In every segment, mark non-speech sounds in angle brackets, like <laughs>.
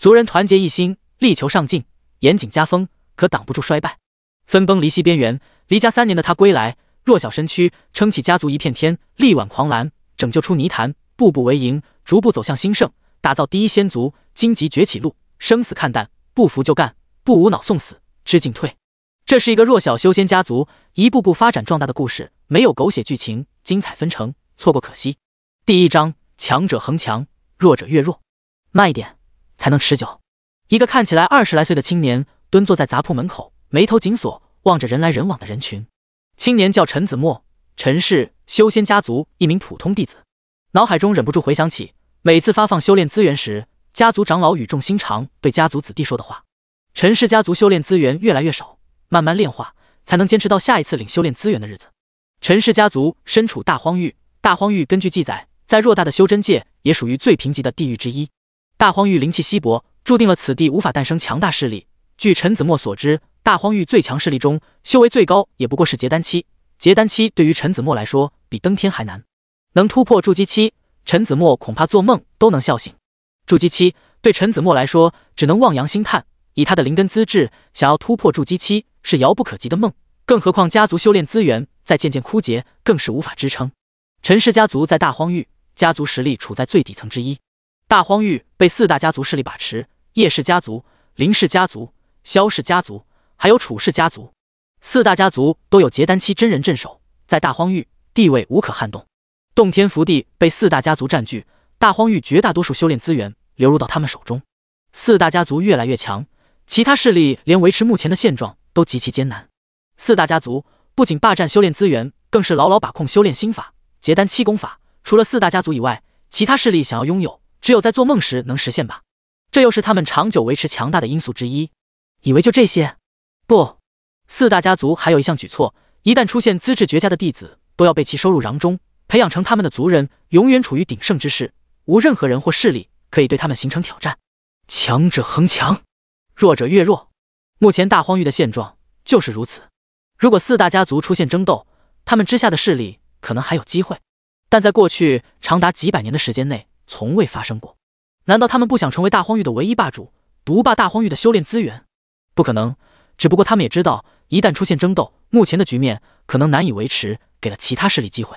族人团结一心，力求上进，严谨家风，可挡不住衰败，分崩离析边缘。离家三年的他归来，弱小身躯撑起家族一片天，力挽狂澜，拯救出泥潭，步步为营，逐步走向兴盛，打造第一仙族荆棘崛起路。生死看淡，不服就干，不无脑送死，知进退。这是一个弱小修仙家族一步步发展壮大的故事，没有狗血剧情，精彩纷呈，错过可惜。第一章：强者恒强，弱者越弱。慢一点。才能持久。一个看起来二十来岁的青年蹲坐在杂铺门口，眉头紧锁，望着人来人往的人群。青年叫陈子墨，陈氏修仙家族一名普通弟子。脑海中忍不住回想起每次发放修炼资源时，家族长老语重心长对家族子弟说的话。陈氏家族修炼资源越来越少，慢慢炼化才能坚持到下一次领修炼资源的日子。陈氏家族身处大荒域，大荒域根据记载，在偌大的修真界也属于最贫瘠的地域之一。大荒域灵气稀薄，注定了此地无法诞生强大势力。据陈子墨所知，大荒域最强势力中，修为最高也不过是结丹期。结丹期对于陈子墨来说，比登天还难。能突破筑基期，陈子墨恐怕做梦都能笑醒。筑基期对陈子墨来说，只能望洋兴叹。以他的灵根资质，想要突破筑基期是遥不可及的梦。更何况家族修炼资源在渐渐枯竭，更是无法支撑。陈氏家族在大荒域，家族实力处在最底层之一。大荒域被四大家族势力把持，叶氏家族、林氏家族、萧氏家族，还有楚氏家族，四大家族都有结丹期真人镇守，在大荒域地位无可撼动。洞天福地被四大家族占据，大荒域绝大多数修炼资源流入到他们手中。四大家族越来越强，其他势力连维持目前的现状都极其艰难。四大家族不仅霸占修炼资源，更是牢牢把控修炼心法、结丹期功法。除了四大家族以外，其他势力想要拥有。只有在做梦时能实现吧，这又是他们长久维持强大的因素之一。以为就这些？不，四大家族还有一项举措：一旦出现资质绝佳的弟子，都要被其收入囊中，培养成他们的族人，永远处于鼎盛之势，无任何人或势力可以对他们形成挑战。强者恒强，弱者越弱。目前大荒域的现状就是如此。如果四大家族出现争斗，他们之下的势力可能还有机会，但在过去长达几百年的时间内。从未发生过，难道他们不想成为大荒域的唯一霸主，独霸大荒域的修炼资源？不可能。只不过他们也知道，一旦出现争斗，目前的局面可能难以维持，给了其他势力机会。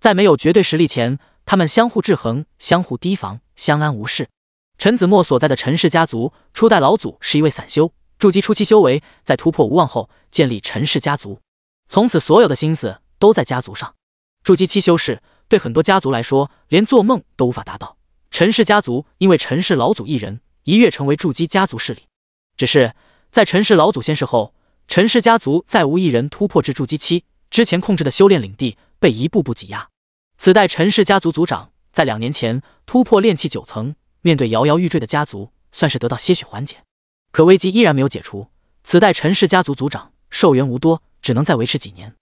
在没有绝对实力前，他们相互制衡，相互提防，相安无事。陈子墨所在的陈氏家族，初代老祖是一位散修，筑基初期修为，在突破无望后，建立陈氏家族。从此，所有的心思都在家族上。筑基期修士。对很多家族来说，连做梦都无法达到。陈氏家族因为陈氏老祖一人，一跃成为筑基家族势力。只是在陈氏老祖先逝后，陈氏家族再无一人突破至筑基期，之前控制的修炼领地被一步步挤压。此代陈氏家族族长在两年前突破炼气九层，面对摇摇欲坠的家族，算是得到些许缓解。可危机依然没有解除。此代陈氏家族族长寿元无多，只能再维持几年。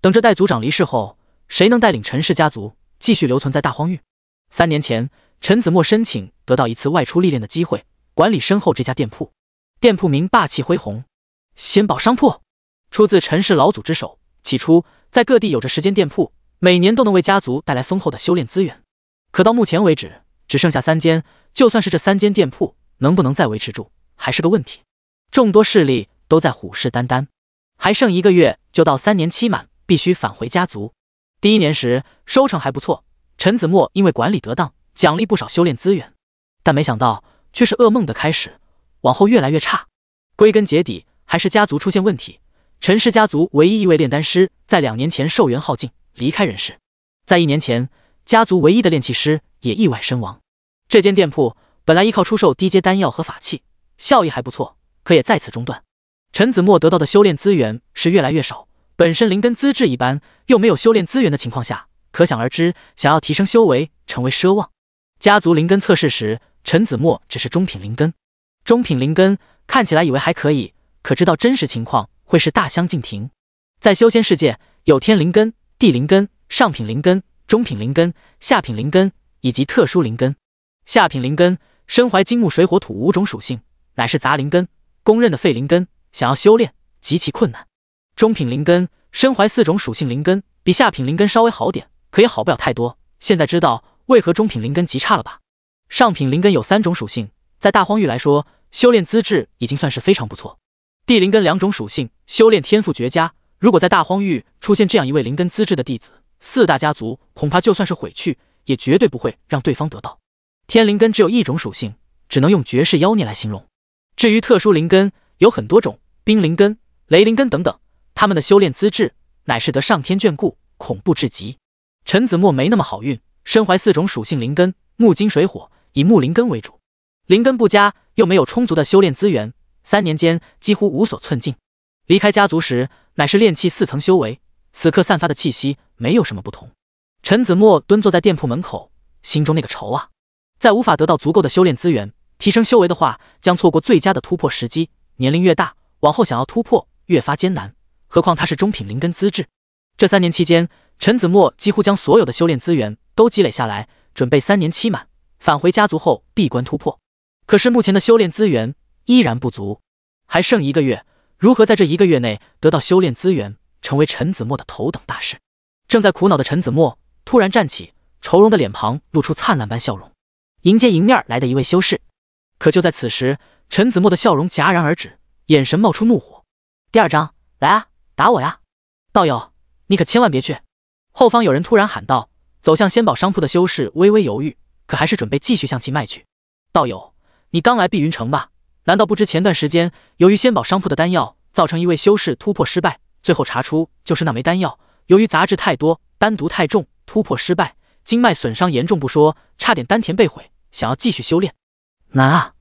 等着代族长离世后。谁能带领陈氏家族继续留存在大荒域？三年前，陈子墨申请得到一次外出历练的机会，管理身后这家店铺。店铺名霸气恢宏，仙宝商铺，出自陈氏老祖之手。起初，在各地有着十间店铺，每年都能为家族带来丰厚的修炼资源。可到目前为止，只剩下三间。就算是这三间店铺，能不能再维持住，还是个问题。众多势力都在虎视眈眈。还剩一个月就到三年期满，必须返回家族。第一年时收成还不错，陈子墨因为管理得当，奖励不少修炼资源，但没想到却是噩梦的开始，往后越来越差。归根结底还是家族出现问题。陈氏家族唯一一位炼丹师在两年前寿元耗尽，离开人世。在一年前，家族唯一的炼器师也意外身亡。这间店铺本来依靠出售低阶丹药和法器，效益还不错，可也再次中断。陈子墨得到的修炼资源是越来越少。本身灵根资质一般，又没有修炼资源的情况下，可想而知，想要提升修为成为奢望。家族灵根测试时，陈子墨只是中品灵根。中品灵根看起来以为还可以，可知道真实情况会是大相径庭。在修仙世界，有天灵根、地灵根、上品灵根、中品灵根、下品灵根以及特殊灵根。下品灵根身怀金木水火土五种属性，乃是杂灵根，公认的废灵根，想要修炼极其困难。中品灵根，身怀四种属性灵根，比下品灵根稍微好点，可也好不了太多。现在知道为何中品灵根极差了吧？上品灵根有三种属性，在大荒域来说，修炼资质已经算是非常不错。地灵根两种属性，修炼天赋绝佳。如果在大荒域出现这样一位灵根资质的弟子，四大家族恐怕就算是毁去，也绝对不会让对方得到。天灵根只有一种属性，只能用绝世妖孽来形容。至于特殊灵根，有很多种，冰灵根、雷灵根等等。他们的修炼资质乃是得上天眷顾，恐怖至极。陈子墨没那么好运，身怀四种属性灵根，木、金、水、火，以木灵根为主。灵根不佳，又没有充足的修炼资源，三年间几乎无所寸进。离开家族时，乃是炼气四层修为，此刻散发的气息没有什么不同。陈子墨蹲坐在店铺门口，心中那个愁啊！在无法得到足够的修炼资源，提升修为的话，将错过最佳的突破时机。年龄越大，往后想要突破越发艰难。何况他是中品灵根资质，这三年期间，陈子墨几乎将所有的修炼资源都积累下来，准备三年期满返回家族后闭关突破。可是目前的修炼资源依然不足，还剩一个月，如何在这一个月内得到修炼资源，成为陈子墨的头等大事。正在苦恼的陈子墨突然站起，愁容的脸庞露出灿烂般笑容，迎接迎面来的一位修士。可就在此时，陈子墨的笑容戛然而止，眼神冒出怒火。第二章来啊！打我呀，道友，你可千万别去！后方有人突然喊道。走向仙宝商铺的修士微微犹豫，可还是准备继续向其迈去。道友，你刚来碧云城吧？难道不知前段时间，由于仙宝商铺的丹药，造成一位修士突破失败？最后查出就是那枚丹药，由于杂质太多，丹毒太重，突破失败，经脉损伤严重不说，差点丹田被毁。想要继续修炼，难啊！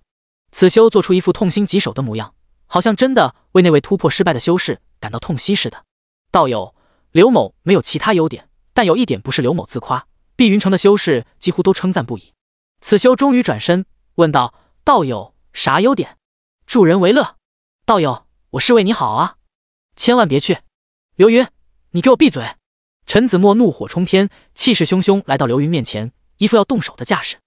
此修做出一副痛心疾首的模样，好像真的为那位突破失败的修士。感到痛惜似的，道友，刘某没有其他优点，但有一点不是刘某自夸。碧云城的修士几乎都称赞不已。此修终于转身问道：“道友啥优点？助人为乐。道友，我是为你好啊，千万别去。”刘云，你给我闭嘴！陈子墨怒火冲天，气势汹汹来到刘云面前，一副要动手的架势。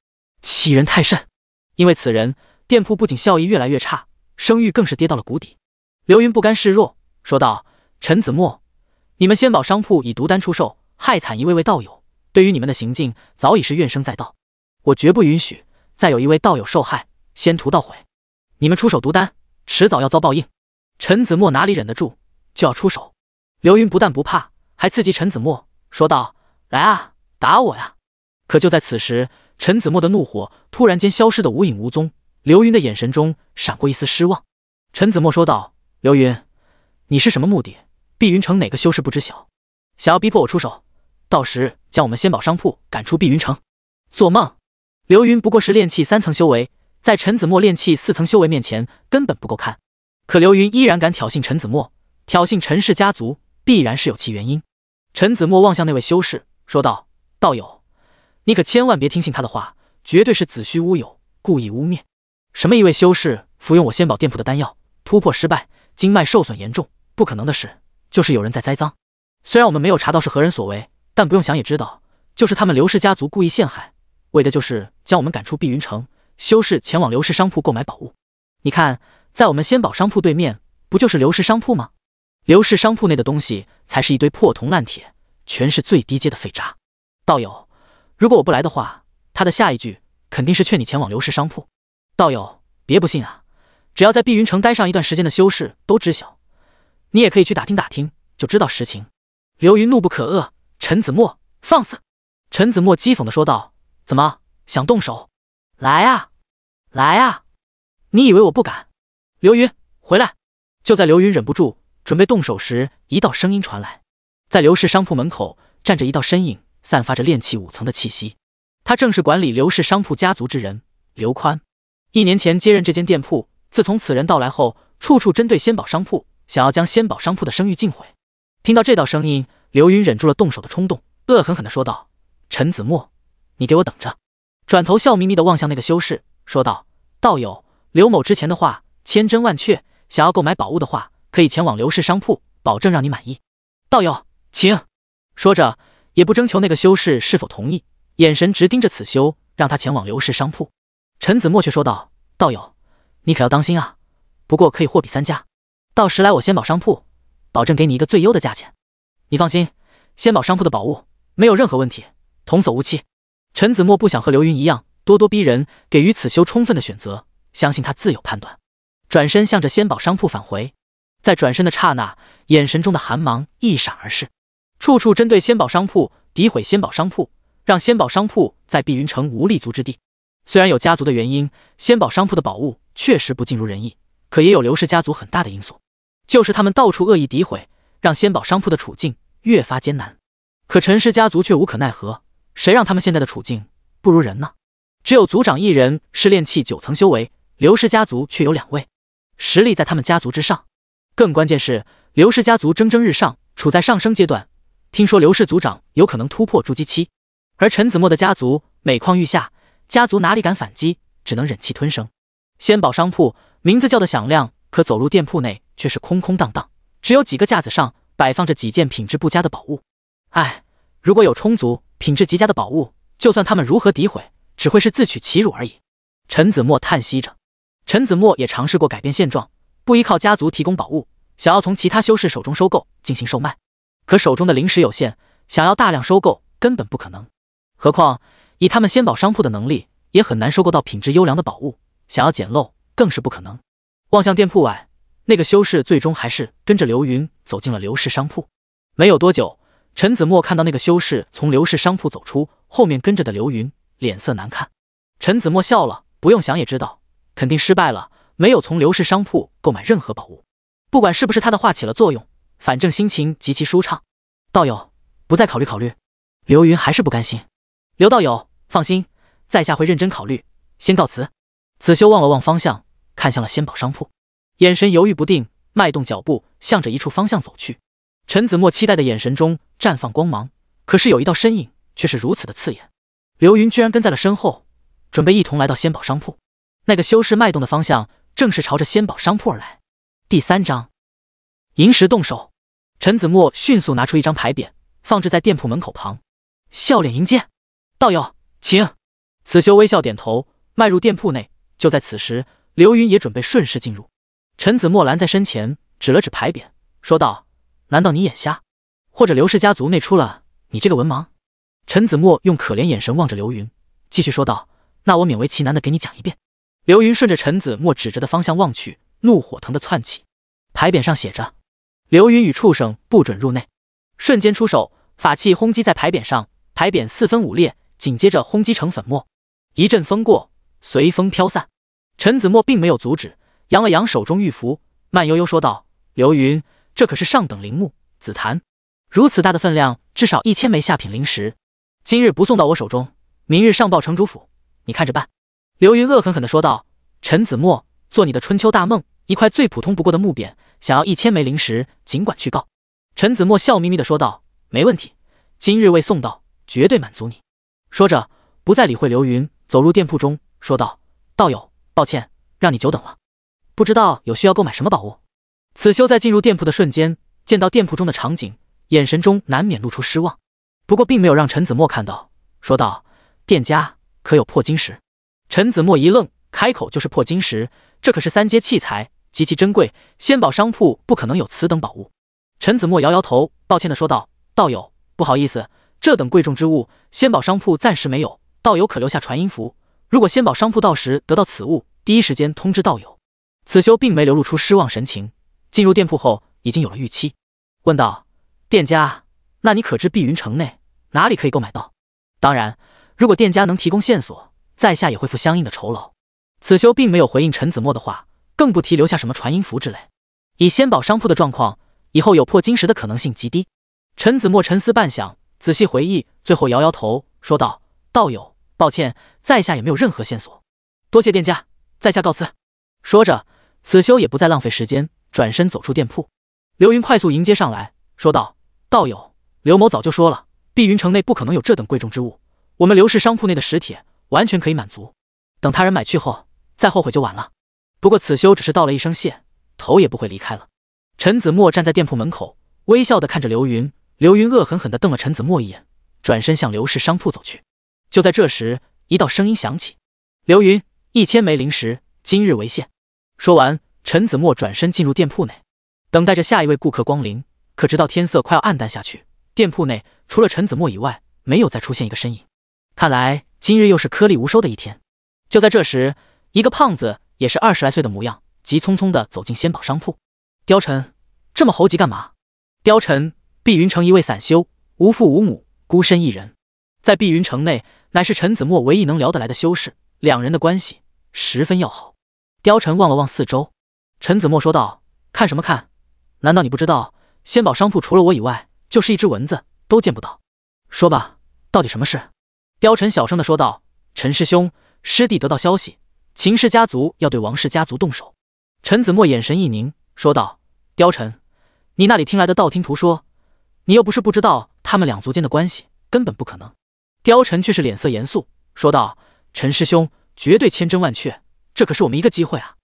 欺人太甚！因为此人店铺不仅效益越来越差，声誉更是跌到了谷底。刘云不甘示弱。说道：“陈子墨，你们仙宝商铺以毒丹出售，害惨一位位道友，对于你们的行径早已是怨声载道。我绝不允许再有一位道友受害，仙徒道毁。你们出手毒丹，迟早要遭报应。”陈子墨哪里忍得住，就要出手。刘云不但不怕，还刺激陈子墨说道：“来啊，打我呀！”可就在此时，陈子墨的怒火突然间消失的无影无踪。刘云的眼神中闪过一丝失望。陈子墨说道：“刘云。”你是什么目的？碧云城哪个修士不知晓？想要逼迫我出手，到时将我们仙宝商铺赶出碧云城？做梦！刘云不过是炼气三层修为，在陈子墨炼气四层修为面前根本不够看。可刘云依然敢挑衅陈子墨，挑衅陈氏家族，必然是有其原因。陈子墨望向那位修士，说道：“道友，你可千万别听信他的话，绝对是子虚乌有，故意污蔑。什么一位修士服用我仙宝店铺的丹药，突破失败，经脉受损严重。”不可能的事，就是有人在栽赃。虽然我们没有查到是何人所为，但不用想也知道，就是他们刘氏家族故意陷害，为的就是将我们赶出碧云城，修士前往刘氏商铺购买宝物。你看，在我们仙宝商铺对面，不就是刘氏商铺吗？刘氏商铺内的东西才是一堆破铜烂铁，全是最低阶的废渣。道友，如果我不来的话，他的下一句肯定是劝你前往刘氏商铺。道友别不信啊，只要在碧云城待上一段时间的修士都知晓。你也可以去打听打听，就知道实情。刘云怒不可遏，陈子墨放肆。陈子墨讥讽的说道：“怎么想动手？来啊，来啊！你以为我不敢？”刘云回来。就在刘云忍不住准备动手时，一道声音传来。在刘氏商铺门口站着一道身影，散发着炼气五层的气息。他正是管理刘氏商铺家族之人，刘宽。一年前接任这间店铺，自从此人到来后，处处针对仙宝商铺。想要将仙宝商铺的声誉尽毁。听到这道声音，刘云忍住了动手的冲动，恶狠狠的说道：“陈子墨，你给我等着！”转头笑眯眯的望向那个修士，说道：“道友，刘某之前的话千真万确，想要购买宝物的话，可以前往刘氏商铺，保证让你满意。道友，请。”说着，也不征求那个修士是否同意，眼神直盯着此修，让他前往刘氏商铺。陈子墨却说道：“道友，你可要当心啊，不过可以货比三家。”到时来我仙宝商铺，保证给你一个最优的价钱。你放心，仙宝商铺的宝物没有任何问题，童叟无欺。陈子墨不想和刘云一样咄咄逼人，给予此修充分的选择，相信他自有判断。转身向着仙宝商铺返回，在转身的刹那，眼神中的寒芒一闪而逝，处处针对仙宝商铺，诋毁仙宝商铺，让仙宝商铺在碧云城无立足之地。虽然有家族的原因，仙宝商铺的宝物确实不尽如人意。可也有刘氏家族很大的因素，就是他们到处恶意诋毁，让仙宝商铺的处境越发艰难。可陈氏家族却无可奈何，谁让他们现在的处境不如人呢？只有族长一人是炼气九层修为，刘氏家族却有两位，实力在他们家族之上。更关键是刘氏家族蒸蒸日上，处在上升阶段。听说刘氏族长有可能突破筑基期，而陈子墨的家族每况愈下，家族哪里敢反击，只能忍气吞声。仙宝商铺。名字叫的响亮，可走入店铺内却是空空荡荡，只有几个架子上摆放着几件品质不佳的宝物。唉，如果有充足、品质极佳的宝物，就算他们如何诋毁，只会是自取其辱而已。陈子墨叹息着。陈子墨也尝试过改变现状，不依靠家族提供宝物，想要从其他修士手中收购进行售卖，可手中的灵石有限，想要大量收购根本不可能。何况以他们仙宝商铺的能力，也很难收购到品质优良的宝物，想要捡漏。更是不可能。望向店铺外，那个修士最终还是跟着刘云走进了刘氏商铺。没有多久，陈子墨看到那个修士从刘氏商铺走出，后面跟着的刘云脸色难看。陈子墨笑了，不用想也知道，肯定失败了，没有从刘氏商铺购买任何宝物。不管是不是他的话起了作用，反正心情极其舒畅。道友，不再考虑考虑？刘云还是不甘心。刘道友放心，在下会认真考虑。先告辞。子修望了望方向。看向了仙宝商铺，眼神犹豫不定，迈动脚步向着一处方向走去。陈子墨期待的眼神中绽放光芒，可是有一道身影却是如此的刺眼，刘云居然跟在了身后，准备一同来到仙宝商铺。那个修士迈动的方向正是朝着仙宝商铺而来。第三章，银石动手。陈子墨迅速拿出一张牌匾，放置在店铺门口旁，笑脸迎接道友，请。此修微笑点头，迈入店铺内。就在此时。刘云也准备顺势进入，陈子墨拦在身前，指了指牌匾，说道：“难道你眼瞎？或者刘氏家族内出了你这个文盲？”陈子墨用可怜眼神望着刘云，继续说道：“那我勉为其难的给你讲一遍。”刘云顺着陈子墨指着的方向望去，怒火腾的窜起。牌匾上写着：“刘云与畜生不准入内。”瞬间出手，法器轰击在牌匾上，牌匾四分五裂，紧接着轰击成粉末，一阵风过，随风飘散。陈子墨并没有阻止，扬了扬手中玉符，慢悠悠说道：“刘云，这可是上等灵木紫檀，如此大的分量，至少一千枚下品灵石。今日不送到我手中，明日上报城主府，你看着办。”刘云恶狠狠的说道：“陈子墨，做你的春秋大梦！一块最普通不过的木匾，想要一千枚灵石，尽管去告。”陈子墨笑眯眯的说道：“没问题，今日未送到，绝对满足你。”说着，不再理会刘云，走入店铺中，说道：“道友。”抱歉，让你久等了。不知道有需要购买什么宝物？此修在进入店铺的瞬间，见到店铺中的场景，眼神中难免露出失望，不过并没有让陈子墨看到，说道：“店家可有破金石？”陈子墨一愣，开口就是破金石，这可是三阶器材，极其珍贵，仙宝商铺不可能有此等宝物。陈子墨摇摇头，抱歉的说道：“道友，不好意思，这等贵重之物，仙宝商铺暂时没有。道友可留下传音符。”如果仙宝商铺到时得到此物，第一时间通知道友。此修并没流露出失望神情。进入店铺后，已经有了预期，问道：“店家，那你可知碧云城内哪里可以购买到？当然，如果店家能提供线索，在下也会付相应的酬劳。”此修并没有回应陈子墨的话，更不提留下什么传音符之类。以仙宝商铺的状况，以后有破金石的可能性极低。陈子墨沉思半晌，仔细回忆，最后摇摇头说道：“道友，抱歉。”在下也没有任何线索，多谢店家，在下告辞。说着，此修也不再浪费时间，转身走出店铺。刘云快速迎接上来，说道：“道友，刘某早就说了，碧云城内不可能有这等贵重之物，我们刘氏商铺内的石铁完全可以满足。等他人买去后，再后悔就晚了。”不过，此修只是道了一声谢，头也不会离开了。陈子墨站在店铺门口，微笑的看着刘云。刘云恶狠狠的瞪了陈子墨一眼，转身向刘氏商铺走去。就在这时，一道声音响起：“刘云，一千枚灵石，今日为限。”说完，陈子墨转身进入店铺内，等待着下一位顾客光临。可直到天色快要暗淡下去，店铺内除了陈子墨以外，没有再出现一个身影。看来今日又是颗粒无收的一天。就在这时，一个胖子也是二十来岁的模样，急匆匆的走进仙宝商铺。貂蝉，这么猴急干嘛？貂蝉，碧云城一位散修，无父无母，孤身一人。在碧云城内，乃是陈子墨唯一能聊得来的修士，两人的关系十分要好。貂蝉望了望四周，陈子墨说道：“看什么看？难道你不知道仙宝商铺除了我以外，就是一只蚊子都见不到？说吧，到底什么事？”貂蝉小声的说道：“陈师兄，师弟得到消息，秦氏家族要对王氏家族动手。”陈子墨眼神一凝，说道：“貂蝉，你那里听来的道听途说，你又不是不知道他们两族间的关系，根本不可能。”貂蝉却是脸色严肃，说道：“陈师兄，绝对千真万确，这可是我们一个机会啊，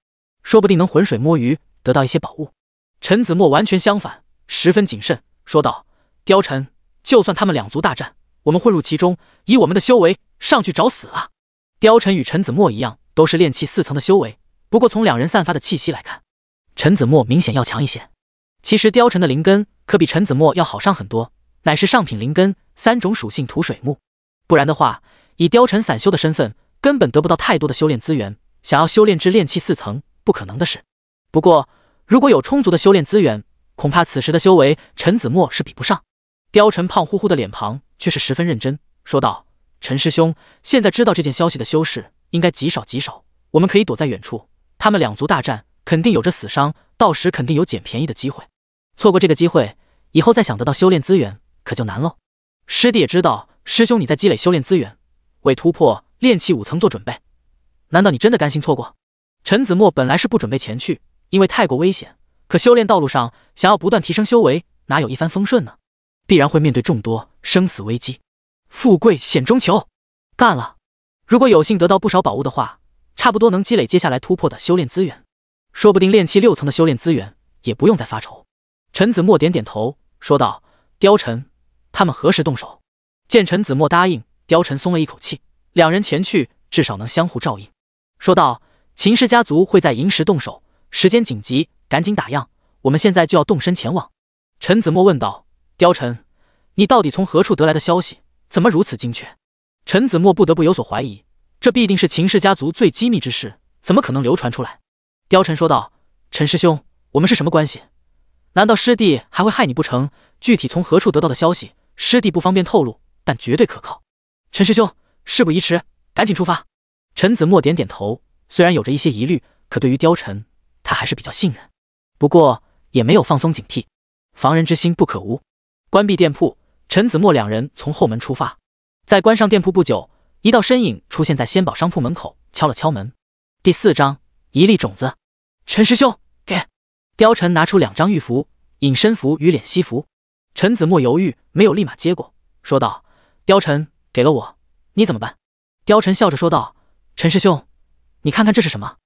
说不定能浑水摸鱼，得到一些宝物。”陈子墨完全相反，十分谨慎，说道：“貂蝉，就算他们两族大战，我们混入其中，以我们的修为上去找死啊！”貂蝉与陈子墨一样，都是炼气四层的修为，不过从两人散发的气息来看，陈子墨明显要强一些。其实貂蝉的灵根可比陈子墨要好上很多，乃是上品灵根，三种属性土、水、木。不然的话，以貂蝉散修的身份，根本得不到太多的修炼资源，想要修炼至炼气四层，不可能的事。不过，如果有充足的修炼资源，恐怕此时的修为，陈子墨是比不上。貂蝉胖乎乎的脸庞却是十分认真，说道：“陈师兄，现在知道这件消息的修士应该极少极少，我们可以躲在远处。他们两族大战，肯定有着死伤，到时肯定有捡便宜的机会。错过这个机会，以后再想得到修炼资源，可就难喽。”师弟也知道。师兄，你在积累修炼资源，为突破炼气五层做准备。难道你真的甘心错过？陈子墨本来是不准备前去，因为太过危险。可修炼道路上，想要不断提升修为，哪有一帆风顺呢？必然会面对众多生死危机，富贵险中求。干了！如果有幸得到不少宝物的话，差不多能积累接下来突破的修炼资源。说不定炼气六层的修炼资源也不用再发愁。陈子墨点点头，说道：“貂蝉，他们何时动手？”见陈子墨答应，貂蝉松了一口气。两人前去，至少能相互照应。说道：“秦氏家族会在寅时动手，时间紧急，赶紧打烊，我们现在就要动身前往。”陈子墨问道：“貂蝉，你到底从何处得来的消息？怎么如此精确？”陈子墨不得不有所怀疑，这必定是秦氏家族最机密之事，怎么可能流传出来？貂蝉说道：“陈师兄，我们是什么关系？难道师弟还会害你不成？具体从何处得到的消息，师弟不方便透露。”但绝对可靠，陈师兄，事不宜迟，赶紧出发。陈子墨点点头，虽然有着一些疑虑，可对于貂蝉，他还是比较信任。不过也没有放松警惕，防人之心不可无。关闭店铺，陈子墨两人从后门出发。在关上店铺不久，一道身影出现在仙宝商铺门口，敲了敲门。第四章一粒种子。陈师兄，给貂蝉拿出两张玉符，隐身符与敛息符。陈子墨犹豫，没有立马接过，说道。貂蝉给了我，你怎么办？貂蝉笑着说道：“陈师兄，你看看这是什么？”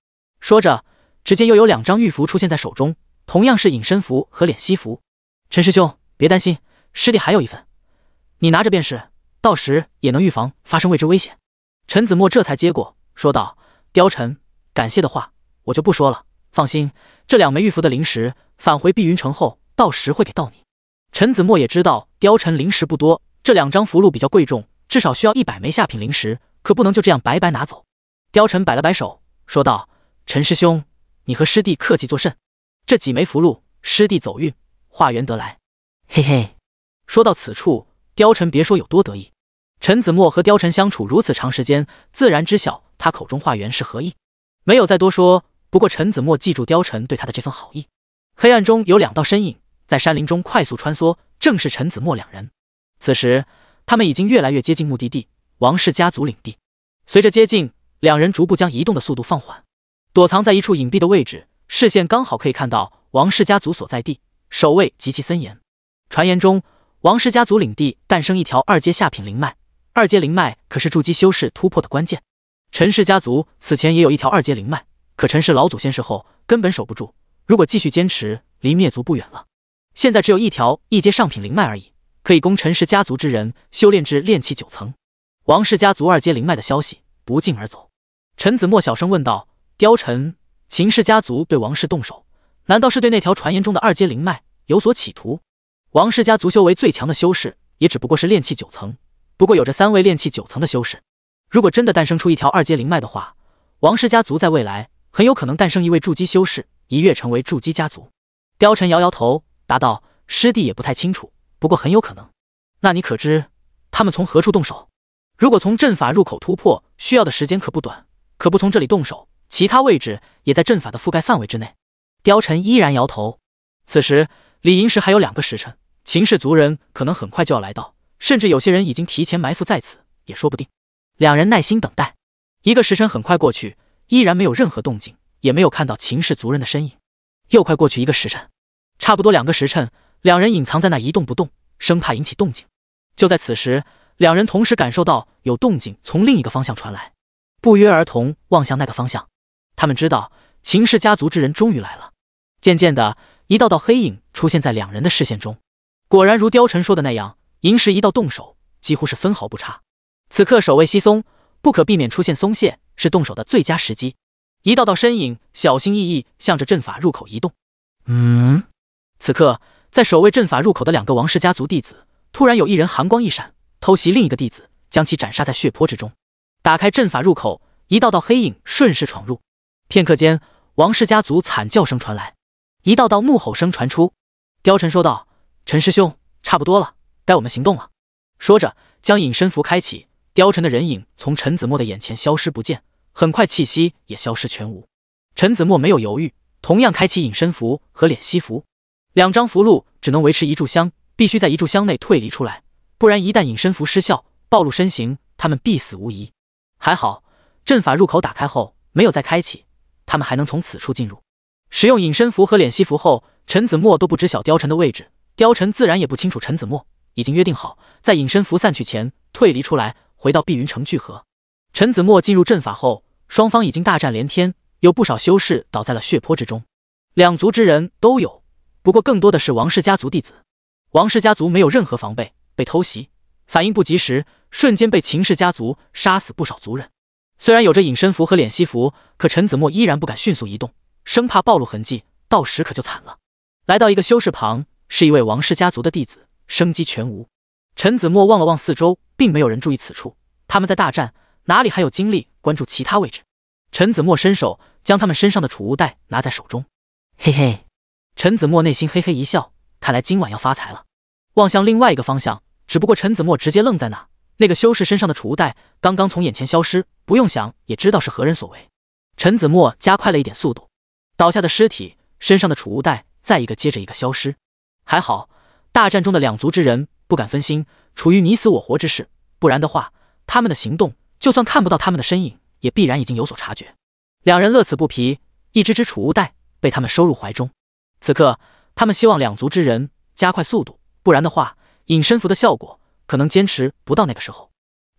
说着，只见又有两张玉符出现在手中，同样是隐身符和敛息符。陈师兄别担心，师弟还有一份，你拿着便是，到时也能预防发生未知危险。陈子墨这才接过，说道：“貂蝉，感谢的话我就不说了。放心，这两枚玉符的灵石，返回碧云城后，到时会给到你。”陈子墨也知道貂蝉灵石不多。这两张符箓比较贵重，至少需要一百枚下品灵石，可不能就这样白白拿走。貂蝉摆了摆手，说道：“陈师兄，你和师弟客气作甚？这几枚符箓，师弟走运，化缘得来。嘿嘿。”说到此处，貂蝉别说有多得意。陈子墨和貂蝉相处如此长时间，自然知晓他口中化缘是何意，没有再多说。不过陈子墨记住貂蝉对他的这份好意。黑暗中有两道身影在山林中快速穿梭，正是陈子墨两人。此时，他们已经越来越接近目的地——王氏家族领地。随着接近，两人逐步将移动的速度放缓，躲藏在一处隐蔽的位置，视线刚好可以看到王氏家族所在地，守卫极其森严。传言中，王氏家族领地诞生一条二阶下品灵脉，二阶灵脉可是筑基修士突破的关键。陈氏家族此前也有一条二阶灵脉，可陈氏老祖先世后根本守不住，如果继续坚持，离灭族不远了。现在只有一条一阶上品灵脉而已。可以供陈氏家族之人修炼至炼气九层，王氏家族二阶灵脉的消息不胫而走。陈子墨小声问道：“貂蝉，秦氏家族对王氏动手，难道是对那条传言中的二阶灵脉有所企图？”王氏家族修为最强的修士也只不过是炼气九层，不过有着三位炼气九层的修士，如果真的诞生出一条二阶灵脉的话，王氏家族在未来很有可能诞生一位筑基修士，一跃成为筑基家族。貂蝉摇摇头，答道：“师弟也不太清楚。”不过很有可能，那你可知他们从何处动手？如果从阵法入口突破，需要的时间可不短。可不从这里动手，其他位置也在阵法的覆盖范围之内。貂蝉依然摇头。此时李银时还有两个时辰，秦氏族人可能很快就要来到，甚至有些人已经提前埋伏在此，也说不定。两人耐心等待，一个时辰很快过去，依然没有任何动静，也没有看到秦氏族人的身影。又快过去一个时辰，差不多两个时辰。两人隐藏在那一动不动，生怕引起动静。就在此时，两人同时感受到有动静从另一个方向传来，不约而同望向那个方向。他们知道秦氏家族之人终于来了。渐渐的，一道道黑影出现在两人的视线中。果然如貂蝉说的那样，银石一道动手，几乎是分毫不差。此刻守卫稀松，不可避免出现松懈，是动手的最佳时机。一道道身影小心翼翼向着阵法入口移动。嗯，此刻。在守卫阵法入口的两个王氏家族弟子，突然有一人寒光一闪，偷袭另一个弟子，将其斩杀在血泊之中。打开阵法入口，一道道黑影顺势闯入。片刻间，王氏家族惨叫声传来，一道道怒吼声传出。貂蝉说道：“陈师兄，差不多了，该我们行动了。”说着，将隐身符开启，貂蝉的人影从陈子墨的眼前消失不见，很快气息也消失全无。陈子墨没有犹豫，同样开启隐身符和敛息符。两张符箓只能维持一炷香，必须在一炷香内退离出来，不然一旦隐身符失效，暴露身形，他们必死无疑。还好，阵法入口打开后没有再开启，他们还能从此处进入。使用隐身符和敛息符后，陈子墨都不知晓貂蝉的位置，貂蝉自然也不清楚陈子墨已经约定好，在隐身符散去前退离出来，回到碧云城聚合。陈子墨进入阵法后，双方已经大战连天，有不少修士倒在了血泊之中，两族之人都有。不过，更多的是王氏家族弟子。王氏家族没有任何防备，被偷袭，反应不及时，瞬间被秦氏家族杀死不少族人。虽然有着隐身符和敛息符，可陈子墨依然不敢迅速移动，生怕暴露痕迹，到时可就惨了。来到一个修士旁，是一位王氏家族的弟子，生机全无。陈子墨望了望四周，并没有人注意此处，他们在大战，哪里还有精力关注其他位置？陈子墨伸手将他们身上的储物袋拿在手中，嘿嘿。陈子墨内心嘿嘿一笑，看来今晚要发财了。望向另外一个方向，只不过陈子墨直接愣在那。那个修士身上的储物袋刚刚从眼前消失，不用想也知道是何人所为。陈子墨加快了一点速度，倒下的尸体身上的储物袋再一个接着一个消失。还好大战中的两族之人不敢分心，处于你死我活之势，不然的话，他们的行动就算看不到他们的身影，也必然已经有所察觉。两人乐此不疲，一只只储物袋被他们收入怀中。此刻，他们希望两族之人加快速度，不然的话，隐身符的效果可能坚持不到那个时候。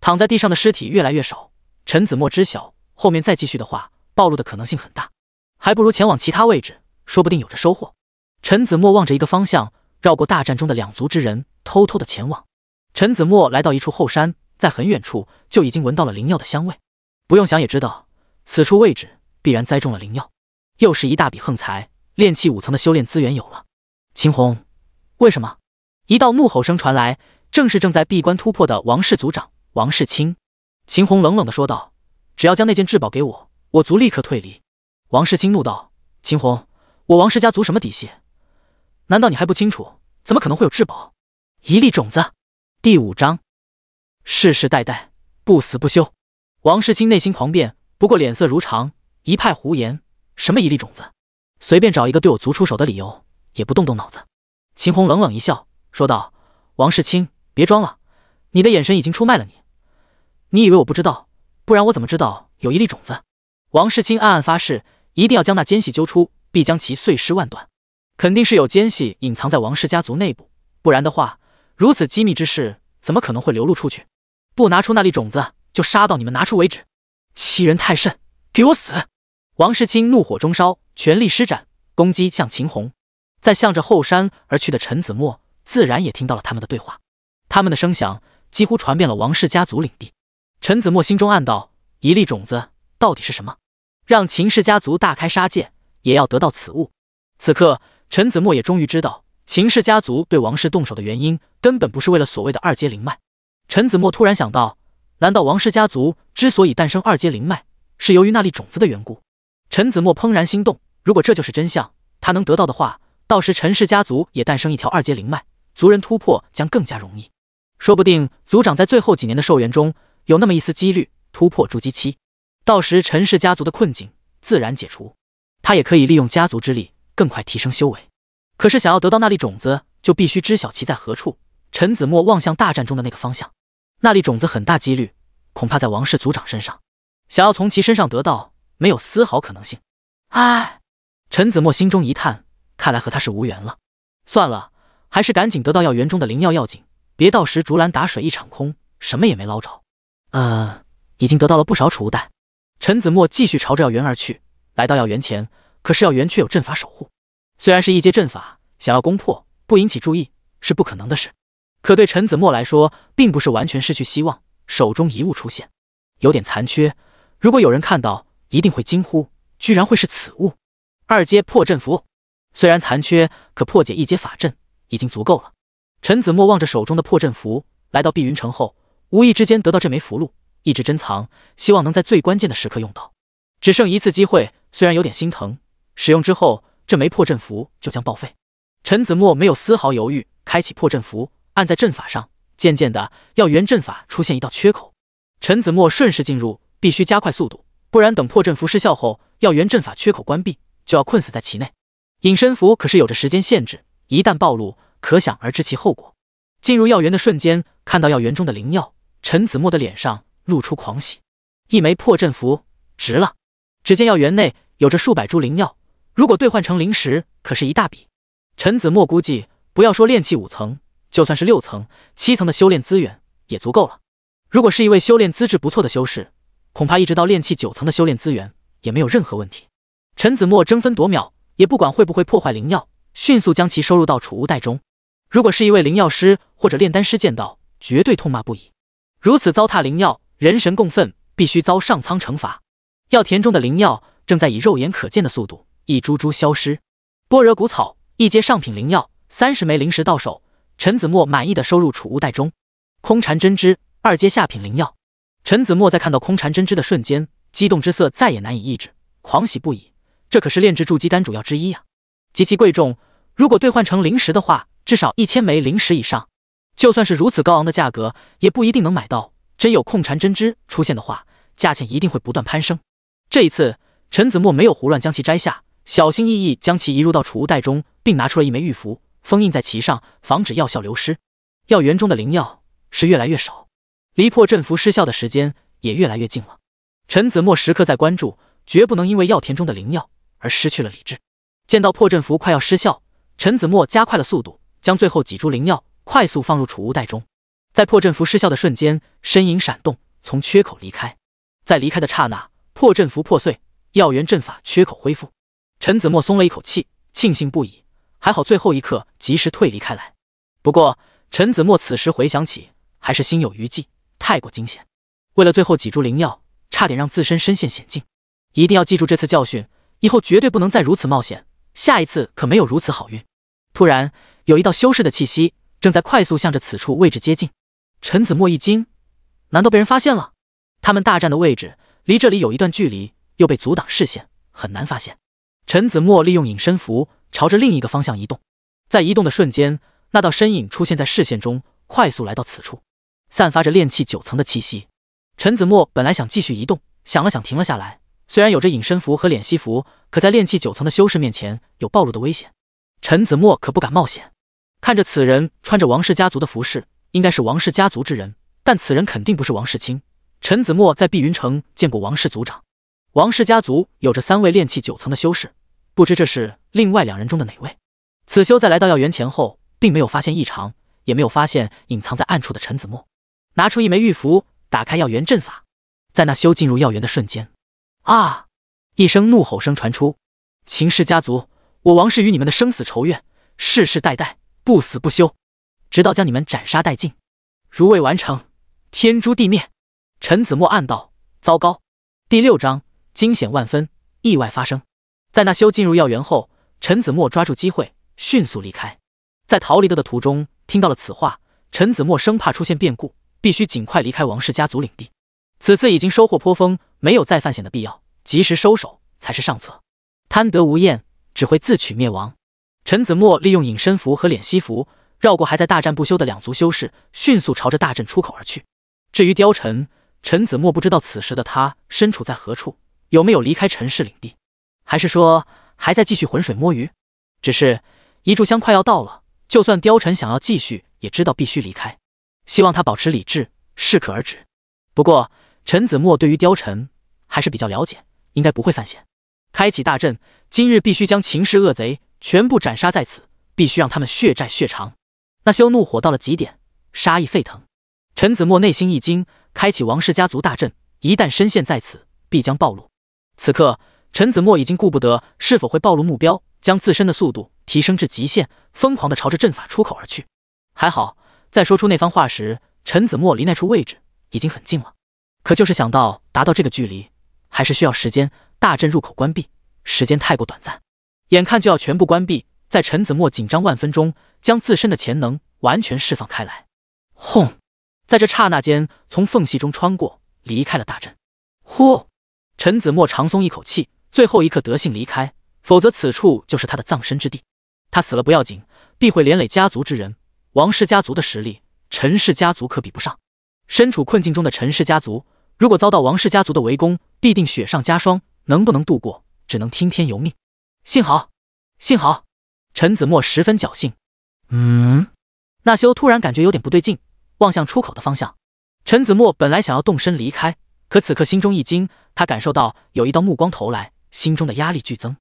躺在地上的尸体越来越少，陈子墨知晓，后面再继续的话，暴露的可能性很大，还不如前往其他位置，说不定有着收获。陈子墨望着一个方向，绕过大战中的两族之人，偷偷的前往。陈子墨来到一处后山，在很远处就已经闻到了灵药的香味，不用想也知道，此处位置必然栽种了灵药，又是一大笔横财。炼气五层的修炼资源有了，秦红，为什么？一道怒吼声传来，正是正在闭关突破的王氏族长王世清。秦红冷冷的说道：“只要将那件至宝给我，我族立刻退离。”王世清怒道：“秦红，我王氏家族什么底细？难道你还不清楚？怎么可能会有至宝？一粒种子。”第五章，世世代代不死不休。王世清内心狂变，不过脸色如常，一派胡言：“什么一粒种子？”随便找一个对我族出手的理由，也不动动脑子。秦红冷冷一笑，说道：“王世清，别装了，你的眼神已经出卖了你。你以为我不知道？不然我怎么知道有一粒种子？”王世清暗暗发誓，一定要将那奸细揪出，必将其碎尸万段。肯定是有奸细隐藏在王氏家族内部，不然的话，如此机密之事怎么可能会流露出去？不拿出那粒种子，就杀到你们拿出为止！欺人太甚，给我死！王世清怒火中烧。全力施展攻击向秦红，在向着后山而去的陈子墨自然也听到了他们的对话，他们的声响几乎传遍了王氏家族领地。陈子墨心中暗道：一粒种子到底是什么？让秦氏家族大开杀戒也要得到此物。此刻，陈子墨也终于知道秦氏家族对王氏动手的原因，根本不是为了所谓的二阶灵脉。陈子墨突然想到：难道王氏家族之所以诞生二阶灵脉，是由于那粒种子的缘故？陈子墨怦然心动。如果这就是真相，他能得到的话，到时陈氏家族也诞生一条二阶灵脉，族人突破将更加容易。说不定族长在最后几年的寿元中有那么一丝几率突破筑基期，到时陈氏家族的困境自然解除，他也可以利用家族之力更快提升修为。可是想要得到那粒种子，就必须知晓其在何处。陈子墨望向大战中的那个方向，那粒种子很大几率恐怕在王氏族长身上，想要从其身上得到，没有丝毫可能性。唉。陈子墨心中一叹，看来和他是无缘了。算了，还是赶紧得到药园中的灵药要紧，别到时竹篮打水一场空，什么也没捞着。呃，已经得到了不少储物袋。陈子墨继续朝着药园而去，来到药园前，可是药园却有阵法守护。虽然是一阶阵法，想要攻破不引起注意是不可能的事，可对陈子墨来说，并不是完全失去希望。手中遗物出现，有点残缺，如果有人看到，一定会惊呼，居然会是此物。二阶破阵符虽然残缺，可破解一阶法阵已经足够了。陈子墨望着手中的破阵符，来到碧云城后，无意之间得到这枚符箓，一直珍藏，希望能在最关键的时刻用到。只剩一次机会，虽然有点心疼，使用之后这枚破阵符就将报废。陈子墨没有丝毫犹豫，开启破阵符，按在阵法上，渐渐的，要元阵法出现一道缺口。陈子墨顺势进入，必须加快速度，不然等破阵符失效后，要元阵法缺口关闭。就要困死在其内，隐身符可是有着时间限制，一旦暴露，可想而知其后果。进入药园的瞬间，看到药园中的灵药，陈子墨的脸上露出狂喜。一枚破阵符值了。只见药园内有着数百株灵药，如果兑换成灵石，可是一大笔。陈子墨估计，不要说炼气五层，就算是六层、七层的修炼资源也足够了。如果是一位修炼资质不错的修士，恐怕一直到炼气九层的修炼资源也没有任何问题。陈子墨争分夺秒，也不管会不会破坏灵药，迅速将其收入到储物袋中。如果是一位灵药师或者炼丹师见到，绝对痛骂不已。如此糟蹋灵药，人神共愤，必须遭上苍惩罚。药田中的灵药正在以肉眼可见的速度一株株消失。般若谷草，一阶上品灵药，三十枚灵石到手。陈子墨满意的收入储物袋中。空蝉真枝，二阶下品灵药。陈子墨在看到空蝉真枝的瞬间，激动之色再也难以抑制，狂喜不已。这可是炼制筑基丹主要之一呀，极其贵重。如果兑换成灵石的话，至少一千枚灵石以上。就算是如此高昂的价格，也不一定能买到。真有空蝉真知出现的话，价钱一定会不断攀升。这一次，陈子墨没有胡乱将其摘下，小心翼翼将其移入到储物袋中，并拿出了一枚玉符封印在其上，防止药效流失。药园中的灵药是越来越少，离破阵符失效的时间也越来越近了。陈子墨时刻在关注，绝不能因为药田中的灵药。而失去了理智，见到破阵符快要失效，陈子墨加快了速度，将最后几株灵药快速放入储物袋中。在破阵符失效的瞬间，身影闪动，从缺口离开。在离开的刹那，破阵符破碎，药源阵法缺口恢复。陈子墨松了一口气，庆幸不已，还好最后一刻及时退离开来。不过，陈子墨此时回想起，还是心有余悸，太过惊险。为了最后几株灵药，差点让自身身陷险境。一定要记住这次教训。以后绝对不能再如此冒险，下一次可没有如此好运。突然，有一道修士的气息正在快速向着此处位置接近。陈子墨一惊，难道被人发现了？他们大战的位置离这里有一段距离，又被阻挡视线，很难发现。陈子墨利用隐身符朝着另一个方向移动，在移动的瞬间，那道身影出现在视线中，快速来到此处，散发着炼气九层的气息。陈子墨本来想继续移动，想了想，停了下来。虽然有着隐身符和敛息符，可在炼气九层的修士面前有暴露的危险。陈子墨可不敢冒险。看着此人穿着王氏家族的服饰，应该是王氏家族之人，但此人肯定不是王世清。陈子墨在碧云城见过王氏族长。王氏家族有着三位炼气九层的修士，不知这是另外两人中的哪位。此修在来到药园前后，并没有发现异常，也没有发现隐藏在暗处的陈子墨。拿出一枚玉符，打开药园阵法，在那修进入药园的瞬间。啊！一声怒吼声传出，秦氏家族，我王氏与你们的生死仇怨，世世代代不死不休，直到将你们斩杀殆尽。如未完成，天诛地灭。陈子墨暗道：糟糕。第六章惊险万分，意外发生。在那修进入药园后，陈子墨抓住机会，迅速离开。在逃离的的途中，听到了此话，陈子墨生怕出现变故，必须尽快离开王氏家族领地。此次已经收获颇丰。没有再犯险的必要，及时收手才是上策。贪得无厌只会自取灭亡。陈子墨利用隐身符和脸息符，绕过还在大战不休的两族修士，迅速朝着大阵出口而去。至于貂蝉，陈子墨不知道此时的他身处在何处，有没有离开陈氏领地，还是说还在继续浑水摸鱼？只是一炷香快要到了，就算貂蝉想要继续，也知道必须离开。希望他保持理智，适可而止。不过。陈子墨对于貂蝉还是比较了解，应该不会犯险。开启大阵，今日必须将秦氏恶贼全部斩杀在此，必须让他们血债血偿。那修怒火到了极点，杀意沸腾。陈子墨内心一惊，开启王氏家族大阵，一旦深陷在此，必将暴露。此刻，陈子墨已经顾不得是否会暴露目标，将自身的速度提升至极限，疯狂地朝着阵法出口而去。还好，在说出那番话时，陈子墨离那处位置已经很近了。可就是想到达到这个距离，还是需要时间。大阵入口关闭时间太过短暂，眼看就要全部关闭，在陈子墨紧张万分中，将自身的潜能完全释放开来。轰！在这刹那间，从缝隙中穿过，离开了大阵。呼！陈子墨长松一口气，最后一刻得幸离开，否则此处就是他的葬身之地。他死了不要紧，必会连累家族之人。王氏家族的实力，陈氏家族可比不上。身处困境中的陈氏家族，如果遭到王氏家族的围攻，必定雪上加霜。能不能度过，只能听天由命。幸好，幸好，陈子墨十分侥幸。嗯，纳修突然感觉有点不对劲，望向出口的方向。陈子墨本来想要动身离开，可此刻心中一惊，他感受到有一道目光投来，心中的压力剧增。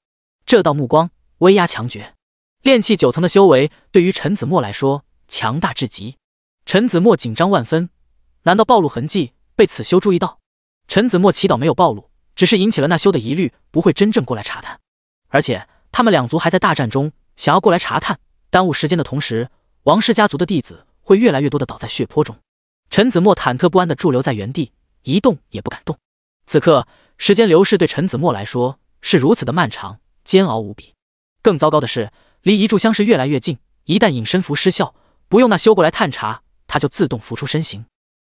这道目光威压强绝，炼气九层的修为对于陈子墨来说强大至极。陈子墨紧张万分。难道暴露痕迹被此修注意到？陈子墨祈祷没有暴露，只是引起了那修的疑虑，不会真正过来查探。而且他们两族还在大战中，想要过来查探，耽误时间的同时，王氏家族的弟子会越来越多的倒在血泊中。陈子墨忐忑不安的驻留在原地，一动也不敢动。此刻时间流逝对陈子墨来说是如此的漫长，煎熬无比。更糟糕的是，离一炷香是越来越近，一旦隐身符失效，不用那修过来探查，他就自动浮出身形。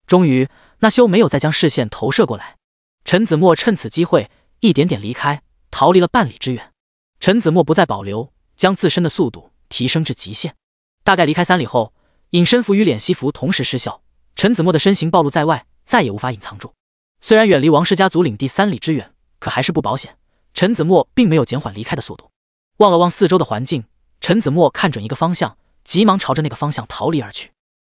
终于，那修没有再将视线投射过来。陈子墨趁此机会，一点点离开，逃离了半里之远。陈子墨不再保留，将自身的速度提升至极限。大概离开三里后，隐身符与敛息符同时失效，陈子墨的身形暴露在外，再也无法隐藏住。虽然远离王氏家族领地三里之远，可还是不保险。陈子墨并没有减缓离开的速度，望了望四周的环境，陈子墨看准一个方向，急忙朝着那个方向逃离而去。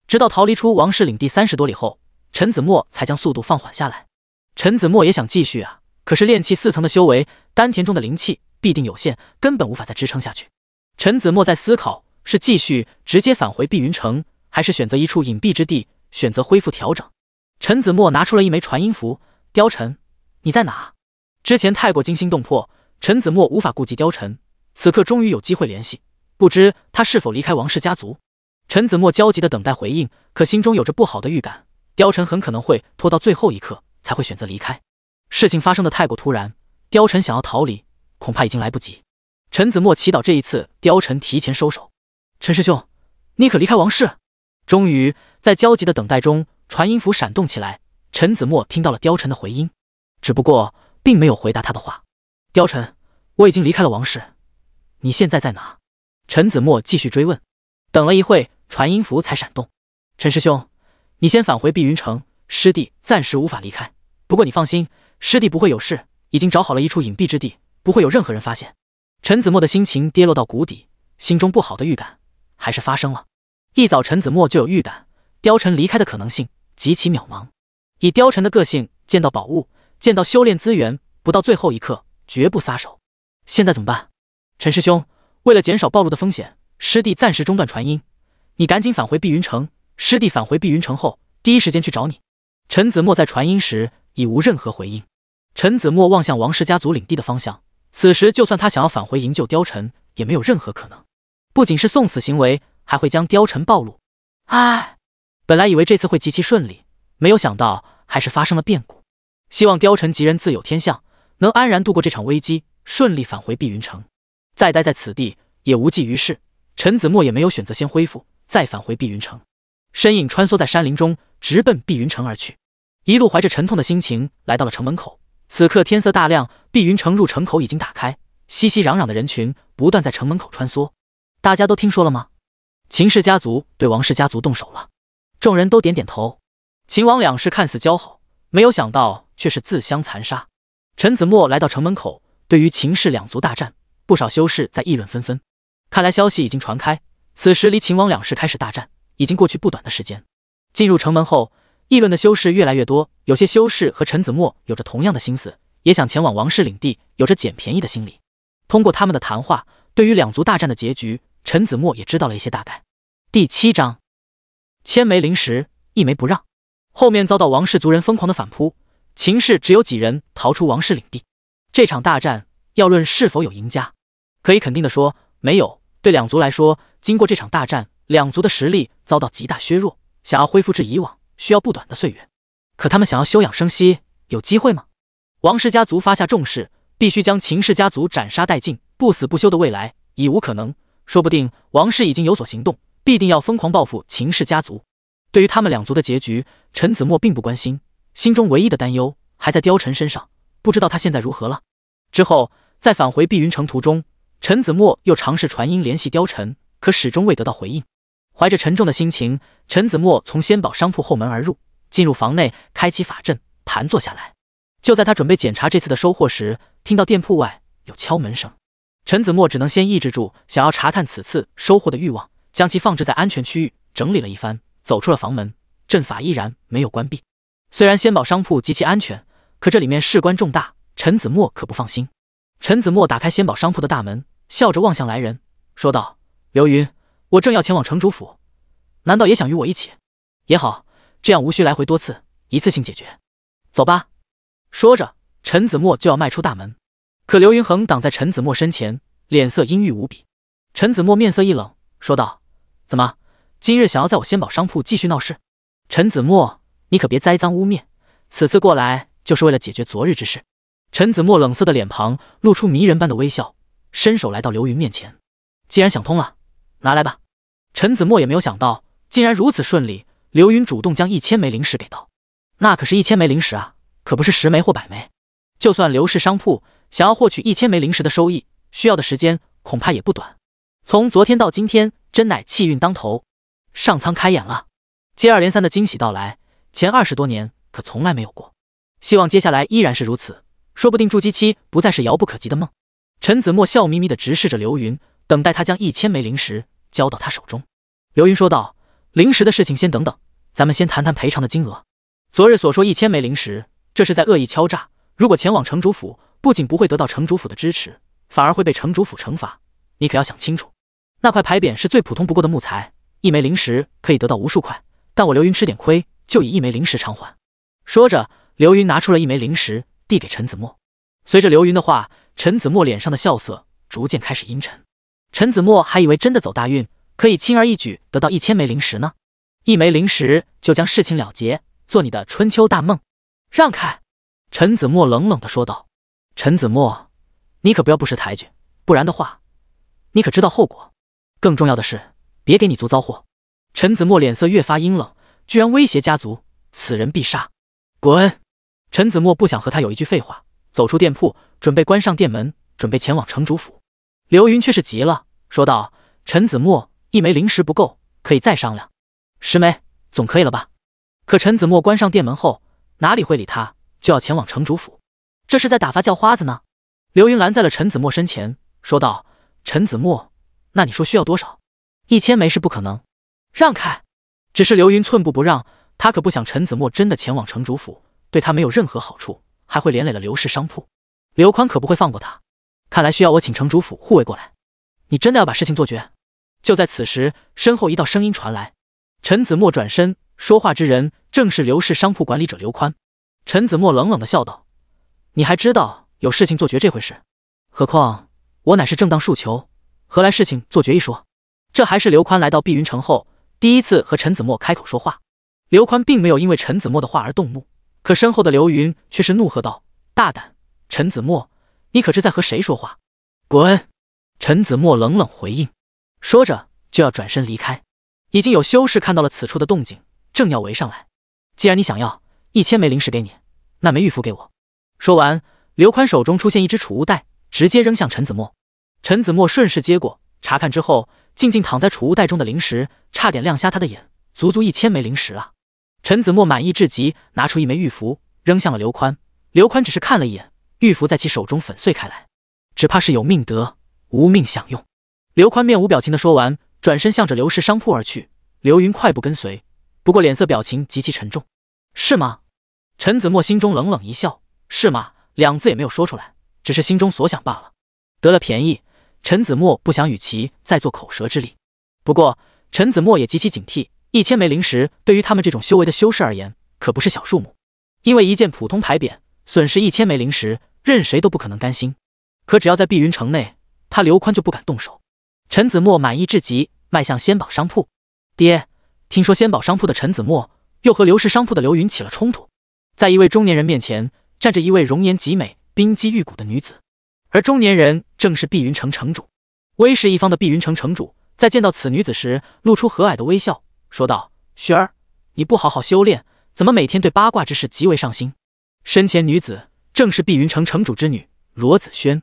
直到逃离出王氏领地三十多里后，陈子墨才将速度放缓下来。陈子墨也想继续啊，可是炼气四层的修为，丹田中的灵气必定有限，根本无法再支撑下去。陈子墨在思考，是继续直接返回碧云城，还是选择一处隐蔽之地，选择恢复调整。陈子墨拿出了一枚传音符：“貂蝉，你在哪？”之前太过惊心动魄，陈子墨无法顾及貂蝉。此刻终于有机会联系，不知他是否离开王氏家族。陈子墨焦急地等待回应，可心中有着不好的预感。貂蝉很可能会拖到最后一刻才会选择离开。事情发生的太过突然，貂蝉想要逃离，恐怕已经来不及。陈子墨祈祷这一次貂蝉提前收手。陈师兄，你可离开王室？终于在焦急的等待中，传音符闪动起来。陈子墨听到了貂蝉的回音，只不过并没有回答他的话。貂蝉，我已经离开了王室，你现在在哪？陈子墨继续追问。等了一会，传音符才闪动。陈师兄。你先返回碧云城，师弟暂时无法离开。不过你放心，师弟不会有事，已经找好了一处隐蔽之地，不会有任何人发现。陈子墨的心情跌落到谷底，心中不好的预感还是发生了。一早陈子墨就有预感，貂蝉离开的可能性极其渺茫。以貂蝉的个性，见到宝物，见到修炼资源，不到最后一刻绝不撒手。现在怎么办？陈师兄，为了减少暴露的风险，师弟暂时中断传音，你赶紧返回碧云城。师弟返回碧云城后，第一时间去找你。陈子墨在传音时已无任何回应。陈子墨望向王氏家族领地的方向，此时就算他想要返回营救貂蝉，也没有任何可能。不仅是送死行为，还会将貂蝉暴露。唉，本来以为这次会极其顺利，没有想到还是发生了变故。希望貂蝉吉人自有天相，能安然度过这场危机，顺利返回碧云城。再待在此地也无济于事。陈子墨也没有选择先恢复，再返回碧云城。身影穿梭在山林中，直奔碧云城而去。一路怀着沉痛的心情，来到了城门口。此刻天色大亮，碧云城入城口已经打开，熙熙攘攘的人群不断在城门口穿梭。大家都听说了吗？秦氏家族对王氏家族动手了。众人都点点头。秦王两氏看似交好，没有想到却是自相残杀。陈子墨来到城门口，对于秦氏两族大战，不少修士在议论纷纷。看来消息已经传开。此时离秦王两氏开始大战。已经过去不短的时间，进入城门后，议论的修士越来越多。有些修士和陈子墨有着同样的心思，也想前往王室领地，有着捡便宜的心理。通过他们的谈话，对于两族大战的结局，陈子墨也知道了一些大概。第七章，千枚灵石，一枚不让。后面遭到王氏族人疯狂的反扑，秦氏只有几人逃出王氏领地。这场大战要论是否有赢家，可以肯定的说没有。对两族来说，经过这场大战。两族的实力遭到极大削弱，想要恢复至以往需要不短的岁月。可他们想要休养生息，有机会吗？王氏家族发下重誓，必须将秦氏家族斩杀殆尽，不死不休的未来已无可能。说不定王氏已经有所行动，必定要疯狂报复秦氏家族。对于他们两族的结局，陈子墨并不关心，心中唯一的担忧还在貂蝉身上。不知道他现在如何了。之后在返回碧云城途中，陈子墨又尝试传音联系貂蝉，可始终未得到回应。怀着沉重的心情，陈子墨从仙宝商铺后门而入，进入房内，开启法阵，盘坐下来。就在他准备检查这次的收获时，听到店铺外有敲门声，陈子墨只能先抑制住想要查探此次收获的欲望，将其放置在安全区域，整理了一番，走出了房门。阵法依然没有关闭。虽然仙宝商铺极其安全，可这里面事关重大，陈子墨可不放心。陈子墨打开仙宝商铺的大门，笑着望向来人，说道：“刘云。”我正要前往城主府，难道也想与我一起？也好，这样无需来回多次，一次性解决。走吧。说着，陈子墨就要迈出大门，可刘云恒挡在陈子墨身前，脸色阴郁无比。陈子墨面色一冷，说道：“怎么，今日想要在我仙宝商铺继续闹事？”陈子墨，你可别栽赃污蔑，此次过来就是为了解决昨日之事。陈子墨冷色的脸庞露出迷人般的微笑，伸手来到刘云面前，既然想通了。拿来吧，陈子墨也没有想到，竟然如此顺利。刘云主动将一千枚灵石给到，那可是一千枚灵石啊，可不是十枚或百枚。就算刘氏商铺想要获取一千枚灵石的收益，需要的时间恐怕也不短。从昨天到今天，真乃气运当头，上苍开眼了，接二连三的惊喜到来，前二十多年可从来没有过。希望接下来依然是如此，说不定筑基期不再是遥不可及的梦。陈子墨笑眯眯的直视着刘云，等待他将一千枚灵石。交到他手中，刘云说道：“灵石的事情先等等，咱们先谈谈赔偿的金额。昨日所说一千枚灵石，这是在恶意敲诈。如果前往城主府，不仅不会得到城主府的支持，反而会被城主府惩罚。你可要想清楚。那块牌匾是最普通不过的木材，一枚灵石可以得到无数块，但我刘云吃点亏，就以一枚灵石偿还。”说着，刘云拿出了一枚灵石，递给陈子墨。随着刘云的话，陈子墨脸上的笑色逐渐开始阴沉。陈子墨还以为真的走大运，可以轻而易举得到一千枚灵石呢，一枚灵石就将事情了结，做你的春秋大梦。让开！陈子墨冷冷的说道：“陈子墨，你可不要不识抬举，不然的话，你可知道后果？更重要的是，别给你族遭祸。”陈子墨脸色越发阴冷，居然威胁家族，此人必杀。滚！陈子墨不想和他有一句废话，走出店铺，准备关上店门，准备前往城主府。刘云却是急了。说道：“陈子墨，一枚灵石不够，可以再商量，十枚总可以了吧？”可陈子墨关上店门后，哪里会理他，就要前往城主府，这是在打发叫花子呢？刘云拦在了陈子墨身前，说道：“陈子墨，那你说需要多少？一千枚是不可能。让开！”只是刘云寸步不让，他可不想陈子墨真的前往城主府，对他没有任何好处，还会连累了刘氏商铺。刘宽可不会放过他，看来需要我请城主府护卫过来。”你真的要把事情做绝？就在此时，身后一道声音传来。陈子墨转身，说话之人正是刘氏商铺管理者刘宽。陈子墨冷冷的笑道：“你还知道有事情做绝这回事？何况我乃是正当诉求，何来事情做绝一说？”这还是刘宽来到碧云城后第一次和陈子墨开口说话。刘宽并没有因为陈子墨的话而动怒，可身后的刘云却是怒喝道：“大胆，陈子墨，你可是在和谁说话？滚！”陈子墨冷冷回应，说着就要转身离开。已经有修士看到了此处的动静，正要围上来。既然你想要一千枚灵石给你，那枚玉符给我。说完，刘宽手中出现一只储物袋，直接扔向陈子墨。陈子墨顺势接过，查看之后，静静躺在储物袋中的灵石，差点亮瞎他的眼。足足一千枚灵石啊！陈子墨满意至极，拿出一枚玉符扔向了刘宽。刘宽只是看了一眼，玉符在其手中粉碎开来，只怕是有命得。无命享用，刘宽面无表情的说完，转身向着刘氏商铺而去。刘云快步跟随，不过脸色表情极其沉重。是吗？陈子墨心中冷冷一笑，是吗？两字也没有说出来，只是心中所想罢了。得了便宜，陈子墨不想与其再做口舌之利。不过陈子墨也极其警惕，一千枚灵石对于他们这种修为的修士而言可不是小数目。因为一件普通牌匾损失一千枚灵石，任谁都不可能甘心。可只要在碧云城内。他刘宽就不敢动手。陈子墨满意至极，迈向仙宝商铺。爹，听说仙宝商铺的陈子墨又和刘氏商铺的刘云起了冲突。在一位中年人面前站着一位容颜极美、冰肌玉骨的女子，而中年人正是碧云城城主，威势一方的碧云城城主。在见到此女子时，露出和蔼的微笑，说道：“雪儿，你不好好修炼，怎么每天对八卦之事极为上心？”身前女子正是碧云城城主之女罗子轩。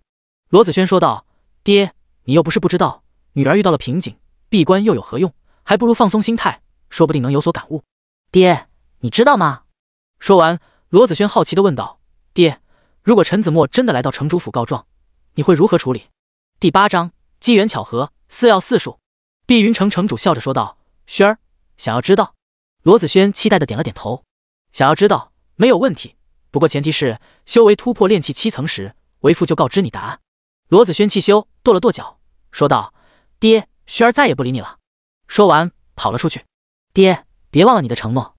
罗子轩说道。爹，你又不是不知道，女儿遇到了瓶颈，闭关又有何用？还不如放松心态，说不定能有所感悟。爹，你知道吗？说完，罗子轩好奇的问道：“爹，如果陈子墨真的来到城主府告状，你会如何处理？”第八章机缘巧合四要四术。碧云城城主笑着说道：“轩儿，想要知道？”罗子轩期待的点了点头：“想要知道，没有问题。不过前提是修为突破炼气七层时，为父就告知你答案。”罗子轩气羞，跺了跺脚，说道：“爹，萱儿再也不理你了。”说完，跑了出去。爹，别忘了你的承诺。”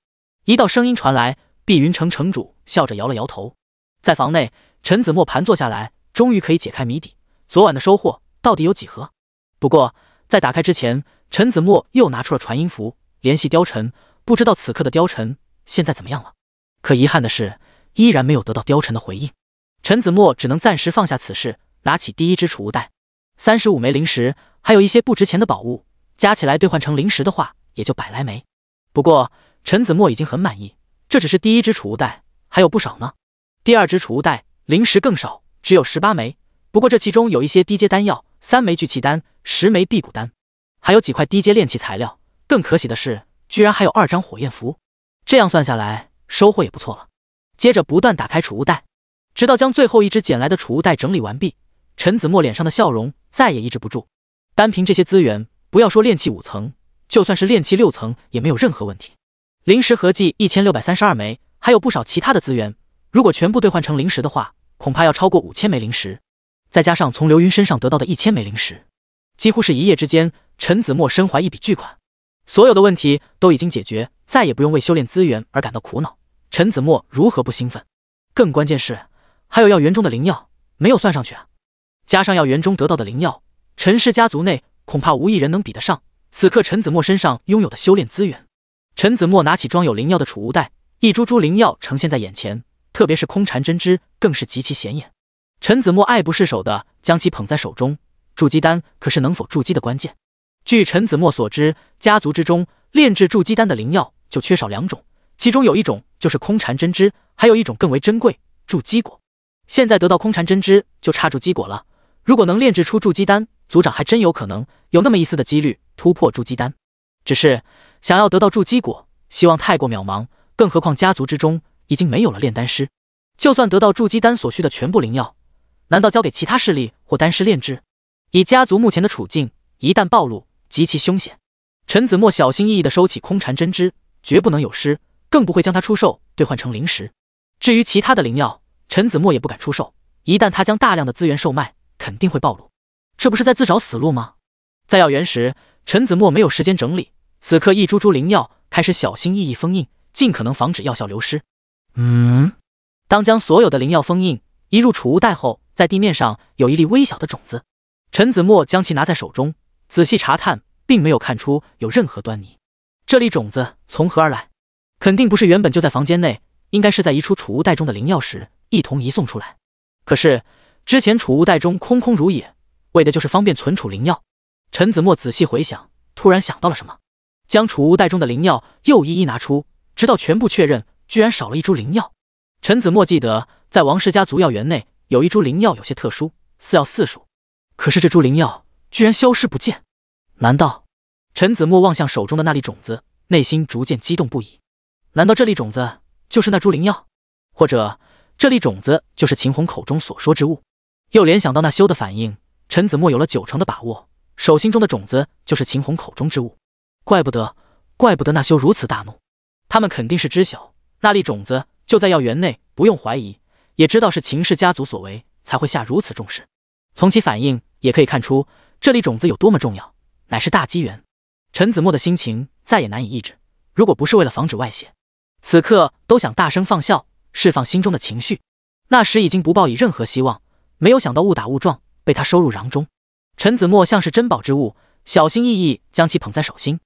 一道声音传来，碧云城城主笑着摇了摇头。在房内，陈子墨盘坐下来，终于可以解开谜底。昨晚的收获到底有几何？不过，在打开之前，陈子墨又拿出了传音符联系貂蝉，不知道此刻的貂蝉现在怎么样了。可遗憾的是，依然没有得到貂蝉的回应。陈子墨只能暂时放下此事。拿起第一只储物袋，三十五枚灵石，还有一些不值钱的宝物，加起来兑换成灵石的话，也就百来枚。不过陈子墨已经很满意，这只是第一只储物袋，还有不少呢。第二只储物袋灵石更少，只有十八枚。不过这其中有一些低阶丹药，三枚聚气丹，十枚辟谷丹，还有几块低阶炼器材料。更可喜的是，居然还有二张火焰符。这样算下来，收获也不错了。接着不断打开储物袋，直到将最后一只捡来的储物袋整理完毕。陈子墨脸上的笑容再也抑制不住。单凭这些资源，不要说炼气五层，就算是炼气六层也没有任何问题。灵石合计一千六百三十二枚，还有不少其他的资源。如果全部兑换成灵石的话，恐怕要超过五千枚灵石。再加上从刘云身上得到的一千枚灵石，几乎是一夜之间，陈子墨身怀一笔巨款。所有的问题都已经解决，再也不用为修炼资源而感到苦恼。陈子墨如何不兴奋？更关键是，还有药园中的灵药没有算上去啊！加上药园中得到的灵药，陈氏家族内恐怕无一人能比得上。此刻，陈子墨身上拥有的修炼资源，陈子墨拿起装有灵药的储物袋，一株株灵药呈现在眼前，特别是空蝉真枝更是极其显眼。陈子墨爱不释手的将其捧在手中。筑基丹可是能否筑基的关键。据陈子墨所知，家族之中炼制筑基丹的灵药就缺少两种，其中有一种就是空蝉真枝，还有一种更为珍贵，筑基果。现在得到空蝉真枝，就差筑基果了。如果能炼制出筑基丹，族长还真有可能有那么一丝的几率突破筑基丹。只是想要得到筑基果，希望太过渺茫。更何况家族之中已经没有了炼丹师，就算得到筑基丹所需的全部灵药，难道交给其他势力或丹师炼制？以家族目前的处境，一旦暴露，极其凶险。陈子墨小心翼翼地收起空蝉真枝，绝不能有失，更不会将它出售兑换成灵石。至于其他的灵药，陈子墨也不敢出售，一旦他将大量的资源售卖，肯定会暴露，这不是在自找死路吗？在药园时，陈子墨没有时间整理，此刻一株株灵药开始小心翼翼封印，尽可能防止药效流失。嗯，当将所有的灵药封印移入储物袋后，在地面上有一粒微小的种子。陈子墨将其拿在手中，仔细查探，并没有看出有任何端倪。这粒种子从何而来？肯定不是原本就在房间内，应该是在移出储物袋中的灵药时一同移送出来。可是。之前储物袋中空空如也，为的就是方便存储灵药。陈子墨仔细回想，突然想到了什么，将储物袋中的灵药又一一拿出，直到全部确认，居然少了一株灵药。陈子墨记得，在王氏家族药园内有一株灵药有些特殊，似药似树，可是这株灵药居然消失不见。难道？陈子墨望向手中的那粒种子，内心逐渐激动不已。难道这粒种子就是那株灵药？或者这粒种子就是秦红口中所说之物？又联想到那修的反应，陈子墨有了九成的把握，手心中的种子就是秦红口中之物。怪不得，怪不得那修如此大怒，他们肯定是知晓那粒种子就在药园内，不用怀疑，也知道是秦氏家族所为，才会下如此重视。从其反应也可以看出，这粒种子有多么重要，乃是大机缘。陈子墨的心情再也难以抑制，如果不是为了防止外泄，此刻都想大声放笑，释放心中的情绪。那时已经不抱以任何希望。没有想到误打误撞被他收入囊中，陈子墨像是珍宝之物，小心翼翼将其捧在手心。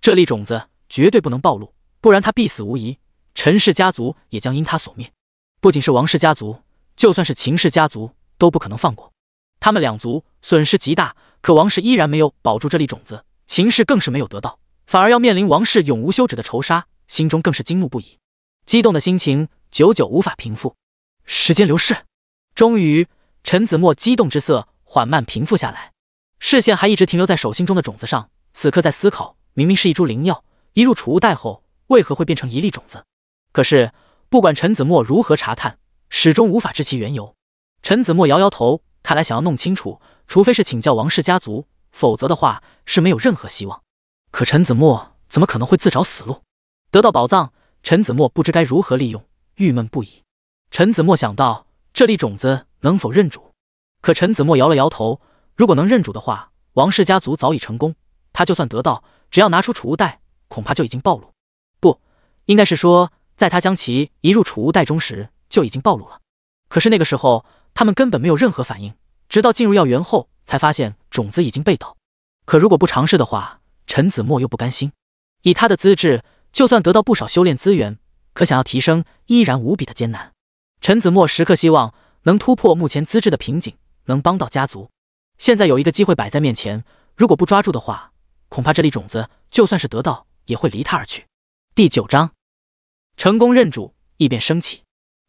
这粒种子绝对不能暴露，不然他必死无疑，陈氏家族也将因他所灭。不仅是王氏家族，就算是秦氏家族都不可能放过。他们两族损失极大，可王氏依然没有保住这粒种子，秦氏更是没有得到，反而要面临王氏永无休止的仇杀，心中更是惊怒不已，激动的心情久久无法平复。时间流逝，终于。陈子墨激动之色缓慢平复下来，视线还一直停留在手心中的种子上。此刻在思考，明明是一株灵药，一入储物袋后为何会变成一粒种子？可是不管陈子墨如何查探，始终无法知其缘由。陈子墨摇摇头，看来想要弄清楚，除非是请教王氏家族，否则的话是没有任何希望。可陈子墨怎么可能会自找死路？得到宝藏，陈子墨不知该如何利用，郁闷不已。陈子墨想到这粒种子。能否认主？可陈子墨摇了摇头。如果能认主的话，王氏家族早已成功。他就算得到，只要拿出储物袋，恐怕就已经暴露。不，应该是说，在他将其移入储物袋中时，就已经暴露了。可是那个时候，他们根本没有任何反应，直到进入药园后，才发现种子已经被盗。可如果不尝试的话，陈子墨又不甘心。以他的资质，就算得到不少修炼资源，可想要提升，依然无比的艰难。陈子墨时刻希望。能突破目前资质的瓶颈，能帮到家族。现在有一个机会摆在面前，如果不抓住的话，恐怕这粒种子就算是得到，也会离他而去。第九章，成功认主，异变升起。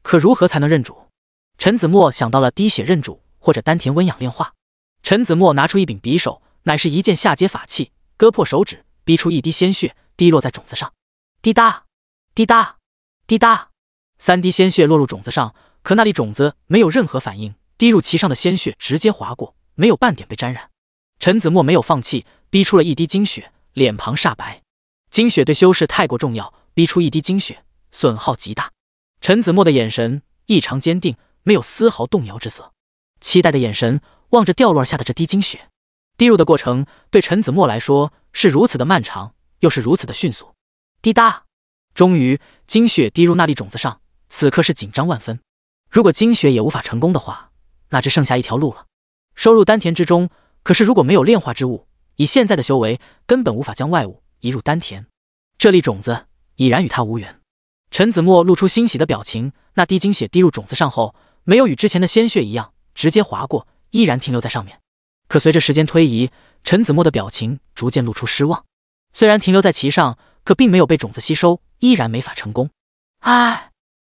可如何才能认主？陈子墨想到了滴血认主，或者丹田温养炼化。陈子墨拿出一柄匕首，乃是一件下阶法器，割破手指，逼出一滴鲜血，滴落在种子上。滴答，滴答，滴答，三滴鲜血落入种子上。可那粒种子没有任何反应，滴入其上的鲜血直接划过，没有半点被沾染。陈子墨没有放弃，逼出了一滴精血，脸庞煞白。精血对修士太过重要，逼出一滴精血损耗极大。陈子墨的眼神异常坚定，没有丝毫动摇之色，期待的眼神望着掉落下的这滴精血。滴入的过程对陈子墨来说是如此的漫长，又是如此的迅速。滴答，终于，精血滴入那粒种子上。此刻是紧张万分。如果精血也无法成功的话，那只剩下一条路了，收入丹田之中。可是如果没有炼化之物，以现在的修为，根本无法将外物移入丹田。这粒种子已然与他无缘。陈子墨露出欣喜的表情，那滴精血滴入种子上后，没有与之前的鲜血一样直接划过，依然停留在上面。可随着时间推移，陈子墨的表情逐渐露出失望。虽然停留在其上，可并没有被种子吸收，依然没法成功。唉，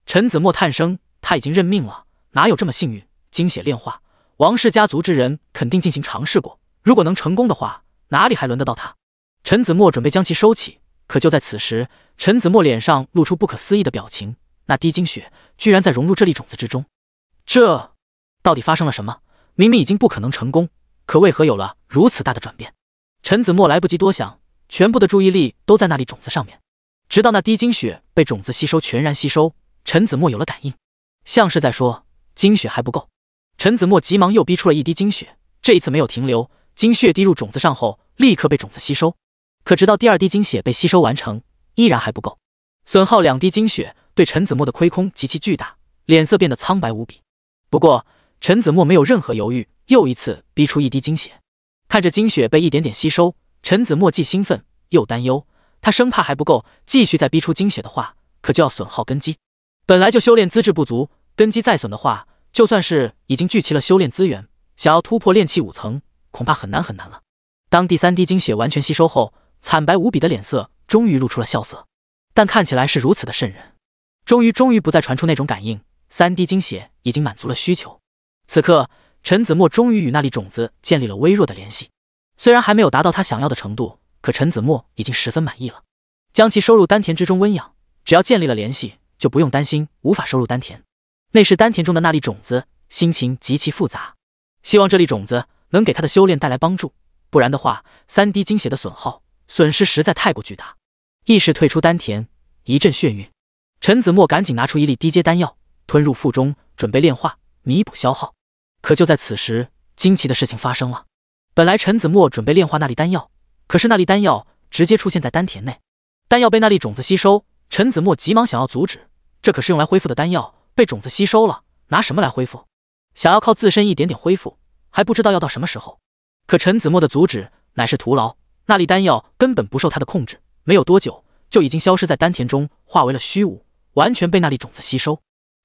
陈子墨叹声。他已经认命了，哪有这么幸运？精血炼化，王氏家族之人肯定进行尝试过。如果能成功的话，哪里还轮得到他？陈子墨准备将其收起，可就在此时，陈子墨脸上露出不可思议的表情。那滴精血居然在融入这粒种子之中，这到底发生了什么？明明已经不可能成功，可为何有了如此大的转变？陈子墨来不及多想，全部的注意力都在那粒种子上面。直到那滴精血被种子吸收，全然吸收。陈子墨有了感应。像是在说精血还不够，陈子墨急忙又逼出了一滴精血，这一次没有停留，精血滴入种子上后立刻被种子吸收。可直到第二滴精血被吸收完成，依然还不够，损耗两滴精血对陈子墨的亏空极其巨大，脸色变得苍白无比。不过陈子墨没有任何犹豫，又一次逼出一滴精血，看着精血被一点点吸收，陈子墨既兴奋又担忧，他生怕还不够，继续再逼出精血的话，可就要损耗根基。本来就修炼资质不足，根基再损的话，就算是已经聚齐了修炼资源，想要突破炼气五层，恐怕很难很难了。当第三滴精血完全吸收后，惨白无比的脸色终于露出了笑色，但看起来是如此的瘆人。终于，终于不再传出那种感应，三滴精血已经满足了需求。此刻，陈子墨终于与那粒种子建立了微弱的联系，虽然还没有达到他想要的程度，可陈子墨已经十分满意了，将其收入丹田之中温养。只要建立了联系。就不用担心无法收入丹田，那是丹田中的那粒种子，心情极其复杂。希望这粒种子能给他的修炼带来帮助，不然的话，三滴精血的损耗损失实在太过巨大。意识退出丹田，一阵眩晕。陈子墨赶紧拿出一粒低阶丹药，吞入腹中，准备炼化弥补消耗。可就在此时，惊奇的事情发生了：本来陈子墨准备炼化那粒丹药，可是那粒丹药直接出现在丹田内，丹药被那粒种子吸收。陈子墨急忙想要阻止。这可是用来恢复的丹药，被种子吸收了，拿什么来恢复？想要靠自身一点点恢复，还不知道要到什么时候。可陈子墨的阻止乃是徒劳，那粒丹药根本不受他的控制，没有多久就已经消失在丹田中，化为了虚无，完全被那粒种子吸收。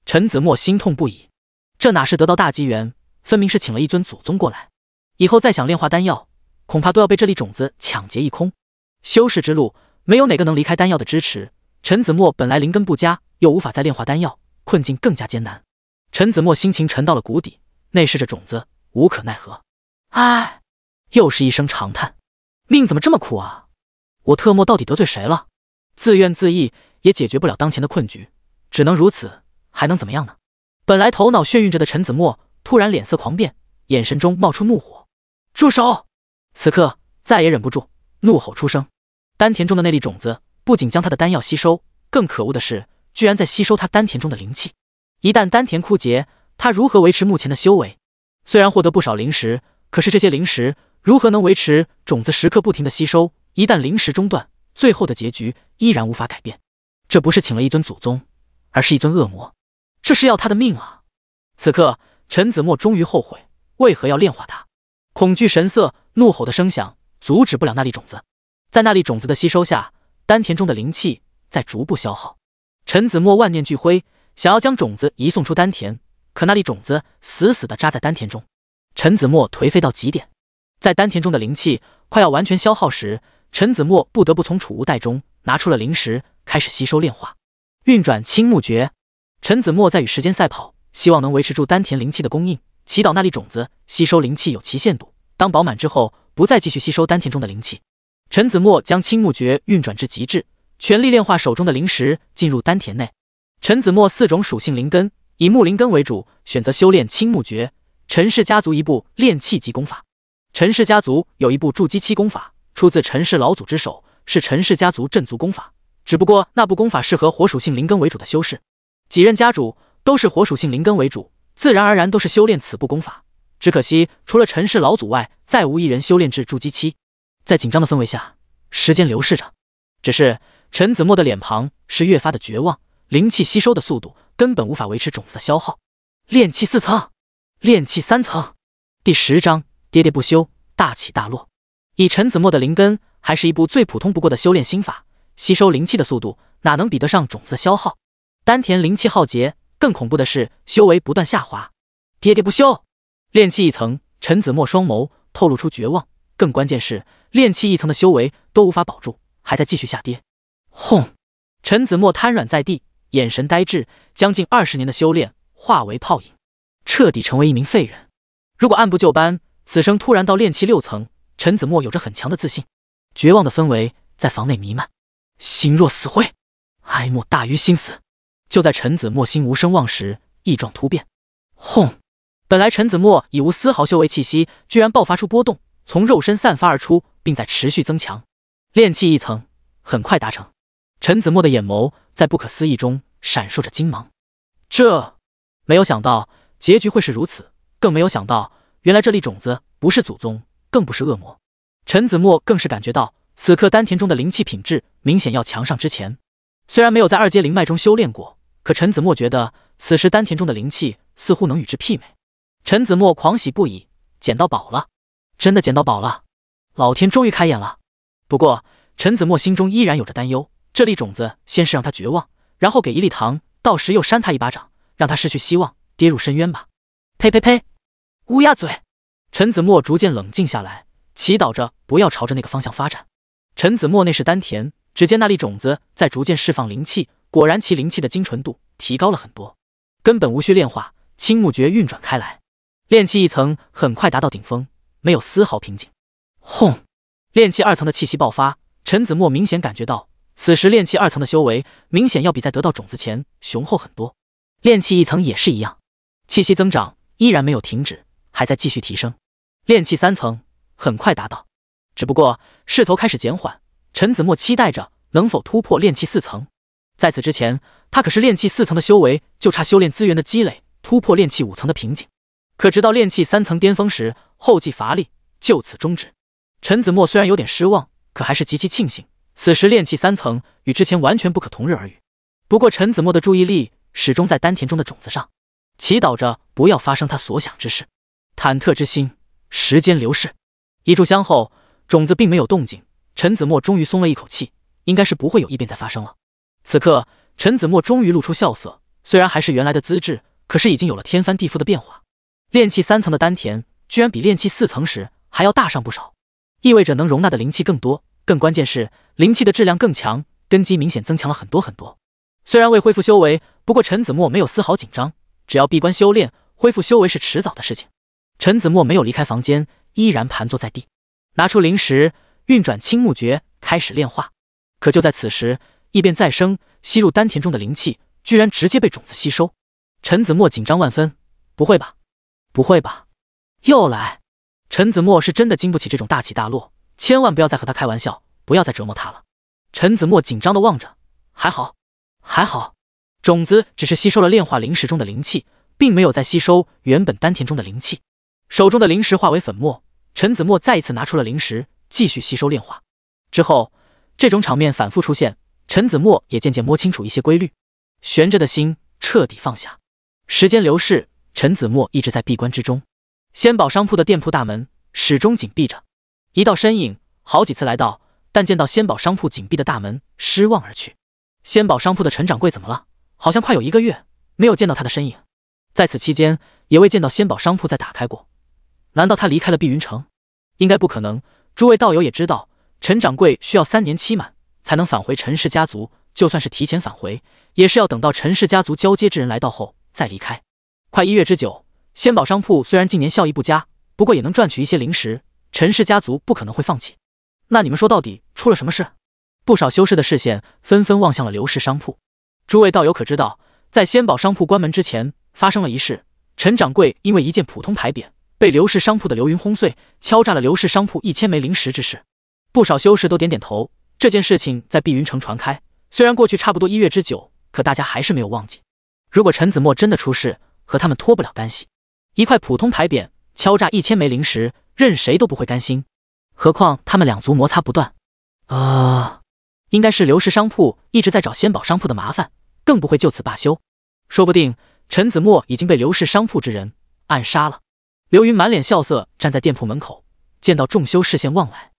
陈子墨心痛不已，这哪是得到大机缘，分明是请了一尊祖宗过来。以后再想炼化丹药，恐怕都要被这粒种子抢劫一空。修士之路，没有哪个能离开丹药的支持。陈子墨本来灵根不佳。又无法再炼化丹药，困境更加艰难。陈子墨心情沉到了谷底，内视着种子，无可奈何。唉，又是一声长叹，命怎么这么苦啊！我特莫到底得罪谁了？自怨自艾也解决不了当前的困局，只能如此，还能怎么样呢？本来头脑眩晕着的陈子墨突然脸色狂变，眼神中冒出怒火。住手！此刻再也忍不住，怒吼出声。丹田中的那粒种子不仅将他的丹药吸收，更可恶的是。居然在吸收他丹田中的灵气，一旦丹田枯竭，他如何维持目前的修为？虽然获得不少灵石，可是这些灵石如何能维持种子时刻不停的吸收？一旦灵石中断，最后的结局依然无法改变。这不是请了一尊祖宗，而是一尊恶魔，这是要他的命啊！此刻，陈子墨终于后悔为何要炼化他，恐惧神色，怒吼的声响，阻止不了那粒种子。在那粒种子的吸收下，丹田中的灵气在逐步消耗。陈子墨万念俱灰，想要将种子移送出丹田，可那粒种子死死的扎在丹田中。陈子墨颓废到极点，在丹田中的灵气快要完全消耗时，陈子墨不得不从储物袋中拿出了灵石，开始吸收炼化，运转青木诀。陈子墨在与时间赛跑，希望能维持住丹田灵气的供应，祈祷那粒种子吸收灵气有其限度，当饱满之后不再继续吸收丹田中的灵气。陈子墨将青木诀运转至极致。全力炼化手中的灵石，进入丹田内。陈子墨四种属性灵根以木灵根为主，选择修炼青木诀。陈氏家族一部炼气级功法。陈氏家族有一部筑基期功法，出自陈氏老祖之手，是陈氏家族镇族功法。只不过那部功法适合火属性灵根为主的修士。几任家主都是火属性灵根为主，自然而然都是修炼此部功法。只可惜除了陈氏老祖外，再无一人修炼至筑基期。在紧张的氛围下，时间流逝着，只是。陈子墨的脸庞是越发的绝望，灵气吸收的速度根本无法维持种子的消耗。炼气四层，炼气三层，第十章，喋喋不休，大起大落。以陈子墨的灵根，还是一部最普通不过的修炼心法，吸收灵气的速度哪能比得上种子的消耗？丹田灵气耗竭，更恐怖的是修为不断下滑，喋喋不休。炼气一层，陈子墨双眸透露出绝望，更关键是炼气一层的修为都无法保住，还在继续下跌。轰！陈子墨瘫软在地，眼神呆滞。将近二十年的修炼化为泡影，彻底成为一名废人。如果按部就班，此生突然到炼气六层，陈子墨有着很强的自信。绝望的氛围在房内弥漫，心若死灰。哀莫大于心死。就在陈子墨心无声望时，异状突变。轰！本来陈子墨已无丝毫修为气息，居然爆发出波动，从肉身散发而出，并在持续增强。炼气一层很快达成。陈子墨的眼眸在不可思议中闪烁着金芒，这没有想到结局会是如此，更没有想到原来这粒种子不是祖宗，更不是恶魔。陈子墨更是感觉到此刻丹田中的灵气品质明显要强上之前。虽然没有在二阶灵脉中修炼过，可陈子墨觉得此时丹田中的灵气似乎能与之媲美。陈子墨狂喜不已，捡到宝了，真的捡到宝了，老天终于开眼了。不过，陈子墨心中依然有着担忧。这粒种子先是让他绝望，然后给一粒糖，到时又扇他一巴掌，让他失去希望，跌入深渊吧。呸呸呸，乌鸦嘴！陈子墨逐渐冷静下来，祈祷着不要朝着那个方向发展。陈子墨那是丹田，只见那粒种子在逐渐释放灵气，果然其灵气的精纯度提高了很多，根本无需炼化。青木诀运转开来，炼气一层很快达到顶峰，没有丝毫瓶颈。轰！炼气二层的气息爆发，陈子墨明显感觉到。此时炼气二层的修为明显要比在得到种子前雄厚很多，炼气一层也是一样，气息增长依然没有停止，还在继续提升。炼气三层很快达到，只不过势头开始减缓。陈子墨期待着能否突破炼气四层，在此之前，他可是炼气四层的修为，就差修炼资源的积累突破炼气五层的瓶颈。可直到炼气三层巅峰时，后继乏力，就此终止。陈子墨虽然有点失望，可还是极其庆幸。此时炼气三层与之前完全不可同日而语。不过陈子墨的注意力始终在丹田中的种子上，祈祷着不要发生他所想之事。忐忑之心，时间流逝，一炷香后，种子并没有动静。陈子墨终于松了一口气，应该是不会有异变再发生了。此刻，陈子墨终于露出笑色，虽然还是原来的资质，可是已经有了天翻地覆的变化。炼气三层的丹田居然比炼气四层时还要大上不少，意味着能容纳的灵气更多。更关键是灵气的质量更强，根基明显增强了很多很多。虽然未恢复修为，不过陈子墨没有丝毫紧张，只要闭关修炼，恢复修为是迟早的事情。陈子墨没有离开房间，依然盘坐在地，拿出灵石，运转青木诀，开始炼化。可就在此时，异变再生，吸入丹田中的灵气居然直接被种子吸收。陈子墨紧张万分，不会吧，不会吧，又来！陈子墨是真的经不起这种大起大落。千万不要再和他开玩笑，不要再折磨他了。陈子墨紧张的望着，还好，还好，种子只是吸收了炼化灵石中的灵气，并没有再吸收原本丹田中的灵气。手中的灵石化为粉末，陈子墨再一次拿出了灵石，继续吸收炼化。之后，这种场面反复出现，陈子墨也渐渐摸清楚一些规律，悬着的心彻底放下。时间流逝，陈子墨一直在闭关之中，仙宝商铺的店铺大门始终紧闭着。一道身影，好几次来到，但见到仙宝商铺紧闭的大门，失望而去。仙宝商铺的陈掌柜怎么了？好像快有一个月没有见到他的身影，在此期间也未见到仙宝商铺再打开过。难道他离开了碧云城？应该不可能。诸位道友也知道，陈掌柜需要三年期满才能返回陈氏家族，就算是提前返回，也是要等到陈氏家族交接之人来到后再离开。快一月之久，仙宝商铺虽然近年效益不佳，不过也能赚取一些零食陈氏家族不可能会放弃，那你们说到底出了什么事？不少修士的视线纷纷望向了刘氏商铺。诸位道友可知道，在仙宝商铺关门之前发生了一事：陈掌柜因为一件普通牌匾被刘氏商铺的流云轰碎，敲诈了刘氏商铺一千枚灵石之事。不少修士都点点头。这件事情在碧云城传开，虽然过去差不多一月之久，可大家还是没有忘记。如果陈子墨真的出事，和他们脱不了干系。一块普通牌匾，敲诈一千枚灵石。任谁都不会甘心，何况他们两族摩擦不断，啊，应该是刘氏商铺一直在找仙宝商铺的麻烦，更不会就此罢休。说不定陈子墨已经被刘氏商铺之人暗杀了。刘云满脸笑色，站在店铺门口，见到众修视线望来，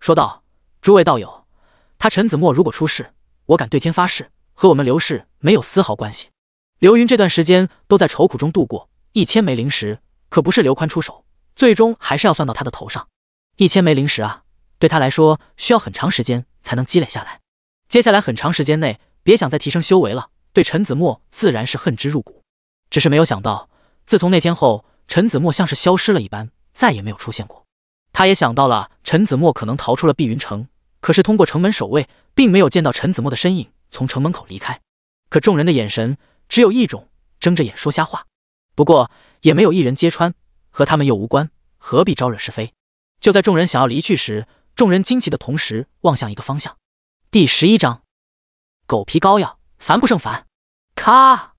说道：“诸位道友，他陈子墨如果出事，我敢对天发誓，和我们刘氏没有丝毫关系。”刘云这段时间都在愁苦中度过，一千枚灵石可不是刘宽出手。最终还是要算到他的头上，一千枚灵石啊，对他来说需要很长时间才能积累下来。接下来很长时间内，别想再提升修为了。对陈子墨自然是恨之入骨，只是没有想到，自从那天后，陈子墨像是消失了一般，再也没有出现过。他也想到了陈子墨可能逃出了碧云城，可是通过城门守卫，并没有见到陈子墨的身影从城门口离开。可众人的眼神只有一种，睁着眼说瞎话。不过也没有一人揭穿。和他们又无关，何必招惹是非？就在众人想要离去时，众人惊奇的同时望向一个方向。第十一章，狗皮膏药，烦不胜烦。咔！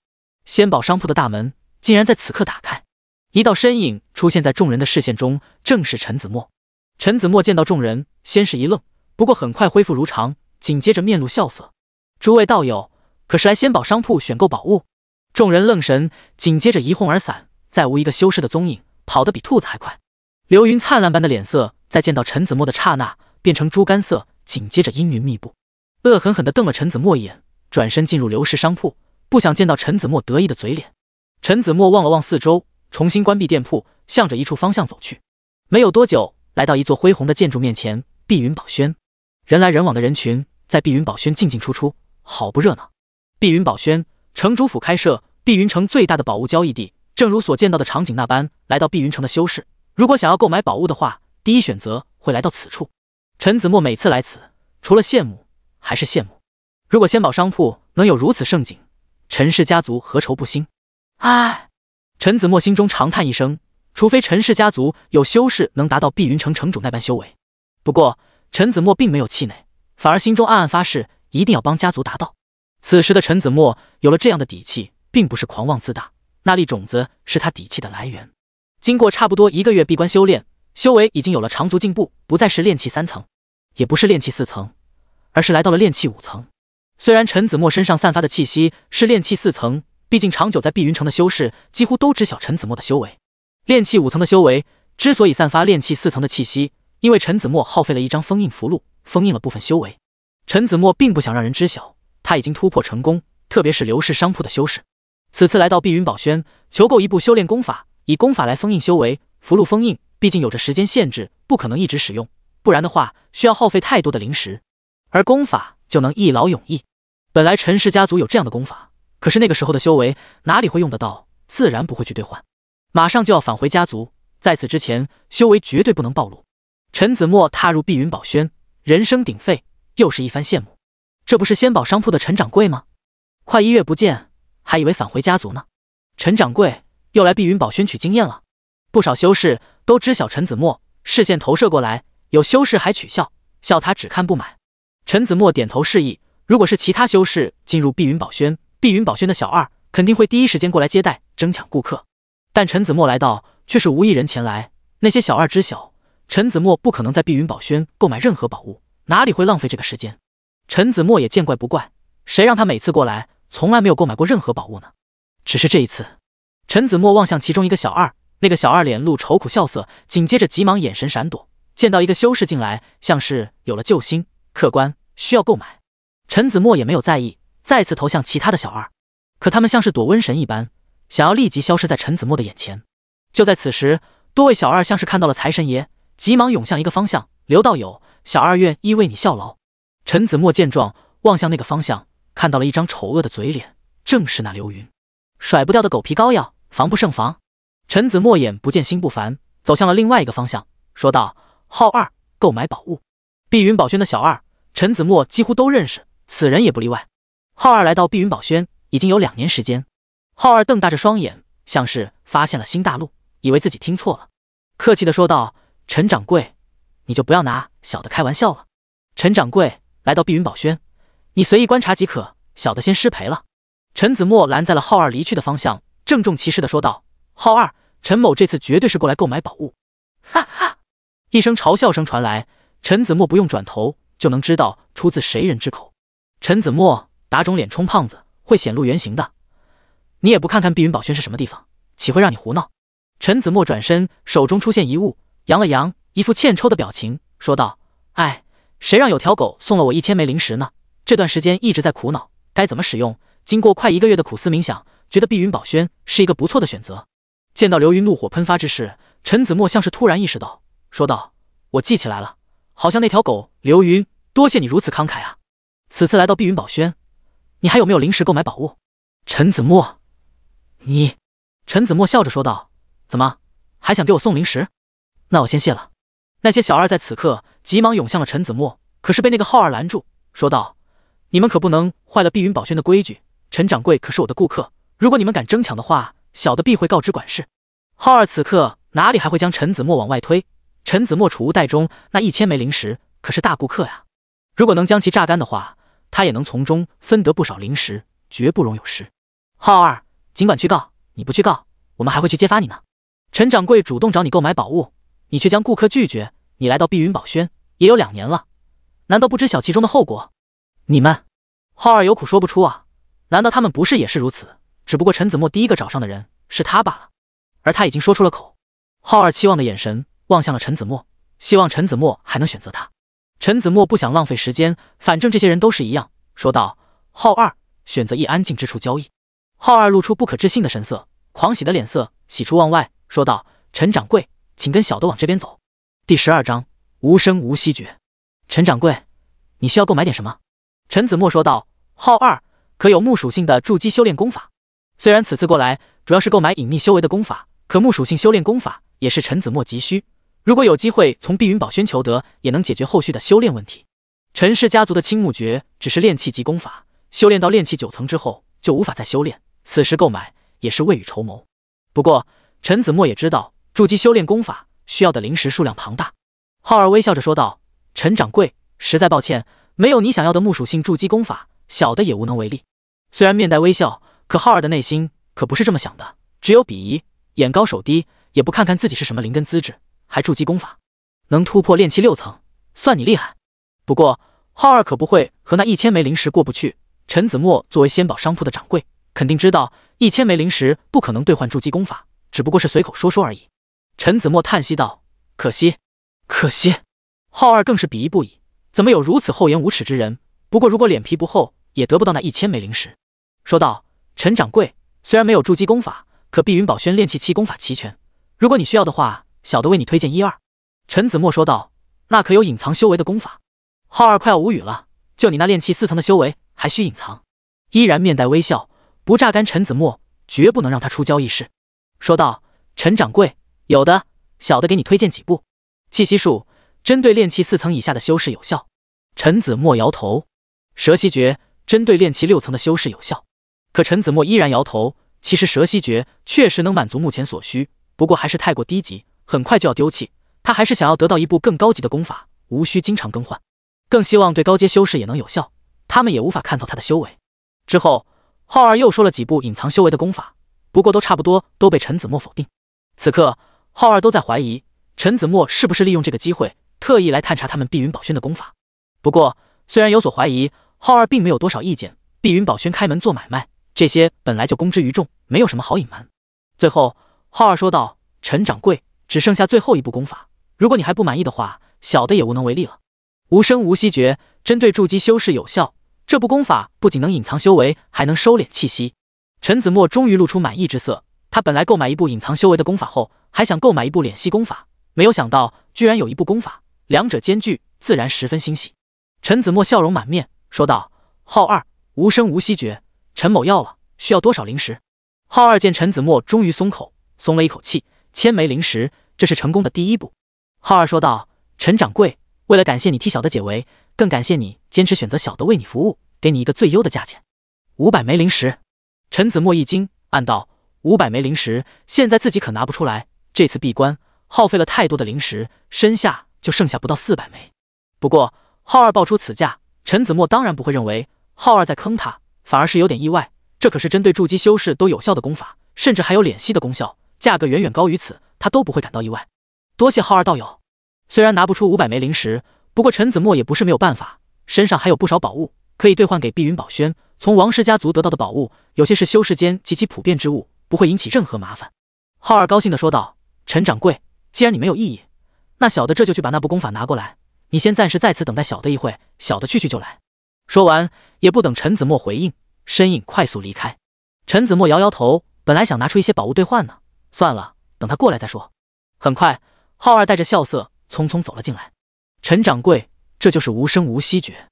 仙宝商铺的大门竟然在此刻打开，一道身影出现在众人的视线中，正是陈子墨。陈子墨见到众人，先是一愣，不过很快恢复如常，紧接着面露笑色：“诸位道友，可是来仙宝商铺选购宝物？”众人愣神，紧接着一哄而散，再无一个修士的踪影。跑得比兔子还快，刘云灿烂般的脸色，在见到陈子墨的刹那变成猪肝色，紧接着阴云密布，恶狠狠地瞪了陈子墨一眼，转身进入刘氏商铺，不想见到陈子墨得意的嘴脸。陈子墨望了望四周，重新关闭店铺，向着一处方向走去。没有多久，来到一座恢宏的建筑面前，碧云宝轩，人来人往的人群在碧云宝轩进进出出，好不热闹。碧云宝轩，城主府开设，碧云城最大的宝物交易地。正如所见到的场景那般，来到碧云城的修士，如果想要购买宝物的话，第一选择会来到此处。陈子墨每次来此，除了羡慕还是羡慕。如果仙宝商铺能有如此盛景，陈氏家族何愁不兴？唉，陈子墨心中长叹一声。除非陈氏家族有修士能达到碧云城城主那般修为。不过，陈子墨并没有气馁，反而心中暗暗发誓，一定要帮家族达到。此时的陈子墨有了这样的底气，并不是狂妄自大。那粒种子是他底气的来源。经过差不多一个月闭关修炼，修为已经有了长足进步，不再是炼气三层，也不是炼气四层，而是来到了炼气五层。虽然陈子墨身上散发的气息是炼气四层，毕竟长久在碧云城的修士几乎都知晓陈子墨的修为。炼气五层的修为之所以散发炼气四层的气息，因为陈子墨耗费了一张封印符箓，封印了部分修为。陈子墨并不想让人知晓他已经突破成功，特别是刘氏商铺的修士。此次来到碧云宝轩，求购一部修炼功法，以功法来封印修为。福禄封印毕竟有着时间限制，不可能一直使用，不然的话需要耗费太多的灵石，而功法就能一劳永逸。本来陈氏家族有这样的功法，可是那个时候的修为哪里会用得到？自然不会去兑换。马上就要返回家族，在此之前，修为绝对不能暴露。陈子墨踏入碧云宝轩，人声鼎沸，又是一番羡慕。这不是仙宝商铺的陈掌柜吗？快一月不见。还以为返回家族呢。陈掌柜又来碧云宝轩取经验了。不少修士都知晓陈子墨视线投射过来，有修士还取笑，笑他只看不买。陈子墨点头示意。如果是其他修士进入碧云宝轩，碧云宝轩的小二肯定会第一时间过来接待，争抢顾客。但陈子墨来到，却是无一人前来。那些小二知晓陈子墨不可能在碧云宝轩购买任何宝物，哪里会浪费这个时间？陈子墨也见怪不怪，谁让他每次过来？从来没有购买过任何宝物呢，只是这一次，陈子墨望向其中一个小二，那个小二脸露愁苦笑色，紧接着急忙眼神闪躲，见到一个修士进来，像是有了救星。客官需要购买，陈子墨也没有在意，再次投向其他的小二，可他们像是躲瘟神一般，想要立即消失在陈子墨的眼前。就在此时，多位小二像是看到了财神爷，急忙涌向一个方向。刘道友，小二愿意为你效劳。陈子墨见状，望向那个方向。看到了一张丑恶的嘴脸，正是那刘云，甩不掉的狗皮膏药，防不胜防。陈子墨眼不见心不烦，走向了另外一个方向，说道：“浩二，购买宝物。”碧云宝轩的小二陈子墨几乎都认识，此人也不例外。浩二来到碧云宝轩已经有两年时间，浩二瞪大着双眼，像是发现了新大陆，以为自己听错了，客气的说道：“陈掌柜，你就不要拿小的开玩笑了。”陈掌柜来到碧云宝轩。你随意观察即可，小的先失陪了。陈子墨拦在了浩二离去的方向，郑重其事的说道：“浩二，陈某这次绝对是过来购买宝物。”哈哈，一声嘲笑声传来，陈子墨不用转头就能知道出自谁人之口。陈子墨打肿脸充胖子会显露原形的，你也不看看碧云宝轩是什么地方，岂会让你胡闹？陈子墨转身，手中出现一物，扬了扬，一副欠抽的表情，说道：“哎，谁让有条狗送了我一千枚灵石呢？”这段时间一直在苦恼该怎么使用，经过快一个月的苦思冥想，觉得碧云宝轩是一个不错的选择。见到刘云怒火喷发之时，陈子墨像是突然意识到，说道：“我记起来了，好像那条狗刘云，多谢你如此慷慨啊！此次来到碧云宝轩，你还有没有零食购买宝物？”陈子墨，你……陈子墨笑着说道：“怎么还想给我送零食？那我先谢了。”那些小二在此刻急忙涌向了陈子墨，可是被那个浩二拦住，说道。你们可不能坏了碧云宝轩的规矩。陈掌柜可是我的顾客，如果你们敢争抢的话，小的必会告知管事。浩二此刻哪里还会将陈子墨往外推？陈子墨储物袋中那一千枚灵石可是大顾客呀，如果能将其榨干的话，他也能从中分得不少灵石，绝不容有失。浩二，尽管去告，你不去告，我们还会去揭发你呢。陈掌柜主动找你购买宝物，你却将顾客拒绝。你来到碧云宝轩也有两年了，难道不知晓其中的后果？你们，浩二有苦说不出啊！难道他们不是也是如此？只不过陈子墨第一个找上的人是他罢了。而他已经说出了口，浩二期望的眼神望向了陈子墨，希望陈子墨还能选择他。陈子墨不想浪费时间，反正这些人都是一样，说道：“浩二，选择一安静之处交易。”浩二露出不可置信的神色，狂喜的脸色，喜出望外，说道：“陈掌柜，请跟小的往这边走。”第十二章无声无息绝。陈掌柜，你需要购买点什么？陈子墨说道：“浩二，可有木属性的筑基修炼功法？虽然此次过来主要是购买隐秘修为的功法，可木属性修炼功法也是陈子墨急需。如果有机会从碧云宝轩求得，也能解决后续的修炼问题。陈氏家族的青木诀只是炼气级功法，修炼到炼气九层之后就无法再修炼，此时购买也是未雨绸缪。不过，陈子墨也知道筑基修炼功法需要的灵石数量庞大。”浩二微笑着说道：“陈掌柜，实在抱歉。”没有你想要的木属性筑基功法，小的也无能为力。虽然面带微笑，可浩二的内心可不是这么想的，只有鄙夷，眼高手低，也不看看自己是什么灵根资质，还筑基功法，能突破炼气六层，算你厉害。不过，浩二可不会和那一千枚灵石过不去。陈子墨作为仙宝商铺的掌柜，肯定知道一千枚灵石不可能兑换筑基功法，只不过是随口说说而已。陈子墨叹息道：“可惜，可惜。”浩二更是鄙夷不已。怎么有如此厚颜无耻之人？不过如果脸皮不厚，也得不到那一千枚灵石。说道：“陈掌柜，虽然没有筑基功法，可碧云宝轩炼气期功法齐全。如果你需要的话，小的为你推荐一二。”陈子墨说道：“那可有隐藏修为的功法？”浩二快要无语了，就你那炼气四层的修为，还需隐藏？依然面带微笑，不榨干陈子墨，绝不能让他出交易室。说道：“陈掌柜，有的，小的给你推荐几部气息术，针对炼气四层以下的修士有效。”陈子墨摇头，蛇息诀针对炼气六层的修士有效，可陈子墨依然摇头。其实蛇息诀确实能满足目前所需，不过还是太过低级，很快就要丢弃。他还是想要得到一部更高级的功法，无需经常更换，更希望对高阶修士也能有效。他们也无法看透他的修为。之后，浩二又说了几部隐藏修为的功法，不过都差不多都被陈子墨否定。此刻，浩二都在怀疑陈子墨是不是利用这个机会，特意来探查他们碧云宝轩的功法。不过，虽然有所怀疑，浩二并没有多少意见。碧云宝轩开门做买卖，这些本来就公之于众，没有什么好隐瞒。最后，浩二说道：“陈掌柜，只剩下最后一步功法，如果你还不满意的话，小的也无能为力了。”无声无息诀针对筑基修士有效，这部功法不仅能隐藏修为，还能收敛气息。陈子墨终于露出满意之色。他本来购买一部隐藏修为的功法后，还想购买一部敛息功法，没有想到居然有一部功法，两者兼具，自然十分欣喜。陈子墨笑容满面说道：“浩二无声无息诀，陈某要了，需要多少灵石？”浩二见陈子墨终于松口，松了一口气：“千枚灵石，这是成功的第一步。”浩二说道：“陈掌柜，为了感谢你替小的解围，更感谢你坚持选择小的为你服务，给你一个最优的价钱，五百枚灵石。”陈子墨一惊，暗道：“五百枚灵石，现在自己可拿不出来。这次闭关耗费了太多的灵石，身下就剩下不到四百枚。不过……”浩二爆出此价，陈子墨当然不会认为浩二在坑他，反而是有点意外。这可是针对筑基修士都有效的功法，甚至还有敛息的功效，价格远远高于此，他都不会感到意外。多谢浩二道友，虽然拿不出五百枚灵石，不过陈子墨也不是没有办法，身上还有不少宝物可以兑换给碧云宝轩。从王氏家族得到的宝物，有些是修士间极其普遍之物，不会引起任何麻烦。浩二高兴的说道：“陈掌柜，既然你没有异议，那小的这就去把那部功法拿过来。”你先暂时在此等待小的一会，小的去去就来。说完，也不等陈子墨回应，身影快速离开。陈子墨摇摇头，本来想拿出一些宝物兑换呢，算了，等他过来再说。很快，浩二带着笑色匆匆走了进来。陈掌柜，这就是无声无息诀。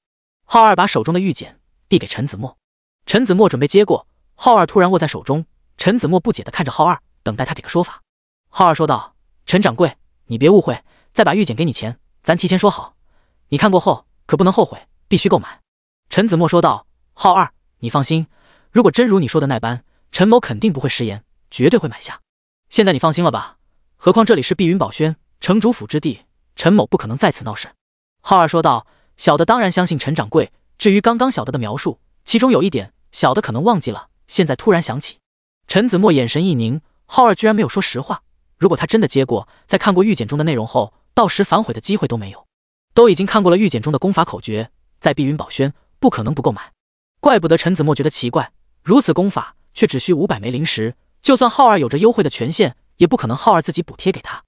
浩二把手中的玉简递给陈子墨，陈子墨准备接过，浩二突然握在手中。陈子墨不解的看着浩二，等待他给个说法。浩二说道：“陈掌柜，你别误会，再把玉简给你钱，咱提前说好。”你看过后可不能后悔，必须购买。”陈子墨说道。“浩二，你放心，如果真如你说的那般，陈某肯定不会食言，绝对会买下。现在你放心了吧？何况这里是碧云宝轩城主府之地，陈某不可能在此闹事。”浩二说道。“小的当然相信陈掌柜。至于刚刚小的的描述，其中有一点小的可能忘记了，现在突然想起。”陈子墨眼神一凝，浩二居然没有说实话。如果他真的接过，在看过预检中的内容后，到时反悔的机会都没有。都已经看过了玉简中的功法口诀，在碧云宝轩不可能不购买，怪不得陈子墨觉得奇怪，如此功法却只需五百枚灵石，就算浩二有着优惠的权限，也不可能浩二自己补贴给他。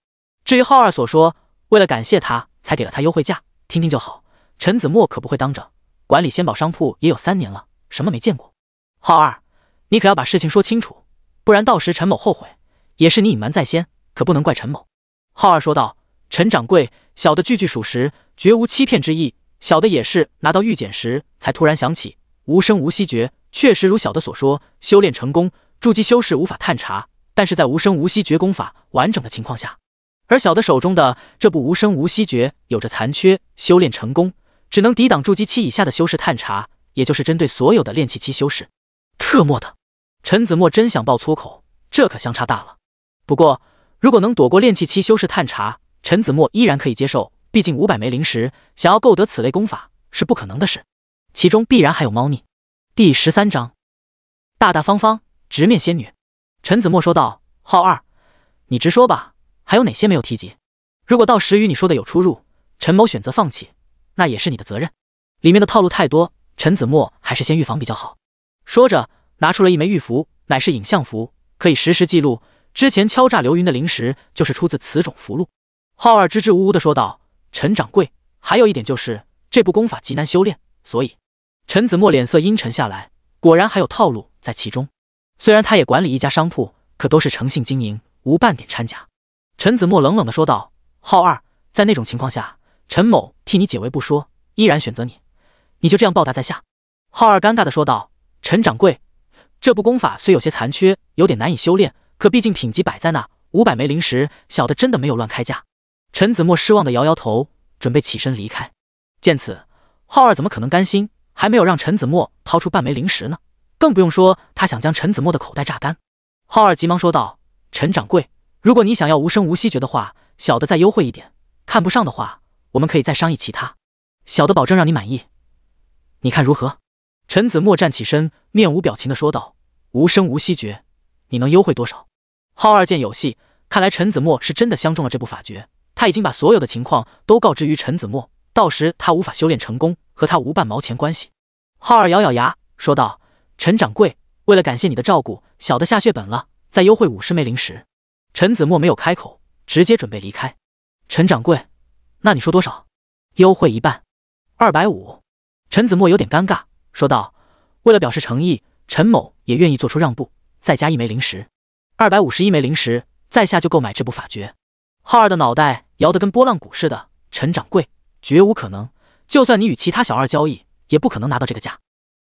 至于浩二所说，为了感谢他才给了他优惠价，听听就好，陈子墨可不会当着管理仙宝商铺也有三年了，什么没见过。浩二，你可要把事情说清楚，不然到时陈某后悔，也是你隐瞒在先，可不能怪陈某。浩二说道。陈掌柜，小的句句属实，绝无欺骗之意。小的也是拿到玉简时才突然想起，无声无息诀确实如小的所说，修炼成功，筑基修士无法探查。但是在无声无息诀功法完整的情况下，而小的手中的这部无声无息诀有着残缺，修炼成功只能抵挡筑基期以下的修士探查，也就是针对所有的炼气期修士。特莫的，陈子墨真想爆粗口，这可相差大了。不过如果能躲过炼气期修士探查，陈子墨依然可以接受，毕竟五百枚灵石，想要购得此类功法是不可能的事，其中必然还有猫腻。第十三章，大大方方直面仙女。陈子墨说道：“浩二，你直说吧，还有哪些没有提及？如果到时与你说的有出入，陈某选择放弃，那也是你的责任。里面的套路太多，陈子墨还是先预防比较好。”说着，拿出了一枚玉符，乃是影像符，可以实时记录。之前敲诈刘云的灵石，就是出自此种符箓。浩二支支吾吾的说道：“陈掌柜，还有一点就是这部功法极难修炼，所以……”陈子墨脸色阴沉下来，果然还有套路在其中。虽然他也管理一家商铺，可都是诚信经营，无半点掺假。陈子墨冷冷的说道：“浩二，在那种情况下，陈某替你解围不说，依然选择你，你就这样报答在下。”浩二尴尬的说道：“陈掌柜，这部功法虽有些残缺，有点难以修炼，可毕竟品级摆在那，五百枚灵石，小的真的没有乱开价。”陈子墨失望的摇摇头，准备起身离开。见此，浩二怎么可能甘心？还没有让陈子墨掏出半枚灵石呢，更不用说他想将陈子墨的口袋榨干。浩二急忙说道：“陈掌柜，如果你想要无声无息诀的话，小的再优惠一点。看不上的话，我们可以再商议其他。小的保证让你满意，你看如何？”陈子墨站起身，面无表情地说道：“无声无息诀，你能优惠多少？”浩二见有戏，看来陈子墨是真的相中了这部法诀。他已经把所有的情况都告知于陈子墨，到时他无法修炼成功，和他无半毛钱关系。浩二咬咬牙说道：“陈掌柜，为了感谢你的照顾，小的下血本了，再优惠五十枚灵石。”陈子墨没有开口，直接准备离开。陈掌柜，那你说多少？优惠一半，二百五。陈子墨有点尴尬，说道：“为了表示诚意，陈某也愿意做出让步，再加一枚灵石，二百五十一枚灵石，在下就购买这部法诀。”浩二的脑袋。摇得跟波浪鼓似的，陈掌柜绝无可能。就算你与其他小二交易，也不可能拿到这个价。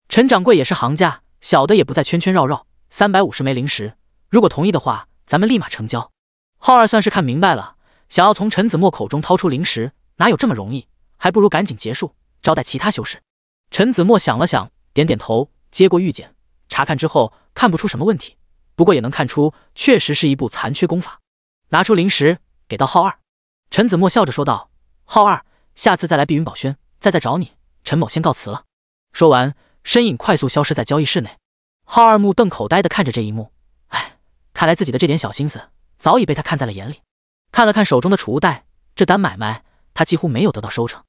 陈掌柜也是行家，小的也不再圈圈绕绕。三百五十枚灵石，如果同意的话，咱们立马成交。浩二算是看明白了，想要从陈子墨口中掏出灵石，哪有这么容易？还不如赶紧结束，招待其他修士。陈子墨想了想，点点头，接过玉简查看之后，看不出什么问题，不过也能看出确实是一部残缺功法。拿出灵石给到浩二。陈子墨笑着说道：“浩二，下次再来碧云宝轩，再再找你。陈某先告辞了。”说完，身影快速消失在交易室内。浩二目瞪口呆的看着这一幕，哎，看来自己的这点小心思早已被他看在了眼里。看了看手中的储物袋，这单买卖他几乎没有得到收成。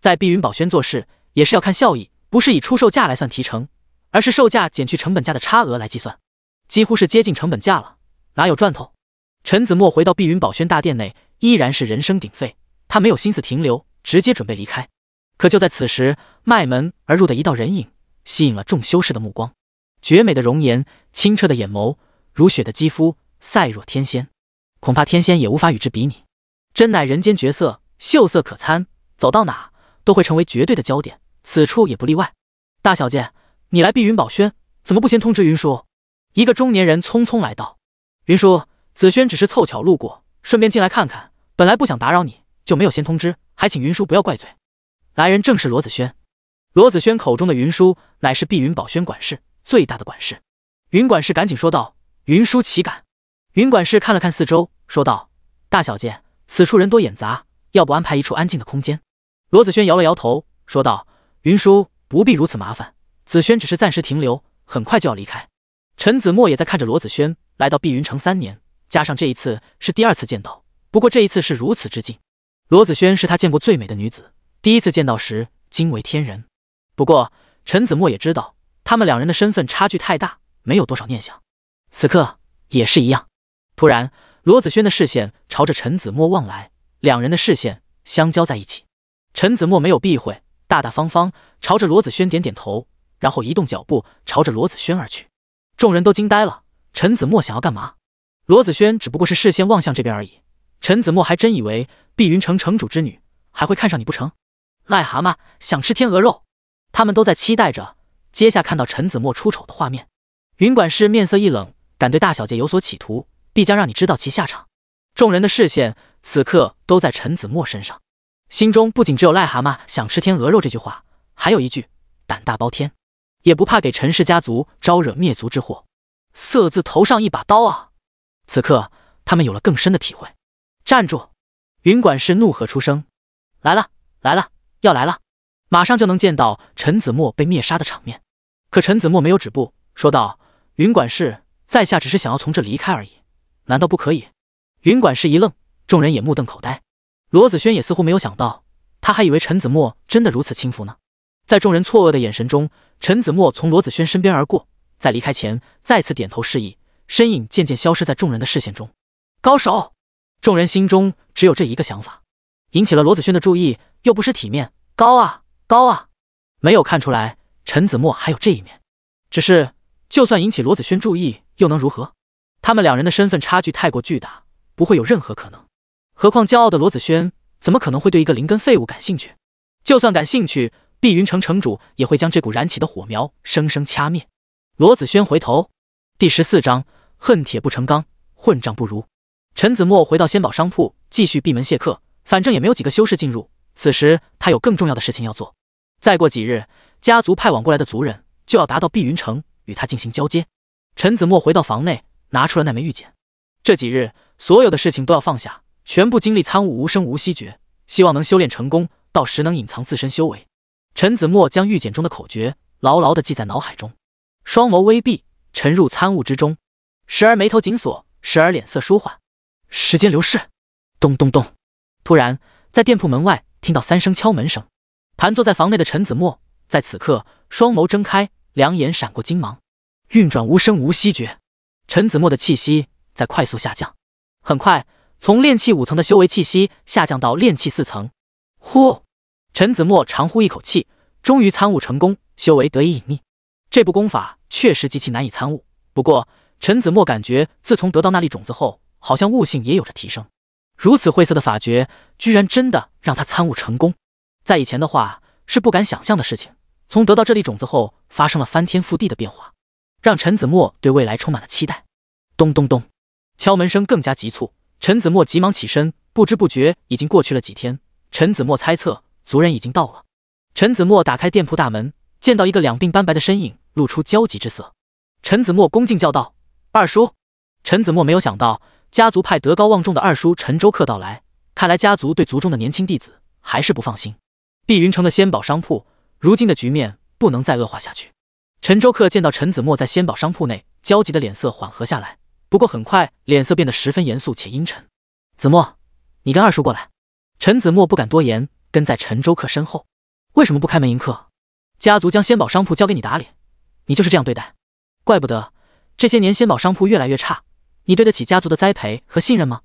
在碧云宝轩做事也是要看效益，不是以出售价来算提成，而是售价减去成本价的差额来计算，几乎是接近成本价了，哪有赚头？陈子墨回到碧云宝轩大殿内。依然是人声鼎沸，他没有心思停留，直接准备离开。可就在此时，迈门而入的一道人影吸引了众修士的目光。绝美的容颜，清澈的眼眸，如雪的肌肤，赛若天仙，恐怕天仙也无法与之比拟，真乃人间绝色，秀色可餐。走到哪都会成为绝对的焦点，此处也不例外。大小姐，你来碧云宝轩，怎么不先通知云叔？一个中年人匆匆来到。云叔，紫萱只是凑巧路过。顺便进来看看，本来不想打扰你，就没有先通知，还请云叔不要怪罪。来人正是罗子轩。罗子轩口中的云叔，乃是碧云宝轩管事最大的管事云管事，赶紧说道：“云叔岂敢？”云管事看了看四周，说道：“大小姐，此处人多眼杂，要不安排一处安静的空间？”罗子轩摇了摇头，说道：“云叔不必如此麻烦，子轩只是暂时停留，很快就要离开。”陈子墨也在看着罗子轩，来到碧云城三年。加上这一次是第二次见到，不过这一次是如此之近。罗子轩是他见过最美的女子，第一次见到时惊为天人。不过陈子墨也知道他们两人的身份差距太大，没有多少念想。此刻也是一样。突然，罗子轩的视线朝着陈子墨望来，两人的视线相交在一起。陈子墨没有避讳，大大方方朝着罗子轩点点头，然后移动脚步朝着罗子轩而去。众人都惊呆了，陈子墨想要干嘛？罗子轩只不过是视线望向这边而已，陈子墨还真以为碧云城城主之女还会看上你不成？癞蛤蟆想吃天鹅肉，他们都在期待着接下看到陈子墨出丑的画面。云管事面色一冷，敢对大小姐有所企图，必将让你知道其下场。众人的视线此刻都在陈子墨身上，心中不仅只有“癞蛤蟆想吃天鹅肉”这句话，还有一句“胆大包天”，也不怕给陈氏家族招惹灭族之祸。色字头上一把刀啊！此刻，他们有了更深的体会。站住！云管事怒喝出声：“来了，来了，要来了，马上就能见到陈子墨被灭杀的场面。”可陈子墨没有止步，说道：“云管事，在下只是想要从这离开而已，难道不可以？”云管事一愣，众人也目瞪口呆。罗子轩也似乎没有想到，他还以为陈子墨真的如此轻浮呢。在众人错愕的眼神中，陈子墨从罗子轩身边而过，在离开前再次点头示意。身影渐渐消失在众人的视线中。高手，众人心中只有这一个想法，引起了罗子轩的注意，又不失体面。高啊，高啊！没有看出来陈子墨还有这一面。只是，就算引起罗子轩注意，又能如何？他们两人的身份差距太过巨大，不会有任何可能。何况骄傲的罗子轩，怎么可能会对一个灵根废物感兴趣？就算感兴趣，碧云城城主也会将这股燃起的火苗生生掐灭。罗子轩回头，第十四章。恨铁不成钢，混账不如。陈子墨回到仙宝商铺，继续闭门谢客，反正也没有几个修士进入。此时他有更重要的事情要做。再过几日，家族派往过来的族人就要达到碧云城，与他进行交接。陈子墨回到房内，拿出了那枚玉简。这几日所有的事情都要放下，全部精力参悟无声无息诀，希望能修炼成功，到时能隐藏自身修为。陈子墨将玉简中的口诀牢牢地记在脑海中，双眸微闭，沉入参悟之中。时而眉头紧锁，时而脸色舒缓。时间流逝，咚咚咚！突然，在店铺门外听到三声敲门声。盘坐在房内的陈子墨，在此刻双眸睁开，两眼闪过金芒，运转无声无息诀。陈子墨的气息在快速下降，很快从炼气五层的修为气息下降到炼气四层。呼！陈子墨长呼一口气，终于参悟成功，修为得以隐匿。这部功法确实极其难以参悟，不过。陈子墨感觉，自从得到那粒种子后，好像悟性也有着提升。如此晦涩的法诀，居然真的让他参悟成功，在以前的话是不敢想象的事情。从得到这粒种子后，发生了翻天覆地的变化，让陈子墨对未来充满了期待。咚咚咚，敲门声更加急促。陈子墨急忙起身，不知不觉已经过去了几天。陈子墨猜测族人已经到了。陈子墨打开店铺大门，见到一个两鬓斑白的身影，露出焦急之色。陈子墨恭敬叫道。二叔，陈子墨没有想到家族派德高望重的二叔陈周克到来，看来家族对族中的年轻弟子还是不放心。碧云城的仙宝商铺，如今的局面不能再恶化下去。陈周克见到陈子墨在仙宝商铺内，焦急的脸色缓和下来，不过很快脸色变得十分严肃且阴沉。子墨，你跟二叔过来。陈子墨不敢多言，跟在陈周克身后。为什么不开门迎客？家族将仙宝商铺交给你打理，你就是这样对待？怪不得。这些年，仙宝商铺越来越差，你对得起家族的栽培和信任吗？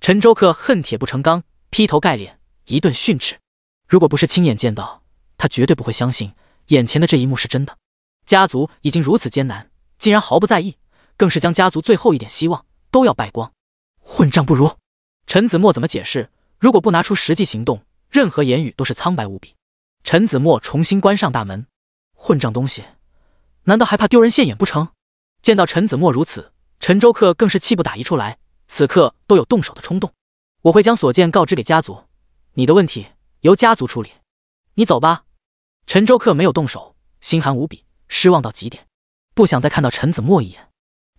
陈周克恨铁不成钢，劈头盖脸一顿训斥。如果不是亲眼见到，他绝对不会相信眼前的这一幕是真的。家族已经如此艰难，竟然毫不在意，更是将家族最后一点希望都要败光，混账不如！陈子墨怎么解释？如果不拿出实际行动，任何言语都是苍白无比。陈子墨重新关上大门，混账东西，难道还怕丢人现眼不成？见到陈子墨如此，陈周克更是气不打一处来，此刻都有动手的冲动。我会将所见告知给家族，你的问题由家族处理。你走吧。陈周克没有动手，心寒无比，失望到极点，不想再看到陈子墨一眼。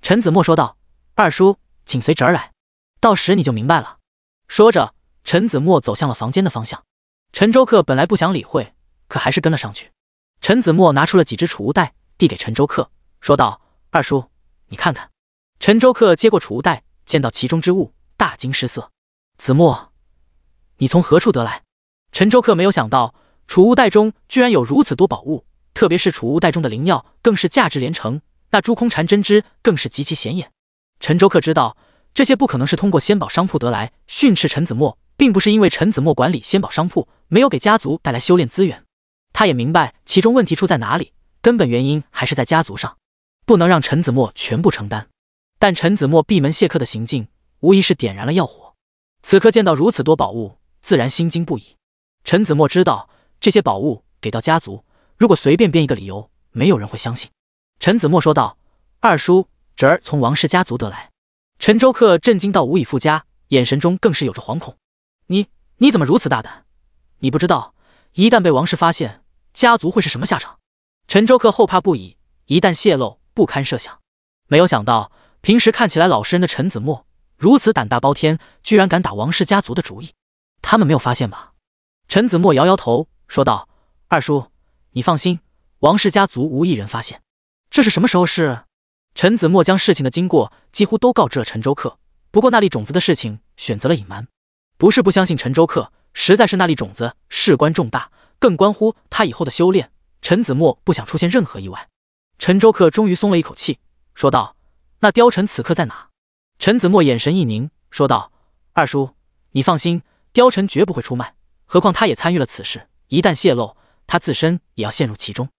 陈子墨说道：“二叔，请随侄儿来，到时你就明白了。”说着，陈子墨走向了房间的方向。陈周克本来不想理会，可还是跟了上去。陈子墨拿出了几只储物袋，递给陈周克，说道。二叔，你看看，陈周克接过储物袋，见到其中之物，大惊失色。子墨，你从何处得来？陈周克没有想到，储物袋中居然有如此多宝物，特别是储物袋中的灵药，更是价值连城。那朱空禅真织更是极其显眼。陈周克知道，这些不可能是通过仙宝商铺得来。训斥陈子墨，并不是因为陈子墨管理仙宝商铺没有给家族带来修炼资源，他也明白其中问题出在哪里，根本原因还是在家族上。不能让陈子墨全部承担，但陈子墨闭门谢客的行径无疑是点燃了药火。此刻见到如此多宝物，自然心惊不已。陈子墨知道这些宝物给到家族，如果随便编一个理由，没有人会相信。陈子墨说道：“二叔，侄儿从王氏家族得来。”陈周克震惊到无以复加，眼神中更是有着惶恐。你你怎么如此大胆？你不知道一旦被王氏发现，家族会是什么下场？陈周克后怕不已，一旦泄露。不堪设想，没有想到平时看起来老实人的陈子墨如此胆大包天，居然敢打王氏家族的主意。他们没有发现吧？陈子墨摇摇头说道：“二叔，你放心，王氏家族无一人发现。这是什么时候事？”陈子墨将事情的经过几乎都告知了陈周克，不过那粒种子的事情选择了隐瞒。不是不相信陈周克，实在是那粒种子事关重大，更关乎他以后的修炼。陈子墨不想出现任何意外。陈周克终于松了一口气，说道：“那貂蝉此刻在哪？”陈子墨眼神一凝，说道：“二叔，你放心，貂蝉绝不会出卖。何况他也参与了此事，一旦泄露，他自身也要陷入其中。”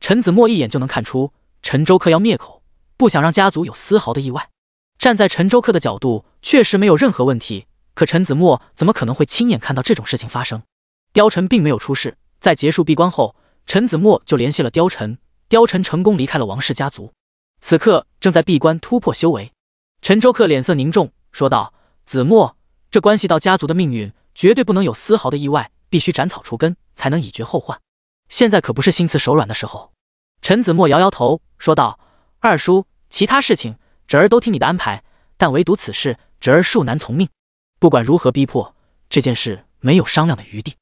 陈子墨一眼就能看出，陈周克要灭口，不想让家族有丝毫的意外。站在陈周克的角度，确实没有任何问题。可陈子墨怎么可能会亲眼看到这种事情发生？貂蝉并没有出事，在结束闭关后，陈子墨就联系了貂蝉。貂蝉成功离开了王氏家族，此刻正在闭关突破修为。陈周克脸色凝重，说道：“子墨，这关系到家族的命运，绝对不能有丝毫的意外，必须斩草除根，才能以绝后患。现在可不是心慈手软的时候。”陈子墨摇摇头，说道：“二叔，其他事情侄儿都听你的安排，但唯独此事，侄儿恕难从命。不管如何逼迫，这件事没有商量的余地。”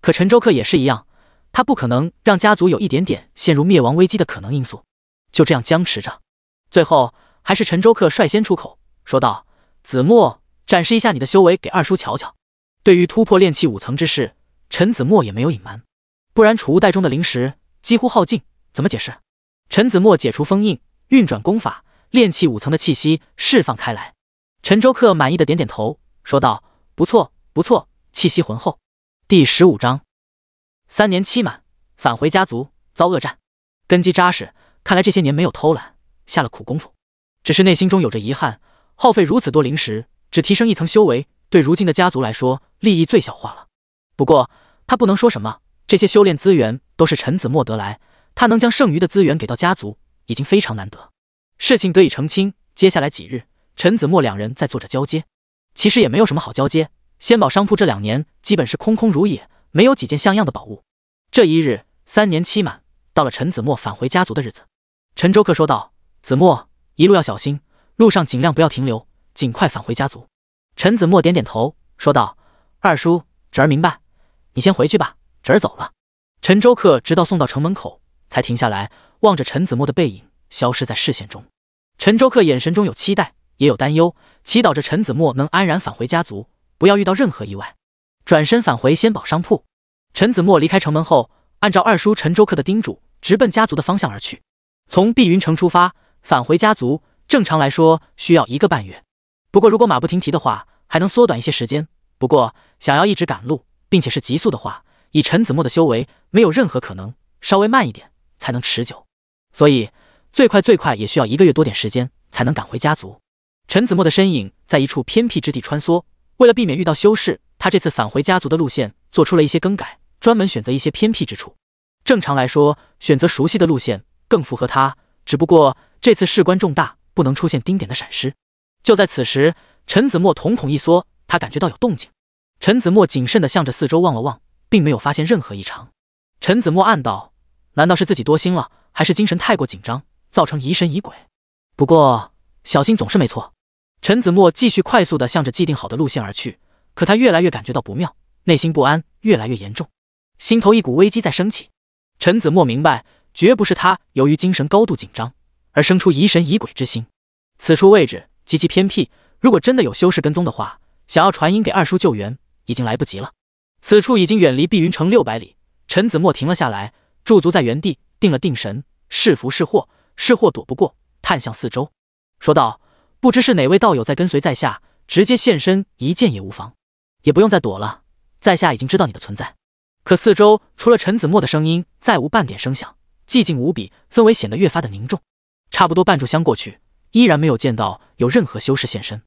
可陈周克也是一样。他不可能让家族有一点点陷入灭亡危机的可能因素，就这样僵持着。最后还是陈周克率先出口，说道：“子墨，展示一下你的修为给二叔瞧瞧。”对于突破炼气五层之事，陈子墨也没有隐瞒，不然储物袋中的灵石几乎耗尽，怎么解释？陈子墨解除封印，运转功法，炼气五层的气息释放开来。陈周克满意的点点头，说道：“不错，不错，气息浑厚。”第十五章。三年期满，返回家族遭恶战，根基扎实，看来这些年没有偷懒，下了苦功夫。只是内心中有着遗憾，耗费如此多灵石，只提升一层修为，对如今的家族来说，利益最小化了。不过他不能说什么，这些修炼资源都是陈子墨得来，他能将剩余的资源给到家族，已经非常难得。事情得以澄清，接下来几日，陈子墨两人在做着交接，其实也没有什么好交接。仙宝商铺这两年基本是空空如也。没有几件像样的宝物。这一日，三年期满，到了陈子墨返回家族的日子。陈周克说道：“子墨，一路要小心，路上尽量不要停留，尽快返回家族。”陈子墨点点头，说道：“二叔，侄儿明白。你先回去吧，侄儿走了。”陈周克直到送到城门口，才停下来，望着陈子墨的背影消失在视线中。陈周克眼神中有期待，也有担忧，祈祷着陈子墨能安然返回家族，不要遇到任何意外。转身返回仙宝商铺，陈子墨离开城门后，按照二叔陈周克的叮嘱，直奔家族的方向而去。从碧云城出发返回家族，正常来说需要一个半月，不过如果马不停蹄的话，还能缩短一些时间。不过想要一直赶路，并且是急速的话，以陈子墨的修为，没有任何可能。稍微慢一点才能持久，所以最快最快也需要一个月多点时间才能赶回家族。陈子墨的身影在一处偏僻之地穿梭。为了避免遇到修士，他这次返回家族的路线做出了一些更改，专门选择一些偏僻之处。正常来说，选择熟悉的路线更符合他，只不过这次事关重大，不能出现丁点的闪失。就在此时，陈子墨瞳孔一缩，他感觉到有动静。陈子墨谨慎地向着四周望了望，并没有发现任何异常。陈子墨暗道：难道是自己多心了，还是精神太过紧张，造成疑神疑鬼？不过，小心总是没错。陈子墨继续快速的向着既定好的路线而去，可他越来越感觉到不妙，内心不安越来越严重，心头一股危机在升起。陈子墨明白，绝不是他由于精神高度紧张而生出疑神疑鬼之心。此处位置极其偏僻，如果真的有修士跟踪的话，想要传音给二叔救援已经来不及了。此处已经远离碧云城六百里，陈子墨停了下来，驻足在原地，定了定神，是福是祸，是祸躲不过。探向四周，说道。不知是哪位道友在跟随在下，直接现身一见也无妨，也不用再躲了。在下已经知道你的存在。可四周除了陈子墨的声音，再无半点声响，寂静无比，氛围显得越发的凝重。差不多半炷香过去，依然没有见到有任何修士现身。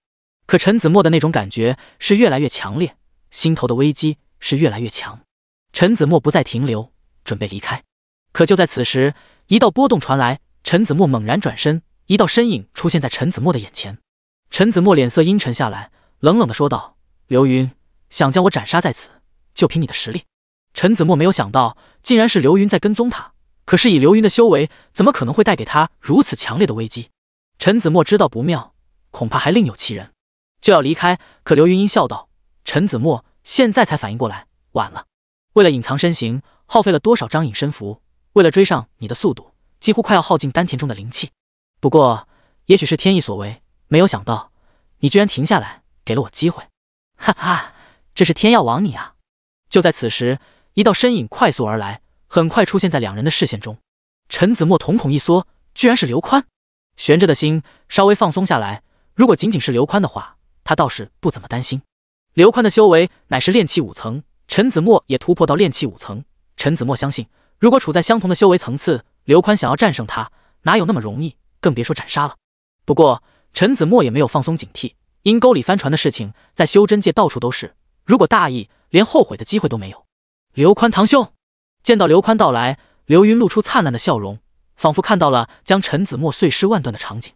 可陈子墨的那种感觉是越来越强烈，心头的危机是越来越强。陈子墨不再停留，准备离开。可就在此时，一道波动传来，陈子墨猛然转身。一道身影出现在陈子墨的眼前，陈子墨脸色阴沉下来，冷冷的说道：“刘云，想将我斩杀在此，就凭你的实力？”陈子墨没有想到，竟然是刘云在跟踪他。可是以刘云的修为，怎么可能会带给他如此强烈的危机？陈子墨知道不妙，恐怕还另有其人，就要离开。可刘云阴笑道：“陈子墨，现在才反应过来，晚了。为了隐藏身形，耗费了多少张隐身符？为了追上你的速度，几乎快要耗尽丹田中的灵气。”不过，也许是天意所为，没有想到你居然停下来，给了我机会，哈哈，这是天要亡你啊！就在此时，一道身影快速而来，很快出现在两人的视线中。陈子墨瞳孔一缩，居然是刘宽，悬着的心稍微放松下来。如果仅仅是刘宽的话，他倒是不怎么担心。刘宽的修为乃是炼气五层，陈子墨也突破到炼气五层。陈子墨相信，如果处在相同的修为层次，刘宽想要战胜他，哪有那么容易？更别说斩杀了。不过陈子墨也没有放松警惕，阴沟里翻船的事情在修真界到处都是，如果大意，连后悔的机会都没有。刘宽堂兄，见到刘宽到来，刘云露出灿烂的笑容，仿佛看到了将陈子墨碎尸万段的场景。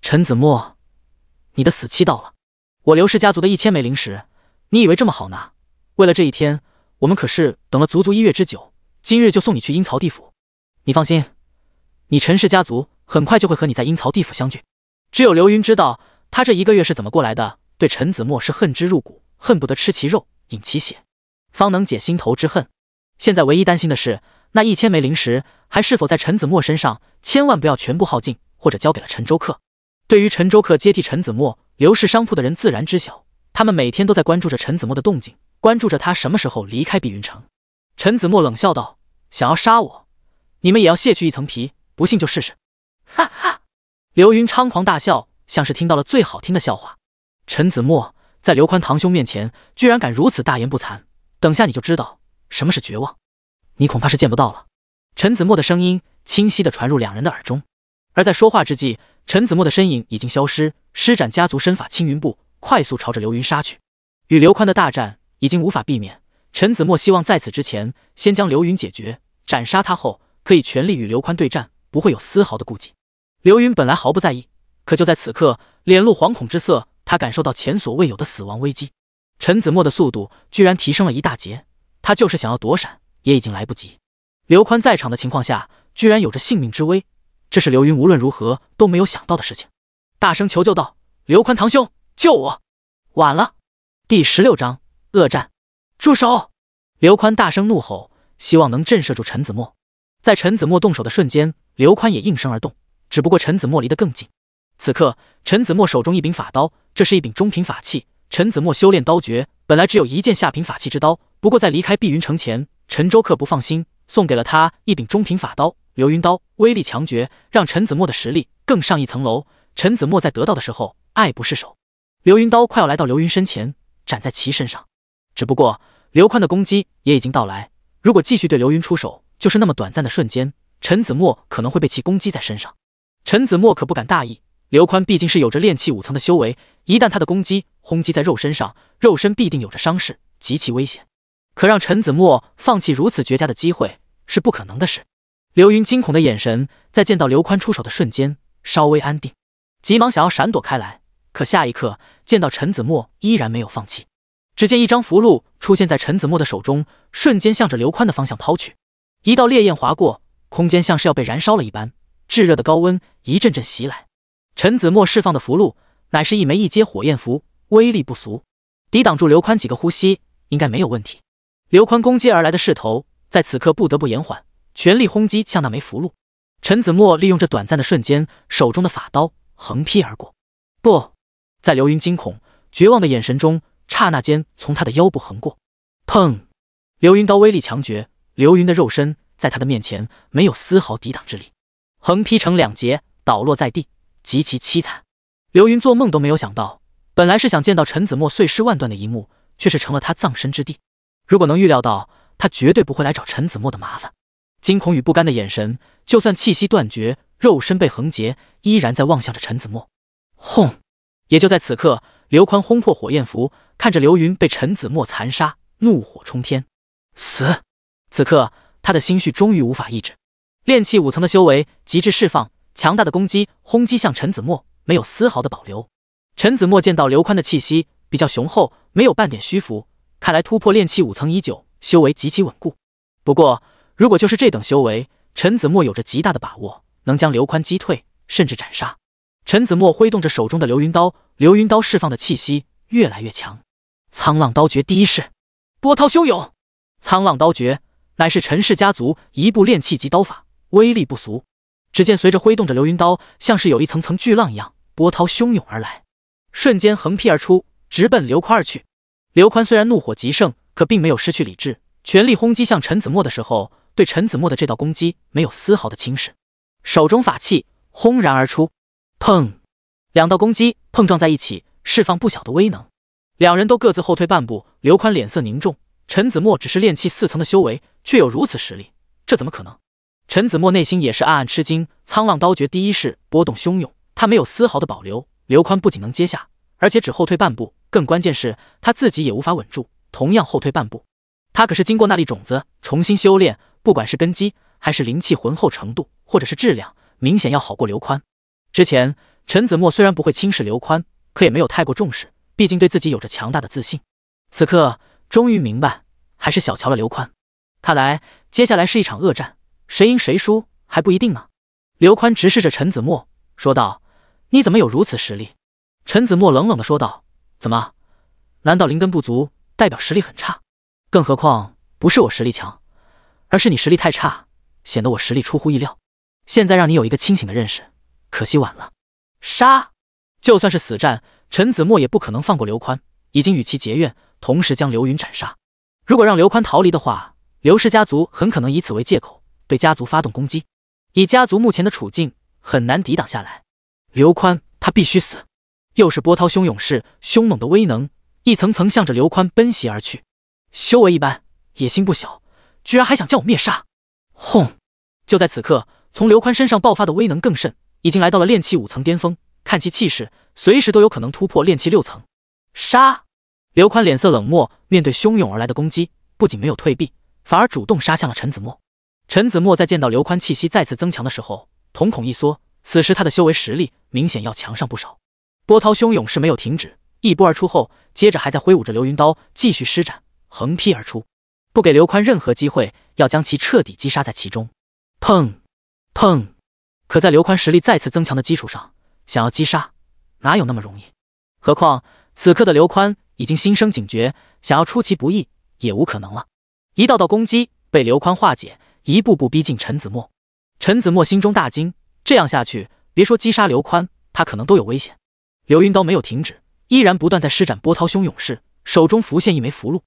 陈子墨，你的死期到了。我刘氏家族的一千枚灵石，你以为这么好拿？为了这一天，我们可是等了足足一月之久。今日就送你去阴曹地府。你放心，你陈氏家族。很快就会和你在阴曹地府相聚。只有刘云知道他这一个月是怎么过来的，对陈子墨是恨之入骨，恨不得吃其肉，饮其血，方能解心头之恨。现在唯一担心的是那一千枚灵石还是否在陈子墨身上，千万不要全部耗尽，或者交给了陈周克。对于陈周克接替陈子墨，刘氏商铺的人自然知晓，他们每天都在关注着陈子墨的动静，关注着他什么时候离开碧云城。陈子墨冷笑道：“想要杀我，你们也要卸去一层皮，不信就试试。”哈哈！刘云猖狂大笑，像是听到了最好听的笑话。陈子墨在刘宽堂兄面前，居然敢如此大言不惭。等下你就知道什么是绝望，你恐怕是见不到了。陈子墨的声音清晰的传入两人的耳中，而在说话之际，陈子墨的身影已经消失，施展家族身法青云步，快速朝着刘云杀去。与刘宽的大战已经无法避免，陈子墨希望在此之前先将刘云解决，斩杀他后，可以全力与刘宽对战。不会有丝毫的顾忌。刘云本来毫不在意，可就在此刻，脸露惶恐之色，他感受到前所未有的死亡危机。陈子墨的速度居然提升了一大截，他就是想要躲闪，也已经来不及。刘宽在场的情况下，居然有着性命之危，这是刘云无论如何都没有想到的事情，大声求救道：“刘宽堂兄，救我！”晚了。第十六章恶战，住手！刘宽大声怒吼，希望能震慑住陈子墨。在陈子墨动手的瞬间，刘宽也应声而动，只不过陈子墨离得更近。此刻，陈子墨手中一柄法刀，这是一柄中品法器。陈子墨修炼刀诀，本来只有一件下品法器之刀，不过在离开碧云城前，陈周克不放心，送给了他一柄中品法刀——流云刀，威力强绝，让陈子墨的实力更上一层楼。陈子墨在得到的时候爱不释手，流云刀快要来到刘云身前，斩在其身上。只不过刘宽的攻击也已经到来，如果继续对刘云出手。就是那么短暂的瞬间，陈子墨可能会被其攻击在身上。陈子墨可不敢大意，刘宽毕竟是有着炼气五层的修为，一旦他的攻击轰击在肉身上，肉身必定有着伤势，极其危险。可让陈子墨放弃如此绝佳的机会是不可能的事。刘云惊恐的眼神在见到刘宽出手的瞬间稍微安定，急忙想要闪躲开来，可下一刻见到陈子墨依然没有放弃，只见一张符箓出现在陈子墨的手中，瞬间向着刘宽的方向抛去。一道烈焰划过，空间像是要被燃烧了一般，炙热的高温一阵阵袭来。陈子墨释放的符箓乃是一枚一阶火焰符，威力不俗，抵挡住刘宽几个呼吸应该没有问题。刘宽攻击而来的势头在此刻不得不延缓，全力轰击向那枚符箓。陈子墨利用这短暂的瞬间，手中的法刀横劈而过，不，在刘云惊恐绝望的眼神中，刹那间从他的腰部横过，砰！刘云刀威力强绝。刘云的肉身在他的面前没有丝毫抵挡之力，横劈成两截，倒落在地，极其凄惨。刘云做梦都没有想到，本来是想见到陈子墨碎尸万段的一幕，却是成了他葬身之地。如果能预料到，他绝对不会来找陈子墨的麻烦。惊恐与不甘的眼神，就算气息断绝，肉身被横截，依然在望向着陈子墨。轰！也就在此刻，刘宽轰破火焰符，看着刘云被陈子墨残杀，怒火冲天，死！此刻，他的心绪终于无法抑制，炼气五层的修为极致释放，强大的攻击轰击向陈子墨，没有丝毫的保留。陈子墨见到刘宽的气息比较雄厚，没有半点虚浮，看来突破炼气五层已久，修为极其稳固。不过，如果就是这等修为，陈子墨有着极大的把握能将刘宽击退，甚至斩杀。陈子墨挥动着手中的流云刀，流云刀释放的气息越来越强，沧浪刀诀第一式，波涛汹涌，沧浪刀诀。乃是陈氏家族一部炼气级刀法，威力不俗。只见随着挥动着流云刀，像是有一层层巨浪一样，波涛汹涌而来，瞬间横劈而出，直奔刘宽而去。刘宽虽然怒火极盛，可并没有失去理智，全力轰击向陈子墨的时候，对陈子墨的这道攻击没有丝毫的轻视，手中法器轰然而出，砰，两道攻击碰撞在一起，释放不小的威能，两人都各自后退半步。刘宽脸色凝重。陈子墨只是炼气四层的修为，却有如此实力，这怎么可能？陈子墨内心也是暗暗吃惊。沧浪刀诀第一式波动汹涌，他没有丝毫的保留。刘宽不仅能接下，而且只后退半步。更关键是他自己也无法稳住，同样后退半步。他可是经过那粒种子重新修炼，不管是根基还是灵气浑厚程度，或者是质量，明显要好过刘宽。之前陈子墨虽然不会轻视刘宽，可也没有太过重视，毕竟对自己有着强大的自信。此刻。终于明白，还是小瞧了刘宽。看来接下来是一场恶战，谁赢谁输还不一定呢。刘宽直视着陈子墨，说道：“你怎么有如此实力？”陈子墨冷冷的说道：“怎么？难道灵根不足代表实力很差？更何况不是我实力强，而是你实力太差，显得我实力出乎意料。现在让你有一个清醒的认识，可惜晚了。杀！就算是死战，陈子墨也不可能放过刘宽，已经与其结怨。”同时将刘云斩杀。如果让刘宽逃离的话，刘氏家族很可能以此为借口对家族发动攻击。以家族目前的处境，很难抵挡下来。刘宽，他必须死！又是波涛汹涌式凶猛的威能，一层层向着刘宽奔袭而去。修为一般，野心不小，居然还想将我灭杀！轰！就在此刻，从刘宽身上爆发的威能更甚，已经来到了炼气五层巅峰。看其气势，随时都有可能突破炼气六层。杀！刘宽脸色冷漠，面对汹涌而来的攻击，不仅没有退避，反而主动杀向了陈子墨。陈子墨在见到刘宽气息再次增强的时候，瞳孔一缩。此时他的修为实力明显要强上不少。波涛汹涌是没有停止，一波而出后，接着还在挥舞着流云刀继续施展，横劈而出，不给刘宽任何机会，要将其彻底击杀在其中。砰砰！可在刘宽实力再次增强的基础上，想要击杀哪有那么容易？何况此刻的刘宽。已经心生警觉，想要出其不意也无可能了。一道道攻击被刘宽化解，一步步逼近陈子墨。陈子墨心中大惊，这样下去，别说击杀刘宽，他可能都有危险。刘云刀没有停止，依然不断在施展波涛汹涌式，手中浮现一枚符箓，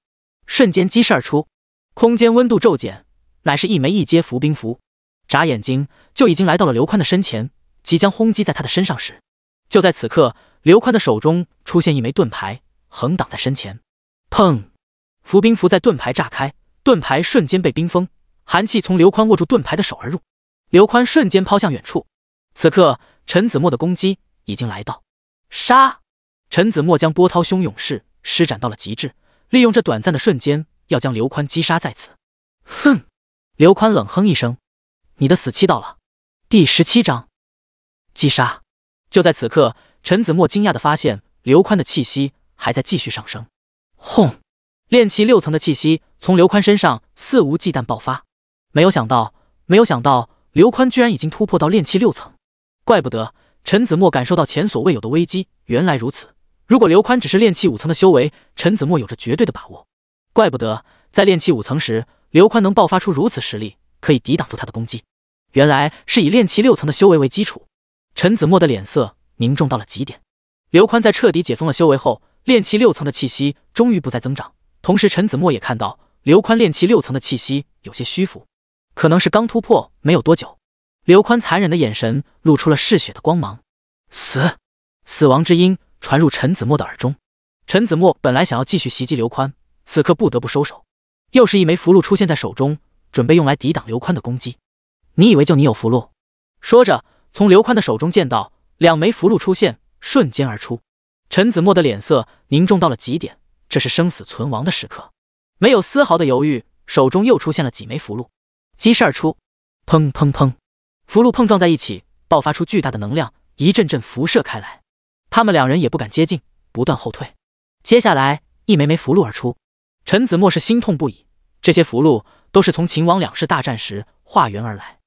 瞬间激射而出，空间温度骤减，乃是一枚一阶符兵符。眨眼睛就已经来到了刘宽的身前，即将轰击在他的身上时，就在此刻，刘宽的手中出现一枚盾牌。横挡在身前，砰！伏兵符在盾牌炸开，盾牌瞬间被冰封，寒气从刘宽握住盾牌的手而入。刘宽瞬间抛向远处。此刻，陈子墨的攻击已经来到，杀！陈子墨将波涛汹涌势施展到了极致，利用这短暂的瞬间，要将刘宽击杀在此。哼！刘宽冷哼一声：“你的死期到了。”第十七章，击杀。就在此刻，陈子墨惊讶的发现刘宽的气息。还在继续上升，轰！炼气六层的气息从刘宽身上肆无忌惮爆发。没有想到，没有想到，刘宽居然已经突破到炼气六层，怪不得陈子墨感受到前所未有的危机。原来如此，如果刘宽只是炼气五层的修为，陈子墨有着绝对的把握。怪不得在炼气五层时，刘宽能爆发出如此实力，可以抵挡住他的攻击。原来是以炼气六层的修为为基础。陈子墨的脸色凝重到了极点。刘宽在彻底解封了修为后。炼气六层的气息终于不再增长，同时陈子墨也看到刘宽炼气六层的气息有些虚浮，可能是刚突破没有多久。刘宽残忍的眼神露出了嗜血的光芒，死！死亡之音传入陈子墨的耳中。陈子墨本来想要继续袭击刘宽，此刻不得不收手。又是一枚符箓出现在手中，准备用来抵挡刘宽的攻击。你以为就你有符箓？说着，从刘宽的手中见到两枚符箓出现，瞬间而出。陈子墨的脸色凝重到了极点，这是生死存亡的时刻，没有丝毫的犹豫，手中又出现了几枚符箓，击射而出。砰砰砰，符箓碰撞在一起，爆发出巨大的能量，一阵阵辐射开来。他们两人也不敢接近，不断后退。接下来，一枚枚符箓而出，陈子墨是心痛不已，这些符箓都是从秦王两世大战时化缘而来，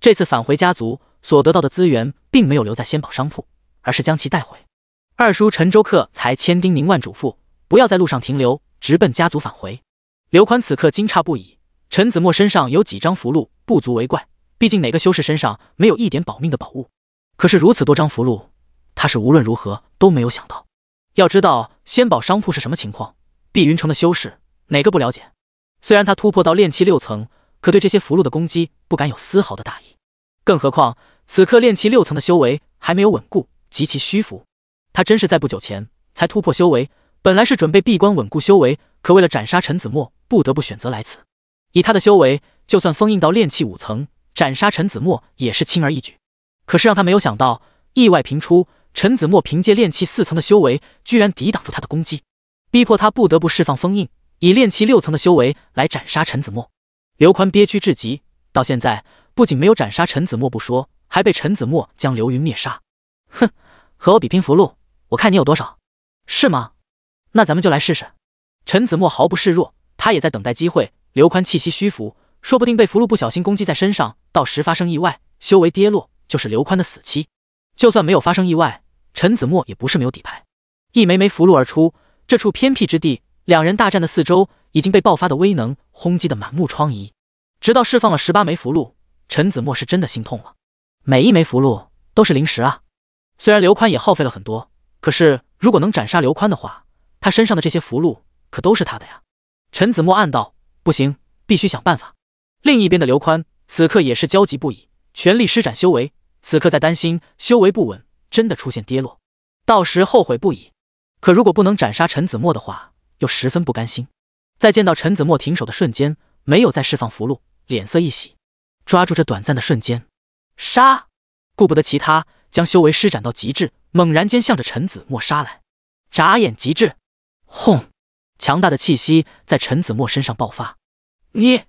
这次返回家族所得到的资源，并没有留在仙宝商铺，而是将其带回。二叔陈周克才千叮咛万嘱咐，不要在路上停留，直奔家族返回。刘宽此刻惊诧不已。陈子墨身上有几张符箓，不足为怪，毕竟哪个修士身上没有一点保命的宝物？可是如此多张符箓，他是无论如何都没有想到。要知道，仙宝商铺是什么情况？碧云城的修士哪个不了解？虽然他突破到炼气六层，可对这些符箓的攻击不敢有丝毫的大意。更何况，此刻炼气六层的修为还没有稳固，极其虚浮。他真是在不久前才突破修为，本来是准备闭关稳固修为，可为了斩杀陈子墨，不得不选择来此。以他的修为，就算封印到炼气五层，斩杀陈子墨也是轻而易举。可是让他没有想到，意外频出。陈子墨凭借炼气四层的修为，居然抵挡住他的攻击，逼迫他不得不释放封印，以炼气六层的修为来斩杀陈子墨。刘宽憋屈至极，到现在不仅没有斩杀陈子墨不说，还被陈子墨将刘云灭杀。哼，和我比拼符箓！我看你有多少，是吗？那咱们就来试试。陈子墨毫不示弱，他也在等待机会。刘宽气息虚浮，说不定被符箓不小心攻击在身上，到时发生意外，修为跌落，就是刘宽的死期。就算没有发生意外，陈子墨也不是没有底牌。一枚枚符箓而出，这处偏僻之地，两人大战的四周已经被爆发的威能轰击的满目疮痍。直到释放了十八枚符箓，陈子墨是真的心痛了。每一枚符箓都是灵石啊，虽然刘宽也耗费了很多。可是，如果能斩杀刘宽的话，他身上的这些符箓可都是他的呀。陈子墨暗道：不行，必须想办法。另一边的刘宽此刻也是焦急不已，全力施展修为。此刻在担心修为不稳，真的出现跌落，到时后悔不已。可如果不能斩杀陈子墨的话，又十分不甘心。在见到陈子墨停手的瞬间，没有再释放符箓，脸色一喜，抓住这短暂的瞬间，杀！顾不得其他。将修为施展到极致，猛然间向着陈子墨杀来。眨眼极致，轰！强大的气息在陈子墨身上爆发。你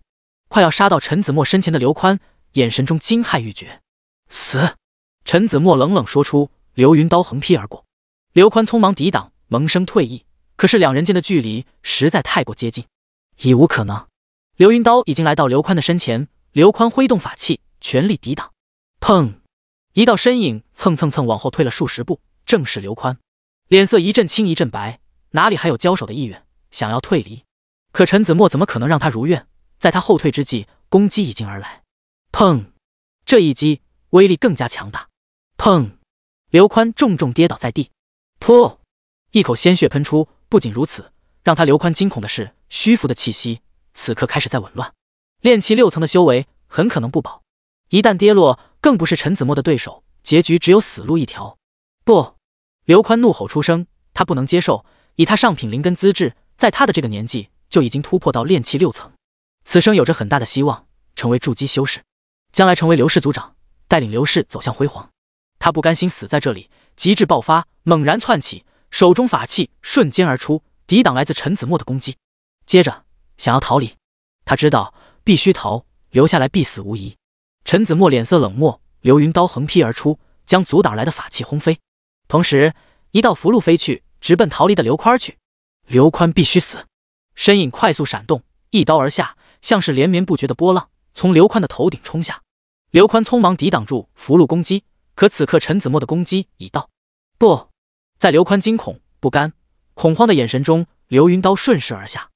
快要杀到陈子墨身前的刘宽，眼神中惊骇欲绝。死！陈子墨冷冷说出，刘云刀横劈而过。刘宽匆忙抵挡，萌生退意。可是两人间的距离实在太过接近，已无可能。刘云刀已经来到刘宽的身前，刘宽挥动法器，全力抵挡。砰！一道身影蹭蹭蹭往后退了数十步，正是刘宽，脸色一阵青一阵白，哪里还有交手的意愿？想要退离，可陈子墨怎么可能让他如愿？在他后退之际，攻击已经而来。砰！这一击威力更加强大。砰！刘宽重重跌倒在地，噗！一口鲜血喷出。不仅如此，让他刘宽惊恐的是，虚浮的气息此刻开始在紊乱，炼气六层的修为很可能不保。一旦跌落。更不是陈子墨的对手，结局只有死路一条。不，刘宽怒吼出声，他不能接受。以他上品灵根资质，在他的这个年纪就已经突破到炼气六层，此生有着很大的希望成为筑基修士，将来成为刘氏族长，带领刘氏走向辉煌。他不甘心死在这里，极致爆发，猛然窜起，手中法器瞬间而出，抵挡来自陈子墨的攻击。接着想要逃离，他知道必须逃，留下来必死无疑。陈子墨脸色冷漠，流云刀横劈而出，将阻挡来的法器轰飞。同时，一道符箓飞去，直奔逃离的刘宽去。刘宽必须死！身影快速闪动，一刀而下，像是连绵不绝的波浪，从刘宽的头顶冲下。刘宽匆忙抵挡住符箓攻击，可此刻陈子墨的攻击已到。不在刘宽惊恐、不甘、恐慌的眼神中，流云刀顺势而下。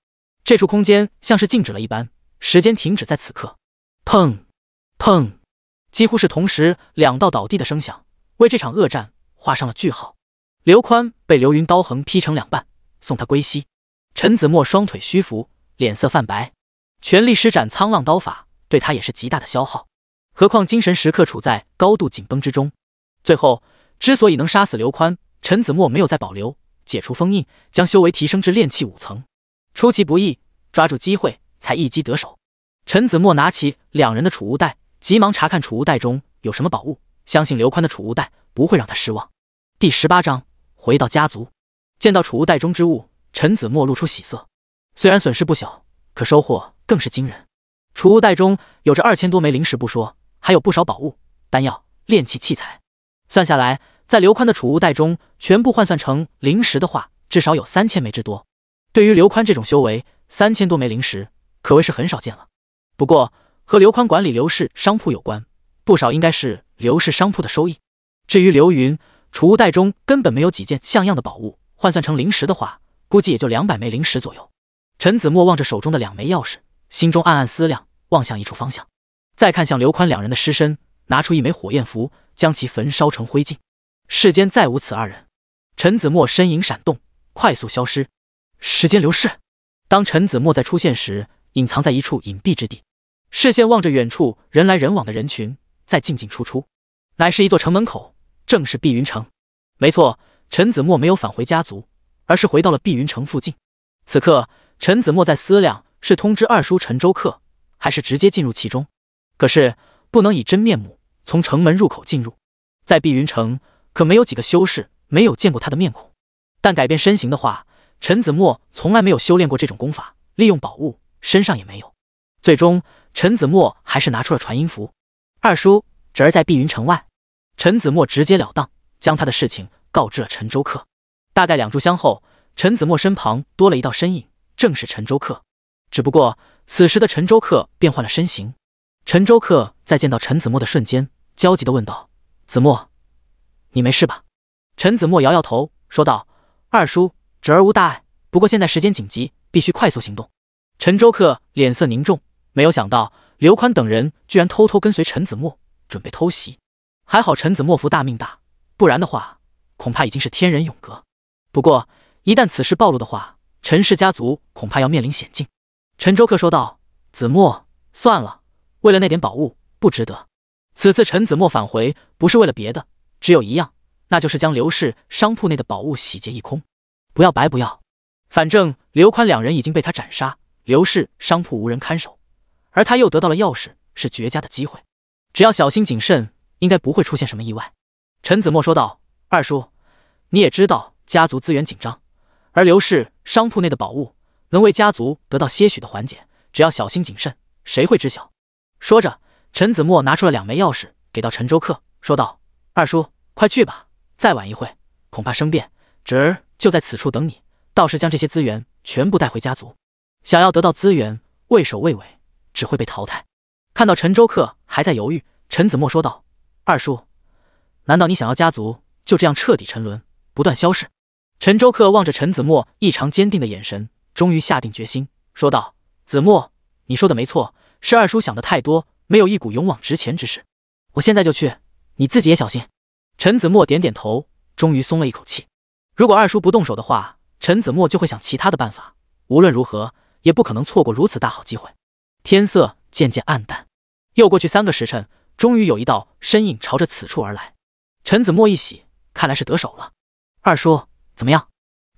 这处空间像是静止了一般，时间停止在此刻。砰！砰！几乎是同时，两道倒地的声响为这场恶战画上了句号。刘宽被流云刀横劈成两半，送他归西。陈子墨双腿虚浮，脸色泛白，全力施展沧浪刀法，对他也是极大的消耗。何况精神时刻处在高度紧绷之中。最后之所以能杀死刘宽，陈子墨没有再保留，解除封印，将修为提升至炼气五层，出其不意，抓住机会才一击得手。陈子墨拿起两人的储物袋。急忙查看储物袋中有什么宝物，相信刘宽的储物袋不会让他失望。第十八章，回到家族，见到储物袋中之物，陈子墨露出喜色。虽然损失不小，可收获更是惊人。储物袋中有着二千多枚灵石不说，还有不少宝物、丹药、炼器器材。算下来，在刘宽的储物袋中全部换算成灵石的话，至少有三千枚之多。对于刘宽这种修为，三千多枚灵石可谓是很少见了。不过。和刘宽管理刘氏商铺有关，不少应该是刘氏商铺的收益。至于刘云，储物袋中根本没有几件像样的宝物，换算成灵石的话，估计也就两百枚灵石左右。陈子墨望着手中的两枚钥匙，心中暗暗思量，望向一处方向，再看向刘宽两人的尸身，拿出一枚火焰符，将其焚烧成灰烬。世间再无此二人。陈子墨身影闪动，快速消失。时间流逝，当陈子墨再出现时，隐藏在一处隐蔽之地。视线望着远处人来人往的人群，在进进出出，乃是一座城门口，正是碧云城。没错，陈子墨没有返回家族，而是回到了碧云城附近。此刻，陈子墨在思量是通知二叔陈周克，还是直接进入其中。可是，不能以真面目从城门入口进入，在碧云城可没有几个修士没有见过他的面孔。但改变身形的话，陈子墨从来没有修炼过这种功法，利用宝物身上也没有。最终。陈子墨还是拿出了传音符，二叔，侄儿在碧云城外。陈子墨直截了当将他的事情告知了陈周克。大概两炷香后，陈子墨身旁多了一道身影，正是陈周克。只不过此时的陈周克变换了身形。陈周克在见到陈子墨的瞬间，焦急的问道：“子墨，你没事吧？”陈子墨摇摇头，说道：“二叔，侄儿无大碍。不过现在时间紧急，必须快速行动。”陈周克脸色凝重。没有想到刘宽等人居然偷偷跟随陈子墨准备偷袭，还好陈子墨福大命大，不然的话恐怕已经是天人永隔。不过一旦此事暴露的话，陈氏家族恐怕要面临险境。陈周克说道：“子墨，算了，为了那点宝物不值得。此次陈子墨返回不是为了别的，只有一样，那就是将刘氏商铺内的宝物洗劫一空，不要白不要。反正刘宽两人已经被他斩杀，刘氏商铺无人看守。”而他又得到了钥匙，是绝佳的机会。只要小心谨慎，应该不会出现什么意外。陈子墨说道：“二叔，你也知道家族资源紧张，而刘氏商铺内的宝物能为家族得到些许的缓解。只要小心谨慎，谁会知晓？”说着，陈子墨拿出了两枚钥匙，给到陈周克，说道：“二叔，快去吧，再晚一会恐怕生变。侄儿就在此处等你，到时将这些资源全部带回家族。想要得到资源，畏首畏尾。”只会被淘汰。看到陈周克还在犹豫，陈子墨说道：“二叔，难道你想要家族就这样彻底沉沦，不断消逝？”陈周克望着陈子墨异常坚定的眼神，终于下定决心，说道：“子墨，你说的没错，是二叔想的太多，没有一股勇往直前之势。我现在就去，你自己也小心。”陈子墨点点头，终于松了一口气。如果二叔不动手的话，陈子墨就会想其他的办法。无论如何，也不可能错过如此大好机会。天色渐渐暗淡，又过去三个时辰，终于有一道身影朝着此处而来。陈子墨一喜，看来是得手了。二叔怎么样？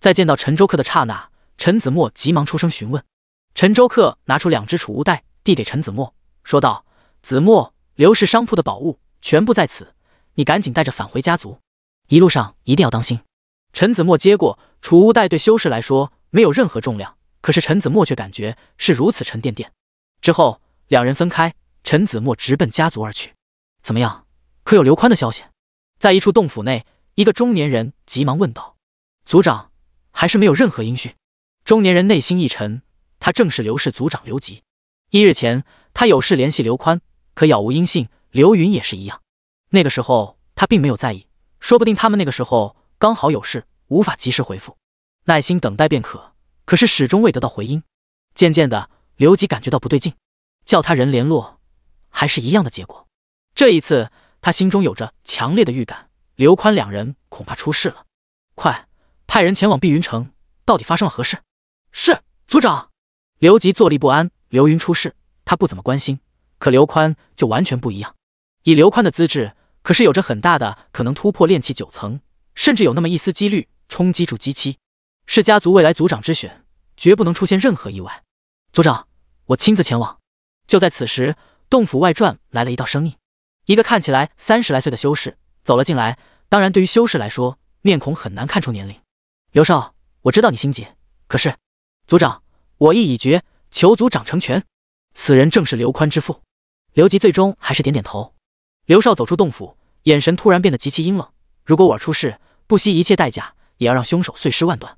在见到陈周克的刹那，陈子墨急忙出声询问。陈周克拿出两只储物袋，递给陈子墨，说道：“子墨，刘氏商铺的宝物全部在此，你赶紧带着返回家族，一路上一定要当心。”陈子墨接过储物袋，对修士来说没有任何重量，可是陈子墨却感觉是如此沉甸甸。之后，两人分开。陈子墨直奔家族而去。怎么样，可有刘宽的消息？在一处洞府内，一个中年人急忙问道：“族长，还是没有任何音讯。”中年人内心一沉，他正是刘氏族长刘吉。一日前，他有事联系刘宽，可杳无音信。刘云也是一样。那个时候，他并没有在意，说不定他们那个时候刚好有事，无法及时回复，耐心等待便可。可是始终未得到回音，渐渐的。刘吉感觉到不对劲，叫他人联络，还是一样的结果。这一次，他心中有着强烈的预感，刘宽两人恐怕出事了。快，派人前往碧云城，到底发生了何事？是族长刘吉坐立不安。刘云出事，他不怎么关心，可刘宽就完全不一样。以刘宽的资质，可是有着很大的可能突破炼气九层，甚至有那么一丝几率冲击住机期，是家族未来族长之选，绝不能出现任何意外。族长。我亲自前往。就在此时，洞府外传来了一道声音，一个看起来三十来岁的修士走了进来。当然，对于修士来说，面孔很难看出年龄。刘少，我知道你心急，可是，族长，我意已决，求族长成全。此人正是刘宽之父刘吉。最终还是点点头。刘少走出洞府，眼神突然变得极其阴冷。如果我出事，不惜一切代价也要让凶手碎尸万段。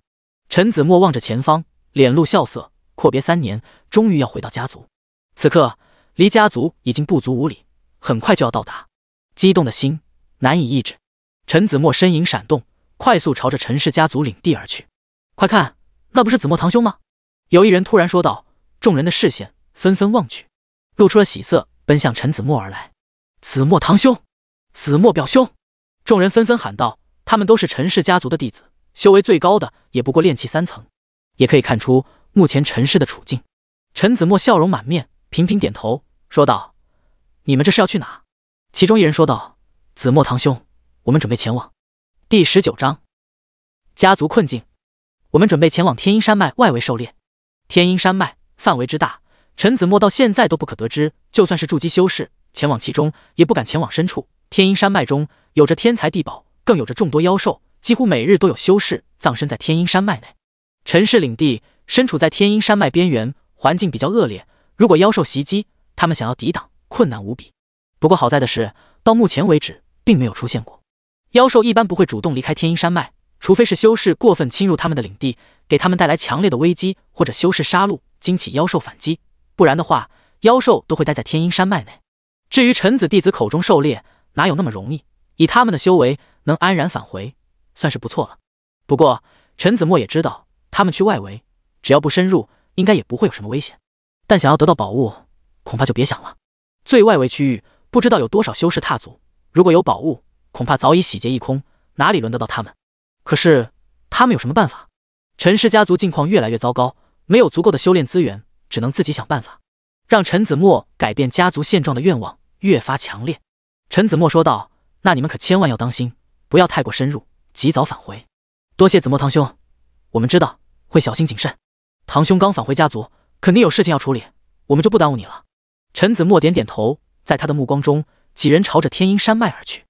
陈子墨望着前方，脸露笑色。阔别三年，终于要回到家族。此刻离家族已经不足五里，很快就要到达。激动的心难以抑制。陈子墨身影闪动，快速朝着陈氏家族领地而去。快看，那不是子墨堂兄吗？有一人突然说道。众人的视线纷纷望去，露出了喜色，奔向陈子墨而来。子墨堂兄，子墨表兄，众人纷纷喊道。他们都是陈氏家族的弟子，修为最高的也不过炼气三层，也可以看出。目前陈氏的处境，陈子墨笑容满面，频频点头说道：“你们这是要去哪？”其中一人说道：“子墨堂兄，我们准备前往第十九章家族困境。我们准备前往天阴山脉外围狩猎。天阴山脉范围之大，陈子墨到现在都不可得知。就算是筑基修士前往其中，也不敢前往深处。天阴山脉中有着天才地宝，更有着众多妖兽，几乎每日都有修士葬身在天阴山脉内。陈氏领地。”身处在天阴山脉边缘，环境比较恶劣。如果妖兽袭击，他们想要抵挡困难无比。不过好在的是，到目前为止并没有出现过妖兽。一般不会主动离开天阴山脉，除非是修士过分侵入他们的领地，给他们带来强烈的危机，或者修士杀戮惊起妖兽反击。不然的话，妖兽都会待在天阴山脉内。至于臣子弟子口中狩猎，哪有那么容易？以他们的修为能安然返回，算是不错了。不过陈子墨也知道，他们去外围。只要不深入，应该也不会有什么危险。但想要得到宝物，恐怕就别想了。最外围区域不知道有多少修士踏足，如果有宝物，恐怕早已洗劫一空，哪里轮得到他们？可是他们有什么办法？陈氏家族境况越来越糟糕，没有足够的修炼资源，只能自己想办法。让陈子墨改变家族现状的愿望越发强烈。陈子墨说道：“那你们可千万要当心，不要太过深入，及早返回。多谢子墨堂兄，我们知道会小心谨慎。”堂兄刚返回家族，肯定有事情要处理，我们就不耽误你了。陈子墨点点头，在他的目光中，几人朝着天阴山脉而去。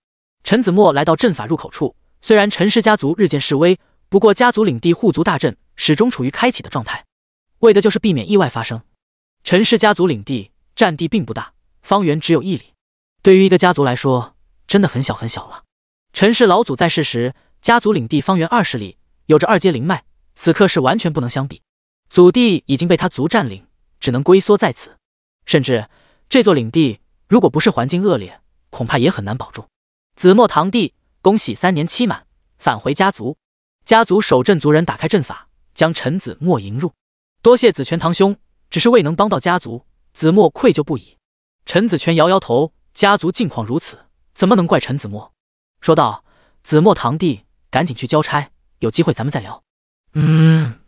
陈子墨来到阵法入口处，虽然陈氏家族日渐式微，不过家族领地护族大阵始终处于开启的状态，为的就是避免意外发生。陈氏家族领地占地并不大，方圆只有一里，对于一个家族来说，真的很小很小了。陈氏老祖在世时，家族领地方圆二十里，有着二阶灵脉，此刻是完全不能相比。祖地已经被他族占领，只能龟缩在此。甚至这座领地，如果不是环境恶劣，恐怕也很难保住。子墨堂弟，恭喜三年期满，返回家族。家族守阵族人打开阵法，将陈子墨迎入。多谢子权堂兄，只是未能帮到家族，子墨愧疚不已。陈子权摇摇头，家族境况如此，怎么能怪陈子墨？说道：“子墨堂弟，赶紧去交差，有机会咱们再聊。”嗯。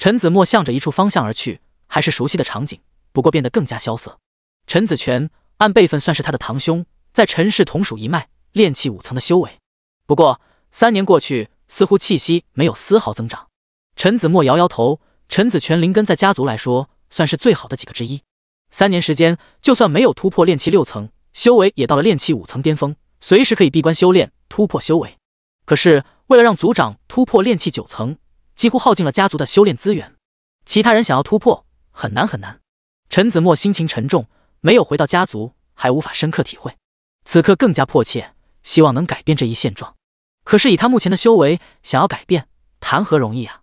陈子墨向着一处方向而去，还是熟悉的场景，不过变得更加萧瑟。陈子权按辈分算是他的堂兄，在陈氏同属一脉，炼气五层的修为。不过三年过去，似乎气息没有丝毫增长。陈子墨摇摇头，陈子权灵根在家族来说算是最好的几个之一，三年时间就算没有突破炼气六层，修为也到了炼气五层巅峰，随时可以闭关修炼突破修为。可是为了让族长突破炼气九层。几乎耗尽了家族的修炼资源，其他人想要突破很难很难。陈子墨心情沉重，没有回到家族，还无法深刻体会。此刻更加迫切，希望能改变这一现状。可是以他目前的修为，想要改变谈何容易啊！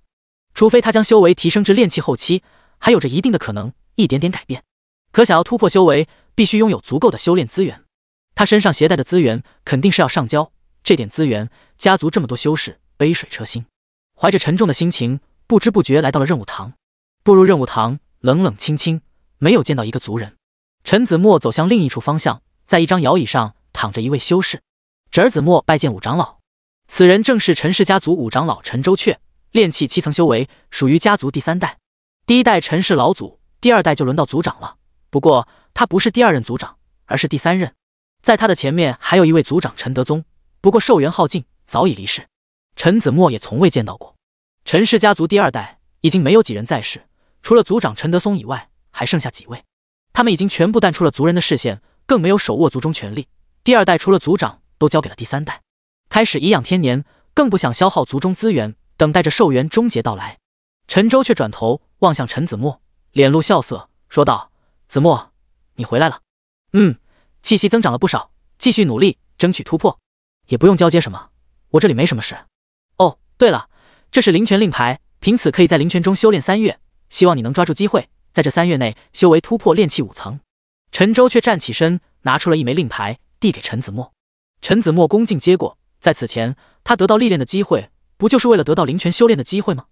除非他将修为提升至炼气后期，还有着一定的可能，一点点改变。可想要突破修为，必须拥有足够的修炼资源。他身上携带的资源肯定是要上交，这点资源，家族这么多修士，杯水车薪。怀着沉重的心情，不知不觉来到了任务堂。步入任务堂，冷冷清清，没有见到一个族人。陈子墨走向另一处方向，在一张摇椅上躺着一位修士。侄儿子墨拜见五长老。此人正是陈氏家族五长老陈周阙，炼气七层修为，属于家族第三代。第一代陈氏老祖，第二代就轮到族长了。不过他不是第二任族长，而是第三任。在他的前面还有一位族长陈德宗，不过寿元耗尽，早已离世。陈子墨也从未见到过，陈氏家族第二代已经没有几人在世，除了族长陈德松以外，还剩下几位，他们已经全部淡出了族人的视线，更没有手握族中权力。第二代除了族长，都交给了第三代，开始颐养天年，更不想消耗族中资源，等待着寿元终结到来。陈舟却转头望向陈子墨，脸露笑色，说道：“子墨，你回来了。嗯，气息增长了不少，继续努力，争取突破。也不用交接什么，我这里没什么事。”对了，这是灵泉令牌，凭此可以在灵泉中修炼三月。希望你能抓住机会，在这三月内修为突破炼气五层。陈舟却站起身，拿出了一枚令牌，递给陈子墨。陈子墨恭敬接过。在此前，他得到历练的机会，不就是为了得到灵泉修炼的机会吗？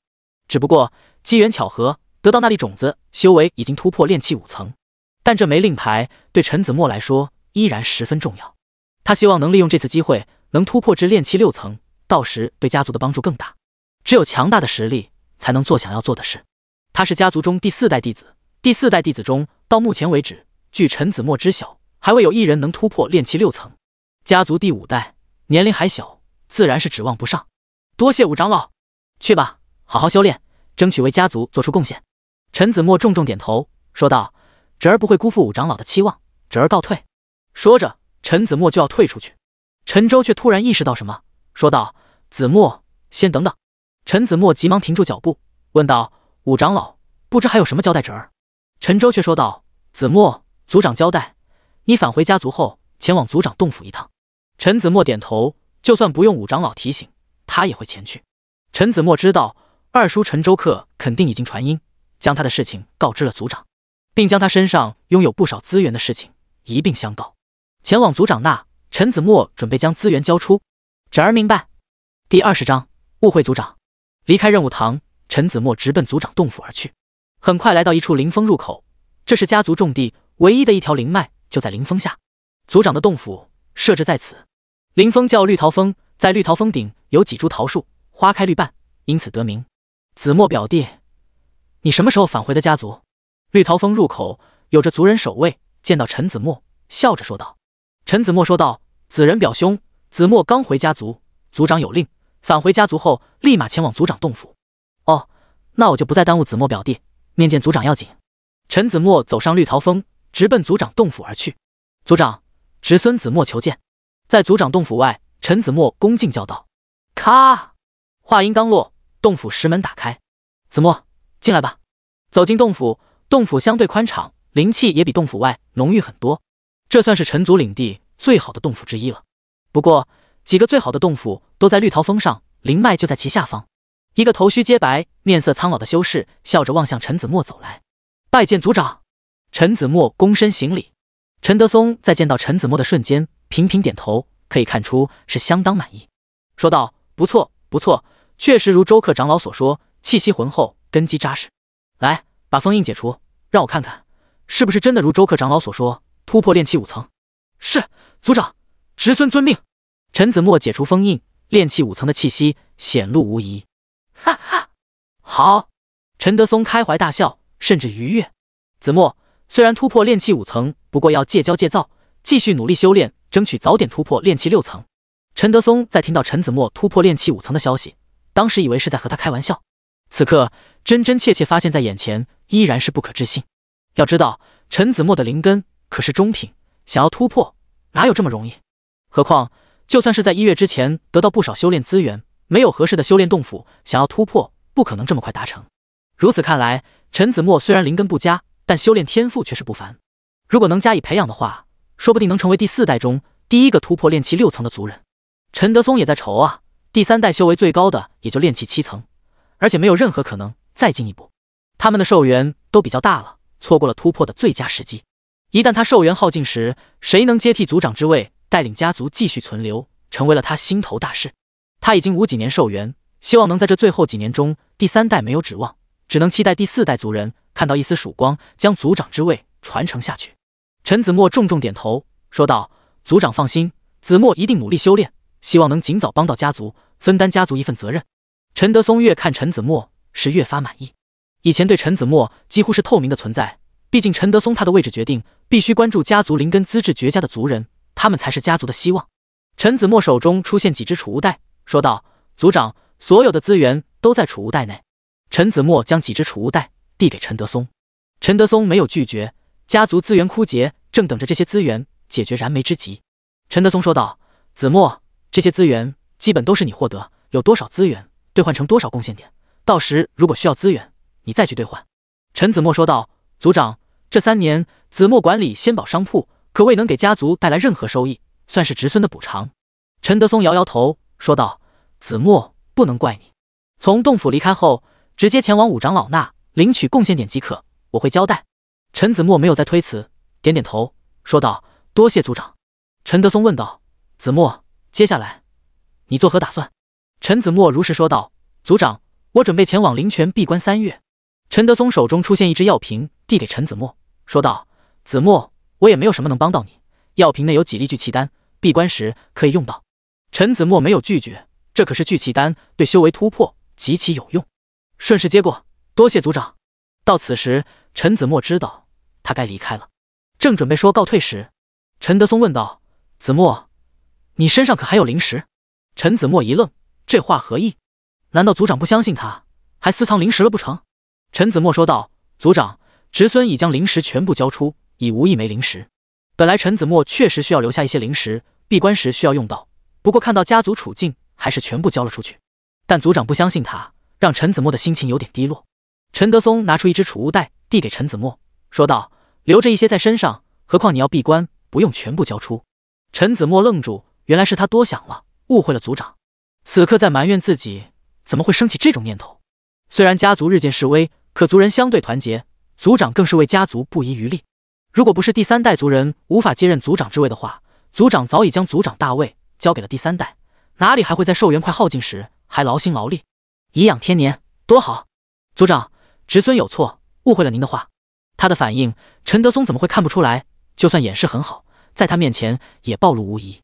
只不过机缘巧合，得到那粒种子，修为已经突破炼气五层。但这枚令牌对陈子墨来说依然十分重要。他希望能利用这次机会，能突破至炼气六层。到时对家族的帮助更大，只有强大的实力才能做想要做的事。他是家族中第四代弟子，第四代弟子中到目前为止，据陈子墨知晓，还未有一人能突破炼气六层。家族第五代年龄还小，自然是指望不上。多谢五长老，去吧，好好修炼，争取为家族做出贡献。陈子墨重重点头，说道：“侄儿不会辜负五长老的期望，侄儿告退。”说着，陈子墨就要退出去，陈舟却突然意识到什么。说道：“子墨，先等等。”陈子墨急忙停住脚步，问道：“武长老，不知还有什么交代？”侄儿陈州却说道：“子墨，族长交代你返回家族后，前往族长洞府一趟。”陈子墨点头，就算不用武长老提醒，他也会前去。陈子墨知道，二叔陈周客肯定已经传音，将他的事情告知了族长，并将他身上拥有不少资源的事情一并相告。前往族长那，陈子墨准备将资源交出。侄儿明白。第二十章，误会族长。离开任务堂，陈子墨直奔族长洞府而去。很快来到一处灵峰入口，这是家族重地唯一的一条灵脉，就在灵峰下。族长的洞府设置在此。灵峰叫绿桃峰，在绿桃峰顶有几株桃树，花开绿瓣，因此得名。子墨表弟，你什么时候返回的家族？绿桃峰入口有着族人守卫，见到陈子墨，笑着说道。陈子墨说道：“子仁表兄。”子墨刚回家族，族长有令，返回家族后立马前往族长洞府。哦，那我就不再耽误子墨表弟，面见族长要紧。陈子墨走上绿桃峰，直奔族长洞府而去。族长，侄孙子墨求见。在族长洞府外，陈子墨恭敬叫道：“咔！”话音刚落，洞府石门打开。子墨，进来吧。走进洞府，洞府相对宽敞，灵气也比洞府外浓郁很多。这算是陈族领地最好的洞府之一了。不过，几个最好的洞府都在绿桃峰上，灵脉就在其下方。一个头须皆白、面色苍老的修士笑着望向陈子墨走来，拜见族长。陈子墨躬身行礼。陈德松在见到陈子墨的瞬间频频点头，可以看出是相当满意，说道：“不错，不错，确实如周克长老所说，气息浑厚，根基扎实。来，把封印解除，让我看看，是不是真的如周克长老所说突破炼气五层。”是族长。侄孙遵命。陈子墨解除封印，炼气五层的气息显露无遗。哈哈，好！陈德松开怀大笑，甚至愉悦。子墨虽然突破炼气五层，不过要戒骄戒躁，继续努力修炼，争取早点突破炼气六层。陈德松在听到陈子墨突破炼气五层的消息，当时以为是在和他开玩笑，此刻真真切切发现，在眼前依然是不可置信。要知道，陈子墨的灵根可是中品，想要突破哪有这么容易？何况，就算是在一月之前得到不少修炼资源，没有合适的修炼洞府，想要突破，不可能这么快达成。如此看来，陈子墨虽然灵根不佳，但修炼天赋却是不凡。如果能加以培养的话，说不定能成为第四代中第一个突破炼气六层的族人。陈德松也在愁啊，第三代修为最高的也就炼气七层，而且没有任何可能再进一步。他们的寿元都比较大了，错过了突破的最佳时机。一旦他寿元耗尽时，谁能接替族长之位？带领家族继续存留，成为了他心头大事。他已经五几年寿元，希望能在这最后几年中，第三代没有指望，只能期待第四代族人看到一丝曙光，将族长之位传承下去。陈子墨重重点头，说道：“族长放心，子墨一定努力修炼，希望能尽早帮到家族，分担家族一份责任。”陈德松越看陈子墨是越发满意，以前对陈子墨几乎是透明的存在，毕竟陈德松他的位置决定必须关注家族灵根资质绝佳的族人。他们才是家族的希望。陈子墨手中出现几只储物袋，说道：“族长，所有的资源都在储物袋内。”陈子墨将几只储物袋递给陈德松，陈德松没有拒绝。家族资源枯竭，正等着这些资源解决燃眉之急。陈德松说道：“子墨，这些资源基本都是你获得，有多少资源兑换成多少贡献点，到时如果需要资源，你再去兑换。”陈子墨说道：“族长，这三年子墨管理仙宝商铺。”可未能给家族带来任何收益，算是侄孙的补偿。陈德松摇摇头说道：“子墨，不能怪你。”从洞府离开后，直接前往五长老那领取贡献点即可。我会交代。陈子墨没有再推辞，点点头说道：“多谢族长。”陈德松问道：“子墨，接下来你作何打算？”陈子墨如实说道：“族长，我准备前往灵泉闭关三月。”陈德松手中出现一只药瓶，递给陈子墨说道：“子墨。”我也没有什么能帮到你，药瓶内有几粒聚气丹，闭关时可以用到。陈子墨没有拒绝，这可是聚气丹，对修为突破极其有用。顺势接过，多谢族长。到此时，陈子墨知道他该离开了，正准备说告退时，陈德松问道：“子墨，你身上可还有灵石？”陈子墨一愣，这话何意？难道族长不相信他，还私藏灵石了不成？陈子墨说道：“族长，侄孙已将灵石全部交出。”已无一枚灵石。本来陈子墨确实需要留下一些灵石，闭关时需要用到。不过看到家族处境，还是全部交了出去。但族长不相信他，让陈子墨的心情有点低落。陈德松拿出一只储物袋递给陈子墨，说道：“留着一些在身上，何况你要闭关，不用全部交出。”陈子墨愣住，原来是他多想了，误会了族长。此刻在埋怨自己，怎么会生起这种念头？虽然家族日渐式微，可族人相对团结，族长更是为家族不遗余力。如果不是第三代族人无法接任族长之位的话，族长早已将族长大位交给了第三代，哪里还会在寿元快耗尽时还劳心劳力，颐养天年？多好！族长侄孙有错，误会了您的话。他的反应，陈德松怎么会看不出来？就算掩饰很好，在他面前也暴露无遗。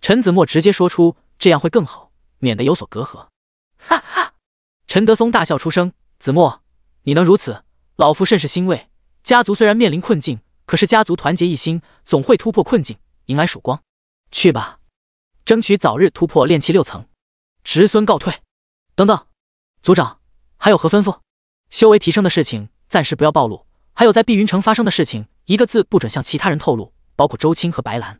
陈子墨直接说出这样会更好，免得有所隔阂。哈哈！陈德松大笑出声。子墨，你能如此，老夫甚是欣慰。家族虽然面临困境。可是家族团结一心，总会突破困境，迎来曙光。去吧，争取早日突破炼气六层。侄孙告退。等等，族长还有何吩咐？修为提升的事情暂时不要暴露，还有在碧云城发生的事情，一个字不准向其他人透露，包括周青和白兰。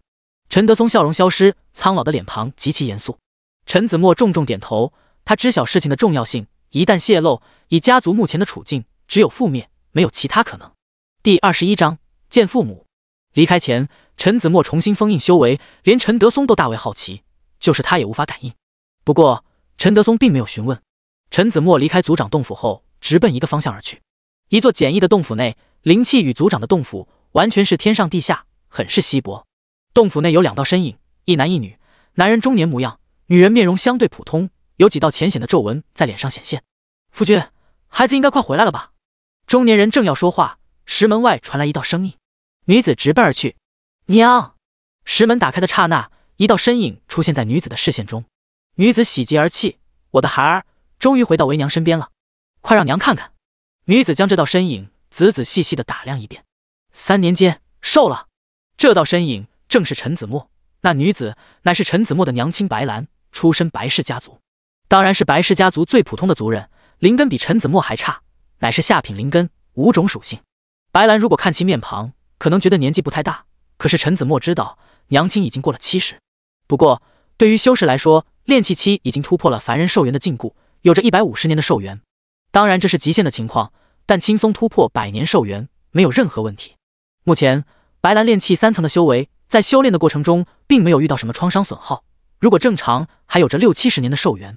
陈德松笑容消失，苍老的脸庞极其严肃。陈子墨重重点头，他知晓事情的重要性，一旦泄露，以家族目前的处境，只有覆灭，没有其他可能。第二十一章。见父母，离开前，陈子墨重新封印修为，连陈德松都大为好奇，就是他也无法感应。不过陈德松并没有询问。陈子墨离开族长洞府后，直奔一个方向而去。一座简易的洞府内，灵气与族长的洞府完全是天上地下，很是稀薄。洞府内有两道身影，一男一女，男人中年模样，女人面容相对普通，有几道浅显的皱纹在脸上显现。夫君，孩子应该快回来了吧？中年人正要说话。石门外传来一道声音，女子直奔而去。娘，石门打开的刹那，一道身影出现在女子的视线中。女子喜极而泣：“我的孩儿终于回到为娘身边了，快让娘看看。”女子将这道身影仔仔细细的打量一遍。三年间瘦了。这道身影正是陈子墨。那女子乃是陈子墨的娘亲白兰，出身白氏家族，当然是白氏家族最普通的族人，灵根比陈子墨还差，乃是下品灵根，五种属性。白兰如果看其面庞，可能觉得年纪不太大。可是陈子墨知道，娘亲已经过了七十。不过对于修士来说，炼气期已经突破了凡人寿元的禁锢，有着一百五十年的寿元。当然，这是极限的情况，但轻松突破百年寿元没有任何问题。目前，白兰炼气三层的修为，在修炼的过程中并没有遇到什么创伤损耗。如果正常，还有着六七十年的寿元。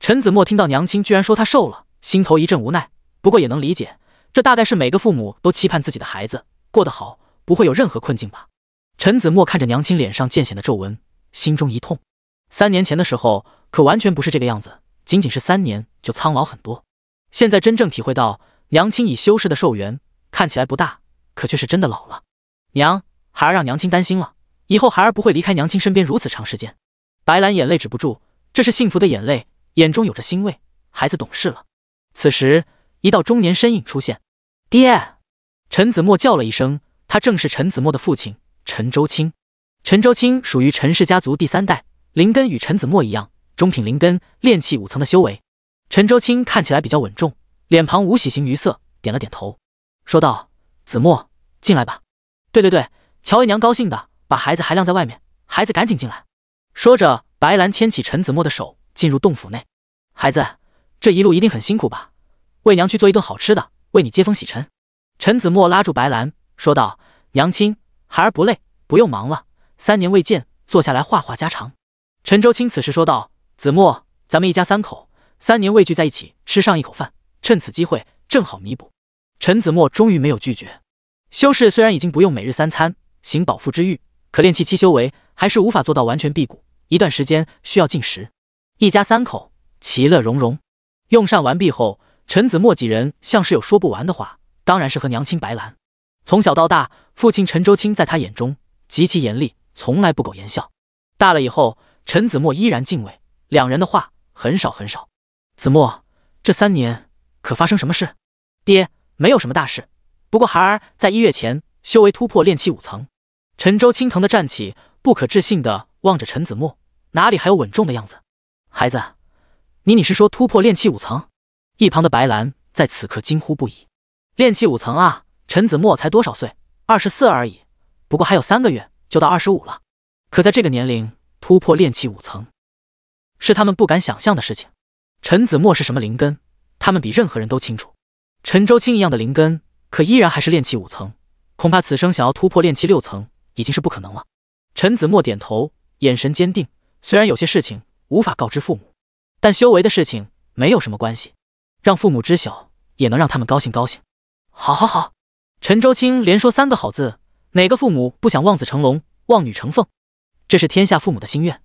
陈子墨听到娘亲居然说他瘦了，心头一阵无奈，不过也能理解。这大概是每个父母都期盼自己的孩子过得好，不会有任何困境吧。陈子墨看着娘亲脸上渐显的皱纹，心中一痛。三年前的时候，可完全不是这个样子，仅仅是三年就苍老很多。现在真正体会到，娘亲以修士的寿元看起来不大，可却是真的老了。娘，孩儿让娘亲担心了，以后孩儿不会离开娘亲身边如此长时间。白兰眼泪止不住，这是幸福的眼泪，眼中有着欣慰，孩子懂事了。此时，一道中年身影出现。爹，陈子墨叫了一声，他正是陈子墨的父亲陈周清。陈周清属于陈氏家族第三代，灵根与陈子墨一样，中品灵根，炼气五层的修为。陈周清看起来比较稳重，脸庞无喜形于色，点了点头，说道：“子墨，进来吧。”“对对对！”乔姨娘高兴的把孩子还晾在外面，孩子赶紧进来。说着，白兰牵起陈子墨的手进入洞府内。“孩子，这一路一定很辛苦吧？为娘去做一顿好吃的。”为你接风洗尘，陈子墨拉住白兰说道：“娘亲，孩儿不累，不用忙了。三年未见，坐下来话话家常。”陈周清此时说道：“子墨，咱们一家三口，三年未聚在一起，吃上一口饭，趁此机会正好弥补。”陈子墨终于没有拒绝。修士虽然已经不用每日三餐，行饱腹之欲，可练气期修为还是无法做到完全辟谷，一段时间需要进食。一家三口其乐融融，用膳完毕后。陈子墨几人像是有说不完的话，当然是和娘亲白兰。从小到大，父亲陈周青在他眼中极其严厉，从来不苟言笑。大了以后，陈子墨依然敬畏。两人的话很少很少。子墨，这三年可发生什么事？爹，没有什么大事。不过孩儿在一月前修为突破炼气五层。陈周青疼的站起，不可置信的望着陈子墨，哪里还有稳重的样子？孩子，你你是说突破炼气五层？一旁的白兰在此刻惊呼不已：“炼气五层啊！陈子墨才多少岁？二十四而已。不过还有三个月就到二十五了。可在这个年龄突破炼气五层，是他们不敢想象的事情。陈子墨是什么灵根？他们比任何人都清楚。陈周清一样的灵根，可依然还是炼气五层。恐怕此生想要突破炼气六层，已经是不可能了。”陈子墨点头，眼神坚定。虽然有些事情无法告知父母，但修为的事情没有什么关系。让父母知晓，也能让他们高兴高兴。好，好，好！陈周清连说三个好字。哪个父母不想望子成龙、望女成凤？这是天下父母的心愿。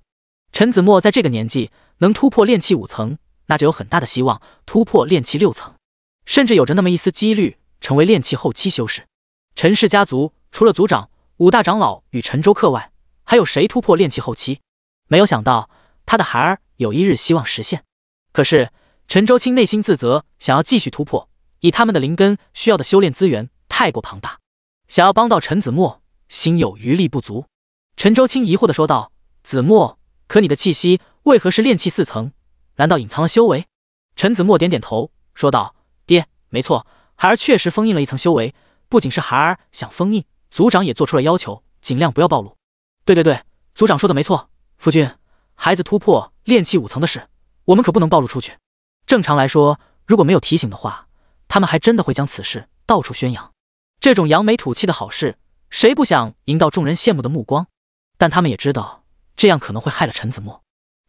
陈子墨在这个年纪能突破炼气五层，那就有很大的希望突破炼气六层，甚至有着那么一丝几率成为炼气后期修士。陈氏家族除了族长、五大长老与陈周克外，还有谁突破炼气后期？没有想到他的孩儿有一日希望实现。可是。陈周青内心自责，想要继续突破，以他们的灵根需要的修炼资源太过庞大，想要帮到陈子墨，心有余力不足。陈周青疑惑的说道：“子墨，可你的气息为何是炼气四层？难道隐藏了修为？”陈子墨点点头，说道：“爹，没错，孩儿确实封印了一层修为。不仅是孩儿想封印，族长也做出了要求，尽量不要暴露。”“对对对，族长说的没错，夫君，孩子突破炼气五层的事，我们可不能暴露出去。”正常来说，如果没有提醒的话，他们还真的会将此事到处宣扬。这种扬眉吐气的好事，谁不想迎到众人羡慕的目光？但他们也知道这样可能会害了陈子墨。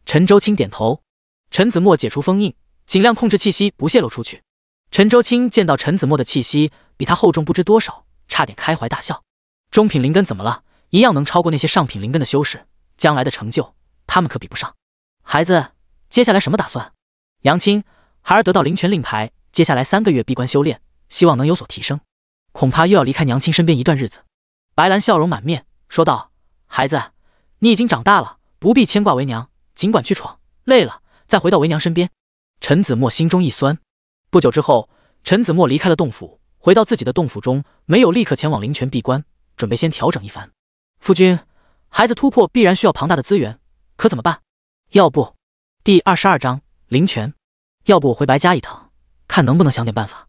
陈周青点头，陈子墨解除封印，尽量控制气息不泄露出去。陈周青见到陈子墨的气息比他厚重不知多少，差点开怀大笑。中品灵根怎么了？一样能超过那些上品灵根的修士，将来的成就他们可比不上。孩子，接下来什么打算？杨青，孩儿得到灵泉令牌，接下来三个月闭关修炼，希望能有所提升。恐怕又要离开娘亲身边一段日子。白兰笑容满面说道：“孩子，你已经长大了，不必牵挂为娘，尽管去闯，累了再回到为娘身边。”陈子墨心中一酸。不久之后，陈子墨离开了洞府，回到自己的洞府中，没有立刻前往灵泉闭关，准备先调整一番。夫君，孩子突破必然需要庞大的资源，可怎么办？要不……第二十二章灵泉。要不我回白家一趟，看能不能想点办法。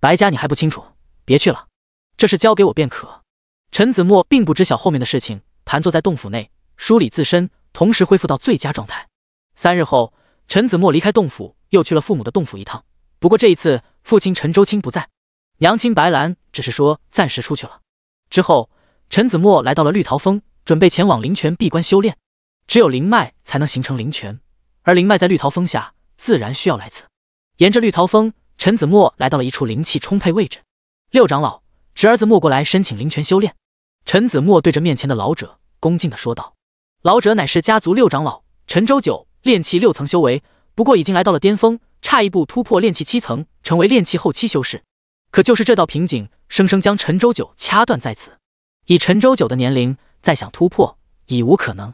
白家你还不清楚，别去了，这事交给我便可。陈子墨并不知晓后面的事情，盘坐在洞府内梳理自身，同时恢复到最佳状态。三日后，陈子墨离开洞府，又去了父母的洞府一趟。不过这一次，父亲陈周清不在，娘亲白兰只是说暂时出去了。之后，陈子墨来到了绿桃峰，准备前往灵泉闭关修炼。只有灵脉才能形成灵泉，而灵脉在绿桃峰下。自然需要来此。沿着绿桃峰，陈子墨来到了一处灵气充沛位置。六长老，侄儿子墨过来申请灵泉修炼。陈子墨对着面前的老者恭敬的说道。老者乃是家族六长老陈周九，炼气六层修为，不过已经来到了巅峰，差一步突破炼气七层，成为炼气后期修士。可就是这道瓶颈，生生将陈周九掐断在此。以陈周九的年龄，再想突破，已无可能。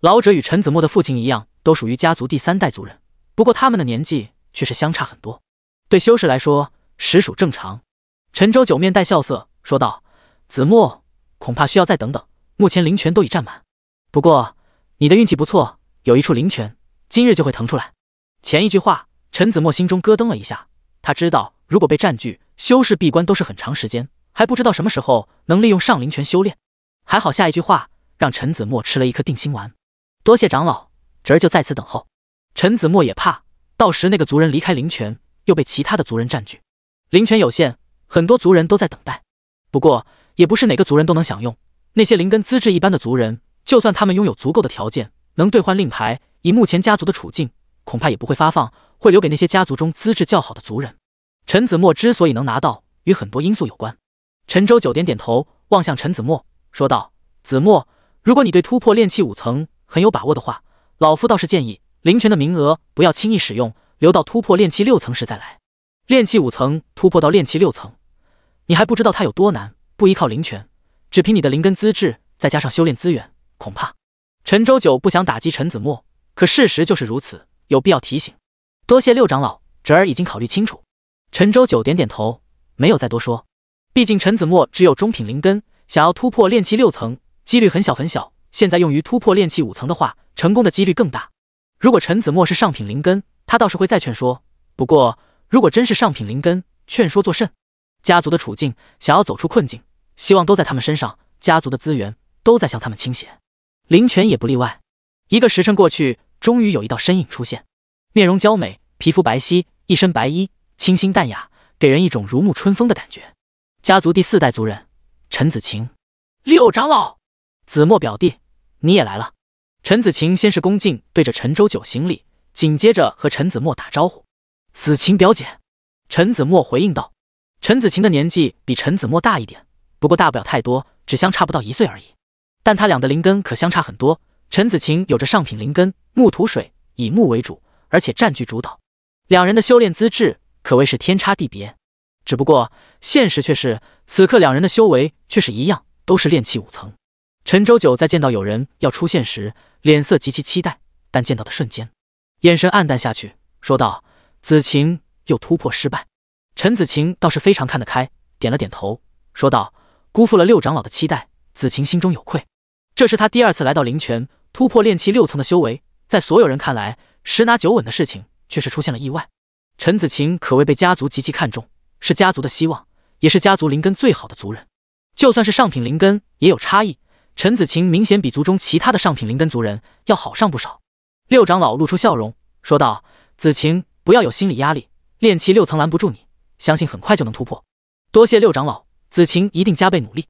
老者与陈子墨的父亲一样，都属于家族第三代族人。不过他们的年纪却是相差很多，对修士来说实属正常。陈周九面带笑色说道：“子墨恐怕需要再等等，目前灵泉都已占满。不过你的运气不错，有一处灵泉今日就会腾出来。”前一句话，陈子墨心中咯噔了一下，他知道如果被占据，修士闭关都是很长时间，还不知道什么时候能利用上灵泉修炼。还好下一句话让陈子墨吃了一颗定心丸。多谢长老，侄儿就在此等候。陈子墨也怕，到时那个族人离开灵泉，又被其他的族人占据。灵泉有限，很多族人都在等待。不过，也不是哪个族人都能享用。那些灵根资质一般的族人，就算他们拥有足够的条件，能兑换令牌，以目前家族的处境，恐怕也不会发放，会留给那些家族中资质较好的族人。陈子墨之所以能拿到，与很多因素有关。陈周九点点头，望向陈子墨，说道：“子墨，如果你对突破炼气五层很有把握的话，老夫倒是建议。”灵泉的名额不要轻易使用，留到突破炼气六层时再来。炼气五层突破到炼气六层，你还不知道它有多难。不依靠灵泉，只凭你的灵根资质，再加上修炼资源，恐怕……陈周九不想打击陈子墨，可事实就是如此，有必要提醒。多谢六长老，侄儿已经考虑清楚。陈周九点点头，没有再多说。毕竟陈子墨只有中品灵根，想要突破炼气六层，几率很小很小。现在用于突破炼气五层的话，成功的几率更大。如果陈子墨是上品灵根，他倒是会再劝说。不过，如果真是上品灵根，劝说作甚？家族的处境，想要走出困境，希望都在他们身上。家族的资源都在向他们倾斜，林泉也不例外。一个时辰过去，终于有一道身影出现，面容娇美，皮肤白皙，一身白衣，清新淡雅，给人一种如沐春风的感觉。家族第四代族人陈子晴，六长老子墨表弟，你也来了。陈子晴先是恭敬对着陈周九行礼，紧接着和陈子墨打招呼。子晴表姐，陈子墨回应道。陈子晴的年纪比陈子墨大一点，不过大不了太多，只相差不到一岁而已。但他俩的灵根可相差很多。陈子晴有着上品灵根木土水，以木为主，而且占据主导。两人的修炼资质可谓是天差地别。只不过现实却是，此刻两人的修为却是一样，都是炼气五层。陈周九在见到有人要出现时，脸色极其期待，但见到的瞬间，眼神暗淡下去，说道：“子晴又突破失败。”陈子晴倒是非常看得开，点了点头，说道：“辜负了六长老的期待，子晴心中有愧。”这是他第二次来到灵泉突破炼气六层的修为，在所有人看来十拿九稳的事情，却是出现了意外。陈子晴可谓被家族极其看重，是家族的希望，也是家族灵根最好的族人。就算是上品灵根，也有差异。陈子晴明显比族中其他的上品灵根族人要好上不少。六长老露出笑容，说道：“子晴，不要有心理压力，炼气六层拦不住你，相信很快就能突破。”多谢六长老，子晴一定加倍努力。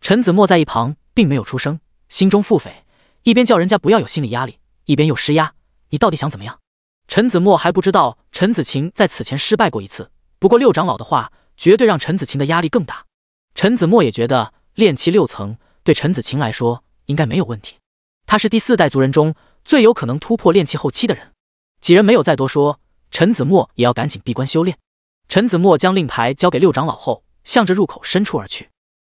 陈子墨在一旁并没有出声，心中腹诽：一边叫人家不要有心理压力，一边又施压，你到底想怎么样？陈子墨还不知道陈子晴在此前失败过一次，不过六长老的话绝对让陈子晴的压力更大。陈子墨也觉得炼气六层。对陈子晴来说，应该没有问题。他是第四代族人中最有可能突破炼气后期的人。几人没有再多说，陈子墨也要赶紧闭关修炼。陈子墨将令牌交给六长老后，向着入口深处而去。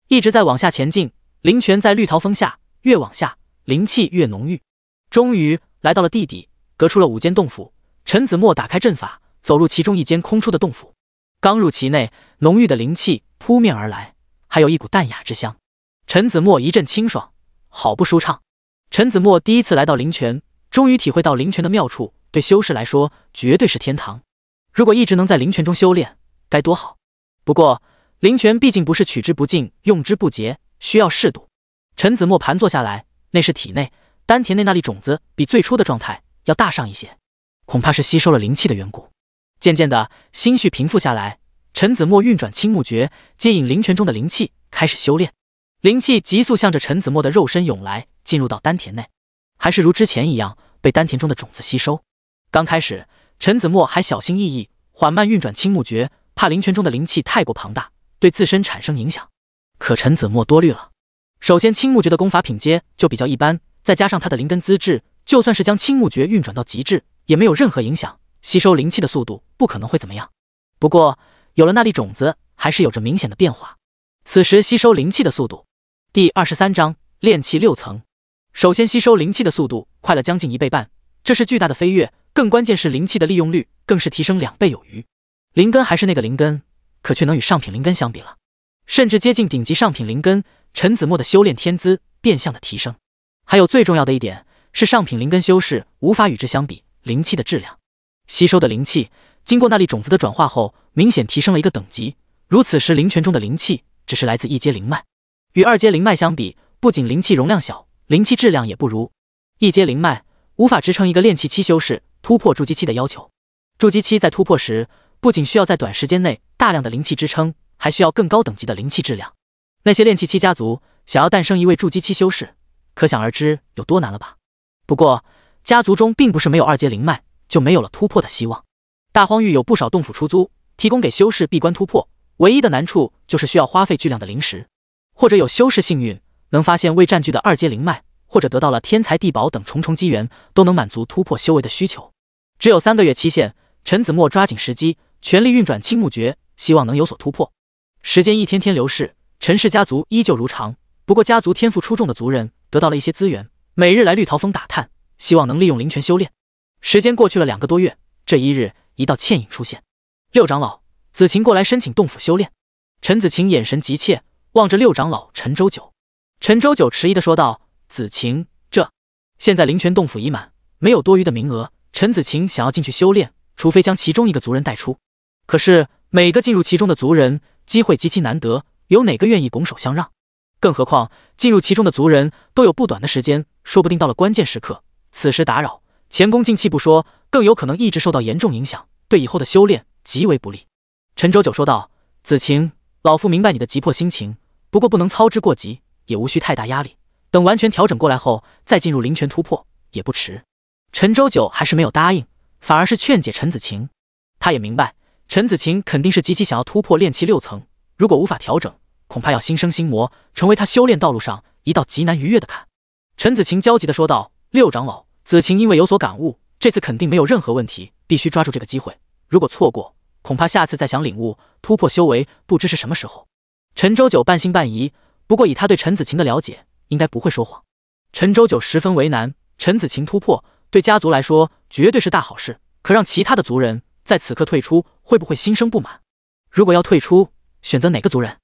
一直在往下前进，灵泉在绿桃峰下，越往下灵气越浓郁。终于来到了地底，隔出了五间洞府。陈子墨打开阵法，走入其中一间空出的洞府。刚入其内，浓郁的灵气扑面而来，还有一股淡雅之香。陈子墨一阵清爽，好不舒畅。陈子墨第一次来到灵泉，终于体会到灵泉的妙处，对修士来说绝对是天堂。如果一直能在灵泉中修炼，该多好！不过灵泉毕竟不是取之不尽、用之不竭，需要适度。陈子墨盘坐下来，那是体内丹田内那粒种子比最初的状态要大上一些，恐怕是吸收了灵气的缘故。渐渐的心绪平复下来，陈子墨运转青木诀，接引灵泉中的灵气，开始修炼。灵气急速向着陈子墨的肉身涌来，进入到丹田内，还是如之前一样被丹田中的种子吸收。刚开始，陈子墨还小心翼翼、缓慢运转青木诀，怕灵泉中的灵气太过庞大，对自身产生影响。可陈子墨多虑了。首先，青木诀的功法品阶就比较一般，再加上他的灵根资质，就算是将青木诀运转到极致，也没有任何影响。吸收灵气的速度不可能会怎么样。不过，有了那粒种子，还是有着明显的变化。此时吸收灵气的速度。第二十三章炼气六层，首先吸收灵气的速度快了将近一倍半，这是巨大的飞跃。更关键是灵气的利用率更是提升两倍有余。灵根还是那个灵根，可却能与上品灵根相比了，甚至接近顶级上品灵根。陈子墨的修炼天资变相的提升。还有最重要的一点是，上品灵根修士无法与之相比，灵气的质量。吸收的灵气经过那粒种子的转化后，明显提升了一个等级。如此时灵泉中的灵气只是来自一阶灵脉。与二阶灵脉相比，不仅灵气容量小，灵气质量也不如一阶灵脉，无法支撑一个炼气期修士突破筑基期的要求。筑基期在突破时，不仅需要在短时间内大量的灵气支撑，还需要更高等级的灵气质量。那些炼气期家族想要诞生一位筑基期修士，可想而知有多难了吧？不过，家族中并不是没有二阶灵脉就没有了突破的希望。大荒域有不少洞府出租，提供给修士闭关突破，唯一的难处就是需要花费巨量的灵石。或者有修士幸运能发现未占据的二阶灵脉，或者得到了天才地宝等重重机缘，都能满足突破修为的需求。只有三个月期限，陈子墨抓紧时机，全力运转青木诀，希望能有所突破。时间一天天流逝，陈氏家族依旧如常。不过家族天赋出众的族人得到了一些资源，每日来绿桃峰打探，希望能利用灵泉修炼。时间过去了两个多月，这一日，一道倩影出现，六长老子晴过来申请洞府修炼。陈子晴眼神急切。望着六长老陈周九，陈周九迟疑的说道：“子晴，这现在灵泉洞府已满，没有多余的名额。陈子晴想要进去修炼，除非将其中一个族人带出。可是每个进入其中的族人机会极其难得，有哪个愿意拱手相让？更何况进入其中的族人都有不短的时间，说不定到了关键时刻，此时打扰前功尽弃不说，更有可能一直受到严重影响，对以后的修炼极为不利。”陈周九说道：“子晴，老夫明白你的急迫心情。”不过不能操之过急，也无需太大压力。等完全调整过来后，再进入灵泉突破也不迟。陈周九还是没有答应，反而是劝解陈子晴。他也明白，陈子晴肯定是极其想要突破炼气六层，如果无法调整，恐怕要心生心魔，成为他修炼道路上一道极难逾越的坎。陈子晴焦急地说道：“六长老，子晴因为有所感悟，这次肯定没有任何问题，必须抓住这个机会。如果错过，恐怕下次再想领悟突破修为，不知是什么时候。”陈周九半信半疑，不过以他对陈子晴的了解，应该不会说谎。陈周九十分为难，陈子晴突破对家族来说绝对是大好事，可让其他的族人在此刻退出，会不会心生不满？如果要退出，选择哪个族人？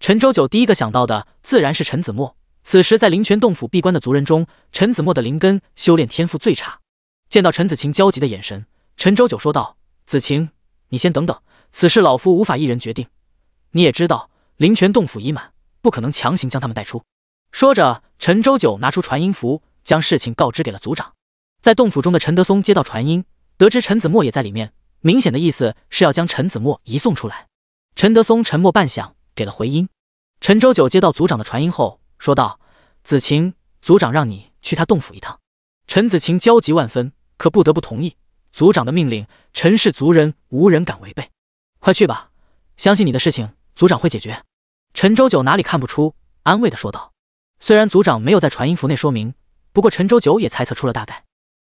陈周九第一个想到的自然是陈子墨。此时在灵泉洞府闭关的族人中，陈子墨的灵根修炼天赋最差。见到陈子晴焦急的眼神，陈周九说道：“子晴，你先等等，此事老夫无法一人决定，你也知道。”灵泉洞府已满，不可能强行将他们带出。说着，陈周九拿出传音符，将事情告知给了族长。在洞府中的陈德松接到传音，得知陈子墨也在里面，明显的意思是要将陈子墨移送出来。陈德松沉默半响，给了回音。陈周九接到族长的传音后，说道：“子晴，族长让你去他洞府一趟。”陈子晴焦急万分，可不得不同意族长的命令。陈氏族人无人敢违背。快去吧，相信你的事情。组长会解决，陈周九哪里看不出，安慰的说道。虽然组长没有在传音符内说明，不过陈周九也猜测出了大概。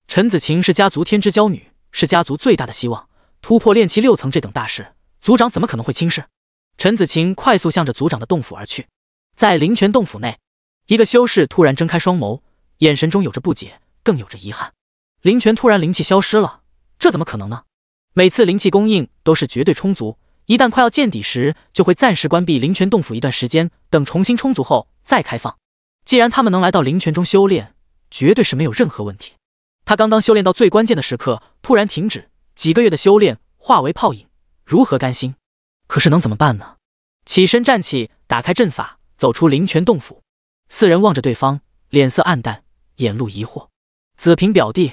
陈子晴是家族天之娇女，是家族最大的希望，突破炼气六层这等大事，组长怎么可能会轻视？陈子晴快速向着组长的洞府而去。在灵泉洞府内，一个修士突然睁开双眸，眼神中有着不解，更有着遗憾。灵泉突然灵气消失了，这怎么可能呢？每次灵气供应都是绝对充足。一旦快要见底时，就会暂时关闭灵泉洞府一段时间，等重新充足后再开放。既然他们能来到灵泉中修炼，绝对是没有任何问题。他刚刚修炼到最关键的时刻，突然停止，几个月的修炼化为泡影，如何甘心？可是能怎么办呢？起身站起，打开阵法，走出灵泉洞府。四人望着对方，脸色暗淡，眼露疑惑。子平表弟，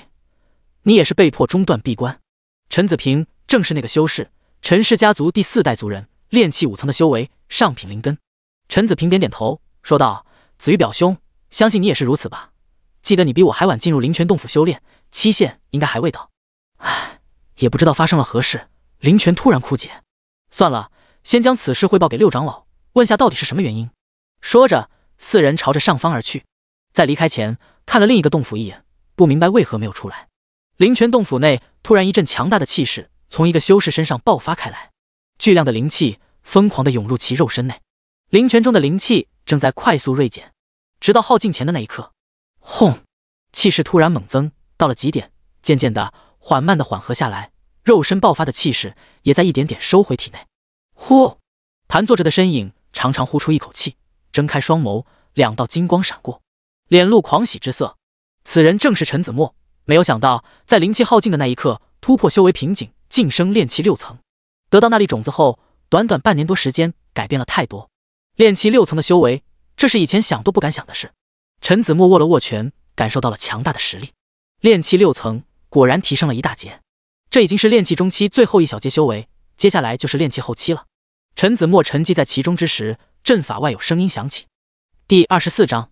你也是被迫中断闭关？陈子平正是那个修士。陈氏家族第四代族人，炼气五层的修为，上品灵根。陈子平点点头，说道：“子瑜表兄，相信你也是如此吧？记得你比我还晚进入灵泉洞府修炼，期限应该还未到。唉，也不知道发生了何事，灵泉突然枯竭。算了，先将此事汇报给六长老，问下到底是什么原因。”说着，四人朝着上方而去，在离开前看了另一个洞府一眼，不明白为何没有出来。灵泉洞府内突然一阵强大的气势。从一个修士身上爆发开来，巨量的灵气疯狂的涌入其肉身内，灵泉中的灵气正在快速锐减，直到耗尽前的那一刻，轰，气势突然猛增到了极点，渐渐的缓慢的缓和下来，肉身爆发的气势也在一点点收回体内。呼，盘坐着的身影长长呼出一口气，睁开双眸，两道金光闪过，脸露狂喜之色。此人正是陈子墨，没有想到在灵气耗尽的那一刻突破修为瓶颈。晋升炼气六层，得到那粒种子后，短短半年多时间，改变了太多。炼气六层的修为，这是以前想都不敢想的事。陈子墨握了握拳，感受到了强大的实力。炼气六层果然提升了一大截，这已经是炼气中期最后一小节修为，接下来就是炼气后期了。陈子墨沉寂在其中之时，阵法外有声音响起。第二十四章，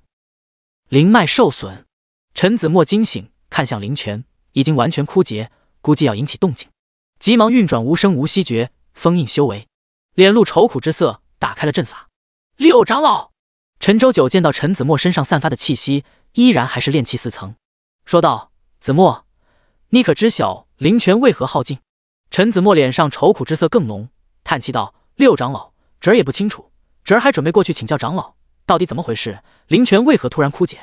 灵脉受损。陈子墨惊醒，看向灵泉，已经完全枯竭，估计要引起动静。急忙运转无声无息诀，封印修为，脸露愁苦之色，打开了阵法。六长老陈周九见到陈子墨身上散发的气息，依然还是炼气四层，说道：“子墨，你可知晓灵泉为何耗尽？”陈子墨脸上愁苦之色更浓，叹气道：“六长老，侄儿也不清楚，侄儿还准备过去请教长老，到底怎么回事？灵泉为何突然枯竭？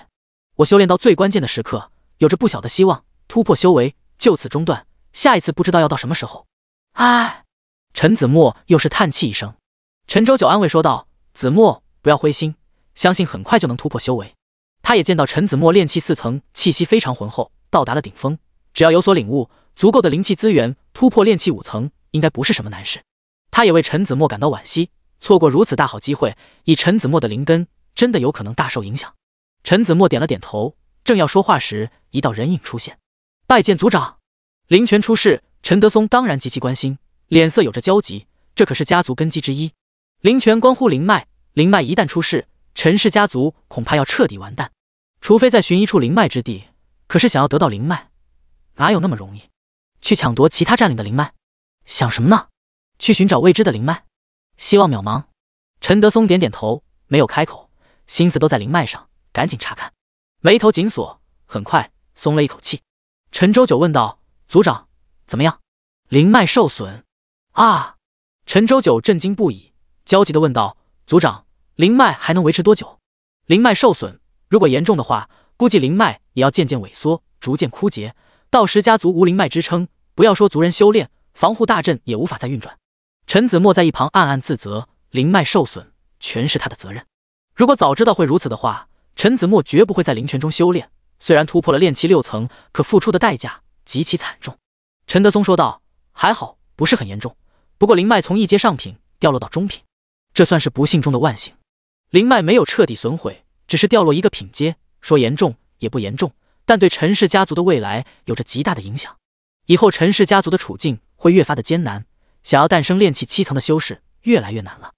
我修炼到最关键的时刻，有着不小的希望突破修为，就此中断。”下一次不知道要到什么时候，唉，陈子墨又是叹气一声。陈周九安慰说道：“子墨，不要灰心，相信很快就能突破修为。”他也见到陈子墨炼气四层，气息非常浑厚，到达了顶峰。只要有所领悟，足够的灵气资源，突破炼气五层应该不是什么难事。他也为陈子墨感到惋惜，错过如此大好机会，以陈子墨的灵根，真的有可能大受影响。陈子墨点了点头，正要说话时，一道人影出现，拜见族长。林泉出事，陈德松当然极其关心，脸色有着焦急。这可是家族根基之一，林泉关乎灵脉，灵脉一旦出事，陈氏家族恐怕要彻底完蛋。除非再寻一处灵脉之地，可是想要得到灵脉，哪有那么容易？去抢夺其他占领的灵脉？想什么呢？去寻找未知的灵脉？希望渺茫。陈德松点点头，没有开口，心思都在灵脉上，赶紧查看，眉头紧锁，很快松了一口气。陈周九问道。族长，怎么样？灵脉受损啊！陈周九震惊不已，焦急的问道：“族长，灵脉还能维持多久？”灵脉受损，如果严重的话，估计灵脉也要渐渐萎缩，逐渐枯竭。到时家族无灵脉支撑，不要说族人修炼，防护大阵也无法再运转。陈子墨在一旁暗暗自责，灵脉受损全是他的责任。如果早知道会如此的话，陈子墨绝不会在灵泉中修炼。虽然突破了炼气六层，可付出的代价。极其惨重，陈德松说道：“还好不是很严重，不过灵脉从一阶上品掉落到中品，这算是不幸中的万幸。灵脉没有彻底损毁，只是掉落一个品阶，说严重也不严重，但对陈氏家族的未来有着极大的影响。以后陈氏家族的处境会越发的艰难，想要诞生炼气七层的修士越来越难了。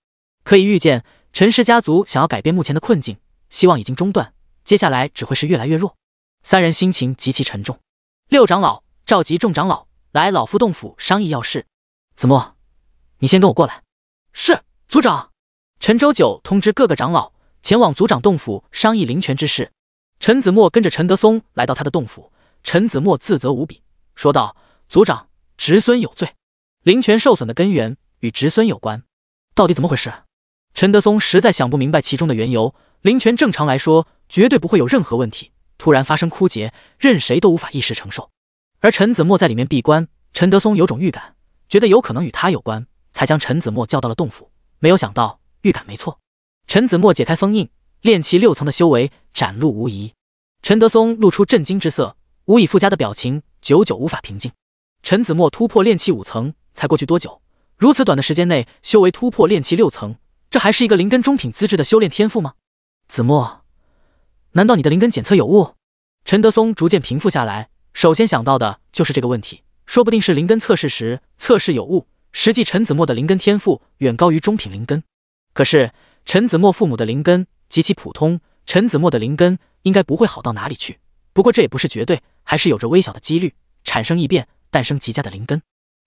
可以预见，陈氏家族想要改变目前的困境，希望已经中断，接下来只会是越来越弱。”三人心情极其沉重。六长老召集众长老来老夫洞府商议要事。子墨，你先跟我过来。是，族长。陈周九通知各个长老前往族长洞府商议灵泉之事。陈子墨跟着陈德松来到他的洞府，陈子墨自责无比，说道：“族长，侄孙有罪。灵泉受损的根源与侄孙有关，到底怎么回事？”陈德松实在想不明白其中的缘由。灵泉正常来说绝对不会有任何问题。突然发生枯竭，任谁都无法一时承受。而陈子墨在里面闭关，陈德松有种预感，觉得有可能与他有关，才将陈子墨叫到了洞府。没有想到，预感没错。陈子墨解开封印，炼气六层的修为展露无遗。陈德松露出震惊之色，无以复加的表情，久久无法平静。陈子墨突破炼气五层才过去多久？如此短的时间内，修为突破炼气六层，这还是一个灵根中品资质的修炼天赋吗？子墨。难道你的灵根检测有误？陈德松逐渐平复下来，首先想到的就是这个问题，说不定是灵根测试时测试有误。实际陈子墨的灵根天赋远高于中品灵根，可是陈子墨父母的灵根极其普通，陈子墨的灵根应该不会好到哪里去。不过这也不是绝对，还是有着微小的几率产生异变，诞生极佳的灵根。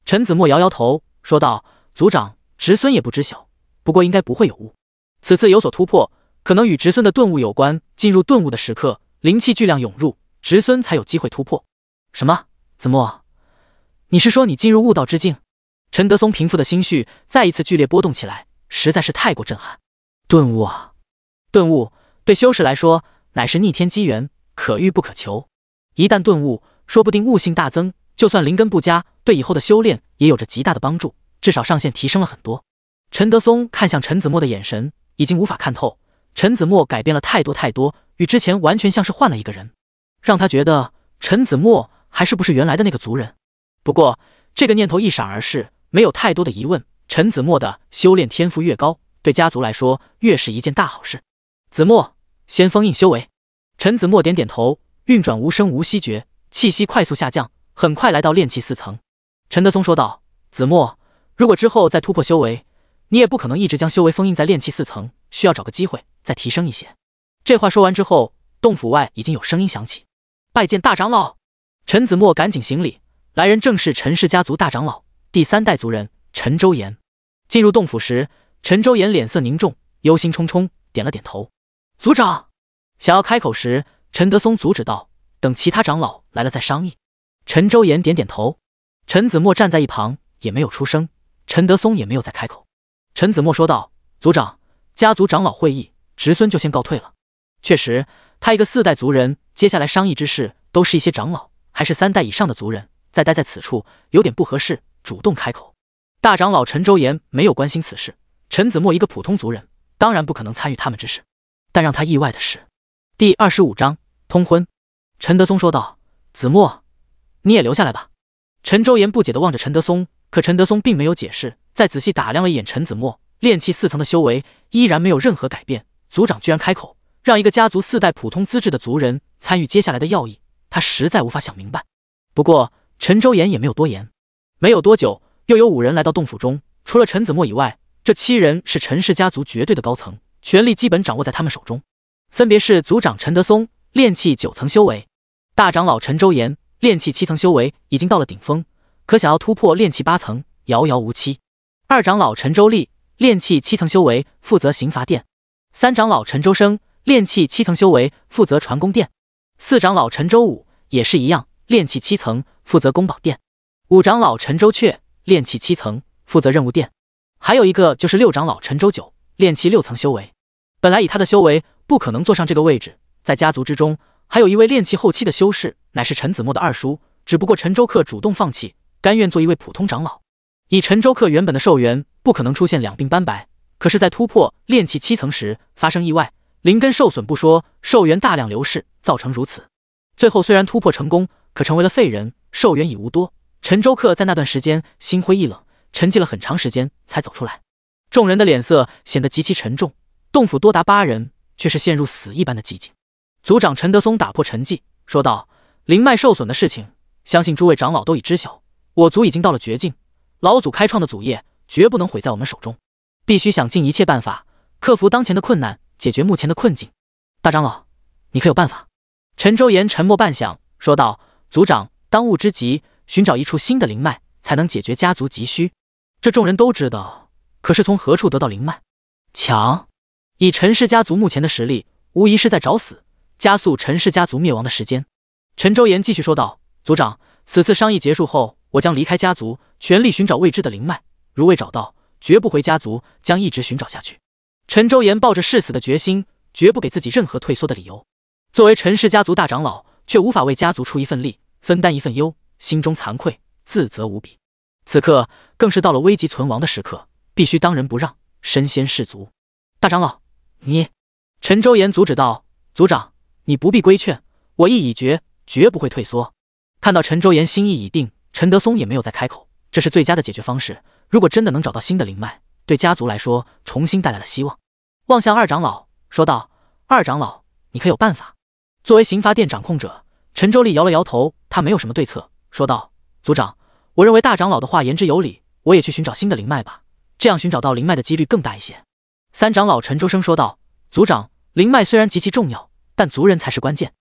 陈子墨摇摇头说道：“族长，侄孙也不知晓，不过应该不会有误。此次有所突破，可能与侄孙的顿悟有关。”进入顿悟的时刻，灵气巨量涌入，侄孙才有机会突破。什么？子墨，你是说你进入悟道之境？陈德松平复的心绪再一次剧烈波动起来，实在是太过震撼。顿悟啊！顿悟对修士来说乃是逆天机缘，可遇不可求。一旦顿悟，说不定悟性大增，就算灵根不佳，对以后的修炼也有着极大的帮助，至少上限提升了很多。陈德松看向陈子墨的眼神已经无法看透。陈子墨改变了太多太多，与之前完全像是换了一个人，让他觉得陈子墨还是不是原来的那个族人。不过这个念头一闪而逝，没有太多的疑问。陈子墨的修炼天赋越高，对家族来说越是一件大好事。子墨，先封印修为。陈子墨点点头，运转无声无息诀，气息快速下降，很快来到炼气四层。陈德松说道：“子墨，如果之后再突破修为，你也不可能一直将修为封印在炼气四层，需要找个机会。”再提升一些。这话说完之后，洞府外已经有声音响起：“拜见大长老！”陈子墨赶紧行礼。来人正是陈氏家族大长老，第三代族人陈周岩。进入洞府时，陈周岩脸色凝重，忧心忡忡，点了点头。族长想要开口时，陈德松阻止道：“等其他长老来了再商议。”陈周岩点点头。陈子墨站在一旁也没有出声。陈德松也没有再开口。陈子墨说道：“族长，家族长老会议。”侄孙就先告退了。确实，他一个四代族人，接下来商议之事都是一些长老，还是三代以上的族人。再待在此处有点不合适。主动开口，大长老陈周延没有关心此事。陈子墨一个普通族人，当然不可能参与他们之事。但让他意外的是，第二十五章通婚。陈德松说道：“子墨，你也留下来吧。”陈周延不解的望着陈德松，可陈德松并没有解释。再仔细打量了一眼陈子墨，炼气四层的修为依然没有任何改变。族长居然开口，让一个家族四代普通资质的族人参与接下来的要义，他实在无法想明白。不过陈周岩也没有多言。没有多久，又有五人来到洞府中，除了陈子墨以外，这七人是陈氏家族绝对的高层，权力基本掌握在他们手中。分别是族长陈德松，炼气九层修为；大长老陈周岩，炼气七层修为，已经到了顶峰，可想要突破炼气八层，遥遥无期。二长老陈周立，炼气七层修为，负责刑罚殿。三长老陈周生，炼气七层修为，负责传功殿。四长老陈周武也是一样，炼气七层，负责宫宝殿。五长老陈周雀，炼气七层，负责任务殿。还有一个就是六长老陈周九，炼气六层修为。本来以他的修为，不可能坐上这个位置。在家族之中，还有一位炼气后期的修士，乃是陈子墨的二叔。只不过陈周克主动放弃，甘愿做一位普通长老。以陈周克原本的寿元，不可能出现两鬓斑白。可是，在突破炼气七层时发生意外，灵根受损不说，寿元大量流逝，造成如此。最后虽然突破成功，可成为了废人，寿元已无多。陈周客在那段时间心灰意冷，沉寂了很长时间才走出来。众人的脸色显得极其沉重，洞府多达八人，却是陷入死一般的寂静。族长陈德松打破沉寂，说道：“灵脉受损的事情，相信诸位长老都已知晓。我族已经到了绝境，老祖开创的祖业绝不能毁在我们手中。”必须想尽一切办法克服当前的困难，解决目前的困境。大长老，你可有办法？陈周岩沉默半晌，说道：“族长，当务之急，寻找一处新的灵脉，才能解决家族急需。这众人都知道，可是从何处得到灵脉？抢？以陈氏家族目前的实力，无疑是在找死，加速陈氏家族灭亡的时间。”陈周岩继续说道：“族长，此次商议结束后，我将离开家族，全力寻找未知的灵脉。如未找到，”绝不回家族，将一直寻找下去。陈周岩抱着誓死的决心，绝不给自己任何退缩的理由。作为陈氏家族大长老，却无法为家族出一份力，分担一份忧，心中惭愧自责无比。此刻更是到了危急存亡的时刻，必须当仁不让，身先士卒。大长老，你……陈周岩阻止道：“族长，你不必规劝，我意已决，绝不会退缩。”看到陈周岩心意已定，陈德松也没有再开口，这是最佳的解决方式。如果真的能找到新的灵脉，对家族来说重新带来了希望。望向二长老，说道：“二长老，你可有办法？”作为刑罚殿掌控者，陈周立摇了摇头，他没有什么对策，说道：“族长，我认为大长老的话言之有理，我也去寻找新的灵脉吧，这样寻找到灵脉的几率更大一些。”三长老陈周生说道：“族长，灵脉虽然极其重要，但族人才是关键。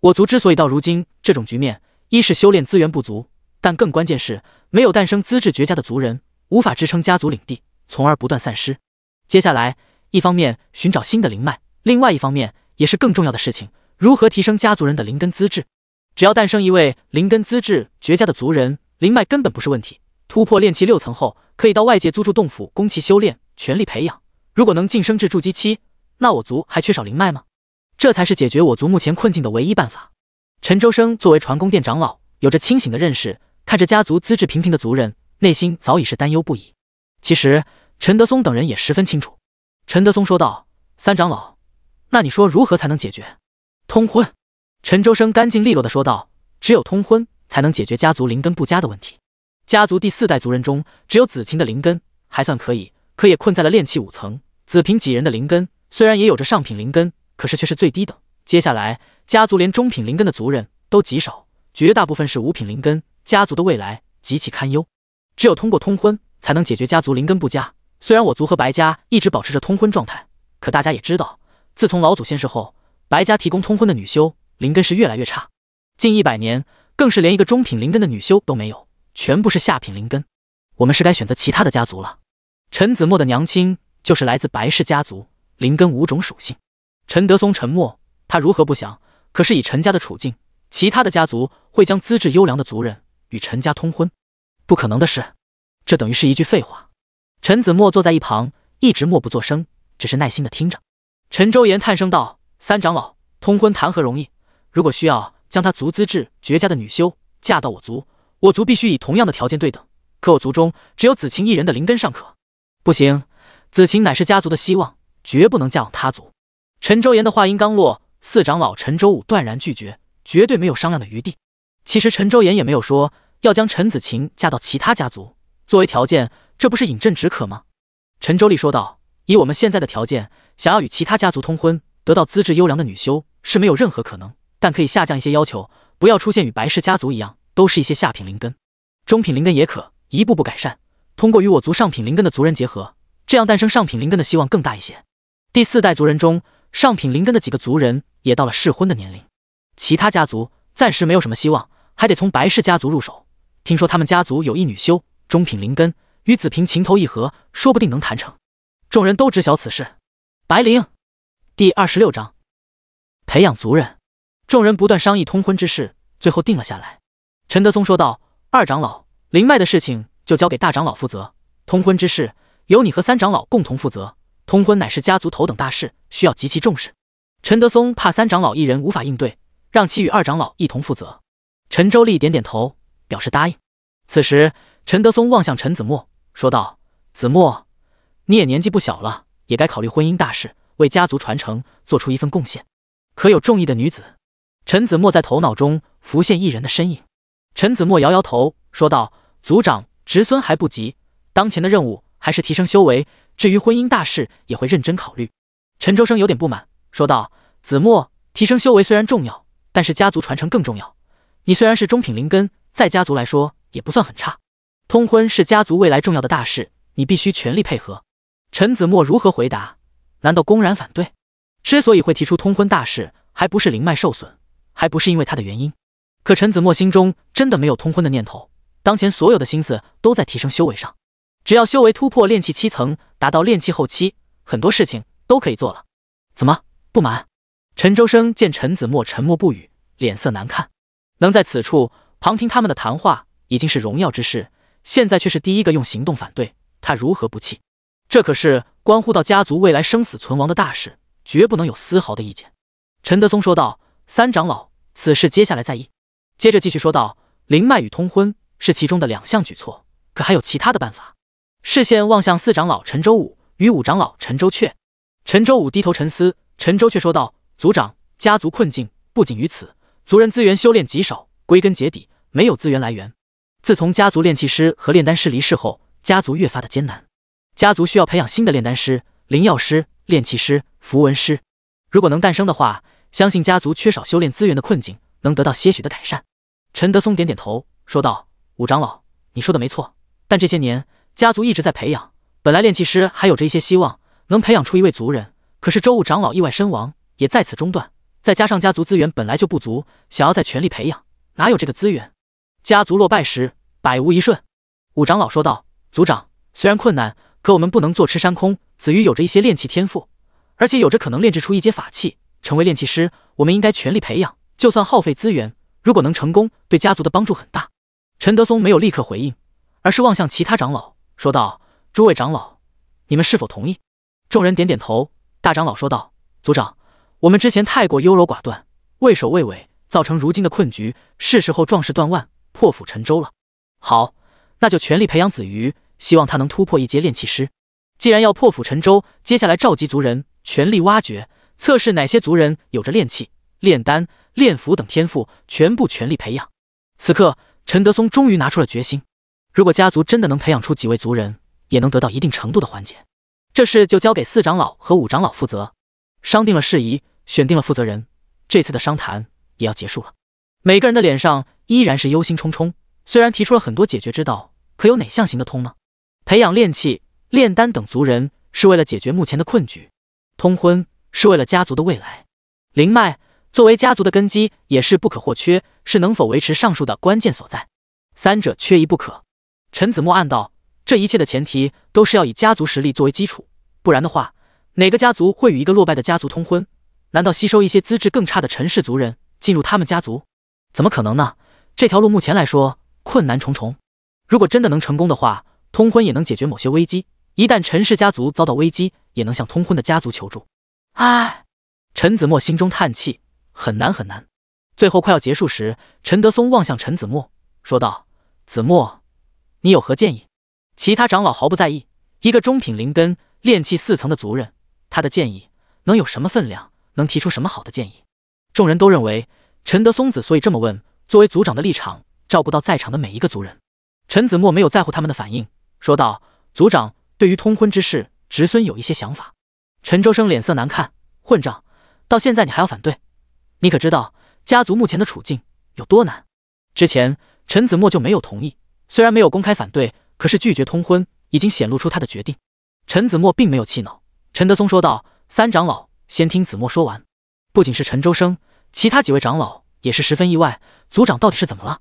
我族之所以到如今这种局面，一是修炼资源不足，但更关键是没有诞生资质绝佳的族人。”无法支撑家族领地，从而不断散失。接下来，一方面寻找新的灵脉，另外一方面也是更重要的事情，如何提升家族人的灵根资质？只要诞生一位灵根资质绝佳的族人，灵脉根本不是问题。突破炼气六层后，可以到外界租住洞府，供其修炼，全力培养。如果能晋升至筑基期，那我族还缺少灵脉吗？这才是解决我族目前困境的唯一办法。陈周生作为传功殿长老，有着清醒的认识，看着家族资质平平的族人。内心早已是担忧不已。其实，陈德松等人也十分清楚。陈德松说道：“三长老，那你说如何才能解决通婚？”陈周生干净利落的说道：“只有通婚才能解决家族灵根不佳的问题。家族第四代族人中，只有子晴的灵根还算可以，可也困在了炼气五层。子平几人的灵根虽然也有着上品灵根，可是却是最低等。接下来，家族连中品灵根的族人都极少，绝大部分是五品灵根。家族的未来极其堪忧。”只有通过通婚才能解决家族灵根不佳。虽然我族和白家一直保持着通婚状态，可大家也知道，自从老祖先世后，白家提供通婚的女修灵根是越来越差。近一百年，更是连一个中品灵根的女修都没有，全部是下品灵根。我们是该选择其他的家族了。陈子墨的娘亲就是来自白氏家族，灵根五种属性。陈德松沉默，他如何不想？可是以陈家的处境，其他的家族会将资质优良的族人与陈家通婚？不可能的事，这等于是一句废话。陈子墨坐在一旁，一直默不作声，只是耐心的听着。陈周岩叹声道：“三长老，通婚谈何容易？如果需要将他族资质绝佳的女修嫁到我族，我族必须以同样的条件对等。可我族中只有子晴一人的灵根尚可，不行。子晴乃是家族的希望，绝不能嫁往他族。”陈周岩的话音刚落，四长老陈周武断然拒绝，绝对没有商量的余地。其实陈周岩也没有说。要将陈子晴嫁到其他家族作为条件，这不是饮鸩止渴吗？陈周丽说道：“以我们现在的条件，想要与其他家族通婚，得到资质优良的女修是没有任何可能。但可以下降一些要求，不要出现与白氏家族一样，都是一些下品灵根，中品灵根也可，一步步改善。通过与我族上品灵根的族人结合，这样诞生上品灵根的希望更大一些。”第四代族人中，上品灵根的几个族人也到了适婚的年龄，其他家族暂时没有什么希望，还得从白氏家族入手。听说他们家族有一女修，中品灵根，与子平情投意合，说不定能谈成。众人都知晓此事。白灵，第二十六章培养族人。众人不断商议通婚之事，最后定了下来。陈德松说道：“二长老，灵脉的事情就交给大长老负责，通婚之事由你和三长老共同负责。通婚乃是家族头等大事，需要极其重视。”陈德松怕三长老一人无法应对，让其与二长老一同负责。陈周立点点头。表示答应。此时，陈德松望向陈子墨，说道：“子墨，你也年纪不小了，也该考虑婚姻大事，为家族传承做出一份贡献。可有中意的女子？”陈子墨在头脑中浮现一人的身影。陈子墨摇摇头，说道：“族长侄孙还不急，当前的任务还是提升修为。至于婚姻大事，也会认真考虑。”陈周生有点不满，说道：“子墨，提升修为虽然重要，但是家族传承更重要。你虽然是中品灵根。”在家族来说也不算很差，通婚是家族未来重要的大事，你必须全力配合。陈子墨如何回答？难道公然反对？之所以会提出通婚大事，还不是灵脉受损，还不是因为他的原因。可陈子墨心中真的没有通婚的念头，当前所有的心思都在提升修为上。只要修为突破炼气七层，达到炼气后期，很多事情都可以做了。怎么不满？陈周生见陈子墨沉默不语，脸色难看，能在此处。旁听他们的谈话已经是荣耀之事，现在却是第一个用行动反对他，如何不气？这可是关乎到家族未来生死存亡的大事，绝不能有丝毫的意见。陈德松说道：“三长老，此事接下来再议。”接着继续说道：“灵脉与通婚是其中的两项举措，可还有其他的办法？”视线望向四长老陈周武与五长老陈周却。陈周武低头沉思，陈周却说道：“族长，家族困境不仅于此，族人资源修炼极少，归根结底。”没有资源来源。自从家族炼器师和炼丹师离世后，家族越发的艰难。家族需要培养新的炼丹师、灵药师、炼器师、符文师。如果能诞生的话，相信家族缺少修炼资源的困境能得到些许的改善。陈德松点点头，说道：“武长老，你说的没错。但这些年，家族一直在培养，本来炼器师还有着一些希望，能培养出一位族人。可是周五长老意外身亡，也在此中断。再加上家族资源本来就不足，想要再全力培养，哪有这个资源？”家族落败时，百无一顺。五长老说道：“族长，虽然困难，可我们不能坐吃山空。子瑜有着一些炼器天赋，而且有着可能炼制出一阶法器，成为炼器师。我们应该全力培养，就算耗费资源，如果能成功，对家族的帮助很大。”陈德松没有立刻回应，而是望向其他长老，说道：“诸位长老，你们是否同意？”众人点点头。大长老说道：“族长，我们之前太过优柔寡断，畏首畏尾，造成如今的困局。是时候壮士断腕。”破釜沉舟了，好，那就全力培养子瑜，希望他能突破一阶炼气师。既然要破釜沉舟，接下来召集族人，全力挖掘、测试哪些族人有着炼气、炼丹、炼符等天赋，全部全力培养。此刻，陈德松终于拿出了决心。如果家族真的能培养出几位族人，也能得到一定程度的缓解。这事就交给四长老和五长老负责。商定了事宜，选定了负责人，这次的商谈也要结束了。每个人的脸上。依然是忧心忡忡。虽然提出了很多解决之道，可有哪项行得通呢？培养炼气、炼丹等族人是为了解决目前的困局；通婚是为了家族的未来；灵脉作为家族的根基，也是不可或缺，是能否维持上述的关键所在。三者缺一不可。陈子墨暗道：这一切的前提都是要以家族实力作为基础，不然的话，哪个家族会与一个落败的家族通婚？难道吸收一些资质更差的陈氏族人进入他们家族？怎么可能呢？这条路目前来说困难重重，如果真的能成功的话，通婚也能解决某些危机。一旦陈氏家族遭到危机，也能向通婚的家族求助。唉，陈子墨心中叹气，很难很难。最后快要结束时，陈德松望向陈子墨，说道：“子墨，你有何建议？”其他长老毫不在意，一个中品灵根、炼气四层的族人，他的建议能有什么分量？能提出什么好的建议？众人都认为陈德松子所以这么问。作为族长的立场，照顾到在场的每一个族人。陈子墨没有在乎他们的反应，说道：“族长对于通婚之事，侄孙有一些想法。”陈周生脸色难看：“混账！到现在你还要反对？你可知道家族目前的处境有多难？之前陈子墨就没有同意，虽然没有公开反对，可是拒绝通婚已经显露出他的决定。”陈子墨并没有气恼，陈德松说道：“三长老，先听子墨说完。”不仅是陈周生，其他几位长老。也是十分意外，族长到底是怎么了？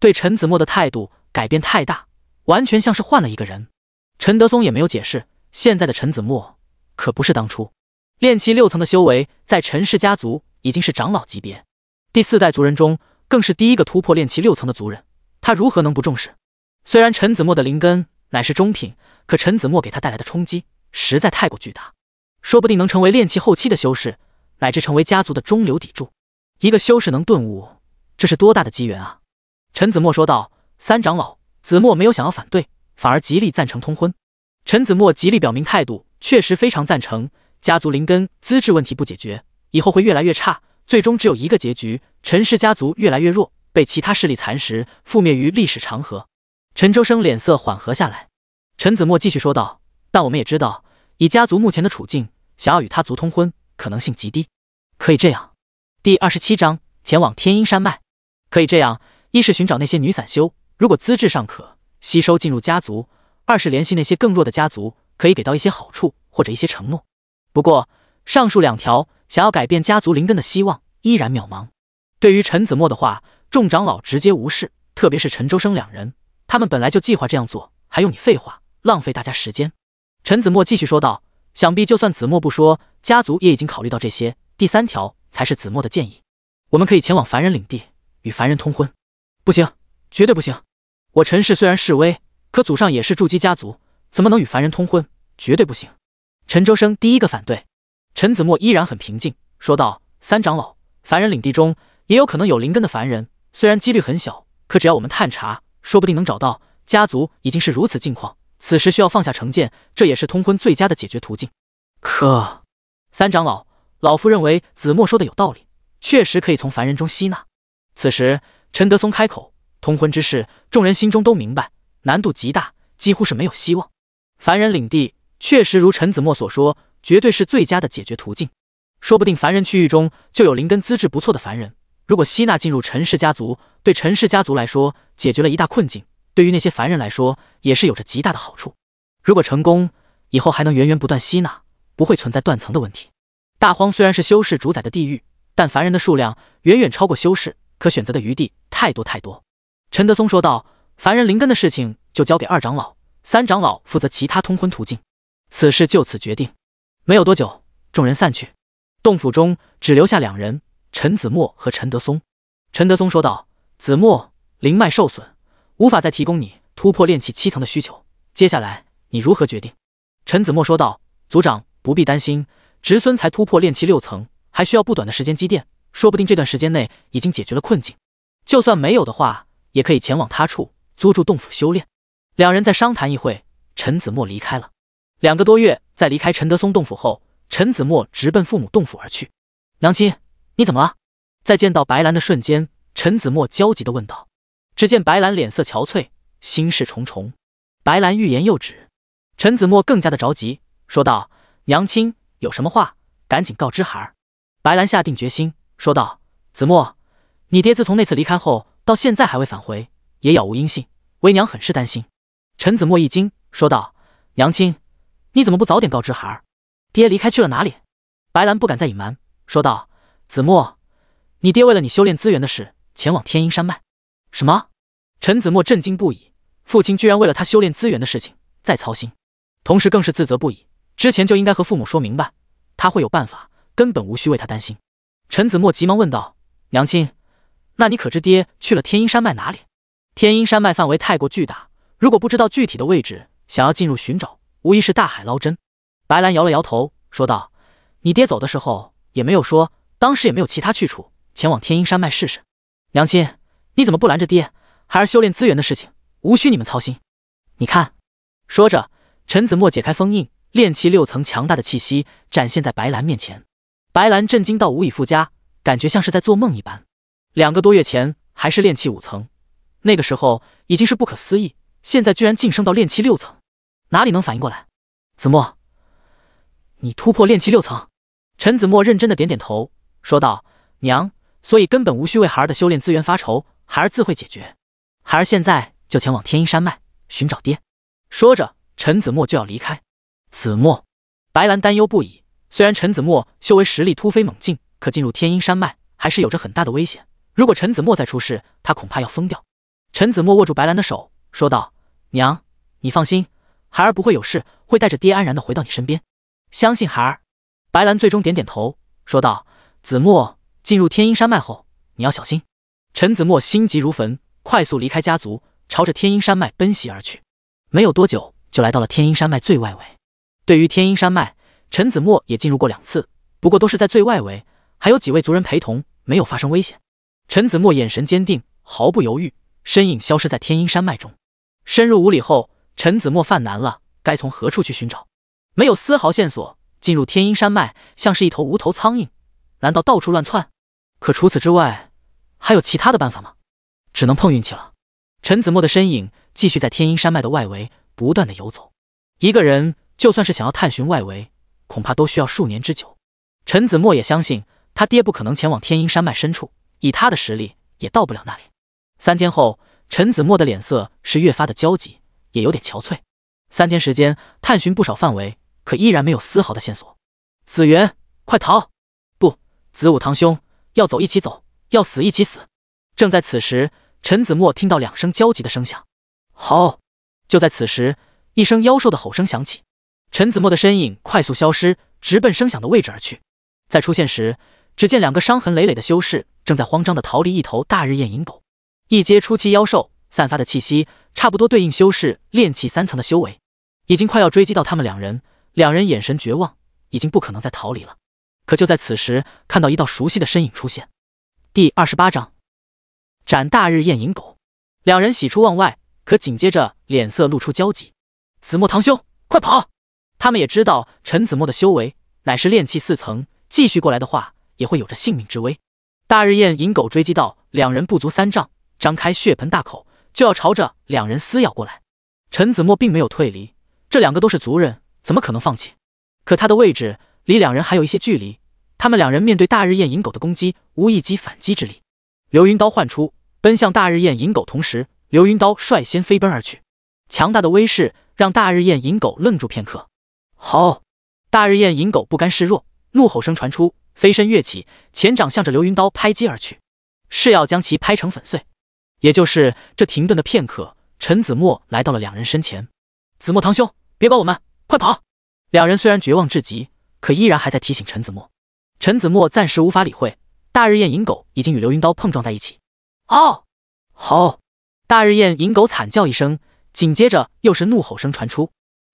对陈子墨的态度改变太大，完全像是换了一个人。陈德松也没有解释，现在的陈子墨可不是当初。练气六层的修为，在陈氏家族已经是长老级别，第四代族人中更是第一个突破练气六层的族人，他如何能不重视？虽然陈子墨的灵根乃是中品，可陈子墨给他带来的冲击实在太过巨大，说不定能成为练气后期的修士，乃至成为家族的中流砥柱。一个修士能顿悟，这是多大的机缘啊！陈子墨说道。三长老，子墨没有想要反对，反而极力赞成通婚。陈子墨极力表明态度，确实非常赞成。家族灵根资质问题不解决，以后会越来越差，最终只有一个结局：陈氏家族越来越弱，被其他势力蚕食，覆灭于历史长河。陈周生脸色缓和下来。陈子墨继续说道：“但我们也知道，以家族目前的处境，想要与他族通婚可能性极低。可以这样。”第二十七章，前往天阴山脉。可以这样：一是寻找那些女散修，如果资质尚可，吸收进入家族；二是联系那些更弱的家族，可以给到一些好处或者一些承诺。不过，上述两条，想要改变家族灵根的希望依然渺茫。对于陈子墨的话，众长老直接无视，特别是陈周生两人，他们本来就计划这样做，还用你废话，浪费大家时间。陈子墨继续说道：“想必就算子墨不说，家族也已经考虑到这些。第三条。”才是子墨的建议，我们可以前往凡人领地与凡人通婚。不行，绝对不行！我陈氏虽然势微，可祖上也是筑基家族，怎么能与凡人通婚？绝对不行！陈周生第一个反对。陈子墨依然很平静说道：“三长老，凡人领地中也有可能有灵根的凡人，虽然几率很小，可只要我们探查，说不定能找到。家族已经是如此境况，此时需要放下成见，这也是通婚最佳的解决途径。”可三长老。老夫认为子墨说的有道理，确实可以从凡人中吸纳。此时，陈德松开口：“通婚之事，众人心中都明白，难度极大，几乎是没有希望。凡人领地确实如陈子墨所说，绝对是最佳的解决途径。说不定凡人区域中就有灵根资质不错的凡人，如果吸纳进入陈氏家族，对陈氏家族来说，解决了一大困境；对于那些凡人来说，也是有着极大的好处。如果成功，以后还能源源不断吸纳，不会存在断层的问题。”大荒虽然是修士主宰的地狱，但凡人的数量远远超过修士，可选择的余地太多太多。陈德松说道：“凡人灵根的事情就交给二长老、三长老负责，其他通婚途径，此事就此决定。”没有多久，众人散去，洞府中只留下两人：陈子墨和陈德松。陈德松说道：“子墨，灵脉受损，无法再提供你突破炼气七层的需求，接下来你如何决定？”陈子墨说道：“族长不必担心。”侄孙才突破炼气六层，还需要不短的时间积淀，说不定这段时间内已经解决了困境。就算没有的话，也可以前往他处租住洞府修炼。两人在商谈一会，陈子墨离开了。两个多月在离开陈德松洞府后，陈子墨直奔父母洞府而去。娘亲，你怎么了？在见到白兰的瞬间，陈子墨焦急的问道。只见白兰脸色憔悴，心事重重。白兰欲言又止，陈子墨更加的着急，说道：“娘亲。”有什么话，赶紧告知孩儿。白兰下定决心说道：“子墨，你爹自从那次离开后，到现在还未返回，也杳无音信，为娘很是担心。”陈子墨一惊，说道：“娘亲，你怎么不早点告知孩儿，爹离开去了哪里？”白兰不敢再隐瞒，说道：“子墨，你爹为了你修炼资源的事，前往天阴山脉。”什么？陈子墨震惊不已，父亲居然为了他修炼资源的事情在操心，同时更是自责不已。之前就应该和父母说明白，他会有办法，根本无需为他担心。陈子墨急忙问道：“娘亲，那你可知爹去了天鹰山脉哪里？”天鹰山脉范围太过巨大，如果不知道具体的位置，想要进入寻找，无疑是大海捞针。白兰摇了摇头，说道：“你爹走的时候也没有说，当时也没有其他去处，前往天鹰山脉试试。”娘亲，你怎么不拦着爹？孩儿修炼资源的事情，无需你们操心。你看，说着，陈子墨解开封印。炼气六层强大的气息展现在白兰面前，白兰震惊到无以复加，感觉像是在做梦一般。两个多月前还是炼气五层，那个时候已经是不可思议，现在居然晋升到炼气六层，哪里能反应过来？子墨，你突破炼气六层？陈子墨认真的点点头，说道：“娘，所以根本无需为孩儿的修炼资源发愁，孩儿自会解决。孩儿现在就前往天阴山脉寻找爹。”说着，陈子墨就要离开。子墨，白兰担忧不已。虽然陈子墨修为实力突飞猛进，可进入天阴山脉还是有着很大的危险。如果陈子墨再出事，他恐怕要疯掉。陈子墨握住白兰的手，说道：“娘，你放心，孩儿不会有事，会带着爹安然的回到你身边。相信孩儿。”白兰最终点点头，说道：“子墨，进入天阴山脉后，你要小心。”陈子墨心急如焚，快速离开家族，朝着天阴山脉奔袭而去。没有多久，就来到了天阴山脉最外围。对于天鹰山脉，陈子墨也进入过两次，不过都是在最外围，还有几位族人陪同，没有发生危险。陈子墨眼神坚定，毫不犹豫，身影消失在天鹰山脉中。深入五里后，陈子墨犯难了，该从何处去寻找？没有丝毫线索，进入天鹰山脉像是一头无头苍蝇，难道到处乱窜？可除此之外，还有其他的办法吗？只能碰运气了。陈子墨的身影继续在天鹰山脉的外围不断的游走，一个人。就算是想要探寻外围，恐怕都需要数年之久。陈子墨也相信他爹不可能前往天阴山脉深处，以他的实力也到不了那里。三天后，陈子墨的脸色是越发的焦急，也有点憔悴。三天时间，探寻不少范围，可依然没有丝毫的线索。子元，快逃！不，子午堂兄，要走一起走，要死一起死。正在此时，陈子墨听到两声焦急的声响。好！就在此时，一声妖兽的吼声响起。陈子墨的身影快速消失，直奔声响的位置而去。在出现时，只见两个伤痕累累的修士正在慌张地逃离一头大日焰影狗，一阶初期妖兽散发的气息，差不多对应修士炼气三层的修为，已经快要追击到他们两人。两人眼神绝望，已经不可能再逃离了。可就在此时，看到一道熟悉的身影出现。第二十八章，斩大日焰影狗。两人喜出望外，可紧接着脸色露出焦急：“子墨堂兄，快跑！”他们也知道陈子墨的修为乃是炼气四层，继续过来的话，也会有着性命之危。大日焰银狗追击到两人不足三丈，张开血盆大口就要朝着两人撕咬过来。陈子墨并没有退离，这两个都是族人，怎么可能放弃？可他的位置离两人还有一些距离，他们两人面对大日焰银狗的攻击，无一击反击之力。流云刀唤出，奔向大日焰银狗，同时流云刀率先飞奔而去。强大的威势让大日焰银狗愣住片刻。好！大日焰银狗不甘示弱，怒吼声传出，飞身跃起，前掌向着流云刀拍击而去，是要将其拍成粉碎。也就是这停顿的片刻，陈子墨来到了两人身前。子墨堂兄，别管我们，快跑！两人虽然绝望至极，可依然还在提醒陈子墨。陈子墨暂时无法理会，大日焰银狗已经与流云刀碰撞在一起。哦！好！大日焰银狗惨叫一声，紧接着又是怒吼声传出。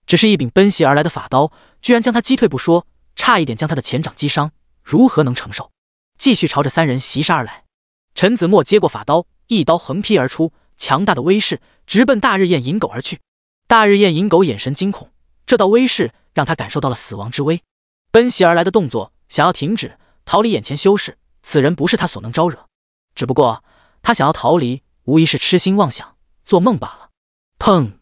只是一柄奔袭而来的法刀，居然将他击退不说，差一点将他的前掌击伤，如何能承受？继续朝着三人袭杀而来。陈子墨接过法刀，一刀横劈而出，强大的威势直奔大日焰银狗而去。大日焰银狗眼神惊恐，这道威势让他感受到了死亡之威。奔袭而来的动作想要停止，逃离眼前修士，此人不是他所能招惹。只不过他想要逃离，无疑是痴心妄想，做梦罢了。砰！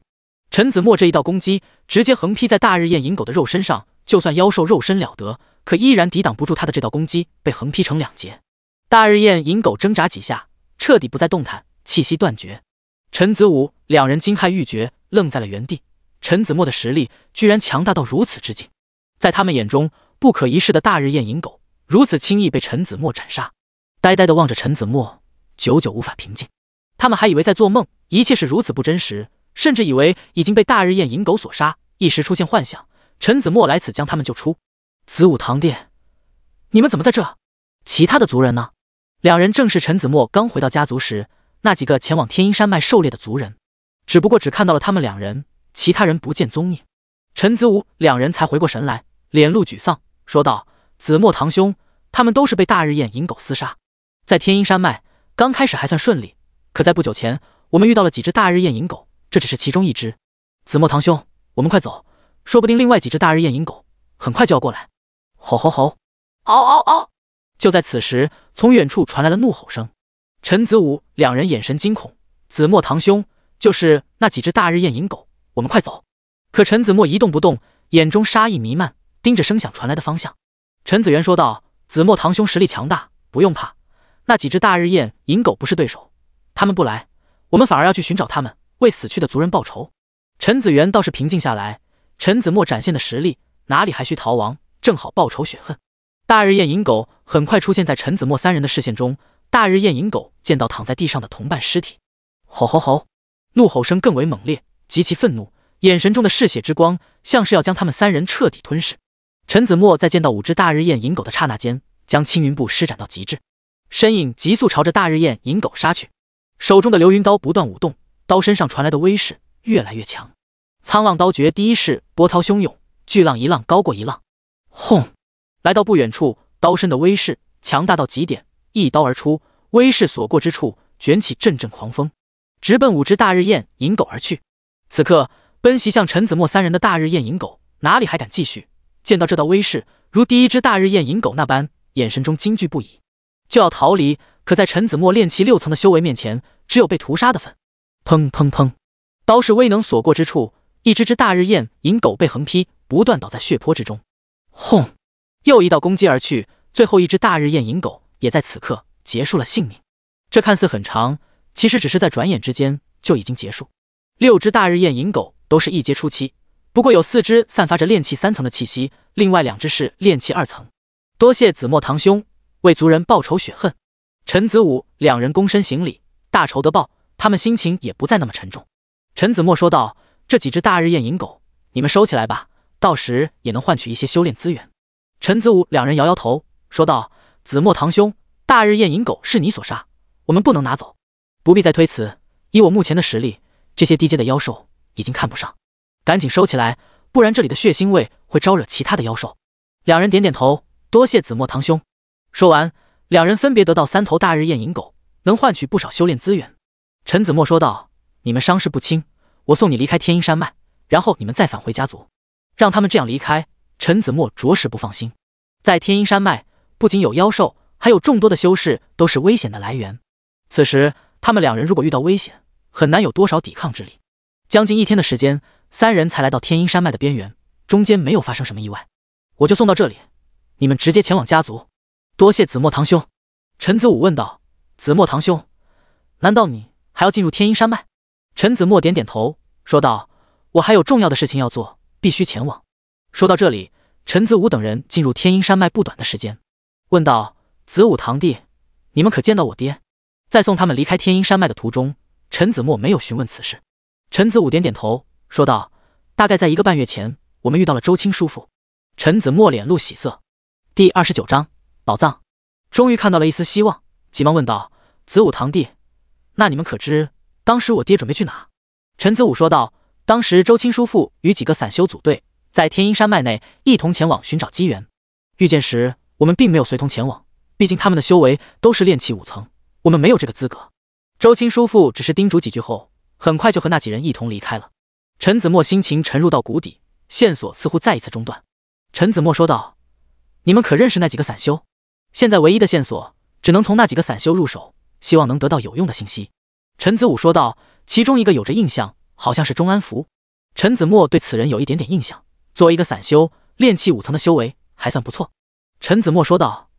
陈子墨这一道攻击直接横劈在大日焰银狗的肉身上，就算妖兽肉身了得，可依然抵挡不住他的这道攻击，被横劈成两截。大日焰银狗挣扎几下，彻底不再动弹，气息断绝。陈子武两人惊骇欲绝，愣在了原地。陈子墨的实力居然强大到如此之境，在他们眼中不可一世的大日焰银狗，如此轻易被陈子墨斩杀，呆呆地望着陈子墨，久久无法平静。他们还以为在做梦，一切是如此不真实。甚至以为已经被大日焰银狗所杀，一时出现幻想。陈子墨来此将他们救出。子午堂殿，你们怎么在这？其他的族人呢？两人正是陈子墨刚回到家族时那几个前往天阴山脉狩猎的族人，只不过只看到了他们两人，其他人不见踪影。陈子武两人才回过神来，脸露沮丧，说道：“子墨堂兄，他们都是被大日焰银狗厮杀，在天阴山脉刚开始还算顺利，可在不久前，我们遇到了几只大日焰银狗。”这只是其中一只，子墨堂兄，我们快走，说不定另外几只大日焰银狗很快就要过来。吼吼吼！嗷嗷嗷！就在此时，从远处传来了怒吼声。陈子武两人眼神惊恐。子墨堂兄，就是那几只大日焰银狗，我们快走！可陈子墨一动不动，眼中杀意弥漫，盯着声响传来的方向。陈子元说道：“子墨堂兄实力强大，不用怕。那几只大日焰银狗不是对手，他们不来，我们反而要去寻找他们。”为死去的族人报仇，陈子元倒是平静下来。陈子墨展现的实力哪里还需逃亡，正好报仇雪恨。大日焰银狗很快出现在陈子墨三人的视线中。大日焰银狗见到躺在地上的同伴尸体，吼吼吼！怒吼声更为猛烈，极其愤怒，眼神中的嗜血之光像是要将他们三人彻底吞噬。陈子墨在见到五只大日焰银狗的刹那间，将青云步施展到极致，身影急速朝着大日焰银狗杀去，手中的流云刀不断舞动。刀身上传来的威势越来越强，沧浪刀诀第一式波涛汹涌，巨浪一浪高过一浪，轰！来到不远处，刀身的威势强大到极点，一刀而出，威势所过之处卷起阵阵狂风，直奔五只大日焰银狗而去。此刻奔袭向陈子墨三人的大日焰银狗哪里还敢继续？见到这道威势如第一只大日焰银狗那般，眼神中惊惧不已，就要逃离。可在陈子墨练气六层的修为面前，只有被屠杀的份。砰砰砰！刀势威能所过之处，一只只大日焰银狗被横劈，不断倒在血泊之中。轰！又一道攻击而去，最后一只大日焰银狗也在此刻结束了性命。这看似很长，其实只是在转眼之间就已经结束。六只大日焰银狗都是一阶初期，不过有四只散发着炼气三层的气息，另外两只是炼气二层。多谢子墨堂兄为族人报仇雪恨，陈子武两人躬身行礼，大仇得报。他们心情也不再那么沉重。陈子墨说道：“这几只大日焰银狗，你们收起来吧，到时也能换取一些修炼资源。”陈子武两人摇摇头，说道：“子墨堂兄，大日焰银狗是你所杀，我们不能拿走。不必再推辞，以我目前的实力，这些低阶的妖兽已经看不上。赶紧收起来，不然这里的血腥味会招惹其他的妖兽。”两人点点头，多谢子墨堂兄。说完，两人分别得到三头大日焰银狗，能换取不少修炼资源。陈子墨说道：“你们伤势不轻，我送你离开天阴山脉，然后你们再返回家族。让他们这样离开，陈子墨着实不放心。在天阴山脉，不仅有妖兽，还有众多的修士，都是危险的来源。此时他们两人如果遇到危险，很难有多少抵抗之力。”将近一天的时间，三人才来到天阴山脉的边缘，中间没有发生什么意外，我就送到这里，你们直接前往家族。多谢子墨堂兄。”陈子武问道：“子墨堂兄，难道你？”还要进入天音山脉，陈子墨点点头说道：“我还有重要的事情要做，必须前往。”说到这里，陈子武等人进入天音山脉不短的时间，问道：“子武堂弟，你们可见到我爹？”在送他们离开天音山脉的途中，陈子墨没有询问此事。陈子武点点头说道：“大概在一个半月前，我们遇到了周青叔父。”陈子墨脸露喜色。第二十九章宝藏，终于看到了一丝希望，急忙问道：“子午堂弟。”那你们可知，当时我爹准备去哪？陈子武说道：“当时周青叔父与几个散修组队，在天阴山脉内一同前往寻找机缘。遇见时，我们并没有随同前往，毕竟他们的修为都是炼气五层，我们没有这个资格。周青叔父只是叮嘱几句后，很快就和那几人一同离开了。”陈子墨心情沉入到谷底，线索似乎再一次中断。陈子墨说道：“你们可认识那几个散修？现在唯一的线索，只能从那几个散修入手。”希望能得到有用的信息，陈子武说道。其中一个有着印象，好像是钟安福。陈子墨对此人有一点点印象。作为一个散修，炼气五层的修为还算不错。陈子墨说道：“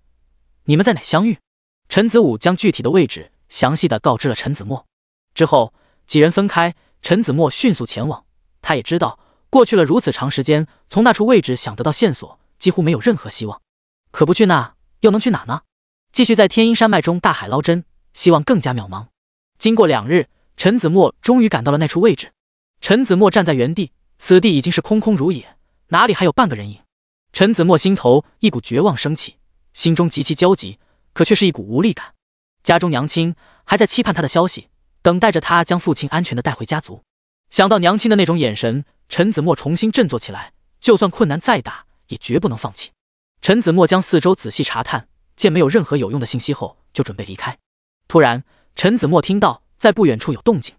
你们在哪相遇？”陈子武将具体的位置详细的告知了陈子墨。之后几人分开，陈子墨迅速前往。他也知道过去了如此长时间，从那处位置想得到线索几乎没有任何希望。可不去那，又能去哪呢？继续在天阴山脉中大海捞针。希望更加渺茫。经过两日，陈子墨终于赶到了那处位置。陈子墨站在原地，此地已经是空空如也，哪里还有半个人影？陈子墨心头一股绝望升起，心中极其焦急，可却是一股无力感。家中娘亲还在期盼他的消息，等待着他将父亲安全的带回家族。想到娘亲的那种眼神，陈子墨重新振作起来，就算困难再大，也绝不能放弃。陈子墨将四周仔细查探，见没有任何有用的信息后，就准备离开。突然，陈子墨听到在不远处有动静，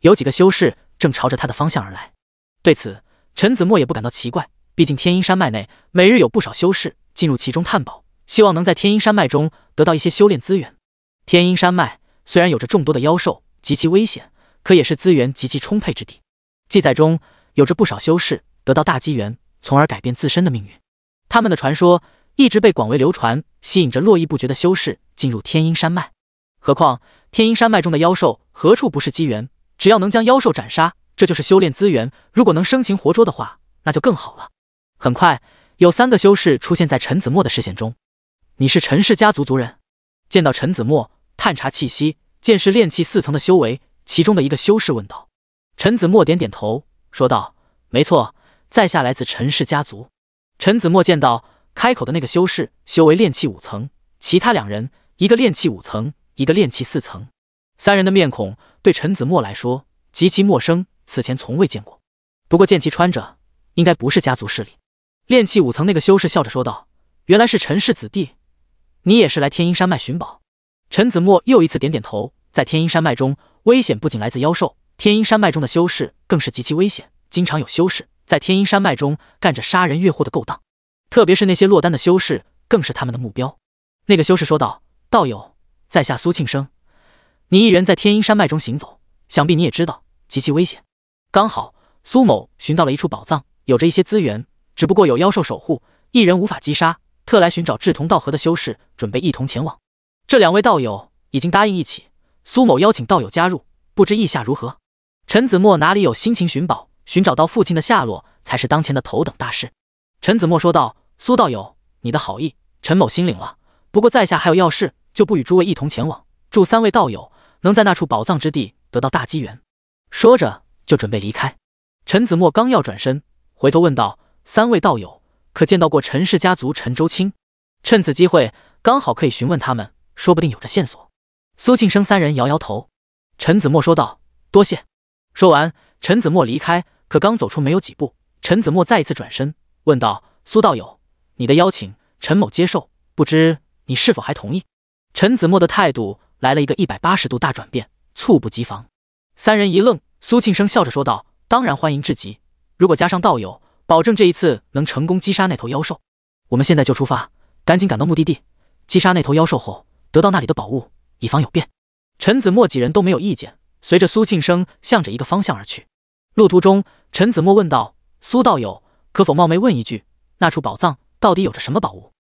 有几个修士正朝着他的方向而来。对此，陈子墨也不感到奇怪，毕竟天阴山脉内每日有不少修士进入其中探宝，希望能在天阴山脉中得到一些修炼资源。天阴山脉虽然有着众多的妖兽，极其危险，可也是资源极其充沛之地。记载中有着不少修士得到大机缘，从而改变自身的命运。他们的传说一直被广为流传，吸引着络绎不绝的修士进入天阴山脉。何况天阴山脉中的妖兽何处不是机缘？只要能将妖兽斩杀，这就是修炼资源。如果能生擒活捉的话，那就更好了。很快，有三个修士出现在陈子墨的视线中。你是陈氏家族族人？见到陈子墨，探查气息，见是炼气四层的修为，其中的一个修士问道。陈子墨点点头，说道：“没错，在下来自陈氏家族。”陈子墨见到开口的那个修士，修为炼气五层，其他两人，一个炼气五层。一个炼气四层，三人的面孔对陈子墨来说极其陌生，此前从未见过。不过见其穿着，应该不是家族势力。炼气五层那个修士笑着说道：“原来是陈氏子弟，你也是来天阴山脉寻宝？”陈子墨又一次点点头。在天阴山脉中，危险不仅来自妖兽，天阴山脉中的修士更是极其危险，经常有修士在天阴山脉中干着杀人越货的勾当，特别是那些落单的修士，更是他们的目标。那个修士说道：“道友。”在下苏庆生，你一人在天阴山脉中行走，想必你也知道极其危险。刚好苏某寻到了一处宝藏，有着一些资源，只不过有妖兽守护，一人无法击杀，特来寻找志同道合的修士，准备一同前往。这两位道友已经答应一起，苏某邀请道友加入，不知意下如何？陈子墨哪里有心情寻宝，寻找到父亲的下落才是当前的头等大事。陈子墨说道：“苏道友，你的好意，陈某心领了。不过在下还有要事。”就不与诸位一同前往，祝三位道友能在那处宝藏之地得到大机缘。说着就准备离开。陈子墨刚要转身，回头问道：“三位道友可见到过陈氏家族陈周清？”趁此机会，刚好可以询问他们，说不定有着线索。苏庆生三人摇摇头。陈子墨说道：“多谢。”说完，陈子墨离开。可刚走出没有几步，陈子墨再一次转身问道：“苏道友，你的邀请，陈某接受，不知你是否还同意？”陈子墨的态度来了一个一百八十度大转变，猝不及防，三人一愣。苏庆生笑着说道：“当然欢迎至极，如果加上道友，保证这一次能成功击杀那头妖兽。我们现在就出发，赶紧赶到目的地，击杀那头妖兽后，得到那里的宝物，以防有变。”陈子墨几人都没有意见，随着苏庆生向着一个方向而去。路途中，陈子墨问道：“苏道友，可否冒昧问一句，那处宝藏到底有着什么宝物？”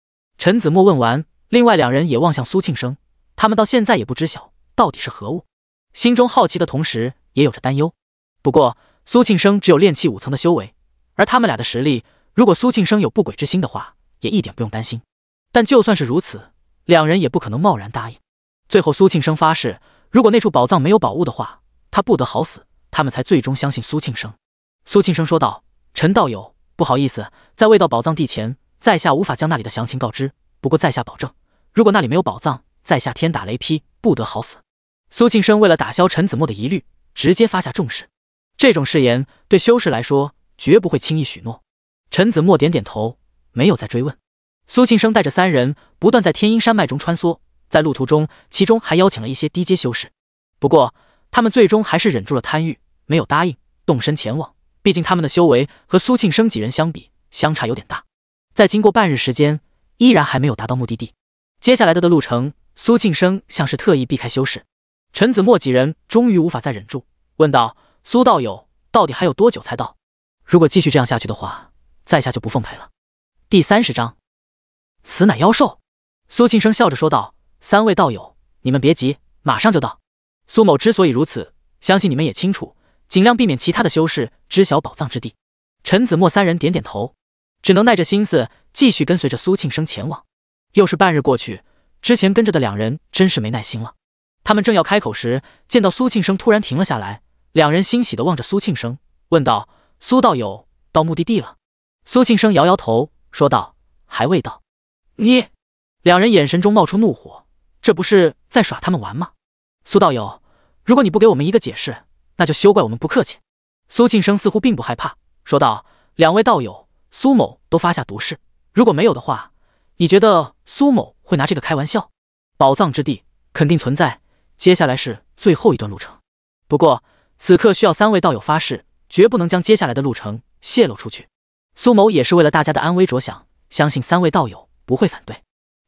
陈子墨问完。另外两人也望向苏庆生，他们到现在也不知晓到底是何物，心中好奇的同时也有着担忧。不过苏庆生只有炼气五层的修为，而他们俩的实力，如果苏庆生有不轨之心的话，也一点不用担心。但就算是如此，两人也不可能贸然答应。最后，苏庆生发誓，如果那处宝藏没有宝物的话，他不得好死。他们才最终相信苏庆生。苏庆生说道：“陈道友，不好意思，在未到宝藏地前，在下无法将那里的详情告知。”不过，在下保证，如果那里没有宝藏，在下天打雷劈，不得好死。苏庆生为了打消陈子墨的疑虑，直接发下重誓。这种誓言对修士来说，绝不会轻易许诺。陈子墨点点头，没有再追问。苏庆生带着三人不断在天阴山脉中穿梭，在路途中，其中还邀请了一些低阶修士。不过，他们最终还是忍住了贪欲，没有答应动身前往。毕竟他们的修为和苏庆生几人相比，相差有点大。在经过半日时间。依然还没有达到目的地。接下来的的路程，苏庆生像是特意避开修士。陈子墨几人终于无法再忍住，问道：“苏道友，到底还有多久才到？如果继续这样下去的话，在下就不奉陪了。”第三十章，此乃妖兽。苏庆生笑着说道：“三位道友，你们别急，马上就到。苏某之所以如此，相信你们也清楚，尽量避免其他的修士知晓宝藏之地。”陈子墨三人点点头，只能耐着心思。继续跟随着苏庆生前往，又是半日过去。之前跟着的两人真是没耐心了。他们正要开口时，见到苏庆生突然停了下来，两人欣喜地望着苏庆生，问道：“苏道友，到目的地了？”苏庆生摇摇头，说道：“还未到。”你两人眼神中冒出怒火，这不是在耍他们玩吗？苏道友，如果你不给我们一个解释，那就休怪我们不客气。苏庆生似乎并不害怕，说道：“两位道友，苏某都发下毒誓。”如果没有的话，你觉得苏某会拿这个开玩笑？宝藏之地肯定存在，接下来是最后一段路程。不过此刻需要三位道友发誓，绝不能将接下来的路程泄露出去。苏某也是为了大家的安危着想，相信三位道友不会反对。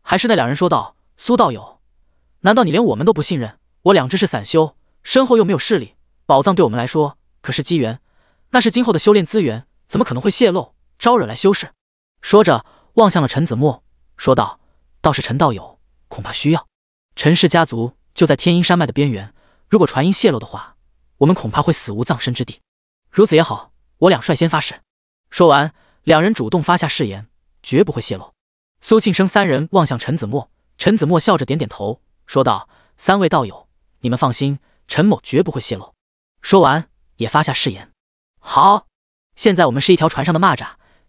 还是那两人说道：“苏道友，难道你连我们都不信任？我两只是散修，身后又没有势力，宝藏对我们来说可是机缘，那是今后的修炼资源，怎么可能会泄露，招惹来修士？”说着。望向了陈子墨，说道：“倒是陈道友，恐怕需要。陈氏家族就在天阴山脉的边缘，如果传音泄露的话，我们恐怕会死无葬身之地。如此也好，我俩率先发誓。”说完，两人主动发下誓言，绝不会泄露。苏庆生三人望向陈子墨，陈子墨笑着点点头，说道：“三位道友，你们放心，陈某绝不会泄露。”说完，也发下誓言。好，现在我们是一条船上的蚂蚱，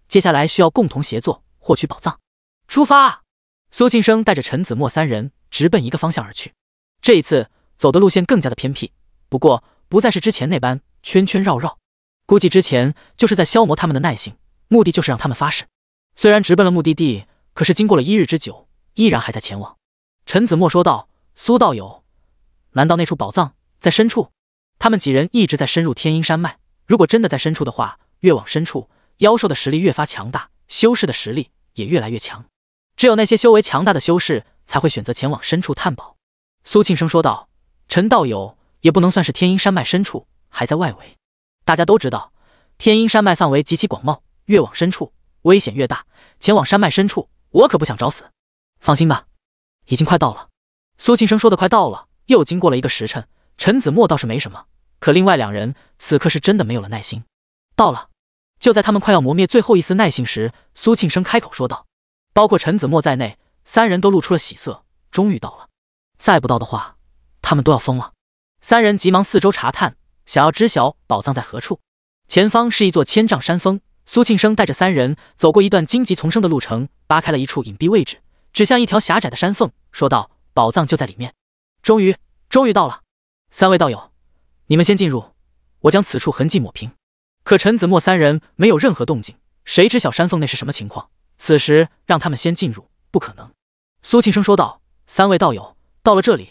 接下来需要共同协作。获取宝藏，出发！苏庆生带着陈子墨三人直奔一个方向而去。这一次走的路线更加的偏僻，不过不再是之前那般圈圈绕绕。估计之前就是在消磨他们的耐性，目的就是让他们发誓。虽然直奔了目的地，可是经过了一日之久，依然还在前往。陈子墨说道：“苏道友，难道那处宝藏在深处？他们几人一直在深入天阴山脉。如果真的在深处的话，越往深处，妖兽的实力越发强大。”修士的实力也越来越强，只有那些修为强大的修士才会选择前往深处探宝。苏庆生说道：“陈道友也不能算是天阴山脉深处，还在外围。大家都知道，天阴山脉范围极其广袤，越往深处危险越大。前往山脉深处，我可不想找死。放心吧，已经快到了。”苏庆生说的快到了，又经过了一个时辰，陈子墨倒是没什么，可另外两人此刻是真的没有了耐心。到了。就在他们快要磨灭最后一丝耐性时，苏庆生开口说道：“包括陈子墨在内，三人都露出了喜色。终于到了，再不到的话，他们都要疯了。”三人急忙四周查探，想要知晓宝藏在何处。前方是一座千丈山峰，苏庆生带着三人走过一段荆棘丛生的路程，扒开了一处隐蔽位置，指向一条狭窄的山缝，说道：“宝藏就在里面。”终于，终于到了。三位道友，你们先进入，我将此处痕迹抹平。可陈子墨三人没有任何动静，谁知晓山缝内是什么情况？此时让他们先进入，不可能。苏庆生说道：“三位道友到了这里，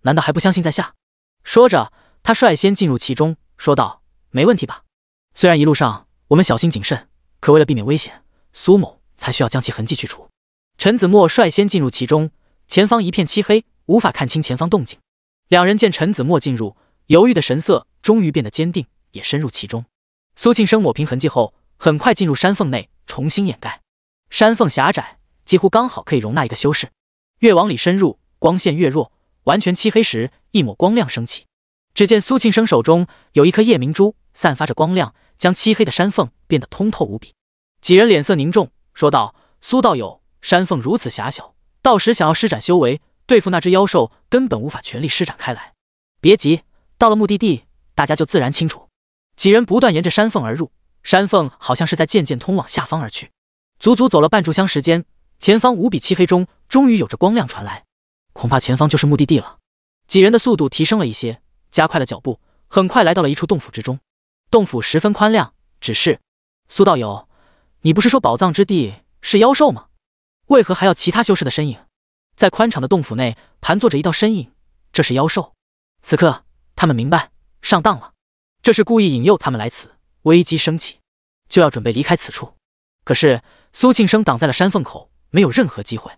难道还不相信在下？”说着，他率先进入其中，说道：“没问题吧？虽然一路上我们小心谨慎，可为了避免危险，苏某才需要将其痕迹去除。”陈子墨率先进入其中，前方一片漆黑，无法看清前方动静。两人见陈子墨进入，犹豫的神色终于变得坚定，也深入其中。苏庆生抹平痕迹后，很快进入山缝内，重新掩盖。山缝狭窄，几乎刚好可以容纳一个修士。越往里深入，光线越弱，完全漆黑时，一抹光亮升起。只见苏庆生手中有一颗夜明珠，散发着光亮，将漆黑的山缝变得通透无比。几人脸色凝重，说道：“苏道友，山缝如此狭小，到时想要施展修为对付那只妖兽，根本无法全力施展开来。别急，到了目的地，大家就自然清楚。”几人不断沿着山缝而入，山缝好像是在渐渐通往下方而去。足足走了半炷香时间，前方无比漆黑中，终于有着光亮传来，恐怕前方就是目的地了。几人的速度提升了一些，加快了脚步，很快来到了一处洞府之中。洞府十分宽亮，只是苏道友，你不是说宝藏之地是妖兽吗？为何还要其他修士的身影？在宽敞的洞府内盘坐着一道身影，这是妖兽。此刻他们明白上当了。这是故意引诱他们来此，危机升起，就要准备离开此处。可是苏庆生挡在了山缝口，没有任何机会。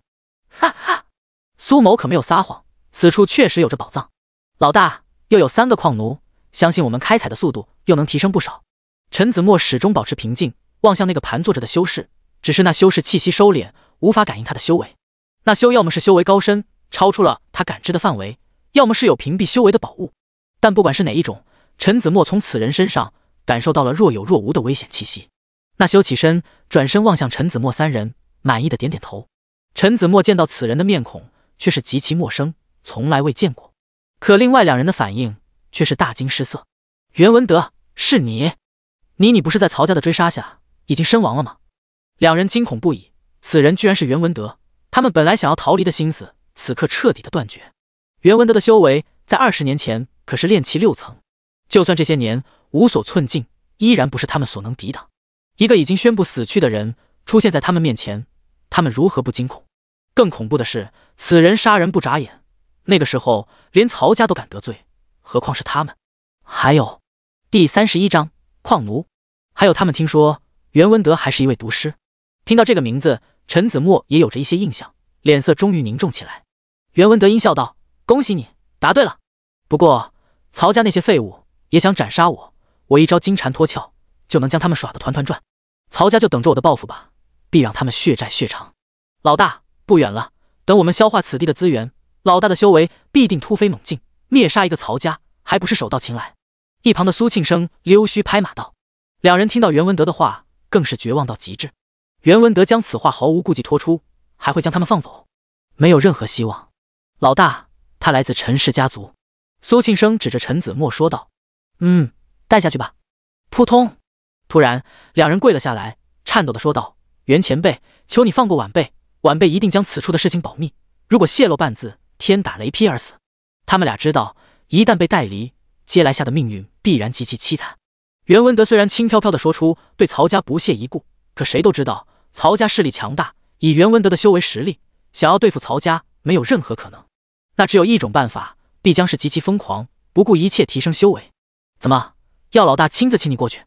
哈哈，苏某可没有撒谎，此处确实有着宝藏。老大又有三个矿奴，相信我们开采的速度又能提升不少。陈子墨始终保持平静，望向那个盘坐着的修士，只是那修士气息收敛，无法感应他的修为。那修要么是修为高深，超出了他感知的范围，要么是有屏蔽修为的宝物。但不管是哪一种。陈子墨从此人身上感受到了若有若无的危险气息。那修起身，转身望向陈子墨三人，满意的点点头。陈子墨见到此人的面孔，却是极其陌生，从来未见过。可另外两人的反应却是大惊失色。袁文德，是你？你你不是在曹家的追杀下已经身亡了吗？两人惊恐不已，此人居然是袁文德！他们本来想要逃离的心思，此刻彻底的断绝。袁文德的修为在二十年前可是练气六层。就算这些年无所寸进，依然不是他们所能抵挡。一个已经宣布死去的人出现在他们面前，他们如何不惊恐？更恐怖的是，此人杀人不眨眼。那个时候连曹家都敢得罪，何况是他们？还有第三十一章矿奴，还有他们听说袁文德还是一位毒师。听到这个名字，陈子墨也有着一些印象，脸色终于凝重起来。袁文德阴笑道：“恭喜你答对了，不过曹家那些废物。”别想斩杀我，我一招金蝉脱壳就能将他们耍得团团转。曹家就等着我的报复吧，必让他们血债血偿。老大不远了，等我们消化此地的资源，老大的修为必定突飞猛进，灭杀一个曹家还不是手到擒来。一旁的苏庆生溜须拍马道。两人听到袁文德的话，更是绝望到极致。袁文德将此话毫无顾忌脱出，还会将他们放走，没有任何希望。老大，他来自陈氏家族。苏庆生指着陈子墨说道。嗯，带下去吧。扑通！突然，两人跪了下来，颤抖的说道：“袁前辈，求你放过晚辈，晚辈一定将此处的事情保密。如果泄露半字，天打雷劈而死。”他们俩知道，一旦被带离，接来下的命运必然极其凄惨。袁文德虽然轻飘飘的说出对曹家不屑一顾，可谁都知道曹家势力强大，以袁文德的修为实力，想要对付曹家没有任何可能。那只有一种办法，必将是极其疯狂，不顾一切提升修为。怎么，要老大亲自请你过去？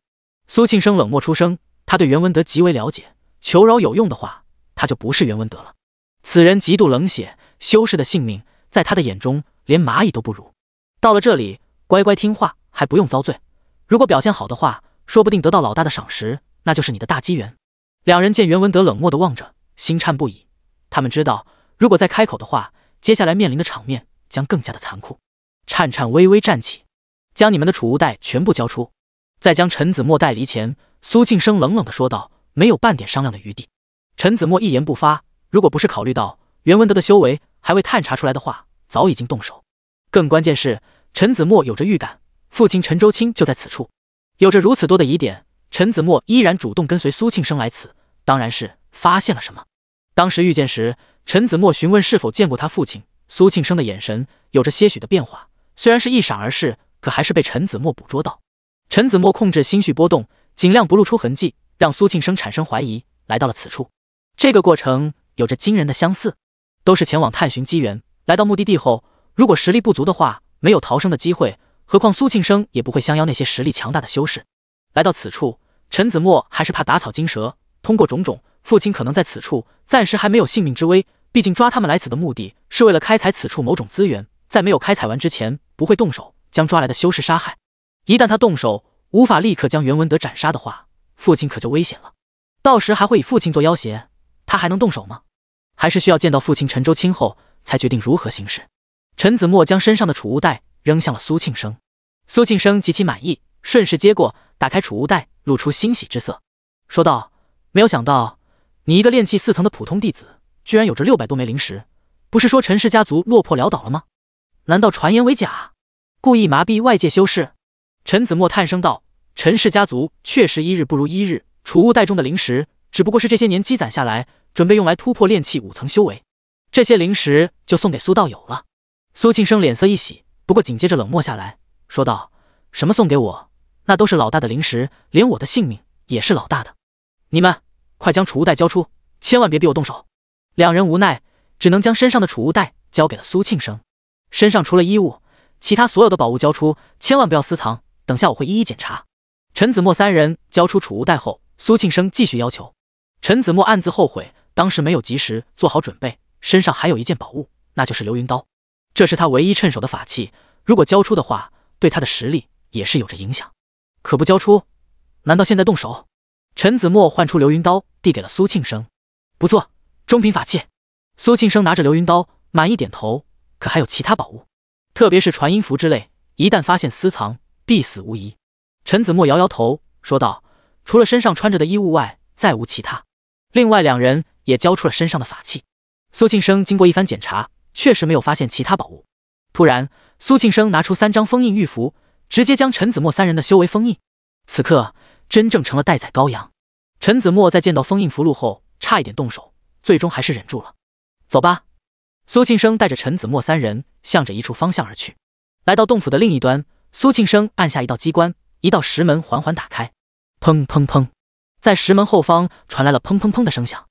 苏庆生冷漠出声。他对袁文德极为了解，求饶有用的话，他就不是袁文德了。此人极度冷血，修士的性命在他的眼中连蚂蚁都不如。到了这里，乖乖听话还不用遭罪。如果表现好的话，说不定得到老大的赏识，那就是你的大机缘。两人见袁文德冷漠的望着，心颤不已。他们知道，如果再开口的话，接下来面临的场面将更加的残酷。颤颤巍巍站起。将你们的储物袋全部交出，在将陈子墨带离前，苏庆生冷冷地说道：“没有半点商量的余地。”陈子墨一言不发。如果不是考虑到袁文德的修为还未探查出来的话，早已经动手。更关键是，陈子墨有着预感，父亲陈周清就在此处。有着如此多的疑点，陈子墨依然主动跟随苏庆生来此，当然是发现了什么。当时遇见时，陈子墨询问是否见过他父亲，苏庆生的眼神有着些许的变化，虽然是一闪而逝。可还是被陈子墨捕捉到。陈子墨控制心绪波动，尽量不露出痕迹，让苏庆生产生怀疑，来到了此处。这个过程有着惊人的相似，都是前往探寻机缘。来到目的地后，如果实力不足的话，没有逃生的机会。何况苏庆生也不会相邀那些实力强大的修士。来到此处，陈子墨还是怕打草惊蛇。通过种种，父亲可能在此处暂时还没有性命之危。毕竟抓他们来此的目的是为了开采此处某种资源，在没有开采完之前不会动手。将抓来的修士杀害，一旦他动手，无法立刻将袁文德斩杀的话，父亲可就危险了。到时还会以父亲做要挟，他还能动手吗？还是需要见到父亲陈周清后才决定如何行事？陈子墨将身上的储物袋扔向了苏庆生，苏庆生极其满意，顺势接过，打开储物袋，露出欣喜之色，说道：“没有想到你一个炼气四层的普通弟子，居然有着六百多枚灵石。不是说陈氏家族落魄潦倒了吗？难道传言为假？”故意麻痹外界修士，陈子墨叹声道：“陈氏家族确实一日不如一日，储物袋中的灵石只不过是这些年积攒下来，准备用来突破炼气五层修为。这些灵石就送给苏道友了。”苏庆生脸色一喜，不过紧接着冷漠下来，说道：“什么送给我？那都是老大的灵石，连我的性命也是老大的。你们快将储物袋交出，千万别逼我动手。”两人无奈，只能将身上的储物袋交给了苏庆生。身上除了衣物。其他所有的宝物交出，千万不要私藏。等下我会一一检查。陈子墨三人交出储物袋后，苏庆生继续要求。陈子墨暗自后悔，当时没有及时做好准备，身上还有一件宝物，那就是流云刀。这是他唯一趁手的法器，如果交出的话，对他的实力也是有着影响。可不交出，难道现在动手？陈子墨换出流云刀，递给了苏庆生。不错，中品法器。苏庆生拿着流云刀，满意点头。可还有其他宝物？特别是传音符之类，一旦发现私藏，必死无疑。陈子墨摇摇头说道：“除了身上穿着的衣物外，再无其他。”另外两人也交出了身上的法器。苏庆生经过一番检查，确实没有发现其他宝物。突然，苏庆生拿出三张封印玉符，直接将陈子墨三人的修为封印。此刻，真正成了待宰羔羊。陈子墨在见到封印符箓后，差一点动手，最终还是忍住了。走吧。苏庆生带着陈子墨三人向着一处方向而去，来到洞府的另一端，苏庆生按下一道机关，一道石门缓缓打开。砰砰砰，在石门后方传来了砰砰砰的声响。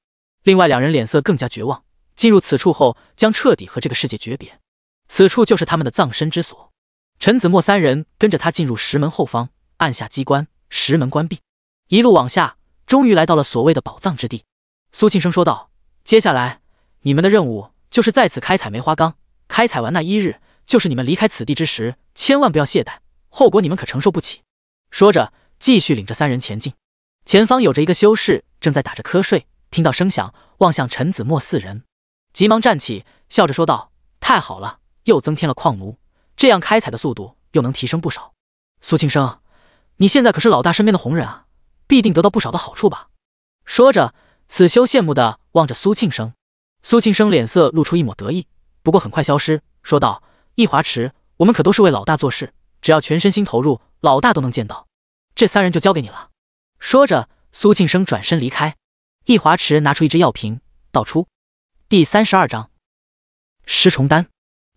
另外两人脸色更加绝望，进入此处后将彻底和这个世界诀别，此处就是他们的葬身之所。陈子墨三人跟着他进入石门后方，按下机关，石门关闭，一路往下，终于来到了所谓的宝藏之地。苏庆生说道：“接下来你们的任务。”就是在此开采梅花缸。开采完那一日，就是你们离开此地之时。千万不要懈怠，后果你们可承受不起。说着，继续领着三人前进。前方有着一个修士正在打着瞌睡，听到声响，望向陈子墨四人，急忙站起，笑着说道：“太好了，又增添了矿奴，这样开采的速度又能提升不少。”苏庆生，你现在可是老大身边的红人啊，必定得到不少的好处吧？说着，子修羡慕的望着苏庆生。苏庆生脸色露出一抹得意，不过很快消失，说道：“易华池，我们可都是为老大做事，只要全身心投入，老大都能见到。这三人就交给你了。”说着，苏庆生转身离开。易华池拿出一只药瓶，倒出。第三十二章，尸虫丹，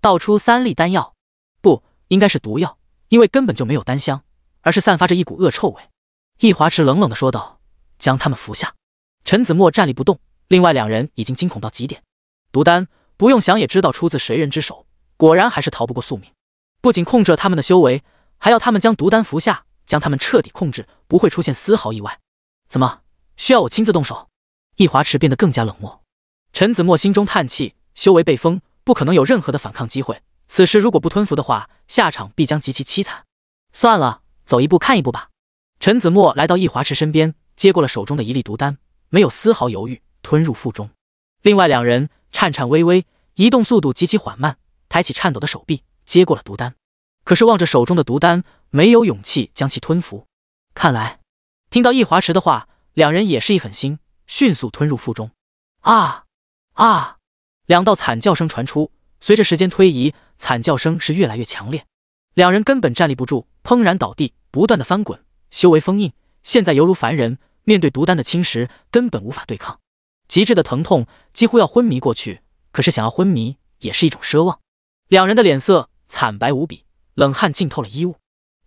倒出三粒丹药，不，应该是毒药，因为根本就没有丹香，而是散发着一股恶臭味。易华池冷冷地说道：“将他们服下。”陈子墨站立不动。另外两人已经惊恐到极点，毒丹不用想也知道出自谁人之手，果然还是逃不过宿命。不仅控制了他们的修为，还要他们将毒丹服下，将他们彻底控制，不会出现丝毫意外。怎么需要我亲自动手？易华池变得更加冷漠。陈子墨心中叹气，修为被封，不可能有任何的反抗机会。此时如果不吞服的话，下场必将极其凄惨。算了，走一步看一步吧。陈子墨来到易华池身边，接过了手中的一粒毒丹，没有丝毫犹豫。吞入腹中，另外两人颤颤巍巍，移动速度极其缓慢，抬起颤抖的手臂接过了毒丹。可是望着手中的毒丹，没有勇气将其吞服。看来，听到易华池的话，两人也是一狠心，迅速吞入腹中。啊啊！两道惨叫声传出，随着时间推移，惨叫声是越来越强烈。两人根本站立不住，砰然倒地，不断的翻滚，修为封印现在犹如凡人，面对毒丹的侵蚀，根本无法对抗。极致的疼痛几乎要昏迷过去，可是想要昏迷也是一种奢望。两人的脸色惨白无比，冷汗浸透了衣物。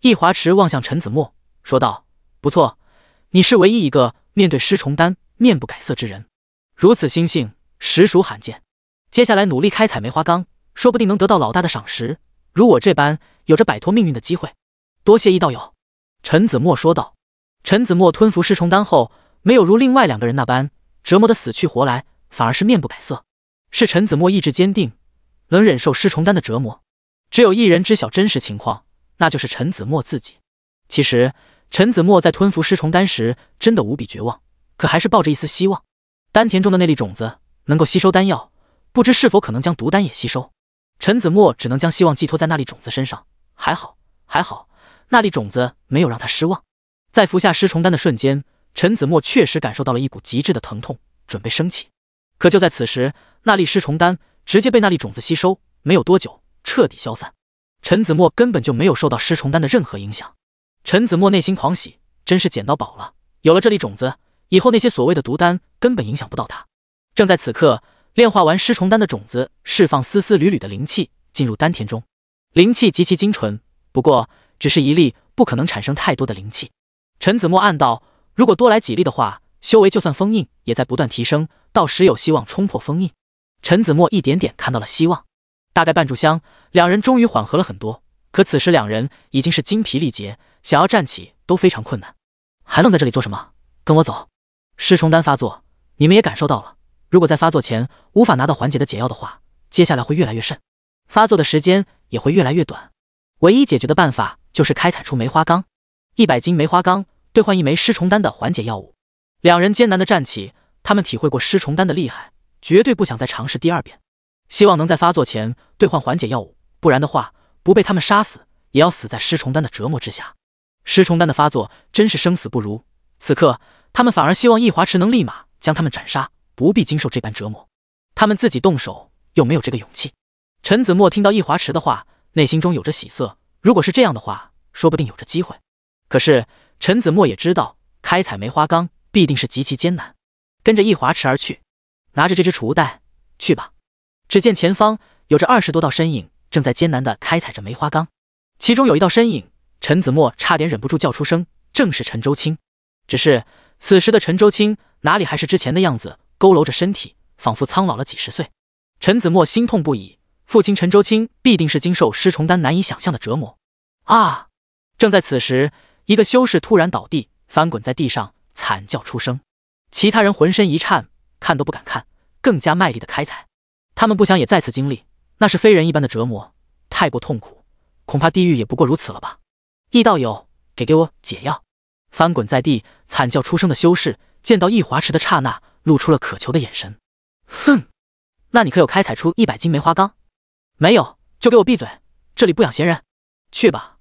易华池望向陈子墨，说道：“不错，你是唯一一个面对尸虫丹面不改色之人，如此心性实属罕见。接下来努力开采梅花钢，说不定能得到老大的赏识，如我这般有着摆脱命运的机会。”多谢易道友。”陈子墨说道。陈子墨吞服尸虫丹后，没有如另外两个人那般。折磨的死去活来，反而是面不改色。是陈子墨意志坚定，能忍受尸虫丹的折磨。只有一人知晓真实情况，那就是陈子墨自己。其实，陈子墨在吞服尸虫丹时，真的无比绝望，可还是抱着一丝希望。丹田中的那粒种子能够吸收丹药，不知是否可能将毒丹也吸收。陈子墨只能将希望寄托在那粒种子身上。还好，还好，那粒种子没有让他失望。在服下尸虫丹的瞬间。陈子墨确实感受到了一股极致的疼痛，准备升起，可就在此时，那粒尸虫丹直接被那粒种子吸收，没有多久，彻底消散。陈子墨根本就没有受到尸虫丹的任何影响。陈子墨内心狂喜，真是捡到宝了！有了这粒种子以后，那些所谓的毒丹根本影响不到他。正在此刻，炼化完尸虫丹的种子，释放丝丝缕缕的灵气进入丹田中，灵气极其精纯，不过只是一粒，不可能产生太多的灵气。陈子墨暗道。如果多来几粒的话，修为就算封印也在不断提升，到时有希望冲破封印。陈子墨一点点看到了希望。大概半炷香，两人终于缓和了很多。可此时两人已经是精疲力竭，想要站起都非常困难。还愣在这里做什么？跟我走！尸虫丹发作，你们也感受到了。如果在发作前无法拿到缓解的解药的话，接下来会越来越甚，发作的时间也会越来越短。唯一解决的办法就是开采出梅花缸，一百斤梅花缸兑换一枚尸虫丹的缓解药物，两人艰难地站起。他们体会过尸虫丹的厉害，绝对不想再尝试第二遍。希望能在发作前兑换缓解药物，不然的话，不被他们杀死，也要死在尸虫丹的折磨之下。尸虫丹的发作真是生死不如。此刻，他们反而希望易华池能立马将他们斩杀，不必经受这般折磨。他们自己动手又没有这个勇气。陈子墨听到易华池的话，内心中有着喜色。如果是这样的话，说不定有着机会。可是。陈子墨也知道开采梅花钢必定是极其艰难，跟着易华池而去，拿着这只储物袋去吧。只见前方有着二十多道身影正在艰难地开采着梅花钢，其中有一道身影，陈子墨差点忍不住叫出声，正是陈周青。只是此时的陈周青哪里还是之前的样子，佝偻着身体，仿佛苍老了几十岁。陈子墨心痛不已，父亲陈周青必定是经受尸虫丹难以想象的折磨啊！正在此时。一个修士突然倒地，翻滚在地上，惨叫出声。其他人浑身一颤，看都不敢看，更加卖力的开采。他们不想也再次经历那是非人一般的折磨，太过痛苦，恐怕地狱也不过如此了吧。易道友，给给我解药。翻滚在地，惨叫出声的修士见到易华池的刹那，露出了渴求的眼神。哼，那你可有开采出一百斤梅花钢？没有，就给我闭嘴，这里不养闲人。去吧。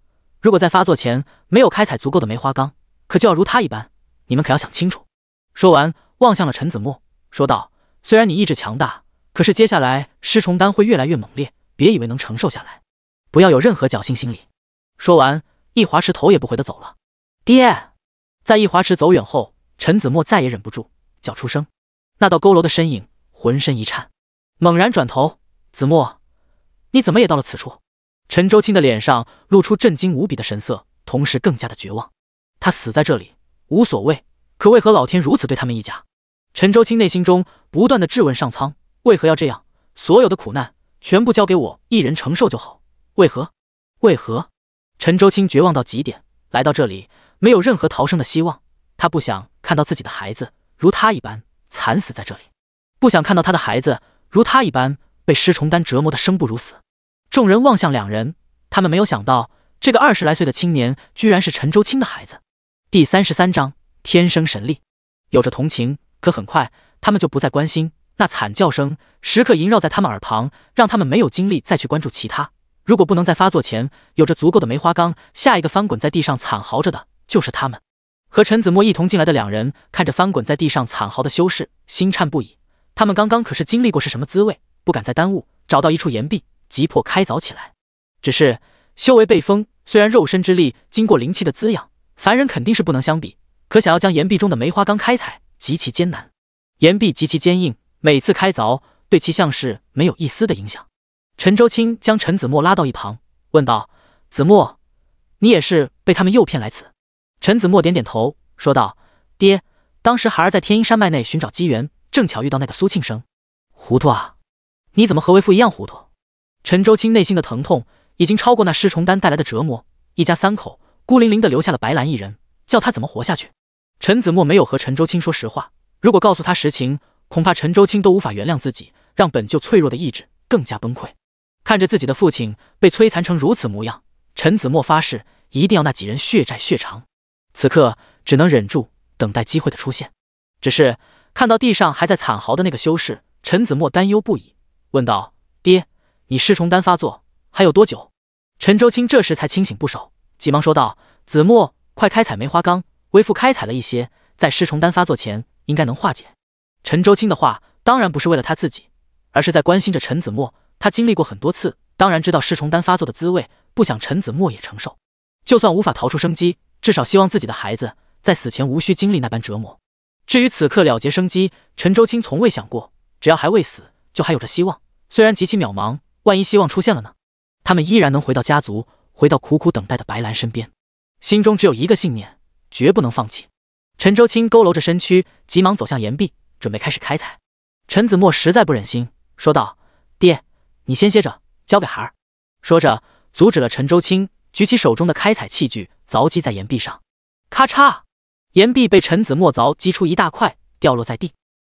如果在发作前没有开采足够的梅花缸，可就要如他一般。你们可要想清楚。说完，望向了陈子墨，说道：“虽然你意志强大，可是接下来尸虫丹会越来越猛烈，别以为能承受下来，不要有任何侥幸心理。”说完，易华池头也不回的走了。爹，在易华池走远后，陈子墨再也忍不住叫出声。那道佝偻的身影浑身一颤，猛然转头：“子墨，你怎么也到了此处？”陈周青的脸上露出震惊无比的神色，同时更加的绝望。他死在这里无所谓，可为何老天如此对他们一家？陈周青内心中不断的质问上苍：为何要这样？所有的苦难全部交给我一人承受就好，为何？为何？陈周青绝望到极点，来到这里没有任何逃生的希望。他不想看到自己的孩子如他一般惨死在这里，不想看到他的孩子如他一般被尸虫丹折磨的生不如死。众人望向两人，他们没有想到这个二十来岁的青年居然是陈周青的孩子。第三十三章天生神力，有着同情，可很快他们就不再关心。那惨叫声时刻萦绕在他们耳旁，让他们没有精力再去关注其他。如果不能在发作前有着足够的梅花缸，下一个翻滚在地上惨嚎着的就是他们。和陈子墨一同进来的两人看着翻滚在地上惨嚎的修士，心颤不已。他们刚刚可是经历过是什么滋味，不敢再耽误，找到一处岩壁。急迫开凿起来，只是修为被封，虽然肉身之力经过灵气的滋养，凡人肯定是不能相比。可想要将岩壁中的梅花钢开采，极其艰难。岩壁极其坚硬，每次开凿对其像是没有一丝的影响。陈周清将陈子墨拉到一旁，问道：“子墨，你也是被他们诱骗来此？”陈子墨点点头，说道：“爹，当时孩儿在天阴山脉内寻找机缘，正巧遇到那个苏庆生。糊涂啊，你怎么和为父一样糊涂？”陈周清内心的疼痛已经超过那尸虫丹带来的折磨，一家三口孤零零的留下了白兰一人，叫他怎么活下去？陈子墨没有和陈周清说实话，如果告诉他实情，恐怕陈周清都无法原谅自己，让本就脆弱的意志更加崩溃。看着自己的父亲被摧残成如此模样，陈子墨发誓一定要那几人血债血偿。此刻只能忍住，等待机会的出现。只是看到地上还在惨嚎的那个修士，陈子墨担忧不已，问道：“爹。”你尸虫丹发作还有多久？陈周青这时才清醒不少，急忙说道：“子墨，快开采梅花缸，微父开采了一些，在尸虫丹发作前应该能化解。”陈周青的话当然不是为了他自己，而是在关心着陈子墨。他经历过很多次，当然知道尸虫丹发作的滋味，不想陈子墨也承受。就算无法逃出生机，至少希望自己的孩子在死前无需经历那般折磨。至于此刻了结生机，陈周青从未想过，只要还未死，就还有着希望，虽然极其渺茫。万一希望出现了呢？他们依然能回到家族，回到苦苦等待的白兰身边。心中只有一个信念，绝不能放弃。陈周青佝偻着身躯，急忙走向岩壁，准备开始开采。陈子墨实在不忍心，说道：“爹，你先歇着，交给孩儿。”说着，阻止了陈周青举起手中的开采器具，凿击在岩壁上。咔嚓！岩壁被陈子墨凿击出一大块，掉落在地。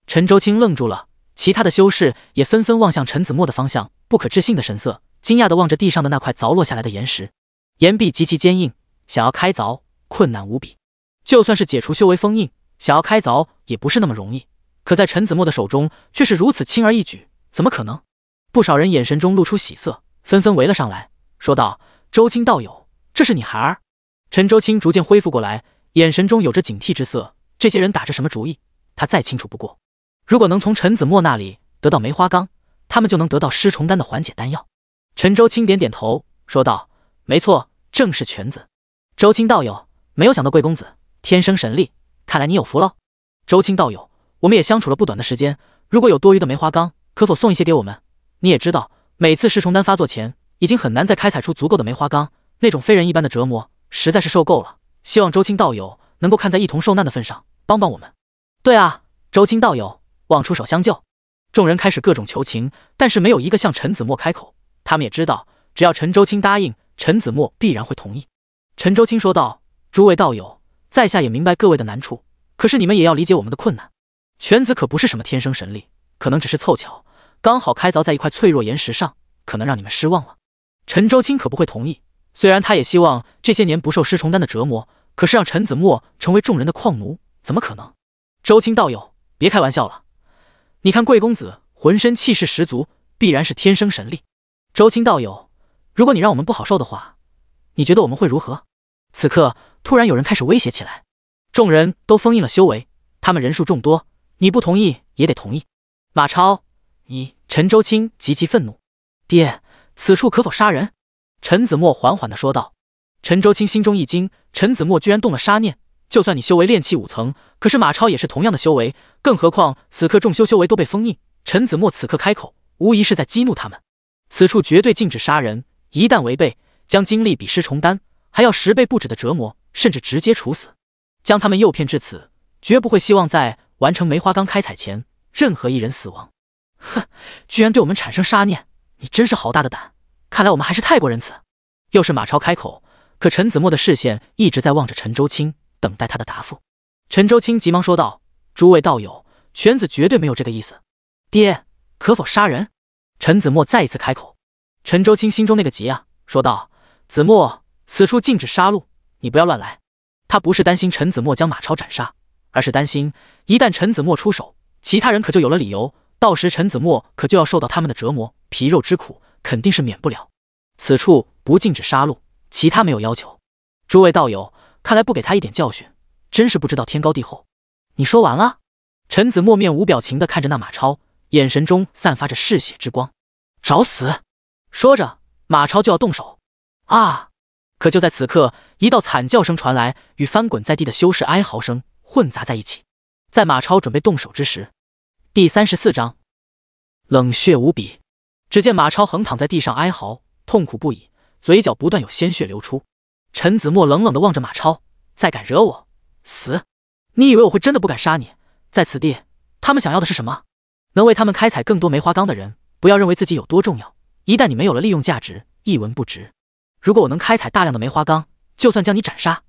陈周青愣住了，其他的修士也纷纷望向陈子墨的方向。不可置信的神色，惊讶的望着地上的那块凿落下来的岩石，岩壁极其坚硬，想要开凿困难无比。就算是解除修为封印，想要开凿也不是那么容易。可在陈子墨的手中却是如此轻而易举，怎么可能？不少人眼神中露出喜色，纷纷围了上来，说道：“周青道友，这是你孩儿。”陈周青逐渐恢复过来，眼神中有着警惕之色。这些人打着什么主意，他再清楚不过。如果能从陈子墨那里得到梅花缸，他们就能得到尸虫丹的缓解丹药。陈周青点点头，说道：“没错，正是犬子。周青道友，没有想到贵公子天生神力，看来你有福喽。周青道友，我们也相处了不短的时间，如果有多余的梅花缸，可否送一些给我们？你也知道，每次尸虫丹发作前，已经很难再开采出足够的梅花缸，那种非人一般的折磨，实在是受够了。希望周青道友能够看在一同受难的份上，帮帮我们。对啊，周青道友，望出手相救。”众人开始各种求情，但是没有一个向陈子墨开口。他们也知道，只要陈周青答应，陈子墨必然会同意。陈周青说道：“诸位道友，在下也明白各位的难处，可是你们也要理解我们的困难。犬子可不是什么天生神力，可能只是凑巧，刚好开凿在一块脆弱岩石上，可能让你们失望了。”陈周青可不会同意，虽然他也希望这些年不受尸虫丹的折磨，可是让陈子墨成为众人的矿奴，怎么可能？周青道友，别开玩笑了。你看贵公子浑身气势十足，必然是天生神力。周青道友，如果你让我们不好受的话，你觉得我们会如何？此刻突然有人开始威胁起来，众人都封印了修为，他们人数众多，你不同意也得同意。马超，你陈周青极其愤怒。爹，此处可否杀人？陈子墨缓缓的说道。陈周青心中一惊，陈子墨居然动了杀念。就算你修为炼气五层，可是马超也是同样的修为，更何况此刻众修修为都被封印。陈子墨此刻开口，无疑是在激怒他们。此处绝对禁止杀人，一旦违背，将经历比尸虫丹还要十倍不止的折磨，甚至直接处死。将他们诱骗至此，绝不会希望在完成梅花缸开采前，任何一人死亡。哼，居然对我们产生杀念，你真是好大的胆！看来我们还是太过仁慈。又是马超开口，可陈子墨的视线一直在望着陈周清。等待他的答复，陈周清急忙说道：“诸位道友，犬子绝对没有这个意思。”爹，可否杀人？陈子墨再一次开口。陈周清心中那个急啊，说道：“子墨，此处禁止杀戮，你不要乱来。”他不是担心陈子墨将马超斩杀，而是担心一旦陈子墨出手，其他人可就有了理由，到时陈子墨可就要受到他们的折磨，皮肉之苦肯定是免不了。此处不禁止杀戮，其他没有要求，诸位道友。看来不给他一点教训，真是不知道天高地厚。你说完了？陈子墨面无表情地看着那马超，眼神中散发着嗜血之光，找死！说着，马超就要动手。啊！可就在此刻，一道惨叫声传来，与翻滚在地的修士哀嚎声混杂在一起。在马超准备动手之时，第三十四章冷血无比。只见马超横躺在地上哀嚎，痛苦不已，嘴角不断有鲜血流出。陈子墨冷冷地望着马超，再敢惹我死！你以为我会真的不敢杀你？在此地，他们想要的是什么？能为他们开采更多梅花钢的人，不要认为自己有多重要。一旦你没有了利用价值，一文不值。如果我能开采大量的梅花钢，就算将你斩杀，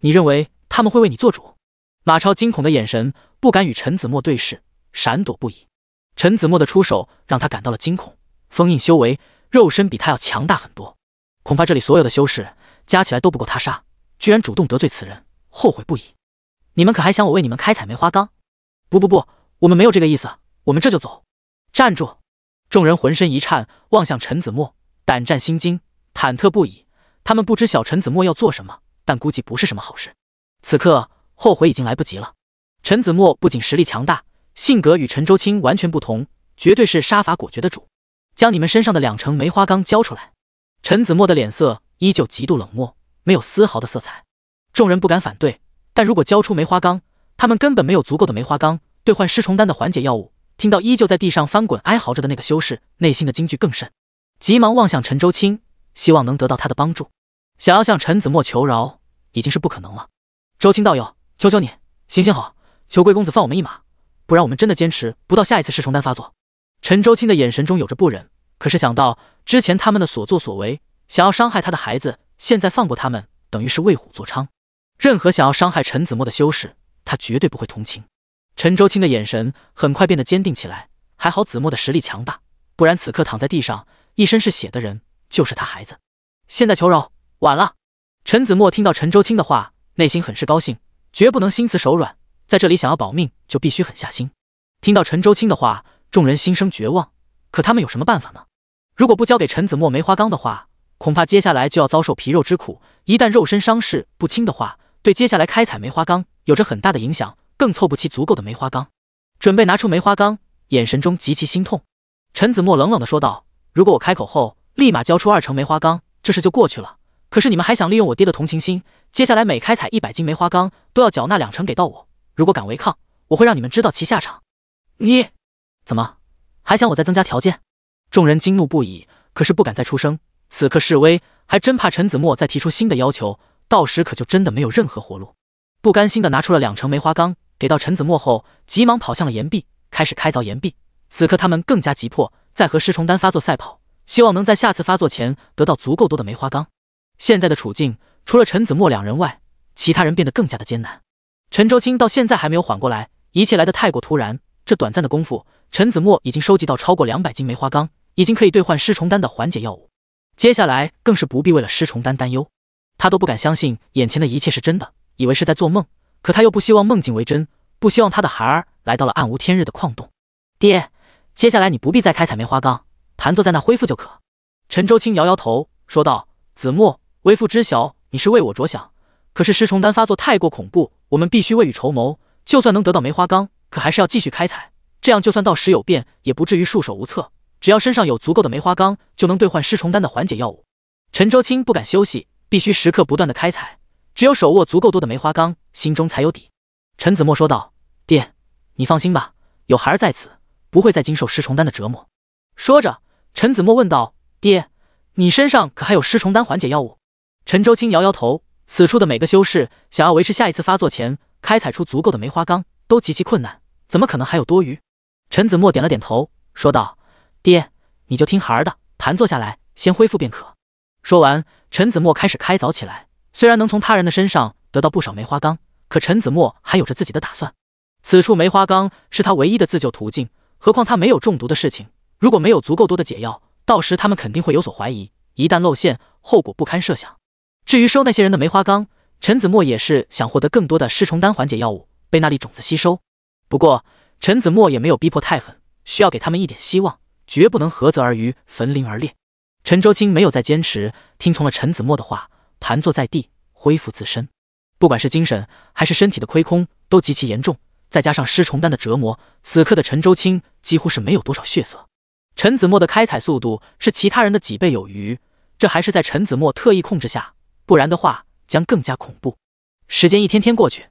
你认为他们会为你做主？马超惊恐的眼神不敢与陈子墨对视，闪躲不已。陈子墨的出手让他感到了惊恐，封印修为，肉身比他要强大很多，恐怕这里所有的修士。加起来都不够他杀，居然主动得罪此人，后悔不已。你们可还想我为你们开采梅花缸？不不不，我们没有这个意思。我们这就走。站住！众人浑身一颤，望向陈子墨，胆战心惊，忐忑不已。他们不知小陈子墨要做什么，但估计不是什么好事。此刻后悔已经来不及了。陈子墨不仅实力强大，性格与陈周青完全不同，绝对是杀伐果决的主。将你们身上的两成梅花缸交出来。陈子墨的脸色。依旧极度冷漠，没有丝毫的色彩。众人不敢反对，但如果交出梅花缸，他们根本没有足够的梅花缸兑换失虫丹的缓解药物。听到依旧在地上翻滚哀嚎着的那个修士，内心的惊惧更甚，急忙望向陈周清，希望能得到他的帮助。想要向陈子墨求饶已经是不可能了。周清道友，求求你，行行好，求贵公子放我们一马，不然我们真的坚持不到下一次尸虫丹发作。陈周清的眼神中有着不忍，可是想到之前他们的所作所为。想要伤害他的孩子，现在放过他们，等于是为虎作伥。任何想要伤害陈子墨的修士，他绝对不会同情。陈周青的眼神很快变得坚定起来。还好子墨的实力强大，不然此刻躺在地上、一身是血的人就是他孩子。现在求饶，晚了。陈子墨听到陈周青的话，内心很是高兴，绝不能心慈手软。在这里想要保命，就必须狠下心。听到陈周青的话，众人心生绝望。可他们有什么办法呢？如果不交给陈子墨梅花缸的话，恐怕接下来就要遭受皮肉之苦，一旦肉身伤势不轻的话，对接下来开采梅花钢有着很大的影响，更凑不齐足够的梅花钢。准备拿出梅花钢，眼神中极其心痛。陈子墨冷冷的说道：“如果我开口后，立马交出二成梅花钢，这事就过去了。可是你们还想利用我爹的同情心，接下来每开采一百斤梅花钢都要缴纳两成给到我。如果敢违抗，我会让你们知道其下场。”你，怎么还想我再增加条件？众人惊怒不已，可是不敢再出声。此刻示威，还真怕陈子墨再提出新的要求，到时可就真的没有任何活路。不甘心的拿出了两成梅花钢给到陈子墨后，急忙跑向了岩壁，开始开凿岩壁。此刻他们更加急迫，在和尸虫丹发作赛跑，希望能在下次发作前得到足够多的梅花钢。现在的处境，除了陈子墨两人外，其他人变得更加的艰难。陈周青到现在还没有缓过来，一切来得太过突然。这短暂的功夫，陈子墨已经收集到超过两百斤梅花钢，已经可以兑换尸虫丹的缓解药物。接下来更是不必为了尸虫丹担忧，他都不敢相信眼前的一切是真的，以为是在做梦。可他又不希望梦境为真，不希望他的孩儿来到了暗无天日的矿洞。爹，接下来你不必再开采梅花缸，盘坐在那恢复就可。陈周青摇摇头说道：“子墨，为父知晓你是为我着想，可是尸虫丹发作太过恐怖，我们必须未雨绸缪。就算能得到梅花缸，可还是要继续开采，这样就算到时有变，也不至于束手无策。”只要身上有足够的梅花缸，就能兑换尸虫丹的缓解药物。陈周清不敢休息，必须时刻不断的开采。只有手握足够多的梅花缸，心中才有底。陈子墨说道：“爹，你放心吧，有孩儿在此，不会再经受失虫丹的折磨。”说着，陈子墨问道：“爹，你身上可还有尸虫丹缓解药物？”陈周清摇摇头：“此处的每个修士，想要维持下一次发作前开采出足够的梅花缸，都极其困难，怎么可能还有多余？”陈子墨点了点头，说道。爹，你就听孩儿的，盘坐下来，先恢复便可。说完，陈子墨开始开凿起来。虽然能从他人的身上得到不少梅花缸，可陈子墨还有着自己的打算。此处梅花缸是他唯一的自救途径。何况他没有中毒的事情，如果没有足够多的解药，到时他们肯定会有所怀疑。一旦露馅，后果不堪设想。至于收那些人的梅花缸，陈子墨也是想获得更多的尸虫丹缓解药物，被那粒种子吸收。不过，陈子墨也没有逼迫太狠，需要给他们一点希望。绝不能涸泽而渔，焚林而猎。陈周清没有再坚持，听从了陈子墨的话，盘坐在地恢复自身。不管是精神还是身体的亏空，都极其严重。再加上尸虫丹的折磨，此刻的陈周清几乎是没有多少血色。陈子墨的开采速度是其他人的几倍有余，这还是在陈子墨特意控制下，不然的话将更加恐怖。时间一天天过去，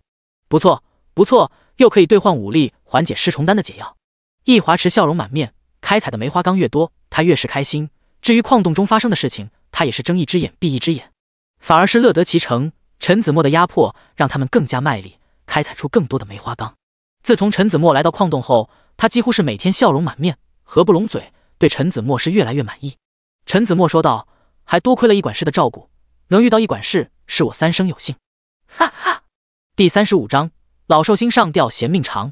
不错，不错，又可以兑换武力，缓解尸虫丹的解药。易华池笑容满面。开采的梅花钢越多，他越是开心。至于矿洞中发生的事情，他也是睁一只眼闭一只眼，反而是乐得其成。陈子墨的压迫让他们更加卖力，开采出更多的梅花钢。自从陈子墨来到矿洞后，他几乎是每天笑容满面、合不拢嘴，对陈子墨是越来越满意。陈子墨说道：“还多亏了一管事的照顾，能遇到一管事是我三生有幸。”哈哈。第三十五章老寿星上吊嫌命长。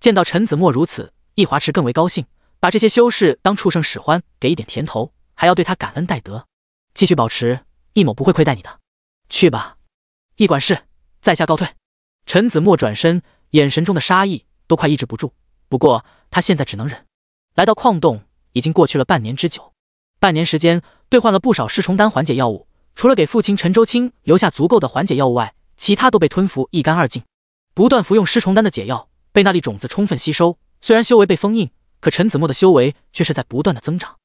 见到陈子墨如此，易华池更为高兴。把这些修士当畜生使唤，给一点甜头，还要对他感恩戴德，继续保持，易某不会亏待你的。去吧，易管事，在下告退。陈子墨转身，眼神中的杀意都快抑制不住，不过他现在只能忍。来到矿洞，已经过去了半年之久。半年时间，兑换了不少尸虫丹缓解药物，除了给父亲陈周清留下足够的缓解药物外，其他都被吞服一干二净。不断服用尸虫丹的解药，被那粒种子充分吸收，虽然修为被封印。可陈子墨的修为却是在不断的增长。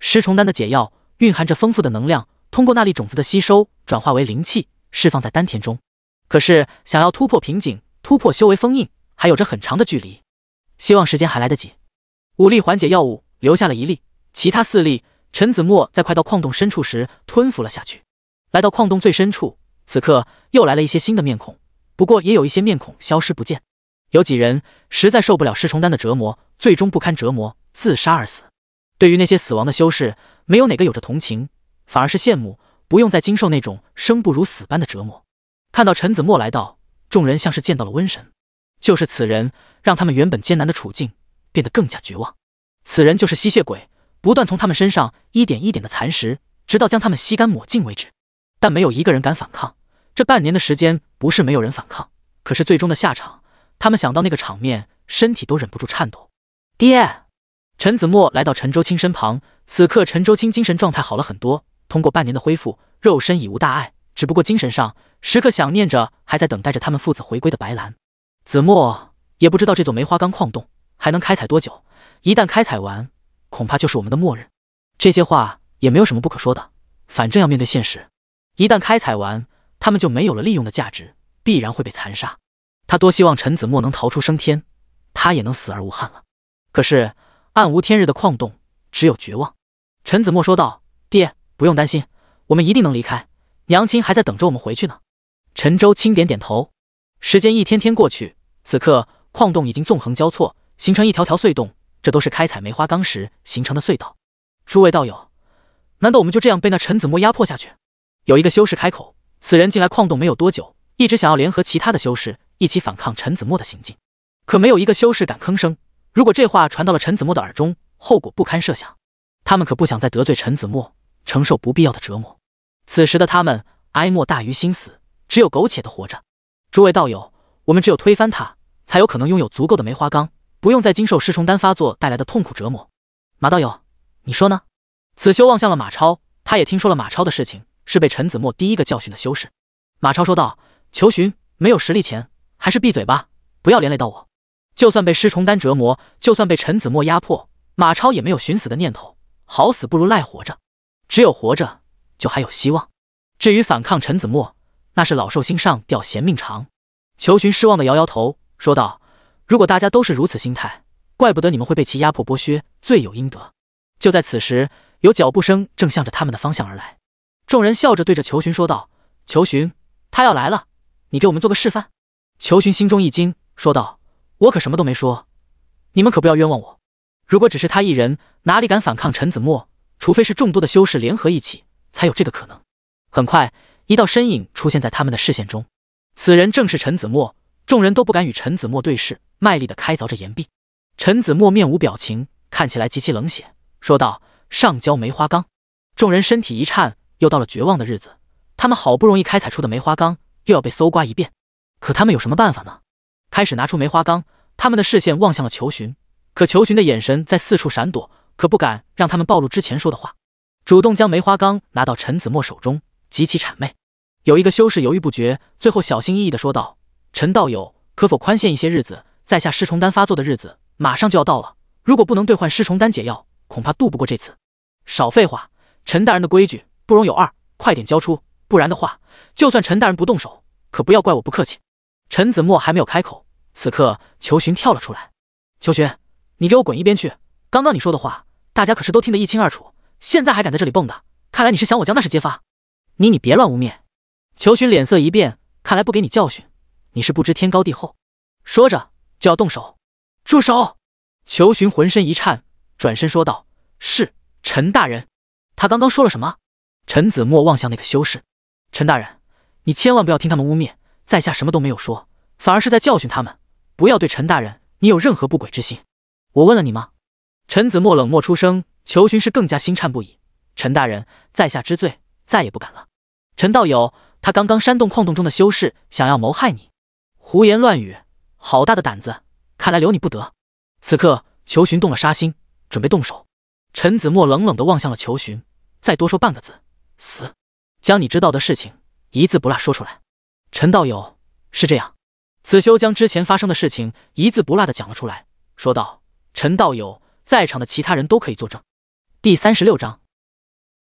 尸虫丹的解药蕴含着丰富的能量，通过那粒种子的吸收，转化为灵气，释放在丹田中。可是想要突破瓶颈，突破修为封印，还有着很长的距离。希望时间还来得及。五粒缓解药物留下了一粒，其他四粒，陈子墨在快到矿洞深处时吞服了下去。来到矿洞最深处，此刻又来了一些新的面孔，不过也有一些面孔消失不见。有几人实在受不了尸虫丹的折磨，最终不堪折磨自杀而死。对于那些死亡的修士，没有哪个有着同情，反而是羡慕，不用再经受那种生不如死般的折磨。看到陈子墨来到，众人像是见到了瘟神，就是此人让他们原本艰难的处境变得更加绝望。此人就是吸血鬼，不断从他们身上一点一点的蚕食，直到将他们吸干抹净为止。但没有一个人敢反抗。这半年的时间，不是没有人反抗，可是最终的下场。他们想到那个场面，身体都忍不住颤抖。爹，陈子墨来到陈周清身旁。此刻，陈周清精神状态好了很多，通过半年的恢复，肉身已无大碍，只不过精神上时刻想念着还在等待着他们父子回归的白兰。子墨也不知道这座梅花钢矿洞还能开采多久，一旦开采完，恐怕就是我们的末日。这些话也没有什么不可说的，反正要面对现实。一旦开采完，他们就没有了利用的价值，必然会被残杀。他多希望陈子墨能逃出升天，他也能死而无憾了。可是暗无天日的矿洞只有绝望。陈子墨说道：“爹，不用担心，我们一定能离开。娘亲还在等着我们回去呢。”陈舟轻点点头。时间一天天过去，此刻矿洞已经纵横交错，形成一条条隧洞，这都是开采梅花钢时形成的隧道。诸位道友，难道我们就这样被那陈子墨压迫下去？有一个修士开口，此人进来矿洞没有多久。一直想要联合其他的修士一起反抗陈子墨的行径，可没有一个修士敢吭声。如果这话传到了陈子墨的耳中，后果不堪设想。他们可不想再得罪陈子墨，承受不必要的折磨。此时的他们，哀莫大于心死，只有苟且的活着。诸位道友，我们只有推翻他，才有可能拥有足够的梅花缸，不用再经受尸虫丹发作带来的痛苦折磨。马道友，你说呢？此修望向了马超，他也听说了马超的事情，是被陈子墨第一个教训的修士。马超说道。求寻没有实力前，还是闭嘴吧，不要连累到我。就算被尸虫丹折磨，就算被陈子墨压迫，马超也没有寻死的念头。好死不如赖活着，只有活着，就还有希望。至于反抗陈子墨，那是老寿星上吊嫌命长。求寻失望的摇摇头，说道：“如果大家都是如此心态，怪不得你们会被其压迫剥削，罪有应得。”就在此时，有脚步声正向着他们的方向而来。众人笑着对着求寻说道：“求寻，他要来了。”你给我们做个示范。裘寻心中一惊，说道：“我可什么都没说，你们可不要冤枉我。如果只是他一人，哪里敢反抗陈子墨？除非是众多的修士联合一起，才有这个可能。”很快，一道身影出现在他们的视线中，此人正是陈子墨。众人都不敢与陈子墨对视，卖力的开凿着岩壁。陈子墨面无表情，看起来极其冷血，说道：“上交梅花缸。”众人身体一颤，又到了绝望的日子。他们好不容易开采出的梅花缸，又要被搜刮一遍，可他们有什么办法呢？开始拿出梅花缸，他们的视线望向了裘寻，可裘寻的眼神在四处闪躲，可不敢让他们暴露之前说的话。主动将梅花缸拿到陈子墨手中，极其谄媚。有一个修士犹豫不决，最后小心翼翼的说道：“陈道友，可否宽限一些日子？在下尸虫丹发作的日子马上就要到了，如果不能兑换尸虫丹解药，恐怕渡不过这次。”少废话，陈大人的规矩不容有二，快点交出！不然的话，就算陈大人不动手，可不要怪我不客气。陈子墨还没有开口，此刻裘寻跳了出来。裘寻，你给我滚一边去！刚刚你说的话，大家可是都听得一清二楚，现在还敢在这里蹦跶，看来你是想我将那事揭发你！你别乱污蔑！裘寻脸色一变，看来不给你教训，你是不知天高地厚。说着就要动手，住手！裘寻浑身一颤，转身说道：“是陈大人，他刚刚说了什么？”陈子墨望向那个修士。陈大人，你千万不要听他们污蔑，在下什么都没有说，反而是在教训他们，不要对陈大人你有任何不轨之心。我问了你吗？陈子墨冷漠出声，裘寻是更加心颤不已。陈大人，在下知罪，再也不敢了。陈道友，他刚刚煽动矿洞中的修士想要谋害你，胡言乱语，好大的胆子！看来留你不得。此刻，裘寻动了杀心，准备动手。陈子墨冷冷地望向了裘寻，再多说半个字，死。将你知道的事情一字不落说出来，陈道友是这样。子修将之前发生的事情一字不落的讲了出来，说道：“陈道友，在场的其他人都可以作证。”第三十六章，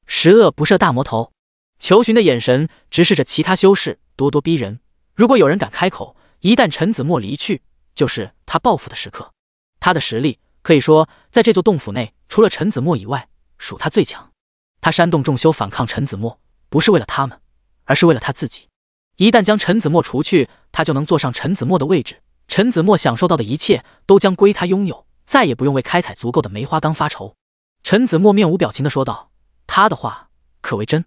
十恶不赦大魔头。求寻的眼神直视着其他修士，咄咄逼人。如果有人敢开口，一旦陈子墨离去，就是他报复的时刻。他的实力可以说，在这座洞府内，除了陈子墨以外，属他最强。他煽动众修反抗陈子墨。不是为了他们，而是为了他自己。一旦将陈子墨除去，他就能坐上陈子墨的位置，陈子墨享受到的一切都将归他拥有，再也不用为开采足够的梅花钢发愁。陈子墨面无表情的说道：“他的话可谓真。”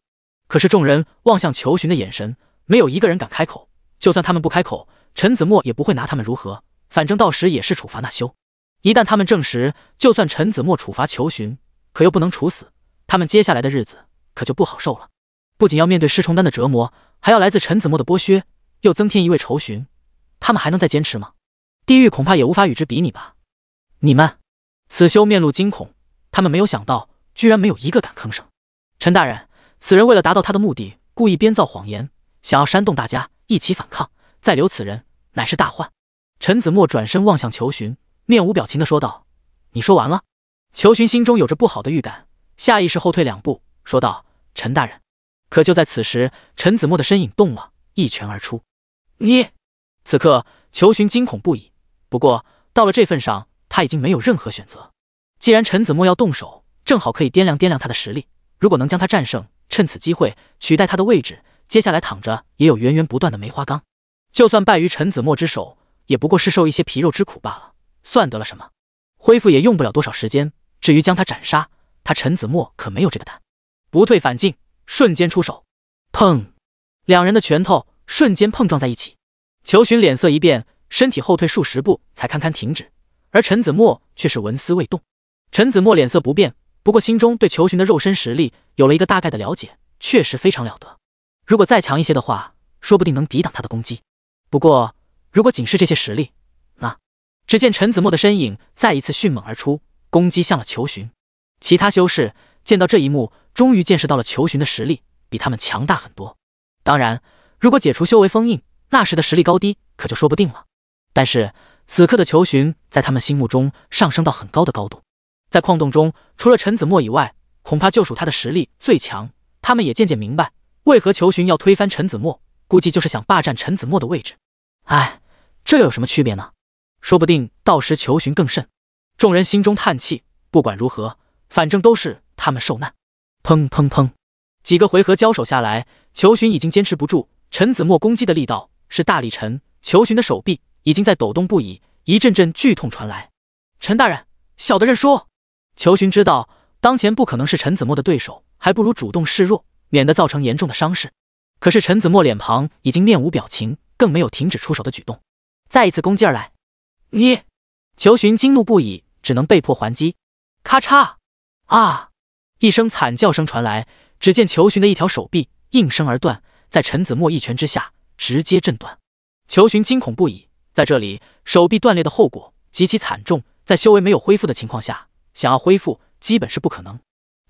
可是众人望向求寻的眼神，没有一个人敢开口。就算他们不开口，陈子墨也不会拿他们如何。反正到时也是处罚那修。一旦他们证实，就算陈子墨处罚求寻，可又不能处死他们，接下来的日子可就不好受了。不仅要面对尸虫丹的折磨，还要来自陈子墨的剥削，又增添一位仇寻，他们还能再坚持吗？地狱恐怕也无法与之比拟吧。你们，此修面露惊恐，他们没有想到，居然没有一个敢吭声。陈大人，此人为了达到他的目的，故意编造谎言，想要煽动大家一起反抗，再留此人乃是大患。陈子墨转身望向求寻，面无表情的说道：“你说完了？”求寻心中有着不好的预感，下意识后退两步，说道：“陈大人。”可就在此时，陈子墨的身影动了，一拳而出。你此刻，裘寻惊恐不已。不过到了这份上，他已经没有任何选择。既然陈子墨要动手，正好可以掂量掂量他的实力。如果能将他战胜，趁此机会取代他的位置，接下来躺着也有源源不断的梅花缸。就算败于陈子墨之手，也不过是受一些皮肉之苦罢了，算得了什么？恢复也用不了多少时间。至于将他斩杀，他陈子墨可没有这个胆。不退反进。瞬间出手，砰！两人的拳头瞬间碰撞在一起，裘寻脸色一变，身体后退数十步才堪堪停止。而陈子墨却是纹丝未动。陈子墨脸色不变，不过心中对裘寻的肉身实力有了一个大概的了解，确实非常了得。如果再强一些的话，说不定能抵挡他的攻击。不过，如果仅是这些实力，那……只见陈子墨的身影再一次迅猛而出，攻击向了裘寻。其他修士。见到这一幕，终于见识到了裘寻的实力，比他们强大很多。当然，如果解除修为封印，那时的实力高低可就说不定了。但是此刻的裘寻在他们心目中上升到很高的高度。在矿洞中，除了陈子墨以外，恐怕就属他的实力最强。他们也渐渐明白，为何裘寻要推翻陈子墨，估计就是想霸占陈子墨的位置。唉，这又有什么区别呢？说不定到时裘寻更甚。众人心中叹气，不管如何，反正都是。他们受难。砰砰砰！几个回合交手下来，裘寻已经坚持不住。陈子墨攻击的力道是大力沉，裘寻的手臂已经在抖动不已，一阵阵剧痛传来。陈大人，小的认输。裘寻知道当前不可能是陈子墨的对手，还不如主动示弱，免得造成严重的伤势。可是陈子墨脸庞已经面无表情，更没有停止出手的举动，再一次攻击而来。你！裘寻惊怒不已，只能被迫还击。咔嚓！啊！一声惨叫声传来，只见裘寻的一条手臂应声而断，在陈子墨一拳之下直接震断。裘寻惊恐不已，在这里手臂断裂的后果极其惨重，在修为没有恢复的情况下，想要恢复基本是不可能。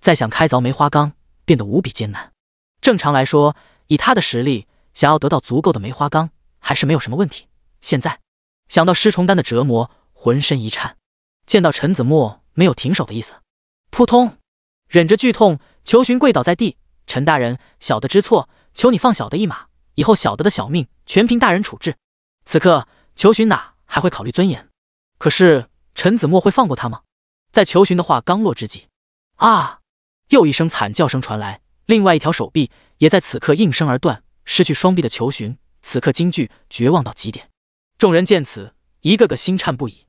再想开凿梅花缸变得无比艰难。正常来说，以他的实力，想要得到足够的梅花缸还是没有什么问题。现在想到尸虫丹的折磨，浑身一颤。见到陈子墨没有停手的意思，扑通。忍着剧痛，求寻跪倒在地。陈大人，小的知错，求你放小的一马，以后小的的小命全凭大人处置。此刻，求寻哪还会考虑尊严？可是陈子墨会放过他吗？在求寻的话刚落之际，啊！又一声惨叫声传来，另外一条手臂也在此刻应声而断。失去双臂的求寻，此刻惊惧、绝望到极点。众人见此，一个个心颤不已。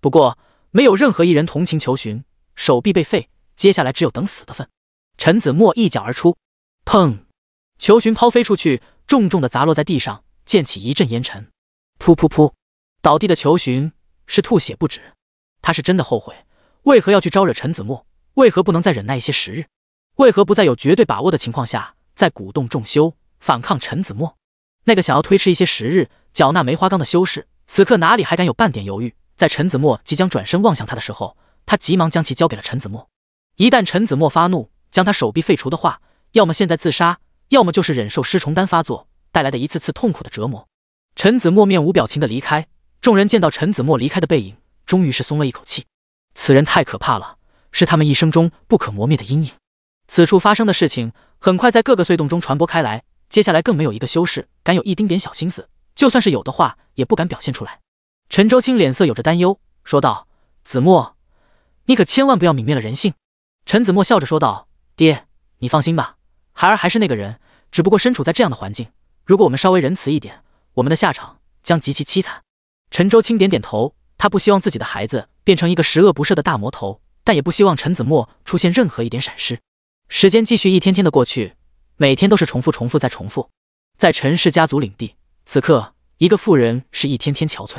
不过，没有任何一人同情求寻，手臂被废。接下来只有等死的份。陈子墨一脚而出，砰！球寻抛飞出去，重重的砸落在地上，溅起一阵烟尘。噗噗噗！倒地的球寻是吐血不止，他是真的后悔，为何要去招惹陈子墨？为何不能再忍耐一些时日？为何不再有绝对把握的情况下，再鼓动众修反抗陈子墨？那个想要推迟一些时日缴纳梅花缸的修士，此刻哪里还敢有半点犹豫？在陈子墨即将转身望向他的时候，他急忙将其交给了陈子墨。一旦陈子墨发怒，将他手臂废除的话，要么现在自杀，要么就是忍受尸虫丹发作带来的一次次痛苦的折磨。陈子墨面无表情的离开，众人见到陈子墨离开的背影，终于是松了一口气。此人太可怕了，是他们一生中不可磨灭的阴影。此处发生的事情很快在各个隧洞中传播开来，接下来更没有一个修士敢有一丁点小心思，就算是有的话，也不敢表现出来。陈周清脸色有着担忧，说道：“子墨，你可千万不要泯灭了人性。”陈子墨笑着说道：“爹，你放心吧，孩儿还是那个人，只不过身处在这样的环境。如果我们稍微仁慈一点，我们的下场将极其凄惨。”陈周青点点头，他不希望自己的孩子变成一个十恶不赦的大魔头，但也不希望陈子墨出现任何一点闪失。时间继续一天天的过去，每天都是重复、重复再重复。在陈氏家族领地，此刻一个妇人是一天天憔悴，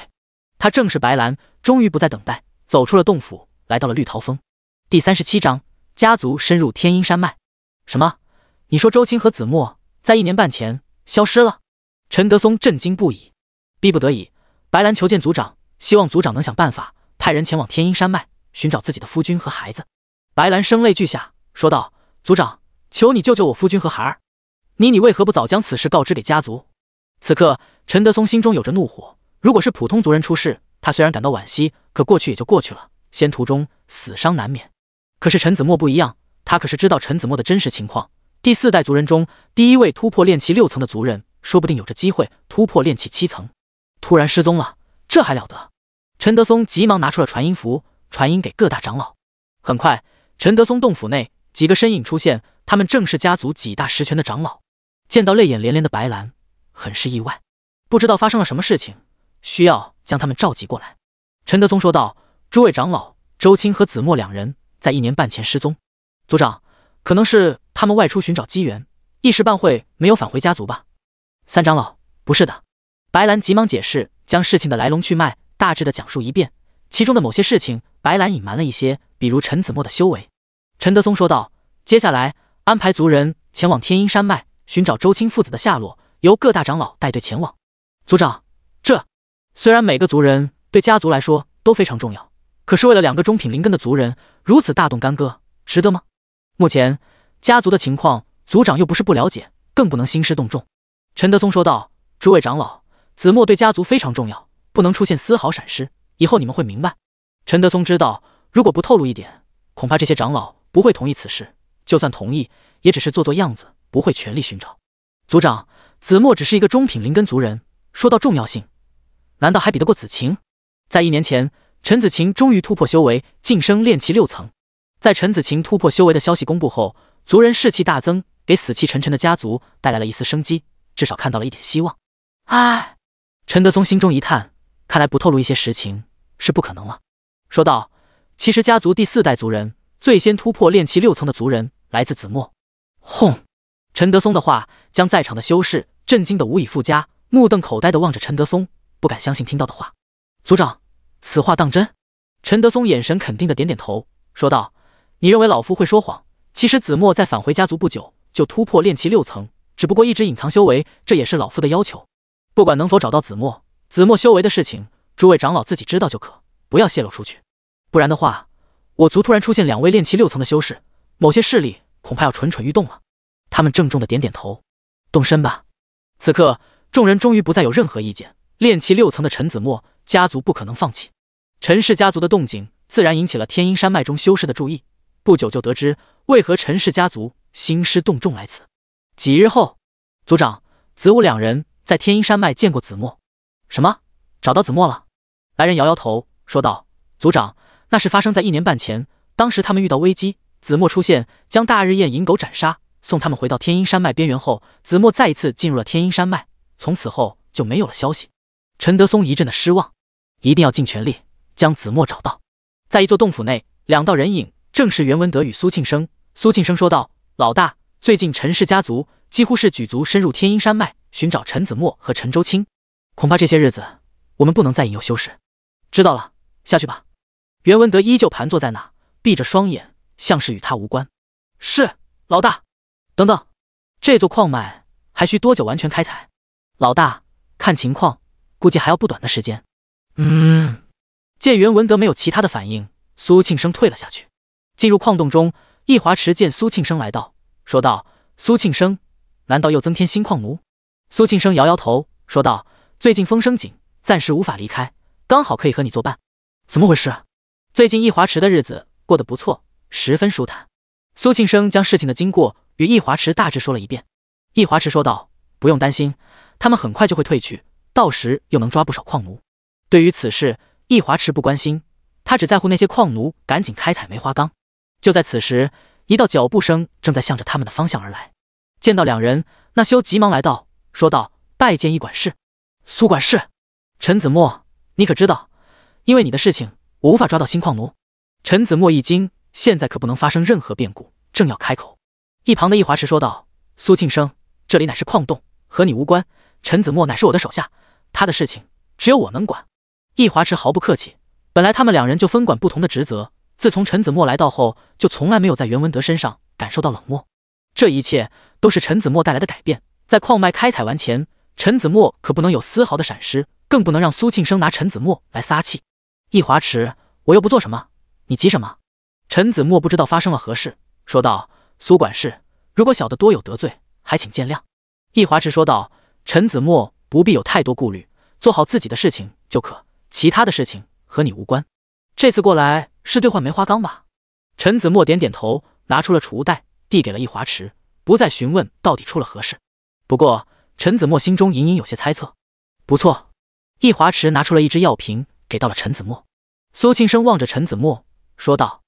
她正是白兰。终于不再等待，走出了洞府，来到了绿桃峰。第三十七章。家族深入天阴山脉，什么？你说周青和子墨在一年半前消失了？陈德松震惊不已。逼不得已，白兰求见族长，希望族长能想办法派人前往天阴山脉寻找自己的夫君和孩子。白兰声泪俱下说道：“族长，求你救救我夫君和孩儿！你你为何不早将此事告知给家族？”此刻，陈德松心中有着怒火。如果是普通族人出事，他虽然感到惋惜，可过去也就过去了。仙途中死伤难免。可是陈子墨不一样，他可是知道陈子墨的真实情况。第四代族人中，第一位突破炼气六层的族人，说不定有着机会突破炼气七层。突然失踪了，这还了得？陈德松急忙拿出了传音符，传音给各大长老。很快，陈德松洞府内几个身影出现，他们正是家族几大实权的长老。见到泪眼连连的白兰，很是意外，不知道发生了什么事情，需要将他们召集过来。陈德松说道：“诸位长老，周青和子墨两人。”在一年半前失踪，族长可能是他们外出寻找机缘，一时半会没有返回家族吧。三长老不是的，白兰急忙解释，将事情的来龙去脉大致的讲述一遍，其中的某些事情白兰隐瞒了一些，比如陈子墨的修为。陈德松说道：“接下来安排族人前往天阴山脉寻找周青父子的下落，由各大长老带队前往。”族长，这虽然每个族人对家族来说都非常重要。可是为了两个中品灵根的族人，如此大动干戈，值得吗？目前家族的情况，族长又不是不了解，更不能兴师动众。陈德松说道：“诸位长老，子墨对家族非常重要，不能出现丝毫闪失。以后你们会明白。”陈德松知道，如果不透露一点，恐怕这些长老不会同意此事。就算同意，也只是做做样子，不会全力寻找。族长子墨只是一个中品灵根族人，说到重要性，难道还比得过子晴？在一年前。陈子晴终于突破修为，晋升炼气六层。在陈子晴突破修为的消息公布后，族人士气大增，给死气沉沉的家族带来了一丝生机，至少看到了一点希望。唉，陈德松心中一叹，看来不透露一些实情是不可能了。说道：“其实，家族第四代族人最先突破炼气六层的族人来自子墨。”轰！陈德松的话将在场的修士震惊的无以复加，目瞪口呆的望着陈德松，不敢相信听到的话。族长。此话当真？陈德松眼神肯定的点点头，说道：“你认为老夫会说谎？其实子墨在返回家族不久就突破炼气六层，只不过一直隐藏修为，这也是老夫的要求。不管能否找到子墨，子墨修为的事情，诸位长老自己知道就可，不要泄露出去。不然的话，我族突然出现两位炼气六层的修士，某些势力恐怕要蠢蠢欲动了。”他们郑重的点点头。动身吧！此刻，众人终于不再有任何意见。炼气六层的陈子墨。家族不可能放弃，陈氏家族的动静自然引起了天阴山脉中修士的注意。不久就得知为何陈氏家族兴师动众来此。几日后，族长子午两人在天阴山脉见过子墨。什么？找到子墨了？来人摇摇头说道：“族长，那是发生在一年半前，当时他们遇到危机，子墨出现，将大日焰银狗斩杀，送他们回到天阴山脉边缘后，子墨再一次进入了天阴山脉，从此后就没有了消息。”陈德松一阵的失望，一定要尽全力将子墨找到。在一座洞府内，两道人影正是袁文德与苏庆生。苏庆生说道：“老大，最近陈氏家族几乎是举足深入天阴山脉寻找陈子墨和陈周青，恐怕这些日子我们不能再引诱修士。”知道了，下去吧。袁文德依旧盘坐在那，闭着双眼，像是与他无关。是老大。等等，这座矿脉还需多久完全开采？老大，看情况。估计还要不短的时间。嗯，见袁文德没有其他的反应，苏庆生退了下去，进入矿洞中。易华池见苏庆生来到，说道：“苏庆生，难道又增添新矿奴？”苏庆生摇摇头，说道：“最近风声紧，暂时无法离开，刚好可以和你作伴。”“怎么回事？”最近易华池的日子过得不错，十分舒坦。苏庆生将事情的经过与易华池大致说了一遍。易华池说道：“不用担心，他们很快就会退去。”到时又能抓不少矿奴。对于此事，易华池不关心，他只在乎那些矿奴赶紧开采梅花钢。就在此时，一道脚步声正在向着他们的方向而来。见到两人，那修急忙来到，说道：“拜见易管事，苏管事，陈子墨，你可知道，因为你的事情，我无法抓到新矿奴。”陈子墨一惊，现在可不能发生任何变故，正要开口，一旁的易华池说道：“苏庆生，这里乃是矿洞，和你无关。陈子墨乃是我的手下。”他的事情只有我能管。易华池毫不客气。本来他们两人就分管不同的职责，自从陈子墨来到后，就从来没有在袁文德身上感受到冷漠。这一切都是陈子墨带来的改变。在矿脉开采完前，陈子墨可不能有丝毫的闪失，更不能让苏庆生拿陈子墨来撒气。易华池，我又不做什么，你急什么？陈子墨不知道发生了何事，说道：“苏管事，如果小的多有得罪，还请见谅。”易华池说道：“陈子墨。”不必有太多顾虑，做好自己的事情就可，其他的事情和你无关。这次过来是兑换梅花缸吧？陈子墨点点头，拿出了储物袋，递给了易华池，不再询问到底出了何事。不过，陈子墨心中隐隐有些猜测。不错，易华池拿出了一只药瓶，给到了陈子墨。苏庆生望着陈子墨，说道：“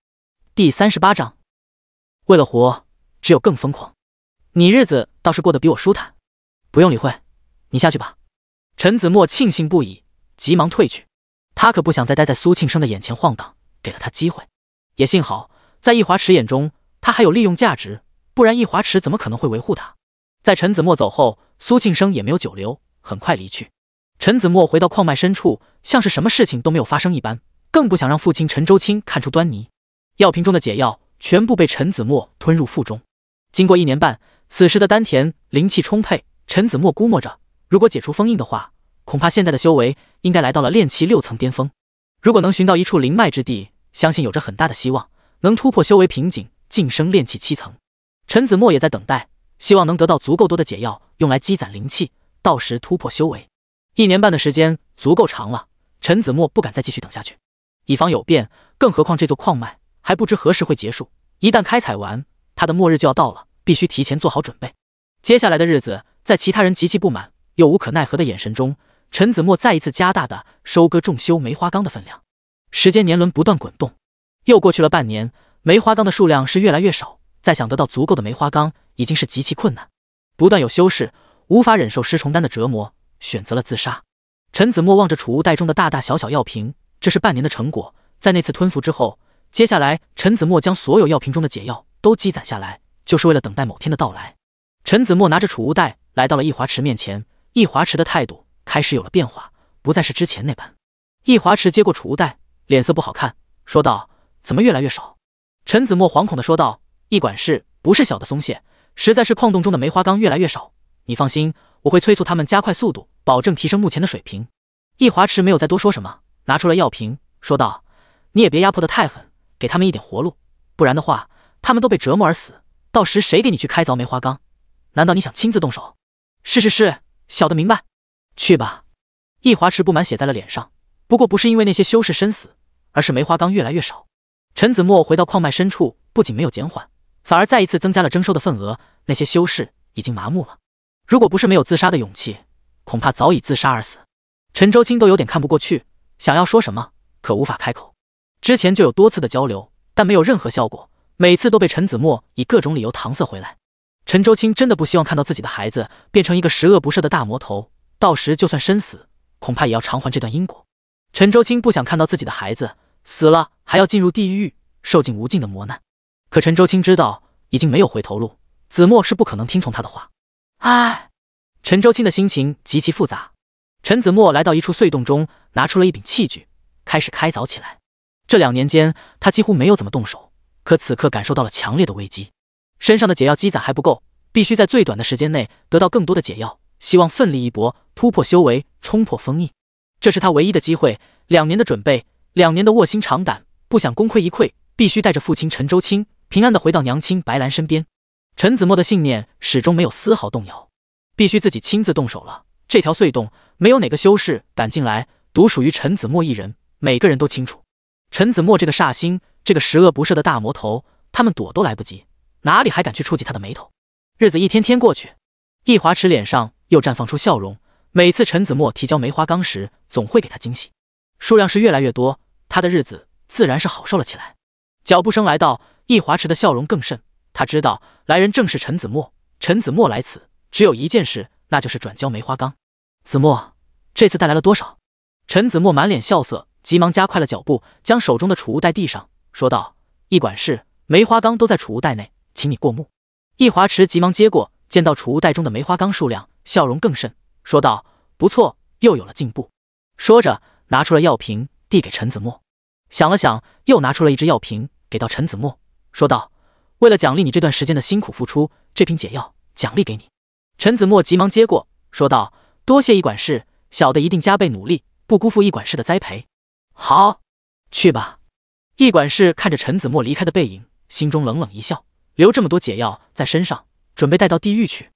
第三十八章，为了活，只有更疯狂。你日子倒是过得比我舒坦，不用理会。”你下去吧，陈子墨庆幸不已，急忙退去。他可不想再待在苏庆生的眼前晃荡，给了他机会。也幸好在易华池眼中，他还有利用价值，不然易华池怎么可能会维护他？在陈子墨走后，苏庆生也没有久留，很快离去。陈子墨回到矿脉深处，像是什么事情都没有发生一般，更不想让父亲陈周清看出端倪。药瓶中的解药全部被陈子墨吞入腹中，经过一年半，此时的丹田灵气充沛，陈子墨估摸着。如果解除封印的话，恐怕现在的修为应该来到了炼气六层巅峰。如果能寻到一处灵脉之地，相信有着很大的希望能突破修为瓶颈，晋升炼气七层。陈子墨也在等待，希望能得到足够多的解药，用来积攒灵气，到时突破修为。一年半的时间足够长了，陈子墨不敢再继续等下去，以防有变。更何况这座矿脉还不知何时会结束，一旦开采完，他的末日就要到了，必须提前做好准备。接下来的日子，在其他人极其不满。又无可奈何的眼神中，陈子墨再一次加大的收割重修梅花缸的分量。时间年轮不断滚动，又过去了半年，梅花缸的数量是越来越少，再想得到足够的梅花缸已经是极其困难。不断有修士无法忍受尸虫丹的折磨，选择了自杀。陈子墨望着储物袋中的大大小小药瓶，这是半年的成果。在那次吞服之后，接下来陈子墨将所有药瓶中的解药都积攒下来，就是为了等待某天的到来。陈子墨拿着储物袋来到了易华池面前。易华池的态度开始有了变化，不再是之前那般。易华池接过储物袋，脸色不好看，说道：“怎么越来越少？”陈子墨惶恐的说道：“易管事，不是小的松懈，实在是矿洞中的梅花缸越来越少。你放心，我会催促他们加快速度，保证提升目前的水平。”易华池没有再多说什么，拿出了药瓶，说道：“你也别压迫得太狠，给他们一点活路，不然的话，他们都被折磨而死，到时谁给你去开凿梅花缸？难道你想亲自动手？”“是是是。”小的明白，去吧。易华池不满写在了脸上，不过不是因为那些修士身死，而是梅花缸越来越少。陈子墨回到矿脉深处，不仅没有减缓，反而再一次增加了征收的份额。那些修士已经麻木了，如果不是没有自杀的勇气，恐怕早已自杀而死。陈周清都有点看不过去，想要说什么，可无法开口。之前就有多次的交流，但没有任何效果，每次都被陈子墨以各种理由搪塞回来。陈周青真的不希望看到自己的孩子变成一个十恶不赦的大魔头，到时就算身死，恐怕也要偿还这段因果。陈周青不想看到自己的孩子死了还要进入地狱，受尽无尽的磨难。可陈周青知道已经没有回头路，子墨是不可能听从他的话。唉，陈周青的心情极其复杂。陈子墨来到一处隧洞中，拿出了一柄器具，开始开凿起来。这两年间，他几乎没有怎么动手，可此刻感受到了强烈的危机。身上的解药积攒还不够，必须在最短的时间内得到更多的解药，希望奋力一搏，突破修为，冲破封印，这是他唯一的机会。两年的准备，两年的卧薪尝胆，不想功亏一篑，必须带着父亲陈周清平安的回到娘亲白兰身边。陈子墨的信念始终没有丝毫动摇，必须自己亲自动手了。这条隧洞没有哪个修士敢进来，独属于陈子墨一人，每个人都清楚，陈子墨这个煞星，这个十恶不赦的大魔头，他们躲都来不及。哪里还敢去触及他的眉头？日子一天天过去，易华池脸上又绽放出笑容。每次陈子墨提交梅花缸时，总会给他惊喜，数量是越来越多，他的日子自然是好受了起来。脚步声来到，易华池的笑容更甚。他知道来人正是陈子墨。陈子墨来此只有一件事，那就是转交梅花缸。子墨，这次带来了多少？陈子墨满脸笑色，急忙加快了脚步，将手中的储物袋递上，说道：“易管事，梅花缸都在储物袋内。”请你过目，易华池急忙接过，见到储物袋中的梅花缸数量，笑容更甚，说道：“不错，又有了进步。”说着，拿出了药瓶递给陈子墨，想了想，又拿出了一支药瓶给到陈子墨，说道：“为了奖励你这段时间的辛苦付出，这瓶解药奖励给你。”陈子墨急忙接过，说道：“多谢易管事，小的一定加倍努力，不辜负易管事的栽培。”好，去吧。易 <laughs> 管事看着陈子墨离开的背影，心中冷冷一笑。留这么多解药在身上，准备带到地狱去。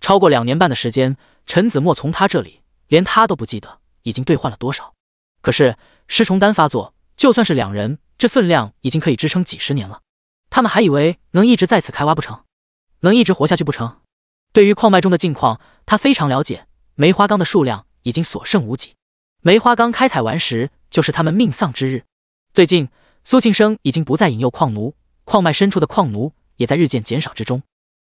超过两年半的时间，陈子墨从他这里连他都不记得已经兑换了多少。可是尸虫丹发作，就算是两人，这分量已经可以支撑几十年了。他们还以为能一直在此开挖不成，能一直活下去不成？对于矿脉中的境况，他非常了解。梅花缸的数量已经所剩无几，梅花缸开采完时，就是他们命丧之日。最近，苏庆生已经不再引诱矿奴，矿脉深处的矿奴。也在日渐减少之中。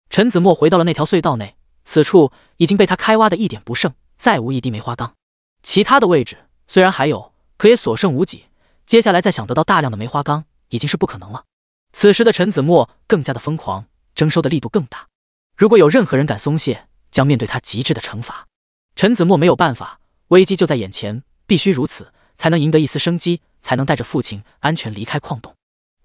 陈子墨回到了那条隧道内，此处已经被他开挖的一点不剩，再无一滴梅花缸。其他的位置虽然还有，可也所剩无几。接下来再想得到大量的梅花缸，已经是不可能了。此时的陈子墨更加的疯狂，征收的力度更大。如果有任何人敢松懈，将面对他极致的惩罚。陈子墨没有办法，危机就在眼前，必须如此，才能赢得一丝生机，才能带着父亲安全离开矿洞。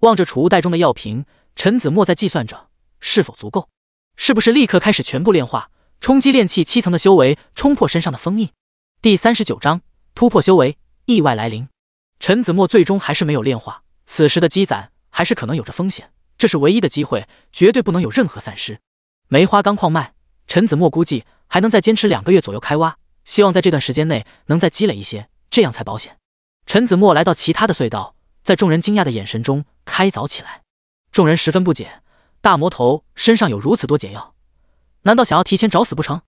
望着储物袋中的药瓶。陈子墨在计算着是否足够，是不是立刻开始全部炼化，冲击炼气七层的修为，冲破身上的封印。第三十九章突破修为，意外来临。陈子墨最终还是没有炼化，此时的积攒还是可能有着风险，这是唯一的机会，绝对不能有任何散失。梅花钢矿脉，陈子墨估计还能再坚持两个月左右开挖，希望在这段时间内能再积累一些，这样才保险。陈子墨来到其他的隧道，在众人惊讶的眼神中开凿起来。众人十分不解，大魔头身上有如此多解药，难道想要提前找死不成？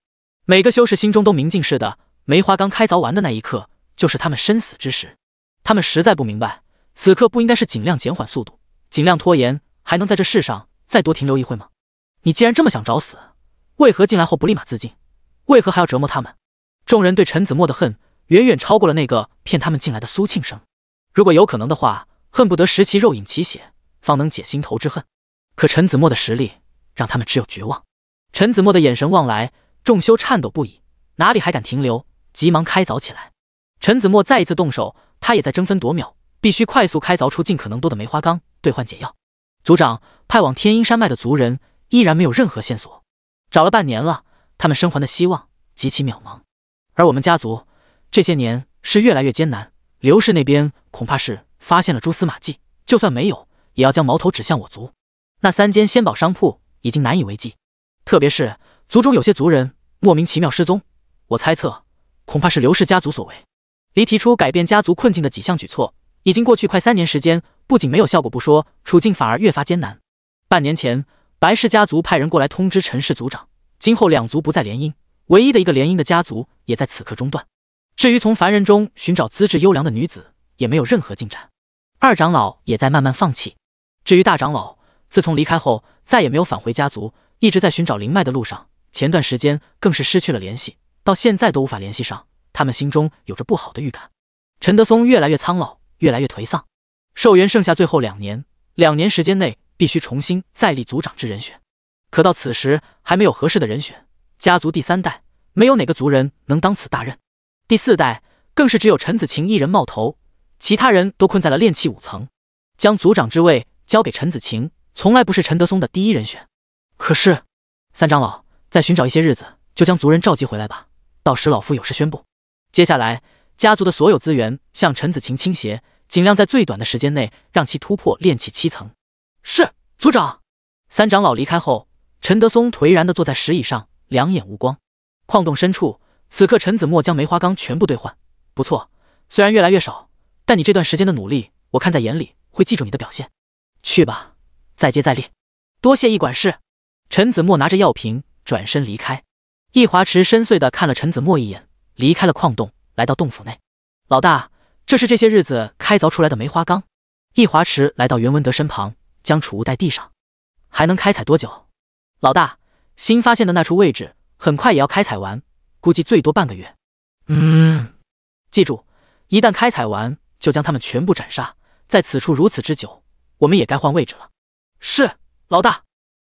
每个修士心中都明镜似的，梅花刚开凿完的那一刻，就是他们生死之时。他们实在不明白，此刻不应该是尽量减缓速度，尽量拖延，还能在这世上再多停留一会吗？你既然这么想找死，为何进来后不立马自尽？为何还要折磨他们？众人对陈子墨的恨远远超过了那个骗他们进来的苏庆生，如果有可能的话，恨不得食其肉，饮其血。方能解心头之恨，可陈子墨的实力让他们只有绝望。陈子墨的眼神望来，众修颤抖不已，哪里还敢停留？急忙开凿起来。陈子墨再一次动手，他也在争分夺秒，必须快速开凿出尽可能多的梅花缸兑换解药。族长派往天鹰山脉的族人依然没有任何线索，找了半年了，他们生还的希望极其渺茫。而我们家族这些年是越来越艰难，刘氏那边恐怕是发现了蛛丝马迹，就算没有。也要将矛头指向我族。那三间仙宝商铺已经难以为继，特别是族中有些族人莫名其妙失踪，我猜测恐怕是刘氏家族所为。离提出改变家族困境的几项举措，已经过去快三年时间，不仅没有效果不说，处境反而越发艰难。半年前，白氏家族派人过来通知陈氏族长，今后两族不再联姻，唯一的一个联姻的家族也在此刻中断。至于从凡人中寻找资质优良的女子，也没有任何进展。二长老也在慢慢放弃。至于大长老，自从离开后，再也没有返回家族，一直在寻找灵脉的路上。前段时间更是失去了联系，到现在都无法联系上。他们心中有着不好的预感。陈德松越来越苍老，越来越颓丧，寿元剩下最后两年，两年时间内必须重新再立族长之人选。可到此时还没有合适的人选，家族第三代没有哪个族人能当此大任，第四代更是只有陈子晴一人冒头，其他人都困在了炼气五层，将族长之位。交给陈子晴，从来不是陈德松的第一人选。可是，三长老再寻找一些日子，就将族人召集回来吧。到时老夫有事宣布。接下来，家族的所有资源向陈子晴倾斜，尽量在最短的时间内让其突破炼气七层。是族长。三长老离开后，陈德松颓然地坐在石椅上，两眼无光。矿洞深处，此刻陈子墨将梅花缸全部兑换。不错，虽然越来越少，但你这段时间的努力，我看在眼里，会记住你的表现。去吧，再接再厉。多谢易管事。陈子墨拿着药瓶转身离开。易华池深邃的看了陈子墨一眼，离开了矿洞，来到洞府内。老大，这是这些日子开凿出来的梅花缸。易华池来到袁文德身旁，将储物袋递上。还能开采多久？老大，新发现的那处位置很快也要开采完，估计最多半个月。嗯，记住，一旦开采完，就将他们全部斩杀。在此处如此之久。我们也该换位置了。是老大。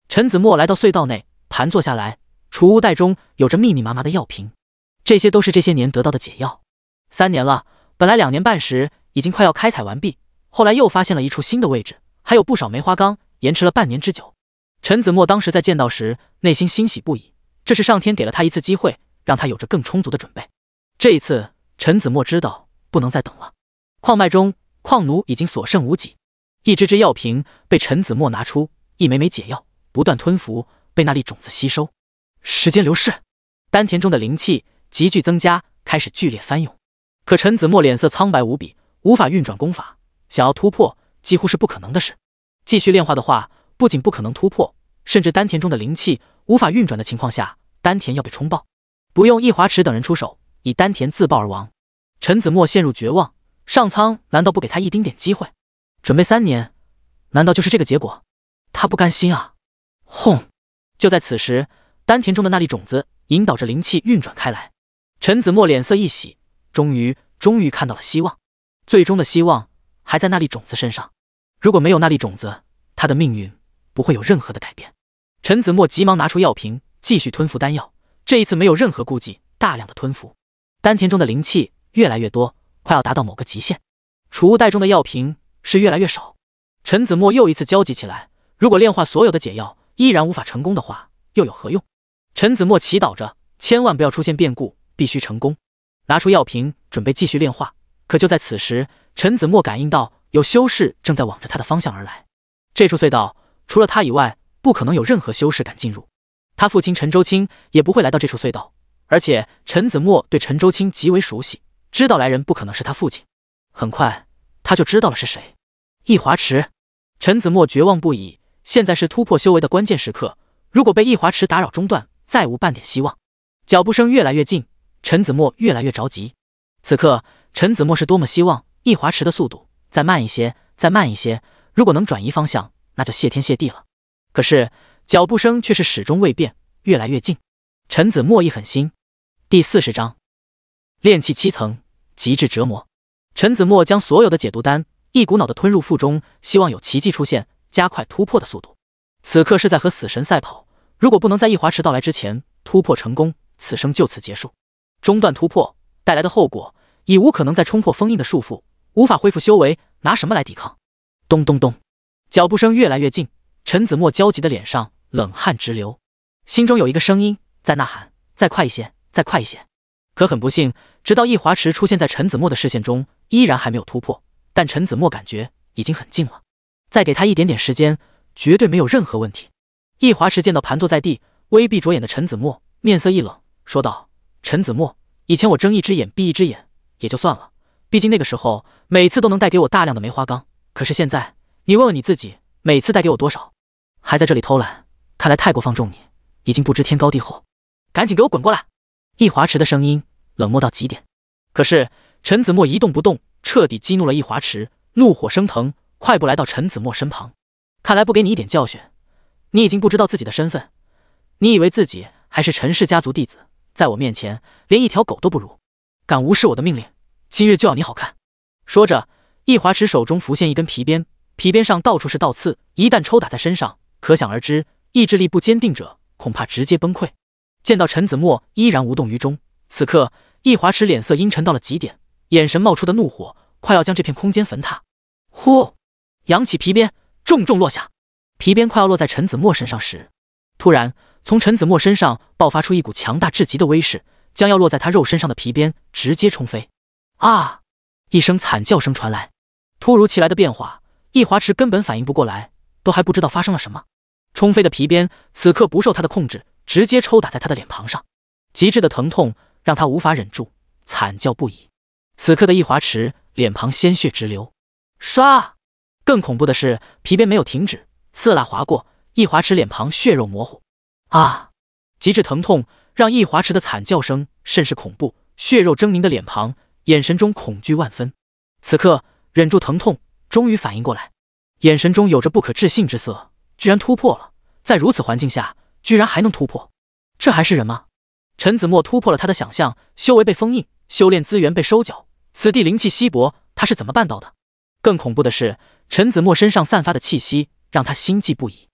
陈子墨来到隧道内，盘坐下来。储物袋中有着密密麻麻的药瓶，这些都是这些年得到的解药。三年了，本来两年半时已经快要开采完毕，后来又发现了一处新的位置，还有不少梅花缸，延迟了半年之久。陈子墨当时在见到时，内心欣喜不已。这是上天给了他一次机会，让他有着更充足的准备。这一次，陈子墨知道不能再等了。矿脉中矿奴已经所剩无几。一支支药瓶被陈子墨拿出，一枚枚解药不断吞服，被那粒种子吸收。时间流逝，丹田中的灵气急剧增加，开始剧烈翻涌。可陈子墨脸色苍白无比，无法运转功法，想要突破几乎是不可能的事。继续炼化的话，不仅不可能突破，甚至丹田中的灵气无法运转的情况下，丹田要被冲爆。不用易华池等人出手，以丹田自爆而亡。陈子墨陷入绝望，上苍难道不给他一丁点机会？准备三年，难道就是这个结果？他不甘心啊！轰！就在此时，丹田中的那粒种子引导着灵气运转开来。陈子墨脸色一喜，终于，终于看到了希望。最终的希望还在那粒种子身上。如果没有那粒种子，他的命运不会有任何的改变。陈子墨急忙拿出药瓶，继续吞服丹药。这一次没有任何顾忌，大量的吞服。丹田中的灵气越来越多，快要达到某个极限。储物袋中的药瓶。是越来越少，陈子墨又一次焦急起来。如果炼化所有的解药依然无法成功的话，又有何用？陈子墨祈祷着，千万不要出现变故，必须成功。拿出药瓶，准备继续炼化。可就在此时，陈子墨感应到有修士正在往着他的方向而来。这处隧道除了他以外，不可能有任何修士敢进入。他父亲陈周清也不会来到这处隧道。而且陈子墨对陈周清极为熟悉，知道来人不可能是他父亲。很快，他就知道了是谁。易华池，陈子墨绝望不已。现在是突破修为的关键时刻，如果被易华池打扰中断，再无半点希望。脚步声越来越近，陈子墨越来越着急。此刻，陈子墨是多么希望易华池的速度再慢一些，再慢一些。如果能转移方向，那就谢天谢地了。可是脚步声却是始终未变，越来越近。陈子墨一狠心，第四十章炼气七层极致折磨。陈子墨将所有的解毒丹。一股脑的吞入腹中，希望有奇迹出现，加快突破的速度。此刻是在和死神赛跑，如果不能在易华池到来之前突破成功，此生就此结束。中断突破带来的后果，已无可能再冲破封印的束缚，无法恢复修为，拿什么来抵抗？咚咚咚，脚步声越来越近，陈子墨焦急的脸上冷汗直流，心中有一个声音在呐喊：再快一些，再快一些！可很不幸，直到易华池出现在陈子墨的视线中，依然还没有突破。但陈子墨感觉已经很近了，再给他一点点时间，绝对没有任何问题。易华池见到盘坐在地、微闭着眼的陈子墨，面色一冷，说道：“陈子墨，以前我睁一只眼闭一只眼也就算了，毕竟那个时候每次都能带给我大量的梅花缸。可是现在，你问问你自己，每次带给我多少？还在这里偷懒，看来太过放纵你，已经不知天高地厚。赶紧给我滚过来！”易华池的声音冷漠到极点，可是陈子墨一动不动。彻底激怒了易华池，怒火升腾，快步来到陈子墨身旁。看来不给你一点教训，你已经不知道自己的身份。你以为自己还是陈氏家族弟子，在我面前连一条狗都不如，敢无视我的命令，今日就要你好看！说着，易华池手中浮现一根皮鞭，皮鞭上到处是倒刺，一旦抽打在身上，可想而知，意志力不坚定者恐怕直接崩溃。见到陈子墨依然无动于衷，此刻易华池脸色阴沉到了极点。眼神冒出的怒火，快要将这片空间焚塌。呼，扬起皮鞭，重重落下。皮鞭快要落在陈子墨身上时，突然从陈子墨身上爆发出一股强大至极的威势，将要落在他肉身上的皮鞭直接冲飞。啊！一声惨叫声传来。突如其来的变化，易华池根本反应不过来，都还不知道发生了什么。冲飞的皮鞭此刻不受他的控制，直接抽打在他的脸庞上。极致的疼痛让他无法忍住，惨叫不已。此刻的易华池脸庞鲜血直流，唰！更恐怖的是皮鞭没有停止，刺啦划过易华池脸庞，血肉模糊。啊！极致疼痛让易华池的惨叫声甚是恐怖，血肉狰狞的脸庞，眼神中恐惧万分。此刻忍住疼痛，终于反应过来，眼神中有着不可置信之色，居然突破了！在如此环境下，居然还能突破，这还是人吗？陈子墨突破了他的想象，修为被封印，修炼资源被收缴。此地灵气稀薄，他是怎么办到的？更恐怖的是，陈子墨身上散发的气息让他心悸不已。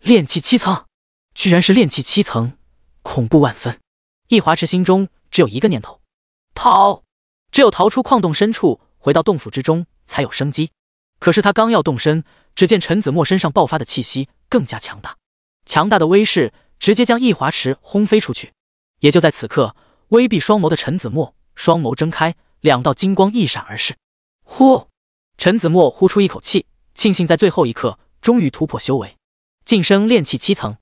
炼气七层，居然是炼气七层，恐怖万分！易华池心中只有一个念头：逃，只有逃出矿洞深处，回到洞府之中才有生机。可是他刚要动身，只见陈子墨身上爆发的气息更加强大，强大的威势直接将易华池轰飞出去。也就在此刻，微闭双眸的陈子墨双眸睁开。两道金光一闪而逝，呼，陈子墨呼出一口气，庆幸在最后一刻终于突破修为，晋升炼气七层。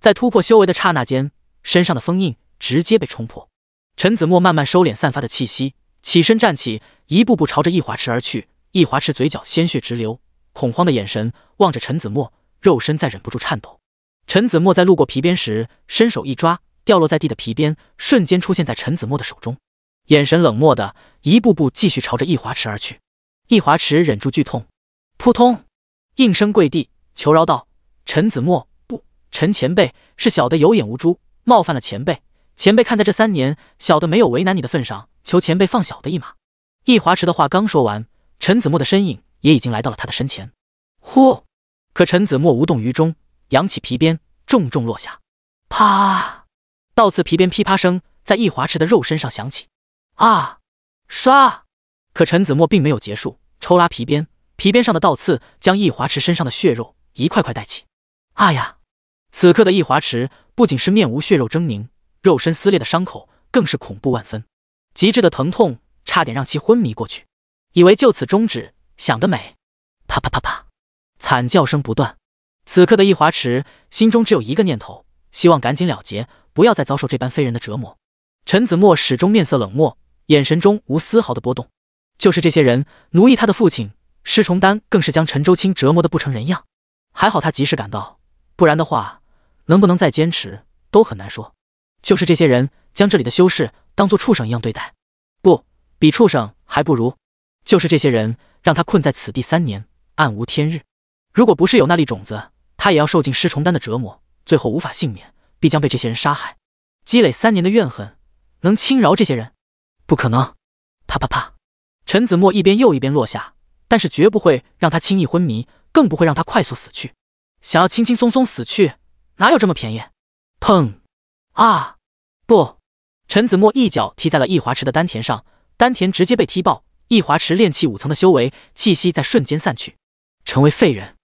在突破修为的刹那间，身上的封印直接被冲破。陈子墨慢慢收敛散发的气息，起身站起，一步步朝着易华池而去。易华池嘴角鲜血直流，恐慌的眼神望着陈子墨，肉身在忍不住颤抖。陈子墨在路过皮鞭时，伸手一抓，掉落在地的皮鞭瞬间出现在陈子墨的手中。眼神冷漠的，一步步继续朝着易华池而去。易华池忍住剧痛，扑通，应声跪地求饶道：“陈子墨，不，陈前辈，是小的有眼无珠，冒犯了前辈。前辈看在这三年小的没有为难你的份上，求前辈放小的一马。”易华池的话刚说完，陈子墨的身影也已经来到了他的身前。呼！可陈子墨无动于衷，扬起皮鞭，重重落下，啪！倒刺皮鞭噼啪声在易华池的肉身上响起。啊！刷！可陈子墨并没有结束，抽拉皮鞭，皮鞭上的倒刺将易华池身上的血肉一块块带起。啊呀！此刻的易华池不仅是面无血肉狰狞，肉身撕裂的伤口更是恐怖万分，极致的疼痛差点让其昏迷过去。以为就此终止，想得美！啪啪啪啪，惨叫声不断。此刻的易华池心中只有一个念头，希望赶紧了结，不要再遭受这般非人的折磨。陈子墨始终面色冷漠。眼神中无丝毫的波动，就是这些人奴役他的父亲施崇丹，更是将陈周清折磨得不成人样。还好他及时赶到，不然的话，能不能再坚持都很难说。就是这些人将这里的修士当做畜生一样对待，不比畜生还不如。就是这些人让他困在此地三年，暗无天日。如果不是有那粒种子，他也要受尽施重丹的折磨，最后无法幸免，必将被这些人杀害。积累三年的怨恨，能轻饶这些人？不可能！啪啪啪，陈子墨一边又一边落下，但是绝不会让他轻易昏迷，更不会让他快速死去。想要轻轻松松死去，哪有这么便宜？砰！啊！不！陈子墨一脚踢在了易华池的丹田上，丹田直接被踢爆。易华池炼气五层的修为气息在瞬间散去，成为废人。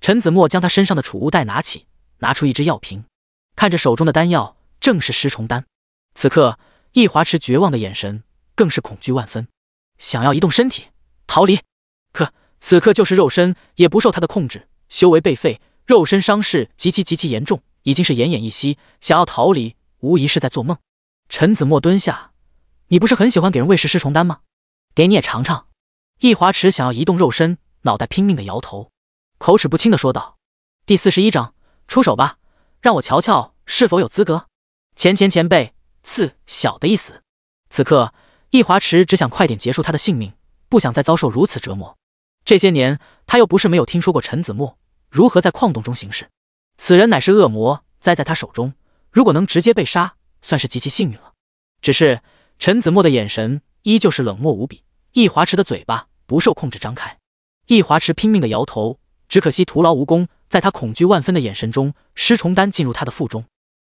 陈子墨将他身上的储物袋拿起，拿出一支药瓶，看着手中的丹药，正是尸虫丹。此刻，易华池绝望的眼神。更是恐惧万分，想要移动身体逃离，可此刻就是肉身也不受他的控制，修为被废，肉身伤势极其极其严重，已经是奄奄一息，想要逃离无疑是在做梦。陈子墨蹲下：“你不是很喜欢给人喂食尸虫丹吗？给你也尝尝。”易华池想要移动肉身，脑袋拼命的摇头，口齿不清的说道：“第四十一章，出手吧，让我瞧瞧是否有资格。”前前前辈赐小的一死。此刻。易华池只想快点结束他的性命，不想再遭受如此折磨。这些年，他又不是没有听说过陈子墨如何在矿洞中行事。此人乃是恶魔，栽在他手中，如果能直接被杀，算是极其幸运了。只是陈子墨的眼神依旧是冷漠无比。易华池的嘴巴不受控制张开，易华池拼命的摇头，只可惜徒劳无功。在他恐惧万分的眼神中，尸虫丹进入他的腹中，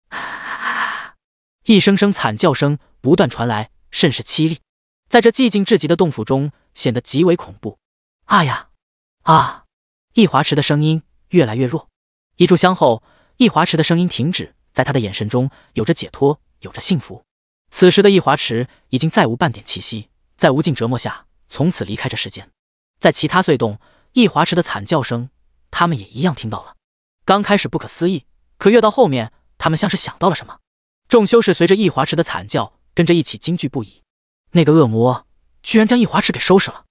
啊！<sighs> 一声声惨叫声不断传来。甚是凄厉，在这寂静至极的洞府中，显得极为恐怖。啊呀啊！易华池的声音越来越弱。一炷香后，易华池的声音停止，在他的眼神中有着解脱，有着幸福。此时的易华池已经再无半点气息，在无尽折磨下，从此离开这世间。在其他隧洞，易华池的惨叫声，他们也一样听到了。刚开始不可思议，可越到后面，他们像是想到了什么。众修士随着易华池的惨叫。跟着一起惊惧不已，那个恶魔居然将易华池给收拾了，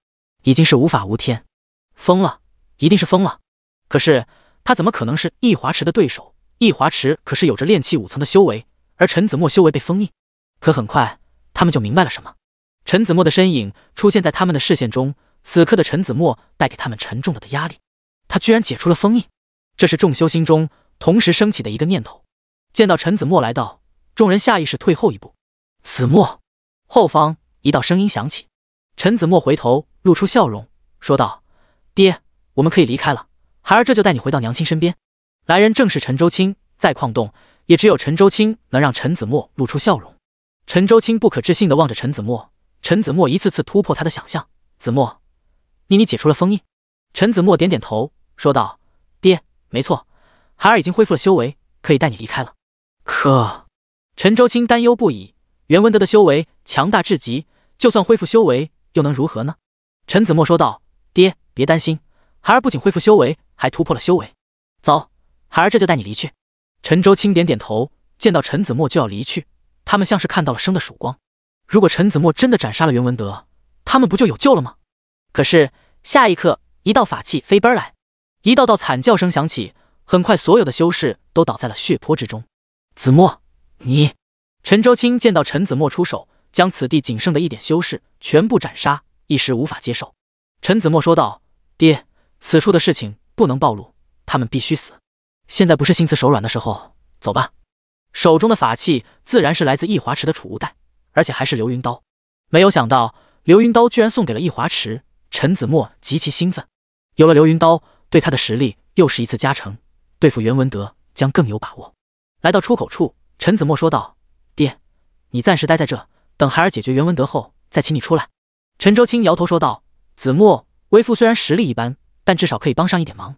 已经是无法无天，疯了，一定是疯了。可是他怎么可能是易华池的对手？易华池可是有着炼气五层的修为，而陈子墨修为被封印。可很快，他们就明白了什么。陈子墨的身影出现在他们的视线中，此刻的陈子墨带给他们沉重的的压力。他居然解除了封印，这是众修心中同时升起的一个念头。见到陈子墨来到，众人下意识退后一步。子墨，后方一道声音响起。陈子墨回头，露出笑容，说道：“爹，我们可以离开了，孩儿这就带你回到娘亲身边。”来人正是陈周清，在矿洞也只有陈周清能让陈子墨露出笑容。陈周清不可置信的望着陈子墨，陈子墨一次次突破他的想象。子墨，你你解除了封印？陈子墨点点头，说道：“爹，没错，孩儿已经恢复了修为，可以带你离开了。”可，陈周清担忧不已。袁文德的修为强大至极，就算恢复修为又能如何呢？陈子墨说道：“爹，别担心，孩儿不仅恢复修为，还突破了修为。走，孩儿这就带你离去。”陈周清点点头，见到陈子墨就要离去，他们像是看到了生的曙光。如果陈子墨真的斩杀了袁文德，他们不就有救了吗？可是下一刻，一道法器飞奔来，一道道惨叫声响起，很快所有的修士都倒在了血泊之中。子墨，你。陈周青见到陈子墨出手，将此地仅剩的一点修士全部斩杀，一时无法接受。陈子墨说道：“爹，此处的事情不能暴露，他们必须死。现在不是心慈手软的时候，走吧。”手中的法器自然是来自易华池的储物袋，而且还是流云刀。没有想到流云刀居然送给了易华池，陈子墨极其兴奋。有了流云刀，对他的实力又是一次加成，对付袁文德将更有把握。来到出口处，陈子墨说道。你暂时待在这，等孩儿解决袁文德后，再请你出来。”陈周清摇头说道：“子墨，为父虽然实力一般，但至少可以帮上一点忙。”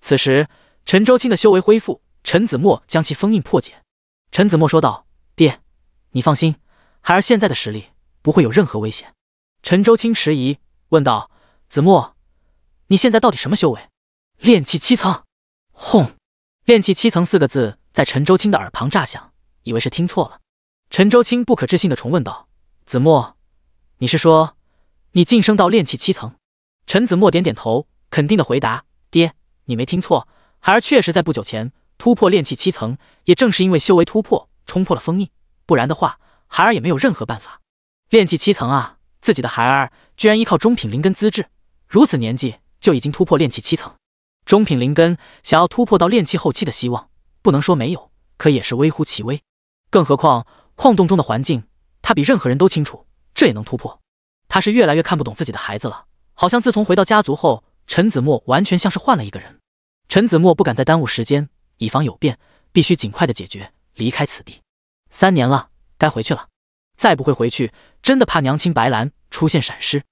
此时，陈周清的修为恢复，陈子墨将其封印破解。陈子墨说道：“爹，你放心，孩儿现在的实力不会有任何危险。”陈周清迟疑问道：“子墨，你现在到底什么修为？”炼气七层。轰！炼气七层四个字在陈周清的耳旁炸响，以为是听错了。陈周青不可置信的重问道：“子墨，你是说你晋升到炼气七层？”陈子墨点点头，肯定的回答：“爹，你没听错，孩儿确实在不久前突破炼气七层。也正是因为修为突破，冲破了封印，不然的话，孩儿也没有任何办法。炼气七层啊，自己的孩儿居然依靠中品灵根资质，如此年纪就已经突破炼气七层。中品灵根想要突破到炼气后期的希望，不能说没有，可也是微乎其微。更何况……”矿洞中的环境，他比任何人都清楚，这也能突破。他是越来越看不懂自己的孩子了，好像自从回到家族后，陈子墨完全像是换了一个人。陈子墨不敢再耽误时间，以防有变，必须尽快的解决，离开此地。三年了，该回去了。再不会回去，真的怕娘亲白兰出现闪失。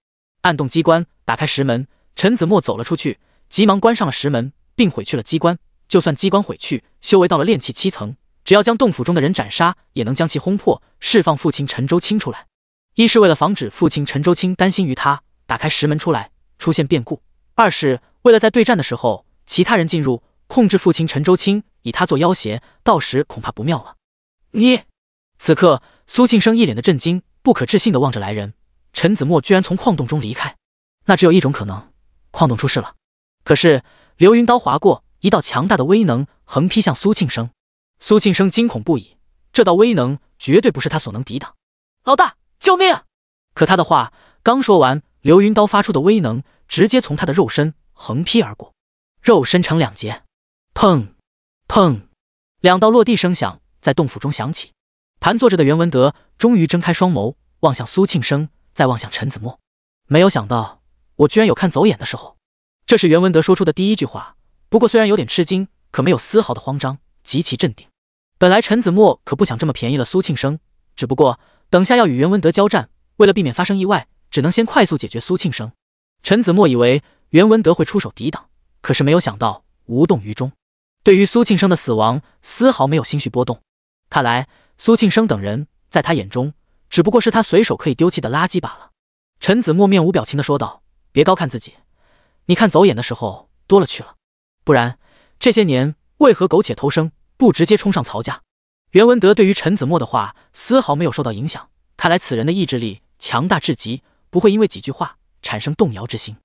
按动机关，打开石门，陈子墨走了出去，急忙关上了石门，并毁去了机关。就算机关毁去，修为到了炼气七层。只要将洞府中的人斩杀，也能将其轰破，释放父亲陈周清出来。一是为了防止父亲陈周清担心于他打开石门出来出现变故；二是为了在对战的时候，其他人进入控制父亲陈周清，以他做要挟，到时恐怕不妙了。你此刻，苏庆生一脸的震惊，不可置信的望着来人陈子墨，居然从矿洞中离开。那只有一种可能，矿洞出事了。可是流云刀划过一道强大的威能，横劈向苏庆生。苏庆生惊恐不已，这道威能绝对不是他所能抵挡。老大，救命！可他的话刚说完，流云刀发出的威能直接从他的肉身横劈而过，肉身成两截。砰砰，两道落地声响在洞府中响起。盘坐着的袁文德终于睁开双眸，望向苏庆生，再望向陈子墨。没有想到，我居然有看走眼的时候。这是袁文德说出的第一句话。不过虽然有点吃惊，可没有丝毫的慌张，极其镇定。本来陈子墨可不想这么便宜了苏庆生，只不过等下要与袁文德交战，为了避免发生意外，只能先快速解决苏庆生。陈子墨以为袁文德会出手抵挡，可是没有想到无动于衷，对于苏庆生的死亡丝毫没有心绪波动。看来苏庆生等人在他眼中只不过是他随手可以丢弃的垃圾罢了。陈子墨面无表情地说道：“别高看自己，你看走眼的时候多了去了，不然这些年为何苟且偷生？”不直接冲上曹家，袁文德对于陈子墨的话丝毫没有受到影响。看来此人的意志力强大至极，不会因为几句话产生动摇之心。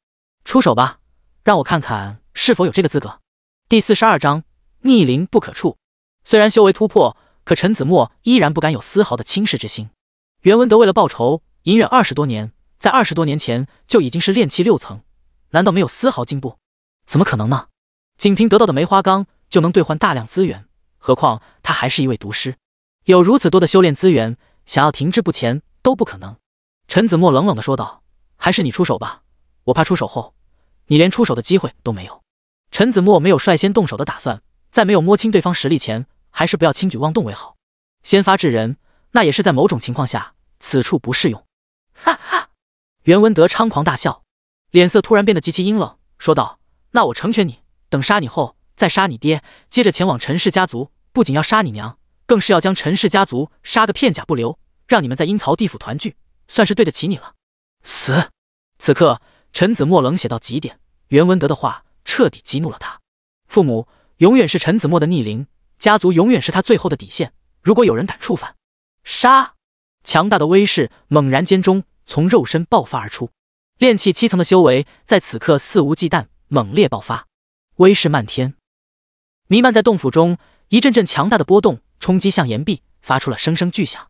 出手吧，让我看看是否有这个资格。第四十二章逆鳞不可触。虽然修为突破，可陈子墨依然不敢有丝毫的轻视之心。袁文德为了报仇隐忍二十多年，在二十多年前就已经是炼气六层，难道没有丝毫进步？怎么可能呢？仅凭得到的梅花缸就能兑换大量资源？何况他还是一位毒师，有如此多的修炼资源，想要停滞不前都不可能。陈子墨冷冷地说道：“还是你出手吧，我怕出手后，你连出手的机会都没有。”陈子墨没有率先动手的打算，在没有摸清对方实力前，还是不要轻举妄动为好。先发制人，那也是在某种情况下，此处不适用。哈哈！袁文德猖狂大笑，脸色突然变得极其阴冷，说道：“那我成全你，等杀你后。”再杀你爹，接着前往陈氏家族，不仅要杀你娘，更是要将陈氏家族杀个片甲不留，让你们在阴曹地府团聚，算是对得起你了。死！此刻，陈子墨冷血到极点，袁文德的话彻底激怒了他。父母永远是陈子墨的逆鳞，家族永远是他最后的底线。如果有人敢触犯，杀！强大的威势猛然间中从肉身爆发而出，炼气七层的修为在此刻肆无忌惮猛烈爆发，威势漫天。弥漫在洞府中，一阵阵强大的波动冲击向岩壁，发出了声声巨响。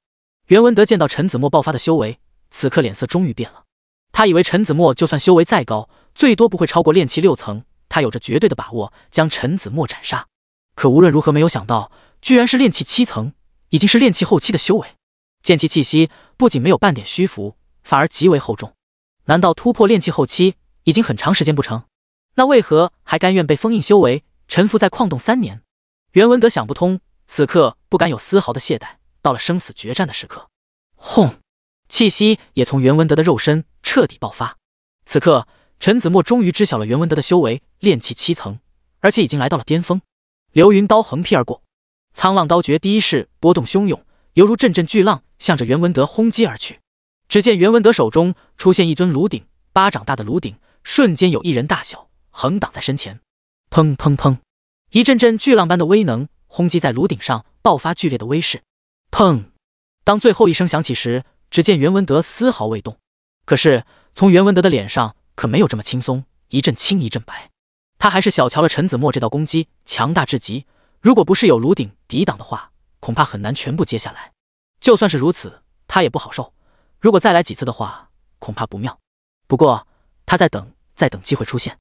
袁文德见到陈子墨爆发的修为，此刻脸色终于变了。他以为陈子墨就算修为再高，最多不会超过炼气六层，他有着绝对的把握将陈子墨斩杀。可无论如何，没有想到居然是炼气七层，已经是炼气后期的修为。剑气气息不仅没有半点虚浮，反而极为厚重。难道突破炼气后期已经很长时间不成？那为何还甘愿被封印修为？沉浮在矿洞三年，袁文德想不通，此刻不敢有丝毫的懈怠。到了生死决战的时刻，轰！气息也从袁文德的肉身彻底爆发。此刻，陈子墨终于知晓了袁文德的修为，炼气七层，而且已经来到了巅峰。流云刀横劈而过，沧浪刀诀第一式波动汹涌，犹如阵阵巨浪，向着袁文德轰击而去。只见袁文德手中出现一尊炉鼎，巴掌大的炉鼎，瞬间有一人大小，横挡在身前。砰砰砰！一阵阵巨浪般的威能轰击在炉顶上，爆发剧烈的威势。砰！当最后一声响起时，只见袁文德丝毫未动。可是从袁文德的脸上可没有这么轻松，一阵青一阵白。他还是小瞧了陈子墨这道攻击，强大至极。如果不是有炉顶抵挡的话，恐怕很难全部接下来。就算是如此，他也不好受。如果再来几次的话，恐怕不妙。不过他在等，在等机会出现。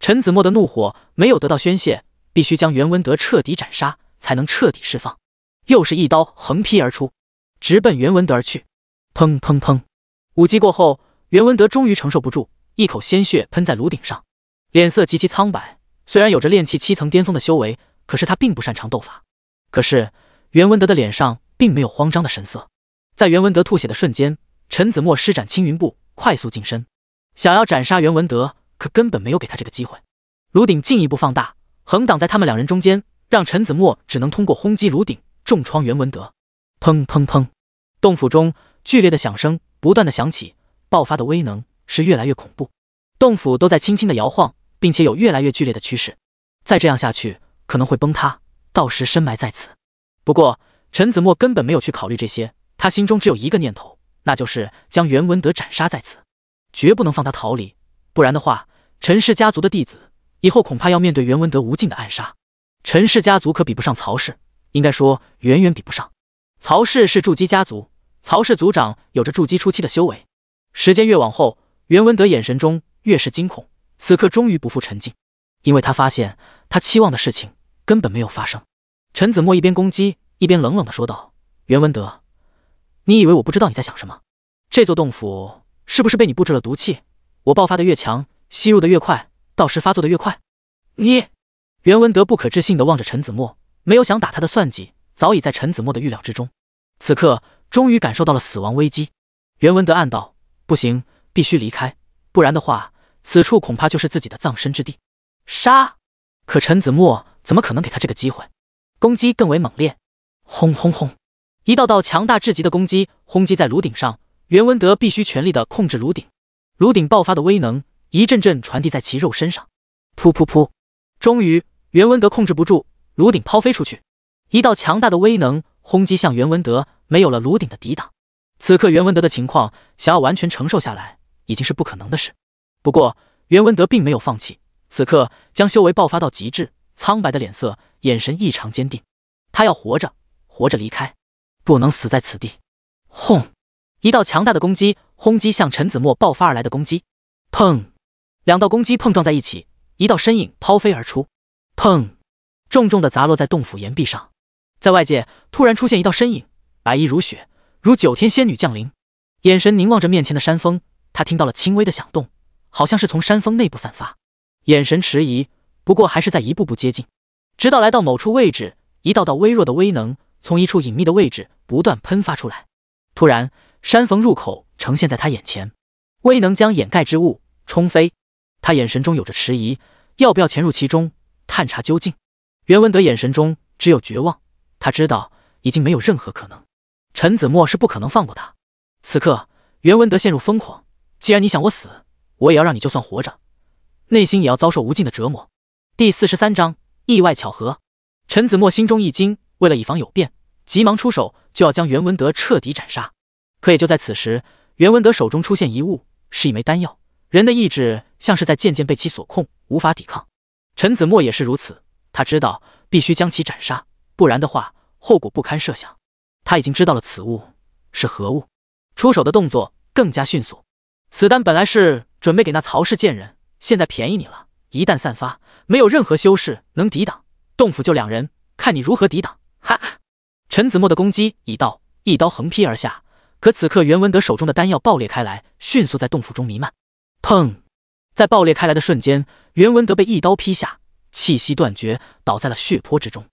陈子墨的怒火没有得到宣泄，必须将袁文德彻底斩杀，才能彻底释放。又是一刀横劈而出，直奔袁文德而去。砰砰砰！五击过后，袁文德终于承受不住，一口鲜血喷在颅顶上，脸色极其苍白。虽然有着炼气七层巅峰的修为，可是他并不擅长斗法。可是袁文德的脸上并没有慌张的神色。在袁文德吐血的瞬间，陈子墨施展青云步，快速近身，想要斩杀袁文德。可根本没有给他这个机会，炉鼎进一步放大，横挡在他们两人中间，让陈子墨只能通过轰击炉鼎重创袁文德。砰砰砰！洞府中剧烈的响声不断的响起，爆发的威能是越来越恐怖，洞府都在轻轻的摇晃，并且有越来越剧烈的趋势。再这样下去，可能会崩塌，到时深埋在此。不过陈子墨根本没有去考虑这些，他心中只有一个念头，那就是将袁文德斩杀在此，绝不能放他逃离，不然的话。陈氏家族的弟子以后恐怕要面对袁文德无尽的暗杀。陈氏家族可比不上曹氏，应该说远远比不上。曹氏是筑基家族，曹氏族长有着筑基初期的修为。时间越往后，袁文德眼神中越是惊恐。此刻终于不复沉静，因为他发现他期望的事情根本没有发生。陈子墨一边攻击一边冷冷的说道：“袁文德，你以为我不知道你在想什么？这座洞府是不是被你布置了毒气？我爆发的越强。”吸入的越快，到时发作的越快。你，袁文德不可置信的望着陈子墨，没有想打他的算计，早已在陈子墨的预料之中。此刻终于感受到了死亡危机，袁文德暗道：不行，必须离开，不然的话，此处恐怕就是自己的葬身之地。杀！可陈子墨怎么可能给他这个机会？攻击更为猛烈，轰轰轰！一道道强大至极的攻击轰击在炉顶上，袁文德必须全力的控制炉顶，炉顶爆发的威能。一阵阵传递在其肉身上，噗噗噗！终于，袁文德控制不住，颅顶抛飞出去，一道强大的威能轰击向袁文德。没有了颅顶的抵挡，此刻袁文德的情况，想要完全承受下来已经是不可能的事。不过，袁文德并没有放弃，此刻将修为爆发到极致，苍白的脸色，眼神异常坚定。他要活着，活着离开，不能死在此地。轰！一道强大的攻击轰击向陈子墨爆发而来的攻击，砰！两道攻击碰撞在一起，一道身影抛飞而出，砰，重重的砸落在洞府岩壁上。在外界，突然出现一道身影，白衣如雪，如九天仙女降临，眼神凝望着面前的山峰。他听到了轻微的响动，好像是从山峰内部散发。眼神迟疑，不过还是在一步步接近，直到来到某处位置，一道道微弱的威能从一处隐秘的位置不断喷发出来。突然，山峰入口呈现在他眼前，威能将掩盖之物冲飞。他眼神中有着迟疑，要不要潜入其中探查究竟？袁文德眼神中只有绝望，他知道已经没有任何可能，陈子墨是不可能放过他。此刻，袁文德陷入疯狂，既然你想我死，我也要让你就算活着，内心也要遭受无尽的折磨。第四十三章意外巧合，陈子墨心中一惊，为了以防有变，急忙出手就要将袁文德彻底斩杀。可也就在此时，袁文德手中出现一物，是一枚丹药。人的意志像是在渐渐被其所控，无法抵抗。陈子墨也是如此，他知道必须将其斩杀，不然的话后果不堪设想。他已经知道了此物是何物，出手的动作更加迅速。此丹本来是准备给那曹氏贱人，现在便宜你了。一旦散发，没有任何修士能抵挡。洞府就两人，看你如何抵挡！哈哈。陈子墨的攻击已到，一刀横劈而下。可此刻袁文德手中的丹药爆裂开来，迅速在洞府中弥漫。砰！在爆裂开来的瞬间，袁文德被一刀劈下，气息断绝，倒在了血泊之中。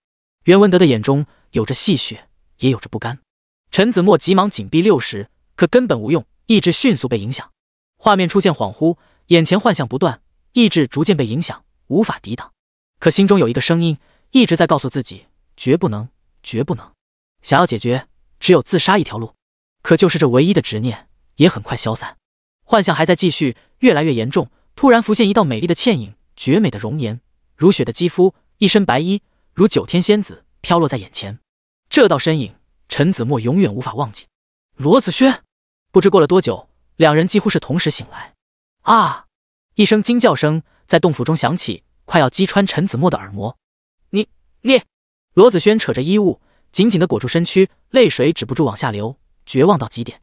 袁文德的眼中有着戏谑，也有着不甘。陈子墨急忙紧闭六十，可根本无用，意志迅速被影响，画面出现恍惚，眼前幻象不断，意志逐渐被影响，无法抵挡。可心中有一个声音一直在告诉自己：绝不能，绝不能！想要解决，只有自杀一条路。可就是这唯一的执念，也很快消散。幻象还在继续，越来越严重。突然浮现一道美丽的倩影，绝美的容颜，如雪的肌肤，一身白衣，如九天仙子，飘落在眼前。这道身影，陈子墨永远无法忘记。罗子轩，不知过了多久，两人几乎是同时醒来。啊！一声惊叫声在洞府中响起，快要击穿陈子墨的耳膜。你你，罗子轩扯着衣物，紧紧的裹住身躯，泪水止不住往下流，绝望到极点。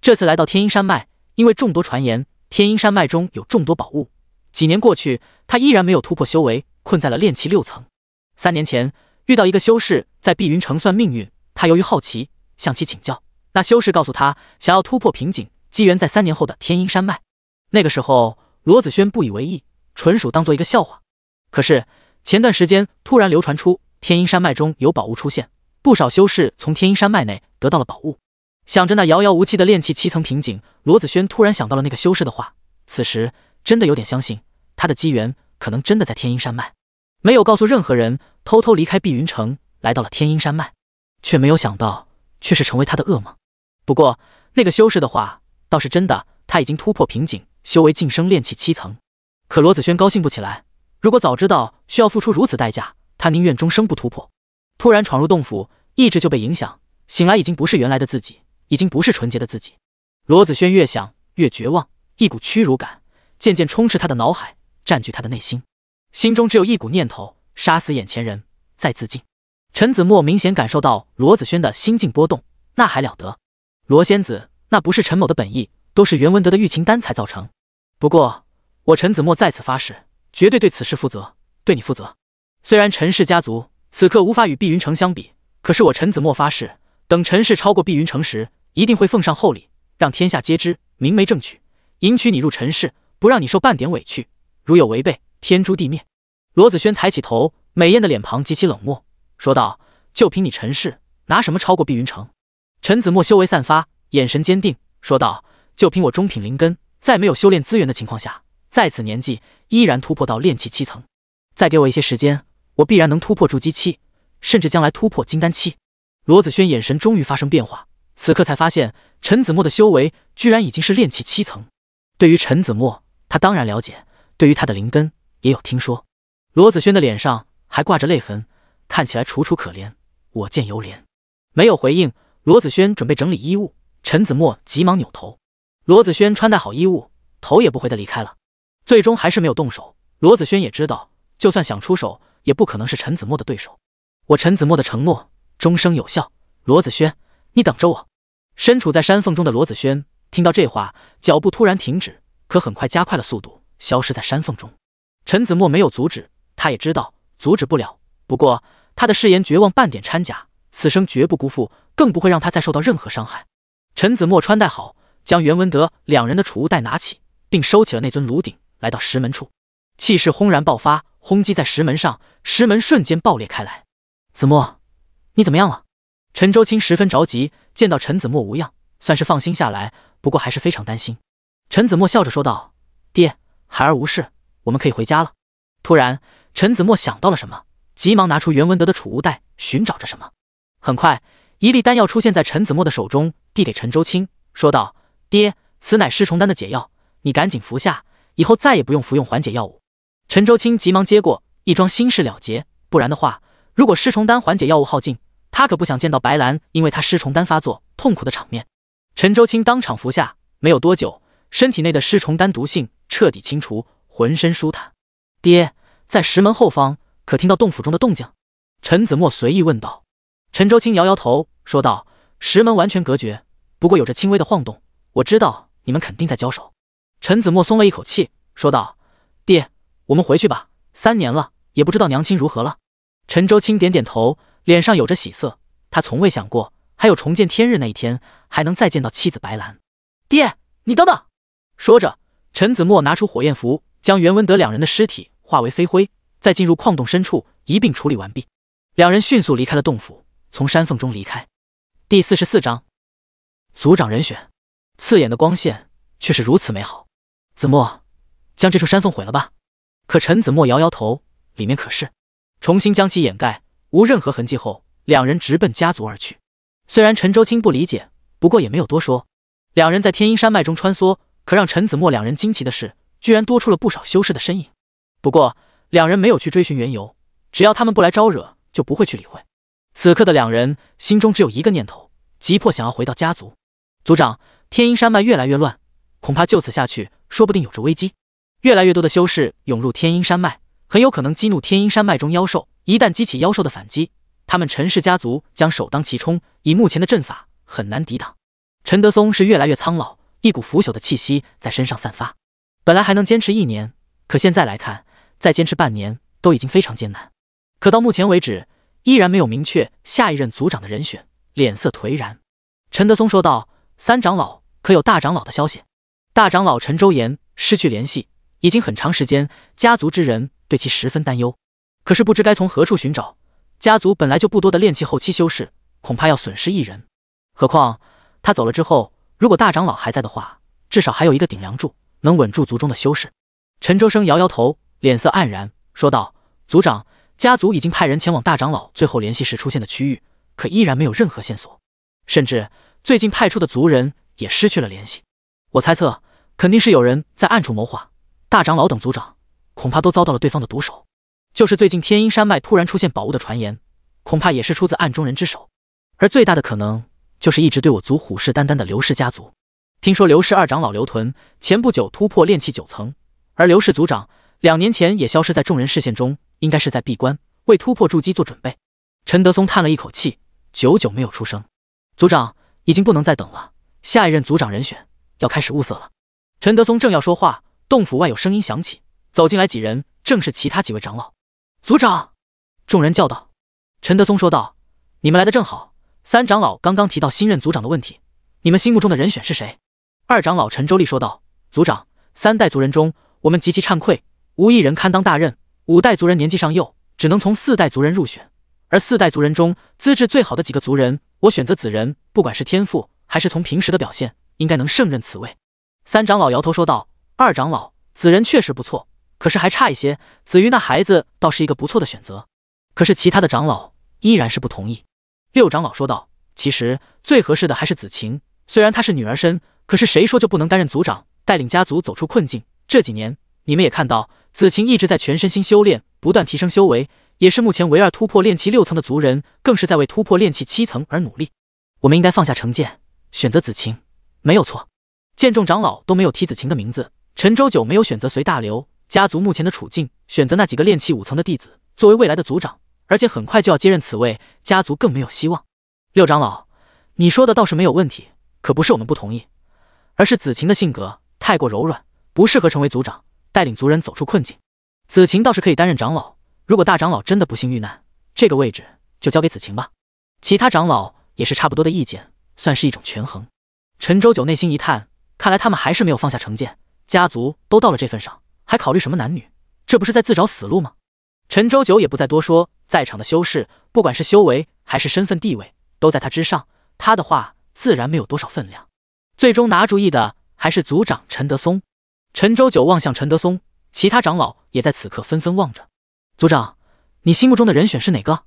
这次来到天鹰山脉。因为众多传言，天阴山脉中有众多宝物。几年过去，他依然没有突破修为，困在了炼气六层。三年前遇到一个修士在碧云城算命运，他由于好奇向其请教，那修士告诉他，想要突破瓶颈，机缘在三年后的天阴山脉。那个时候，罗子轩不以为意，纯属当做一个笑话。可是前段时间突然流传出天阴山脉中有宝物出现，不少修士从天阴山脉内得到了宝物。想着那遥遥无期的炼气七层瓶颈，罗子轩突然想到了那个修士的话，此时真的有点相信他的机缘可能真的在天鹰山脉。没有告诉任何人，偷偷离开碧云城，来到了天鹰山脉，却没有想到却是成为他的噩梦。不过那个修士的话倒是真的，他已经突破瓶颈，修为晋升炼气七层。可罗子轩高兴不起来，如果早知道需要付出如此代价，他宁愿终生不突破。突然闯入洞府，意志就被影响，醒来已经不是原来的自己。已经不是纯洁的自己，罗子轩越想越绝望，一股屈辱感渐渐充斥他的脑海，占据他的内心。心中只有一股念头：杀死眼前人，再自尽。陈子墨明显感受到罗子轩的心境波动，那还了得？罗仙子，那不是陈某的本意，都是袁文德的欲情丹才造成。不过，我陈子墨在此发誓，绝对对此事负责，对你负责。虽然陈氏家族此刻无法与碧云城相比，可是我陈子墨发誓，等陈氏超过碧云城时。一定会奉上厚礼，让天下皆知，明媒正娶，迎娶你入尘世，不让你受半点委屈。如有违背，天诛地灭。罗子轩抬起头，美艳的脸庞极其冷漠，说道：“就凭你尘世，拿什么超过碧云城？”陈子墨修为散发，眼神坚定，说道：“就凭我中品灵根，在没有修炼资源的情况下，在此年纪依然突破到炼气七层。再给我一些时间，我必然能突破筑基期，甚至将来突破金丹期。”罗子轩眼神终于发生变化。此刻才发现，陈子墨的修为居然已经是炼气七层。对于陈子墨，他当然了解，对于他的灵根也有听说。罗子轩的脸上还挂着泪痕，看起来楚楚可怜，我见犹怜。没有回应，罗子轩准备整理衣物。陈子墨急忙扭头。罗子轩穿戴好衣物，头也不回的离开了。最终还是没有动手。罗子轩也知道，就算想出手，也不可能是陈子墨的对手。我陈子墨的承诺，终生有效。罗子轩。你等着我！身处在山缝中的罗子轩听到这话，脚步突然停止，可很快加快了速度，消失在山缝中。陈子墨没有阻止，他也知道阻止不了。不过他的誓言，绝望半点掺假，此生绝不辜负，更不会让他再受到任何伤害。陈子墨穿戴好，将袁文德两人的储物袋拿起，并收起了那尊炉鼎，来到石门处，气势轰然爆发，轰击在石门上，石门瞬间爆裂开来。子墨，你怎么样了？陈周青十分着急，见到陈子墨无恙，算是放心下来，不过还是非常担心。陈子墨笑着说道：“爹，孩儿无事，我们可以回家了。”突然，陈子墨想到了什么，急忙拿出袁文德的储物袋，寻找着什么。很快，一粒丹药出现在陈子墨的手中，递给陈周青，说道：“爹，此乃失虫丹的解药，你赶紧服下，以后再也不用服用缓解药物。”陈周青急忙接过，一桩心事了结。不然的话，如果失虫丹缓解药物耗尽，他可不想见到白兰，因为他尸虫丹发作痛苦的场面。陈周青当场服下，没有多久，身体内的尸虫丹毒性彻底清除，浑身舒坦。爹，在石门后方可听到洞府中的动静？陈子墨随意问道。陈周青摇摇头，说道：“石门完全隔绝，不过有着轻微的晃动，我知道你们肯定在交手。”陈子墨松了一口气，说道：“爹，我们回去吧，三年了，也不知道娘亲如何了。”陈周青点点头。脸上有着喜色，他从未想过还有重见天日那一天，还能再见到妻子白兰。爹，你等等。说着，陈子墨拿出火焰符，将袁文德两人的尸体化为飞灰，再进入矿洞深处一并处理完毕。两人迅速离开了洞府，从山缝中离开。第四十四章，族长人选。刺眼的光线却是如此美好。子墨，将这处山缝毁了吧。可陈子墨摇摇头，里面可是，重新将其掩盖。无任何痕迹后，两人直奔家族而去。虽然陈周清不理解，不过也没有多说。两人在天阴山脉中穿梭，可让陈子墨两人惊奇的是，居然多出了不少修士的身影。不过两人没有去追寻缘由，只要他们不来招惹，就不会去理会。此刻的两人心中只有一个念头：急迫想要回到家族。族长，天阴山脉越来越乱，恐怕就此下去，说不定有着危机。越来越多的修士涌入天阴山脉，很有可能激怒天阴山脉中妖兽。一旦激起妖兽的反击，他们陈氏家族将首当其冲，以目前的阵法很难抵挡。陈德松是越来越苍老，一股腐朽的气息在身上散发。本来还能坚持一年，可现在来看，再坚持半年都已经非常艰难。可到目前为止，依然没有明确下一任族长的人选，脸色颓然。陈德松说道：“三长老，可有大长老的消息？大长老陈周延失去联系，已经很长时间，家族之人对其十分担忧。”可是不知该从何处寻找，家族本来就不多的炼气后期修士，恐怕要损失一人。何况他走了之后，如果大长老还在的话，至少还有一个顶梁柱，能稳住族中的修士。陈周生摇摇头，脸色黯然，说道：“族长，家族已经派人前往大长老最后联系时出现的区域，可依然没有任何线索。甚至最近派出的族人也失去了联系。我猜测，肯定是有人在暗处谋划。大长老等族长，恐怕都遭到了对方的毒手。”就是最近天阴山脉突然出现宝物的传言，恐怕也是出自暗中人之手，而最大的可能就是一直对我族虎视眈眈的刘氏家族。听说刘氏二长老刘屯前不久突破炼气九层，而刘氏族长两年前也消失在众人视线中，应该是在闭关为突破筑基做准备。陈德松叹了一口气，久久没有出声。族长已经不能再等了，下一任族长人选要开始物色了。陈德松正要说话，洞府外有声音响起，走进来几人，正是其他几位长老。族长，众人叫道。陈德松说道：“你们来的正好，三长老刚刚提到新任族长的问题，你们心目中的人选是谁？”二长老陈周立说道：“族长，三代族人中，我们极其惭愧，无一人堪当大任。五代族人年纪尚幼，只能从四代族人入选。而四代族人中，资质最好的几个族人，我选择子人。不管是天赋，还是从平时的表现，应该能胜任此位。”三长老摇头说道：“二长老，子人确实不错。”可是还差一些，子瑜那孩子倒是一个不错的选择。可是其他的长老依然是不同意。六长老说道：“其实最合适的还是子晴，虽然她是女儿身，可是谁说就不能担任族长，带领家族走出困境？这几年你们也看到，子晴一直在全身心修炼，不断提升修为，也是目前唯二突破炼气六层的族人，更是在为突破炼气七层而努力。我们应该放下成见，选择子晴，没有错。”见众长老都没有提子晴的名字，陈周九没有选择随大流。家族目前的处境，选择那几个炼气五层的弟子作为未来的族长，而且很快就要接任此位，家族更没有希望。六长老，你说的倒是没有问题，可不是我们不同意，而是子晴的性格太过柔软，不适合成为族长，带领族人走出困境。子晴倒是可以担任长老，如果大长老真的不幸遇难，这个位置就交给子晴吧。其他长老也是差不多的意见，算是一种权衡。陈周九内心一叹，看来他们还是没有放下成见。家族都到了这份上。还考虑什么男女？这不是在自找死路吗？陈周九也不再多说，在场的修士，不管是修为还是身份地位，都在他之上，他的话自然没有多少分量。最终拿主意的还是族长陈德松。陈周九望向陈德松，其他长老也在此刻纷纷望着族长：“你心目中的人选是哪个？”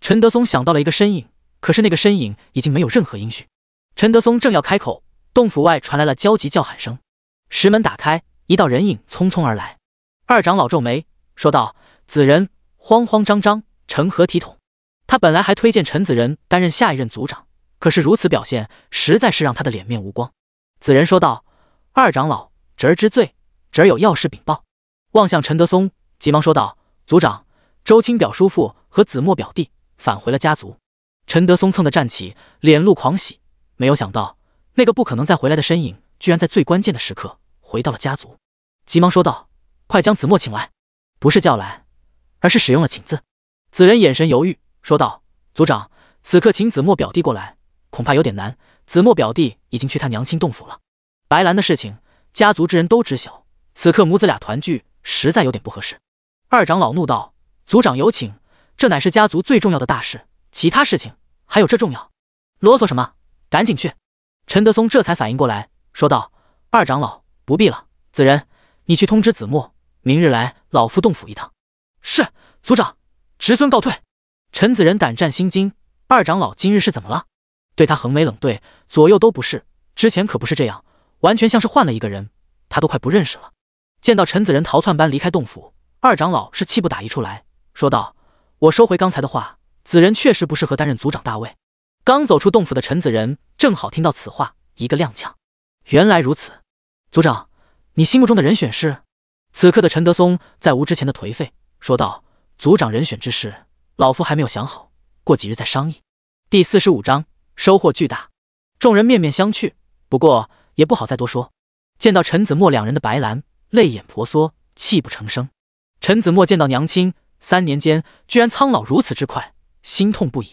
陈德松想到了一个身影，可是那个身影已经没有任何音讯。陈德松正要开口，洞府外传来了焦急叫喊声，石门打开。一道人影匆匆而来，二长老皱眉说道：“子仁，慌慌张张，成何体统？”他本来还推荐陈子仁担任下一任族长，可是如此表现，实在是让他的脸面无光。子仁说道：“二长老，侄儿知罪，侄儿有要事禀报。”望向陈德松，急忙说道：“族长，周清表叔父和子墨表弟返回了家族。”陈德松蹭的站起，脸露狂喜，没有想到那个不可能再回来的身影，居然在最关键的时刻。回到了家族，急忙说道：“快将子墨请来，不是叫来，而是使用了请字。”子仁眼神犹豫，说道：“族长，此刻请子墨表弟过来，恐怕有点难。子墨表弟已经去他娘亲洞府了。白兰的事情，家族之人都知晓，此刻母子俩团聚，实在有点不合适。”二长老怒道：“族长有请，这乃是家族最重要的大事，其他事情还有这重要？啰嗦什么？赶紧去！”陈德松这才反应过来，说道：“二长老。”不必了，子仁，你去通知子墨，明日来老夫洞府一趟。是，族长，侄孙告退。陈子仁胆战心惊，二长老今日是怎么了？对他横眉冷对，左右都不是，之前可不是这样，完全像是换了一个人，他都快不认识了。见到陈子仁逃窜般离开洞府，二长老是气不打一处来，说道：“我收回刚才的话，子仁确实不适合担任族长大位。”刚走出洞府的陈子仁正好听到此话，一个踉跄。原来如此。组长，你心目中的人选是？此刻的陈德松再无之前的颓废，说道：“组长人选之事，老夫还没有想好，过几日再商议。”第四十五章收获巨大，众人面面相觑，不过也不好再多说。见到陈子墨两人的白兰泪眼婆娑，泣不成声。陈子墨见到娘亲，三年间居然苍老如此之快，心痛不已。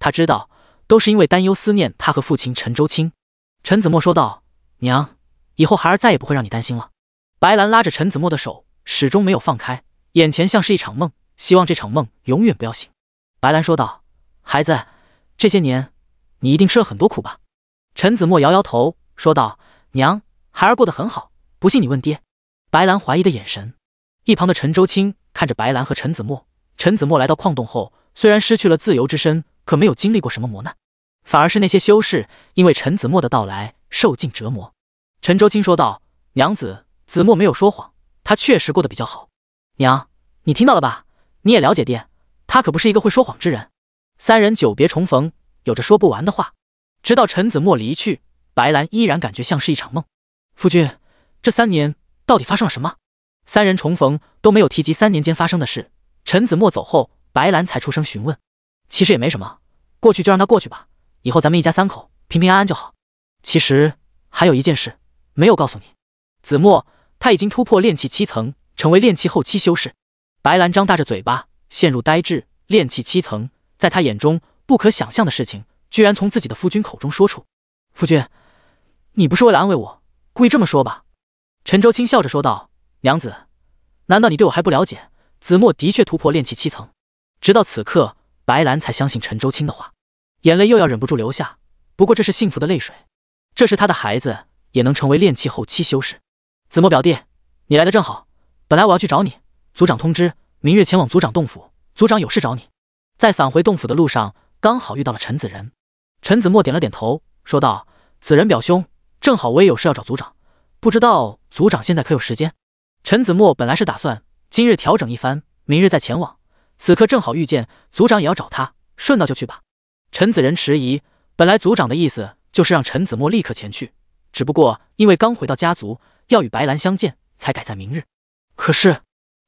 他知道，都是因为担忧思念他和父亲陈周清。陈子墨说道：“娘。”以后孩儿再也不会让你担心了。白兰拉着陈子墨的手，始终没有放开。眼前像是一场梦，希望这场梦永远不要醒。白兰说道：“孩子，这些年你一定吃了很多苦吧？”陈子墨摇摇头，说道：“娘，孩儿过得很好，不信你问爹。”白兰怀疑的眼神。一旁的陈周青看着白兰和陈子墨。陈子墨来到矿洞后，虽然失去了自由之身，可没有经历过什么磨难，反而是那些修士因为陈子墨的到来受尽折磨。陈周青说道：“娘子，子墨没有说谎，他确实过得比较好。娘，你听到了吧？你也了解爹，他可不是一个会说谎之人。”三人久别重逢，有着说不完的话，直到陈子墨离去，白兰依然感觉像是一场梦。夫君，这三年到底发生了什么？三人重逢都没有提及三年间发生的事。陈子墨走后，白兰才出声询问。其实也没什么，过去就让他过去吧。以后咱们一家三口平平安安就好。其实还有一件事。没有告诉你，子墨他已经突破炼气七层，成为炼气后期修士。白兰张大着嘴巴，陷入呆滞。炼气七层，在他眼中不可想象的事情，居然从自己的夫君口中说出。夫君，你不是为了安慰我，故意这么说吧？陈周青笑着说道：“娘子，难道你对我还不了解？子墨的确突破炼气七层。”直到此刻，白兰才相信陈周青的话，眼泪又要忍不住流下。不过这是幸福的泪水，这是他的孩子。也能成为炼气后期修士。子墨表弟，你来的正好。本来我要去找你，族长通知，明日前往族长洞府，族长有事找你。在返回洞府的路上，刚好遇到了陈子仁。陈子墨点了点头，说道：“子仁表兄，正好我也有事要找族长，不知道族长现在可有时间？”陈子墨本来是打算今日调整一番，明日再前往。此刻正好遇见族长也要找他，顺道就去吧。陈子仁迟疑，本来族长的意思就是让陈子墨立刻前去。只不过因为刚回到家族，要与白兰相见，才改在明日。可是，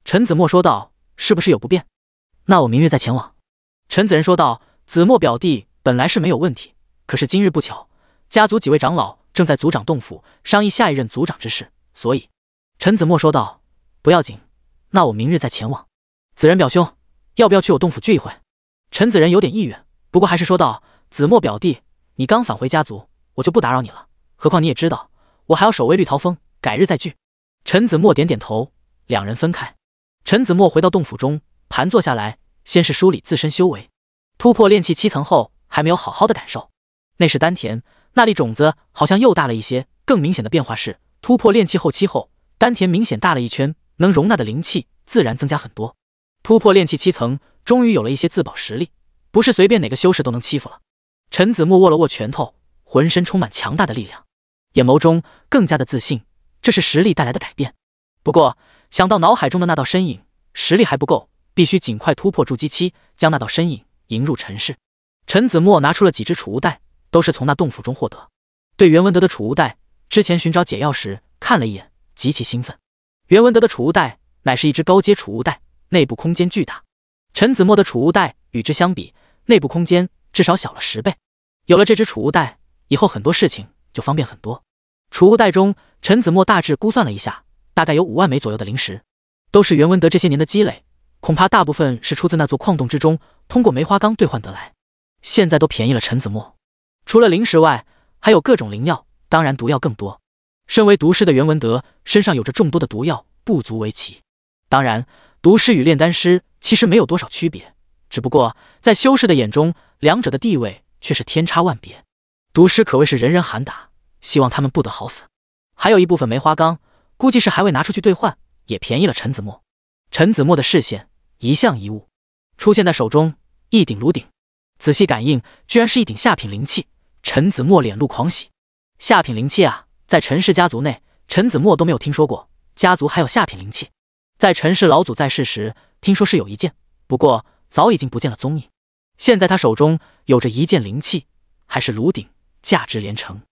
陈子墨说道：“是不是有不便？那我明日再前往。”陈子仁说道：“子墨表弟本来是没有问题，可是今日不巧，家族几位长老正在族长洞府商议下一任族长之事，所以。”陈子墨说道：“不要紧，那我明日再前往。”子仁表兄，要不要去我洞府聚一会？陈子仁有点意愿，不过还是说道：“子墨表弟，你刚返回家族，我就不打扰你了。”何况你也知道，我还要守卫绿桃峰，改日再聚。陈子墨点点头，两人分开。陈子墨回到洞府中，盘坐下来，先是梳理自身修为，突破炼气七层后，还没有好好的感受。那是丹田，那粒种子好像又大了一些。更明显的变化是，突破炼气后期后，丹田明显大了一圈，能容纳的灵气自然增加很多。突破炼气七层，终于有了一些自保实力，不是随便哪个修士都能欺负了。陈子墨握了握拳头，浑身充满强大的力量。眼眸中更加的自信，这是实力带来的改变。不过想到脑海中的那道身影，实力还不够，必须尽快突破筑基期，将那道身影迎入尘世。陈子墨拿出了几只储物袋，都是从那洞府中获得。对袁文德的储物袋，之前寻找解药时看了一眼，极其兴奋。袁文德的储物袋乃是一只高阶储物袋，内部空间巨大。陈子墨的储物袋与之相比，内部空间至少小了十倍。有了这只储物袋，以后很多事情。就方便很多。储物袋中，陈子墨大致估算了一下，大概有五万枚左右的灵石，都是袁文德这些年的积累，恐怕大部分是出自那座矿洞之中，通过梅花缸兑换得来。现在都便宜了陈子墨。除了灵石外，还有各种灵药，当然毒药更多。身为毒师的袁文德身上有着众多的毒药，不足为奇。当然，毒师与炼丹师其实没有多少区别，只不过在修士的眼中，两者的地位却是天差万别。毒师可谓是人人喊打，希望他们不得好死。还有一部分梅花钢，估计是还未拿出去兑换，也便宜了陈子墨。陈子墨的视线一向一物，出现在手中一顶炉鼎，仔细感应，居然是一顶下品灵器。陈子墨脸露狂喜，下品灵器啊！在陈氏家族内，陈子墨都没有听说过家族还有下品灵器。在陈氏老祖在世时，听说是有一件，不过早已经不见了踪影。现在他手中有着一件灵器，还是炉鼎。价值连城，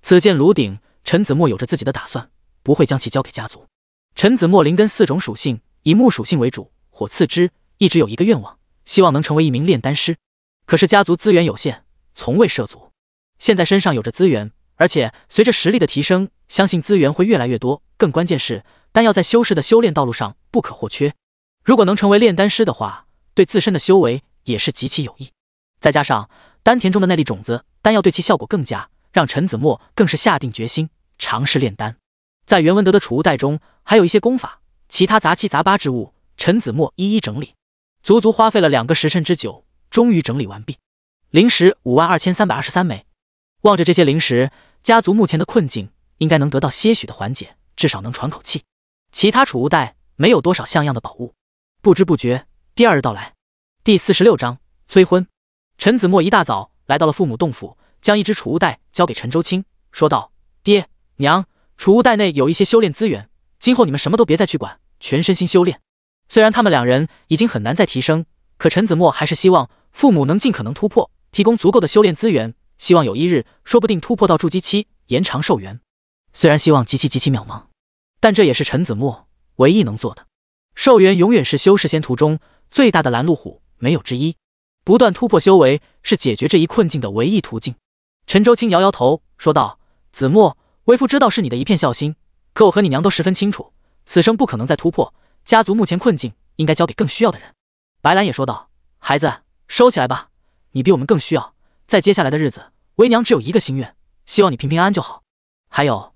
此件炉鼎，陈子墨有着自己的打算，不会将其交给家族。陈子墨灵根四种属性，以木属性为主，火次之，一直有一个愿望，希望能成为一名炼丹师。可是家族资源有限，从未涉足。现在身上有着资源，而且随着实力的提升，相信资源会越来越多。更关键是，丹药在修士的修炼道路上不可或缺。如果能成为炼丹师的话，对自身的修为也是极其有益。再加上丹田中的那粒种子。丹药对其效果更佳，让陈子墨更是下定决心尝试炼丹。在袁文德的储物袋中，还有一些功法，其他杂七杂八之物，陈子墨一一整理，足足花费了两个时辰之久，终于整理完毕。灵石五万二千三百二十三枚，望着这些灵石，家族目前的困境应该能得到些许的缓解，至少能喘口气。其他储物袋没有多少像样的宝物。不知不觉，第二日到来。第四十六章催婚。陈子墨一大早。来到了父母洞府，将一只储物袋交给陈周青，说道：“爹娘，储物袋内有一些修炼资源，今后你们什么都别再去管，全身心修炼。虽然他们两人已经很难再提升，可陈子墨还是希望父母能尽可能突破，提供足够的修炼资源，希望有一日说不定突破到筑基期，延长寿元。虽然希望极其极其渺茫，但这也是陈子墨唯一能做的。寿元永远是修士仙途中最大的拦路虎，没有之一。”不断突破修为是解决这一困境的唯一途径。陈周青摇摇头说道：“子墨，为父知道是你的一片孝心，可我和你娘都十分清楚，此生不可能再突破。家族目前困境应该交给更需要的人。”白兰也说道：“孩子，收起来吧，你比我们更需要。在接下来的日子，为娘只有一个心愿，希望你平平安安就好。还有，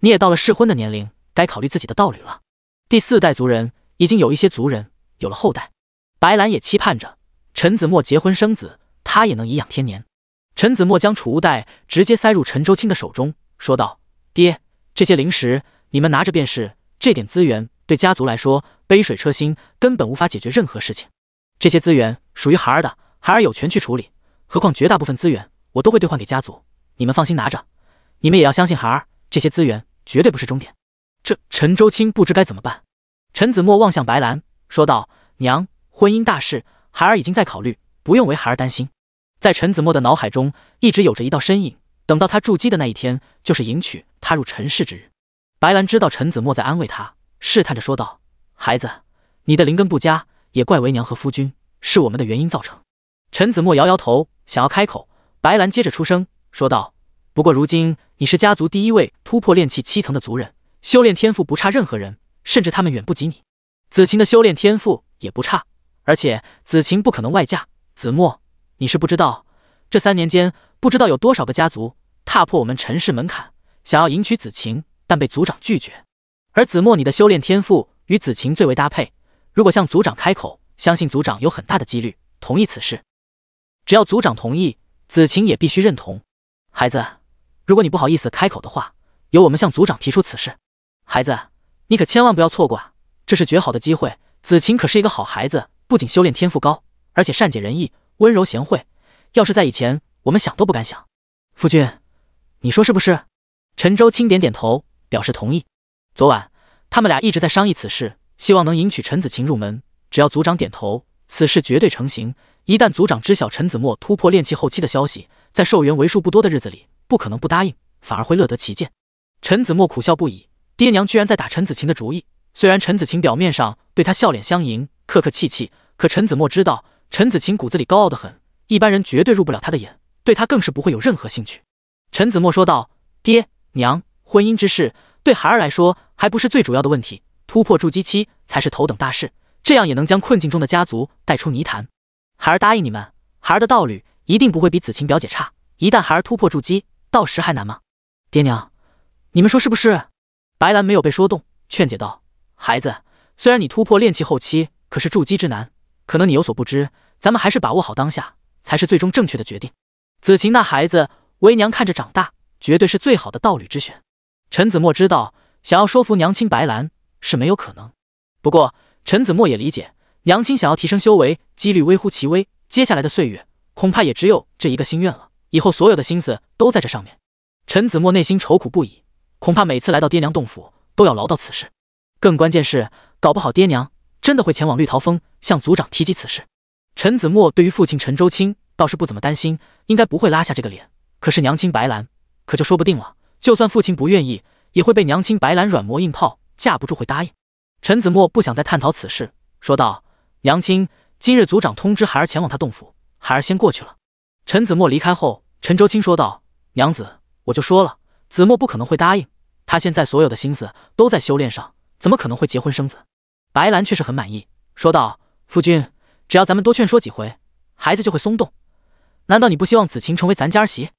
你也到了适婚的年龄，该考虑自己的道理了。”第四代族人已经有一些族人有了后代，白兰也期盼着。陈子墨结婚生子，他也能颐养天年。陈子墨将储物袋直接塞入陈周青的手中，说道：“爹，这些灵石你们拿着便是。这点资源对家族来说杯水车薪，根本无法解决任何事情。这些资源属于孩儿的，孩儿有权去处理。何况绝大部分资源我都会兑换给家族，你们放心拿着。你们也要相信孩儿，这些资源绝对不是终点。”这陈周青不知该怎么办。陈子墨望向白兰，说道：“娘，婚姻大事。”孩儿已经在考虑，不用为孩儿担心。在陈子墨的脑海中，一直有着一道身影。等到他筑基的那一天，就是迎娶他入尘世之日。白兰知道陈子墨在安慰他，试探着说道：“孩子，你的灵根不佳，也怪为娘和夫君，是我们的原因造成。”陈子墨摇摇头，想要开口，白兰接着出声说道：“不过如今你是家族第一位突破炼气七层的族人，修炼天赋不差任何人，甚至他们远不及你。子晴的修炼天赋也不差。”而且子晴不可能外嫁。子墨，你是不知道，这三年间不知道有多少个家族踏破我们陈氏门槛，想要迎娶子晴，但被族长拒绝。而子墨，你的修炼天赋与子晴最为搭配，如果向族长开口，相信族长有很大的几率同意此事。只要族长同意，子晴也必须认同。孩子，如果你不好意思开口的话，由我们向族长提出此事。孩子，你可千万不要错过啊！这是绝好的机会。子晴可是一个好孩子。不仅修炼天赋高，而且善解人意、温柔贤惠。要是在以前，我们想都不敢想。夫君，你说是不是？陈舟青点点头，表示同意。昨晚他们俩一直在商议此事，希望能迎娶陈子晴入门。只要族长点头，此事绝对成型。一旦族长知晓陈子墨突破炼气后期的消息，在寿元为数不多的日子里，不可能不答应，反而会乐得其见。陈子墨苦笑不已，爹娘居然在打陈子晴的主意。虽然陈子晴表面上对他笑脸相迎。客客气气，可陈子墨知道陈子琴骨子里高傲的很，一般人绝对入不了他的眼，对他更是不会有任何兴趣。陈子墨说道：“爹娘，婚姻之事对孩儿来说还不是最主要的问题，突破筑基期才是头等大事，这样也能将困境中的家族带出泥潭。孩儿答应你们，孩儿的道侣一定不会比子琴表姐差。一旦孩儿突破筑基，到时还难吗？爹娘，你们说是不是？”白兰没有被说动，劝解道：“孩子，虽然你突破炼气后期，”可是筑基之难，可能你有所不知，咱们还是把握好当下，才是最终正确的决定。子晴那孩子，为娘看着长大，绝对是最好的道侣之选。陈子墨知道，想要说服娘亲白兰是没有可能。不过，陈子墨也理解，娘亲想要提升修为，几率微乎其微。接下来的岁月，恐怕也只有这一个心愿了。以后所有的心思都在这上面。陈子墨内心愁苦不已，恐怕每次来到爹娘洞府，都要唠叨此事。更关键是，搞不好爹娘。真的会前往绿桃峰向族长提及此事。陈子墨对于父亲陈周青倒是不怎么担心，应该不会拉下这个脸。可是娘亲白兰可就说不定了。就算父亲不愿意，也会被娘亲白兰软磨硬泡，架不住会答应。陈子墨不想再探讨此事，说道：“娘亲，今日族长通知孩儿前往他洞府，孩儿先过去了。”陈子墨离开后，陈周青说道：“娘子，我就说了，子墨不可能会答应。他现在所有的心思都在修炼上，怎么可能会结婚生子？”白兰却是很满意，说道：“夫君，只要咱们多劝说几回，孩子就会松动。难道你不希望子晴成为咱家儿媳？”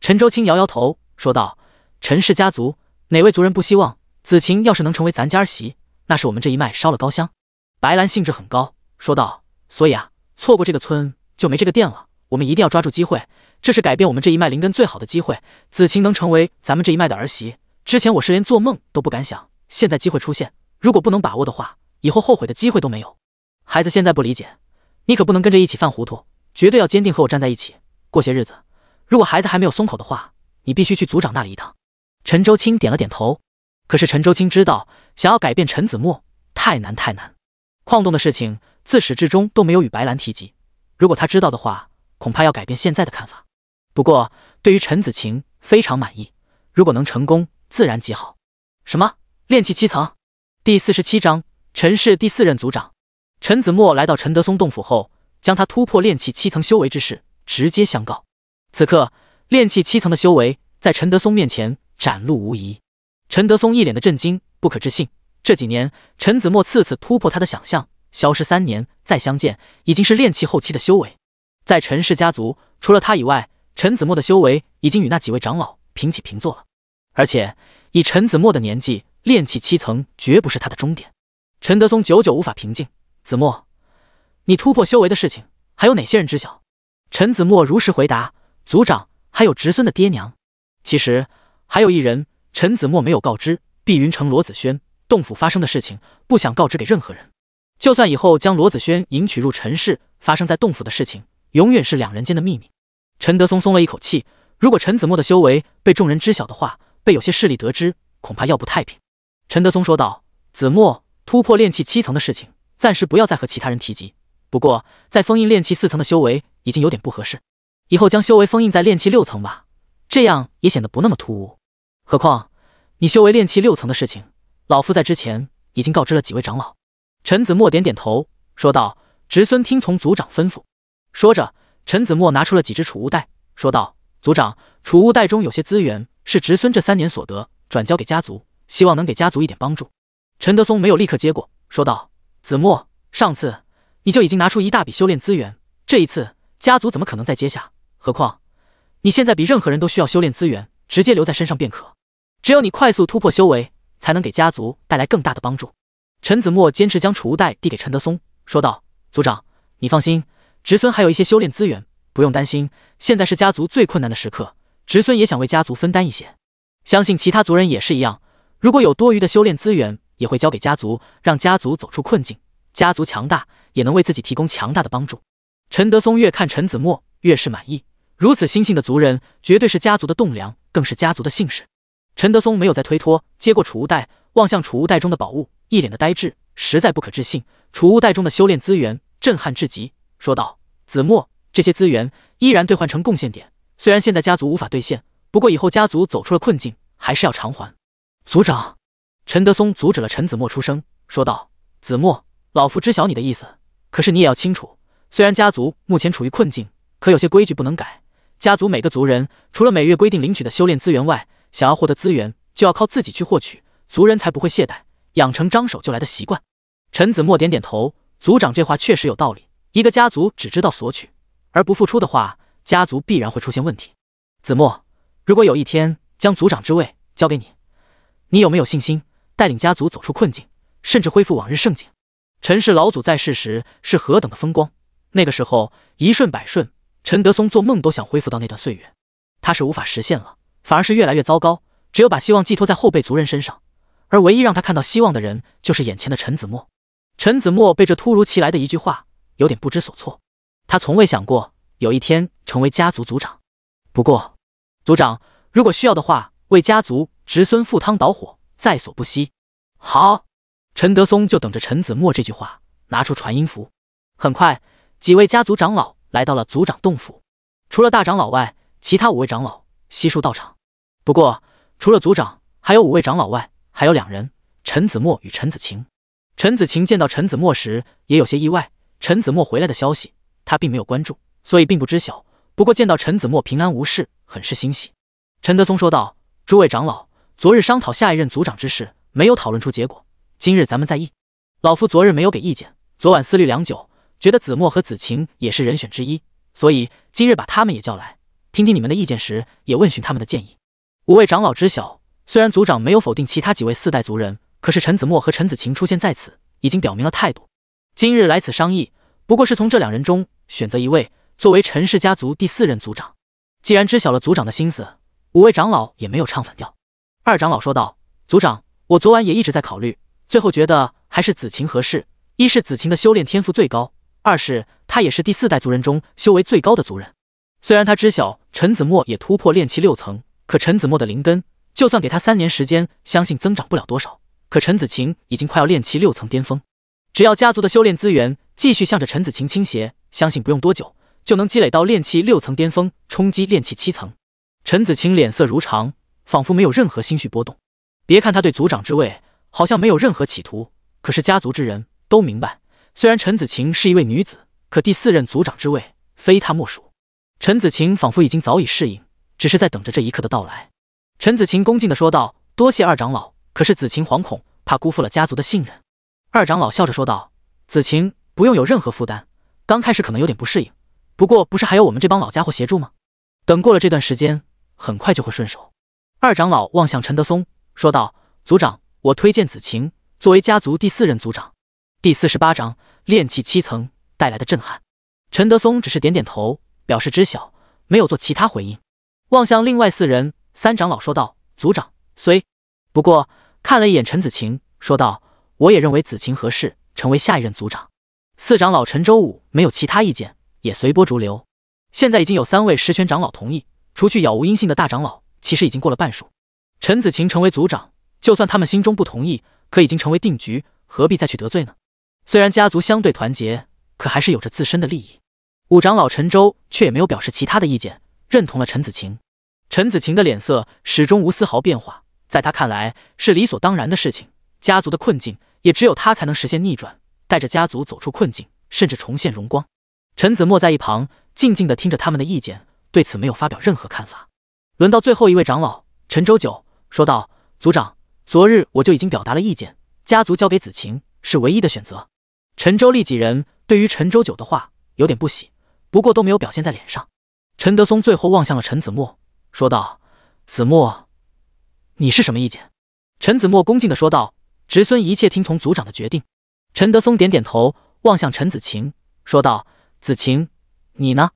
陈周青摇摇头，说道：“陈氏家族哪位族人不希望子晴？要是能成为咱家儿媳，那是我们这一脉烧了高香。”白兰兴致很高，说道：“所以啊，错过这个村就没这个店了。我们一定要抓住机会，这是改变我们这一脉灵根最好的机会。子晴能成为咱们这一脉的儿媳，之前我是连做梦都不敢想。现在机会出现，如果不能把握的话，”以后后悔的机会都没有。孩子现在不理解，你可不能跟着一起犯糊涂，绝对要坚定和我站在一起。过些日子，如果孩子还没有松口的话，你必须去族长那里一趟。陈周青点了点头。可是陈周青知道，想要改变陈子墨太难太难。矿洞的事情自始至终都没有与白兰提及，如果他知道的话，恐怕要改变现在的看法。不过对于陈子晴非常满意，如果能成功，自然极好。什么炼气七层第四十七章。陈氏第四任族长陈子墨来到陈德松洞府后，将他突破炼气七层修为之事直接相告。此刻，炼气七层的修为在陈德松面前展露无遗。陈德松一脸的震惊，不可置信。这几年，陈子墨次次突破他的想象。消失三年再相见，已经是炼气后期的修为。在陈氏家族，除了他以外，陈子墨的修为已经与那几位长老平起平坐了。而且，以陈子墨的年纪，炼气七层绝不是他的终点。陈德松久久无法平静。子墨，你突破修为的事情还有哪些人知晓？陈子墨如实回答：“族长，还有侄孙的爹娘。其实还有一人，陈子墨没有告知碧云城罗子轩。洞府发生的事情，不想告知给任何人。就算以后将罗子轩迎娶入陈氏，发生在洞府的事情永远是两人间的秘密。”陈德松松了一口气。如果陈子墨的修为被众人知晓的话，被有些势力得知，恐怕要不太平。陈德松说道：“子墨。”突破炼气七层的事情，暂时不要再和其他人提及。不过，再封印炼气四层的修为已经有点不合适，以后将修为封印在炼气六层吧，这样也显得不那么突兀。何况，你修为炼气六层的事情，老夫在之前已经告知了几位长老。陈子墨点点头，说道：“侄孙听从族长吩咐。”说着，陈子墨拿出了几只储物袋，说道：“族长，储物袋中有些资源是侄孙这三年所得，转交给家族，希望能给家族一点帮助。”陈德松没有立刻接过，说道：“子墨，上次你就已经拿出一大笔修炼资源，这一次家族怎么可能再接下？何况你现在比任何人都需要修炼资源，直接留在身上便可。只有你快速突破修为，才能给家族带来更大的帮助。”陈子墨坚持将储物袋递给陈德松，说道：“族长，你放心，侄孙还有一些修炼资源，不用担心。现在是家族最困难的时刻，侄孙也想为家族分担一些。相信其他族人也是一样，如果有多余的修炼资源。”也会交给家族，让家族走出困境。家族强大，也能为自己提供强大的帮助。陈德松越看陈子墨越是满意，如此心性的族人，绝对是家族的栋梁，更是家族的幸事。陈德松没有再推脱，接过储物袋，望向储物袋中的宝物，一脸的呆滞，实在不可置信。储物袋中的修炼资源震撼至极，说道：“子墨，这些资源依然兑换成贡献点，虽然现在家族无法兑现，不过以后家族走出了困境，还是要偿还。”族长。陈德松阻止了陈子墨出声，说道：“子墨，老夫知晓你的意思，可是你也要清楚，虽然家族目前处于困境，可有些规矩不能改。家族每个族人除了每月规定领取的修炼资源外，想要获得资源，就要靠自己去获取，族人才不会懈怠，养成张手就来的习惯。”陈子墨点点头，族长这话确实有道理。一个家族只知道索取而不付出的话，家族必然会出现问题。子墨，如果有一天将族长之位交给你，你有没有信心？带领家族走出困境，甚至恢复往日盛景。陈氏老祖在世时是何等的风光，那个时候一顺百顺。陈德松做梦都想恢复到那段岁月，他是无法实现了，反而是越来越糟糕。只有把希望寄托在后辈族人身上，而唯一让他看到希望的人就是眼前的陈子墨。陈子墨被这突如其来的一句话有点不知所措，他从未想过有一天成为家族族长。不过，族长如果需要的话，为家族侄孙赴汤蹈火。在所不惜。好，陈德松就等着陈子墨这句话，拿出传音符。很快，几位家族长老来到了族长洞府。除了大长老外，其他五位长老悉数到场。不过，除了族长还有五位长老外，还有两人，陈子墨与陈子晴。陈子晴见到陈子墨时也有些意外，陈子墨回来的消息他并没有关注，所以并不知晓。不过见到陈子墨平安无事，很是欣喜。陈德松说道：“诸位长老。”昨日商讨下一任族长之事，没有讨论出结果。今日咱们再议。老夫昨日没有给意见，昨晚思虑良久，觉得子墨和子晴也是人选之一，所以今日把他们也叫来，听听你们的意见时，也问询他们的建议。五位长老知晓，虽然族长没有否定其他几位四代族人，可是陈子墨和陈子晴出现在此，已经表明了态度。今日来此商议，不过是从这两人中选择一位作为陈氏家族第四任族长。既然知晓了族长的心思，五位长老也没有唱反调。二长老说道：“族长，我昨晚也一直在考虑，最后觉得还是子晴合适。一是子晴的修炼天赋最高，二是他也是第四代族人中修为最高的族人。虽然他知晓陈子墨也突破炼气六层，可陈子墨的灵根，就算给他三年时间，相信增长不了多少。可陈子晴已经快要炼气六层巅峰，只要家族的修炼资源继续向着陈子晴倾斜，相信不用多久就能积累到炼气六层巅峰，冲击炼气七层。”陈子晴脸色如常。仿佛没有任何心绪波动。别看他对族长之位好像没有任何企图，可是家族之人都明白，虽然陈子晴是一位女子，可第四任族长之位非她莫属。陈子晴仿佛已经早已适应，只是在等着这一刻的到来。陈子晴恭敬的说道：“多谢二长老，可是子晴惶恐，怕辜负了家族的信任。”二长老笑着说道：“子晴不用有任何负担，刚开始可能有点不适应，不过不是还有我们这帮老家伙协助吗？等过了这段时间，很快就会顺手。”二长老望向陈德松，说道：“族长，我推荐子晴作为家族第四任族长。”第四十八章炼气七层带来的震撼。陈德松只是点点头，表示知晓，没有做其他回应。望向另外四人，三长老说道：“族长虽……不过看了一眼陈子晴，说道：我也认为子晴合适成为下一任族长。”四长老陈周武没有其他意见，也随波逐流。现在已经有三位实权长老同意，除去杳无音信的大长老。其实已经过了半数，陈子晴成为族长，就算他们心中不同意，可已经成为定局，何必再去得罪呢？虽然家族相对团结，可还是有着自身的利益。五长老陈周却也没有表示其他的意见，认同了陈子晴。陈子晴的脸色始终无丝毫变化，在他看来是理所当然的事情。家族的困境也只有他才能实现逆转，带着家族走出困境，甚至重现荣光。陈子墨在一旁静静的听着他们的意见，对此没有发表任何看法。轮到最后一位长老陈周九说道：“族长，昨日我就已经表达了意见，家族交给子晴是唯一的选择。”陈周立几人对于陈周九的话有点不喜，不过都没有表现在脸上。陈德松最后望向了陈子墨，说道：“子墨，你是什么意见？”陈子墨恭敬地说道：“侄孙一切听从族长的决定。”陈德松点点头，望向陈子晴，说道：“子晴，你呢？”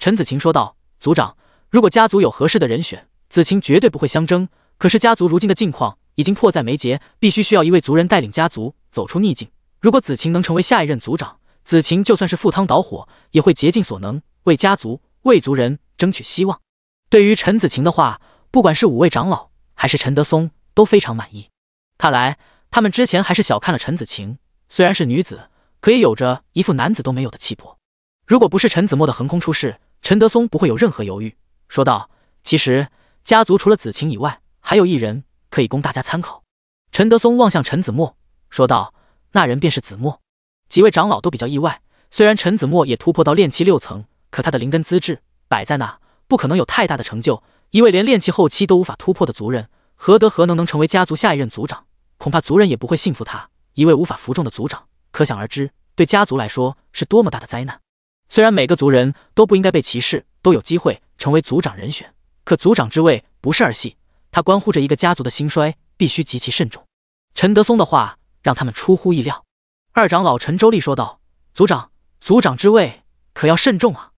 陈子晴说道：“族长。”如果家族有合适的人选，子晴绝对不会相争。可是家族如今的境况已经迫在眉睫，必须需要一位族人带领家族走出逆境。如果子晴能成为下一任族长，子晴就算是赴汤蹈火，也会竭尽所能为家族、为族人争取希望。对于陈子晴的话，不管是五位长老还是陈德松都非常满意。看来他们之前还是小看了陈子晴，虽然是女子，可也有着一副男子都没有的气魄。如果不是陈子墨的横空出世，陈德松不会有任何犹豫。说道：“其实家族除了子晴以外，还有一人可以供大家参考。”陈德松望向陈子墨，说道：“那人便是子墨。”几位长老都比较意外。虽然陈子墨也突破到炼气六层，可他的灵根资质摆在那，不可能有太大的成就。一位连炼气后期都无法突破的族人，何德何能能成为家族下一任族长？恐怕族人也不会信服他。一位无法服众的族长，可想而知，对家族来说是多么大的灾难。虽然每个族人都不应该被歧视。都有机会成为族长人选，可族长之位不是儿戏，它关乎着一个家族的兴衰，必须极其慎重。陈德松的话让他们出乎意料。二长老陈周立说道：“族长，族长之位可要慎重啊！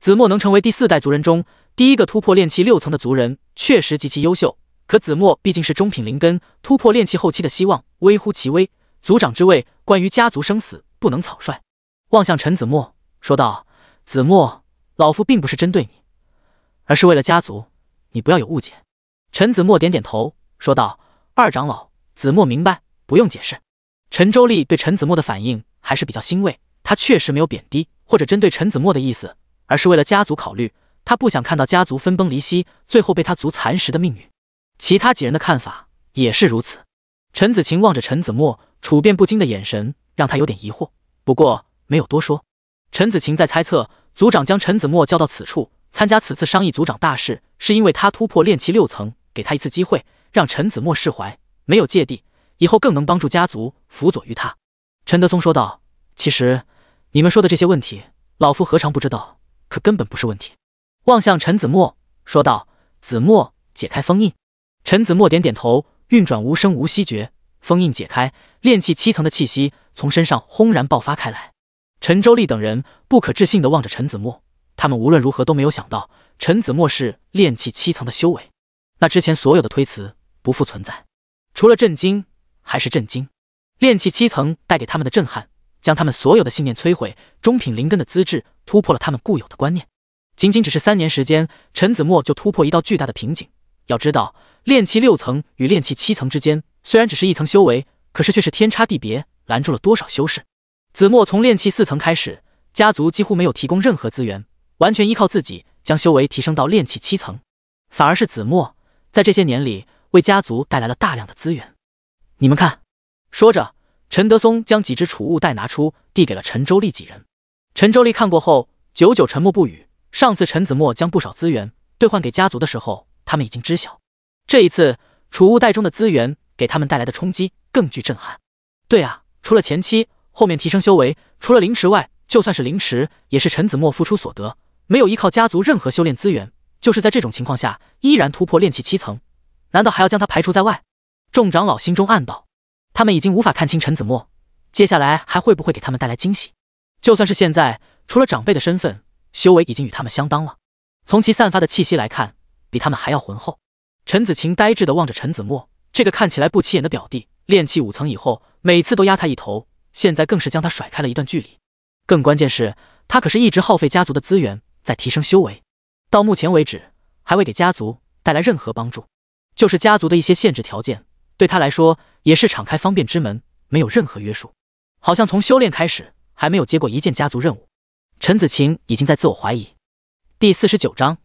子墨能成为第四代族人中第一个突破炼气六层的族人，确实极其优秀。可子墨毕竟是中品灵根，突破炼气后期的希望微乎其微。族长之位，关于家族生死，不能草率。”望向陈子墨说道：“子墨。”老夫并不是针对你，而是为了家族，你不要有误解。陈子墨点点头，说道：“二长老，子墨明白，不用解释。”陈周立对陈子墨的反应还是比较欣慰，他确实没有贬低或者针对陈子墨的意思，而是为了家族考虑。他不想看到家族分崩离析，最后被他族蚕食的命运。其他几人的看法也是如此。陈子晴望着陈子墨处变不惊的眼神，让他有点疑惑，不过没有多说。陈子晴在猜测，族长将陈子墨叫到此处参加此次商议族长大事，是因为他突破炼气六层，给他一次机会，让陈子墨释怀，没有芥蒂，以后更能帮助家族辅佐于他。陈德松说道：“其实你们说的这些问题，老夫何尝不知道，可根本不是问题。”望向陈子墨说道：“子墨，解开封印。”陈子墨点点头，运转无声无息诀，封印解开，炼气七层的气息从身上轰然爆发开来。陈周立等人不可置信的望着陈子墨，他们无论如何都没有想到，陈子墨是炼气七层的修为，那之前所有的推辞不复存在，除了震惊还是震惊。炼气七层带给他们的震撼，将他们所有的信念摧毁。中品灵根的资质突破了他们固有的观念，仅仅只是三年时间，陈子墨就突破一道巨大的瓶颈。要知道，炼气六层与炼气七层之间虽然只是一层修为，可是却是天差地别，拦住了多少修士。子墨从炼气四层开始，家族几乎没有提供任何资源，完全依靠自己将修为提升到炼气七层。反而是子墨在这些年里为家族带来了大量的资源。你们看，说着，陈德松将几只储物袋拿出，递给了陈周立几人。陈周立看过后，久久沉默不语。上次陈子墨将不少资源兑换给家族的时候，他们已经知晓。这一次储物袋中的资源给他们带来的冲击更具震撼。对啊，除了前期。后面提升修为，除了灵池外，就算是灵池，也是陈子墨付出所得，没有依靠家族任何修炼资源。就是在这种情况下，依然突破炼气七层，难道还要将他排除在外？众长老心中暗道，他们已经无法看清陈子墨，接下来还会不会给他们带来惊喜？就算是现在，除了长辈的身份，修为已经与他们相当了。从其散发的气息来看，比他们还要浑厚。陈子晴呆滞的望着陈子墨，这个看起来不起眼的表弟，炼气五层以后，每次都压他一头。现在更是将他甩开了一段距离，更关键是，他可是一直耗费家族的资源在提升修为，到目前为止还未给家族带来任何帮助。就是家族的一些限制条件，对他来说也是敞开方便之门，没有任何约束。好像从修炼开始，还没有接过一件家族任务。陈子晴已经在自我怀疑。第四十九章，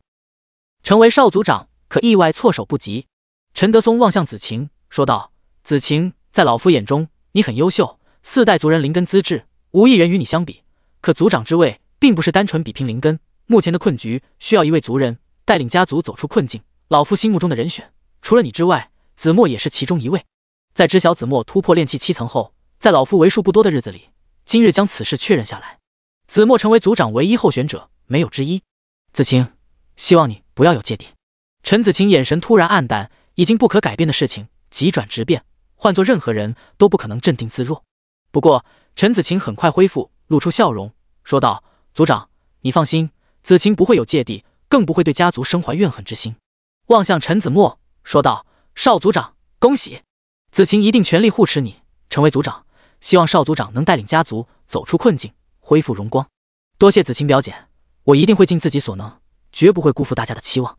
成为少族长可意外措手不及。陈德松望向子晴，说道：“子晴，在老夫眼中，你很优秀。”四代族人灵根资质，无一人与你相比。可族长之位，并不是单纯比拼灵根。目前的困局，需要一位族人带领家族走出困境。老夫心目中的人选，除了你之外，子墨也是其中一位。在知晓子墨突破炼气七层后，在老夫为数不多的日子里，今日将此事确认下来。子墨成为族长唯一候选者，没有之一。子清，希望你不要有芥蒂。陈子晴眼神突然黯淡，已经不可改变的事情急转直变，换做任何人都不可能镇定自若。不过，陈子晴很快恢复，露出笑容，说道：“族长，你放心，子晴不会有芥蒂，更不会对家族生怀怨恨之心。”望向陈子墨，说道：“少族长，恭喜子晴一定全力护持你成为族长，希望少族长能带领家族走出困境，恢复荣光。”多谢子晴表姐，我一定会尽自己所能，绝不会辜负大家的期望。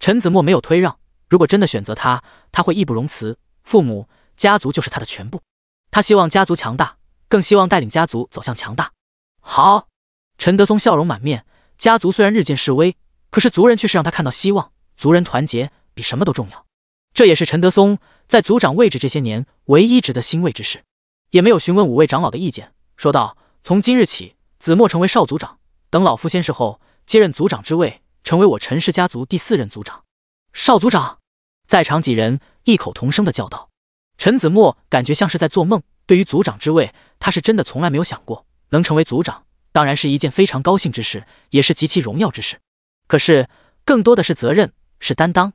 陈子墨没有推让，如果真的选择他，他会义不容辞。父母、家族就是他的全部。他希望家族强大，更希望带领家族走向强大。好，陈德松笑容满面。家族虽然日渐式微，可是族人却是让他看到希望。族人团结比什么都重要，这也是陈德松在族长位置这些年唯一值得欣慰之事。也没有询问五位长老的意见，说道：“从今日起，子墨成为少族长。等老夫仙逝后，接任族长之位，成为我陈氏家族第四任族长。”少族长，在场几人异口同声的叫道。陈子墨感觉像是在做梦。对于族长之位，他是真的从来没有想过能成为族长，当然是一件非常高兴之事，也是极其荣耀之事。可是，更多的是责任，是担当。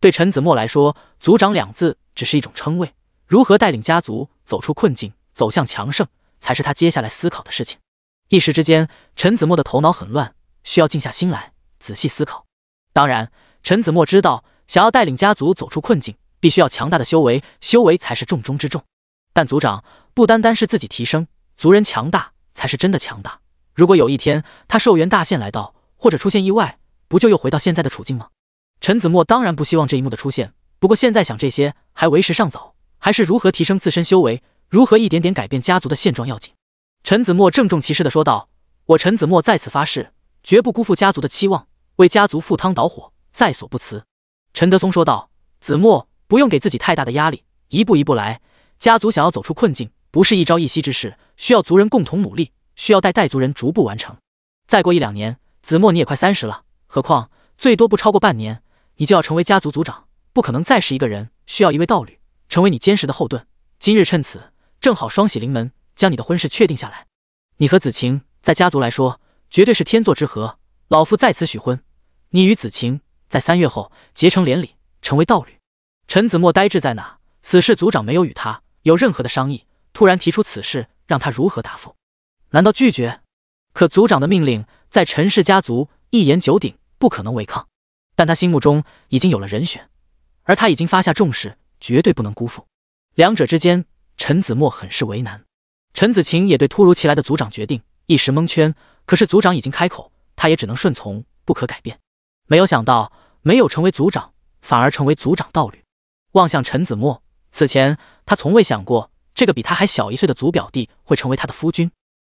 对陈子墨来说，族长两字只是一种称谓，如何带领家族走出困境，走向强盛，才是他接下来思考的事情。一时之间，陈子墨的头脑很乱，需要静下心来仔细思考。当然，陈子墨知道，想要带领家族走出困境。必须要强大的修为，修为才是重中之重。但族长不单单是自己提升，族人强大才是真的强大。如果有一天他寿元大限来到，或者出现意外，不就又回到现在的处境吗？陈子墨当然不希望这一幕的出现，不过现在想这些还为时尚早，还是如何提升自身修为，如何一点点改变家族的现状要紧。陈子墨郑重其事地说道：“我陈子墨在此发誓，绝不辜负家族的期望，为家族赴汤蹈火，在所不辞。”陈德松说道：“子墨。”不用给自己太大的压力，一步一步来。家族想要走出困境，不是一朝一夕之事，需要族人共同努力，需要带带族人逐步完成。再过一两年，子墨你也快三十了，何况最多不超过半年，你就要成为家族族长，不可能再是一个人，需要一位道侣成为你坚实的后盾。今日趁此，正好双喜临门，将你的婚事确定下来。你和子晴在家族来说绝对是天作之合，老夫在此许婚，你与子晴在三月后结成连理，成为道侣。陈子墨呆滞在那，此事族长没有与他有任何的商议，突然提出此事，让他如何答复？难道拒绝？可族长的命令在陈氏家族一言九鼎，不可能违抗。但他心目中已经有了人选，而他已经发下重誓，绝对不能辜负。两者之间，陈子墨很是为难。陈子晴也对突如其来的族长决定一时蒙圈，可是族长已经开口，他也只能顺从，不可改变。没有想到，没有成为族长，反而成为族长道侣。望向陈子墨，此前他从未想过这个比他还小一岁的族表弟会成为他的夫君。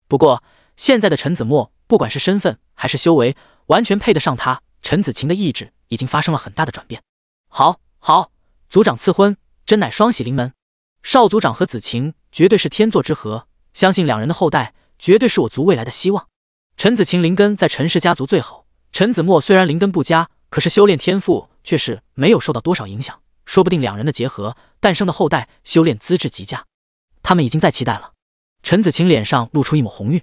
不过现在的陈子墨，不管是身份还是修为，完全配得上他。陈子晴的意志已经发生了很大的转变。好，好，族长赐婚，真乃双喜临门。少族长和子晴绝对是天作之合，相信两人的后代绝对是我族未来的希望。陈子晴灵根在陈氏家族最好，陈子墨虽然灵根不佳，可是修炼天赋却是没有受到多少影响。说不定两人的结合诞生的后代修炼资质极佳，他们已经在期待了。陈子晴脸上露出一抹红晕。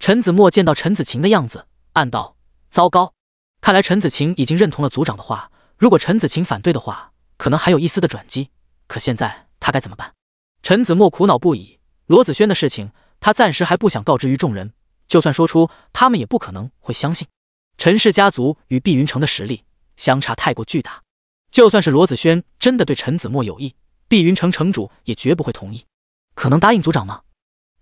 陈子墨见到陈子晴的样子，暗道：糟糕，看来陈子晴已经认同了族长的话。如果陈子晴反对的话，可能还有一丝的转机。可现在他该怎么办？陈子墨苦恼不已。罗子轩的事情，他暂时还不想告知于众人。就算说出，他们也不可能会相信。陈氏家族与碧云城的实力相差太过巨大。就算是罗子轩真的对陈子墨有意，碧云城城主也绝不会同意。可能答应族长吗？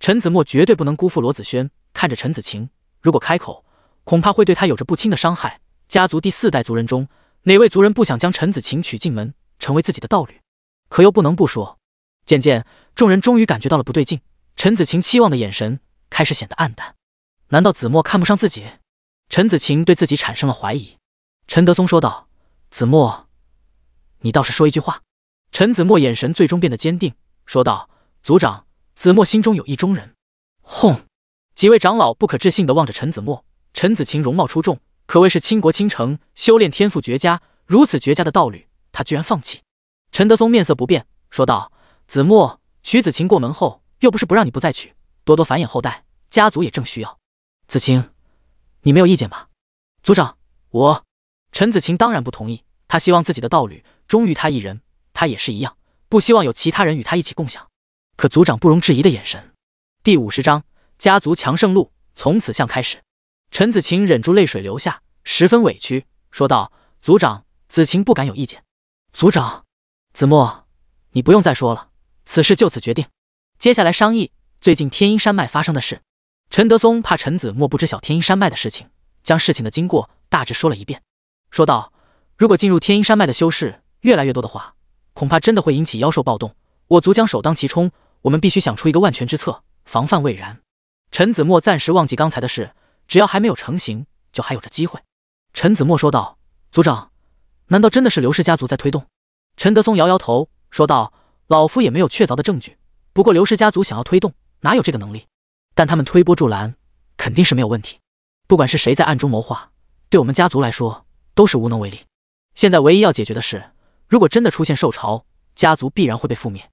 陈子墨绝对不能辜负罗子轩。看着陈子晴，如果开口，恐怕会对他有着不轻的伤害。家族第四代族人中，哪位族人不想将陈子晴娶进门，成为自己的道侣？可又不能不说。渐渐，众人终于感觉到了不对劲。陈子晴期望的眼神开始显得暗淡。难道子墨看不上自己？陈子晴对自己产生了怀疑。陈德松说道：“子墨。”你倒是说一句话。陈子墨眼神最终变得坚定，说道：“族长，子墨心中有意中人。”轰！几位长老不可置信的望着陈子墨。陈子晴容貌出众，可谓是倾国倾城，修炼天赋绝佳，如此绝佳的道侣，他居然放弃。陈德松面色不变，说道：“子墨，娶子晴过门后，又不是不让你不再娶，多多繁衍后代，家族也正需要。子晴，你没有意见吧？”族长，我……陈子晴当然不同意。他希望自己的道侣忠于他一人，他也是一样，不希望有其他人与他一起共享。可族长不容置疑的眼神。第五十章：家族强盛路从此项开始。陈子晴忍住泪水流下，十分委屈，说道：“族长，子晴不敢有意见。”族长，子墨，你不用再说了，此事就此决定。接下来商议最近天阴山脉发生的事。陈德松怕陈子墨不知晓天阴山脉的事情，将事情的经过大致说了一遍，说道。如果进入天阴山脉的修士越来越多的话，恐怕真的会引起妖兽暴动，我族将首当其冲。我们必须想出一个万全之策，防范未然。陈子墨暂时忘记刚才的事，只要还没有成型，就还有着机会。陈子墨说道：“族长，难道真的是刘氏家族在推动？”陈德松摇摇头说道：“老夫也没有确凿的证据，不过刘氏家族想要推动，哪有这个能力？但他们推波助澜，肯定是没有问题。不管是谁在暗中谋划，对我们家族来说都是无能为力。”现在唯一要解决的是，如果真的出现受潮，家族必然会被覆灭。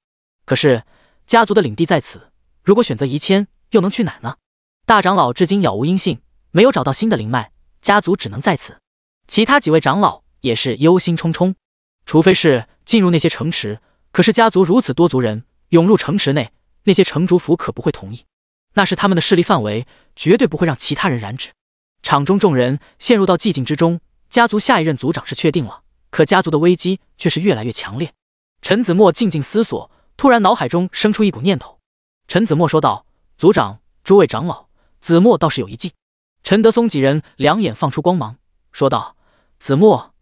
可是家族的领地在此，如果选择移迁，又能去哪呢？大长老至今杳无音信，没有找到新的灵脉，家族只能在此。其他几位长老也是忧心忡忡。除非是进入那些城池，可是家族如此多族人涌入城池内，那些城主府可不会同意。那是他们的势力范围，绝对不会让其他人染指。场中众人陷入到寂静之中。家族下一任族长是确定了，可家族的危机却是越来越强烈。陈子墨静静思索，突然脑海中生出一股念头。陈子墨说道：“族长，诸位长老，子墨倒是有一计。”陈德松几人两眼放出光芒，说道：“子墨，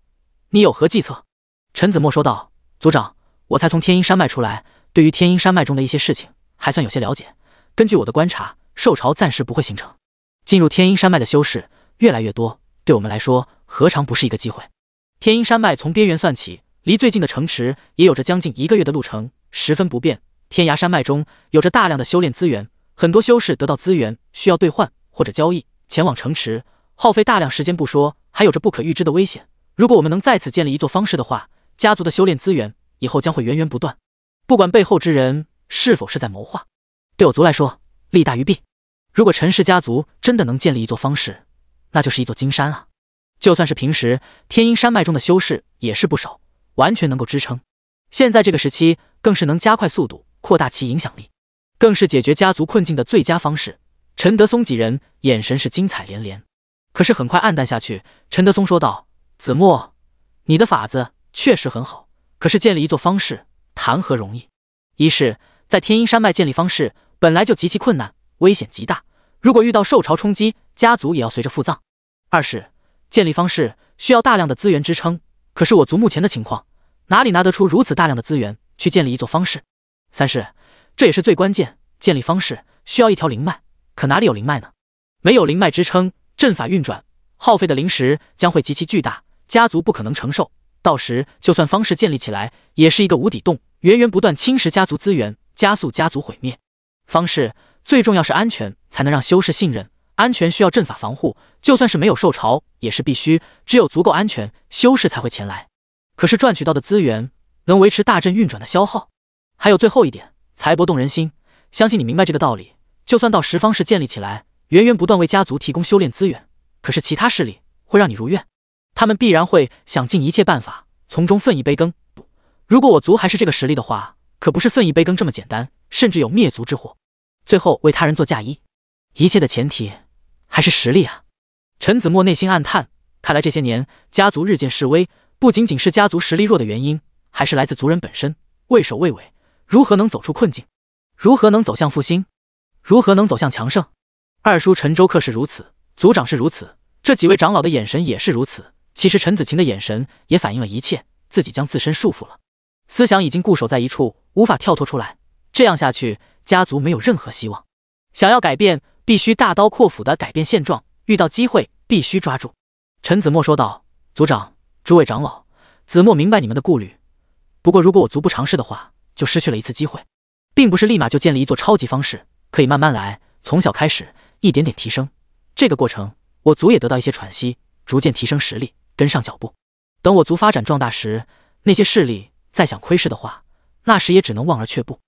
你有何计策？”陈子墨说道：“族长，我才从天阴山脉出来，对于天阴山脉中的一些事情还算有些了解。根据我的观察，受潮暂时不会形成。进入天阴山脉的修士越来越多。”对我们来说，何尝不是一个机会？天阴山脉从边缘算起，离最近的城池也有着将近一个月的路程，十分不便。天涯山脉中有着大量的修炼资源，很多修士得到资源需要兑换或者交易，前往城池耗费大量时间不说，还有着不可预知的危险。如果我们能在此建立一座方士的话，家族的修炼资源以后将会源源不断。不管背后之人是否是在谋划，对我族来说，利大于弊。如果陈氏家族真的能建立一座方士，那就是一座金山啊！就算是平时，天阴山脉中的修士也是不少，完全能够支撑。现在这个时期，更是能加快速度，扩大其影响力，更是解决家族困境的最佳方式。陈德松几人眼神是精彩连连，可是很快暗淡下去。陈德松说道：“子墨，你的法子确实很好，可是建立一座方式谈何容易？一是在天阴山脉建立方式本来就极其困难，危险极大。”如果遇到受潮冲击，家族也要随着覆葬。二是建立方式需要大量的资源支撑，可是我族目前的情况，哪里拿得出如此大量的资源去建立一座方式？三是，这也是最关键，建立方式需要一条灵脉，可哪里有灵脉呢？没有灵脉支撑，阵法运转耗费的灵石将会极其巨大，家族不可能承受。到时就算方式建立起来，也是一个无底洞，源源不断侵蚀家族资源，加速家族毁灭。方式。最重要是安全，才能让修士信任。安全需要阵法防护，就算是没有受潮，也是必须。只有足够安全，修士才会前来。可是赚取到的资源，能维持大阵运转的消耗？还有最后一点，财帛动人心，相信你明白这个道理。就算到十方世建立起来，源源不断为家族提供修炼资源，可是其他势力会让你如愿？他们必然会想尽一切办法从中分一杯羹。不，如果我族还是这个实力的话，可不是分一杯羹这么简单，甚至有灭族之祸。最后为他人做嫁衣，一切的前提还是实力啊！陈子墨内心暗叹，看来这些年家族日渐式微，不仅仅是家族实力弱的原因，还是来自族人本身畏首畏尾。如何能走出困境？如何能走向复兴？如何能走向强盛？二叔陈周克是如此，族长是如此，这几位长老的眼神也是如此。其实陈子晴的眼神也反映了一切，自己将自身束缚了，思想已经固守在一处，无法跳脱出来。这样下去。家族没有任何希望，想要改变，必须大刀阔斧的改变现状。遇到机会，必须抓住。陈子墨说道：“族长，诸位长老，子墨明白你们的顾虑。不过，如果我族不尝试的话，就失去了一次机会，并不是立马就建立一座超级方式，可以慢慢来，从小开始，一点点提升。这个过程，我族也得到一些喘息，逐渐提升实力，跟上脚步。等我族发展壮大时，那些势力再想窥视的话，那时也只能望而却步。”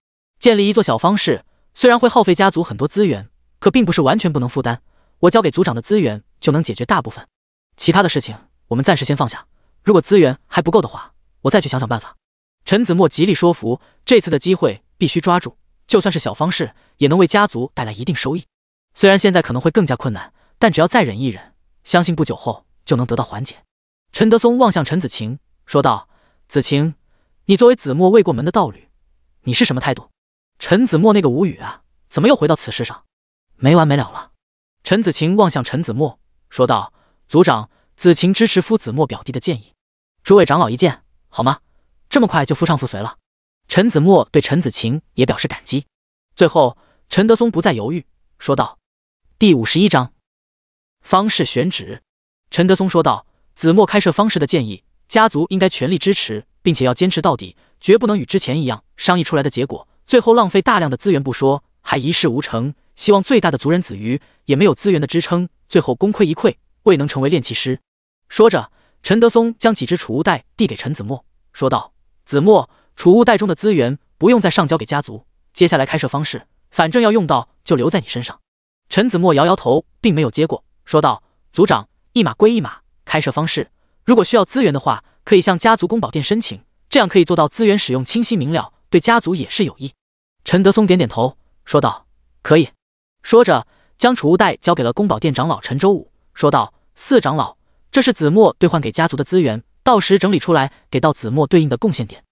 建立一座小方市，虽然会耗费家族很多资源，可并不是完全不能负担。我交给族长的资源就能解决大部分，其他的事情我们暂时先放下。如果资源还不够的话，我再去想想办法。陈子墨极力说服，这次的机会必须抓住，就算是小方式，也能为家族带来一定收益。虽然现在可能会更加困难，但只要再忍一忍，相信不久后就能得到缓解。陈德松望向陈子晴，说道：“子晴，你作为子墨未过门的道侣，你是什么态度？”陈子墨那个无语啊，怎么又回到此事上，没完没了了。陈子晴望向陈子墨，说道：“族长，子晴支持夫子墨表弟的建议。诸位长老意见好吗？这么快就夫唱妇随了。”陈子墨对陈子晴也表示感激。最后，陈德松不再犹豫，说道：“第五十一章，方氏选址。”陈德松说道：“子墨开设方氏的建议，家族应该全力支持，并且要坚持到底，绝不能与之前一样商议出来的结果。”最后浪费大量的资源不说，还一事无成。希望最大的族人子瑜也没有资源的支撑，最后功亏一篑，未能成为炼器师。说着，陈德松将几只储物袋递给陈子墨，说道：“子墨，储物袋中的资源不用再上交给家族，接下来开设方式，反正要用到就留在你身上。”陈子墨摇摇头，并没有接过，说道：“族长，一码归一码，开设方式，如果需要资源的话，可以向家族宫宝殿申请，这样可以做到资源使用清晰明了。”对家族也是有益。陈德松点点头，说道：“可以。”说着，将储物袋交给了宫保店长老陈周武，说道：“四长老，这是子墨兑换给家族的资源，到时整理出来，给到子墨对应的贡献点。”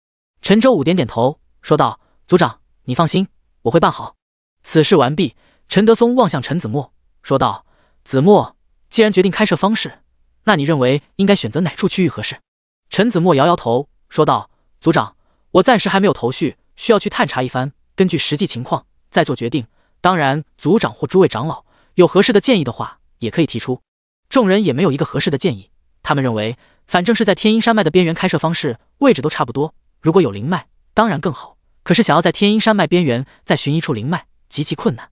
陈周武点点头，说道：“族长，你放心，我会办好。”此事完毕，陈德松望向陈子墨，说道：“子墨，既然决定开设方式，那你认为应该选择哪处区域合适？”陈子墨摇摇头，说道：“族长。”我暂时还没有头绪，需要去探查一番，根据实际情况再做决定。当然，族长或诸位长老有合适的建议的话，也可以提出。众人也没有一个合适的建议，他们认为反正是在天阴山脉的边缘开设方式，位置都差不多。如果有灵脉，当然更好。可是想要在天阴山脉边缘再寻一处灵脉，极其困难。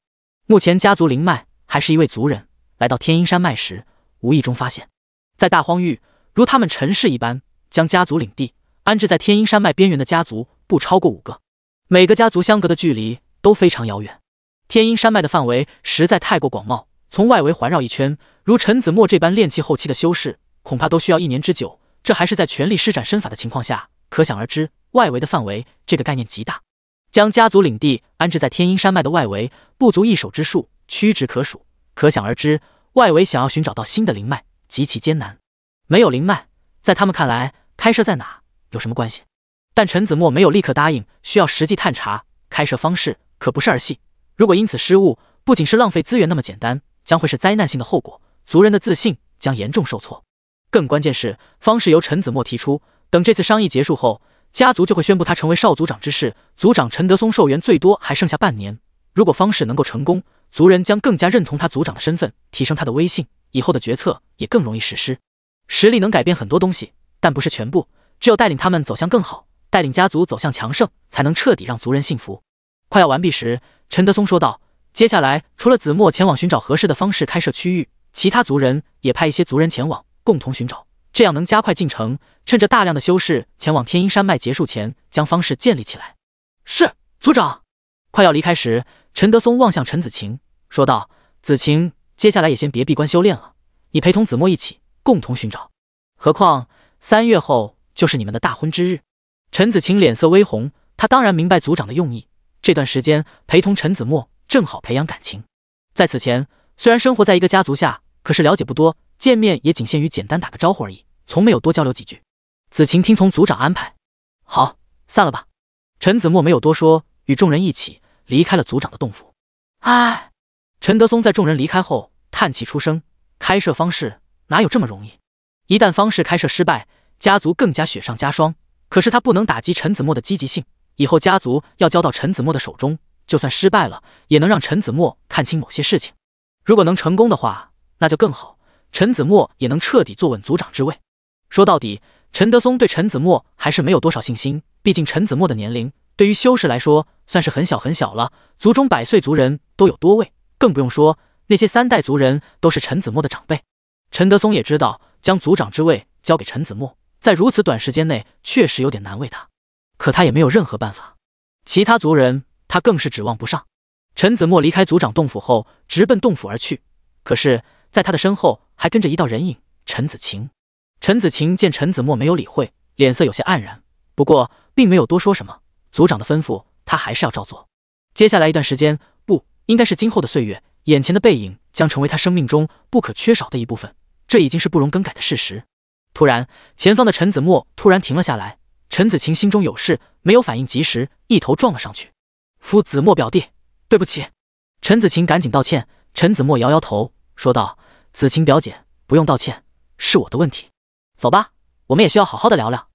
目前家族灵脉还是一位族人来到天阴山脉时无意中发现，在大荒域如他们尘世一般，将家族领地。安置在天阴山脉边缘的家族不超过五个，每个家族相隔的距离都非常遥远。天阴山脉的范围实在太过广袤，从外围环绕一圈，如陈子墨这般炼气后期的修士，恐怕都需要一年之久。这还是在全力施展身法的情况下，可想而知，外围的范围这个概念极大。将家族领地安置在天阴山脉的外围，不足一手之数，屈指可数。可想而知，外围想要寻找到新的灵脉极其艰难。没有灵脉，在他们看来，开设在哪？有什么关系？但陈子墨没有立刻答应，需要实际探查。开设方式可不是儿戏，如果因此失误，不仅是浪费资源那么简单，将会是灾难性的后果，族人的自信将严重受挫。更关键是，方式由陈子墨提出。等这次商议结束后，家族就会宣布他成为少族长之事。族长陈德松寿元最多还剩下半年，如果方式能够成功，族人将更加认同他族长的身份，提升他的威信，以后的决策也更容易实施。实力能改变很多东西，但不是全部。只有带领他们走向更好，带领家族走向强盛，才能彻底让族人信服。快要完毕时，陈德松说道：“接下来除了子墨前往寻找合适的方式开设区域，其他族人也派一些族人前往，共同寻找，这样能加快进程。趁着大量的修士前往天阴山脉结束前，将方式建立起来。”是族长。快要离开时，陈德松望向陈子晴，说道：“子晴，接下来也先别闭关修炼了，你陪同子墨一起共同寻找。何况三月后。”就是你们的大婚之日，陈子晴脸色微红，她当然明白族长的用意。这段时间陪同陈子墨，正好培养感情。在此前，虽然生活在一个家族下，可是了解不多，见面也仅限于简单打个招呼而已，从没有多交流几句。子晴听从族长安排，好，散了吧。陈子墨没有多说，与众人一起离开了族长的洞府。唉，陈德松在众人离开后叹气出声：开设方式哪有这么容易？一旦方式开设失败。家族更加雪上加霜，可是他不能打击陈子墨的积极性。以后家族要交到陈子墨的手中，就算失败了，也能让陈子墨看清某些事情。如果能成功的话，那就更好，陈子墨也能彻底坐稳族长之位。说到底，陈德松对陈子墨还是没有多少信心。毕竟陈子墨的年龄，对于修士来说算是很小很小了。族中百岁族人都有多位，更不用说那些三代族人都是陈子墨的长辈。陈德松也知道，将族长之位交给陈子墨。在如此短时间内，确实有点难为他，可他也没有任何办法。其他族人，他更是指望不上。陈子墨离开族长洞府后，直奔洞府而去。可是，在他的身后还跟着一道人影——陈子晴。陈子晴见陈子墨没有理会，脸色有些黯然，不过并没有多说什么。族长的吩咐，他还是要照做。接下来一段时间，不，应该是今后的岁月，眼前的背影将成为他生命中不可缺少的一部分。这已经是不容更改的事实。突然，前方的陈子墨突然停了下来。陈子晴心中有事，没有反应及时，一头撞了上去。夫子墨表弟，对不起！陈子晴赶紧道歉。陈子墨摇摇头，说道：“子晴表姐，不用道歉，是我的问题。走吧，我们也需要好好的聊聊。”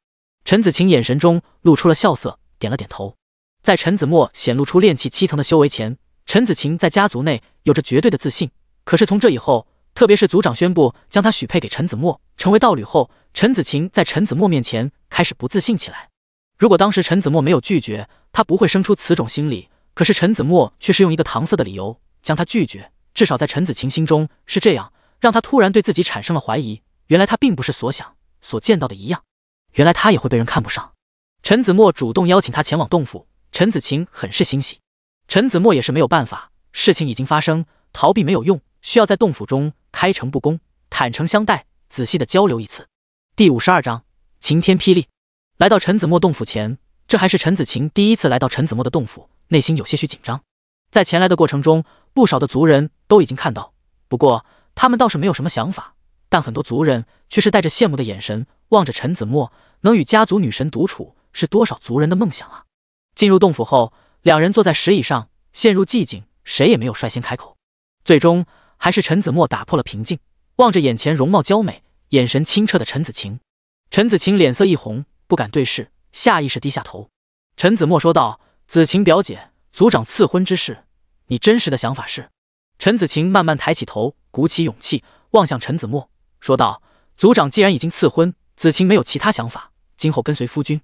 陈子晴眼神中露出了笑色，点了点头。在陈子墨显露出炼气七层的修为前，陈子晴在家族内有着绝对的自信。可是从这以后，特别是族长宣布将他许配给陈子墨，成为道侣后，陈子晴在陈子墨面前开始不自信起来。如果当时陈子墨没有拒绝，他不会生出此种心理。可是陈子墨却是用一个搪塞的理由将他拒绝，至少在陈子晴心中是这样，让他突然对自己产生了怀疑。原来他并不是所想所见到的一样，原来他也会被人看不上。陈子墨主动邀请他前往洞府，陈子晴很是欣喜。陈子墨也是没有办法，事情已经发生，逃避没有用，需要在洞府中。开诚布公，坦诚相待，仔细的交流一次。第五十二章晴天霹雳。来到陈子墨洞府前，这还是陈子晴第一次来到陈子墨的洞府，内心有些许紧张。在前来的过程中，不少的族人都已经看到，不过他们倒是没有什么想法，但很多族人却是带着羡慕的眼神望着陈子墨。能与家族女神独处，是多少族人的梦想啊！进入洞府后，两人坐在石椅上，陷入寂静，谁也没有率先开口。最终。还是陈子墨打破了平静，望着眼前容貌娇美、眼神清澈的陈子晴。陈子晴脸色一红，不敢对视，下意识低下头。陈子墨说道：“子晴表姐，族长赐婚之事，你真实的想法是？”陈子晴慢慢抬起头，鼓起勇气望向陈子墨，说道：“族长既然已经赐婚，子晴没有其他想法，今后跟随夫君。”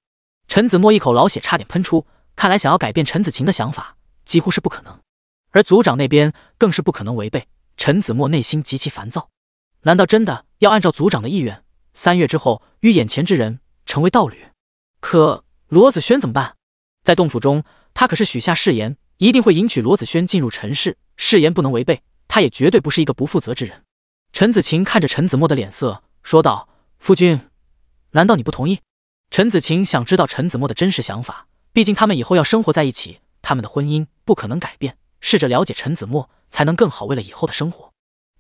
陈子墨一口老血差点喷出，看来想要改变陈子晴的想法几乎是不可能，而族长那边更是不可能违背。陈子墨内心极其烦躁，难道真的要按照族长的意愿，三月之后与眼前之人成为道侣？可罗子轩怎么办？在洞府中，他可是许下誓言，一定会迎娶罗子轩进入尘世，誓言不能违背。他也绝对不是一个不负责之人。陈子晴看着陈子墨的脸色，说道：“夫君，难道你不同意？”陈子晴想知道陈子墨的真实想法，毕竟他们以后要生活在一起，他们的婚姻不可能改变。试着了解陈子墨，才能更好为了以后的生活。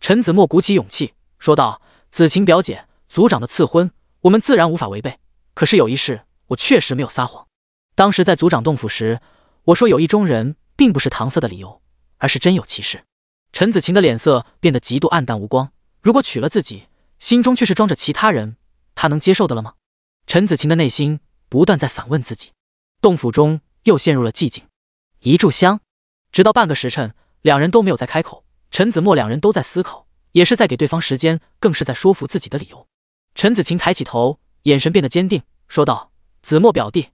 陈子墨鼓起勇气说道：“子晴表姐，族长的赐婚，我们自然无法违背。可是有一事，我确实没有撒谎。当时在族长洞府时，我说有意中人，并不是搪塞的理由，而是真有其事。”陈子晴的脸色变得极度暗淡无光。如果娶了自己，心中却是装着其他人，他能接受的了吗？陈子晴的内心不断在反问自己。洞府中又陷入了寂静。一炷香。直到半个时辰，两人都没有再开口。陈子墨两人都在思考，也是在给对方时间，更是在说服自己的理由。陈子晴抬起头，眼神变得坚定，说道：“子墨表弟，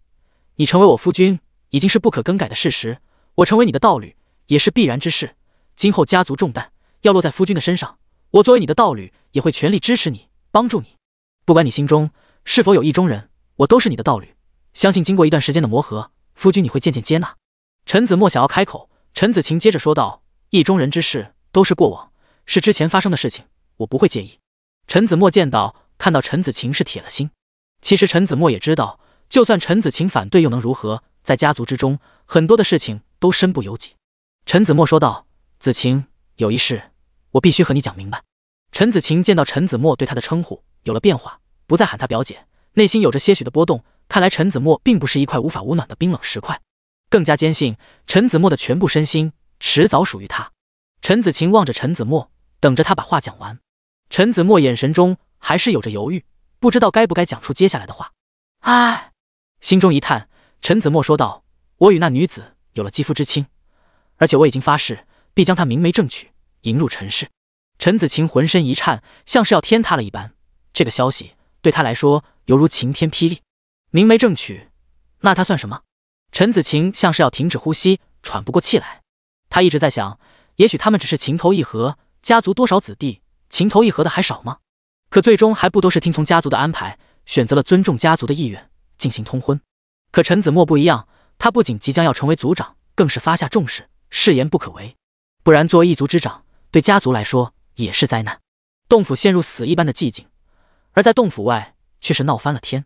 你成为我夫君已经是不可更改的事实，我成为你的道侣，也是必然之事。今后家族重担要落在夫君的身上，我作为你的道侣，也会全力支持你，帮助你。不管你心中是否有意中人，我都是你的道侣。相信经过一段时间的磨合，夫君你会渐渐接纳。”陈子墨想要开口。陈子晴接着说道：“意中人之事都是过往，是之前发生的事情，我不会介意。”陈子墨见到看到陈子晴是铁了心。其实陈子墨也知道，就算陈子晴反对又能如何？在家族之中，很多的事情都身不由己。陈子墨说道：“子晴，有一事我必须和你讲明白。”陈子晴见到陈子墨对他的称呼有了变化，不再喊他表姐，内心有着些许的波动。看来陈子墨并不是一块无法无暖的冰冷石块。更加坚信陈子墨的全部身心迟早属于他。陈子晴望着陈子墨，等着他把话讲完。陈子墨眼神中还是有着犹豫，不知道该不该讲出接下来的话。唉，心中一叹，陈子墨说道：“我与那女子有了肌肤之亲，而且我已经发誓，必将她明媒正娶，迎入尘世。”陈子晴浑身一颤，像是要天塌了一般。这个消息对他来说犹如晴天霹雳。明媒正娶，那他算什么？陈子晴像是要停止呼吸，喘不过气来。他一直在想，也许他们只是情投意合。家族多少子弟情投意合的还少吗？可最终还不都是听从家族的安排，选择了尊重家族的意愿进行通婚？可陈子墨不一样，他不仅即将要成为族长，更是发下重誓，誓言不可违。不然作为一族之长，对家族来说也是灾难。洞府陷入死一般的寂静，而在洞府外却是闹翻了天。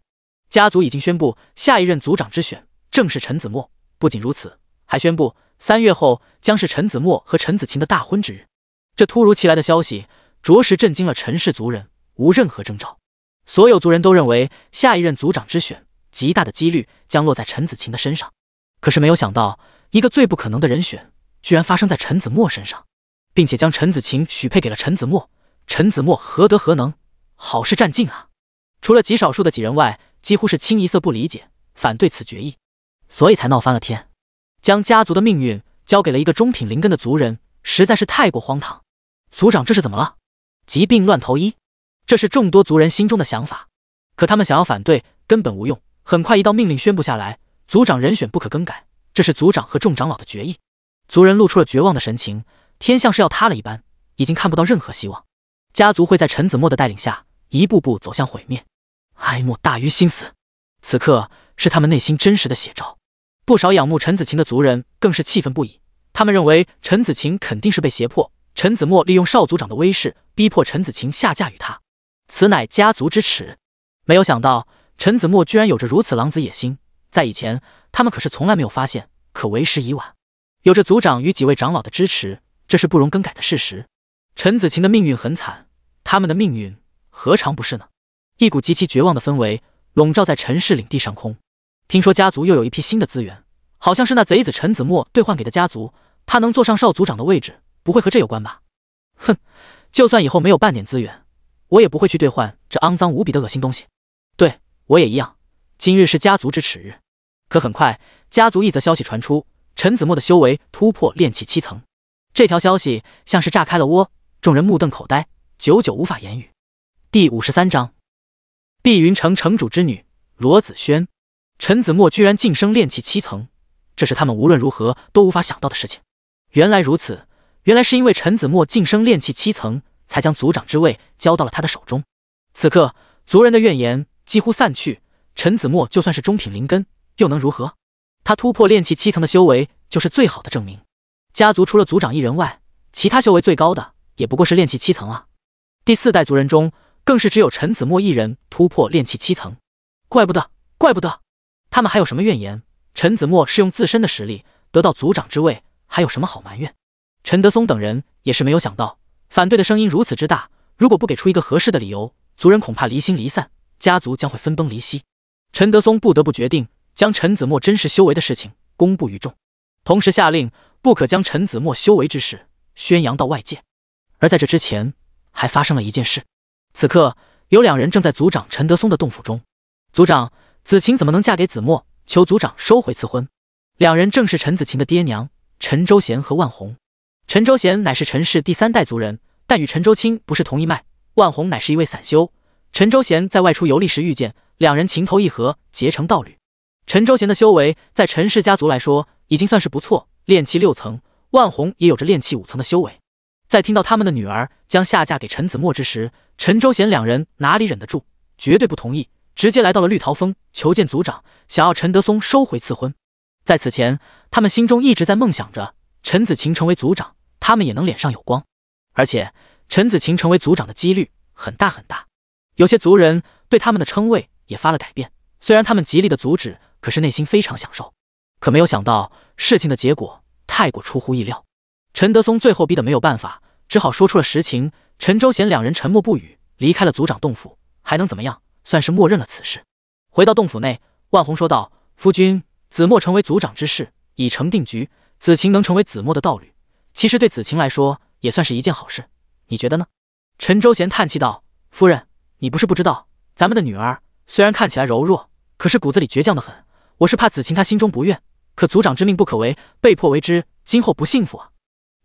家族已经宣布下一任族长之选。正是陈子墨。不仅如此，还宣布三月后将是陈子墨和陈子晴的大婚之日。这突如其来的消息着实震惊了陈氏族人，无任何征兆，所有族人都认为下一任族长之选极大的几率将落在陈子晴的身上。可是没有想到，一个最不可能的人选居然发生在陈子墨身上，并且将陈子晴许配给了陈子墨。陈子墨何德何能，好事占尽啊！除了极少数的几人外，几乎是清一色不理解、反对此决议。所以才闹翻了天，将家族的命运交给了一个中品灵根的族人，实在是太过荒唐。族长这是怎么了？疾病乱投医，这是众多族人心中的想法。可他们想要反对，根本无用。很快，一道命令宣布下来：族长人选不可更改，这是族长和众长老的决议。族人露出了绝望的神情，天像是要塌了一般，已经看不到任何希望。家族会在陈子墨的带领下一步步走向毁灭，哀莫大于心死。此刻是他们内心真实的写照。不少仰慕陈子晴的族人更是气愤不已，他们认为陈子晴肯定是被胁迫，陈子墨利用少族长的威势逼迫陈子晴下嫁与他，此乃家族之耻。没有想到陈子墨居然有着如此狼子野心，在以前他们可是从来没有发现，可为时已晚，有着族长与几位长老的支持，这是不容更改的事实。陈子晴的命运很惨，他们的命运何尝不是呢？一股极其绝望的氛围笼罩在陈氏领地上空。听说家族又有一批新的资源，好像是那贼子陈子墨兑换给的家族。他能坐上少族长的位置，不会和这有关吧？哼，就算以后没有半点资源，我也不会去兑换这肮脏无比的恶心东西。对我也一样。今日是家族之耻日，可很快，家族一则消息传出：陈子墨的修为突破炼气七层。这条消息像是炸开了窝，众人目瞪口呆，久久无法言语。第五十三章：碧云城城主之女罗子轩。陈子墨居然晋升炼气七层，这是他们无论如何都无法想到的事情。原来如此，原来是因为陈子墨晋升炼气七层，才将族长之位交到了他的手中。此刻族人的怨言几乎散去。陈子墨就算是中品灵根，又能如何？他突破炼气七层的修为就是最好的证明。家族除了族长一人外，其他修为最高的也不过是炼气七层啊。第四代族人中，更是只有陈子墨一人突破炼气七层。怪不得，怪不得！他们还有什么怨言？陈子墨是用自身的实力得到族长之位，还有什么好埋怨？陈德松等人也是没有想到，反对的声音如此之大，如果不给出一个合适的理由，族人恐怕离心离散，家族将会分崩离析。陈德松不得不决定将陈子墨真实修为的事情公布于众，同时下令不可将陈子墨修为之事宣扬到外界。而在这之前，还发生了一件事。此刻，有两人正在族长陈德松的洞府中，族长。子晴怎么能嫁给子墨？求族长收回赐婚。两人正是陈子晴的爹娘，陈周贤和万红。陈周贤乃是陈氏第三代族人，但与陈周清不是同一脉。万红乃是一位散修。陈周贤在外出游历时遇见，两人情投意合，结成道侣。陈周贤的修为在陈氏家族来说已经算是不错，炼气六层。万红也有着炼气五层的修为。在听到他们的女儿将下嫁给陈子墨之时，陈周贤两人哪里忍得住，绝对不同意。直接来到了绿桃峰求见族长，想要陈德松收回赐婚。在此前，他们心中一直在梦想着陈子晴成为族长，他们也能脸上有光。而且陈子晴成为族长的几率很大很大。有些族人对他们的称谓也发了改变，虽然他们极力的阻止，可是内心非常享受。可没有想到事情的结果太过出乎意料。陈德松最后逼得没有办法，只好说出了实情。陈周贤两人沉默不语，离开了族长洞府，还能怎么样？算是默认了此事。回到洞府内，万红说道：“夫君，子墨成为族长之事已成定局。子晴能成为子墨的道侣，其实对子晴来说也算是一件好事。你觉得呢？”陈周贤叹气道：“夫人，你不是不知道，咱们的女儿虽然看起来柔弱，可是骨子里倔强的很。我是怕子晴她心中不愿，可族长之命不可违，被迫为之，今后不幸福啊。”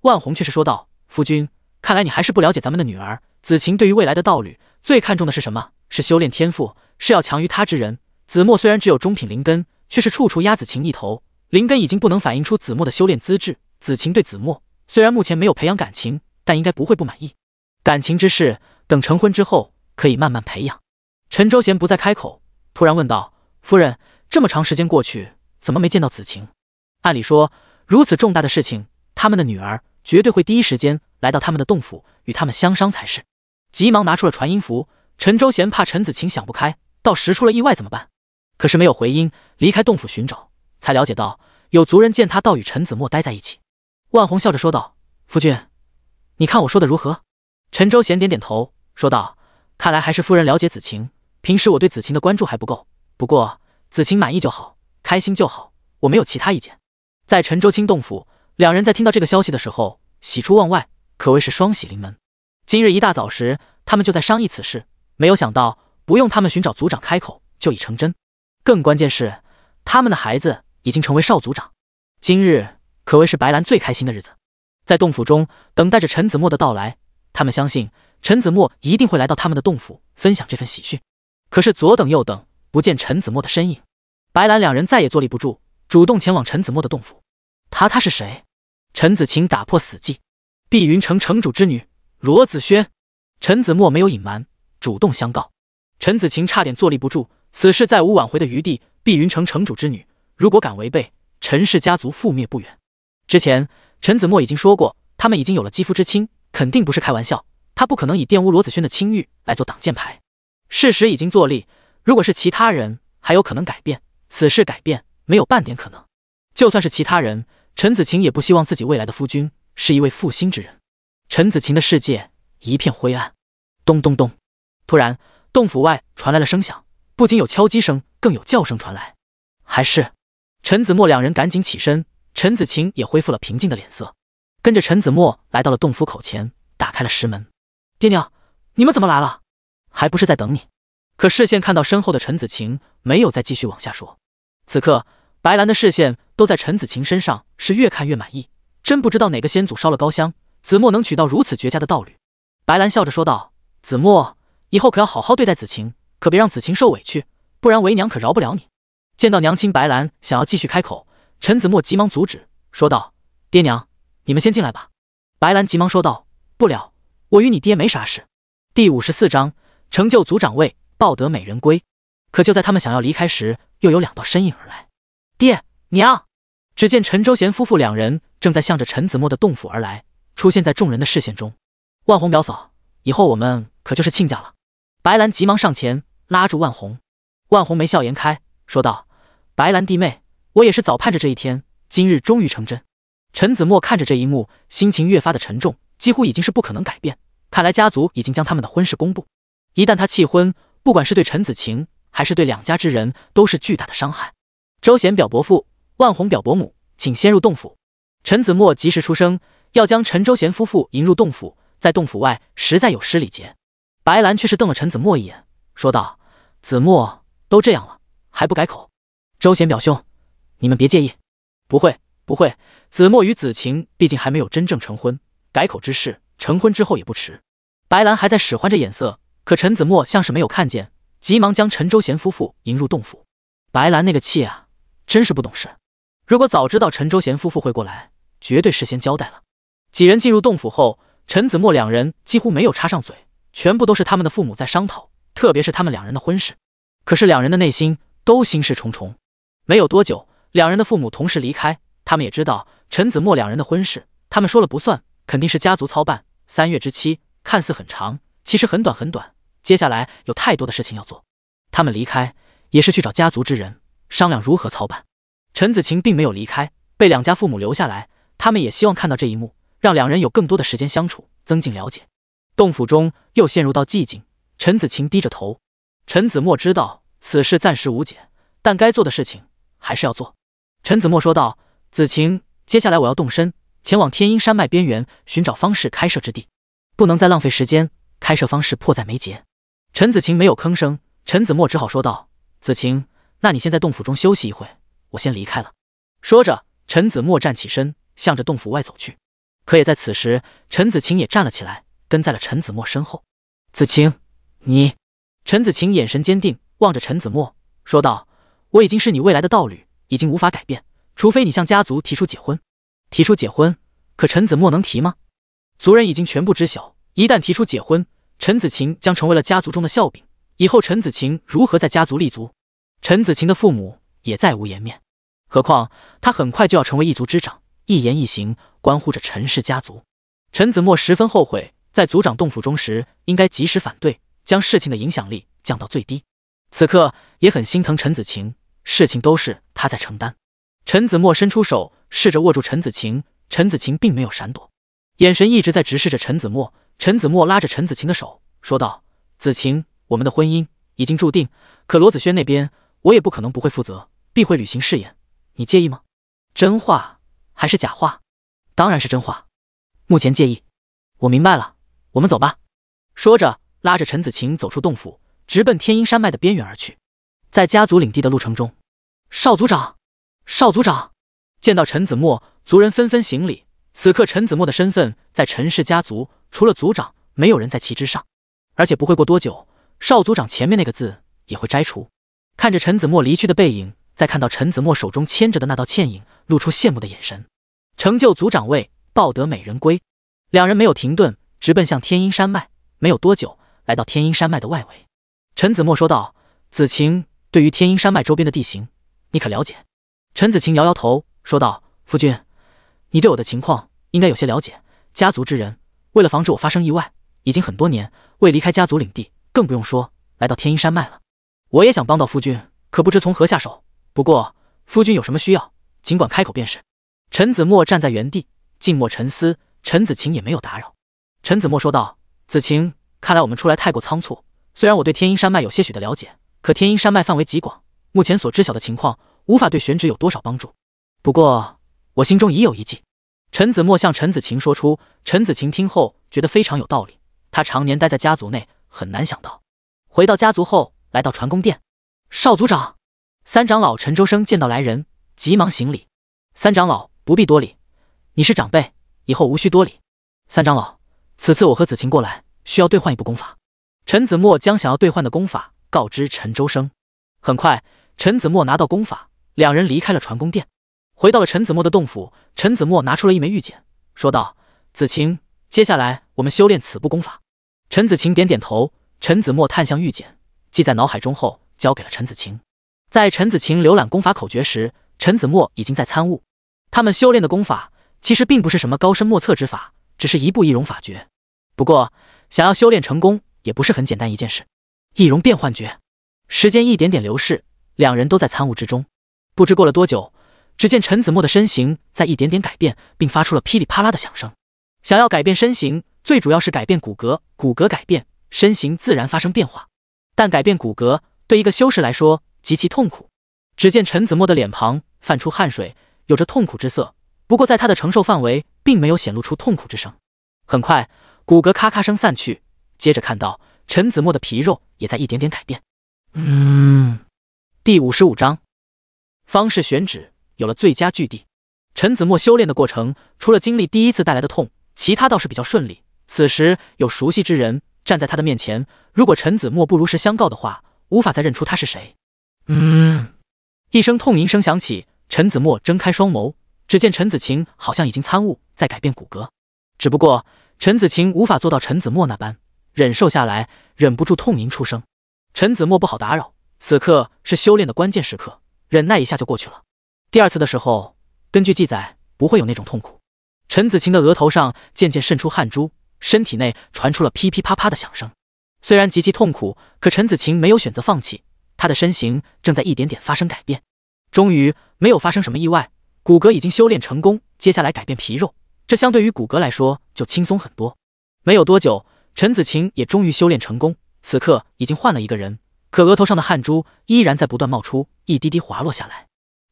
万红却是说道：“夫君，看来你还是不了解咱们的女儿。子晴对于未来的道侣，最看重的是什么？”是修炼天赋是要强于他之人。子墨虽然只有中品灵根，却是处处压子晴一头。灵根已经不能反映出子墨的修炼资质。子晴对子墨虽然目前没有培养感情，但应该不会不满意。感情之事，等成婚之后可以慢慢培养。陈周贤不再开口，突然问道：“夫人，这么长时间过去，怎么没见到子晴？按理说，如此重大的事情，他们的女儿绝对会第一时间来到他们的洞府与他们相商才是。”急忙拿出了传音符。陈周贤怕陈子晴想不开，到时出了意外怎么办？可是没有回音，离开洞府寻找，才了解到有族人见他倒与陈子墨待在一起。万红笑着说道：“夫君，你看我说的如何？”陈周贤点点头，说道：“看来还是夫人了解子晴，平时我对子晴的关注还不够。不过子晴满意就好，开心就好，我没有其他意见。”在陈周清洞府，两人在听到这个消息的时候喜出望外，可谓是双喜临门。今日一大早时，他们就在商议此事。没有想到，不用他们寻找族长开口就已成真。更关键是，他们的孩子已经成为少族长。今日可谓是白兰最开心的日子。在洞府中等待着陈子墨的到来，他们相信陈子墨一定会来到他们的洞府分享这份喜讯。可是左等右等不见陈子墨的身影，白兰两人再也坐立不住，主动前往陈子墨的洞府。他他是谁？陈子晴打破死寂，碧云城城主之女罗子轩。陈子墨没有隐瞒。主动相告，陈子晴差点坐立不住。此事再无挽回的余地。碧云城城主之女如果敢违背，陈氏家族覆灭不远。之前陈子墨已经说过，他们已经有了肌肤之亲，肯定不是开玩笑。他不可能以玷污罗子轩的清誉来做挡箭牌。事实已经坐立，如果是其他人还有可能改变，此事改变没有半点可能。就算是其他人，陈子晴也不希望自己未来的夫君是一位负心之人。陈子晴的世界一片灰暗。咚咚咚。突然，洞府外传来了声响，不仅有敲击声，更有叫声传来。还是陈子墨两人赶紧起身，陈子晴也恢复了平静的脸色，跟着陈子墨来到了洞府口前，打开了石门。爹娘，你们怎么来了？还不是在等你。可视线看到身后的陈子晴，没有再继续往下说。此刻，白兰的视线都在陈子晴身上，是越看越满意。真不知道哪个先祖烧了高香，子墨能娶到如此绝佳的道侣。白兰笑着说道：“子墨。”以后可要好好对待子晴，可别让子晴受委屈，不然为娘可饶不了你。见到娘亲，白兰想要继续开口，陈子墨急忙阻止，说道：“爹娘，你们先进来吧。”白兰急忙说道：“不了，我与你爹没啥事。”第五十四章成就族长位，抱得美人归。可就在他们想要离开时，又有两道身影而来。爹娘，只见陈周贤夫妇两人正在向着陈子墨的洞府而来，出现在众人的视线中。万红表嫂，以后我们可就是亲家了。白兰急忙上前拉住万红，万红眉笑颜开，说道：“白兰弟妹，我也是早盼着这一天，今日终于成真。”陈子墨看着这一幕，心情越发的沉重，几乎已经是不可能改变。看来家族已经将他们的婚事公布，一旦他弃婚，不管是对陈子晴还是对两家之人，都是巨大的伤害。周贤表伯父，万红表伯母，请先入洞府。陈子墨及时出声，要将陈周贤夫妇迎入洞府，在洞府外实在有失礼节。白兰却是瞪了陈子墨一眼，说道：“子墨都这样了，还不改口？”周贤表兄，你们别介意，不会不会。子墨与子晴毕竟还没有真正成婚，改口之事，成婚之后也不迟。白兰还在使唤着眼色，可陈子墨像是没有看见，急忙将陈周贤夫妇迎入洞府。白兰那个气啊，真是不懂事。如果早知道陈周贤夫妇会过来，绝对事先交代了。几人进入洞府后，陈子墨两人几乎没有插上嘴。全部都是他们的父母在商讨，特别是他们两人的婚事。可是两人的内心都心事重重。没有多久，两人的父母同时离开。他们也知道陈子墨两人的婚事，他们说了不算，肯定是家族操办。三月之期看似很长，其实很短很短。接下来有太多的事情要做。他们离开也是去找家族之人商量如何操办。陈子晴并没有离开，被两家父母留下来。他们也希望看到这一幕，让两人有更多的时间相处，增进了解。洞府中又陷入到寂静。陈子晴低着头，陈子墨知道此事暂时无解，但该做的事情还是要做。陈子墨说道：“子晴，接下来我要动身前往天阴山脉边缘寻找方式开设之地，不能再浪费时间，开设方式迫在眉睫。”陈子晴没有吭声，陈子墨只好说道：“子晴，那你先在洞府中休息一会，我先离开了。”说着，陈子墨站起身，向着洞府外走去。可也在此时，陈子晴也站了起来。跟在了陈子墨身后。子晴，你……陈子晴眼神坚定，望着陈子墨说道：“我已经是你未来的道侣，已经无法改变。除非你向家族提出结婚，提出结婚。可陈子墨能提吗？族人已经全部知晓，一旦提出结婚，陈子晴将成为了家族中的笑柄。以后陈子晴如何在家族立足？陈子晴的父母也再无颜面。何况他很快就要成为一族之长，一言一行关乎着陈氏家族。陈子墨十分后悔。”在族长洞府中时，应该及时反对，将事情的影响力降到最低。此刻也很心疼陈子晴，事情都是他在承担。陈子墨伸出手，试着握住陈子晴，陈子晴并没有闪躲，眼神一直在直视着陈子墨。陈子墨拉着陈子晴的手，说道：“子晴，我们的婚姻已经注定，可罗子轩那边，我也不可能不会负责，必会履行誓言。你介意吗？真话还是假话？当然是真话。目前介意，我明白了。”我们走吧。说着，拉着陈子晴走出洞府，直奔天阴山脉的边缘而去。在家族领地的路程中，少族长、少族长见到陈子墨，族人纷纷行礼。此刻，陈子墨的身份在陈氏家族，除了族长，没有人在其之上。而且不会过多久，少族长前面那个字也会摘除。看着陈子墨离去的背影，再看到陈子墨手中牵着的那道倩影，露出羡慕的眼神。成就族长位，抱得美人归。两人没有停顿。直奔向天阴山脉，没有多久，来到天阴山脉的外围。陈子墨说道：“子晴，对于天阴山脉周边的地形，你可了解？”陈子晴摇摇头说道：“夫君，你对我的情况应该有些了解。家族之人为了防止我发生意外，已经很多年未离开家族领地，更不用说来到天阴山脉了。我也想帮到夫君，可不知从何下手。不过，夫君有什么需要，尽管开口便是。”陈子墨站在原地静默沉思，陈子晴也没有打扰。陈子墨说道：“子晴，看来我们出来太过仓促。虽然我对天阴山脉有些许的了解，可天阴山脉范围极广，目前所知晓的情况无法对选址有多少帮助。不过，我心中已有一计。”陈子墨向陈子晴说出。陈子晴听后觉得非常有道理。他常年待在家族内，很难想到。回到家族后，来到传宫殿，少族长三长老陈周生见到来人，急忙行礼。三长老不必多礼，你是长辈，以后无需多礼。三长老。此次我和子晴过来，需要兑换一部功法。陈子墨将想要兑换的功法告知陈周生。很快，陈子墨拿到功法，两人离开了传功殿，回到了陈子墨的洞府。陈子墨拿出了一枚玉简，说道：“子晴，接下来我们修炼此部功法。”陈子晴点点头。陈子墨看向玉简，记在脑海中后交给了陈子晴。在陈子晴浏览功法口诀时，陈子墨已经在参悟。他们修炼的功法其实并不是什么高深莫测之法。只是一步易容法诀，不过想要修炼成功也不是很简单一件事。易容变换诀，时间一点点流逝，两人都在参悟之中。不知过了多久，只见陈子墨的身形在一点点改变，并发出了噼里啪啦的响声。想要改变身形，最主要是改变骨骼，骨骼改变，身形自然发生变化。但改变骨骼对一个修士来说极其痛苦。只见陈子墨的脸庞泛出汗水，有着痛苦之色。不过在他的承受范围。并没有显露出痛苦之声，很快骨骼咔咔声散去，接着看到陈子墨的皮肉也在一点点改变。嗯，第五十五章，方氏选址有了最佳据地。陈子墨修炼的过程，除了经历第一次带来的痛，其他倒是比较顺利。此时有熟悉之人站在他的面前，如果陈子墨不如实相告的话，无法再认出他是谁。嗯，一声痛吟声响起，陈子墨睁开双眸。只见陈子晴好像已经参悟，在改变骨骼，只不过陈子晴无法做到陈子墨那般，忍受下来，忍不住痛吟出声。陈子墨不好打扰，此刻是修炼的关键时刻，忍耐一下就过去了。第二次的时候，根据记载，不会有那种痛苦。陈子晴的额头上渐渐渗出汗珠，身体内传出了噼噼啪啪的响声。虽然极其痛苦，可陈子晴没有选择放弃，他的身形正在一点点发生改变。终于，没有发生什么意外。骨骼已经修炼成功，接下来改变皮肉，这相对于骨骼来说就轻松很多。没有多久，陈子晴也终于修炼成功，此刻已经换了一个人，可额头上的汗珠依然在不断冒出，一滴滴滑落下来。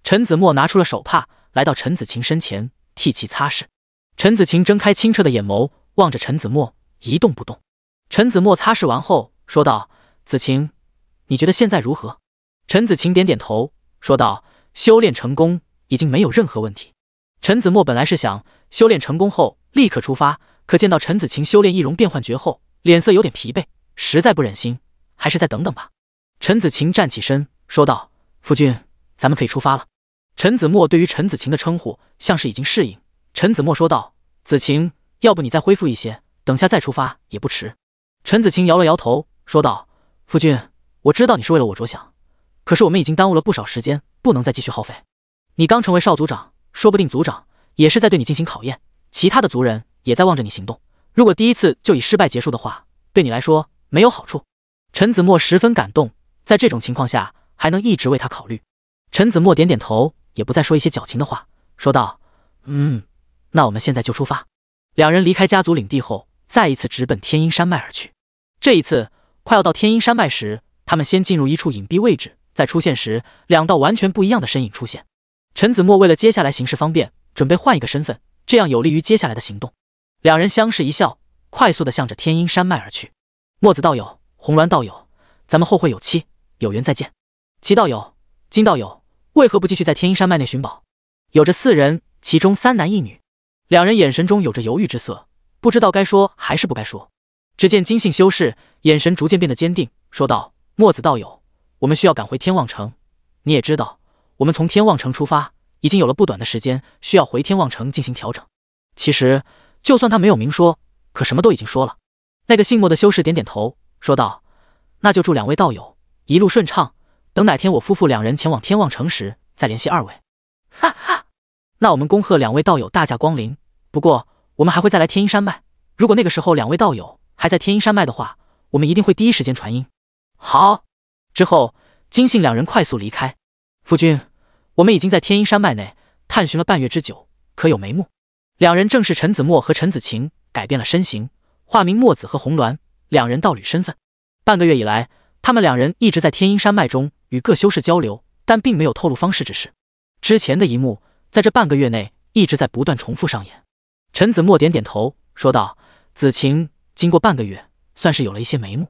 陈子墨拿出了手帕，来到陈子晴身前替其擦拭。陈子晴睁开清澈的眼眸，望着陈子墨，一动不动。陈子墨擦拭完后说道：“子晴，你觉得现在如何？”陈子晴点点头，说道：“修炼成功。”已经没有任何问题。陈子墨本来是想修炼成功后立刻出发，可见到陈子晴修炼易容变幻诀后脸色有点疲惫，实在不忍心，还是再等等吧。陈子晴站起身说道：“夫君，咱们可以出发了。”陈子墨对于陈子晴的称呼像是已经适应。陈子墨说道：“子晴，要不你再恢复一些，等下再出发也不迟。”陈子晴摇了摇头说道：“夫君，我知道你是为了我着想，可是我们已经耽误了不少时间，不能再继续耗费。”你刚成为少族长，说不定族长也是在对你进行考验。其他的族人也在望着你行动。如果第一次就以失败结束的话，对你来说没有好处。陈子墨十分感动，在这种情况下还能一直为他考虑。陈子墨点点头，也不再说一些矫情的话，说道：“嗯，那我们现在就出发。”两人离开家族领地后，再一次直奔天阴山脉而去。这一次快要到天阴山脉时，他们先进入一处隐蔽位置，再出现时，两道完全不一样的身影出现。陈子墨为了接下来行事方便，准备换一个身份，这样有利于接下来的行动。两人相视一笑，快速的向着天音山脉而去。墨子道友，红鸾道友，咱们后会有期，有缘再见。齐道友，金道友，为何不继续在天音山脉内寻宝？有着四人，其中三男一女，两人眼神中有着犹豫之色，不知道该说还是不该说。只见金姓修士眼神逐渐变得坚定，说道：“墨子道友，我们需要赶回天望城，你也知道。”我们从天望城出发，已经有了不短的时间，需要回天望城进行调整。其实，就算他没有明说，可什么都已经说了。那个姓莫的修士点点头，说道：“那就祝两位道友一路顺畅。等哪天我夫妇两人前往天望城时，再联系二位。”哈哈，那我们恭贺两位道友大驾光临。不过，我们还会再来天鹰山脉。如果那个时候两位道友还在天鹰山脉的话，我们一定会第一时间传音。好，之后金信两人快速离开。夫君，我们已经在天阴山脉内探寻了半月之久，可有眉目？两人正是陈子墨和陈子晴，改变了身形，化名墨子和红鸾，两人道侣身份。半个月以来，他们两人一直在天阴山脉中与各修士交流，但并没有透露方式之事。之前的一幕，在这半个月内一直在不断重复上演。陈子墨点点头，说道：“子晴，经过半个月，算是有了一些眉目。”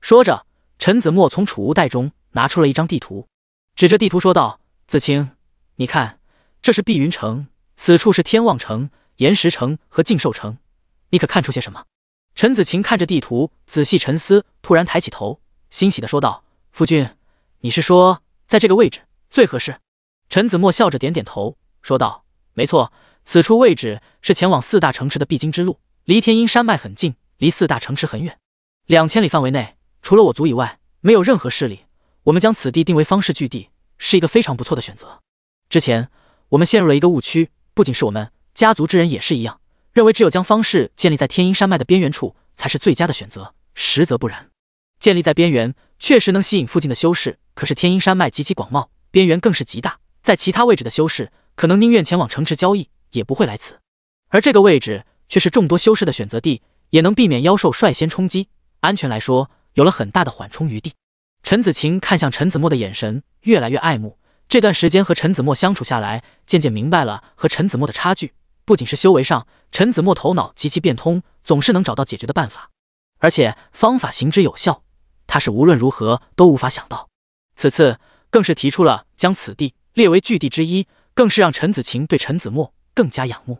说着，陈子墨从储物袋中拿出了一张地图。指着地图说道：“子清，你看，这是碧云城，此处是天望城、岩石城和禁兽城，你可看出些什么？”陈子晴看着地图，仔细沉思，突然抬起头，欣喜地说道：“夫君，你是说在这个位置最合适？”陈子墨笑着点点头，说道：“没错，此处位置是前往四大城池的必经之路，离天阴山脉很近，离四大城池很远，两千里范围内，除了我族以外，没有任何势力。”我们将此地定为方氏据地，是一个非常不错的选择。之前我们陷入了一个误区，不仅是我们家族之人也是一样，认为只有将方氏建立在天阴山脉的边缘处才是最佳的选择。实则不然，建立在边缘确实能吸引附近的修士，可是天阴山脉极其广袤，边缘更是极大，在其他位置的修士可能宁愿前往城池交易，也不会来此。而这个位置却是众多修士的选择地，也能避免妖兽率先冲击，安全来说有了很大的缓冲余地。陈子晴看向陈子墨的眼神越来越爱慕。这段时间和陈子墨相处下来，渐渐明白了和陈子墨的差距，不仅是修为上，陈子墨头脑极其变通，总是能找到解决的办法，而且方法行之有效，他是无论如何都无法想到。此次更是提出了将此地列为据地之一，更是让陈子晴对陈子墨更加仰慕。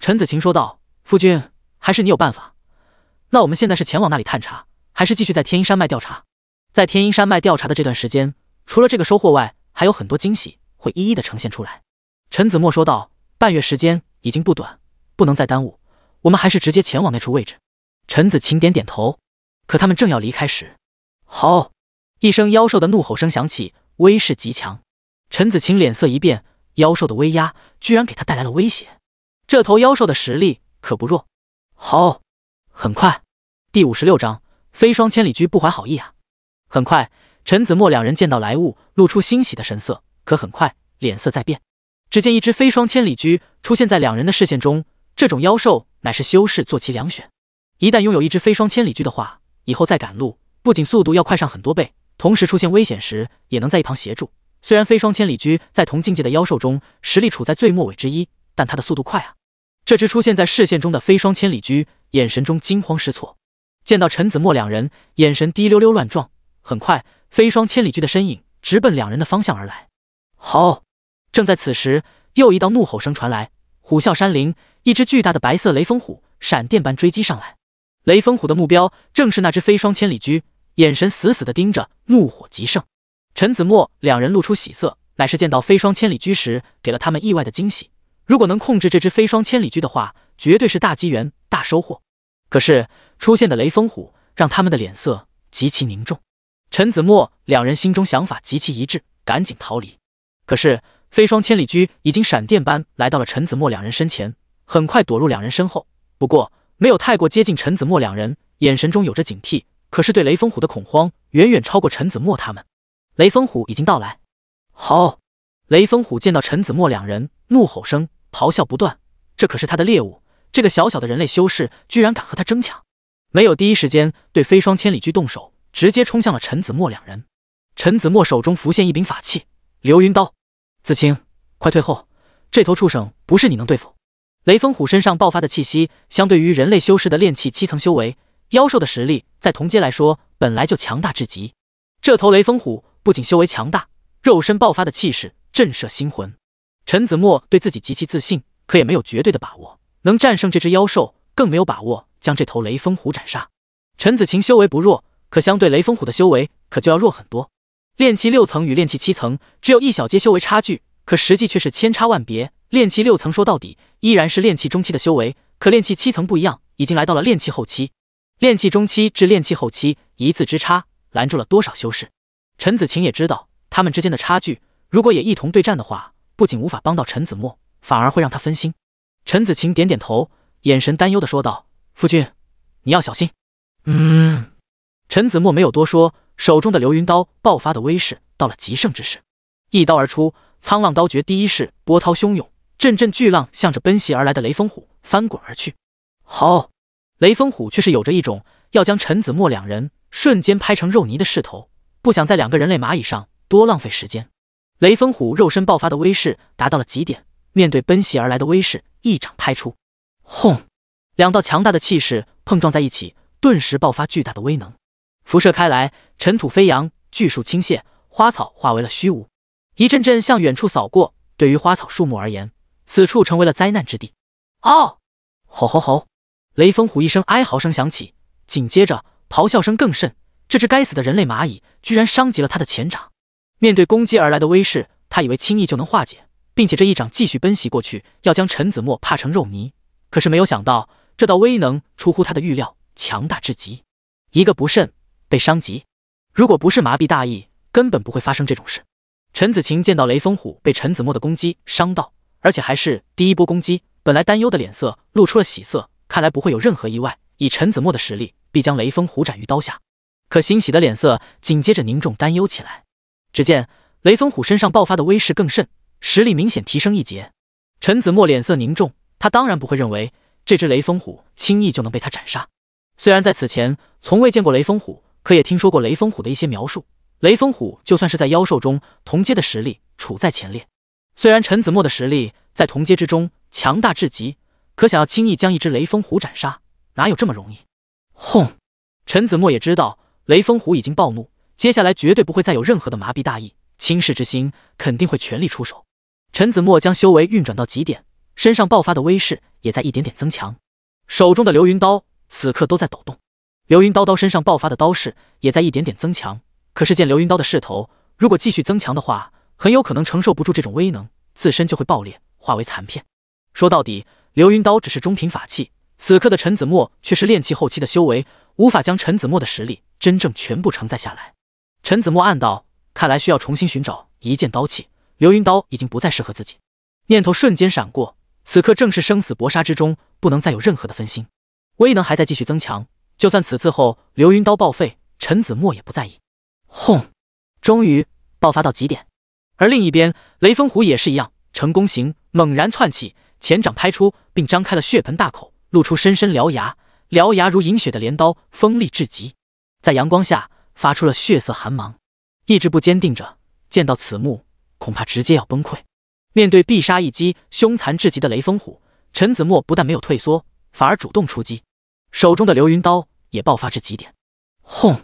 陈子晴说道：“夫君，还是你有办法。那我们现在是前往那里探查，还是继续在天阴山脉调查？”在天阴山脉调查的这段时间，除了这个收获外，还有很多惊喜会一一的呈现出来。陈子墨说道：“半月时间已经不短，不能再耽误，我们还是直接前往那处位置。”陈子晴点点头。可他们正要离开时，好一声妖兽的怒吼声响起，威势极强。陈子晴脸色一变，妖兽的威压居然给他带来了威胁。这头妖兽的实力可不弱。好，很快。第五十六章：飞霜千里驹不怀好意啊。很快，陈子墨两人见到来物，露出欣喜的神色。可很快，脸色在变。只见一只飞霜千里驹出现在两人的视线中。这种妖兽乃是修士坐骑良选。一旦拥有一只飞霜千里驹的话，以后再赶路，不仅速度要快上很多倍，同时出现危险时，也能在一旁协助。虽然飞霜千里驹在同境界的妖兽中实力处在最末尾之一，但它的速度快啊！这只出现在视线中的飞霜千里驹眼神中惊慌失措，见到陈子墨两人，眼神滴溜溜乱撞，很快，飞霜千里驹的身影直奔两人的方向而来。好，正在此时，又一道怒吼声传来，虎啸山林，一只巨大的白色雷锋虎闪电般追击上来。雷锋虎的目标正是那只飞霜千里驹，眼神死死地盯着，怒火极盛。陈子墨两人露出喜色，乃是见到飞霜千里驹时给了他们意外的惊喜。如果能控制这只飞霜千里驹的话，绝对是大机缘、大收获。可是出现的雷锋虎让他们的脸色极其凝重。陈子墨两人心中想法极其一致，赶紧逃离。可是飞霜千里驹已经闪电般来到了陈子墨两人身前，很快躲入两人身后，不过没有太过接近陈子墨两人，眼神中有着警惕。可是对雷锋虎的恐慌远远超过陈子墨他们。雷锋虎已经到来，好！雷锋虎见到陈子墨两人，怒吼声咆哮不断。这可是他的猎物，这个小小的人类修士居然敢和他争抢，没有第一时间对飞霜千里驹动手。直接冲向了陈子墨两人。陈子墨手中浮现一柄法器，流云刀。子清，快退后！这头畜生不是你能对付。雷锋虎身上爆发的气息，相对于人类修士的炼气七层修为，妖兽的实力在同阶来说本来就强大至极。这头雷锋虎不仅修为强大，肉身爆发的气势震慑心魂。陈子墨对自己极其自信，可也没有绝对的把握能战胜这只妖兽，更没有把握将这头雷锋虎斩杀。陈子晴修为不弱。可相对雷峰虎的修为，可就要弱很多。炼气六层与炼气七层只有一小阶修为差距，可实际却是千差万别。炼气六层说到底依然是炼气中期的修为，可炼气七层不一样，已经来到了炼气后期。炼气中期至炼气后期，一字之差，拦住了多少修士？陈子晴也知道他们之间的差距，如果也一同对战的话，不仅无法帮到陈子墨，反而会让他分心。陈子晴点点头，眼神担忧的说道：“夫君，你要小心。”嗯。陈子墨没有多说，手中的流云刀爆发的威势到了极盛之势，一刀而出，沧浪刀诀第一式，波涛汹涌，阵阵巨浪向着奔袭而来的雷锋虎翻滚而去。好，雷锋虎却是有着一种要将陈子墨两人瞬间拍成肉泥的势头，不想在两个人类蚂蚁上多浪费时间。雷锋虎肉身爆发的威势达到了极点，面对奔袭而来的威势，一掌拍出，轰，两道强大的气势碰撞在一起，顿时爆发巨大的威能。辐射开来，尘土飞扬，巨树倾泻，花草化为了虚无。一阵阵向远处扫过，对于花草树木而言，此处成为了灾难之地。哦，吼吼吼！雷风虎一声哀嚎声响起，紧接着咆哮声更甚。这只该死的人类蚂蚁居然伤及了他的前掌。面对攻击而来的威势，他以为轻易就能化解，并且这一掌继续奔袭过去，要将陈子墨怕成肉泥。可是没有想到，这道威能出乎他的预料，强大至极，一个不慎。被伤及，如果不是麻痹大意，根本不会发生这种事。陈子晴见到雷锋虎被陈子墨的攻击伤到，而且还是第一波攻击，本来担忧的脸色露出了喜色，看来不会有任何意外。以陈子墨的实力，必将雷锋虎斩于刀下。可欣喜的脸色紧接着凝重担忧起来。只见雷锋虎身上爆发的威势更甚，实力明显提升一截。陈子墨脸色凝重，他当然不会认为这只雷锋虎轻易就能被他斩杀。虽然在此前从未见过雷锋虎。可也听说过雷锋虎的一些描述，雷锋虎就算是在妖兽中同阶的实力处在前列。虽然陈子墨的实力在同阶之中强大至极，可想要轻易将一只雷锋虎斩杀，哪有这么容易？轰！陈子墨也知道雷锋虎已经暴怒，接下来绝对不会再有任何的麻痹大意、轻视之心，肯定会全力出手。陈子墨将修为运转到极点，身上爆发的威势也在一点点增强，手中的流云刀此刻都在抖动。流云刀刀身上爆发的刀势也在一点点增强，可是见流云刀的势头，如果继续增强的话，很有可能承受不住这种威能，自身就会爆裂，化为残片。说到底，流云刀只是中品法器，此刻的陈子墨却是炼气后期的修为，无法将陈子墨的实力真正全部承载下来。陈子墨暗道，看来需要重新寻找一件刀器，流云刀已经不再适合自己。念头瞬间闪过，此刻正是生死搏杀之中，不能再有任何的分心。威能还在继续增强。就算此次后流云刀报废，陈子墨也不在意。轰！终于爆发到极点。而另一边，雷锋虎也是一样，成功型猛然窜起，前掌拍出，并张开了血盆大口，露出深深獠牙，獠牙如银雪的镰刀，锋利至极，在阳光下发出了血色寒芒。意志不坚定着，见到此幕，恐怕直接要崩溃。面对必杀一击，凶残至极的雷锋虎，陈子墨不但没有退缩，反而主动出击。手中的流云刀也爆发至极点，轰！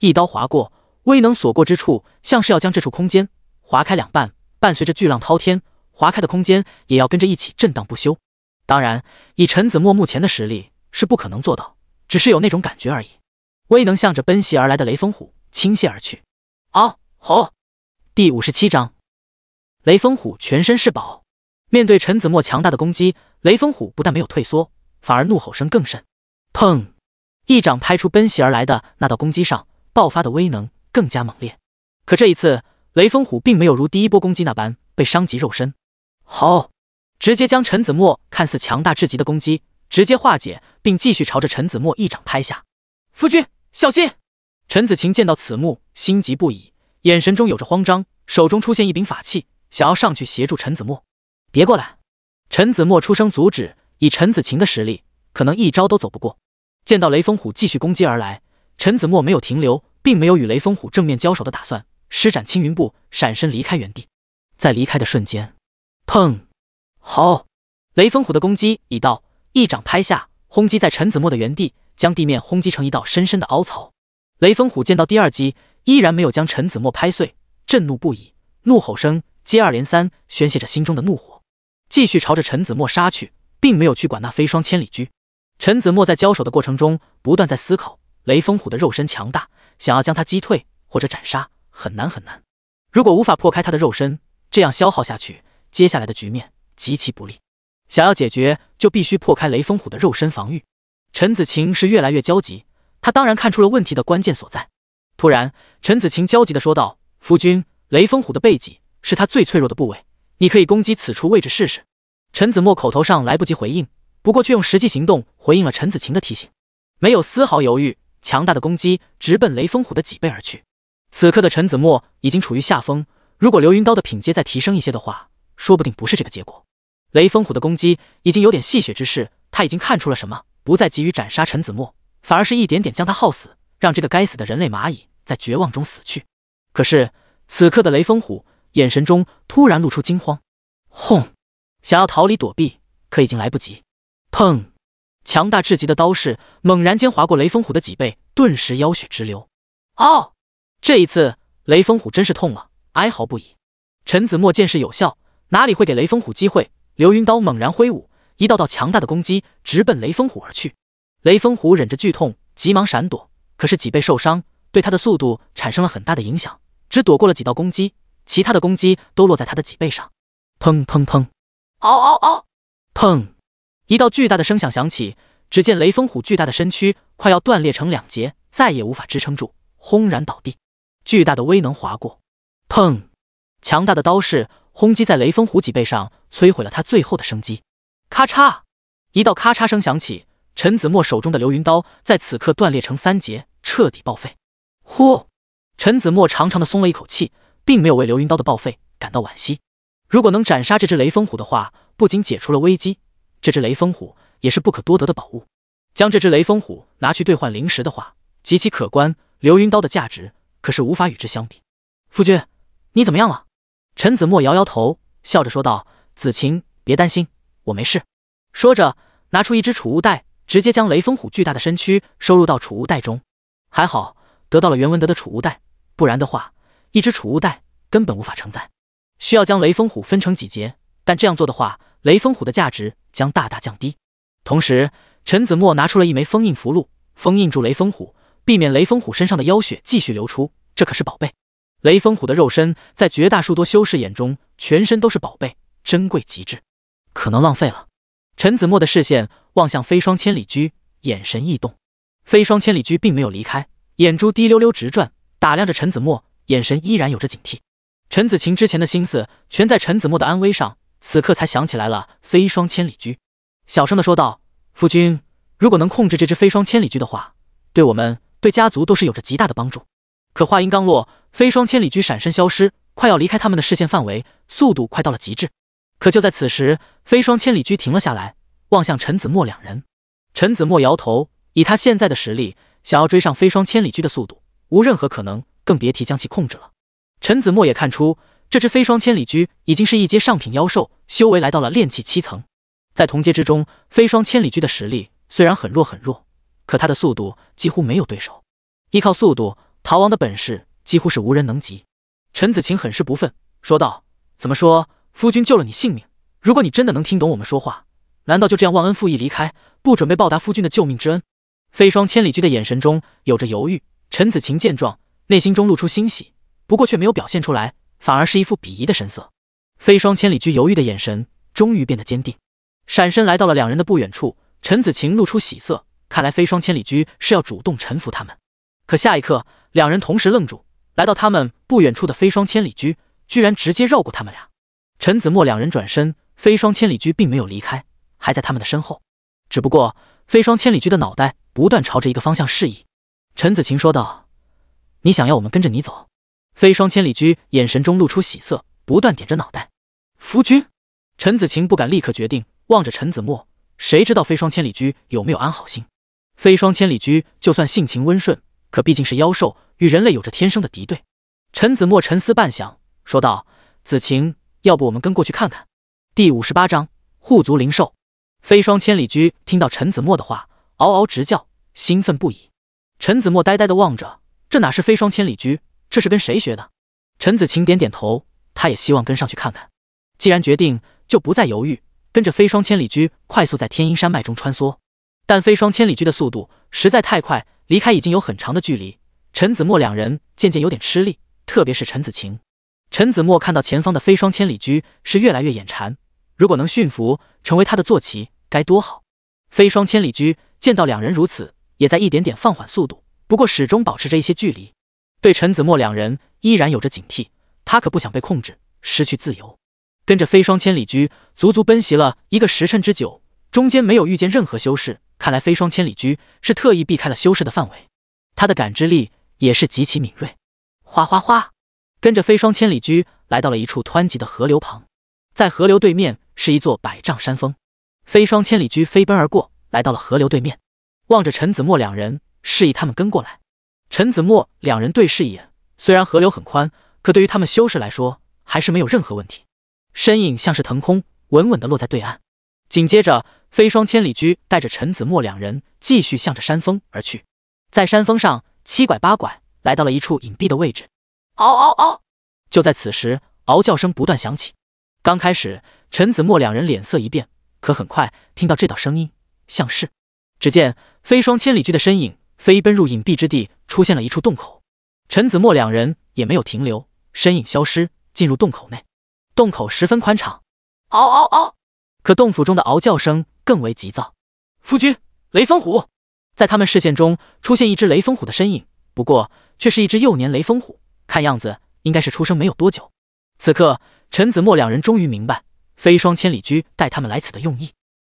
一刀划过，威能所过之处，像是要将这处空间划开两半。伴随着巨浪滔天，划开的空间也要跟着一起震荡不休。当然，以陈子墨目前的实力是不可能做到，只是有那种感觉而已。威能向着奔袭而来的雷风虎倾泻而去，嗷吼！第五十七章：雷风虎全身是宝。面对陈子墨强大的攻击，雷风虎不但没有退缩，反而怒吼声更甚。砰！一掌拍出，奔袭而来的那道攻击上爆发的威能更加猛烈。可这一次，雷锋虎并没有如第一波攻击那般被伤及肉身，好，直接将陈子墨看似强大至极的攻击直接化解，并继续朝着陈子墨一掌拍下。夫君，小心！陈子晴见到此幕，心急不已，眼神中有着慌张，手中出现一柄法器，想要上去协助陈子墨。别过来！陈子墨出声阻止。以陈子晴的实力，可能一招都走不过。见到雷锋虎继续攻击而来，陈子墨没有停留，并没有与雷锋虎正面交手的打算，施展青云步闪身离开原地。在离开的瞬间，砰！好，雷锋虎的攻击已到，一掌拍下，轰击在陈子墨的原地，将地面轰击成一道深深的凹槽。雷锋虎见到第二击依然没有将陈子墨拍碎，震怒不已，怒吼声接二连三，宣泄着心中的怒火，继续朝着陈子墨杀去，并没有去管那飞霜千里驹。陈子墨在交手的过程中，不断在思考，雷锋虎的肉身强大，想要将他击退或者斩杀，很难很难。如果无法破开他的肉身，这样消耗下去，接下来的局面极其不利。想要解决，就必须破开雷锋虎的肉身防御。陈子晴是越来越焦急，他当然看出了问题的关键所在。突然，陈子晴焦急的说道：“夫君，雷锋虎的背脊是他最脆弱的部位，你可以攻击此处位置试试。”陈子墨口头上来不及回应。不过却用实际行动回应了陈子晴的提醒，没有丝毫犹豫，强大的攻击直奔雷锋虎的脊背而去。此刻的陈子墨已经处于下风，如果流云刀的品阶再提升一些的话，说不定不是这个结果。雷锋虎的攻击已经有点戏谑之势，他已经看出了什么，不再急于斩杀陈子墨，反而是一点点将他耗死，让这个该死的人类蚂蚁在绝望中死去。可是此刻的雷锋虎眼神中突然露出惊慌，轰！想要逃离躲避，可已经来不及。砰！强大至极的刀势猛然间划过雷风虎的脊背，顿时腰血直流。哦！这一次雷风虎真是痛了，哀嚎不已。陈子墨见势有效，哪里会给雷风虎机会？流云刀猛然挥舞，一道道强大的攻击直奔雷风虎而去。雷风虎忍着剧痛，急忙闪躲，可是脊背受伤，对他的速度产生了很大的影响，只躲过了几道攻击，其他的攻击都落在他的脊背上。砰砰砰！嗷嗷嗷！砰！一道巨大的声响响起，只见雷锋虎巨大的身躯快要断裂成两截，再也无法支撑住，轰然倒地。巨大的威能划过，砰！强大的刀势轰击在雷锋虎脊背上，摧毁了他最后的生机。咔嚓！一道咔嚓声响起，陈子墨手中的流云刀在此刻断裂成三截，彻底报废。呼！陈子墨长长的松了一口气，并没有为流云刀的报废感到惋惜。如果能斩杀这只雷锋虎的话，不仅解除了危机。这只雷锋虎也是不可多得的宝物，将这只雷锋虎拿去兑换灵石的话，极其可观。流云刀的价值可是无法与之相比。夫君，你怎么样了？陈子墨摇摇头，笑着说道：“子晴，别担心，我没事。”说着，拿出一只储物袋，直接将雷锋虎巨大的身躯收入到储物袋中。还好得到了袁文德的储物袋，不然的话，一只储物袋根本无法承载，需要将雷锋虎分成几节。但这样做的话，雷锋虎的价值将大大降低。同时，陈子墨拿出了一枚封印符箓，封印住雷锋虎，避免雷锋虎身上的妖血继续流出。这可是宝贝。雷锋虎的肉身，在绝大数多修士眼中，全身都是宝贝，珍贵极致，可能浪费了。陈子墨的视线望向飞霜千里驹，眼神异动。飞霜千里驹并没有离开，眼珠滴溜溜直转，打量着陈子墨，眼神依然有着警惕。陈子晴之前的心思全在陈子墨的安危上。此刻才想起来了，飞霜千里驹，小声的说道：“夫君，如果能控制这只飞霜千里驹的话，对我们对家族都是有着极大的帮助。”可话音刚落，飞霜千里驹闪身消失，快要离开他们的视线范围，速度快到了极致。可就在此时，飞霜千里驹停了下来，望向陈子墨两人。陈子墨摇头，以他现在的实力，想要追上飞霜千里驹的速度，无任何可能，更别提将其控制了。陈子墨也看出。这只飞霜千里驹已经是一阶上品妖兽，修为来到了炼气七层。在同阶之中，飞霜千里驹的实力虽然很弱很弱，可他的速度几乎没有对手，依靠速度逃亡的本事几乎是无人能及。陈子晴很是不忿，说道：“怎么说？夫君救了你性命，如果你真的能听懂我们说话，难道就这样忘恩负义离开，不准备报答夫君的救命之恩？”飞霜千里驹的眼神中有着犹豫，陈子晴见状，内心中露出欣喜，不过却没有表现出来。反而是一副鄙夷的神色。飞霜千里驹犹豫的眼神终于变得坚定，闪身来到了两人的不远处。陈子晴露出喜色，看来飞霜千里驹是要主动臣服他们。可下一刻，两人同时愣住，来到他们不远处的飞霜千里驹居然直接绕过他们俩。陈子墨两人转身，飞霜千里驹并没有离开，还在他们的身后。只不过飞霜千里驹的脑袋不断朝着一个方向示意。陈子晴说道：“你想要我们跟着你走？”飞霜千里驹眼神中露出喜色，不断点着脑袋。夫君，陈子晴不敢立刻决定，望着陈子墨，谁知道飞霜千里驹有没有安好心？飞霜千里驹就算性情温顺，可毕竟是妖兽，与人类有着天生的敌对。陈子墨沉思半晌，说道：“子晴，要不我们跟过去看看。”第五十八章护族灵兽。飞霜千里驹听到陈子墨的话，嗷嗷直叫，兴奋不已。陈子墨呆呆的望着，这哪是飞霜千里驹？这是跟谁学的？陈子晴点点头，他也希望跟上去看看。既然决定，就不再犹豫，跟着飞霜千里驹快速在天阴山脉中穿梭。但飞霜千里驹的速度实在太快，离开已经有很长的距离，陈子墨两人渐渐有点吃力，特别是陈子晴。陈子墨看到前方的飞霜千里驹是越来越眼馋，如果能驯服，成为他的坐骑该多好。飞霜千里驹见到两人如此，也在一点点放缓速度，不过始终保持着一些距离。对陈子墨两人依然有着警惕，他可不想被控制，失去自由。跟着飞霜千里驹，足足奔袭了一个时辰之久，中间没有遇见任何修士，看来飞霜千里驹是特意避开了修士的范围。他的感知力也是极其敏锐。哗哗哗，跟着飞霜千里驹来到了一处湍急的河流旁，在河流对面是一座百丈山峰。飞霜千里驹飞奔而过，来到了河流对面，望着陈子墨两人，示意他们跟过来。陈子墨两人对视一眼，虽然河流很宽，可对于他们修士来说，还是没有任何问题。身影像是腾空，稳稳的落在对岸。紧接着，飞霜千里驹带着陈子墨两人继续向着山峰而去。在山峰上，七拐八拐，来到了一处隐蔽的位置。嗷嗷嗷！就在此时，嗷叫声不断响起。刚开始，陈子墨两人脸色一变，可很快听到这道声音，像是……只见飞霜千里驹的身影。飞奔入隐蔽之地，出现了一处洞口。陈子墨两人也没有停留，身影消失，进入洞口内。洞口十分宽敞。嗷嗷嗷！可洞府中的嗷叫声更为急躁。夫君，雷风虎！在他们视线中出现一只雷锋虎的身影，不过却是一只幼年雷锋虎，看样子应该是出生没有多久。此刻，陈子墨两人终于明白飞霜千里驹带他们来此的用意，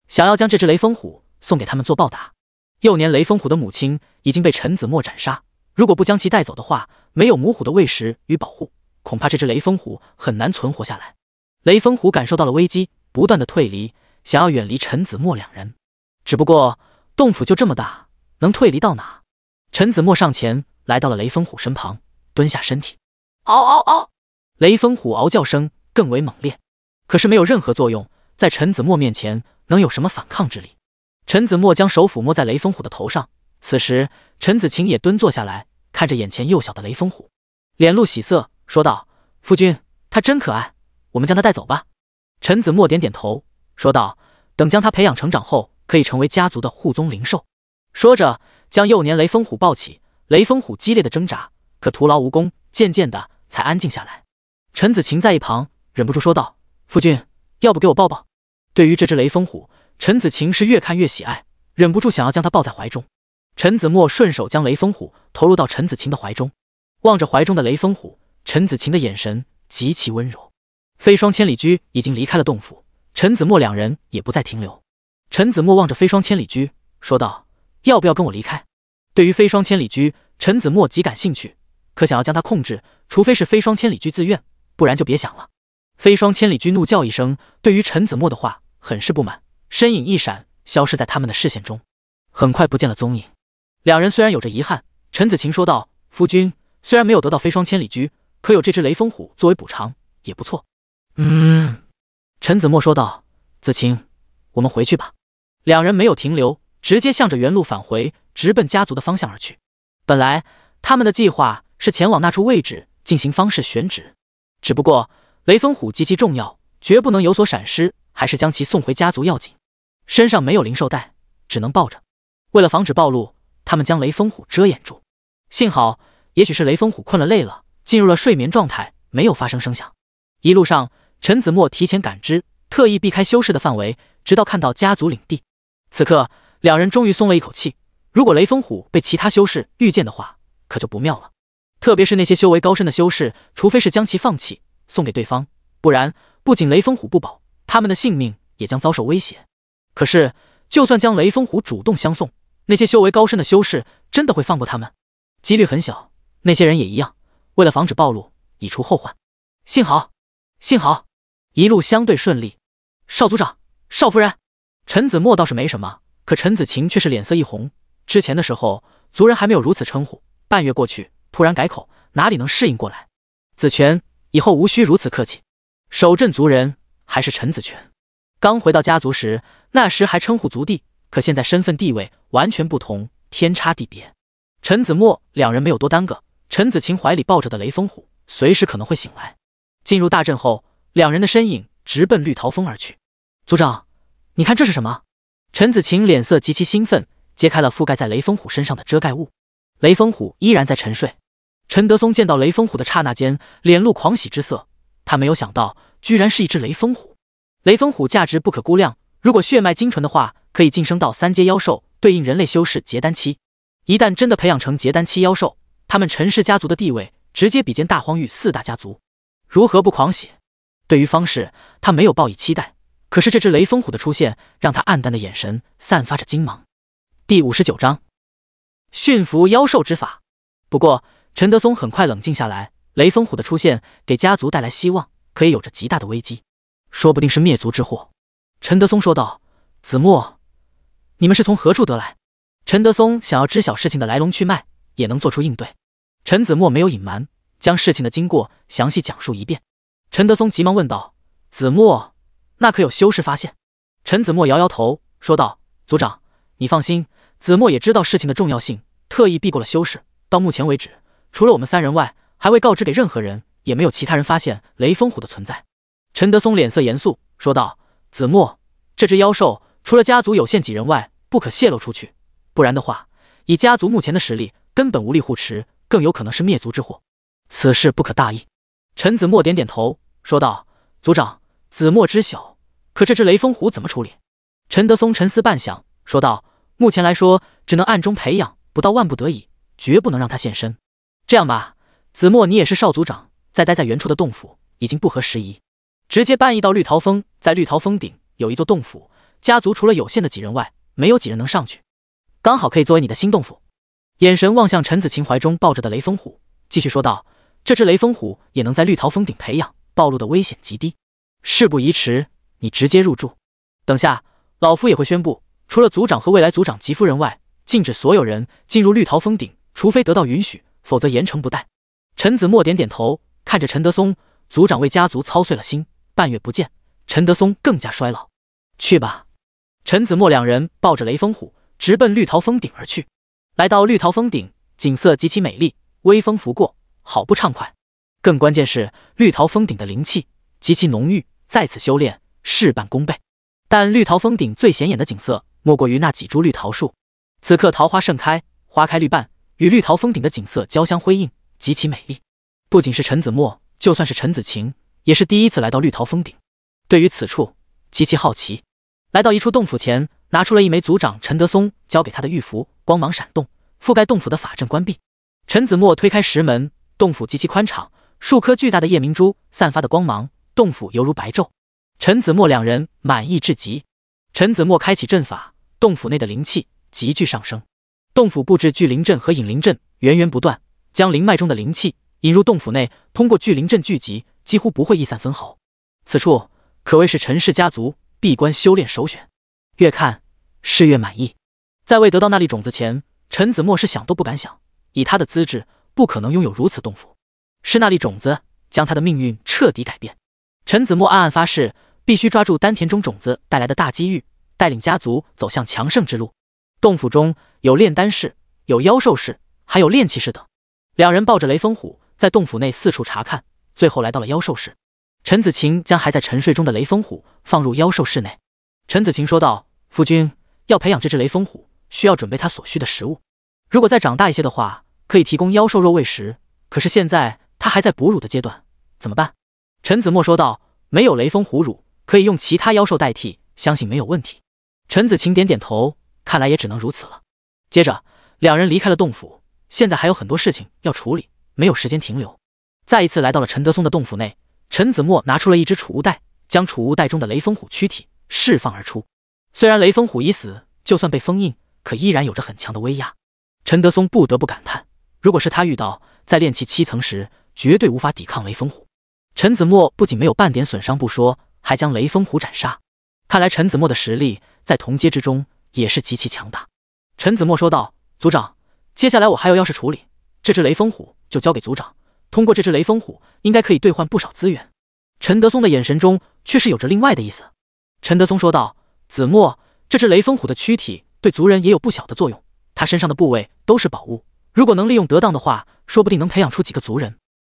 想要将这只雷锋虎送给他们做报答。幼年雷锋虎的母亲。已经被陈子墨斩杀。如果不将其带走的话，没有母虎的喂食与保护，恐怕这只雷锋虎很难存活下来。雷锋虎感受到了危机，不断的退离，想要远离陈子墨两人。只不过洞府就这么大，能退离到哪？陈子墨上前来到了雷锋虎身旁，蹲下身体。嗷嗷嗷！雷锋虎嗷叫声更为猛烈，可是没有任何作用，在陈子墨面前能有什么反抗之力？陈子墨将手抚摸在雷锋虎的头上。此时，陈子晴也蹲坐下来，看着眼前幼小的雷锋虎，脸露喜色，说道：“夫君，它真可爱，我们将它带走吧。”陈子墨点点头，说道：“等将它培养成长后，可以成为家族的护宗灵兽。”说着，将幼年雷锋虎抱起，雷锋虎激烈的挣扎，可徒劳无功，渐渐的才安静下来。陈子晴在一旁忍不住说道：“夫君，要不给我抱抱？”对于这只雷锋虎，陈子晴是越看越喜爱，忍不住想要将它抱在怀中。陈子墨顺手将雷峰虎投入到陈子晴的怀中，望着怀中的雷峰虎，陈子晴的眼神极其温柔。飞霜千里驹已经离开了洞府，陈子墨两人也不再停留。陈子墨望着飞霜千里驹说道：“要不要跟我离开？”对于飞霜千里驹，陈子墨极感兴趣，可想要将他控制，除非是飞霜千里驹自愿，不然就别想了。飞霜千里驹怒叫一声，对于陈子墨的话很是不满，身影一闪，消失在他们的视线中，很快不见了踪影。两人虽然有着遗憾，陈子晴说道：“夫君虽然没有得到飞霜千里驹，可有这只雷锋虎作为补偿也不错。”嗯，陈子墨说道：“子晴，我们回去吧。”两人没有停留，直接向着原路返回，直奔家族的方向而去。本来他们的计划是前往那处位置进行方式选址，只不过雷锋虎极其重要，绝不能有所闪失，还是将其送回家族要紧。身上没有灵兽袋，只能抱着。为了防止暴露。他们将雷锋虎遮掩住，幸好，也许是雷锋虎困了累了，进入了睡眠状态，没有发生声响。一路上，陈子墨提前感知，特意避开修士的范围，直到看到家族领地。此刻，两人终于松了一口气。如果雷锋虎被其他修士遇见的话，可就不妙了。特别是那些修为高深的修士，除非是将其放弃送给对方，不然不仅雷锋虎不保，他们的性命也将遭受威胁。可是，就算将雷锋虎主动相送，那些修为高深的修士真的会放过他们？几率很小。那些人也一样，为了防止暴露，以除后患。幸好，幸好，一路相对顺利。少族长，少夫人，陈子墨倒是没什么，可陈子晴却是脸色一红。之前的时候，族人还没有如此称呼。半月过去，突然改口，哪里能适应过来？子权，以后无需如此客气。守镇族人还是陈子权。刚回到家族时，那时还称呼族弟。可现在身份地位完全不同，天差地别。陈子墨两人没有多耽搁，陈子晴怀里抱着的雷锋虎随时可能会醒来。进入大阵后，两人的身影直奔绿桃峰而去。族长，你看这是什么？陈子晴脸色极其兴奋，揭开了覆盖在雷锋虎身上的遮盖物。雷锋虎依然在沉睡。陈德松见到雷锋虎的刹那间，脸露狂喜之色。他没有想到，居然是一只雷锋虎。雷锋虎价值不可估量，如果血脉精纯的话。可以晋升到三阶妖兽，对应人类修士结丹期。一旦真的培养成结丹期妖兽，他们陈氏家族的地位直接比肩大荒域四大家族，如何不狂喜？对于方氏，他没有抱以期待。可是这只雷风虎的出现，让他暗淡的眼神散发着金芒。第五十九章驯服妖兽之法。不过，陈德松很快冷静下来。雷风虎的出现给家族带来希望，可以有着极大的危机，说不定是灭族之祸。陈德松说道：“子墨。”你们是从何处得来？陈德松想要知晓事情的来龙去脉，也能做出应对。陈子墨没有隐瞒，将事情的经过详细讲述一遍。陈德松急忙问道：“子墨，那可有修士发现？”陈子墨摇摇头，说道：“族长，你放心，子墨也知道事情的重要性，特意避过了修士。到目前为止，除了我们三人外，还未告知给任何人，也没有其他人发现雷风虎的存在。”陈德松脸色严肃，说道：“子墨，这只妖兽……”除了家族有限几人外，不可泄露出去，不然的话，以家族目前的实力，根本无力护持，更有可能是灭族之祸。此事不可大意。陈子墨点点头，说道：“族长，子墨知晓。可这只雷锋虎怎么处理？”陈德松沉思半晌，说道：“目前来说，只能暗中培养，不到万不得已，绝不能让他现身。这样吧，子墨，你也是少族长，再待在原处的洞府已经不合时宜，直接搬移到绿桃峰，在绿桃峰顶有一座洞府。”家族除了有限的几人外，没有几人能上去，刚好可以作为你的新洞府。眼神望向陈子晴怀中抱着的雷锋虎，继续说道：“这只雷锋虎也能在绿桃峰顶培养，暴露的危险极低。事不宜迟，你直接入住。等下老夫也会宣布，除了族长和未来族长及夫人外，禁止所有人进入绿桃峰顶，除非得到允许，否则严惩不贷。”陈子墨点点头，看着陈德松，族长为家族操碎了心，半月不见，陈德松更加衰老。去吧。陈子墨两人抱着雷峰虎，直奔绿桃峰顶而去。来到绿桃峰顶，景色极其美丽，微风拂过，好不畅快。更关键是绿桃峰顶的灵气极其浓郁，在此修炼事半功倍。但绿桃峰顶最显眼的景色，莫过于那几株绿桃树。此刻桃花盛开，花开绿瓣，与绿桃峰顶的景色交相辉映，极其美丽。不仅是陈子墨，就算是陈子晴，也是第一次来到绿桃峰顶，对于此处极其好奇。来到一处洞府前，拿出了一枚族长陈德松交给他的玉符，光芒闪动，覆盖洞府的法阵关闭。陈子墨推开石门，洞府极其宽敞，数颗巨大的夜明珠散发的光芒，洞府犹如白昼。陈子墨两人满意至极。陈子墨开启阵法，洞府内的灵气急剧上升。洞府布置聚灵阵和引灵阵，源源不断将灵脉中的灵气引入洞府内，通过聚灵阵聚集，几乎不会易散分毫。此处可谓是陈氏家族。闭关修炼首选，越看是越满意。在未得到那粒种子前，陈子墨是想都不敢想，以他的资质，不可能拥有如此洞府。是那粒种子将他的命运彻底改变。陈子墨暗暗发誓，必须抓住丹田中种子带来的大机遇，带领家族走向强盛之路。洞府中有炼丹室，有妖兽室，还有炼器室等。两人抱着雷峰虎，在洞府内四处查看，最后来到了妖兽室。陈子晴将还在沉睡中的雷锋虎放入妖兽室内。陈子晴说道：“夫君，要培养这只雷锋虎，需要准备它所需的食物。如果再长大一些的话，可以提供妖兽肉喂食。可是现在它还在哺乳的阶段，怎么办？”陈子墨说道：“没有雷锋虎乳，可以用其他妖兽代替，相信没有问题。”陈子晴点点头，看来也只能如此了。接着，两人离开了洞府，现在还有很多事情要处理，没有时间停留。再一次来到了陈德松的洞府内。陈子墨拿出了一只储物袋，将储物袋中的雷锋虎躯体释放而出。虽然雷锋虎已死，就算被封印，可依然有着很强的威压。陈德松不得不感叹，如果是他遇到，在炼气七层时，绝对无法抵抗雷锋虎。陈子墨不仅没有半点损伤不说，还将雷锋虎斩杀。看来陈子墨的实力在同阶之中也是极其强大。陈子墨说道：“族长，接下来我还有要事处理，这只雷锋虎就交给族长。”通过这只雷锋虎，应该可以兑换不少资源。陈德松的眼神中却是有着另外的意思。陈德松说道：“子墨，这只雷锋虎的躯体对族人也有不小的作用，它身上的部位都是宝物，如果能利用得当的话，说不定能培养出几个族人。”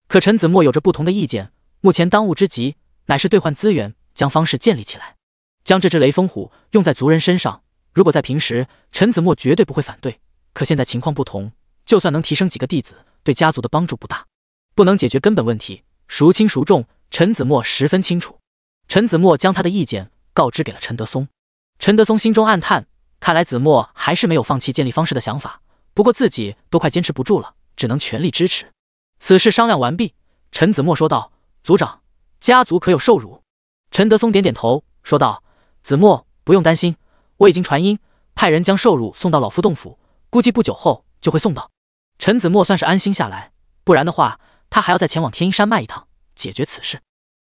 可陈子墨有着不同的意见。目前当务之急乃是兑换资源，将方式建立起来，将这只雷锋虎用在族人身上。如果在平时，陈子墨绝对不会反对。可现在情况不同，就算能提升几个弟子，对家族的帮助不大。不能解决根本问题，孰轻孰重，陈子墨十分清楚。陈子墨将他的意见告知给了陈德松，陈德松心中暗叹，看来子墨还是没有放弃建立方式的想法。不过自己都快坚持不住了，只能全力支持。此事商量完毕，陈子墨说道：“族长，家族可有受辱？”陈德松点点头，说道：“子墨不用担心，我已经传音，派人将受辱送到老夫洞府，估计不久后就会送到。”陈子墨算是安心下来，不然的话。他还要再前往天鹰山脉一趟，解决此事。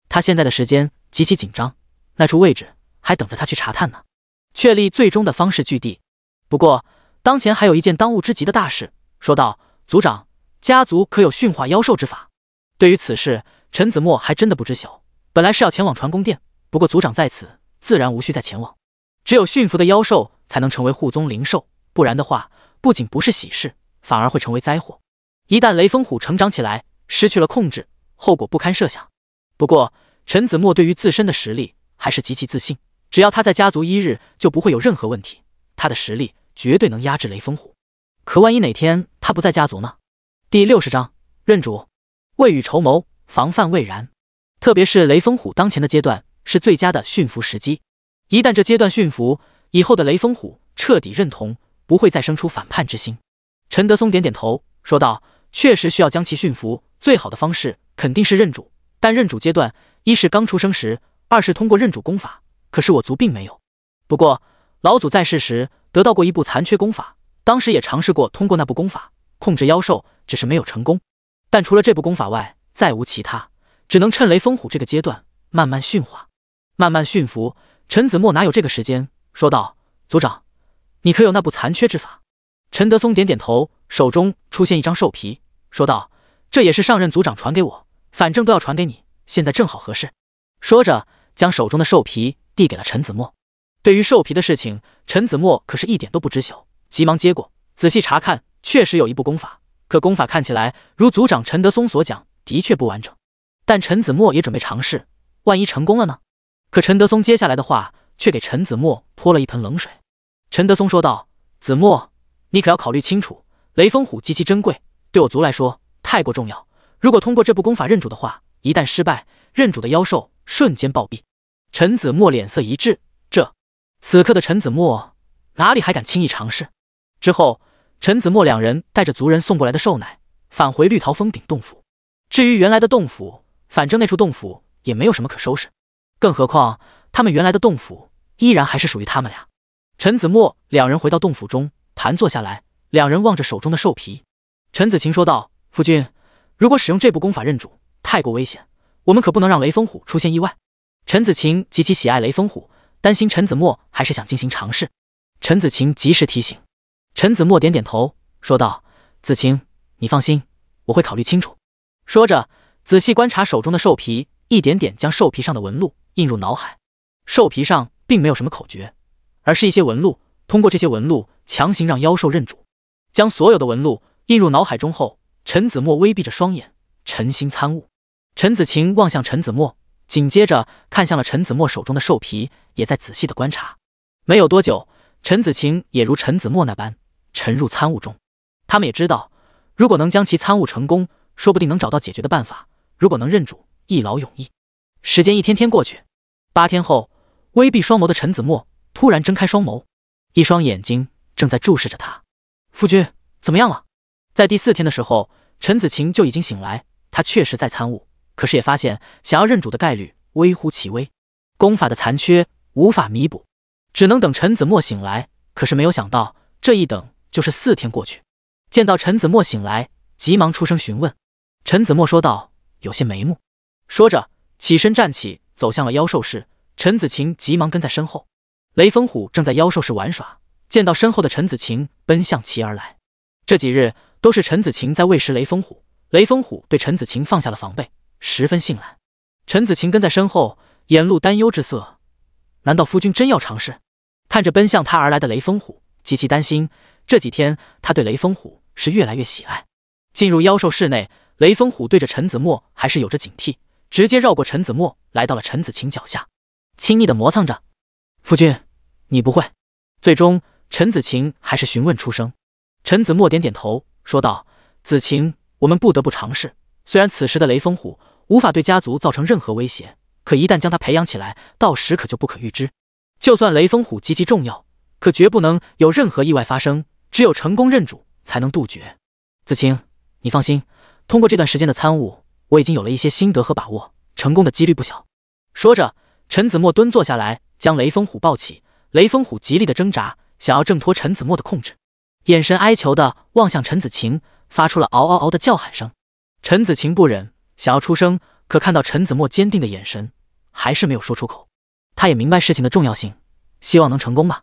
他现在的时间极其紧张，那处位置还等着他去查探呢，确立最终的方式据地。不过，当前还有一件当务之急的大事。说道：“族长，家族可有驯化妖兽之法？”对于此事，陈子墨还真的不知晓。本来是要前往传功殿，不过族长在此，自然无需再前往。只有驯服的妖兽才能成为护宗灵兽，不然的话，不仅不是喜事，反而会成为灾祸。一旦雷锋虎成长起来，失去了控制，后果不堪设想。不过，陈子墨对于自身的实力还是极其自信，只要他在家族一日，就不会有任何问题。他的实力绝对能压制雷风虎。可万一哪天他不在家族呢？第六十章认主，未雨绸缪，防范未然。特别是雷风虎当前的阶段是最佳的驯服时机，一旦这阶段驯服以后的雷风虎彻底认同，不会再生出反叛之心。陈德松点点头说道：“确实需要将其驯服。”最好的方式肯定是认主，但认主阶段，一是刚出生时，二是通过认主功法。可是我族并没有。不过老祖在世时得到过一部残缺功法，当时也尝试过通过那部功法控制妖兽，只是没有成功。但除了这部功法外，再无其他，只能趁雷风虎这个阶段慢慢驯化、慢慢驯服。陈子墨哪有这个时间？说道：“族长，你可有那部残缺之法？”陈德松点点头，手中出现一张兽皮，说道。这也是上任族长传给我，反正都要传给你，现在正好合适。说着，将手中的兽皮递给了陈子墨。对于兽皮的事情，陈子墨可是一点都不知晓，急忙接过，仔细查看，确实有一部功法。可功法看起来如族长陈德松所讲，的确不完整。但陈子墨也准备尝试，万一成功了呢？可陈德松接下来的话却给陈子墨泼了一盆冷水。陈德松说道：“子墨，你可要考虑清楚，雷峰虎极其珍贵，对我族来说。”太过重要，如果通过这部功法认主的话，一旦失败，认主的妖兽瞬间暴毙。陈子墨脸色一滞，这此刻的陈子墨哪里还敢轻易尝试？之后，陈子墨两人带着族人送过来的兽奶返回绿桃峰顶洞府。至于原来的洞府，反正那处洞府也没有什么可收拾，更何况他们原来的洞府依然还是属于他们俩。陈子墨两人回到洞府中盘坐下来，两人望着手中的兽皮，陈子晴说道。夫君，如果使用这部功法认主，太过危险，我们可不能让雷风虎出现意外。陈子晴极其喜爱雷风虎，担心陈子墨还是想进行尝试。陈子晴及时提醒，陈子墨点点头，说道：“子晴，你放心，我会考虑清楚。”说着，仔细观察手中的兽皮，一点点将兽皮上的纹路印入脑海。兽皮上并没有什么口诀，而是一些纹路。通过这些纹路，强行让妖兽认主。将所有的纹路印入脑海中后。陈子墨微闭着双眼，沉心参悟。陈子晴望向陈子墨，紧接着看向了陈子墨手中的兽皮，也在仔细的观察。没有多久，陈子晴也如陈子墨那般沉入参悟中。他们也知道，如果能将其参悟成功，说不定能找到解决的办法。如果能认主，一劳永逸。时间一天天过去，八天后，微闭双眸的陈子墨突然睁开双眸，一双眼睛正在注视着他。夫君怎么样了？在第四天的时候，陈子晴就已经醒来。他确实在参悟，可是也发现想要认主的概率微乎其微，功法的残缺无法弥补，只能等陈子墨醒来。可是没有想到，这一等就是四天过去。见到陈子墨醒来，急忙出声询问。陈子墨说道：“有些眉目。”说着起身站起，走向了妖兽室。陈子晴急忙跟在身后。雷锋虎正在妖兽室玩耍，见到身后的陈子晴，奔向其而来。这几日。都是陈子晴在喂食雷锋虎，雷锋虎对陈子晴放下了防备，十分信赖。陈子晴跟在身后，眼露担忧之色。难道夫君真要尝试？看着奔向他而来的雷锋虎，极其担心。这几天他对雷锋虎是越来越喜爱。进入妖兽室内，雷锋虎对着陈子墨还是有着警惕，直接绕过陈子墨，来到了陈子晴脚下，亲昵的磨蹭着。夫君，你不会？最终，陈子晴还是询问出声。陈子墨点点头。说道：“子晴，我们不得不尝试。虽然此时的雷锋虎无法对家族造成任何威胁，可一旦将他培养起来，到时可就不可预知。就算雷锋虎极其重要，可绝不能有任何意外发生。只有成功认主，才能杜绝。”子晴，你放心，通过这段时间的参悟，我已经有了一些心得和把握，成功的几率不小。”说着，陈子墨蹲坐下来，将雷锋虎抱起。雷锋虎极力的挣扎，想要挣脱陈子墨的控制。眼神哀求的望向陈子晴，发出了嗷嗷嗷的叫喊声。陈子晴不忍，想要出声，可看到陈子墨坚定的眼神，还是没有说出口。他也明白事情的重要性，希望能成功吧。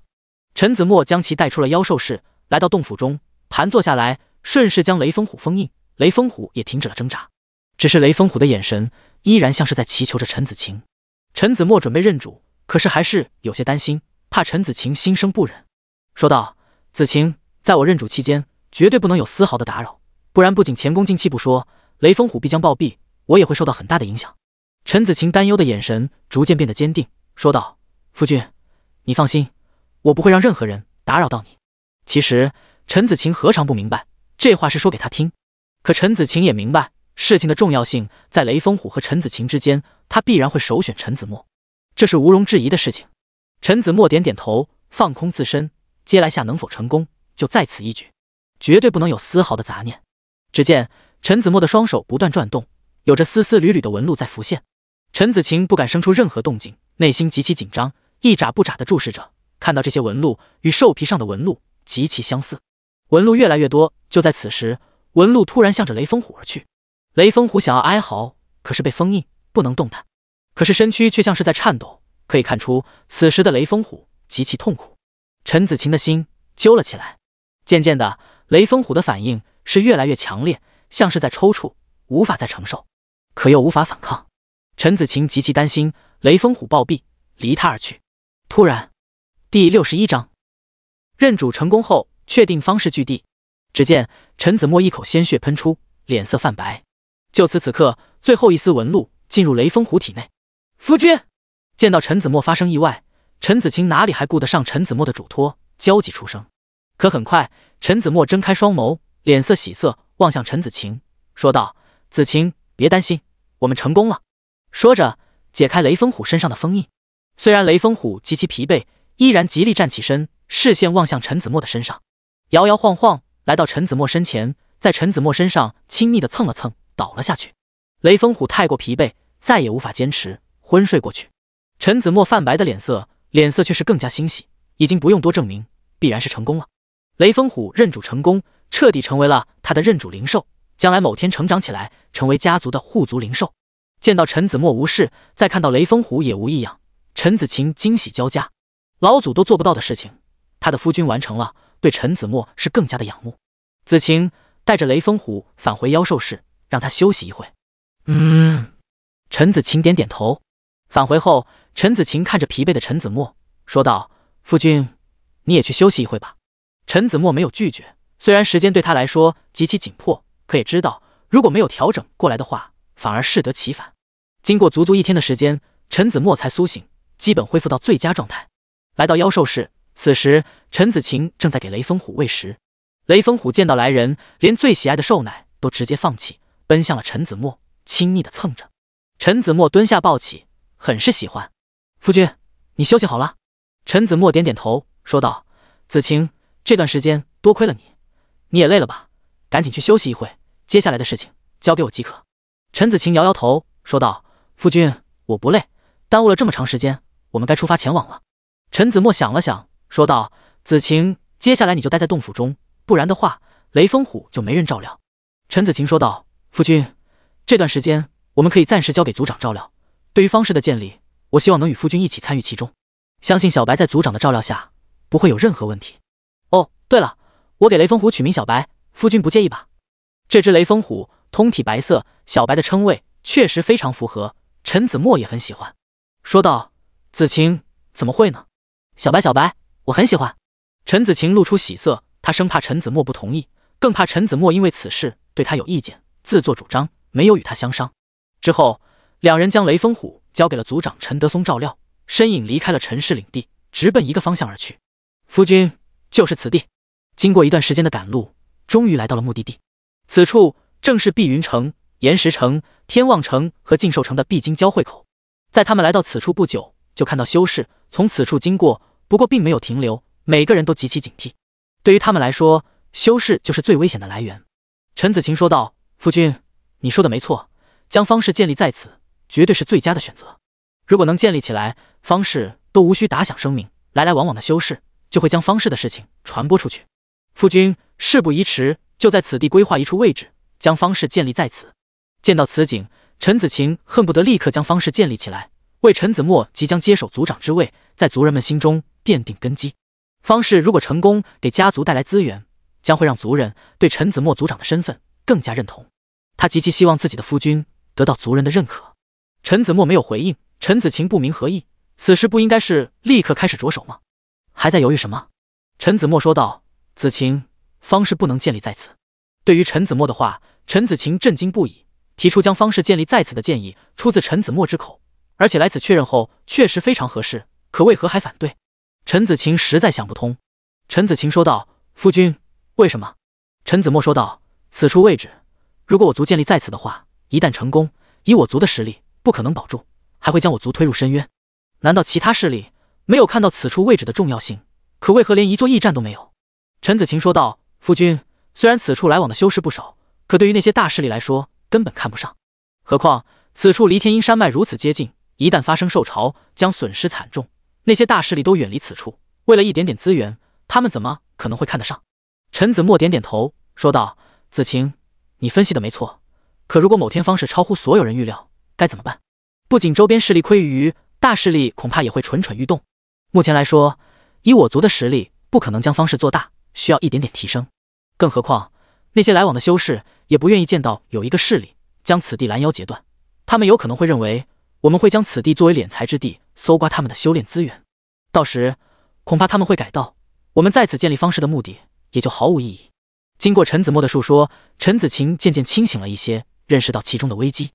陈子墨将其带出了妖兽室，来到洞府中盘坐下来，顺势将雷锋虎封印。雷锋虎也停止了挣扎，只是雷锋虎的眼神依然像是在祈求着陈子晴。陈子墨准备认主，可是还是有些担心，怕陈子晴心生不忍，说道：“子晴。”在我认主期间，绝对不能有丝毫的打扰，不然不仅前功尽弃不说，雷峰虎必将暴毙，我也会受到很大的影响。陈子晴担忧的眼神逐渐变得坚定，说道：“夫君，你放心，我不会让任何人打扰到你。”其实，陈子晴何尝不明白这话是说给他听？可陈子晴也明白，事情的重要性在雷峰虎和陈子晴之间，他必然会首选陈子墨，这是毋庸置疑的事情。陈子墨点点头，放空自身，接来下能否成功？就在此一举，绝对不能有丝毫的杂念。只见陈子墨的双手不断转动，有着丝丝缕缕的纹路在浮现。陈子琴不敢生出任何动静，内心极其紧张，一眨不眨的注视着。看到这些纹路与兽皮上的纹路极其相似，纹路越来越多。就在此时，纹路突然向着雷锋虎而去。雷锋虎想要哀嚎，可是被封印，不能动弹。可是身躯却像是在颤抖，可以看出此时的雷锋虎极其痛苦。陈子琴的心揪了起来。渐渐的，雷锋虎的反应是越来越强烈，像是在抽搐，无法再承受，可又无法反抗。陈子晴极其担心雷锋虎暴毙，离他而去。突然，第六十一章认主成功后，确定方式巨地。只见陈子墨一口鲜血喷出，脸色泛白。就此此刻，最后一丝纹路进入雷锋虎体内。夫君，见到陈子墨发生意外，陈子晴哪里还顾得上陈子墨的嘱托，焦急出声。可很快，陈子墨睁开双眸，脸色喜色，望向陈子晴，说道：“子晴，别担心，我们成功了。”说着，解开雷风虎身上的封印。虽然雷风虎极其疲惫，依然极力站起身，视线望向陈子墨的身上，摇摇晃晃来到陈子墨身前，在陈子墨身上亲昵的蹭了蹭，倒了下去。雷风虎太过疲惫，再也无法坚持，昏睡过去。陈子墨泛白的脸色，脸色却是更加欣喜，已经不用多证明，必然是成功了。雷锋虎认主成功，彻底成为了他的认主灵兽。将来某天成长起来，成为家族的护族灵兽。见到陈子墨无事，再看到雷锋虎也无异样，陈子晴惊喜交加。老祖都做不到的事情，他的夫君完成了，对陈子墨是更加的仰慕。子晴带着雷锋虎返回妖兽室，让他休息一会。嗯。陈子晴点点头。返回后，陈子晴看着疲惫的陈子墨，说道：“夫君，你也去休息一会吧。”陈子墨没有拒绝，虽然时间对他来说极其紧迫，可也知道如果没有调整过来的话，反而适得其反。经过足足一天的时间，陈子墨才苏醒，基本恢复到最佳状态。来到妖兽室，此时陈子晴正在给雷锋虎喂食。雷锋虎见到来人，连最喜爱的兽奶都直接放弃，奔向了陈子墨，亲昵的蹭着。陈子墨蹲下抱起，很是喜欢。夫君，你休息好了？陈子墨点点头，说道：“子晴。”这段时间多亏了你，你也累了吧？赶紧去休息一会，接下来的事情交给我即可。陈子晴摇摇头说道：“夫君，我不累。耽误了这么长时间，我们该出发前往了。”陈子墨想了想说道：“子晴，接下来你就待在洞府中，不然的话，雷峰虎就没人照料。”陈子晴说道：“夫君，这段时间我们可以暂时交给族长照料。对于方氏的建立，我希望能与夫君一起参与其中。相信小白在族长的照料下，不会有任何问题。”对了，我给雷锋虎取名小白，夫君不介意吧？这只雷锋虎通体白色，小白的称谓确实非常符合。陈子墨也很喜欢，说道：“子晴怎么会呢？小白，小白，我很喜欢。”陈子晴露出喜色，她生怕陈子墨不同意，更怕陈子墨因为此事对她有意见，自作主张没有与她相商。之后，两人将雷锋虎交给了族长陈德松照料，身影离开了陈氏领地，直奔一个方向而去。夫君，就是此地。经过一段时间的赶路，终于来到了目的地。此处正是碧云城、岩石城、天望城和禁兽城的必经交汇口。在他们来到此处不久，就看到修士从此处经过，不过并没有停留。每个人都极其警惕，对于他们来说，修士就是最危险的来源。陈子晴说道：“夫君，你说的没错，将方氏建立在此，绝对是最佳的选择。如果能建立起来，方氏都无需打响声明，来来往往的修士就会将方氏的事情传播出去。”夫君，事不宜迟，就在此地规划一处位置，将方氏建立在此。见到此景，陈子晴恨不得立刻将方氏建立起来，为陈子墨即将接手族长之位，在族人们心中奠定根基。方氏如果成功，给家族带来资源，将会让族人对陈子墨族长的身份更加认同。他极其希望自己的夫君得到族人的认可。陈子墨没有回应，陈子晴不明何意。此时不应该是立刻开始着手吗？还在犹豫什么？陈子墨说道。子晴，方氏不能建立在此。对于陈子墨的话，陈子晴震惊不已。提出将方氏建立在此的建议出自陈子墨之口，而且来此确认后确实非常合适。可为何还反对？陈子晴实在想不通。陈子晴说道：“夫君，为什么？”陈子墨说道：“此处位置，如果我族建立在此的话，一旦成功，以我族的实力不可能保住，还会将我族推入深渊。难道其他势力没有看到此处位置的重要性？可为何连一座驿站都没有？”陈子晴说道：“夫君，虽然此处来往的修士不少，可对于那些大势力来说，根本看不上。何况此处离天阴山脉如此接近，一旦发生受潮，将损失惨重。那些大势力都远离此处，为了一点点资源，他们怎么可能会看得上？”陈子墨点点头，说道：“子晴，你分析的没错。可如果某天方式超乎所有人预料，该怎么办？不仅周边势力亏于，大势力恐怕也会蠢蠢欲动。目前来说，以我族的实力，不可能将方式做大。”需要一点点提升，更何况那些来往的修士也不愿意见到有一个势力将此地拦腰截断，他们有可能会认为我们会将此地作为敛财之地，搜刮他们的修炼资源，到时恐怕他们会改道，我们在此建立方式的目的也就毫无意义。经过陈子墨的述说，陈子晴渐渐清醒了一些，认识到其中的危机。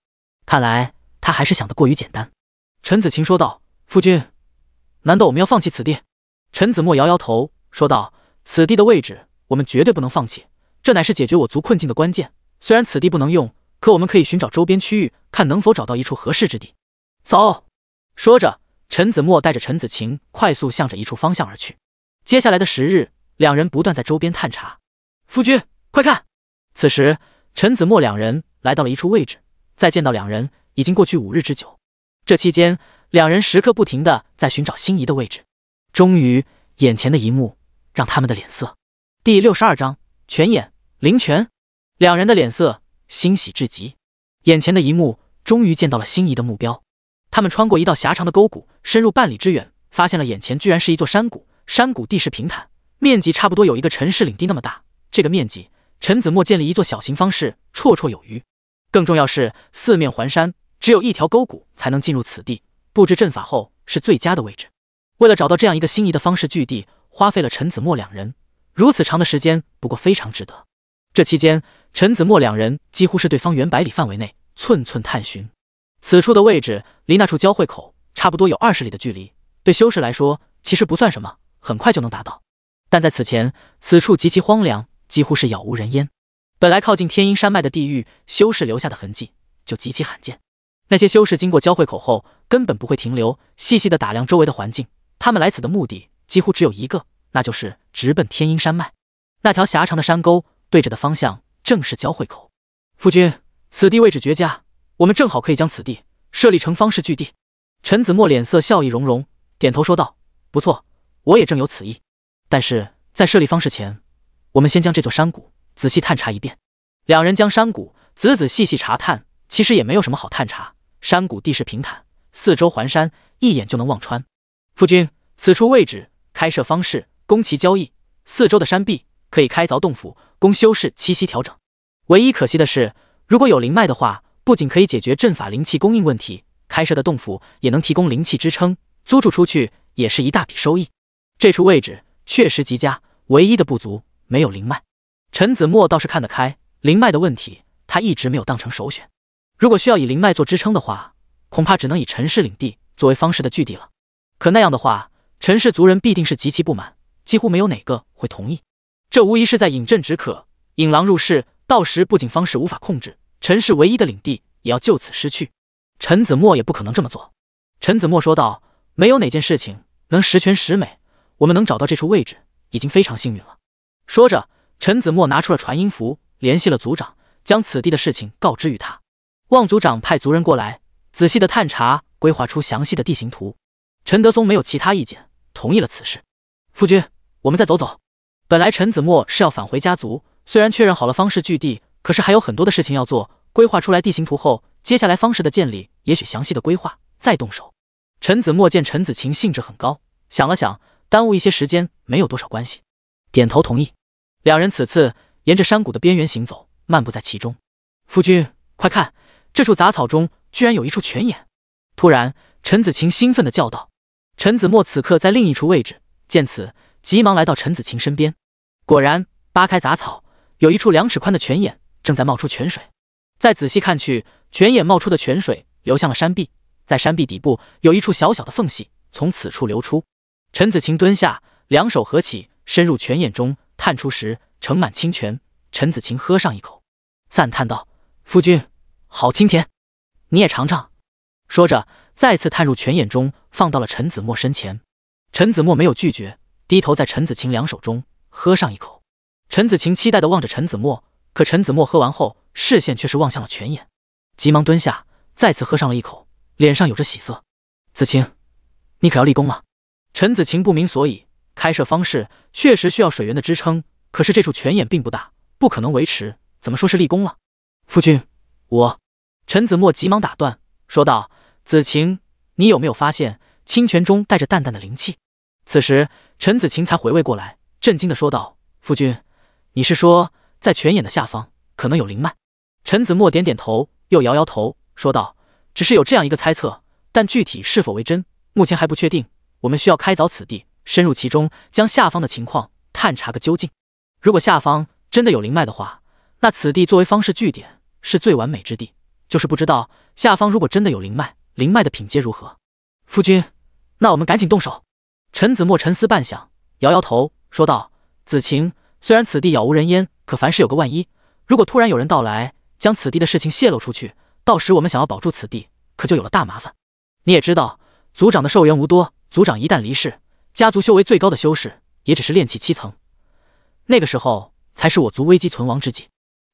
看来他还是想的过于简单。陈子晴说道：“夫君，难道我们要放弃此地？”陈子墨摇摇头说道。此地的位置，我们绝对不能放弃。这乃是解决我族困境的关键。虽然此地不能用，可我们可以寻找周边区域，看能否找到一处合适之地。走！说着，陈子墨带着陈子晴快速向着一处方向而去。接下来的十日，两人不断在周边探查。夫君，快看！此时，陈子墨两人来到了一处位置。再见到两人，已经过去五日之久。这期间，两人时刻不停的在寻找心仪的位置。终于，眼前的一幕。让他们的脸色。第六十二章泉眼灵泉，两人的脸色欣喜至极，眼前的一幕，终于见到了心仪的目标。他们穿过一道狭长的沟谷，深入半里之远，发现了眼前居然是一座山谷。山谷地势平坦，面积差不多有一个陈氏领地那么大。这个面积，陈子墨建立一座小型方士绰绰有余。更重要是，四面环山，只有一条沟谷才能进入此地。布置阵法后是最佳的位置。为了找到这样一个心仪的方式聚地。花费了陈子墨两人如此长的时间，不过非常值得。这期间，陈子墨两人几乎是对方圆百里范围内寸寸探寻。此处的位置离那处交汇口差不多有二十里的距离，对修士来说其实不算什么，很快就能达到。但在此前，此处极其荒凉，几乎是杳无人烟。本来靠近天阴山脉的地域，修士留下的痕迹就极其罕见。那些修士经过交汇口后，根本不会停留，细细的打量周围的环境。他们来此的目的。几乎只有一个，那就是直奔天鹰山脉那条狭长的山沟，对着的方向正是交汇口。夫君，此地位置绝佳，我们正好可以将此地设立成方氏据地。陈子墨脸色笑意融融，点头说道：“不错，我也正有此意。但是在设立方式前，我们先将这座山谷仔细探查一遍。”两人将山谷仔仔细细查探，其实也没有什么好探查。山谷地势平坦，四周环山，一眼就能望穿。夫君，此处位置。开设方式供其交易，四周的山壁可以开凿洞府供修士栖息调整。唯一可惜的是，如果有灵脉的话，不仅可以解决阵法灵气供应问题，开设的洞府也能提供灵气支撑，租住出去也是一大笔收益。这处位置确实极佳，唯一的不足没有灵脉。陈子墨倒是看得开，灵脉的问题他一直没有当成首选。如果需要以灵脉做支撑的话，恐怕只能以陈氏领地作为方式的据地了。可那样的话，陈氏族人必定是极其不满，几乎没有哪个会同意。这无疑是在饮鸩止渴，引狼入室。到时不仅方氏无法控制，陈氏唯一的领地也要就此失去。陈子墨也不可能这么做。陈子墨说道：“没有哪件事情能十全十美，我们能找到这处位置已经非常幸运了。”说着，陈子墨拿出了传音符，联系了族长，将此地的事情告知于他。望族长派族人过来，仔细的探查，规划出详细的地形图。陈德松没有其他意见。同意了此事，夫君，我们再走走。本来陈子墨是要返回家族，虽然确认好了方氏据地，可是还有很多的事情要做。规划出来地形图后，接下来方氏的建立，也许详细的规划再动手。陈子墨见陈子晴兴致很高，想了想，耽误一些时间没有多少关系，点头同意。两人此次沿着山谷的边缘行走，漫步在其中。夫君，快看，这处杂草中居然有一处泉眼！突然，陈子晴兴奋地叫道。陈子墨此刻在另一处位置，见此，急忙来到陈子晴身边。果然，扒开杂草，有一处两尺宽的泉眼正在冒出泉水。再仔细看去，泉眼冒出的泉水流向了山壁，在山壁底部有一处小小的缝隙，从此处流出。陈子晴蹲下，两手合起，深入泉眼中，探出时盛满清泉。陈子晴喝上一口，赞叹道：“夫君，好清甜，你也尝尝。”说着。再次探入泉眼中，放到了陈子墨身前。陈子墨没有拒绝，低头在陈子晴两手中喝上一口。陈子晴期待的望着陈子墨，可陈子墨喝完后，视线却是望向了泉眼，急忙蹲下，再次喝上了一口，脸上有着喜色。子晴，你可要立功了。陈子晴不明所以，开设方式确实需要水源的支撑，可是这处泉眼并不大，不可能维持，怎么说是立功了？夫君，我……陈子墨急忙打断，说道。子晴，你有没有发现清泉中带着淡淡的灵气？此时陈子晴才回味过来，震惊的说道：“夫君，你是说在泉眼的下方可能有灵脉？”陈子墨点点头，又摇摇头，说道：“只是有这样一个猜测，但具体是否为真，目前还不确定。我们需要开凿此地，深入其中，将下方的情况探查个究竟。如果下方真的有灵脉的话，那此地作为方氏据点是最完美之地。就是不知道下方如果真的有灵脉。”灵脉的品阶如何，夫君？那我们赶紧动手。陈子墨沉思半晌，摇摇头，说道：“子晴，虽然此地杳无人烟，可凡事有个万一。如果突然有人到来，将此地的事情泄露出去，到时我们想要保住此地，可就有了大麻烦。你也知道，族长的寿元无多，族长一旦离世，家族修为最高的修士也只是炼气七层。那个时候，才是我族危机存亡之际。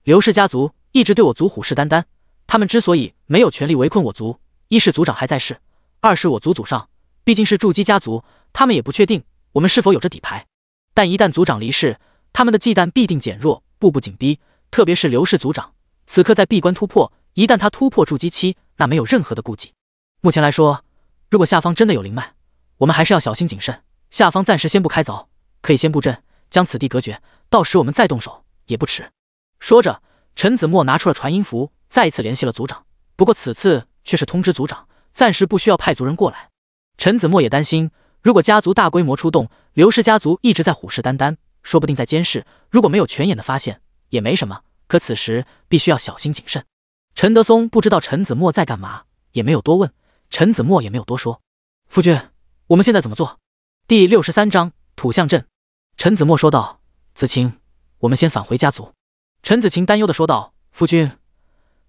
刘氏家族一直对我族虎视眈眈，他们之所以没有权利围困我族。”一是族长还在世，二是我族祖上毕竟是筑基家族，他们也不确定我们是否有这底牌。但一旦族长离世，他们的忌惮必定减弱，步步紧逼。特别是刘氏族长，此刻在闭关突破，一旦他突破筑基期，那没有任何的顾忌。目前来说，如果下方真的有灵脉，我们还是要小心谨慎。下方暂时先不开凿，可以先布阵，将此地隔绝，到时我们再动手也不迟。说着，陈子墨拿出了传音符，再一次联系了族长。不过此次。却是通知族长，暂时不需要派族人过来。陈子墨也担心，如果家族大规模出动，刘氏家族一直在虎视眈眈，说不定在监视。如果没有泉眼的发现，也没什么。可此时必须要小心谨慎。陈德松不知道陈子墨在干嘛，也没有多问。陈子墨也没有多说。夫君，我们现在怎么做？第六十三章土象阵。陈子墨说道：“子晴，我们先返回家族。”陈子晴担忧的说道：“夫君，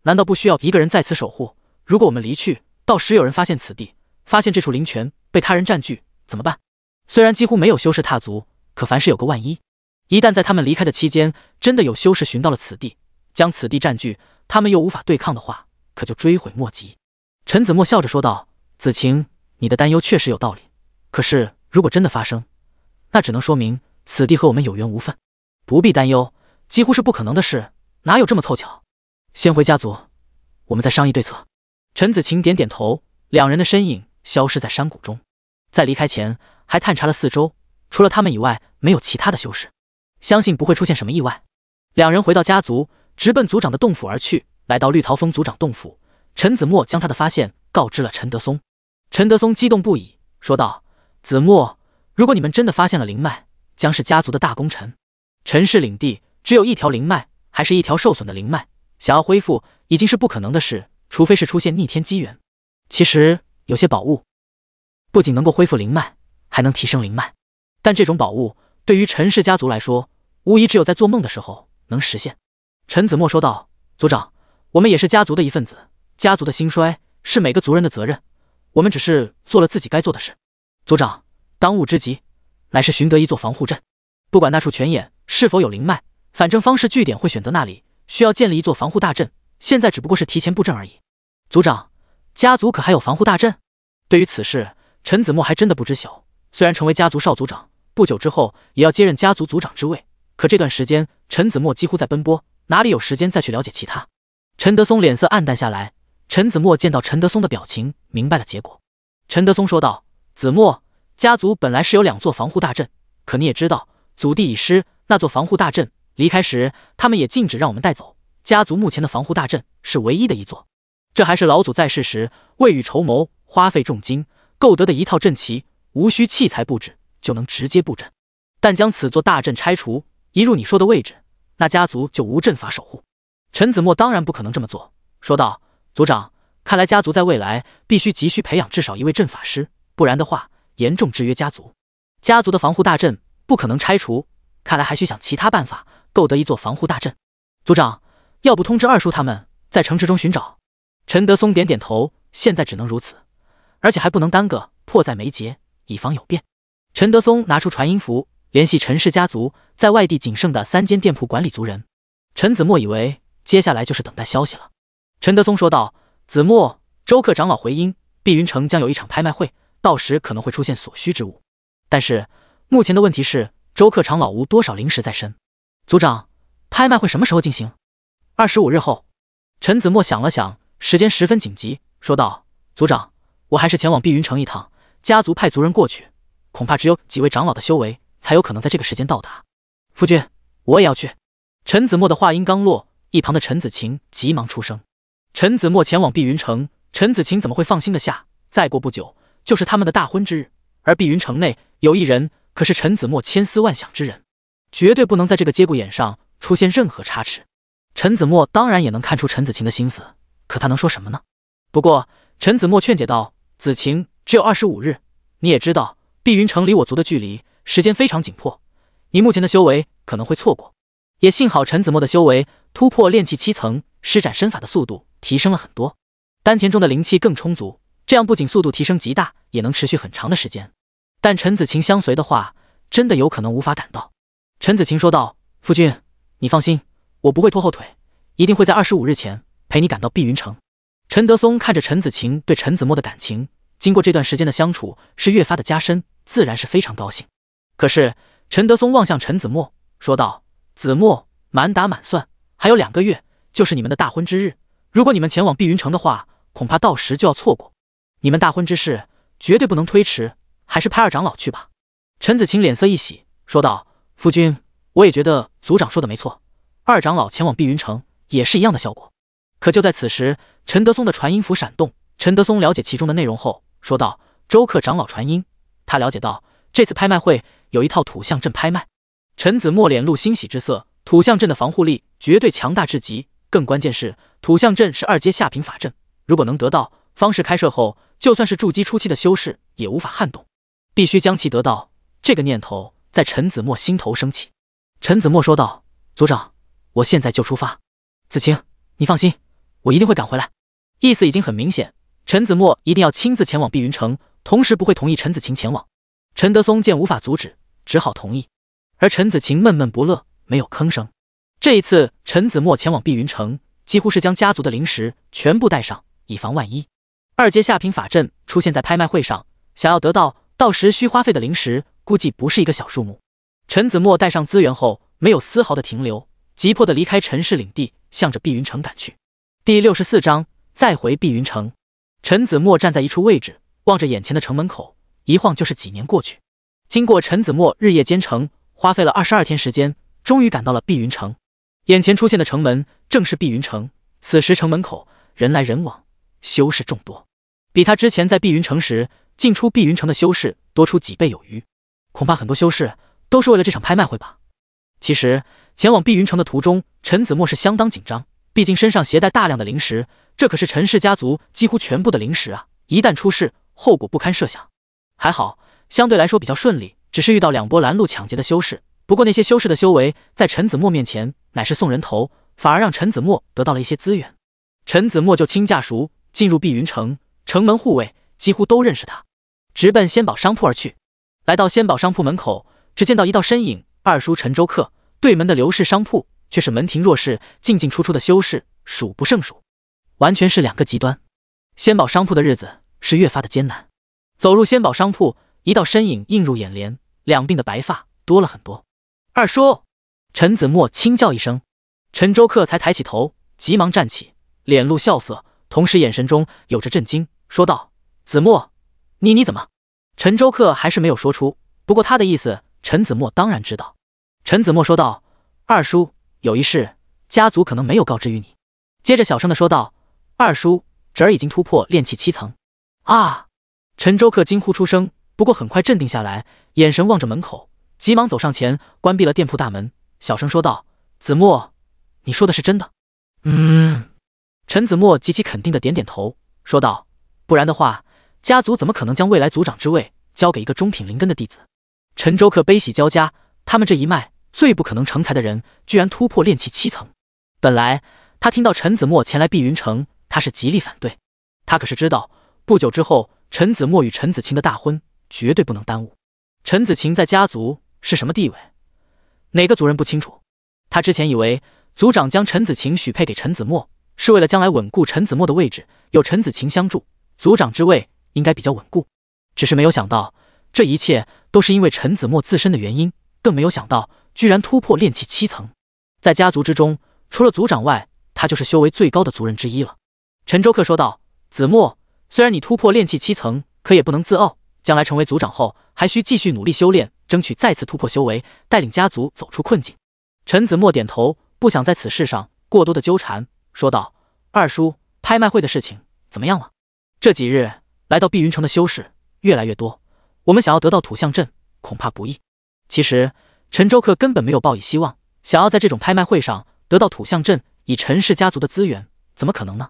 难道不需要一个人在此守护？”如果我们离去，到时有人发现此地，发现这处灵泉被他人占据，怎么办？虽然几乎没有修士踏足，可凡事有个万一，一旦在他们离开的期间，真的有修士寻到了此地，将此地占据，他们又无法对抗的话，可就追悔莫及。陈子墨笑着说道：“子晴，你的担忧确实有道理，可是如果真的发生，那只能说明此地和我们有缘无分，不必担忧，几乎是不可能的事，哪有这么凑巧？先回家族，我们再商议对策。”陈子晴点点头，两人的身影消失在山谷中。在离开前，还探查了四周，除了他们以外，没有其他的修士，相信不会出现什么意外。两人回到家族，直奔族长的洞府而去。来到绿桃峰族长洞府，陈子墨将他的发现告知了陈德松。陈德松激动不已，说道：“子墨，如果你们真的发现了灵脉，将是家族的大功臣。陈氏领地只有一条灵脉，还是一条受损的灵脉，想要恢复已经是不可能的事。”除非是出现逆天机缘，其实有些宝物不仅能够恢复灵脉，还能提升灵脉。但这种宝物对于陈氏家族来说，无疑只有在做梦的时候能实现。陈子墨说道：“族长，我们也是家族的一份子，家族的兴衰是每个族人的责任。我们只是做了自己该做的事。族长，当务之急乃是寻得一座防护阵，不管那处泉眼是否有灵脉，反正方氏据点会选择那里，需要建立一座防护大阵。”现在只不过是提前布阵而已。族长，家族可还有防护大阵？对于此事，陈子墨还真的不知晓。虽然成为家族少族长不久之后，也要接任家族族长之位，可这段时间，陈子墨几乎在奔波，哪里有时间再去了解其他？陈德松脸色暗淡下来。陈子墨见到陈德松的表情，明白了结果。陈德松说道：“子墨，家族本来是有两座防护大阵，可你也知道，祖地已失，那座防护大阵离开时，他们也禁止让我们带走。”家族目前的防护大阵是唯一的一座，这还是老祖在世时未雨绸缪，花费重金购得的一套阵旗，无需器材布置就能直接布阵。但将此座大阵拆除，移入你说的位置，那家族就无阵法守护。陈子墨当然不可能这么做，说道：“族长，看来家族在未来必须急需培养至少一位阵法师，不然的话，严重制约家族。家族的防护大阵不可能拆除，看来还需想其他办法购得一座防护大阵。”族长。要不通知二叔他们在城池中寻找。陈德松点点头，现在只能如此，而且还不能耽搁，迫在眉睫，以防有变。陈德松拿出传音符，联系陈氏家族在外地仅剩的三间店铺管理族人。陈子墨以为接下来就是等待消息了。陈德松说道：“子墨，周克长老回音，碧云城将有一场拍卖会，到时可能会出现所需之物。但是目前的问题是，周克长老无多少灵石在身。族长，拍卖会什么时候进行？”二十五日后，陈子墨想了想，时间十分紧急，说道：“族长，我还是前往碧云城一趟。家族派族人过去，恐怕只有几位长老的修为才有可能在这个时间到达。夫君，我也要去。”陈子墨的话音刚落，一旁的陈子晴急忙出声：“陈子墨前往碧云城，陈子晴怎么会放心的下？再过不久就是他们的大婚之日，而碧云城内有一人，可是陈子墨千思万想之人，绝对不能在这个节骨眼上出现任何差池。”陈子墨当然也能看出陈子晴的心思，可他能说什么呢？不过陈子墨劝解道：“子晴只有二十五日，你也知道，碧云城离我族的距离，时间非常紧迫。你目前的修为可能会错过。也幸好陈子墨的修为突破炼气七层，施展身法的速度提升了很多，丹田中的灵气更充足，这样不仅速度提升极大，也能持续很长的时间。但陈子晴相随的话，真的有可能无法赶到。”陈子晴说道：“夫君，你放心。”我不会拖后腿，一定会在二十五日前陪你赶到碧云城。陈德松看着陈子晴对陈子墨的感情，经过这段时间的相处是越发的加深，自然是非常高兴。可是陈德松望向陈子墨，说道：“子墨，满打满算还有两个月就是你们的大婚之日，如果你们前往碧云城的话，恐怕到时就要错过你们大婚之事，绝对不能推迟。还是派二长老去吧。”陈子晴脸色一喜，说道：“夫君，我也觉得族长说的没错。”二长老前往碧云城也是一样的效果，可就在此时，陈德松的传音符闪动。陈德松了解其中的内容后说道：“周克长老传音，他了解到这次拍卖会有一套土象阵拍卖。”陈子墨脸露欣喜之色，土象阵的防护力绝对强大至极，更关键是土象阵是二阶下品法阵，如果能得到方式开设后，就算是筑基初期的修士也无法撼动，必须将其得到。这个念头在陈子墨心头升起。陈子墨说道：“族长。”我现在就出发，子晴，你放心，我一定会赶回来。意思已经很明显，陈子墨一定要亲自前往碧云城，同时不会同意陈子晴前往。陈德松见无法阻止，只好同意。而陈子晴闷闷不乐，没有吭声。这一次，陈子墨前往碧云城，几乎是将家族的灵石全部带上，以防万一。二阶下品法阵出现在拍卖会上，想要得到，到时需花费的灵石估计不是一个小数目。陈子墨带上资源后，没有丝毫的停留。急迫的离开陈氏领地，向着碧云城赶去。第六十四章再回碧云城。陈子墨站在一处位置，望着眼前的城门口，一晃就是几年过去。经过陈子墨日夜兼程，花费了二十二天时间，终于赶到了碧云城。眼前出现的城门正是碧云城。此时城门口人来人往，修士众多，比他之前在碧云城时进出碧云城的修士多出几倍有余。恐怕很多修士都是为了这场拍卖会吧。其实前往碧云城的途中，陈子墨是相当紧张，毕竟身上携带大量的灵石，这可是陈氏家族几乎全部的灵石啊！一旦出事，后果不堪设想。还好，相对来说比较顺利，只是遇到两波拦路抢劫的修士。不过那些修士的修为在陈子墨面前乃是送人头，反而让陈子墨得到了一些资源。陈子墨就轻驾熟，进入碧云城，城门护卫几乎都认识他，直奔仙宝商铺而去。来到仙宝商铺门口，只见到一道身影，二叔陈周克。对门的刘氏商铺却是门庭若市，进进出出的修士数不胜数，完全是两个极端。仙宝商铺的日子是越发的艰难。走入仙宝商铺，一道身影映入眼帘，两鬓的白发多了很多。二叔，陈子墨轻叫一声，陈周克才抬起头，急忙站起，脸露笑色，同时眼神中有着震惊，说道：“子墨，你你怎么？”陈周克还是没有说出，不过他的意思，陈子墨当然知道。陈子墨说道：“二叔，有一事，家族可能没有告知于你。”接着小声的说道：“二叔，侄儿已经突破炼气七层。”啊！陈周克惊呼出声，不过很快镇定下来，眼神望着门口，急忙走上前，关闭了店铺大门，小声说道：“子墨，你说的是真的？”嗯，陈子墨极其肯定的点点头，说道：“不然的话，家族怎么可能将未来族长之位交给一个中品灵根的弟子？”陈周克悲喜交加，他们这一脉。最不可能成才的人，居然突破炼气七层。本来他听到陈子墨前来碧云城，他是极力反对。他可是知道，不久之后陈子墨与陈子晴的大婚绝对不能耽误。陈子晴在家族是什么地位？哪个族人不清楚？他之前以为族长将陈子晴许配给陈子墨，是为了将来稳固陈子墨的位置，有陈子晴相助，族长之位应该比较稳固。只是没有想到，这一切都是因为陈子墨自身的原因，更没有想到。居然突破炼气七层，在家族之中，除了族长外，他就是修为最高的族人之一了。陈周克说道：“子墨，虽然你突破炼气七层，可也不能自傲。将来成为族长后，还需继续努力修炼，争取再次突破修为，带领家族走出困境。”陈子墨点头，不想在此事上过多的纠缠，说道：“二叔，拍卖会的事情怎么样了？这几日来到碧云城的修士越来越多，我们想要得到土象阵，恐怕不易。其实……”陈周克根本没有抱以希望，想要在这种拍卖会上得到土象镇以陈氏家族的资源，怎么可能呢？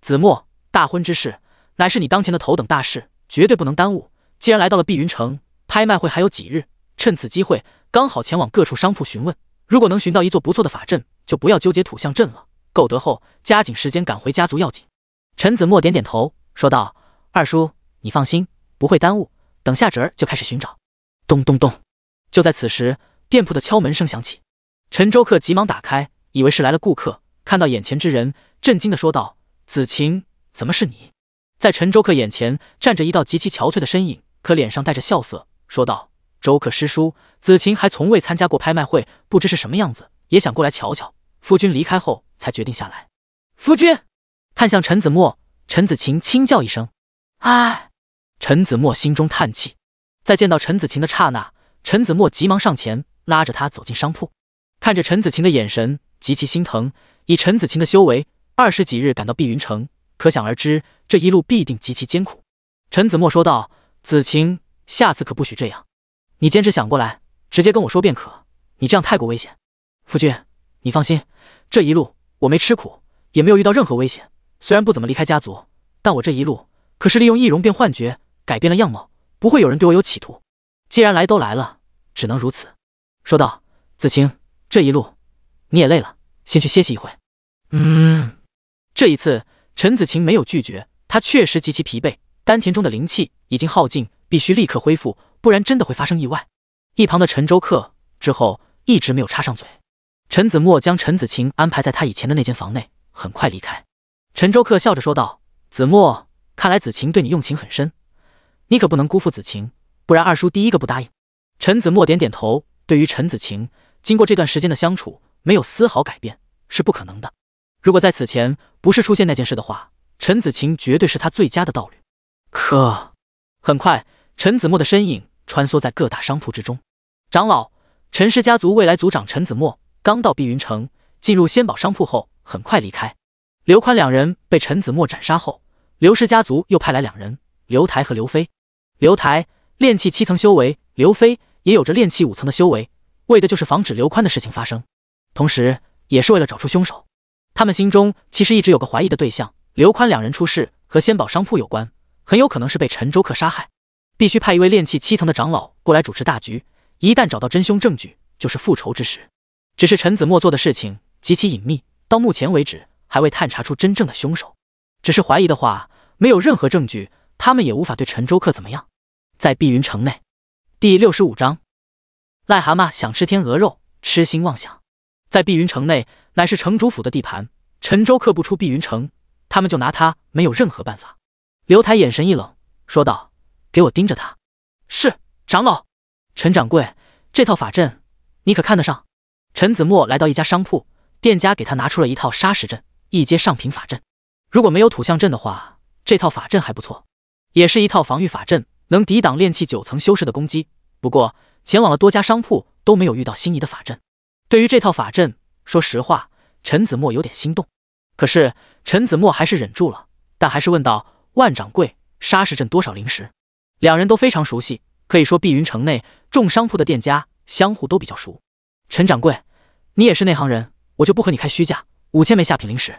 子墨，大婚之事乃是你当前的头等大事，绝对不能耽误。既然来到了碧云城，拍卖会还有几日，趁此机会，刚好前往各处商铺询问，如果能寻到一座不错的法阵，就不要纠结土象阵了。购得后，加紧时间赶回家族要紧。陈子墨点点头，说道：“二叔，你放心，不会耽误。等下侄儿就开始寻找。”咚咚咚，就在此时。店铺的敲门声响起，陈周克急忙打开，以为是来了顾客。看到眼前之人，震惊的说道：“子晴，怎么是你？”在陈周克眼前站着一道极其憔悴的身影，可脸上带着笑色，说道：“周克师叔，子晴还从未参加过拍卖会，不知是什么样子，也想过来瞧瞧。夫君离开后才决定下来。”夫君看向陈子墨，陈子晴轻叫一声：“哎。”陈子墨心中叹气，在见到陈子晴的刹那，陈子墨急忙上前。拉着他走进商铺，看着陈子晴的眼神极其心疼。以陈子晴的修为，二十几日赶到碧云城，可想而知，这一路必定极其艰苦。陈子墨说道：“子晴，下次可不许这样。你坚持想过来，直接跟我说便可。你这样太过危险。”夫君，你放心，这一路我没吃苦，也没有遇到任何危险。虽然不怎么离开家族，但我这一路可是利用易容变幻觉改变了样貌，不会有人对我有企图。既然来都来了，只能如此。说道：“子晴，这一路你也累了，先去歇息一会。”嗯，这一次陈子晴没有拒绝，她确实极其疲惫，丹田中的灵气已经耗尽，必须立刻恢复，不然真的会发生意外。一旁的陈周克之后一直没有插上嘴。陈子墨将陈子晴安排在他以前的那间房内，很快离开。陈周克笑着说道：“子墨，看来子晴对你用情很深，你可不能辜负子晴，不然二叔第一个不答应。”陈子墨点点头。对于陈子晴，经过这段时间的相处，没有丝毫改变是不可能的。如果在此前不是出现那件事的话，陈子晴绝对是他最佳的道侣。可很快，陈子墨的身影穿梭在各大商铺之中。长老，陈氏家族未来族长陈子墨刚到碧云城，进入仙宝商铺后，很快离开。刘宽两人被陈子墨斩杀后，刘氏家族又派来两人，刘台和刘飞。刘台炼气七层修为，刘飞。也有着炼气五层的修为，为的就是防止刘宽的事情发生，同时也是为了找出凶手。他们心中其实一直有个怀疑的对象，刘宽两人出事和仙宝商铺有关，很有可能是被陈周克杀害，必须派一位炼气七层的长老过来主持大局。一旦找到真凶证据，就是复仇之时。只是陈子墨做的事情极其隐秘，到目前为止还未探查出真正的凶手，只是怀疑的话，没有任何证据，他们也无法对陈周克怎么样。在碧云城内。第六十五章，癞蛤蟆想吃天鹅肉，痴心妄想。在碧云城内，乃是城主府的地盘，陈州客不出碧云城，他们就拿他没有任何办法。刘台眼神一冷，说道：“给我盯着他。”是长老。陈掌柜，这套法阵你可看得上？陈子墨来到一家商铺，店家给他拿出了一套砂石阵，一阶上品法阵。如果没有土象阵的话，这套法阵还不错，也是一套防御法阵。能抵挡炼气九层修士的攻击，不过前往了多家商铺都没有遇到心仪的法阵。对于这套法阵，说实话，陈子墨有点心动，可是陈子墨还是忍住了，但还是问道：“万掌柜，沙石镇多少灵石？”两人都非常熟悉，可以说碧云城内众商铺的店家相互都比较熟。陈掌柜，你也是内行人，我就不和你开虚价，五千枚下品灵石，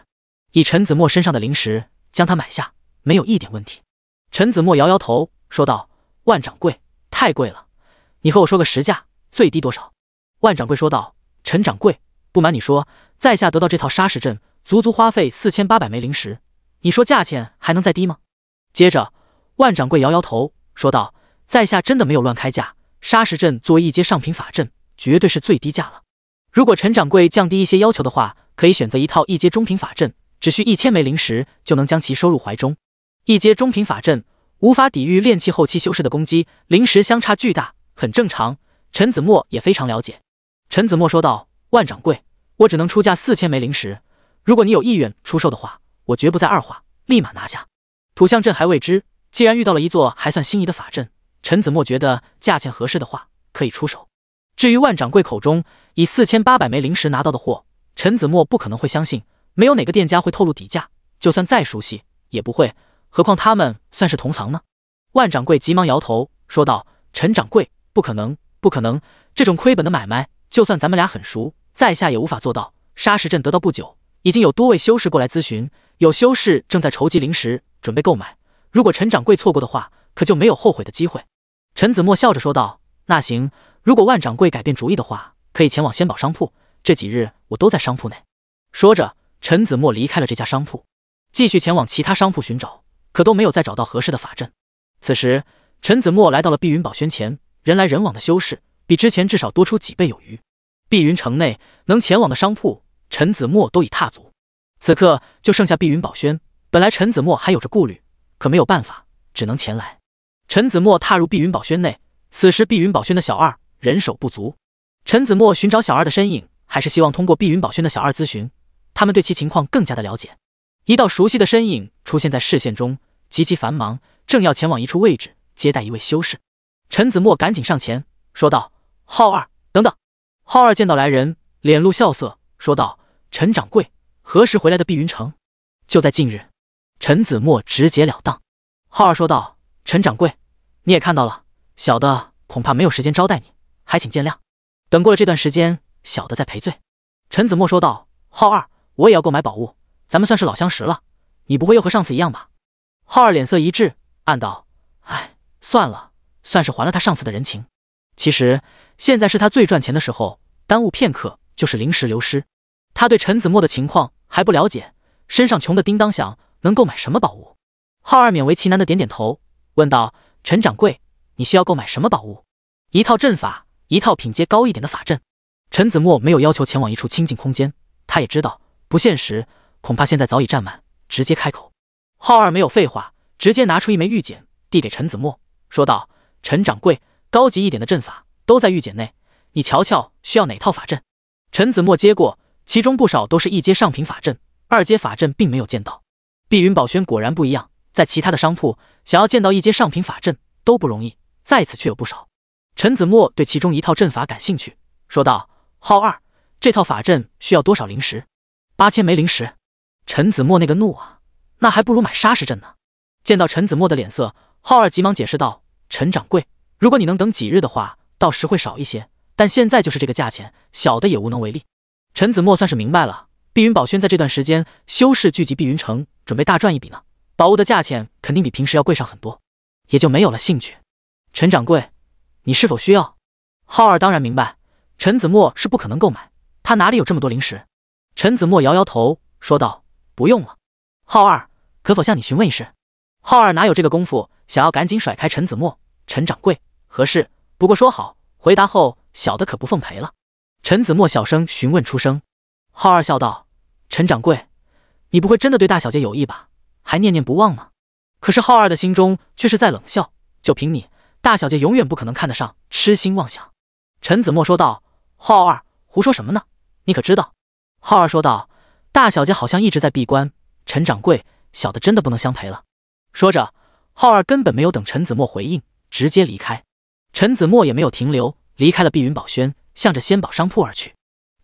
以陈子墨身上的灵石将它买下，没有一点问题。陈子墨摇摇头。说道：“万掌柜，太贵了，你和我说个实价，最低多少？”万掌柜说道：“陈掌柜，不瞒你说，在下得到这套沙石阵，足足花费四千八百枚灵石，你说价钱还能再低吗？”接着，万掌柜摇摇头说道：“在下真的没有乱开价，沙石阵作为一阶上品法阵，绝对是最低价了。如果陈掌柜降低一些要求的话，可以选择一套一阶中品法阵，只需一千枚灵石就能将其收入怀中。一阶中品法阵。”无法抵御炼气后期修士的攻击，灵石相差巨大，很正常。陈子墨也非常了解。陈子墨说道：“万掌柜，我只能出价四千枚灵石，如果你有意愿出售的话，我绝不再二话，立马拿下。”土象镇还未知，既然遇到了一座还算心仪的法阵，陈子墨觉得价钱合适的话，可以出手。至于万掌柜口中以四千八百枚灵石拿到的货，陈子墨不可能会相信，没有哪个店家会透露底价，就算再熟悉，也不会。何况他们算是同乡呢。万掌柜急忙摇头说道：“陈掌柜，不可能，不可能！这种亏本的买卖，就算咱们俩很熟，在下也无法做到。”沙石镇得到不久，已经有多位修士过来咨询，有修士正在筹集灵石准备购买。如果陈掌柜错过的话，可就没有后悔的机会。陈子墨笑着说道：“那行，如果万掌柜改变主意的话，可以前往仙宝商铺。这几日我都在商铺内。”说着，陈子墨离开了这家商铺，继续前往其他商铺寻找。可都没有再找到合适的法阵。此时，陈子墨来到了碧云宝轩前，人来人往的修士比之前至少多出几倍有余。碧云城内能前往的商铺，陈子墨都已踏足，此刻就剩下碧云宝轩。本来陈子墨还有着顾虑，可没有办法，只能前来。陈子墨踏入碧云宝轩内，此时碧云宝轩的小二人手不足，陈子墨寻找小二的身影，还是希望通过碧云宝轩的小二咨询，他们对其情况更加的了解。一道熟悉的身影出现在视线中，极其繁忙，正要前往一处位置接待一位修士。陈子墨赶紧上前说道：“浩二，等等！”浩二见到来人，脸露笑色，说道：“陈掌柜何时回来的碧云城？就在近日。”陈子墨直截了当。浩二说道：“陈掌柜，你也看到了，小的恐怕没有时间招待你，还请见谅。等过了这段时间，小的再赔罪。”陈子墨说道：“浩二，我也要购买宝物。”咱们算是老相识了，你不会又和上次一样吧？浩二脸色一滞，暗道：“哎，算了，算是还了他上次的人情。”其实现在是他最赚钱的时候，耽误片刻就是临时流失。他对陈子墨的情况还不了解，身上穷的叮当响，能购买什么宝物？浩二勉为其难的点点头，问道：“陈掌柜，你需要购买什么宝物？一套阵法，一套品阶高一点的法阵。”陈子墨没有要求前往一处清净空间，他也知道不现实。恐怕现在早已占满，直接开口。浩二没有废话，直接拿出一枚玉简，递给陈子墨，说道：“陈掌柜，高级一点的阵法都在玉简内，你瞧瞧，需要哪套法阵？”陈子墨接过，其中不少都是一阶上品法阵，二阶法阵并没有见到。碧云宝轩果然不一样，在其他的商铺，想要见到一阶上品法阵都不容易，在此却有不少。陈子墨对其中一套阵法感兴趣，说道：“浩二，这套法阵需要多少灵石？”“八千枚灵石。”陈子墨那个怒啊，那还不如买沙石阵呢。见到陈子墨的脸色，浩二急忙解释道：“陈掌柜，如果你能等几日的话，到时会少一些。但现在就是这个价钱，小的也无能为力。”陈子墨算是明白了，碧云宝轩在这段时间修士聚集碧云城，准备大赚一笔呢。宝物的价钱肯定比平时要贵上很多，也就没有了兴趣。陈掌柜，你是否需要？浩二当然明白，陈子墨是不可能购买，他哪里有这么多零食？陈子墨摇摇头，说道。不用了，浩二，可否向你询问一事？浩二哪有这个功夫，想要赶紧甩开陈子墨。陈掌柜，何事？不过说好，回答后小的可不奉陪了。陈子墨小声询问出声。浩二笑道：“陈掌柜，你不会真的对大小姐有意吧？还念念不忘呢？”可是浩二的心中却是在冷笑：“就凭你，大小姐永远不可能看得上，痴心妄想。”陈子墨说道：“浩二，胡说什么呢？你可知道？”浩二说道。大小姐好像一直在闭关。陈掌柜，小的真的不能相陪了。说着，浩二根本没有等陈子墨回应，直接离开。陈子墨也没有停留，离开了碧云宝轩，向着仙宝商铺而去。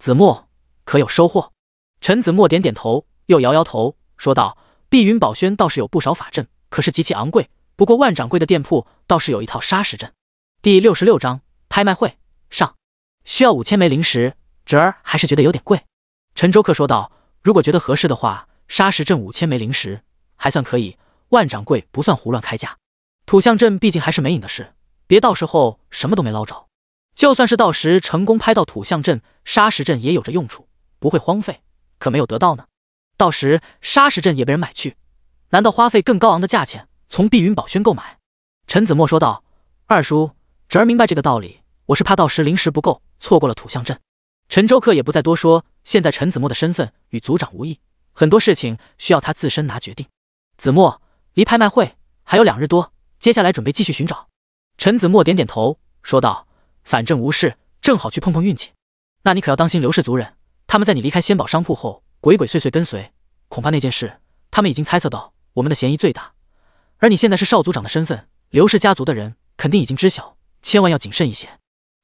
子墨可有收获？陈子墨点点头，又摇摇头，说道：“碧云宝轩倒是有不少法阵，可是极其昂贵。不过万掌柜的店铺倒是有一套砂石阵。”第六十六章拍卖会上，需要五千枚灵石，侄儿还是觉得有点贵。”陈周克说道。如果觉得合适的话，沙石镇五千枚灵石还算可以。万掌柜不算胡乱开价，土象镇毕竟还是没影的事，别到时候什么都没捞着。就算是到时成功拍到土象镇，沙石镇也有着用处，不会荒废。可没有得到呢，到时沙石镇也被人买去，难道花费更高昂的价钱从碧云宝轩购买？陈子墨说道：“二叔，侄儿明白这个道理，我是怕到时灵石不够，错过了土象镇。”陈周克也不再多说。现在陈子墨的身份与族长无异，很多事情需要他自身拿决定。子墨，离拍卖会还有两日多，接下来准备继续寻找。陈子墨点点头，说道：“反正无事，正好去碰碰运气。”那你可要当心刘氏族人，他们在你离开仙宝商铺后，鬼鬼祟祟跟随，恐怕那件事他们已经猜测到我们的嫌疑最大。而你现在是少族长的身份，刘氏家族的人肯定已经知晓，千万要谨慎一些。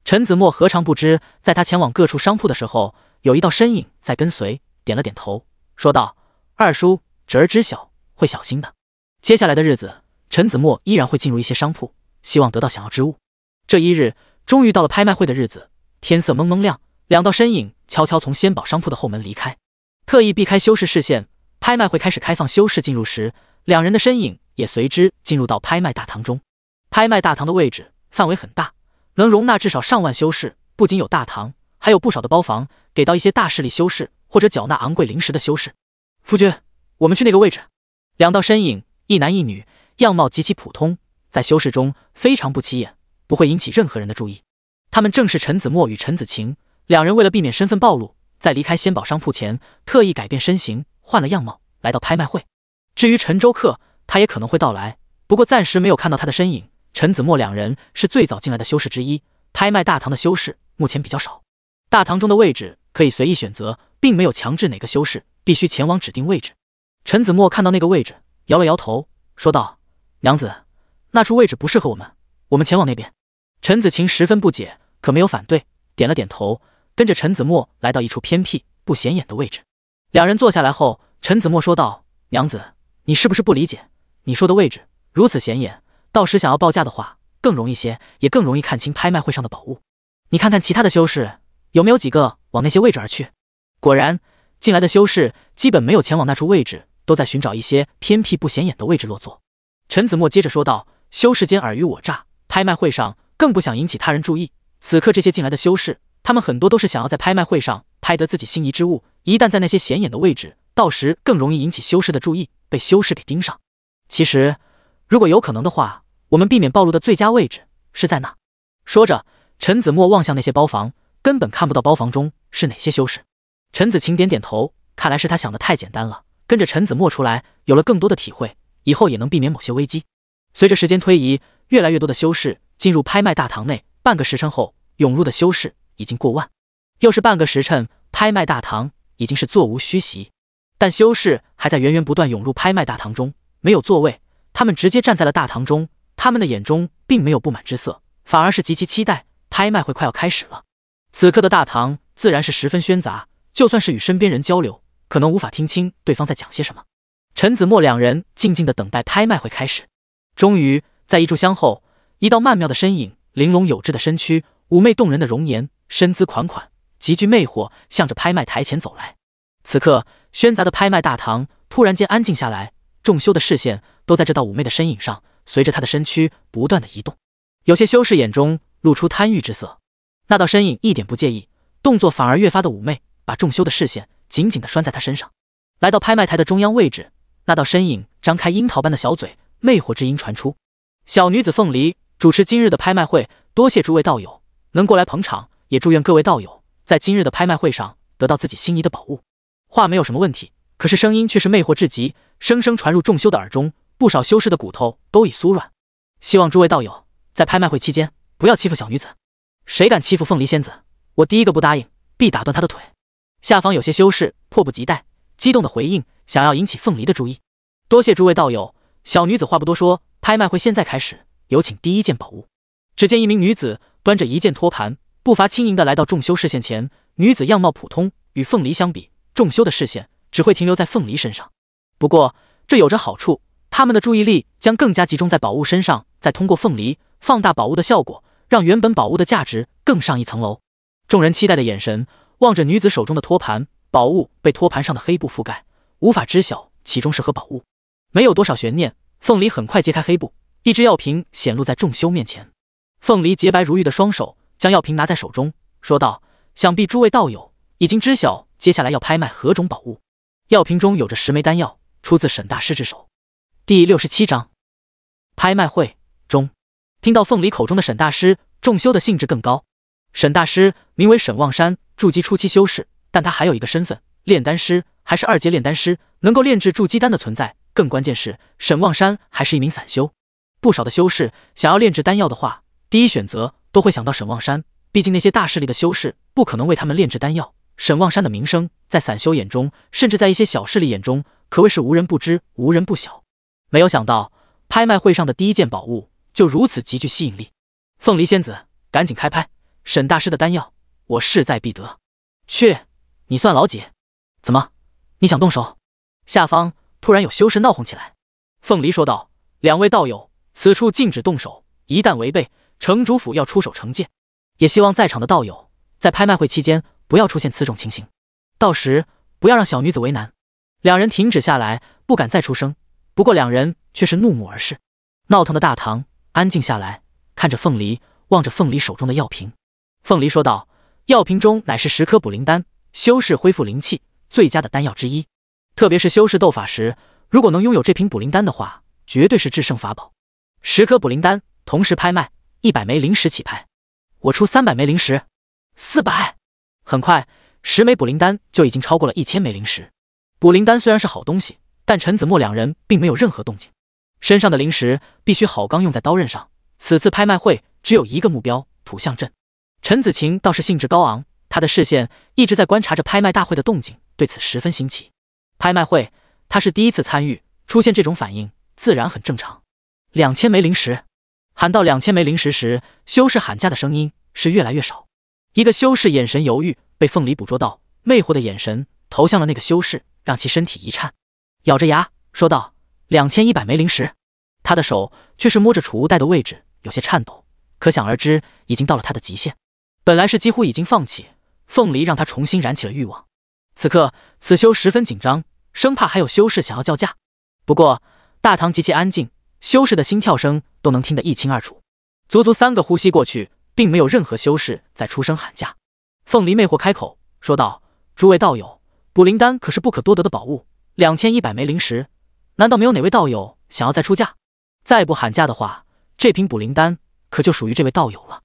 陈子墨何尝不知，在他前往各处商铺的时候，有一道身影在跟随。点了点头，说道：“二叔，侄儿知晓，会小心的。”接下来的日子，陈子墨依然会进入一些商铺，希望得到想要之物。这一日，终于到了拍卖会的日子。天色蒙蒙亮，两道身影悄悄从仙宝商铺的后门离开，特意避开修士视线。拍卖会开始开放，修士进入时，两人的身影也随之进入到拍卖大堂中。拍卖大堂的位置范围很大。能容纳至少上万修士，不仅有大堂，还有不少的包房，给到一些大势力修士或者缴纳昂贵灵石的修士。夫君，我们去那个位置。两道身影，一男一女，样貌极其普通，在修士中非常不起眼，不会引起任何人的注意。他们正是陈子墨与陈子晴两人，为了避免身份暴露，在离开仙宝商铺前特意改变身形，换了样貌来到拍卖会。至于陈周克，他也可能会到来，不过暂时没有看到他的身影。陈子墨两人是最早进来的修士之一。拍卖大堂的修士目前比较少，大堂中的位置可以随意选择，并没有强制哪个修士必须前往指定位置。陈子墨看到那个位置，摇了摇头，说道：“娘子，那处位置不适合我们，我们前往那边。”陈子晴十分不解，可没有反对，点了点头，跟着陈子墨来到一处偏僻不显眼的位置。两人坐下来后，陈子墨说道：“娘子，你是不是不理解？你说的位置如此显眼。”到时想要报价的话，更容易些，也更容易看清拍卖会上的宝物。你看看其他的修士有没有几个往那些位置而去？果然，进来的修士基本没有前往那处位置，都在寻找一些偏僻不显眼的位置落座。陈子墨接着说道：“修士间尔虞我诈，拍卖会上更不想引起他人注意。此刻这些进来的修士，他们很多都是想要在拍卖会上拍得自己心仪之物。一旦在那些显眼的位置，到时更容易引起修士的注意，被修士给盯上。其实。”如果有可能的话，我们避免暴露的最佳位置是在那。说着，陈子墨望向那些包房，根本看不到包房中是哪些修士。陈子晴点点头，看来是他想的太简单了。跟着陈子墨出来，有了更多的体会，以后也能避免某些危机。随着时间推移，越来越多的修士进入拍卖大堂内。半个时辰后，涌入的修士已经过万。又是半个时辰，拍卖大堂已经是座无虚席，但修士还在源源不断涌入拍卖大堂中，没有座位。他们直接站在了大堂中，他们的眼中并没有不满之色，反而是极其期待。拍卖会快要开始了。此刻的大堂自然是十分喧杂，就算是与身边人交流，可能无法听清对方在讲些什么。陈子墨两人静静的等待拍卖会开始。终于，在一炷香后，一道曼妙的身影，玲珑有致的身躯，妩媚动人的容颜，身姿款款，极具魅惑，向着拍卖台前走来。此刻喧杂的拍卖大堂突然间安静下来。众修的视线都在这道妩媚的身影上，随着她的身躯不断的移动，有些修士眼中露出贪欲之色。那道身影一点不介意，动作反而越发的妩媚，把众修的视线紧紧的拴在她身上。来到拍卖台的中央位置，那道身影张开樱桃般的小嘴，魅惑之音传出：“小女子凤梨主持今日的拍卖会，多谢诸位道友能过来捧场，也祝愿各位道友在今日的拍卖会上得到自己心仪的宝物。”话没有什么问题。可是声音却是魅惑至极，声声传入众修的耳中，不少修士的骨头都已酥软。希望诸位道友在拍卖会期间不要欺负小女子，谁敢欺负凤梨仙子，我第一个不答应，必打断他的腿。下方有些修士迫不及待、激动的回应，想要引起凤梨的注意。多谢诸位道友，小女子话不多说，拍卖会现在开始，有请第一件宝物。只见一名女子端着一件托盘，步伐轻盈的来到众修视线前。女子样貌普通，与凤梨相比，众修的视线。只会停留在凤梨身上，不过这有着好处，他们的注意力将更加集中在宝物身上，再通过凤梨放大宝物的效果，让原本宝物的价值更上一层楼。众人期待的眼神望着女子手中的托盘，宝物被托盘上的黑布覆盖，无法知晓其中是何宝物。没有多少悬念，凤梨很快揭开黑布，一只药瓶显露在众修面前。凤梨洁白如玉的双手将药瓶拿在手中，说道：“想必诸位道友已经知晓，接下来要拍卖何种宝物。”药瓶中有着十枚丹药，出自沈大师之手。第六十七章，拍卖会中，听到凤梨口中的沈大师，众修的兴致更高。沈大师名为沈望山，筑基初期修士，但他还有一个身份，炼丹师，还是二阶炼丹师，能够炼制筑基丹的存在。更关键是，沈望山还是一名散修。不少的修士想要炼制丹药的话，第一选择都会想到沈望山，毕竟那些大势力的修士不可能为他们炼制丹药。沈望山的名声在散修眼中，甚至在一些小势力眼中，可谓是无人不知，无人不晓。没有想到，拍卖会上的第一件宝物就如此极具吸引力。凤梨仙子，赶紧开拍！沈大师的丹药，我势在必得。去，你算老几？怎么，你想动手？下方突然有修士闹哄起来。凤梨说道：“两位道友，此处禁止动手，一旦违背，城主府要出手惩戒。也希望在场的道友，在拍卖会期间。”不要出现此种情形，到时不要让小女子为难。两人停止下来，不敢再出声。不过两人却是怒目而视。闹腾的大堂安静下来，看着凤梨，望着凤梨手中的药瓶，凤梨说道：“药瓶中乃是十颗补灵丹，修士恢复灵气最佳的丹药之一。特别是修士斗法时，如果能拥有这瓶补灵丹的话，绝对是制胜法宝。十颗补灵丹同时拍卖，一百枚灵石起拍。我出三百枚灵石，四百。”很快，十枚补灵丹就已经超过了一千枚灵石。补灵丹虽然是好东西，但陈子墨两人并没有任何动静。身上的灵石必须好钢用在刀刃上。此次拍卖会只有一个目标——土象阵。陈子晴倒是兴致高昂，他的视线一直在观察着拍卖大会的动静，对此十分新奇。拍卖会他是第一次参与，出现这种反应自然很正常。两千枚灵石，喊到两千枚灵石时，修士喊价的声音是越来越少。一个修士眼神犹豫，被凤梨捕捉到魅惑的眼神投向了那个修士，让其身体一颤，咬着牙说道：“两千一百枚灵石。”他的手却是摸着储物袋的位置，有些颤抖，可想而知已经到了他的极限。本来是几乎已经放弃，凤梨让他重新燃起了欲望。此刻，此修十分紧张，生怕还有修士想要叫价。不过，大堂极其安静，修士的心跳声都能听得一清二楚。足足三个呼吸过去。并没有任何修士在出声喊价。凤梨魅惑开口说道：“诸位道友，补灵丹可是不可多得的宝物，两千一百枚灵石，难道没有哪位道友想要再出价？再不喊价的话，这瓶补灵丹可就属于这位道友了。”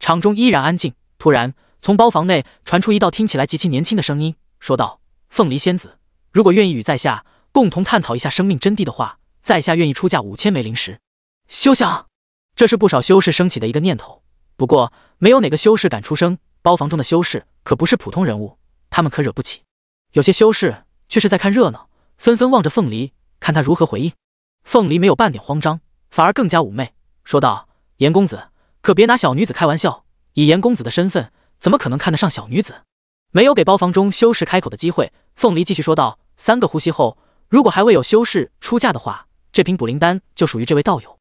场中依然安静。突然，从包房内传出一道听起来极其年轻的声音，说道：“凤梨仙子，如果愿意与在下共同探讨一下生命真谛的话，在下愿意出价五千枚灵石。”休想！这是不少修士升起的一个念头。不过，没有哪个修士敢出声。包房中的修士可不是普通人物，他们可惹不起。有些修士却是在看热闹，纷纷望着凤梨，看他如何回应。凤梨没有半点慌张，反而更加妩媚，说道：“严公子，可别拿小女子开玩笑。以严公子的身份，怎么可能看得上小女子？”没有给包房中修士开口的机会，凤梨继续说道：“三个呼吸后，如果还未有修士出嫁的话，这瓶补灵丹就属于这位道友。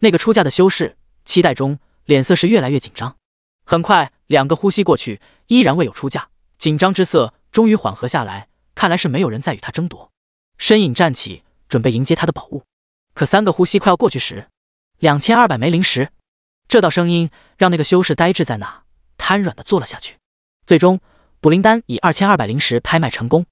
那个出嫁的修士，期待中。”脸色是越来越紧张，很快两个呼吸过去，依然未有出价，紧张之色终于缓和下来，看来是没有人再与他争夺。身影站起，准备迎接他的宝物，可三个呼吸快要过去时，两千二百枚灵石，这道声音让那个修士呆滞在那，瘫软的坐了下去。最终，卜灵丹以二千二百灵石拍卖成功。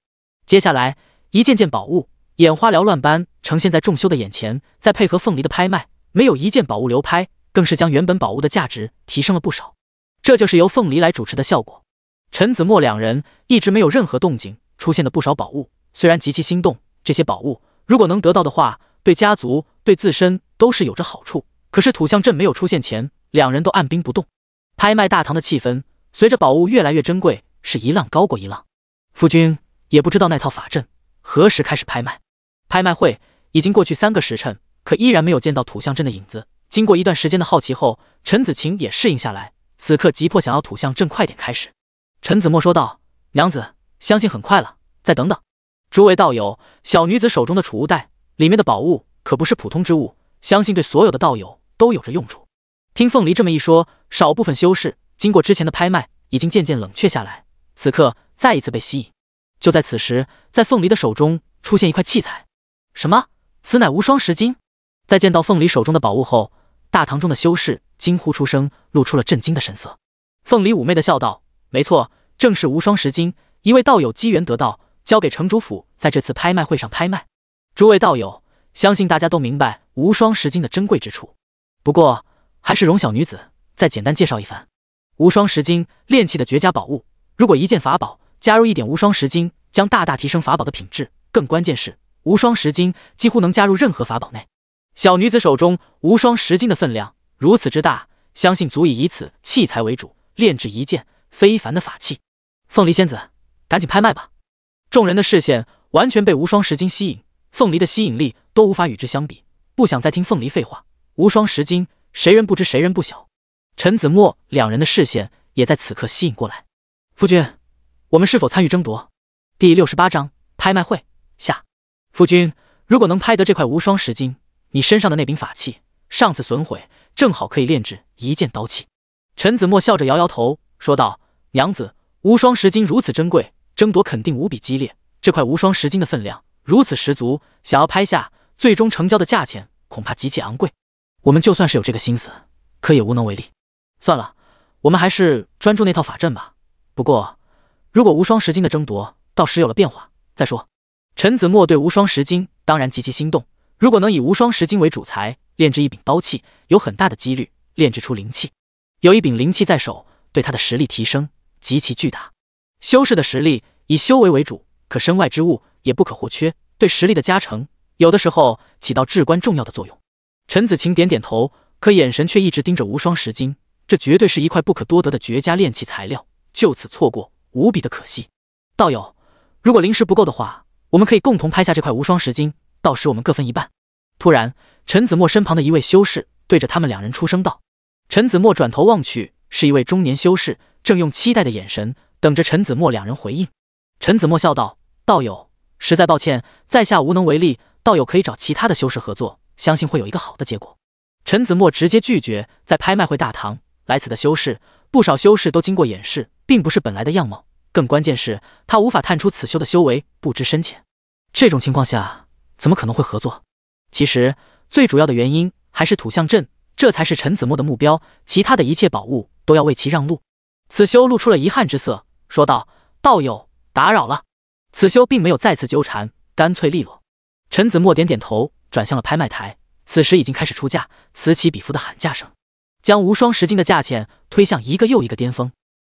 接下来一件件宝物眼花缭乱般呈现在众修的眼前，再配合凤梨的拍卖，没有一件宝物流拍。更是将原本宝物的价值提升了不少，这就是由凤梨来主持的效果。陈子墨两人一直没有任何动静，出现的不少宝物虽然极其心动，这些宝物如果能得到的话，对家族对自身都是有着好处。可是土象阵没有出现前，两人都按兵不动。拍卖大堂的气氛随着宝物越来越珍贵，是一浪高过一浪。夫君也不知道那套法阵何时开始拍卖。拍卖会已经过去三个时辰，可依然没有见到土象阵的影子。经过一段时间的好奇后，陈子晴也适应下来。此刻急迫想要土象阵快点开始，陈子墨说道：“娘子，相信很快了，再等等。”诸位道友，小女子手中的储物袋里面的宝物可不是普通之物，相信对所有的道友都有着用处。听凤梨这么一说，少部分修士经过之前的拍卖，已经渐渐冷却下来，此刻再一次被吸引。就在此时，在凤梨的手中出现一块器材，什么？此乃无双石晶。在见到凤梨手中的宝物后，大堂中的修士惊呼出声，露出了震惊的神色。凤梨妩媚的笑道：“没错，正是无双石金，一位道友机缘得到，交给城主府，在这次拍卖会上拍卖。诸位道友，相信大家都明白无双石金的珍贵之处。不过，还是容小女子再简单介绍一番。无双石金炼器的绝佳宝物，如果一件法宝加入一点无双石金，将大大提升法宝的品质。更关键是，无双石金几乎能加入任何法宝内。”小女子手中无双石金的分量如此之大，相信足以以此器材为主炼制一件非凡的法器。凤梨仙子，赶紧拍卖吧！众人的视线完全被无双石金吸引，凤梨的吸引力都无法与之相比。不想再听凤梨废话。无双石金，谁人不知，谁人不晓？陈子墨两人的视线也在此刻吸引过来。夫君，我们是否参与争夺？第六十八章拍卖会下。夫君，如果能拍得这块无双石金，你身上的那柄法器上次损毁，正好可以炼制一件刀器。陈子墨笑着摇摇头，说道：“娘子，无双石金如此珍贵，争夺肯定无比激烈。这块无双石金的分量如此十足，想要拍下，最终成交的价钱恐怕极其昂贵。我们就算是有这个心思，可也无能为力。算了，我们还是专注那套法阵吧。不过，如果无双石金的争夺到时有了变化，再说。”陈子墨对无双石金当然极其心动。如果能以无双石晶为主材炼制一柄刀器，有很大的几率炼制出灵气。有一柄灵气在手，对他的实力提升极其巨大。修士的实力以修为为主，可身外之物也不可或缺，对实力的加成有的时候起到至关重要的作用。陈子晴点点头，可眼神却一直盯着无双石晶。这绝对是一块不可多得的绝佳炼器材料，就此错过无比的可惜。道友，如果灵石不够的话，我们可以共同拍下这块无双石晶。到时我们各分一半。突然，陈子墨身旁的一位修士对着他们两人出声道。陈子墨转头望去，是一位中年修士，正用期待的眼神等着陈子墨两人回应。陈子墨笑道：“道友，实在抱歉，在下无能为力。道友可以找其他的修士合作，相信会有一个好的结果。”陈子墨直接拒绝。在拍卖会大堂来此的修士不少，修士都经过演示，并不是本来的样貌。更关键是他无法探出此修的修为，不知深浅。这种情况下。怎么可能会合作？其实最主要的原因还是土象阵，这才是陈子墨的目标，其他的一切宝物都要为其让路。此修露出了遗憾之色，说道：“道友，打扰了。”此修并没有再次纠缠，干脆利落。陈子墨点点头，转向了拍卖台。此时已经开始出价，此起彼伏的喊价声将无双石金的价钱推向一个又一个巅峰。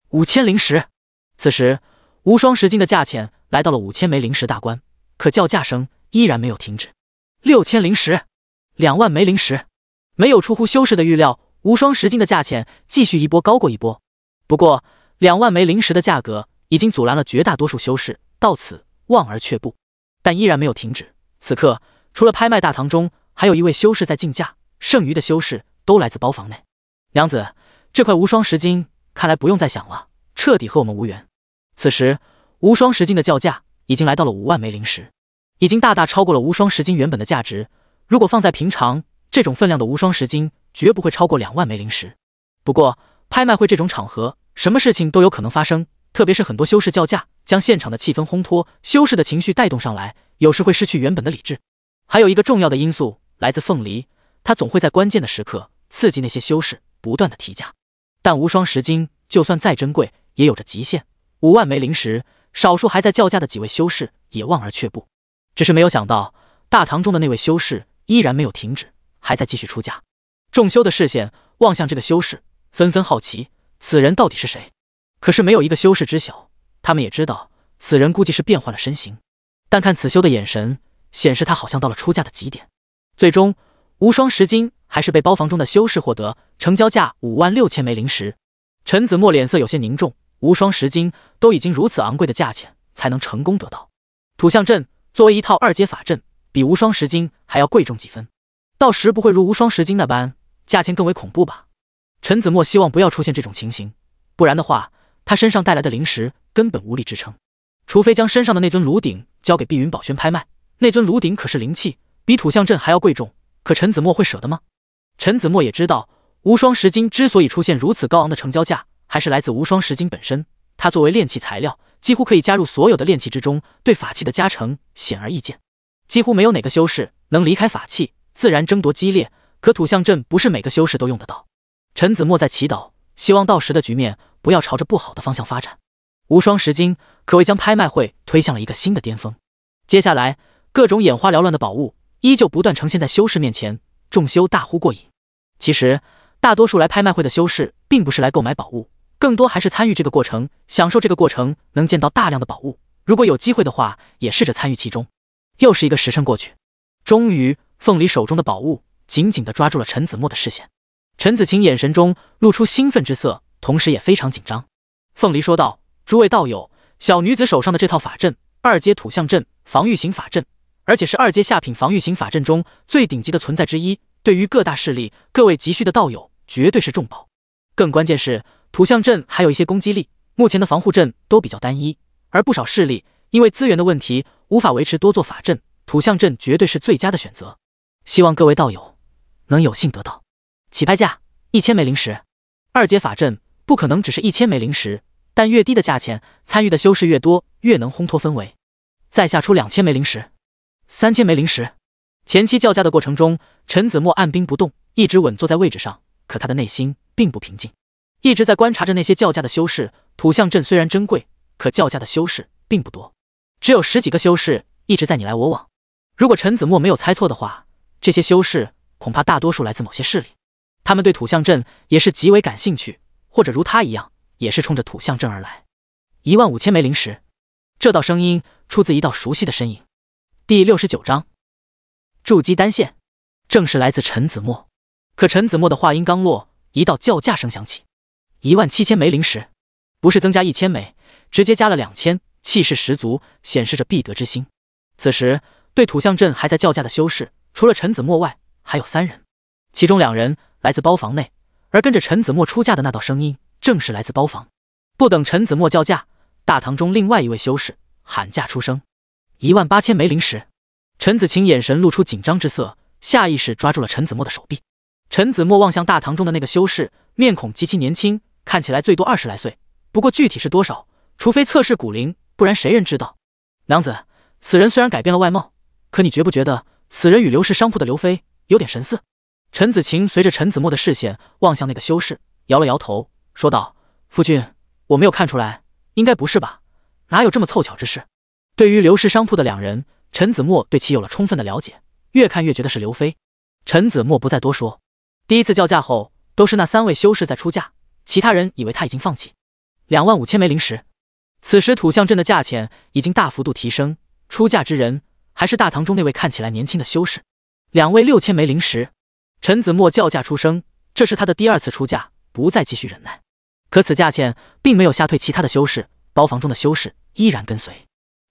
五千灵石。此时无双石金的价钱来到了五千枚灵石大关，可叫价声。依然没有停止，六千灵石，两万枚灵石，没有出乎修士的预料，无双十金的价钱继续一波高过一波。不过，两万枚灵石的价格已经阻拦了绝大多数修士，到此望而却步。但依然没有停止。此刻，除了拍卖大堂中，还有一位修士在竞价，剩余的修士都来自包房内。娘子，这块无双十金看来不用再想了，彻底和我们无缘。此时，无双十金的叫价已经来到了五万枚灵石。已经大大超过了无双十金原本的价值。如果放在平常，这种分量的无双十金绝不会超过两万枚灵石。不过拍卖会这种场合，什么事情都有可能发生，特别是很多修士叫价，将现场的气氛烘托，修士的情绪带动上来，有时会失去原本的理智。还有一个重要的因素来自凤梨，他总会在关键的时刻刺激那些修士不断的提价。但无双十金就算再珍贵，也有着极限，五万枚灵石，少数还在叫价的几位修士也望而却步。只是没有想到，大堂中的那位修士依然没有停止，还在继续出价。众修的视线望向这个修士，纷纷好奇此人到底是谁。可是没有一个修士知晓，他们也知道此人估计是变换了身形。但看此修的眼神，显示他好像到了出价的极点。最终，无双石金还是被包房中的修士获得，成交价五万六千枚灵石。陈子墨脸色有些凝重，无双石金都已经如此昂贵的价钱才能成功得到，土象镇作为一套二阶法阵，比无双石金还要贵重几分，到时不会如无双石金那般，价钱更为恐怖吧？陈子墨希望不要出现这种情形，不然的话，他身上带来的灵石根本无力支撑，除非将身上的那尊炉鼎交给碧云宝轩拍卖。那尊炉鼎可是灵器，比土象阵还要贵重，可陈子墨会舍得吗？陈子墨也知道，无双石金之所以出现如此高昂的成交价，还是来自无双石金本身，它作为炼器材料。几乎可以加入所有的炼器之中，对法器的加成显而易见。几乎没有哪个修士能离开法器，自然争夺激烈。可土象阵不是每个修士都用得到。陈子墨在祈祷，希望到时的局面不要朝着不好的方向发展。无双石晶可谓将拍卖会推向了一个新的巅峰。接下来，各种眼花缭乱的宝物依旧不断呈现在修士面前，众修大呼过瘾。其实，大多数来拍卖会的修士并不是来购买宝物。更多还是参与这个过程，享受这个过程，能见到大量的宝物。如果有机会的话，也试着参与其中。又是一个时辰过去，终于，凤梨手中的宝物紧紧的抓住了陈子墨的视线。陈子晴眼神中露出兴奋之色，同时也非常紧张。凤梨说道：“诸位道友，小女子手上的这套法阵，二阶土象阵，防御型法阵，而且是二阶下品防御型法阵中最顶级的存在之一。对于各大势力、各位急需的道友，绝对是重宝。更关键是。”土象阵还有一些攻击力，目前的防护阵都比较单一，而不少势力因为资源的问题无法维持多座法阵，土象阵绝对是最佳的选择。希望各位道友能有幸得到。起拍价一千枚灵石，二阶法阵不可能只是一千枚灵石，但越低的价钱，参与的修士越多，越能烘托氛围。在下出两千枚灵石，三千枚灵石。前期叫价的过程中，陈子墨按兵不动，一直稳坐在位置上，可他的内心并不平静。一直在观察着那些叫价的修士。土象阵虽然珍贵，可叫价的修士并不多，只有十几个修士一直在你来我往。如果陈子墨没有猜错的话，这些修士恐怕大多数来自某些势力，他们对土象阵也是极为感兴趣，或者如他一样，也是冲着土象阵而来。一万五千枚灵石。这道声音出自一道熟悉的身影。第六十九章，筑基丹线，正是来自陈子墨。可陈子墨的话音刚落，一道叫价声响起。一万七千枚灵石，不是增加一千枚，直接加了两千，气势十足，显示着必得之心。此时，对土象阵还在叫价的修士，除了陈子墨外，还有三人，其中两人来自包房内，而跟着陈子墨出价的那道声音，正是来自包房。不等陈子墨叫价，大堂中另外一位修士喊价出声：一万八千枚灵石。陈子晴眼神露出紧张之色，下意识抓住了陈子墨的手臂。陈子墨望向大堂中的那个修士，面孔极其年轻。看起来最多二十来岁，不过具体是多少，除非测试骨龄，不然谁人知道？娘子，此人虽然改变了外貌，可你觉不觉得此人与刘氏商铺的刘飞有点神似？陈子晴随着陈子墨的视线望向那个修士，摇了摇头，说道：“夫君，我没有看出来，应该不是吧？哪有这么凑巧之事？”对于刘氏商铺的两人，陈子墨对其有了充分的了解，越看越觉得是刘飞。陈子墨不再多说。第一次叫价后，都是那三位修士在出价。其他人以为他已经放弃，两万五千枚灵石。此时土象阵的价钱已经大幅度提升，出价之人还是大堂中那位看起来年轻的修士。两位六千枚灵石，陈子墨叫价出声，这是他的第二次出价，不再继续忍耐。可此价钱并没有吓退其他的修士，包房中的修士依然跟随。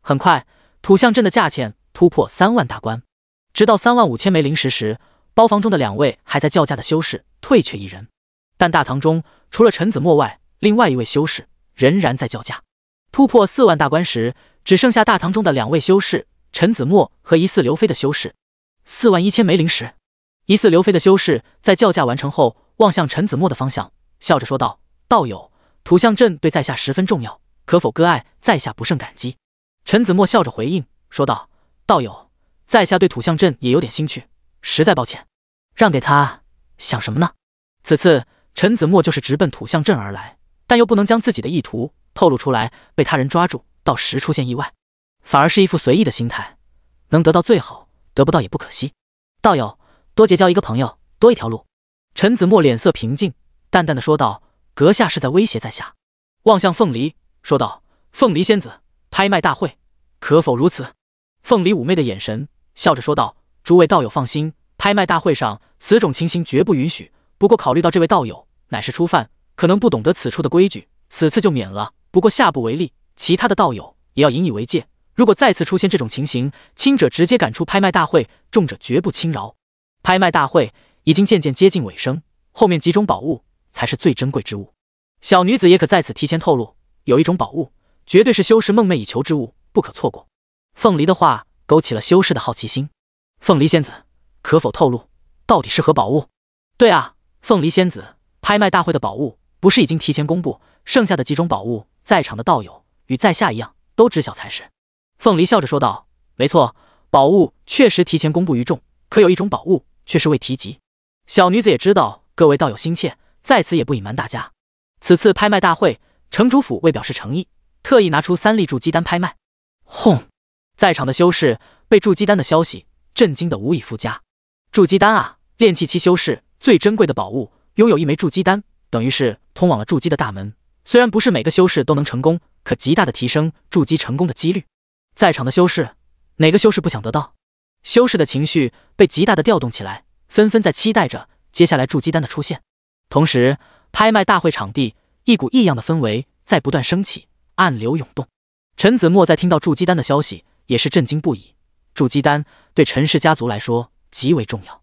很快，土象阵的价钱突破三万大关，直到三万五千枚灵石时，包房中的两位还在叫价的修士退却一人。但大堂中除了陈子墨外，另外一位修士仍然在叫价。突破四万大关时，只剩下大堂中的两位修士：陈子墨和疑似刘飞的修士。四万一千枚灵石。疑似刘飞的修士在叫价完成后，望向陈子墨的方向，笑着说道：“道友，土象阵对在下十分重要，可否割爱？在下不胜感激。”陈子墨笑着回应说道：“道友，在下对土象阵也有点兴趣，实在抱歉，让给他。想什么呢？此次。”陈子墨就是直奔土象镇而来，但又不能将自己的意图透露出来，被他人抓住，到时出现意外，反而是一副随意的心态。能得到最好，得不到也不可惜。道友，多结交一个朋友，多一条路。陈子墨脸色平静，淡淡的说道：“阁下是在威胁在下？”望向凤梨，说道：“凤梨仙子，拍卖大会可否如此？”凤梨妩媚的眼神，笑着说道：“诸位道友放心，拍卖大会上此种情形绝不允许。不过考虑到这位道友。”乃是初犯，可能不懂得此处的规矩，此次就免了。不过下不为例，其他的道友也要引以为戒。如果再次出现这种情形，轻者直接赶出拍卖大会，重者绝不轻饶。拍卖大会已经渐渐接近尾声，后面几种宝物才是最珍贵之物。小女子也可在此提前透露，有一种宝物绝对是修士梦寐以求之物，不可错过。凤梨的话勾起了修士的好奇心。凤梨仙子，可否透露到底是何宝物？对啊，凤梨仙子。拍卖大会的宝物不是已经提前公布，剩下的几种宝物，在场的道友与在下一样都知晓才是。凤梨笑着说道：“没错，宝物确实提前公布于众，可有一种宝物却是未提及。小女子也知道各位道友心切，在此也不隐瞒大家。此次拍卖大会，城主府为表示诚意，特意拿出三粒筑基丹拍卖。”轰！在场的修士被筑基丹的消息震惊的无以复加。筑基丹啊，炼气期修士最珍贵的宝物。拥有一枚筑基丹，等于是通往了筑基的大门。虽然不是每个修士都能成功，可极大的提升筑基成功的几率。在场的修士，哪个修士不想得到？修士的情绪被极大的调动起来，纷纷在期待着接下来筑基丹的出现。同时，拍卖大会场地一股异样的氛围在不断升起，暗流涌动。陈子墨在听到筑基丹的消息，也是震惊不已。筑基丹对陈氏家族来说极为重要，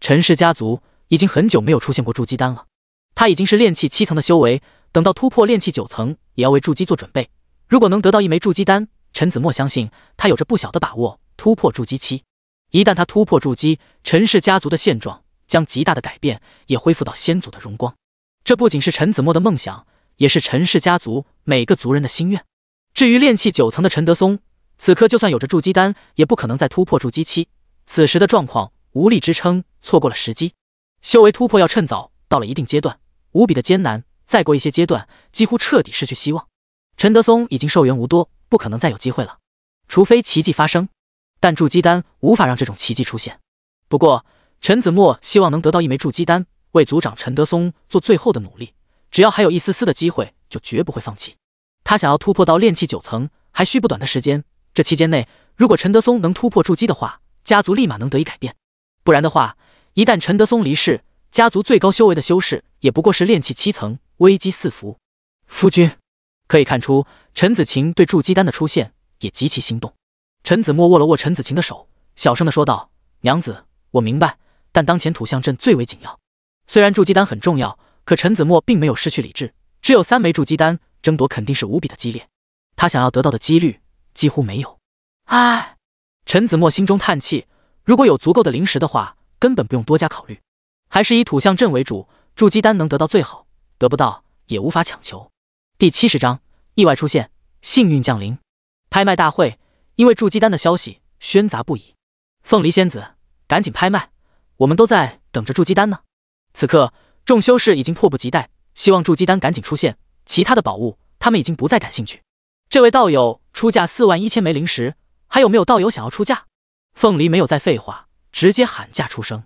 陈氏家族。已经很久没有出现过筑基丹了，他已经是炼气七层的修为，等到突破炼气九层，也要为筑基做准备。如果能得到一枚筑基丹，陈子墨相信他有着不小的把握突破筑基期。一旦他突破筑基，陈氏家族的现状将极大的改变，也恢复到先祖的荣光。这不仅是陈子墨的梦想，也是陈氏家族每个族人的心愿。至于炼气九层的陈德松，此刻就算有着筑基丹，也不可能再突破筑基期。此时的状况无力支撑，错过了时机。修为突破要趁早，到了一定阶段，无比的艰难。再过一些阶段，几乎彻底失去希望。陈德松已经寿元无多，不可能再有机会了。除非奇迹发生，但筑基丹无法让这种奇迹出现。不过，陈子墨希望能得到一枚筑基丹，为族长陈德松做最后的努力。只要还有一丝丝的机会，就绝不会放弃。他想要突破到炼气九层，还需不短的时间。这期间内，如果陈德松能突破筑基的话，家族立马能得以改变。不然的话。一旦陈德松离世，家族最高修为的修士也不过是炼气七层，危机四伏。夫君，可以看出陈子晴对筑基丹的出现也极其心动。陈子墨握了握陈子晴的手，小声的说道：“娘子，我明白，但当前土象阵最为紧要。虽然筑基丹很重要，可陈子墨并没有失去理智。只有三枚筑基丹，争夺肯定是无比的激烈，他想要得到的几率几乎没有。”唉，陈子墨心中叹气，如果有足够的灵石的话。根本不用多加考虑，还是以土象阵为主，筑基丹能得到最好，得不到也无法强求。第七十章意外出现，幸运降临。拍卖大会因为筑基丹的消息喧杂不已。凤梨仙子，赶紧拍卖，我们都在等着筑基丹呢。此刻众修士已经迫不及待，希望筑基丹赶紧出现。其他的宝物他们已经不再感兴趣。这位道友出价四万一千枚灵石，还有没有道友想要出价？凤梨没有再废话。直接喊价出声，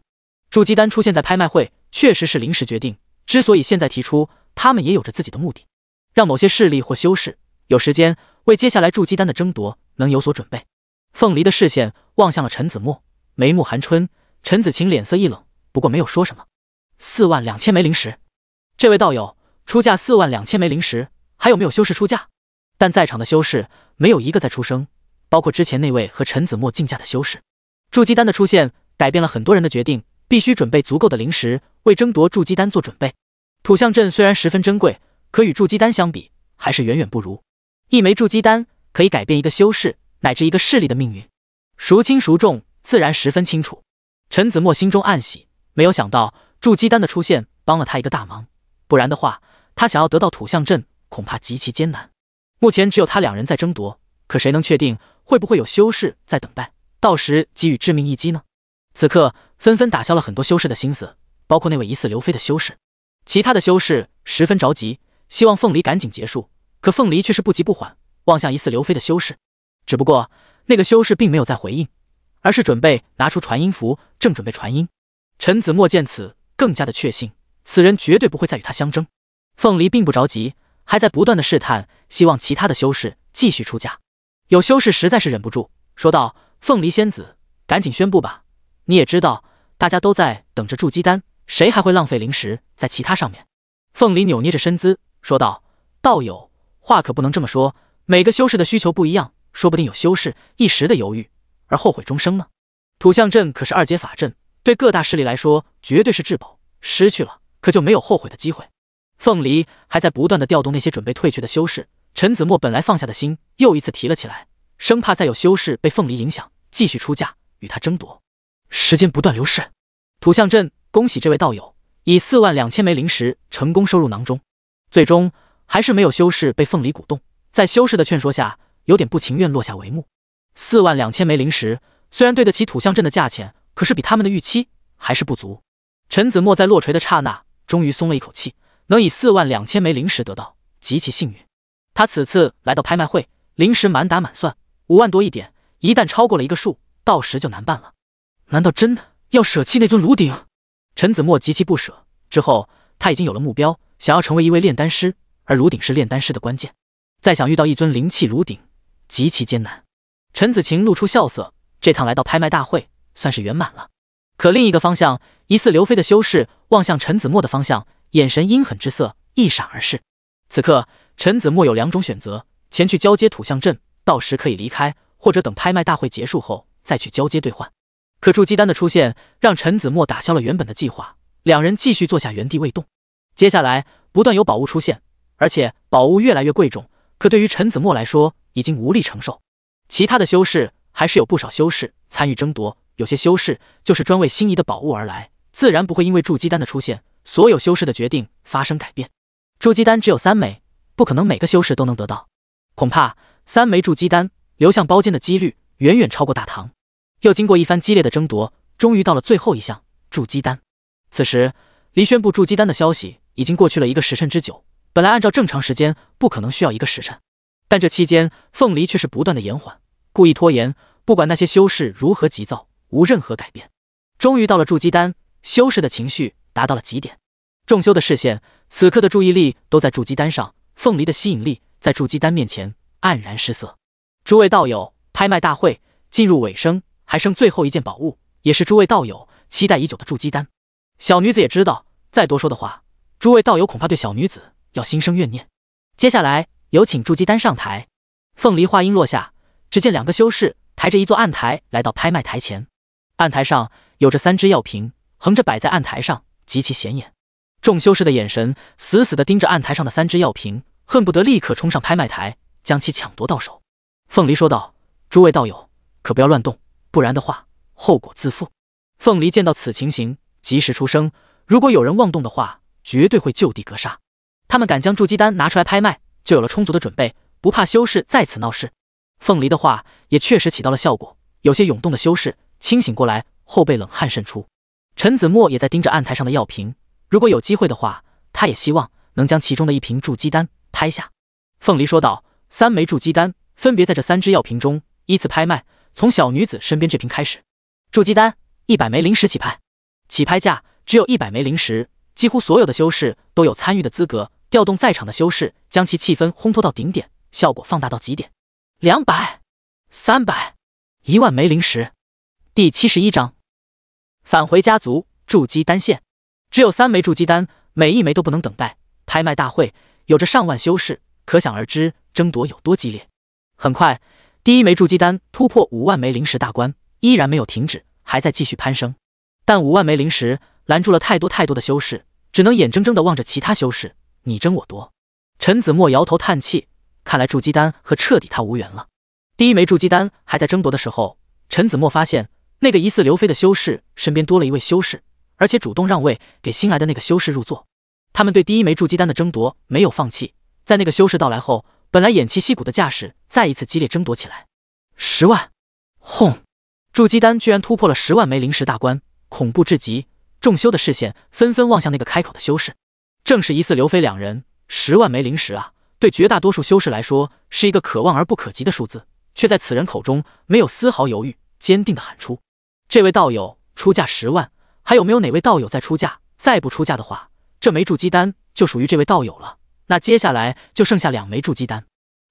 筑基丹出现在拍卖会确实是临时决定。之所以现在提出，他们也有着自己的目的，让某些势力或修士有时间为接下来筑基丹的争夺能有所准备。凤梨的视线望向了陈子墨，眉目含春。陈子晴脸色一冷，不过没有说什么。四万两千枚灵石，这位道友出价四万两千枚灵石，还有没有修士出价？但在场的修士没有一个在出声，包括之前那位和陈子墨竞价的修士。筑基丹的出现，改变了很多人的决定，必须准备足够的灵石，为争夺筑基丹做准备。土象阵虽然十分珍贵，可与筑基丹相比，还是远远不如。一枚筑基丹可以改变一个修士乃至一个势力的命运，孰轻孰重，自然十分清楚。陈子墨心中暗喜，没有想到筑基丹的出现帮了他一个大忙，不然的话，他想要得到土象阵，恐怕极其艰难。目前只有他两人在争夺，可谁能确定会不会有修士在等待？到时给予致命一击呢？此刻纷纷打消了很多修士的心思，包括那位疑似刘飞的修士。其他的修士十分着急，希望凤梨赶紧结束。可凤梨却是不急不缓，望向疑似刘飞的修士。只不过那个修士并没有再回应，而是准备拿出传音符，正准备传音。陈子墨见此，更加的确信此人绝对不会再与他相争。凤梨并不着急，还在不断的试探，希望其他的修士继续出价。有修士实在是忍不住，说道。凤梨仙子，赶紧宣布吧！你也知道，大家都在等着筑基丹，谁还会浪费灵石在其他上面？凤梨扭捏着身姿说道：“道友，话可不能这么说。每个修士的需求不一样，说不定有修士一时的犹豫而后悔终生呢。”土象阵可是二阶法阵，对各大势力来说绝对是至宝，失去了可就没有后悔的机会。凤梨还在不断的调动那些准备退却的修士。陈子墨本来放下的心又一次提了起来。生怕再有修士被凤梨影响，继续出价与他争夺。时间不断流逝，土象镇，恭喜这位道友以四万两千枚灵石成功收入囊中。最终还是没有修士被凤梨鼓动，在修士的劝说下，有点不情愿落下帷幕。四万两千枚灵石虽然对得起土象镇的价钱，可是比他们的预期还是不足。陈子墨在落锤的刹那，终于松了一口气，能以四万两千枚灵石得到，极其幸运。他此次来到拍卖会，灵石满打满算。五万多一点，一旦超过了一个数，到时就难办了。难道真的要舍弃那尊炉鼎？陈子墨极其不舍。之后，他已经有了目标，想要成为一位炼丹师，而炉鼎是炼丹师的关键。再想遇到一尊灵气炉鼎，极其艰难。陈子晴露出笑色，这趟来到拍卖大会算是圆满了。可另一个方向，疑似刘飞的修士望向陈子墨的方向，眼神阴狠之色一闪而逝。此刻，陈子墨有两种选择：前去交接土象阵。到时可以离开，或者等拍卖大会结束后再去交接兑换。可筑基丹的出现让陈子墨打消了原本的计划，两人继续坐下原地未动。接下来不断有宝物出现，而且宝物越来越贵重，可对于陈子墨来说已经无力承受。其他的修士还是有不少修士参与争夺，有些修士就是专为心仪的宝物而来，自然不会因为筑基丹的出现，所有修士的决定发生改变。筑基丹只有三枚，不可能每个修士都能得到，恐怕。三枚筑基丹流向包间的几率远远超过大唐。又经过一番激烈的争夺，终于到了最后一项筑基丹。此时，离宣布筑基丹的消息已经过去了一个时辰之久。本来按照正常时间，不可能需要一个时辰，但这期间凤梨却是不断的延缓，故意拖延。不管那些修士如何急躁，无任何改变。终于到了筑基丹，修士的情绪达到了极点。众修的视线，此刻的注意力都在筑基丹上。凤梨的吸引力，在筑基丹面前。黯然失色，诸位道友，拍卖大会进入尾声，还剩最后一件宝物，也是诸位道友期待已久的筑基丹。小女子也知道，再多说的话，诸位道友恐怕对小女子要心生怨念。接下来，有请筑基丹上台。凤梨话音落下，只见两个修士抬着一座案台来到拍卖台前，案台上有着三只药瓶横着摆在案台上，极其显眼。众修士的眼神死死地盯着案台上的三只药瓶，恨不得立刻冲上拍卖台。将其抢夺到手，凤梨说道：“诸位道友，可不要乱动，不然的话，后果自负。”凤梨见到此情形，及时出声：“如果有人妄动的话，绝对会就地格杀。”他们敢将筑基丹拿出来拍卖，就有了充足的准备，不怕修士在此闹事。凤梨的话也确实起到了效果，有些涌动的修士清醒过来，后背冷汗渗出。陈子墨也在盯着案台上的药瓶，如果有机会的话，他也希望能将其中的一瓶筑基丹拍下。凤梨说道。三枚筑基丹分别在这三只药瓶中依次拍卖，从小女子身边这瓶开始。筑基丹一百枚灵石起拍，起拍价只有一百枚灵石，几乎所有的修士都有参与的资格。调动在场的修士，将其气氛烘托到顶点，效果放大到极点。两百，三百，一万枚灵石。第七十一章：返回家族。筑基丹线，只有三枚筑基丹，每一枚都不能等待。拍卖大会有着上万修士，可想而知。争夺有多激烈？很快，第一枚筑基丹突破五万枚灵石大关，依然没有停止，还在继续攀升。但五万枚灵石拦住了太多太多的修士，只能眼睁睁地望着其他修士你争我夺。陈子墨摇头叹气，看来筑基丹和彻底他无缘了。第一枚筑基丹还在争夺的时候，陈子墨发现那个疑似刘飞的修士身边多了一位修士，而且主动让位给新来的那个修士入座。他们对第一枚筑基丹的争夺没有放弃，在那个修士到来后。本来偃旗息鼓的架势，再一次激烈争夺起来。十万，轰！筑基丹居然突破了十万枚灵石大关，恐怖至极。众修的视线纷纷望向那个开口的修士，正是疑似刘飞两人。十万枚灵石啊，对绝大多数修士来说是一个可望而不可及的数字，却在此人口中没有丝毫犹豫，坚定地喊出：“这位道友出价十万，还有没有哪位道友再出价？再不出价的话，这枚筑基丹就属于这位道友了。”那接下来就剩下两枚筑基丹，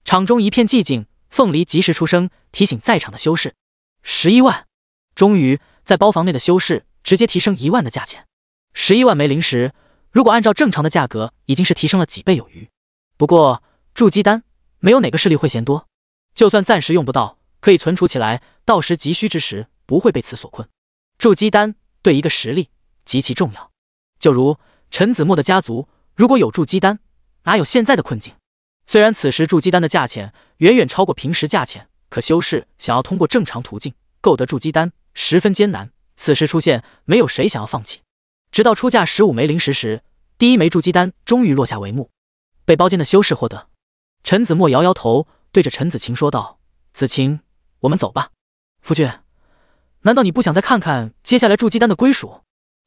场中一片寂静。凤梨及时出声提醒在场的修士：十一万。终于，在包房内的修士直接提升一万的价钱，十一万枚灵石。如果按照正常的价格，已经是提升了几倍有余。不过，筑基丹没有哪个势力会嫌多，就算暂时用不到，可以存储起来，到时急需之时不会被此所困。筑基丹对一个实力极其重要，就如陈子墨的家族，如果有筑基丹。哪有现在的困境？虽然此时筑基丹的价钱远远超过平时价钱，可修士想要通过正常途径购得筑基丹十分艰难。此时出现，没有谁想要放弃。直到出价十五枚灵石时，第一枚筑基丹终于落下帷幕，被包间的修士获得。陈子墨摇摇头，对着陈子晴说道：“子晴，我们走吧。”夫君，难道你不想再看看接下来筑基丹的归属？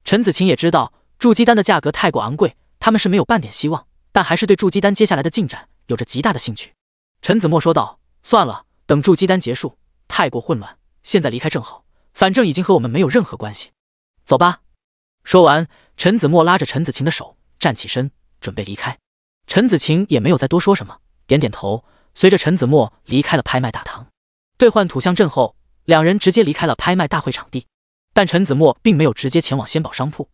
陈子晴也知道筑基丹的价格太过昂贵，他们是没有半点希望。但还是对筑基丹接下来的进展有着极大的兴趣。陈子墨说道：“算了，等筑基丹结束，太过混乱，现在离开正好，反正已经和我们没有任何关系。”走吧。说完，陈子墨拉着陈子晴的手，站起身，准备离开。陈子晴也没有再多说什么，点点头，随着陈子墨离开了拍卖大堂。兑换土象阵后，两人直接离开了拍卖大会场地。但陈子墨并没有直接前往仙宝商铺，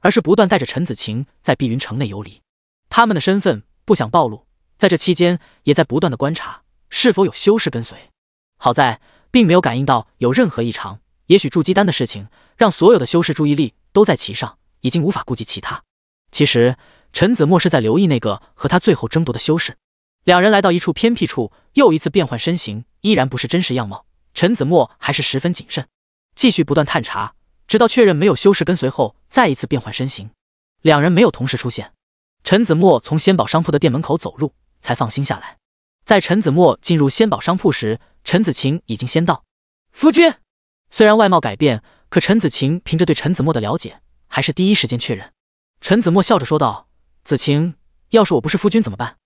而是不断带着陈子晴在碧云城内游离。他们的身份不想暴露，在这期间也在不断的观察是否有修士跟随，好在并没有感应到有任何异常。也许筑基丹的事情让所有的修士注意力都在其上，已经无法顾及其他。其实陈子墨是在留意那个和他最后争夺的修士。两人来到一处偏僻处，又一次变换身形，依然不是真实样貌。陈子墨还是十分谨慎，继续不断探查，直到确认没有修士跟随后，再一次变换身形。两人没有同时出现。陈子墨从仙宝商铺的店门口走入，才放心下来。在陈子墨进入仙宝商铺时，陈子晴已经先到。夫君，虽然外貌改变，可陈子晴凭着对陈子墨的了解，还是第一时间确认。陈子墨笑着说道：“子晴，要是我不是夫君怎么办？”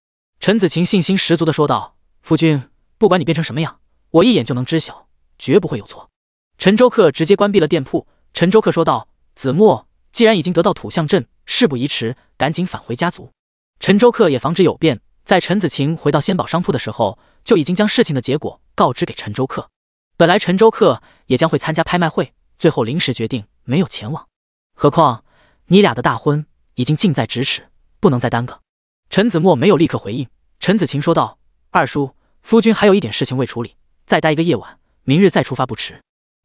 陈子晴信心十足的说道：“夫君，不管你变成什么样，我一眼就能知晓，绝不会有错。”陈周克直接关闭了店铺。陈周克说道：“子墨，既然已经得到土象阵。”事不宜迟，赶紧返回家族。陈周克也防止有变，在陈子晴回到仙宝商铺的时候，就已经将事情的结果告知给陈周克。本来陈周克也将会参加拍卖会，最后临时决定没有前往。何况你俩的大婚已经近在咫尺，不能再耽搁。陈子墨没有立刻回应，陈子晴说道：“二叔，夫君还有一点事情未处理，再待一个夜晚，明日再出发不迟。”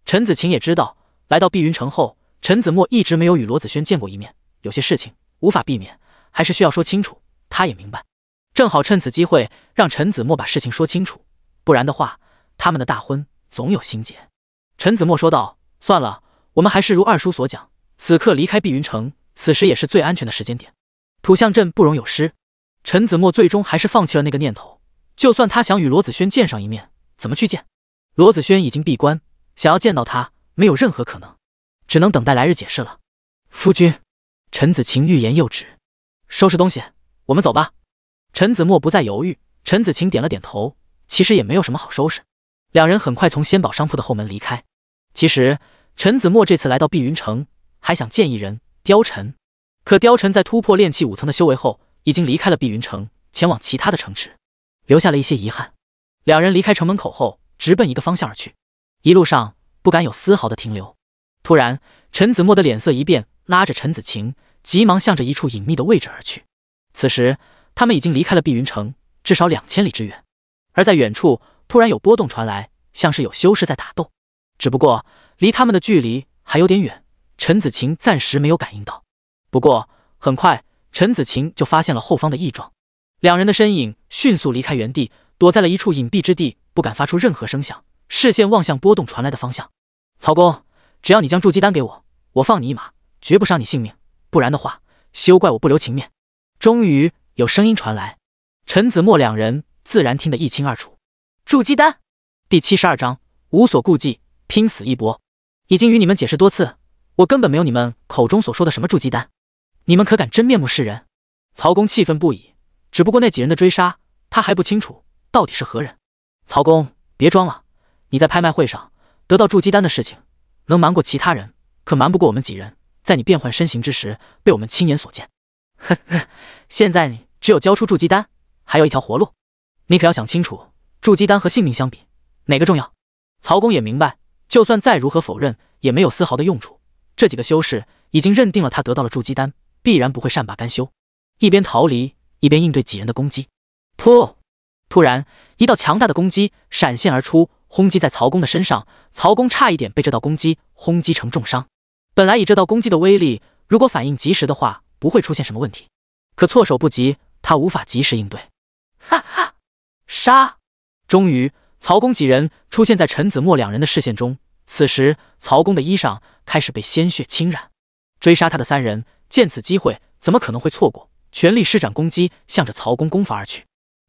陈子晴也知道，来到碧云城后，陈子墨一直没有与罗子轩见过一面。有些事情无法避免，还是需要说清楚。他也明白，正好趁此机会让陈子墨把事情说清楚，不然的话，他们的大婚总有心结。陈子墨说道：“算了，我们还是如二叔所讲，此刻离开碧云城，此时也是最安全的时间点。土象镇不容有失。”陈子墨最终还是放弃了那个念头。就算他想与罗子轩见上一面，怎么去见？罗子轩已经闭关，想要见到他没有任何可能，只能等待来日解释了。夫君。陈子晴欲言又止，收拾东西，我们走吧。陈子墨不再犹豫，陈子晴点了点头。其实也没有什么好收拾。两人很快从仙宝商铺的后门离开。其实陈子墨这次来到碧云城，还想见一人——貂蝉。可貂蝉在突破炼气五层的修为后，已经离开了碧云城，前往其他的城池，留下了一些遗憾。两人离开城门口后，直奔一个方向而去，一路上不敢有丝毫的停留。突然，陈子墨的脸色一变。拉着陈子晴，急忙向着一处隐秘的位置而去。此时，他们已经离开了碧云城，至少两千里之远。而在远处，突然有波动传来，像是有修士在打斗，只不过离他们的距离还有点远，陈子晴暂时没有感应到。不过很快，陈子晴就发现了后方的异状，两人的身影迅速离开原地，躲在了一处隐蔽之地，不敢发出任何声响，视线望向波动传来的方向。曹公，只要你将筑基丹给我，我放你一马。绝不伤你性命，不然的话，休怪我不留情面。终于有声音传来，陈子墨两人自然听得一清二楚。筑基丹，第七十二章无所顾忌，拼死一搏。已经与你们解释多次，我根本没有你们口中所说的什么筑基丹，你们可敢真面目示人？曹公气愤不已，只不过那几人的追杀，他还不清楚到底是何人。曹公，别装了，你在拍卖会上得到筑基丹的事情，能瞒过其他人，可瞒不过我们几人。在你变换身形之时，被我们亲眼所见。呵呵，现在你只有交出筑基丹，还有一条活路。你可要想清楚，筑基丹和性命相比，哪个重要？曹公也明白，就算再如何否认，也没有丝毫的用处。这几个修士已经认定了他得到了筑基丹，必然不会善罢甘休。一边逃离，一边应对几人的攻击。噗！突然，一道强大的攻击闪现而出，轰击在曹公的身上。曹公差一点被这道攻击轰击成重伤。本来以这道攻击的威力，如果反应及时的话，不会出现什么问题。可措手不及，他无法及时应对。哈哈，杀！终于，曹公几人出现在陈子墨两人的视线中。此时，曹公的衣裳开始被鲜血侵染。追杀他的三人见此机会，怎么可能会错过？全力施展攻击，向着曹公攻伐而去。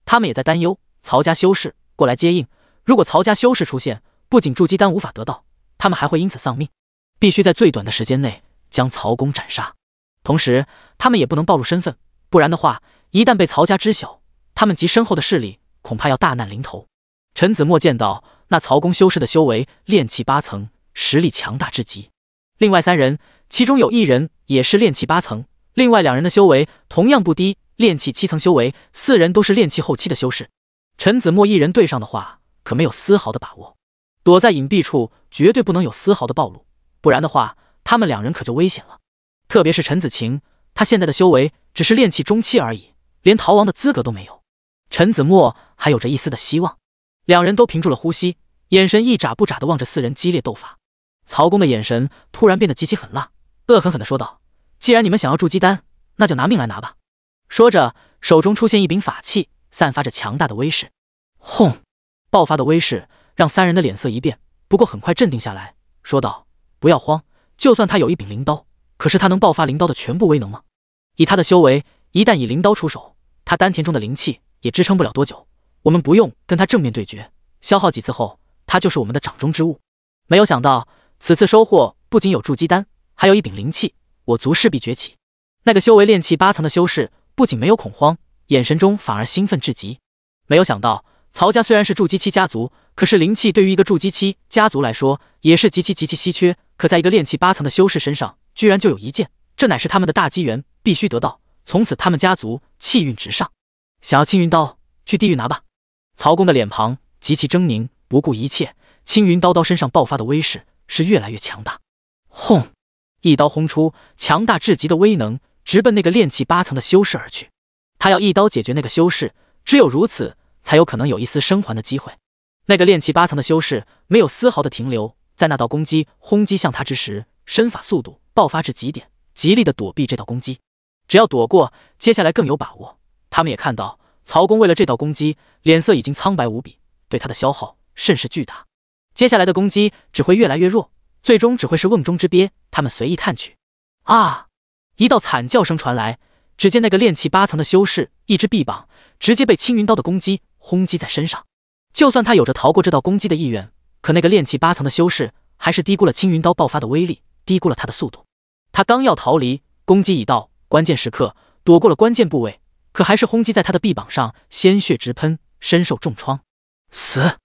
他们也在担忧，曹家修士过来接应。如果曹家修士出现，不仅筑基丹无法得到，他们还会因此丧命。必须在最短的时间内将曹公斩杀，同时他们也不能暴露身份，不然的话，一旦被曹家知晓，他们及身后的势力恐怕要大难临头。陈子墨见到那曹公修士的修为炼气八层，实力强大至极。另外三人，其中有一人也是炼气八层，另外两人的修为同样不低，炼气七层修为，四人都是炼气后期的修士。陈子墨一人对上的话，可没有丝毫的把握。躲在隐蔽处，绝对不能有丝毫的暴露。不然的话，他们两人可就危险了。特别是陈子晴，他现在的修为只是炼气中期而已，连逃亡的资格都没有。陈子墨还有着一丝的希望，两人都屏住了呼吸，眼神一眨不眨的望着四人激烈斗法。曹公的眼神突然变得极其狠辣，恶狠狠的说道：“既然你们想要筑基丹，那就拿命来拿吧！”说着，手中出现一柄法器，散发着强大的威势。轰！爆发的威势让三人的脸色一变，不过很快镇定下来，说道。不要慌，就算他有一柄灵刀，可是他能爆发灵刀的全部威能吗？以他的修为，一旦以灵刀出手，他丹田中的灵气也支撑不了多久。我们不用跟他正面对决，消耗几次后，他就是我们的掌中之物。没有想到，此次收获不仅有筑基丹，还有一柄灵气，我族势必崛起。那个修为炼气八层的修士不仅没有恐慌，眼神中反而兴奋至极。没有想到，曹家虽然是筑基期家族。可是灵气对于一个筑基期家族来说，也是极其极其稀缺。可在一个炼气八层的修士身上，居然就有一件，这乃是他们的大机缘，必须得到。从此，他们家族气运直上。想要青云刀，去地狱拿吧！曹公的脸庞极其狰狞，不顾一切。青云刀刀身上爆发的威势是越来越强大。轰！一刀轰出，强大至极的威能直奔那个炼气八层的修士而去。他要一刀解决那个修士，只有如此，才有可能有一丝生还的机会。那个练气八层的修士没有丝毫的停留，在那道攻击轰击向他之时，身法速度爆发至极点，极力的躲避这道攻击。只要躲过，接下来更有把握。他们也看到，曹公为了这道攻击，脸色已经苍白无比，对他的消耗甚是巨大。接下来的攻击只会越来越弱，最终只会是瓮中之鳖。他们随意探去，啊！一道惨叫声传来，只见那个练气八层的修士，一只臂膀直接被青云刀的攻击轰击在身上。就算他有着逃过这道攻击的意愿，可那个练气八层的修士还是低估了青云刀爆发的威力，低估了他的速度。他刚要逃离，攻击已到，关键时刻躲过了关键部位，可还是轰击在他的臂膀上，鲜血直喷，身受重创。死！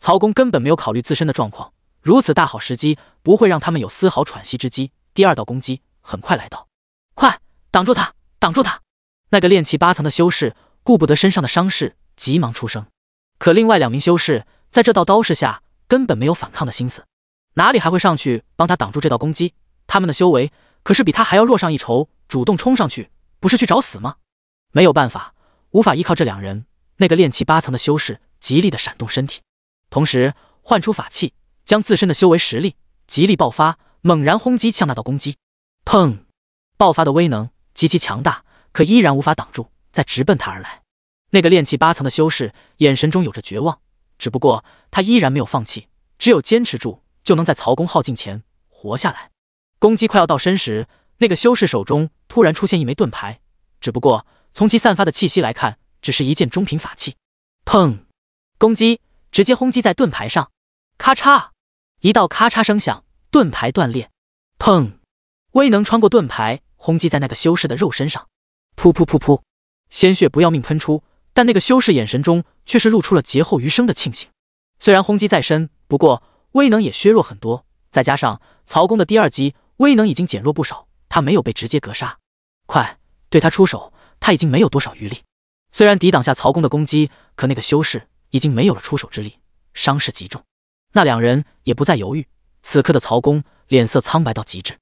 曹公根本没有考虑自身的状况，如此大好时机，不会让他们有丝毫喘息之机。第二道攻击很快来到，快挡住他！挡住他！那个练气八层的修士顾不得身上的伤势，急忙出声。可另外两名修士在这道刀势下根本没有反抗的心思，哪里还会上去帮他挡住这道攻击？他们的修为可是比他还要弱上一筹，主动冲上去不是去找死吗？没有办法，无法依靠这两人。那个炼气八层的修士极力的闪动身体，同时唤出法器，将自身的修为实力极力爆发，猛然轰击向那道攻击。砰！爆发的威能极其强大，可依然无法挡住，再直奔他而来。那个练气八层的修士眼神中有着绝望，只不过他依然没有放弃，只有坚持住就能在曹公耗尽前活下来。攻击快要到身时，那个修士手中突然出现一枚盾牌，只不过从其散发的气息来看，只是一件中品法器。砰！攻击直接轰击在盾牌上，咔嚓！一道咔嚓声响，盾牌断裂。砰！威能穿过盾牌，轰击在那个修士的肉身上，噗噗噗噗，鲜血不要命喷出。但那个修士眼神中却是露出了劫后余生的庆幸。虽然轰击在身，不过威能也削弱很多。再加上曹公的第二击，威能已经减弱不少，他没有被直接格杀。快，对他出手，他已经没有多少余力。虽然抵挡下曹公的攻击，可那个修士已经没有了出手之力，伤势极重。那两人也不再犹豫，此刻的曹公脸色苍白到极致，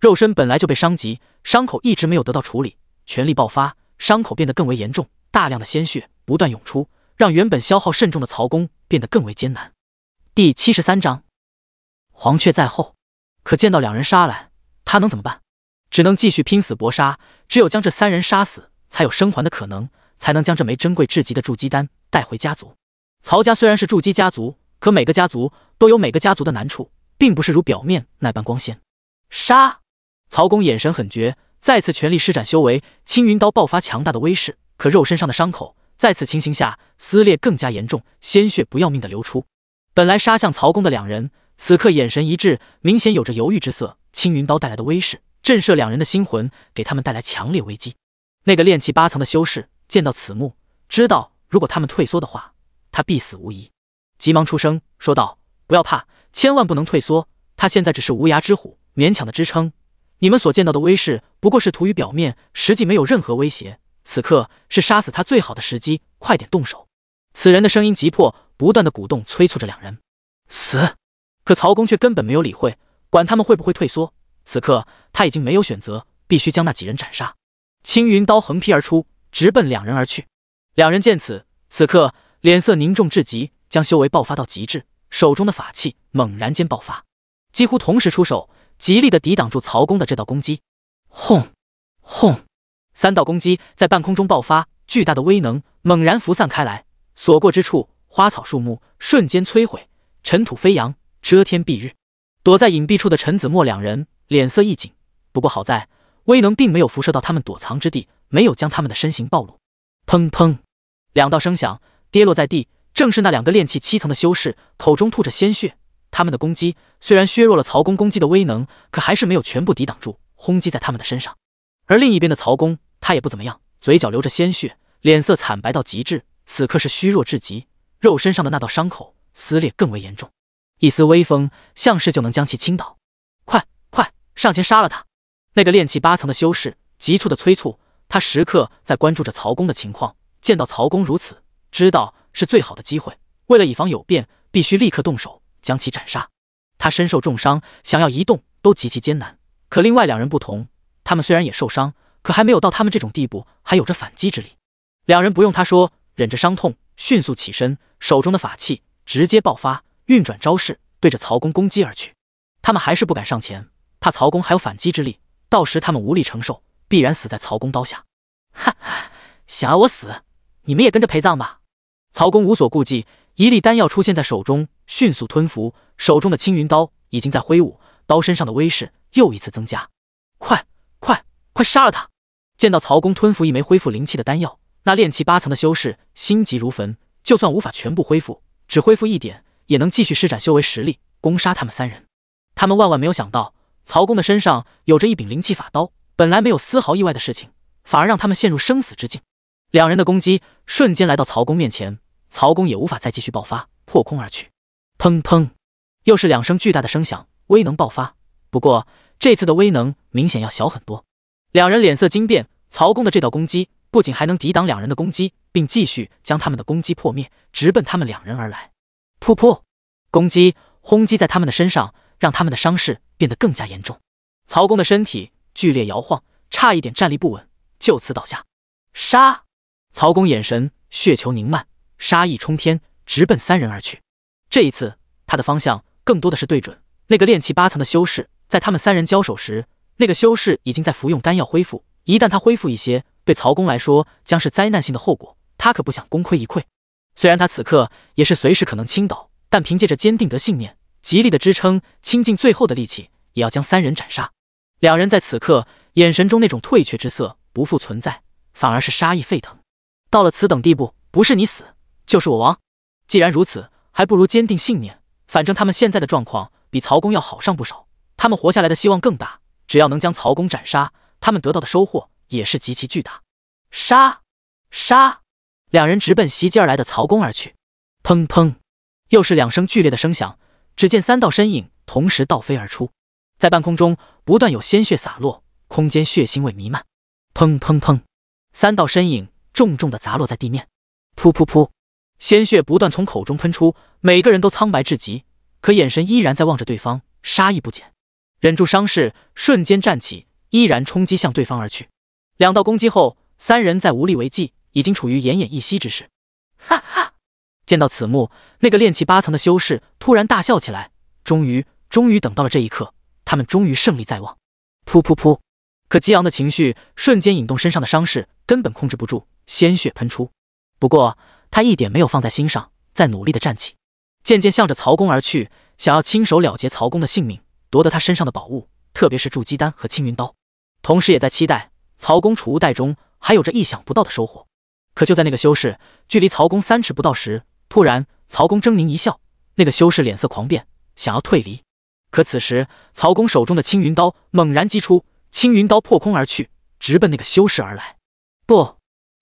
肉身本来就被伤及，伤口一直没有得到处理，全力爆发，伤口变得更为严重。大量的鲜血不断涌出，让原本消耗甚重的曹公变得更为艰难。第七十三章，黄雀在后，可见到两人杀来，他能怎么办？只能继续拼死搏杀。只有将这三人杀死，才有生还的可能，才能将这枚珍贵至极的筑基丹带回家族。曹家虽然是筑基家族，可每个家族都有每个家族的难处，并不是如表面那般光鲜。杀！曹公眼神狠绝，再次全力施展修为，青云刀爆发强大的威势。可肉身上的伤口在此情形下撕裂更加严重，鲜血不要命的流出。本来杀向曹公的两人，此刻眼神一致，明显有着犹豫之色。青云刀带来的威势震慑两人的心魂，给他们带来强烈危机。那个炼气八层的修士见到此幕，知道如果他们退缩的话，他必死无疑，急忙出声说道：“不要怕，千万不能退缩。他现在只是无涯之虎，勉强的支撑。你们所见到的威势不过是徒于表面，实际没有任何威胁。”此刻是杀死他最好的时机，快点动手！此人的声音急迫，不断的鼓动催促着两人。死！可曹公却根本没有理会，管他们会不会退缩。此刻他已经没有选择，必须将那几人斩杀。青云刀横劈而出，直奔两人而去。两人见此，此刻脸色凝重至极，将修为爆发到极致，手中的法器猛然间爆发，几乎同时出手，极力的抵挡住曹公的这道攻击。轰！轰！三道攻击在半空中爆发，巨大的威能猛然浮散开来，所过之处，花草树木瞬间摧毁，尘土飞扬，遮天蔽日。躲在隐蔽处的陈子墨两人脸色一紧，不过好在威能并没有辐射到他们躲藏之地，没有将他们的身形暴露。砰砰，两道声响跌落在地，正是那两个炼气七层的修士，口中吐着鲜血。他们的攻击虽然削弱了曹公攻击的威能，可还是没有全部抵挡住，轰击在他们的身上。而另一边的曹公。他也不怎么样，嘴角流着鲜血，脸色惨白到极致，此刻是虚弱至极，肉身上的那道伤口撕裂更为严重，一丝微风像是就能将其倾倒。快，快上前杀了他！那个炼气八层的修士急促的催促，他时刻在关注着曹公的情况，见到曹公如此，知道是最好的机会。为了以防有变，必须立刻动手将其斩杀。他身受重伤，想要移动都极其艰难。可另外两人不同，他们虽然也受伤。可还没有到他们这种地步，还有着反击之力。两人不用他说，忍着伤痛，迅速起身，手中的法器直接爆发，运转招式，对着曹公攻击而去。他们还是不敢上前，怕曹公还有反击之力，到时他们无力承受，必然死在曹公刀下。哈哈，想要我死，你们也跟着陪葬吧！曹公无所顾忌，一粒丹药出现在手中，迅速吞服，手中的青云刀已经在挥舞，刀身上的威势又一次增加。快，快，快杀了他！见到曹公吞服一枚恢复灵气的丹药，那炼气八层的修士心急如焚。就算无法全部恢复，只恢复一点，也能继续施展修为实力攻杀他们三人。他们万万没有想到，曹公的身上有着一柄灵气法刀。本来没有丝毫意外的事情，反而让他们陷入生死之境。两人的攻击瞬间来到曹公面前，曹公也无法再继续爆发，破空而去。砰砰，又是两声巨大的声响，威能爆发。不过这次的威能明显要小很多。两人脸色惊变，曹公的这道攻击不仅还能抵挡两人的攻击，并继续将他们的攻击破灭，直奔他们两人而来。噗噗，攻击轰击在他们的身上，让他们的伤势变得更加严重。曹公的身体剧烈摇晃，差一点站立不稳，就此倒下。杀！曹公眼神血球凝漫，杀意冲天，直奔三人而去。这一次，他的方向更多的是对准那个练气八层的修士。在他们三人交手时。那个修士已经在服用丹药恢复，一旦他恢复一些，对曹公来说将是灾难性的后果。他可不想功亏一篑。虽然他此刻也是随时可能倾倒，但凭借着坚定的信念，极力的支撑，倾尽最后的力气，也要将三人斩杀。两人在此刻眼神中那种退却之色不复存在，反而是杀意沸腾。到了此等地步，不是你死就是我亡。既然如此，还不如坚定信念。反正他们现在的状况比曹公要好上不少，他们活下来的希望更大。只要能将曹公斩杀，他们得到的收获也是极其巨大。杀！杀！两人直奔袭击而来的曹公而去。砰砰！又是两声剧烈的声响，只见三道身影同时倒飞而出，在半空中不断有鲜血洒落，空间血腥味弥漫。砰砰砰！三道身影重重的砸落在地面。噗噗噗！鲜血不断从口中喷出，每个人都苍白至极，可眼神依然在望着对方，杀意不减。忍住伤势，瞬间站起，依然冲击向对方而去。两道攻击后，三人在无力为继，已经处于奄奄一息之势。哈哈！见到此幕，那个练气八层的修士突然大笑起来。终于，终于等到了这一刻，他们终于胜利在望。噗噗噗！可激昂的情绪瞬间引动身上的伤势，根本控制不住，鲜血喷出。不过他一点没有放在心上，在努力的站起，渐渐向着曹公而去，想要亲手了结曹公的性命。夺得他身上的宝物，特别是筑基丹和青云刀，同时也在期待曹公储物袋中还有着意想不到的收获。可就在那个修士距离曹公三尺不到时，突然，曹公狰狞一笑，那个修士脸色狂变，想要退离。可此时，曹公手中的青云刀猛然击出，青云刀破空而去，直奔那个修士而来。不，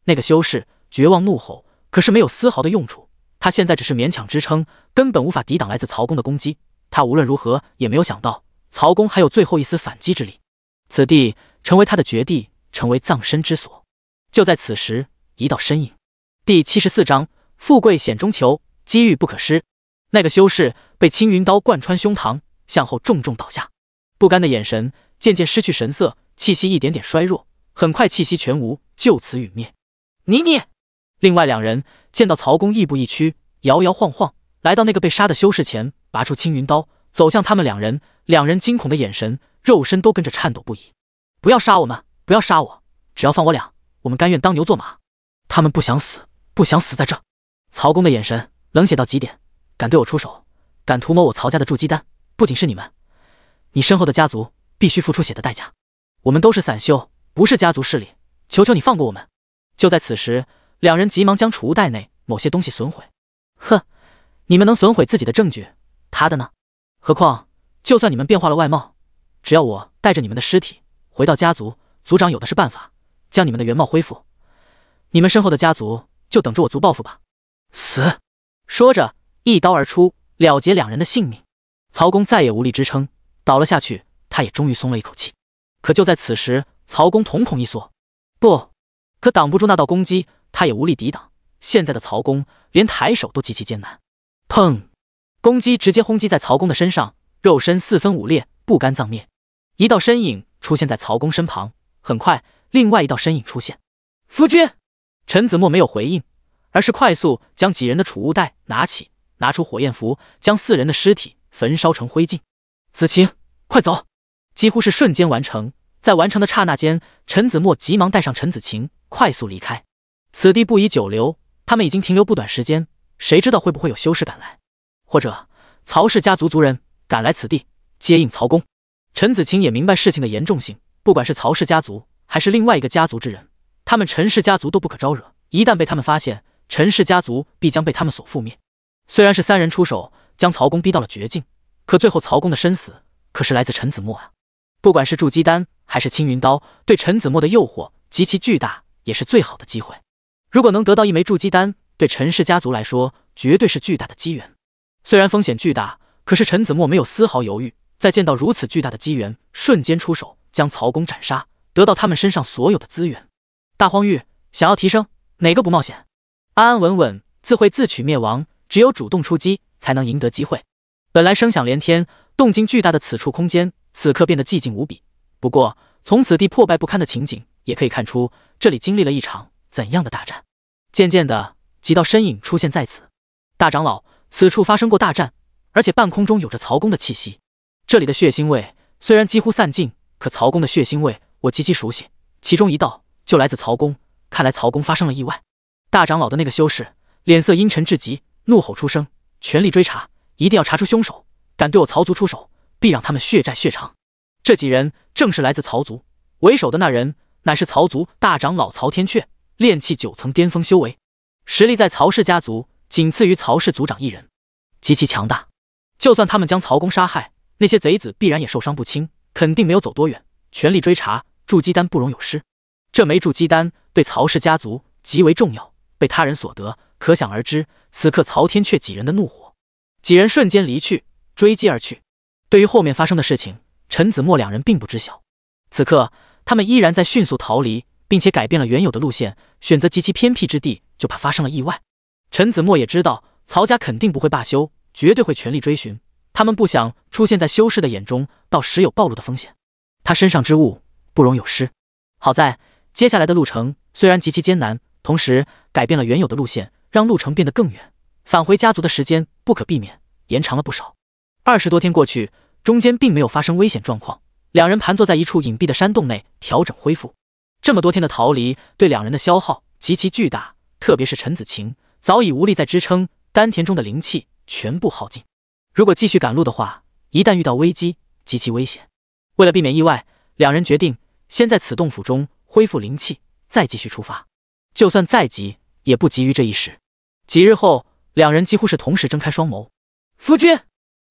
那个修士绝望怒吼，可是没有丝毫的用处。他现在只是勉强支撑，根本无法抵挡来自曹公的攻击。他无论如何也没有想到。曹公还有最后一丝反击之力，此地成为他的绝地，成为葬身之所。就在此时，一道身影。第七十四章：富贵险中求，机遇不可失。那个修士被青云刀贯穿胸膛，向后重重倒下，不甘的眼神渐渐失去神色，气息一点点衰弱，很快气息全无，就此陨灭。妮妮，另外两人见到曹公亦步亦趋，摇摇晃晃来到那个被杀的修士前，拔出青云刀。走向他们两人，两人惊恐的眼神，肉身都跟着颤抖不已。不要杀我们，不要杀我，只要放我俩，我们甘愿当牛做马。他们不想死，不想死在这。曹公的眼神冷血到极点，敢对我出手，敢图谋我曹家的筑基丹，不仅是你们，你身后的家族必须付出血的代价。我们都是散修，不是家族势力，求求你放过我们。就在此时，两人急忙将储物袋内某些东西损毁。哼，你们能损毁自己的证据，他的呢？何况，就算你们变化了外貌，只要我带着你们的尸体回到家族，族长有的是办法将你们的原貌恢复。你们身后的家族就等着我族报复吧！死！说着，一刀而出了结两人的性命。曹公再也无力支撑，倒了下去。他也终于松了一口气。可就在此时，曹公瞳孔一缩，不可挡不住那道攻击，他也无力抵挡。现在的曹公连抬手都极其艰难。砰！攻击直接轰击在曹公的身上，肉身四分五裂，不甘葬灭。一道身影出现在曹公身旁，很快，另外一道身影出现。夫君，陈子墨没有回应，而是快速将几人的储物袋拿起，拿出火焰符，将四人的尸体焚烧成灰烬。子晴，快走！几乎是瞬间完成，在完成的刹那间，陈子墨急忙带上陈子晴，快速离开。此地不宜久留，他们已经停留不短时间，谁知道会不会有修士赶来？或者曹氏家族族人赶来此地接应曹公，陈子清也明白事情的严重性。不管是曹氏家族还是另外一个家族之人，他们陈氏家族都不可招惹。一旦被他们发现，陈氏家族必将被他们所覆灭。虽然是三人出手将曹公逼到了绝境，可最后曹公的生死可是来自陈子墨啊！不管是筑基丹还是青云刀，对陈子墨的诱惑极其巨大，也是最好的机会。如果能得到一枚筑基丹，对陈氏家族来说绝对是巨大的机缘。虽然风险巨大，可是陈子墨没有丝毫犹豫，在见到如此巨大的机缘，瞬间出手将曹公斩杀，得到他们身上所有的资源。大荒域想要提升，哪个不冒险？安安稳稳自会自取灭亡，只有主动出击，才能赢得机会。本来声响连天、动静巨大的此处空间，此刻变得寂静无比。不过，从此地破败不堪的情景，也可以看出这里经历了一场怎样的大战。渐渐的，几道身影出现在此，大长老。此处发生过大战，而且半空中有着曹公的气息。这里的血腥味虽然几乎散尽，可曹公的血腥味我极其熟悉，其中一道就来自曹公。看来曹公发生了意外。大长老的那个修士脸色阴沉至极，怒吼出声，全力追查，一定要查出凶手！敢对我曹族出手，必让他们血债血偿！这几人正是来自曹族，为首的那人乃是曹族大长老曹天阙，炼气九层巅峰修为，实力在曹氏家族。仅次于曹氏族长一人，极其强大。就算他们将曹公杀害，那些贼子必然也受伤不轻，肯定没有走多远。全力追查，筑基丹不容有失。这枚筑基丹对曹氏家族极为重要，被他人所得，可想而知。此刻曹天阙几人的怒火，几人瞬间离去，追击而去。对于后面发生的事情，陈子墨两人并不知晓。此刻他们依然在迅速逃离，并且改变了原有的路线，选择极其偏僻之地，就怕发生了意外。陈子墨也知道，曹家肯定不会罢休，绝对会全力追寻。他们不想出现在修士的眼中，到时有暴露的风险。他身上之物不容有失。好在接下来的路程虽然极其艰难，同时改变了原有的路线，让路程变得更远，返回家族的时间不可避免延长了不少。二十多天过去，中间并没有发生危险状况。两人盘坐在一处隐蔽的山洞内调整恢复。这么多天的逃离，对两人的消耗极其巨大，特别是陈子晴。早已无力再支撑，丹田中的灵气全部耗尽。如果继续赶路的话，一旦遇到危机，极其危险。为了避免意外，两人决定先在此洞府中恢复灵气，再继续出发。就算再急，也不急于这一时。几日后，两人几乎是同时睁开双眸。夫君，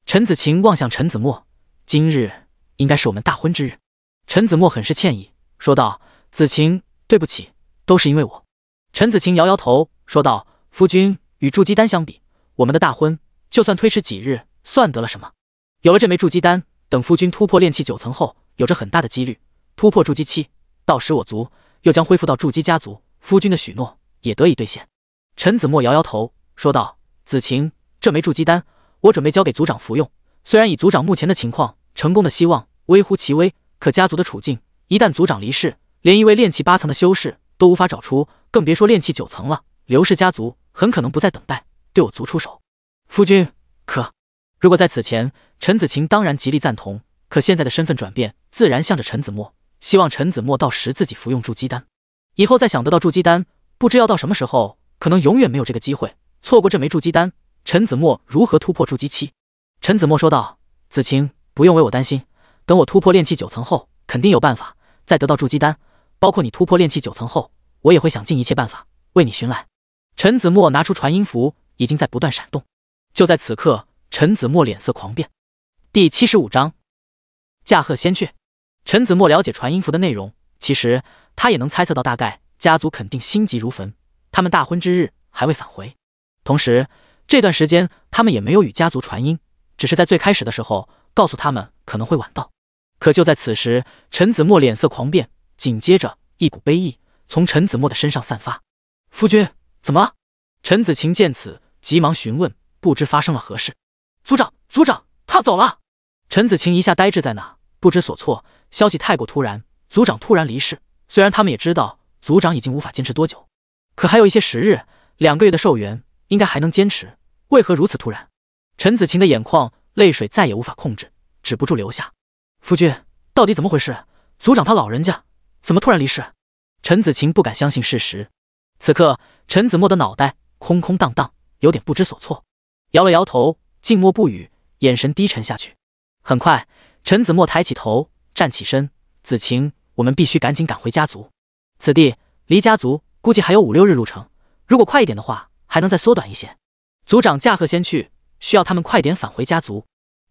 陈子晴望向陈子墨，今日应该是我们大婚之日。陈子墨很是歉意说道：“子晴，对不起，都是因为我。”陈子晴摇摇头说道。夫君与筑基丹相比，我们的大婚就算推迟几日，算得了什么？有了这枚筑基丹，等夫君突破炼气九层后，有着很大的几率突破筑基期。到时我族又将恢复到筑基家族，夫君的许诺也得以兑现。陈子墨摇摇头说道：“子晴，这枚筑基丹我准备交给族长服用。虽然以族长目前的情况，成功的希望微乎其微，可家族的处境一旦族长离世，连一位炼气八层的修士都无法找出，更别说炼气九层了。刘氏家族。”很可能不再等待，对我族出手。夫君，可如果在此前，陈子晴当然极力赞同。可现在的身份转变，自然向着陈子墨。希望陈子墨到时自己服用筑基丹，以后再想得到筑基丹，不知要到什么时候，可能永远没有这个机会。错过这枚筑基丹，陈子墨如何突破筑基期？陈子墨说道：“子晴，不用为我担心，等我突破炼气九层后，肯定有办法再得到筑基丹。包括你突破炼气九层后，我也会想尽一切办法为你寻来。”陈子墨拿出传音符，已经在不断闪动。就在此刻，陈子墨脸色狂变。第七十五章驾鹤仙去。陈子墨了解传音符的内容，其实他也能猜测到，大概家族肯定心急如焚。他们大婚之日还未返回，同时这段时间他们也没有与家族传音，只是在最开始的时候告诉他们可能会晚到。可就在此时，陈子墨脸色狂变，紧接着一股悲意从陈子墨的身上散发。夫君。怎么？陈子晴见此，急忙询问，不知发生了何事。族长，族长，他走了。陈子晴一下呆滞在那，不知所措。消息太过突然，族长突然离世。虽然他们也知道族长已经无法坚持多久，可还有一些时日，两个月的寿元应该还能坚持。为何如此突然？陈子晴的眼眶泪水再也无法控制，止不住流下。夫君，到底怎么回事？族长他老人家怎么突然离世？陈子晴不敢相信事实。此刻，陈子墨的脑袋空空荡荡，有点不知所措，摇了摇头，静默不语，眼神低沉下去。很快，陈子墨抬起头，站起身：“子晴，我们必须赶紧赶回家族。此地离家族估计还有五六日路程，如果快一点的话，还能再缩短一些。族长驾鹤仙去，需要他们快点返回家族。”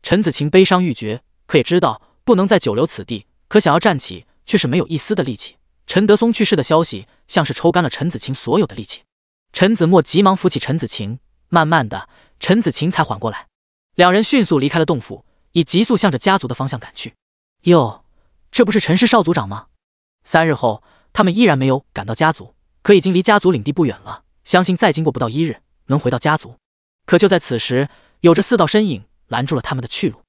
陈子晴悲伤欲绝，可也知道不能再久留此地，可想要站起，却是没有一丝的力气。陈德松去世的消息。像是抽干了陈子晴所有的力气，陈子墨急忙扶起陈子晴，慢慢的陈子晴才缓过来。两人迅速离开了洞府，以急速向着家族的方向赶去。哟，这不是陈氏少族长吗？三日后，他们依然没有赶到家族，可已经离家族领地不远了，相信再经过不到一日，能回到家族。可就在此时，有着四道身影拦住了他们的去路，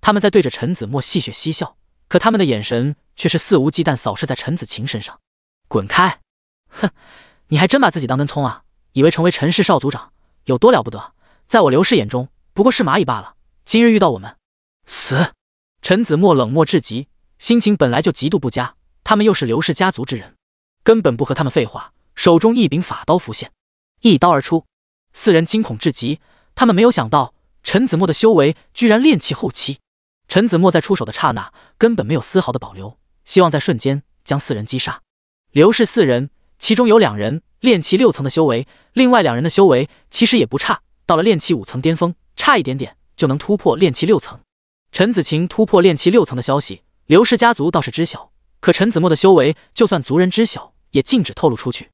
他们在对着陈子墨戏谑嬉笑，可他们的眼神却是肆无忌惮扫视在陈子晴身上，滚开！哼，你还真把自己当根葱啊！以为成为陈氏少族长有多了不得？在我刘氏眼中，不过是蚂蚁罢了。今日遇到我们，死！陈子墨冷漠至极，心情本来就极度不佳，他们又是刘氏家族之人，根本不和他们废话。手中一柄法刀浮现，一刀而出。四人惊恐至极，他们没有想到陈子墨的修为居然练气后期。陈子墨在出手的刹那，根本没有丝毫的保留，希望在瞬间将四人击杀。刘氏四人。其中有两人炼气六层的修为，另外两人的修为其实也不差，到了炼气五层巅峰，差一点点就能突破炼气六层。陈子晴突破炼气六层的消息，刘氏家族倒是知晓，可陈子墨的修为，就算族人知晓，也禁止透露出去。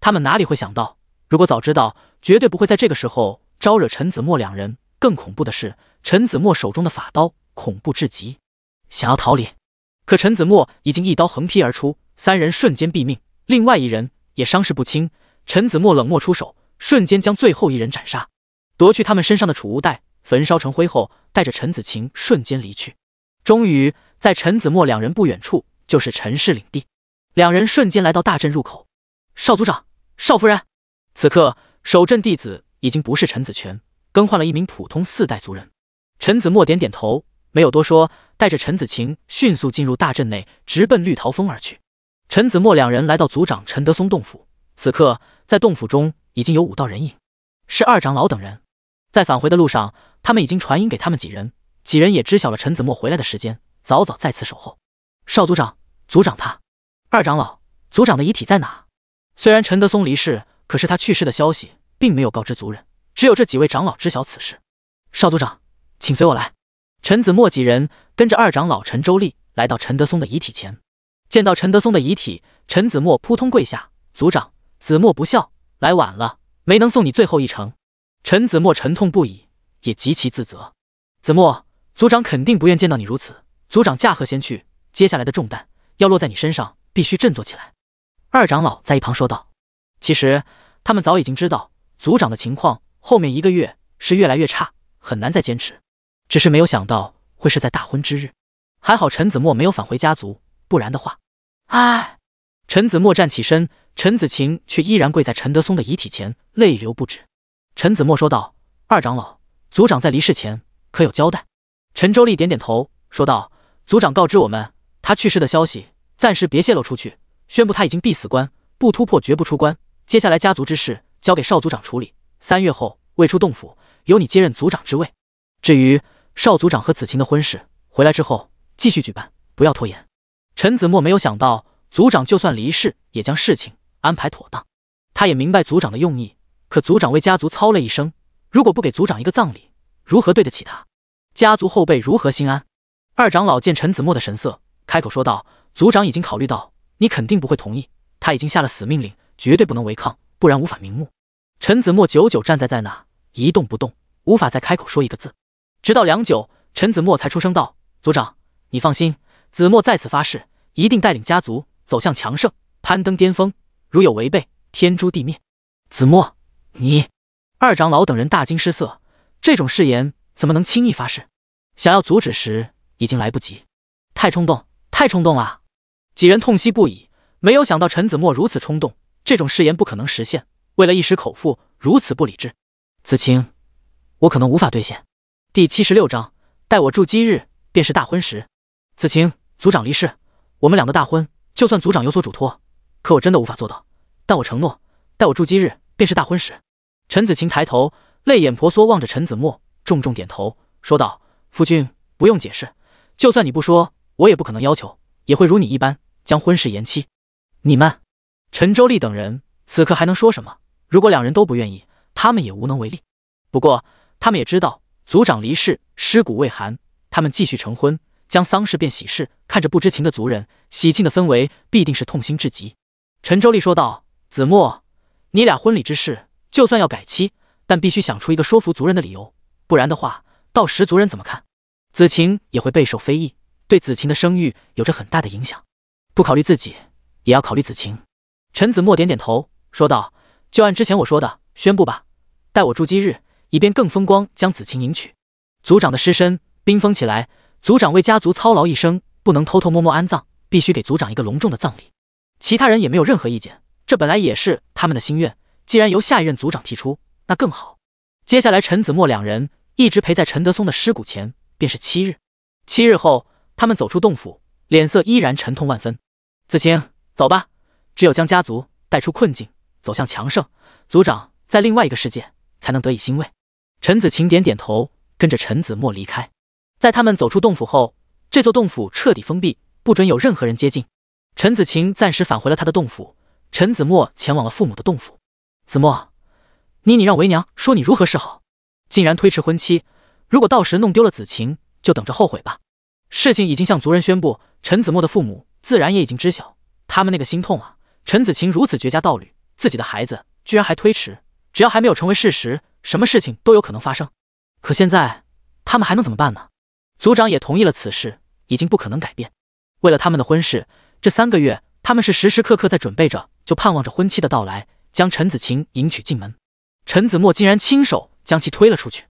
他们哪里会想到，如果早知道，绝对不会在这个时候招惹陈子墨两人。更恐怖的是，陈子墨手中的法刀恐怖至极，想要逃离，可陈子墨已经一刀横劈而出，三人瞬间毙命，另外一人。也伤势不轻，陈子墨冷漠出手，瞬间将最后一人斩杀，夺去他们身上的储物袋，焚烧成灰后，带着陈子晴瞬间离去。终于，在陈子墨两人不远处，就是陈氏领地，两人瞬间来到大阵入口。少族长，少夫人。此刻守阵弟子已经不是陈子权，更换了一名普通四代族人。陈子墨点点头，没有多说，带着陈子晴迅速进入大阵内，直奔绿桃峰而去。陈子墨两人来到族长陈德松洞府，此刻在洞府中已经有五道人影，是二长老等人。在返回的路上，他们已经传音给他们几人，几人也知晓了陈子墨回来的时间，早早在此守候。少族长，族长他，二长老，族长的遗体在哪？虽然陈德松离世，可是他去世的消息并没有告知族人，只有这几位长老知晓此事。少族长，请随我来。陈子墨几人跟着二长老陈周立来到陈德松的遗体前。见到陈德松的遗体，陈子墨扑通跪下：“族长，子墨不孝，来晚了，没能送你最后一程。”陈子墨沉痛不已，也极其自责。子墨，族长肯定不愿见到你如此。族长驾鹤仙去，接下来的重担要落在你身上，必须振作起来。”二长老在一旁说道。其实他们早已经知道族长的情况，后面一个月是越来越差，很难再坚持。只是没有想到会是在大婚之日。还好陈子墨没有返回家族。不然的话，哎！陈子墨站起身，陈子晴却依然跪在陈德松的遗体前，泪流不止。陈子墨说道：“二长老，族长在离世前可有交代？”陈周立点点头，说道：“族长告知我们，他去世的消息暂时别泄露出去，宣布他已经闭死关，不突破绝不出关。接下来家族之事交给少族长处理。三月后未出洞府，由你接任族长之位。至于少族长和子晴的婚事，回来之后继续举办，不要拖延。”陈子墨没有想到，族长就算离世，也将事情安排妥当。他也明白族长的用意，可族长为家族操了一生，如果不给族长一个葬礼，如何对得起他？家族后辈如何心安？二长老见陈子墨的神色，开口说道：“族长已经考虑到，你肯定不会同意。他已经下了死命令，绝对不能违抗，不然无法瞑目。”陈子墨久久站在在那，一动不动，无法再开口说一个字。直到良久，陈子墨才出声道：“族长，你放心。”子墨再次发誓，一定带领家族走向强盛，攀登巅峰。如有违背，天诛地灭。子墨，你二长老等人大惊失色，这种誓言怎么能轻易发誓？想要阻止时，已经来不及。太冲动，太冲动了！几人痛惜不已，没有想到陈子墨如此冲动。这种誓言不可能实现，为了一时口腹，如此不理智。子清，我可能无法兑现。第七十六章，待我筑基日，便是大婚时。子晴。族长离世，我们两个大婚，就算族长有所嘱托，可我真的无法做到。但我承诺，待我筑基日便是大婚时。陈子晴抬头，泪眼婆娑望着陈子墨，重重点头，说道：“夫君不用解释，就算你不说，我也不可能要求，也会如你一般将婚事延期。”你们，陈周丽等人此刻还能说什么？如果两人都不愿意，他们也无能为力。不过，他们也知道族长离世，尸骨未寒，他们继续成婚。将丧事变喜事，看着不知情的族人，喜庆的氛围必定是痛心至极。陈周丽说道：“子墨，你俩婚礼之事，就算要改期，但必须想出一个说服族人的理由，不然的话，到时族人怎么看，子晴也会备受非议，对子晴的声誉有着很大的影响。不考虑自己，也要考虑子晴。”陈子墨点点头，说道：“就按之前我说的宣布吧，待我筑基日，以便更风光将子晴迎娶。族长的尸身冰封起来。”族长为家族操劳一生，不能偷偷摸摸安葬，必须给族长一个隆重的葬礼。其他人也没有任何意见，这本来也是他们的心愿。既然由下一任族长提出，那更好。接下来，陈子墨两人一直陪在陈德松的尸骨前，便是七日。七日后，他们走出洞府，脸色依然沉痛万分。子清，走吧，只有将家族带出困境，走向强盛，族长在另外一个世界才能得以欣慰。陈子晴点点头，跟着陈子墨离开。在他们走出洞府后，这座洞府彻底封闭，不准有任何人接近。陈子晴暂时返回了他的洞府，陈子墨前往了父母的洞府。子墨，你你让为娘说你如何是好？竟然推迟婚期，如果到时弄丢了子晴，就等着后悔吧。事情已经向族人宣布，陈子墨的父母自然也已经知晓，他们那个心痛啊！陈子晴如此绝佳道侣，自己的孩子居然还推迟，只要还没有成为事实，什么事情都有可能发生。可现在，他们还能怎么办呢？组长也同意了此事，已经不可能改变。为了他们的婚事，这三个月他们是时时刻刻在准备着，就盼望着婚期的到来，将陈子晴迎娶进门。陈子墨竟然亲手将其推了出去。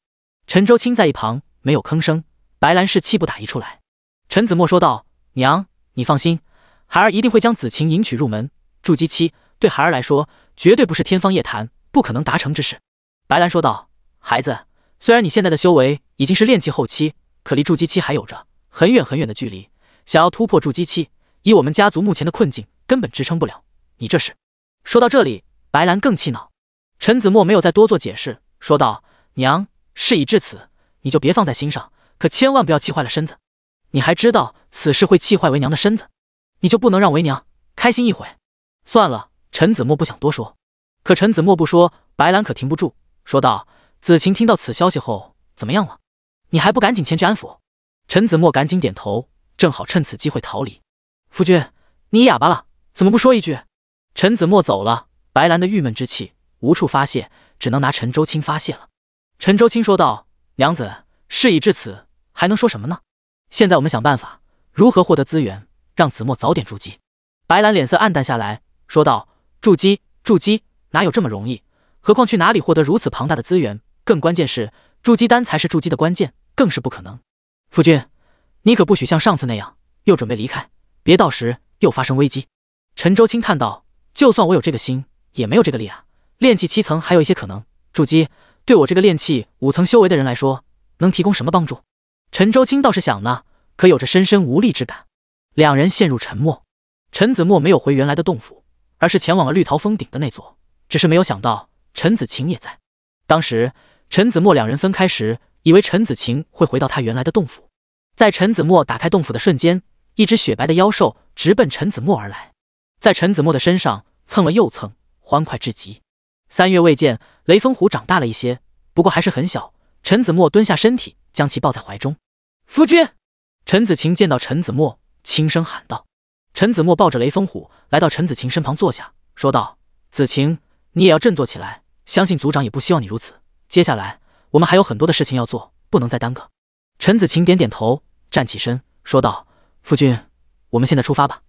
陈周清在一旁没有吭声。白兰氏气不打一处来。陈子墨说道：“娘，你放心，孩儿一定会将子晴迎娶入门。筑基期对孩儿来说，绝对不是天方夜谭，不可能达成之事。”白兰说道：“孩子，虽然你现在的修为已经是炼气后期。”可离筑基期还有着很远很远的距离，想要突破筑基期，以我们家族目前的困境，根本支撑不了。你这是说到这里，白兰更气恼。陈子墨没有再多做解释，说道：“娘，事已至此，你就别放在心上，可千万不要气坏了身子。你还知道此事会气坏为娘的身子，你就不能让为娘开心一回？”算了，陈子墨不想多说。可陈子墨不说，白兰可停不住，说道：“子晴听到此消息后怎么样了？”你还不赶紧前去安抚？陈子墨赶紧点头，正好趁此机会逃离。夫君，你哑巴了？怎么不说一句？陈子墨走了，白兰的郁闷之气无处发泄，只能拿陈周清发泄了。陈周清说道：“娘子，事已至此，还能说什么呢？现在我们想办法如何获得资源，让子墨早点筑基。”白兰脸色暗淡下来，说道：“筑基，筑基哪有这么容易？何况去哪里获得如此庞大的资源？更关键是，筑基丹才是筑基的关键。”更是不可能，夫君，你可不许像上次那样又准备离开，别到时又发生危机。陈周清叹道：“就算我有这个心，也没有这个力啊。炼气七层还有一些可能，筑基对我这个炼气五层修为的人来说，能提供什么帮助？”陈周清倒是想呢，可有着深深无力之感。两人陷入沉默。陈子墨没有回原来的洞府，而是前往了绿桃峰顶的那座，只是没有想到陈子晴也在。当时陈子墨两人分开时。以为陈子晴会回到他原来的洞府，在陈子墨打开洞府的瞬间，一只雪白的妖兽直奔陈子墨而来，在陈子墨的身上蹭了又蹭，欢快至极。三月未见，雷锋虎长大了一些，不过还是很小。陈子墨蹲下身体，将其抱在怀中。夫君，陈子晴见到陈子墨，轻声喊道。陈子墨抱着雷锋虎来到陈子晴身旁坐下，说道：“子晴，你也要振作起来，相信族长也不希望你如此。接下来。”我们还有很多的事情要做，不能再耽搁。陈子晴点点头，站起身说道：“夫君，我们现在出发吧。”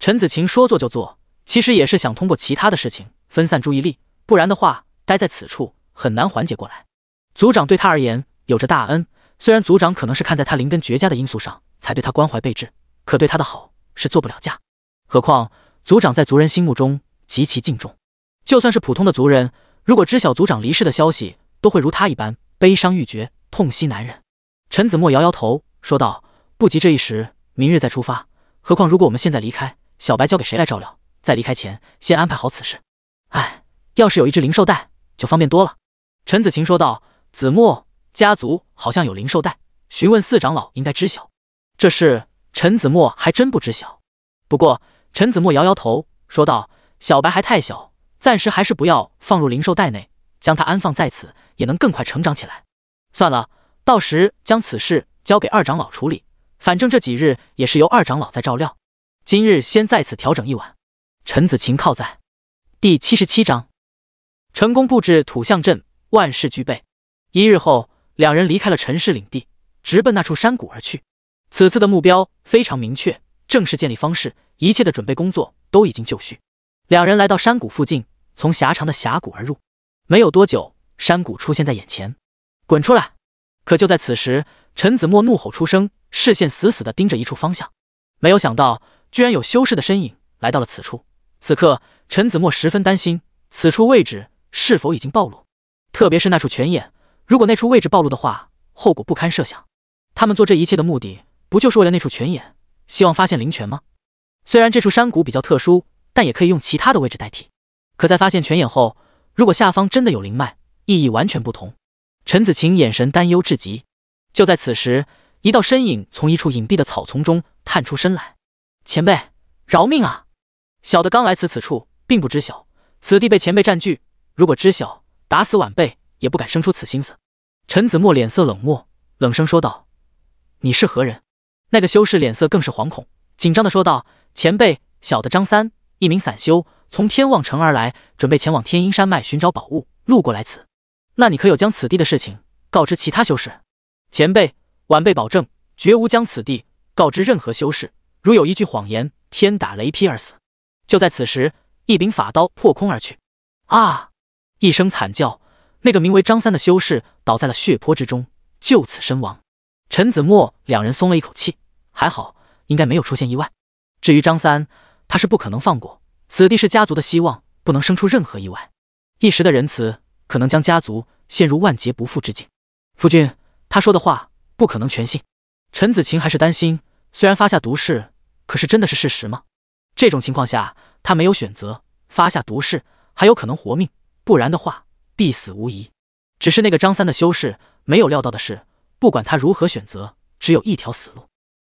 陈子晴说做就做，其实也是想通过其他的事情分散注意力，不然的话，待在此处很难缓解过来。族长对他而言有着大恩，虽然族长可能是看在他灵根绝佳的因素上才对他关怀备至，可对他的好是做不了假。何况族长在族人心目中极其敬重，就算是普通的族人，如果知晓族长离世的消息，都会如他一般。悲伤欲绝，痛惜难忍。陈子墨摇摇头，说道：“不急这一时，明日再出发。何况如果我们现在离开，小白交给谁来照料？在离开前，先安排好此事。哎，要是有一只灵兽带，就方便多了。”陈子晴说道：“子墨，家族好像有灵兽带，询问四长老应该知晓这事。陈子墨还真不知晓。不过，陈子墨摇摇头，说道：‘小白还太小，暂时还是不要放入灵兽袋内，将它安放在此。’”也能更快成长起来。算了，到时将此事交给二长老处理，反正这几日也是由二长老在照料。今日先在此调整一晚。陈子晴靠在第七十七章，成功布置土象阵，万事俱备。一日后，两人离开了陈氏领地，直奔那处山谷而去。此次的目标非常明确，正式建立方式，一切的准备工作都已经就绪。两人来到山谷附近，从狭长的峡谷而入。没有多久。山谷出现在眼前，滚出来！可就在此时，陈子墨怒吼出声，视线死死的盯着一处方向。没有想到，居然有修士的身影来到了此处。此刻，陈子墨十分担心此处位置是否已经暴露，特别是那处泉眼。如果那处位置暴露的话，后果不堪设想。他们做这一切的目的，不就是为了那处泉眼，希望发现灵泉吗？虽然这处山谷比较特殊，但也可以用其他的位置代替。可在发现泉眼后，如果下方真的有灵脉，意义完全不同。陈子晴眼神担忧至极。就在此时，一道身影从一处隐蔽的草丛中探出身来：“前辈，饶命啊！小的刚来此此处，并不知晓此地被前辈占据。如果知晓，打死晚辈也不敢生出此心思。”陈子墨脸色冷漠，冷声说道：“你是何人？”那个修士脸色更是惶恐，紧张的说道：“前辈，小的张三，一名散修，从天望城而来，准备前往天阴山脉寻找宝物，路过来此。”那你可有将此地的事情告知其他修士？前辈，晚辈保证绝无将此地告知任何修士，如有一句谎言，天打雷劈而死。就在此时，一柄法刀破空而去，啊！一声惨叫，那个名为张三的修士倒在了血泊之中，就此身亡。陈子墨两人松了一口气，还好，应该没有出现意外。至于张三，他是不可能放过。此地是家族的希望，不能生出任何意外。一时的仁慈。可能将家族陷入万劫不复之境，夫君，他说的话不可能全信。陈子晴还是担心，虽然发下毒誓，可是真的是事实吗？这种情况下，他没有选择发下毒誓，还有可能活命，不然的话必死无疑。只是那个张三的修士没有料到的是，不管他如何选择，只有一条死路。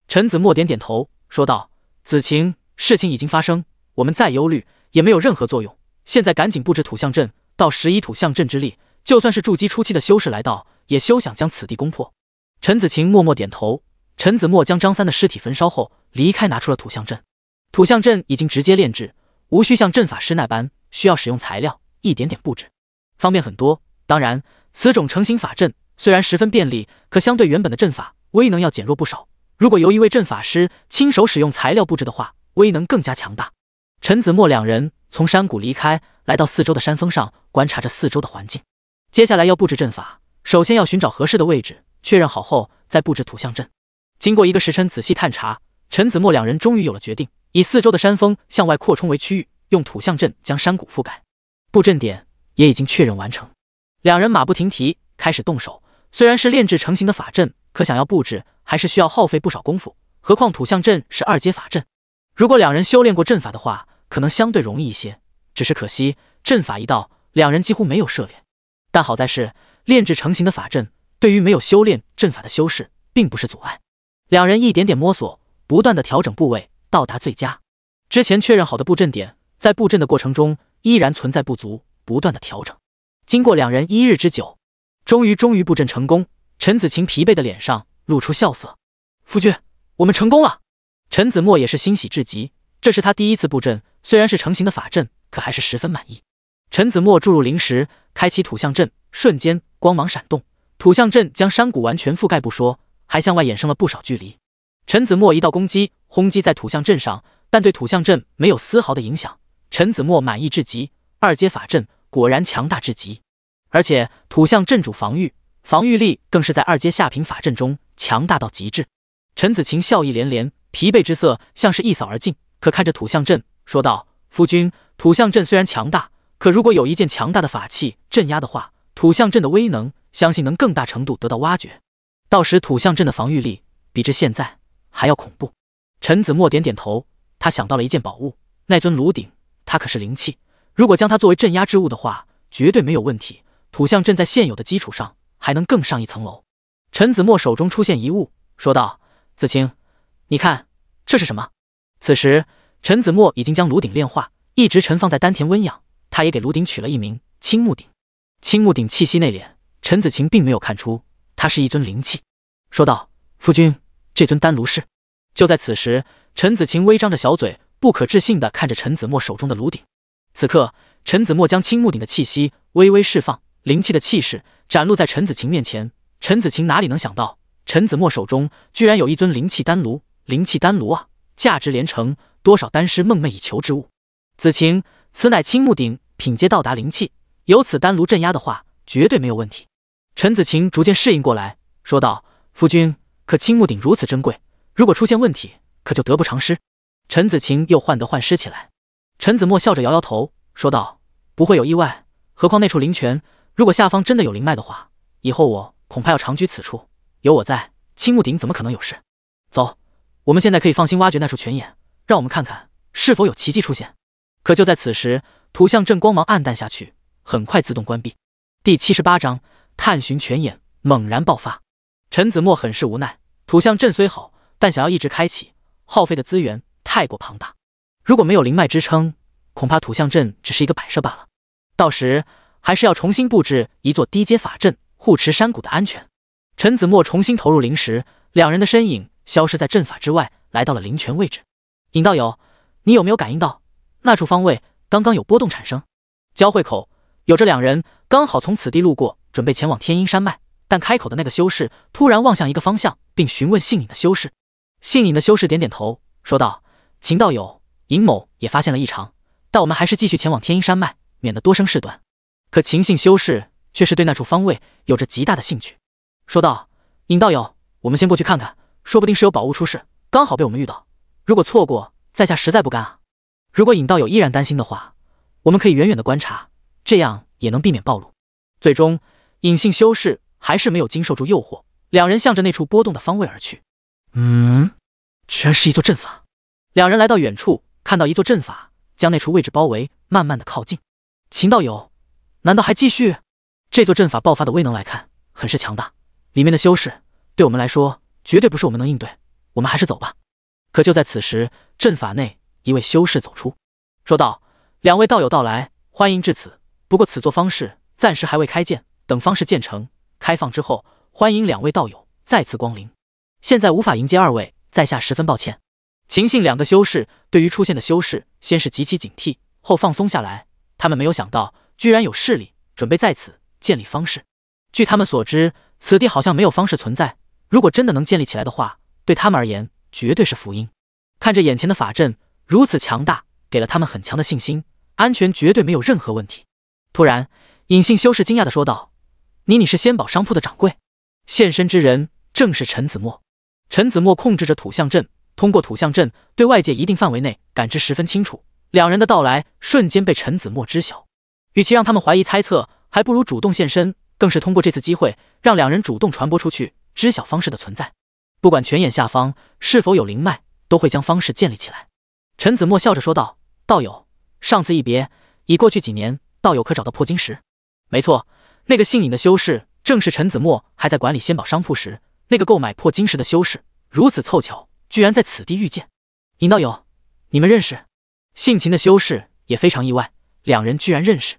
陈子墨点点头，说道：“子晴，事情已经发生，我们再忧虑也没有任何作用。现在赶紧布置土象阵。”到十一土象阵之力，就算是筑基初期的修士来到，也休想将此地攻破。陈子晴默默点头。陈子墨将张三的尸体焚烧后离开，拿出了土象阵。土象阵已经直接炼制，无需像阵法师那般需要使用材料一点点布置，方便很多。当然，此种成型法阵虽然十分便利，可相对原本的阵法威能要减弱不少。如果由一位阵法师亲手使用材料布置的话，威能更加强大。陈子墨两人从山谷离开。来到四周的山峰上，观察着四周的环境。接下来要布置阵法，首先要寻找合适的位置，确认好后再布置土象阵。经过一个时辰仔细探查，陈子墨两人终于有了决定：以四周的山峰向外扩充为区域，用土象阵将山谷覆盖。布阵点也已经确认完成，两人马不停蹄开始动手。虽然是炼制成型的法阵，可想要布置还是需要耗费不少功夫。何况土象阵是二阶法阵，如果两人修炼过阵法的话，可能相对容易一些。只是可惜，阵法一道，两人几乎没有涉猎。但好在是炼制成型的法阵，对于没有修炼阵法的修士，并不是阻碍。两人一点点摸索，不断的调整部位，到达最佳。之前确认好的布阵点，在布阵的过程中依然存在不足，不断的调整。经过两人一日之久，终于终于布阵成功。陈子晴疲惫的脸上露出笑色：“夫君，我们成功了。”陈子墨也是欣喜至极，这是他第一次布阵。虽然是成型的法阵，可还是十分满意。陈子墨注入灵石，开启土象阵，瞬间光芒闪动，土象阵将山谷完全覆盖不说，还向外衍生了不少距离。陈子墨一道攻击轰击在土象阵上，但对土象阵没有丝毫的影响。陈子墨满意至极，二阶法阵果然强大至极，而且土象阵主防御，防御力更是在二阶下品法阵中强大到极致。陈子晴笑意连连，疲惫之色像是一扫而尽，可看着土象阵。说道：“夫君，土象阵虽然强大，可如果有一件强大的法器镇压的话，土象阵的威能，相信能更大程度得到挖掘。到时，土象阵的防御力比之现在还要恐怖。”陈子墨点点头，他想到了一件宝物，那尊炉鼎，它可是灵器，如果将它作为镇压之物的话，绝对没有问题。土象阵在现有的基础上，还能更上一层楼。陈子墨手中出现一物，说道：“子清，你看，这是什么？”此时。陈子墨已经将炉鼎炼化，一直陈放在丹田温养。他也给炉鼎取了一名青木鼎。青木鼎气息内敛，陈子晴并没有看出它是一尊灵器，说道：“夫君，这尊丹炉是。”就在此时，陈子晴微张着小嘴，不可置信地看着陈子墨手中的炉鼎。此刻，陈子墨将青木鼎的气息微微释放，灵气的气势展露在陈子晴面前。陈子晴哪里能想到，陈子墨手中居然有一尊灵气丹炉？灵气丹炉啊，价值连城！多少丹师梦寐以求之物，子晴，此乃青木鼎，品阶到达灵气，有此丹炉镇压的话，绝对没有问题。陈子晴逐渐适应过来，说道：“夫君，可青木鼎如此珍贵，如果出现问题，可就得不偿失。”陈子晴又患得患失起来。陈子墨笑着摇摇头，说道：“不会有意外，何况那处灵泉，如果下方真的有灵脉的话，以后我恐怕要长居此处。有我在，青木鼎怎么可能有事？走，我们现在可以放心挖掘那处泉眼。”让我们看看是否有奇迹出现。可就在此时，土象阵光芒暗淡下去，很快自动关闭。第七十八章探寻泉眼猛然爆发。陈子墨很是无奈，土象阵虽好，但想要一直开启，耗费的资源太过庞大。如果没有灵脉支撑，恐怕土象阵只是一个摆设罢了。到时还是要重新布置一座低阶法阵，护持山谷的安全。陈子墨重新投入灵石，两人的身影消失在阵法之外，来到了灵泉位置。尹道友，你有没有感应到那处方位刚刚有波动产生？交汇口有这两人，刚好从此地路过，准备前往天阴山脉。但开口的那个修士突然望向一个方向，并询问姓尹的修士。姓尹的修士点点头，说道：“秦道友，尹某也发现了异常，但我们还是继续前往天阴山脉，免得多生事端。”可秦姓修士却是对那处方位有着极大的兴趣，说道：“尹道友，我们先过去看看，说不定是有宝物出世，刚好被我们遇到。”如果错过，在下实在不甘啊！如果尹道友依然担心的话，我们可以远远的观察，这样也能避免暴露。最终，隐姓修士还是没有经受住诱惑，两人向着那处波动的方位而去。嗯，居然是一座阵法！两人来到远处，看到一座阵法将那处位置包围，慢慢的靠近。秦道友，难道还继续？这座阵法爆发的威能来看，很是强大，里面的修士对我们来说绝对不是我们能应对，我们还是走吧。可就在此时，阵法内一位修士走出，说道：“两位道友到来，欢迎至此。不过此座方式暂时还未开建，等方式建成开放之后，欢迎两位道友再次光临。现在无法迎接二位，在下十分抱歉。”秦信两个修士对于出现的修士，先是极其警惕，后放松下来。他们没有想到，居然有势力准备在此建立方式。据他们所知，此地好像没有方式存在。如果真的能建立起来的话，对他们而言。绝对是福音。看着眼前的法阵如此强大，给了他们很强的信心，安全绝对没有任何问题。突然，隐性修士惊讶的说道：“你，你是仙宝商铺的掌柜？”现身之人正是陈子墨。陈子墨控制着土象阵，通过土象阵对外界一定范围内感知十分清楚。两人的到来瞬间被陈子墨知晓，与其让他们怀疑猜测，还不如主动现身，更是通过这次机会让两人主动传播出去，知晓方式的存在。不管泉眼下方是否有灵脉，都会将方式建立起来。陈子墨笑着说道：“道友，上次一别已过去几年，道友可找到破金石？”没错，那个姓尹的修士正是陈子墨还在管理仙宝商铺时，那个购买破金石的修士。如此凑巧，居然在此地遇见尹道友，你们认识？姓秦的修士也非常意外，两人居然认识。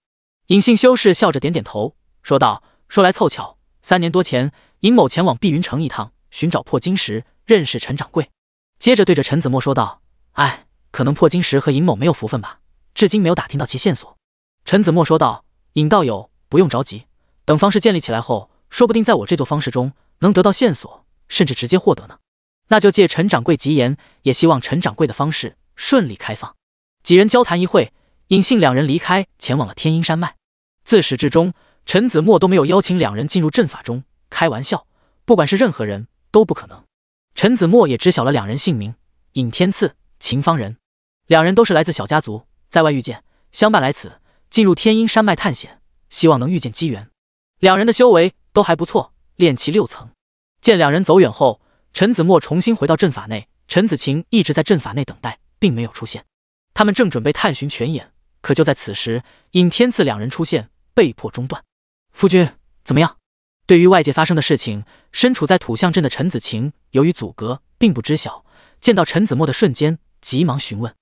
尹姓修士笑着点点头，说道：“说来凑巧，三年多前，尹某前往碧云城一趟。”寻找破金石，认识陈掌柜，接着对着陈子墨说道：“哎，可能破金石和尹某没有福分吧，至今没有打听到其线索。”陈子墨说道：“尹道友不用着急，等方式建立起来后，说不定在我这座方式中能得到线索，甚至直接获得呢。那就借陈掌柜吉言，也希望陈掌柜的方式顺利开放。”几人交谈一会，尹信两人离开，前往了天阴山脉。自始至终，陈子墨都没有邀请两人进入阵法中。开玩笑，不管是任何人。都不可能。陈子墨也知晓了两人姓名：尹天赐、秦方仁。两人都是来自小家族，在外遇见，相伴来此，进入天阴山脉探险，希望能遇见机缘。两人的修为都还不错，练气六层。见两人走远后，陈子墨重新回到阵法内。陈子晴一直在阵法内等待，并没有出现。他们正准备探寻泉眼，可就在此时，尹天赐两人出现，被迫中断。夫君，怎么样？对于外界发生的事情。身处在土象镇的陈子晴，由于阻隔，并不知晓。见到陈子墨的瞬间，急忙询问。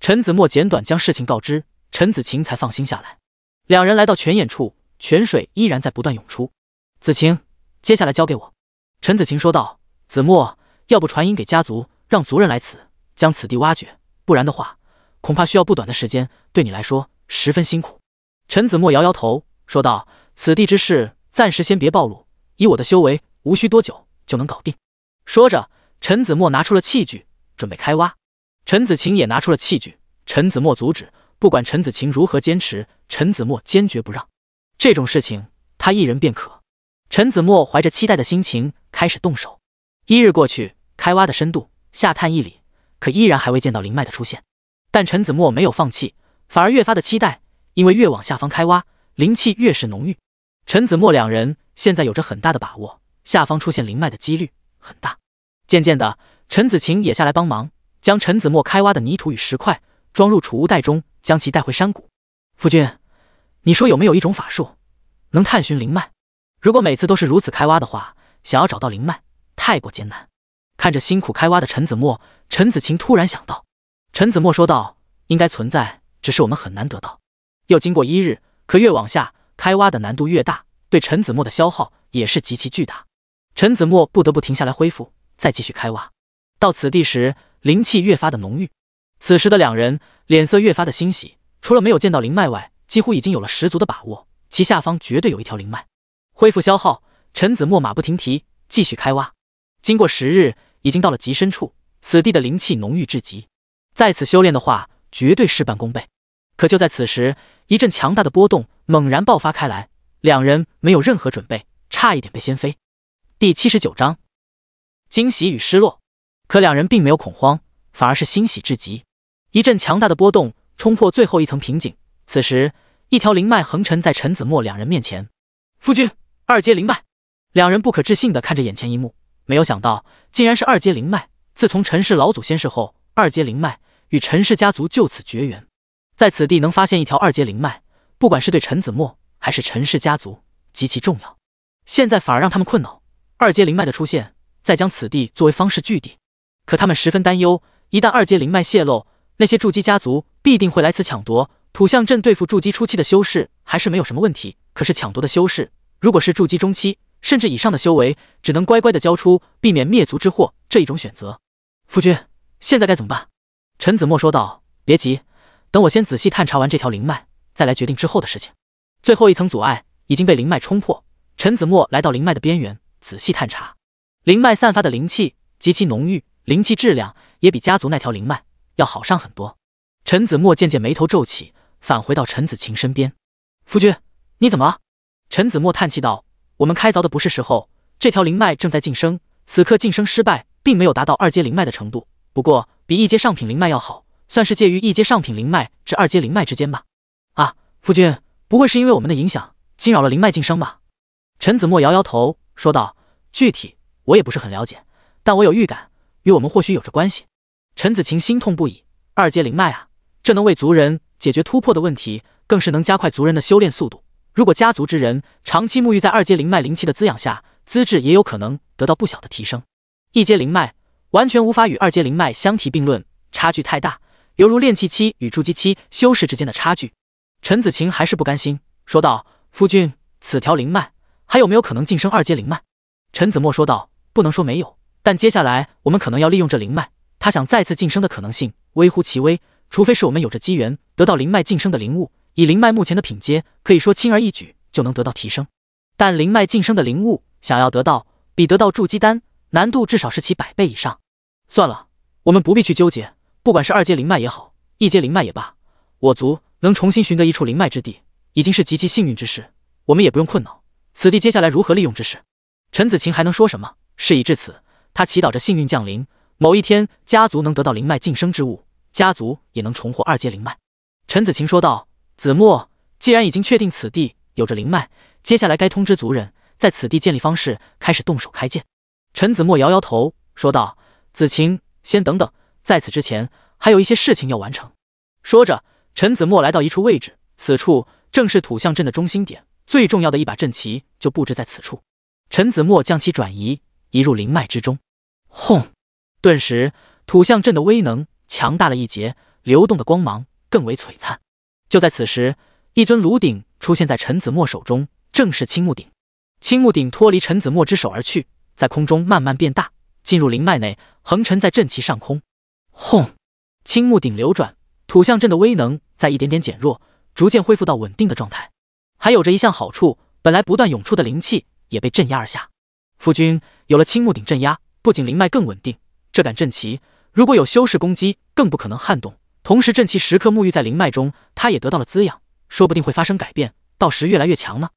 陈子墨简短将事情告知，陈子晴才放心下来。两人来到泉眼处，泉水依然在不断涌出。子晴，接下来交给我。”陈子晴说道。“子墨，要不传音给家族，让族人来此将此地挖掘，不然的话，恐怕需要不短的时间，对你来说十分辛苦。”陈子墨摇摇头，说道：“此地之事暂时先别暴露，以我的修为。”无需多久就能搞定。说着，陈子墨拿出了器具，准备开挖。陈子晴也拿出了器具。陈子墨阻止，不管陈子晴如何坚持，陈子墨坚决不让。这种事情他一人便可。陈子墨怀着期待的心情开始动手。一日过去，开挖的深度下探一里，可依然还未见到灵脉的出现。但陈子墨没有放弃，反而越发的期待，因为越往下方开挖，灵气越是浓郁。陈子墨两人现在有着很大的把握。下方出现灵脉的几率很大。渐渐的，陈子晴也下来帮忙，将陈子墨开挖的泥土与石块装入储物袋中，将其带回山谷。夫君，你说有没有一种法术，能探寻灵脉？如果每次都是如此开挖的话，想要找到灵脉太过艰难。看着辛苦开挖的陈子墨，陈子晴突然想到。陈子墨说道：“应该存在，只是我们很难得到。”又经过一日，可越往下开挖的难度越大，对陈子墨的消耗也是极其巨大。陈子墨不得不停下来恢复，再继续开挖。到此地时，灵气越发的浓郁。此时的两人脸色越发的欣喜，除了没有见到灵脉外，几乎已经有了十足的把握，其下方绝对有一条灵脉。恢复消耗，陈子墨马不停蹄继续开挖。经过十日，已经到了极深处。此地的灵气浓郁至极，在此修炼的话，绝对事半功倍。可就在此时，一阵强大的波动猛然爆发开来，两人没有任何准备，差一点被掀飞。第七十九章惊喜与失落。可两人并没有恐慌，反而是欣喜至极。一阵强大的波动冲破最后一层瓶颈，此时一条灵脉横沉在陈子墨两人面前。夫君，二阶灵脉！两人不可置信的看着眼前一幕，没有想到竟然是二阶灵脉。自从陈氏老祖先逝后，二阶灵脉与陈氏家族就此绝缘。在此地能发现一条二阶灵脉，不管是对陈子墨还是陈氏家族极其重要。现在反而让他们困扰。二阶灵脉的出现，再将此地作为方氏据地，可他们十分担忧，一旦二阶灵脉泄露，那些筑基家族必定会来此抢夺。土象阵对付筑基初期的修士还是没有什么问题，可是抢夺的修士如果是筑基中期甚至以上的修为，只能乖乖的交出，避免灭族之祸这一种选择。夫君，现在该怎么办？陈子墨说道：“别急，等我先仔细探查完这条灵脉，再来决定之后的事情。”最后一层阻碍已经被灵脉冲破，陈子墨来到灵脉的边缘。仔细探查，灵脉散发的灵气极其浓郁，灵气质量也比家族那条灵脉要好上很多。陈子墨渐渐眉头皱起，返回到陈子晴身边：“夫君，你怎么了？”陈子墨叹气道：“我们开凿的不是时候，这条灵脉正在晋升，此刻晋升失败，并没有达到二阶灵脉的程度。不过比一阶上品灵脉要好，算是介于一阶上品灵脉至二阶灵脉之间吧。”“啊，夫君，不会是因为我们的影响惊扰了灵脉晋升吧？”陈子墨摇摇头说道。具体我也不是很了解，但我有预感，与我们或许有着关系。陈子晴心痛不已，二阶灵脉啊，这能为族人解决突破的问题，更是能加快族人的修炼速度。如果家族之人长期沐浴在二阶灵脉灵气的滋养下，资质也有可能得到不小的提升。一阶灵脉完全无法与二阶灵脉相提并论，差距太大，犹如炼气期与筑基期修士之间的差距。陈子晴还是不甘心，说道：“夫君，此条灵脉还有没有可能晋升二阶灵脉？”陈子墨说道：“不能说没有，但接下来我们可能要利用这灵脉。他想再次晋升的可能性微乎其微，除非是我们有着机缘得到灵脉晋升的灵物。以灵脉目前的品阶，可以说轻而易举就能得到提升。但灵脉晋升的灵物，想要得到，比得到筑基丹难度至少是其百倍以上。算了，我们不必去纠结。不管是二阶灵脉也好，一阶灵脉也罢，我族能重新寻得一处灵脉之地，已经是极其幸运之事。我们也不用困扰此地接下来如何利用之事。”陈子晴还能说什么？事已至此，他祈祷着幸运降临。某一天，家族能得到灵脉晋升之物，家族也能重获二阶灵脉。陈子晴说道：“子墨，既然已经确定此地有着灵脉，接下来该通知族人在此地建立方式，开始动手开建。”陈子墨摇摇头说道：“子晴，先等等，在此之前还有一些事情要完成。”说着，陈子墨来到一处位置，此处正是土象阵的中心点，最重要的一把阵旗就布置在此处。陈子墨将其转移，移入灵脉之中。轰！顿时，土象阵的威能强大了一截，流动的光芒更为璀璨。就在此时，一尊炉鼎出现在陈子墨手中，正是青木鼎。青木鼎脱离陈子墨之手而去，在空中慢慢变大，进入灵脉内，横沉在阵旗上空。轰！青木鼎流转，土象阵的威能在一点点减弱，逐渐恢复到稳定的状态。还有着一项好处，本来不断涌出的灵气。也被镇压而下。夫君，有了青木鼎镇压，不仅灵脉更稳定，这杆阵旗如果有修士攻击，更不可能撼动。同时，阵旗时刻沐浴在灵脉中，它也得到了滋养，说不定会发生改变，到时越来越强呢。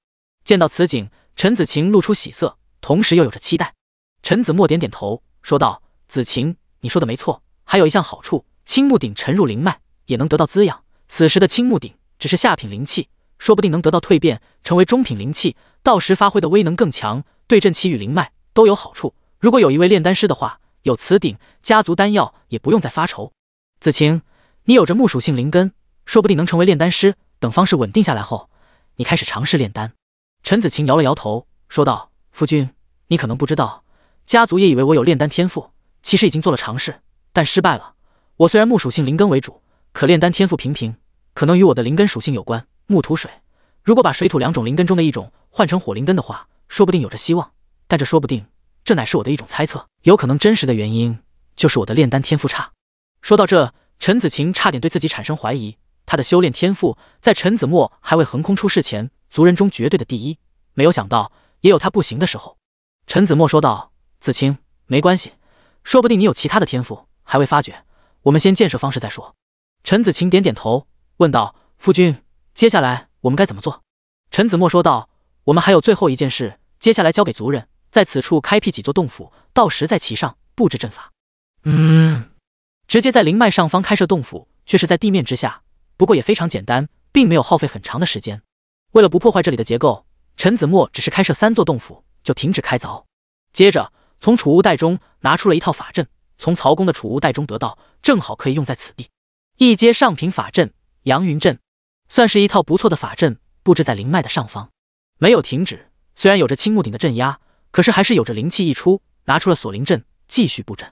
见到此景，陈子晴露出喜色，同时又有着期待。陈子墨点点头，说道：“子晴，你说的没错，还有一项好处，青木鼎沉入灵脉，也能得到滋养。此时的青木鼎只是下品灵气，说不定能得到蜕变，成为中品灵器，到时发挥的威能更强，对阵奇与灵脉都有好处。如果有一位炼丹师的话，有此鼎，家族丹药也不用再发愁。子晴，你有着木属性灵根，说不定能成为炼丹师。等方式稳定下来后，你开始尝试炼丹。陈子晴摇了摇头，说道：“夫君，你可能不知道，家族也以为我有炼丹天赋，其实已经做了尝试，但失败了。我虽然木属性灵根为主，可炼丹天赋平平，可能与我的灵根属性有关。”木土水，如果把水土两种灵根中的一种换成火灵根的话，说不定有着希望。但这说不定，这乃是我的一种猜测。有可能真实的原因就是我的炼丹天赋差。说到这，陈子晴差点对自己产生怀疑。他的修炼天赋，在陈子墨还未横空出世前，族人中绝对的第一。没有想到，也有他不行的时候。陈子墨说道：“子晴，没关系，说不定你有其他的天赋还未发觉。我们先建设方式再说。”陈子晴点点头，问道：“夫君。”接下来我们该怎么做？陈子墨说道：“我们还有最后一件事，接下来交给族人，在此处开辟几座洞府，到时在其上布置阵法。嗯，直接在灵脉上方开设洞府，却是在地面之下。不过也非常简单，并没有耗费很长的时间。为了不破坏这里的结构，陈子墨只是开设三座洞府就停止开凿。接着从储物袋中拿出了一套法阵，从曹公的储物袋中得到，正好可以用在此地。一阶上品法阵，阳云阵。”算是一套不错的法阵，布置在灵脉的上方，没有停止。虽然有着青木鼎的镇压，可是还是有着灵气溢出。拿出了锁灵阵，继续布阵。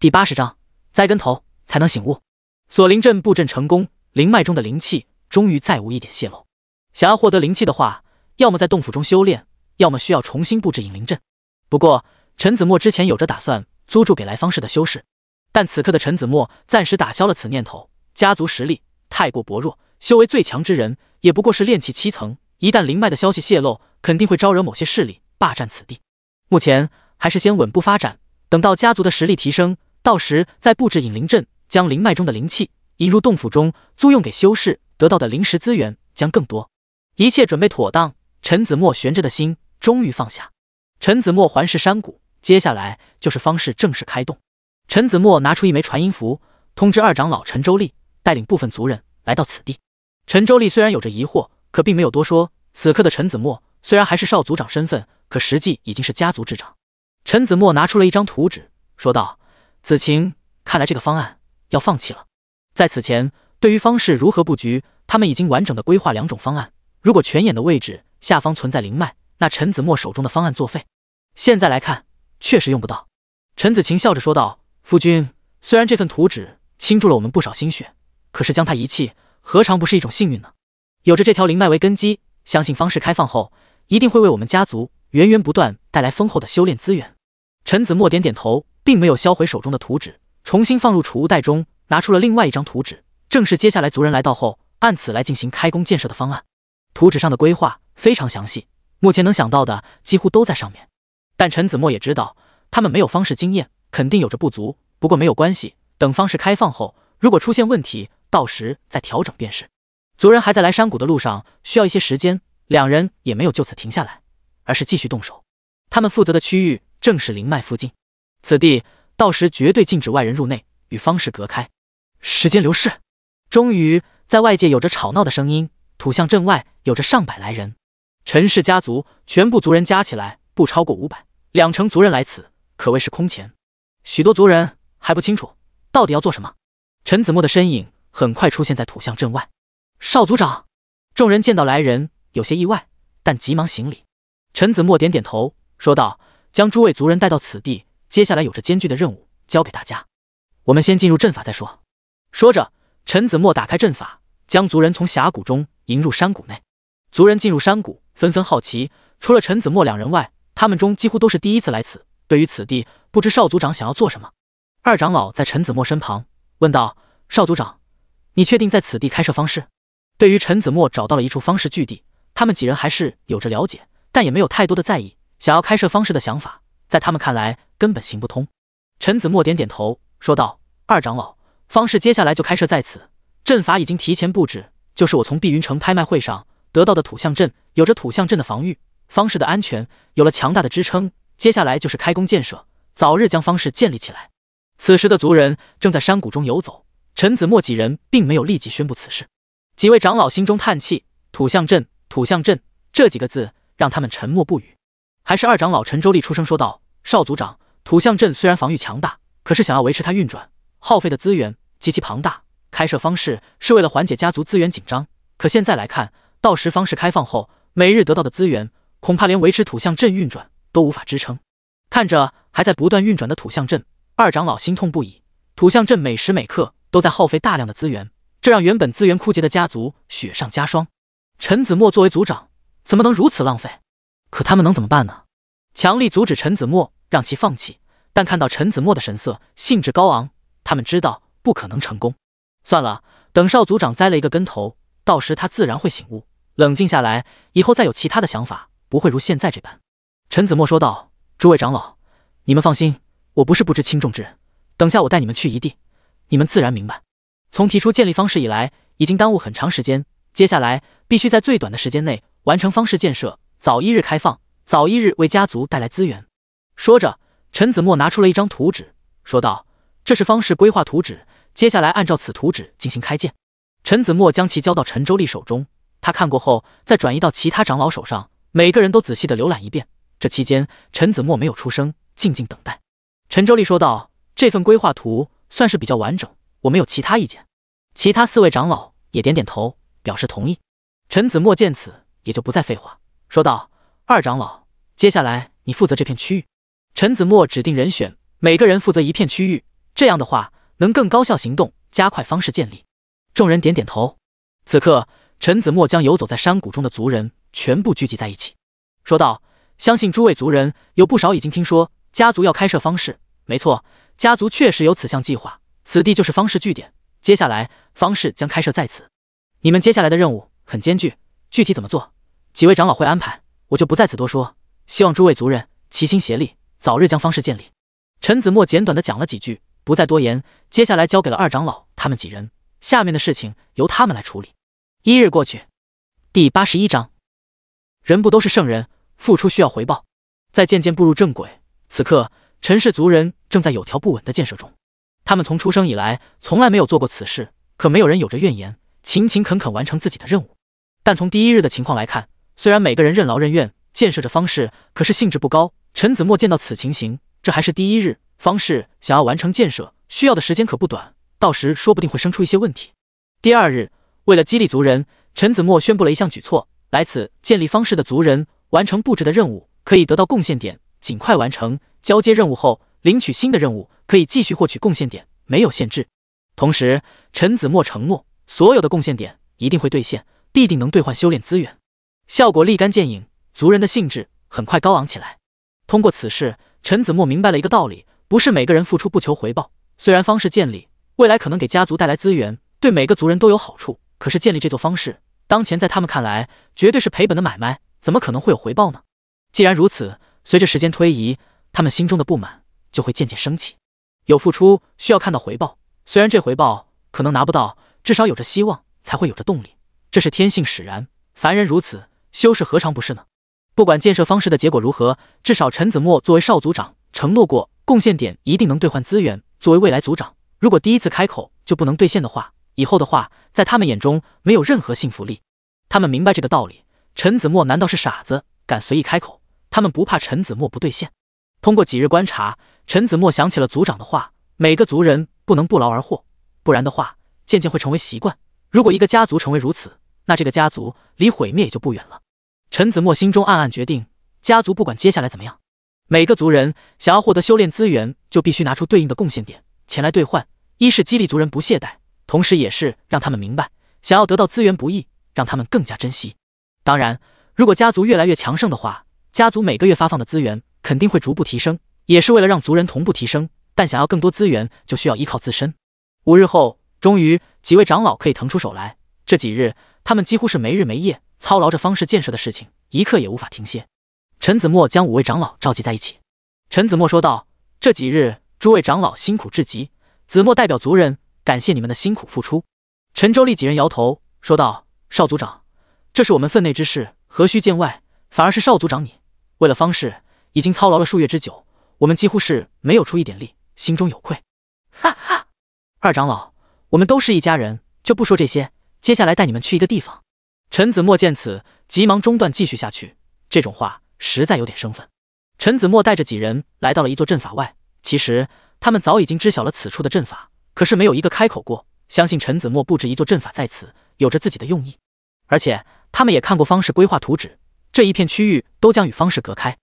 第八十章栽跟头才能醒悟。锁灵阵布阵成功，灵脉中的灵气终于再无一点泄露。想要获得灵气的话，要么在洞府中修炼，要么需要重新布置引灵阵。不过陈子墨之前有着打算租住给来方士的修士，但此刻的陈子墨暂时打消了此念头，家族实力太过薄弱。修为最强之人也不过是炼气七层，一旦灵脉的消息泄露，肯定会招惹某些势力霸占此地。目前还是先稳步发展，等到家族的实力提升，到时再布置引灵阵，将灵脉中的灵气引入洞府中，租用给修士得到的灵石资源将更多。一切准备妥当，陈子墨悬着的心终于放下。陈子墨环视山谷，接下来就是方式正式开动。陈子墨拿出一枚传音符，通知二长老陈周立带领部分族人来到此地。陈周丽虽然有着疑惑，可并没有多说。此刻的陈子墨虽然还是少族长身份，可实际已经是家族之长。陈子墨拿出了一张图纸，说道：“子晴，看来这个方案要放弃了。”在此前，对于方式如何布局，他们已经完整的规划两种方案。如果泉眼的位置下方存在灵脉，那陈子墨手中的方案作废。现在来看，确实用不到。陈子晴笑着说道：“夫君，虽然这份图纸倾注了我们不少心血，可是将它遗弃……”何尝不是一种幸运呢？有着这条灵脉为根基，相信方式开放后，一定会为我们家族源源不断带来丰厚的修炼资源。陈子墨点点头，并没有销毁手中的图纸，重新放入储物袋中，拿出了另外一张图纸，正是接下来族人来到后，按此来进行开工建设的方案。图纸上的规划非常详细，目前能想到的几乎都在上面。但陈子墨也知道，他们没有方式经验，肯定有着不足。不过没有关系，等方式开放后，如果出现问题，到时再调整便是。族人还在来山谷的路上，需要一些时间。两人也没有就此停下来，而是继续动手。他们负责的区域正是灵脉附近，此地到时绝对禁止外人入内，与方氏隔开。时间流逝，终于在外界有着吵闹的声音。土象镇外有着上百来人，陈氏家族全部族人加起来不超过五百，两成族人来此可谓是空前。许多族人还不清楚到底要做什么。陈子墨的身影。很快出现在土象阵外，少族长。众人见到来人，有些意外，但急忙行礼。陈子墨点点头，说道：“将诸位族人带到此地，接下来有着艰巨的任务交给大家。我们先进入阵法再说。”说着，陈子墨打开阵法，将族人从峡谷中迎入山谷内。族人进入山谷，纷纷好奇。除了陈子墨两人外，他们中几乎都是第一次来此，对于此地不知少族长想要做什么。二长老在陈子墨身旁问道：“少族长。”你确定在此地开设方式？对于陈子墨找到了一处方式据地，他们几人还是有着了解，但也没有太多的在意。想要开设方式的想法，在他们看来根本行不通。陈子墨点点头，说道：“二长老，方式接下来就开设在此，阵法已经提前布置，就是我从碧云城拍卖会上得到的土象阵，有着土象阵的防御，方式的安全有了强大的支撑。接下来就是开工建设，早日将方式建立起来。”此时的族人正在山谷中游走。陈子墨几人并没有立即宣布此事，几位长老心中叹气，“土象阵，土象阵”这几个字让他们沉默不语。还是二长老陈周立出声说道：“少族长，土象阵虽然防御强大，可是想要维持它运转，耗费的资源极其庞大。开设方式是为了缓解家族资源紧张，可现在来看，到时方式开放后，每日得到的资源恐怕连维持土象阵运转都无法支撑。”看着还在不断运转的土象阵，二长老心痛不已。土象镇每时每刻都在耗费大量的资源，这让原本资源枯竭的家族雪上加霜。陈子墨作为族长，怎么能如此浪费？可他们能怎么办呢？强力阻止陈子墨，让其放弃。但看到陈子墨的神色，兴致高昂，他们知道不可能成功。算了，等少族长栽了一个跟头，到时他自然会醒悟，冷静下来，以后再有其他的想法，不会如现在这般。陈子墨说道：“诸位长老，你们放心，我不是不知轻重之人。”等下，我带你们去一地，你们自然明白。从提出建立方式以来，已经耽误很长时间，接下来必须在最短的时间内完成方式建设，早一日开放，早一日为家族带来资源。说着，陈子墨拿出了一张图纸，说道：“这是方式规划图纸，接下来按照此图纸进行开建。”陈子墨将其交到陈周立手中，他看过后，再转移到其他长老手上，每个人都仔细的浏览一遍。这期间，陈子墨没有出声，静静等待。陈周立说道。这份规划图算是比较完整，我没有其他意见。其他四位长老也点点头，表示同意。陈子墨见此，也就不再废话，说道：“二长老，接下来你负责这片区域。”陈子墨指定人选，每个人负责一片区域，这样的话能更高效行动，加快方式建立。众人点点头。此刻，陈子墨将游走在山谷中的族人全部聚集在一起，说道：“相信诸位族人，有不少已经听说家族要开设方式。”没错，家族确实有此项计划，此地就是方氏据点。接下来，方氏将开设在此。你们接下来的任务很艰巨，具体怎么做，几位长老会安排，我就不在此多说。希望诸位族人齐心协力，早日将方氏建立。陈子墨简短的讲了几句，不再多言，接下来交给了二长老他们几人，下面的事情由他们来处理。一日过去，第八十一章，人不都是圣人，付出需要回报，在渐渐步入正轨，此刻。陈氏族人正在有条不紊的建设中，他们从出生以来从来没有做过此事，可没有人有着怨言，勤勤恳恳完成自己的任务。但从第一日的情况来看，虽然每个人任劳任怨建设着方式，可是兴致不高。陈子墨见到此情形，这还是第一日，方式想要完成建设需要的时间可不短，到时说不定会生出一些问题。第二日，为了激励族人，陈子墨宣布了一项举措：来此建立方式的族人完成布置的任务，可以得到贡献点。尽快完成交接任务后，领取新的任务可以继续获取贡献点，没有限制。同时，陈子墨承诺，所有的贡献点一定会兑现，必定能兑换修炼资源，效果立竿见影。族人的兴致很快高昂起来。通过此事，陈子墨明白了一个道理：不是每个人付出不求回报。虽然方式建立未来可能给家族带来资源，对每个族人都有好处，可是建立这座方式，当前在他们看来绝对是赔本的买卖，怎么可能会有回报呢？既然如此。随着时间推移，他们心中的不满就会渐渐升起。有付出需要看到回报，虽然这回报可能拿不到，至少有着希望才会有着动力，这是天性使然。凡人如此，修士何尝不是呢？不管建设方式的结果如何，至少陈子墨作为少组长承诺过，贡献点一定能兑换资源。作为未来组长，如果第一次开口就不能兑现的话，以后的话在他们眼中没有任何信服力。他们明白这个道理，陈子墨难道是傻子，敢随意开口？他们不怕陈子墨不兑现。通过几日观察，陈子墨想起了族长的话：每个族人不能不劳而获，不然的话，渐渐会成为习惯。如果一个家族成为如此，那这个家族离毁灭也就不远了。陈子墨心中暗暗决定：家族不管接下来怎么样，每个族人想要获得修炼资源，就必须拿出对应的贡献点前来兑换。一是激励族人不懈怠，同时也是让他们明白，想要得到资源不易，让他们更加珍惜。当然，如果家族越来越强盛的话，家族每个月发放的资源肯定会逐步提升，也是为了让族人同步提升。但想要更多资源，就需要依靠自身。五日后，终于几位长老可以腾出手来。这几日，他们几乎是没日没夜操劳着方式建设的事情，一刻也无法停歇。陈子墨将五位长老召集在一起，陈子墨说道：“这几日，诸位长老辛苦至极，子墨代表族人感谢你们的辛苦付出。”陈周立几人摇头说道：“少族长，这是我们分内之事，何须见外？反而是少族长你。”为了方氏，已经操劳了数月之久，我们几乎是没有出一点力，心中有愧。哈哈，二长老，我们都是一家人，就不说这些。接下来带你们去一个地方。陈子墨见此，急忙中断继续下去，这种话实在有点生分。陈子墨带着几人来到了一座阵法外，其实他们早已经知晓了此处的阵法，可是没有一个开口过。相信陈子墨布置一座阵法在此，有着自己的用意，而且他们也看过方氏规划图纸。这一片区域都将与方氏隔开。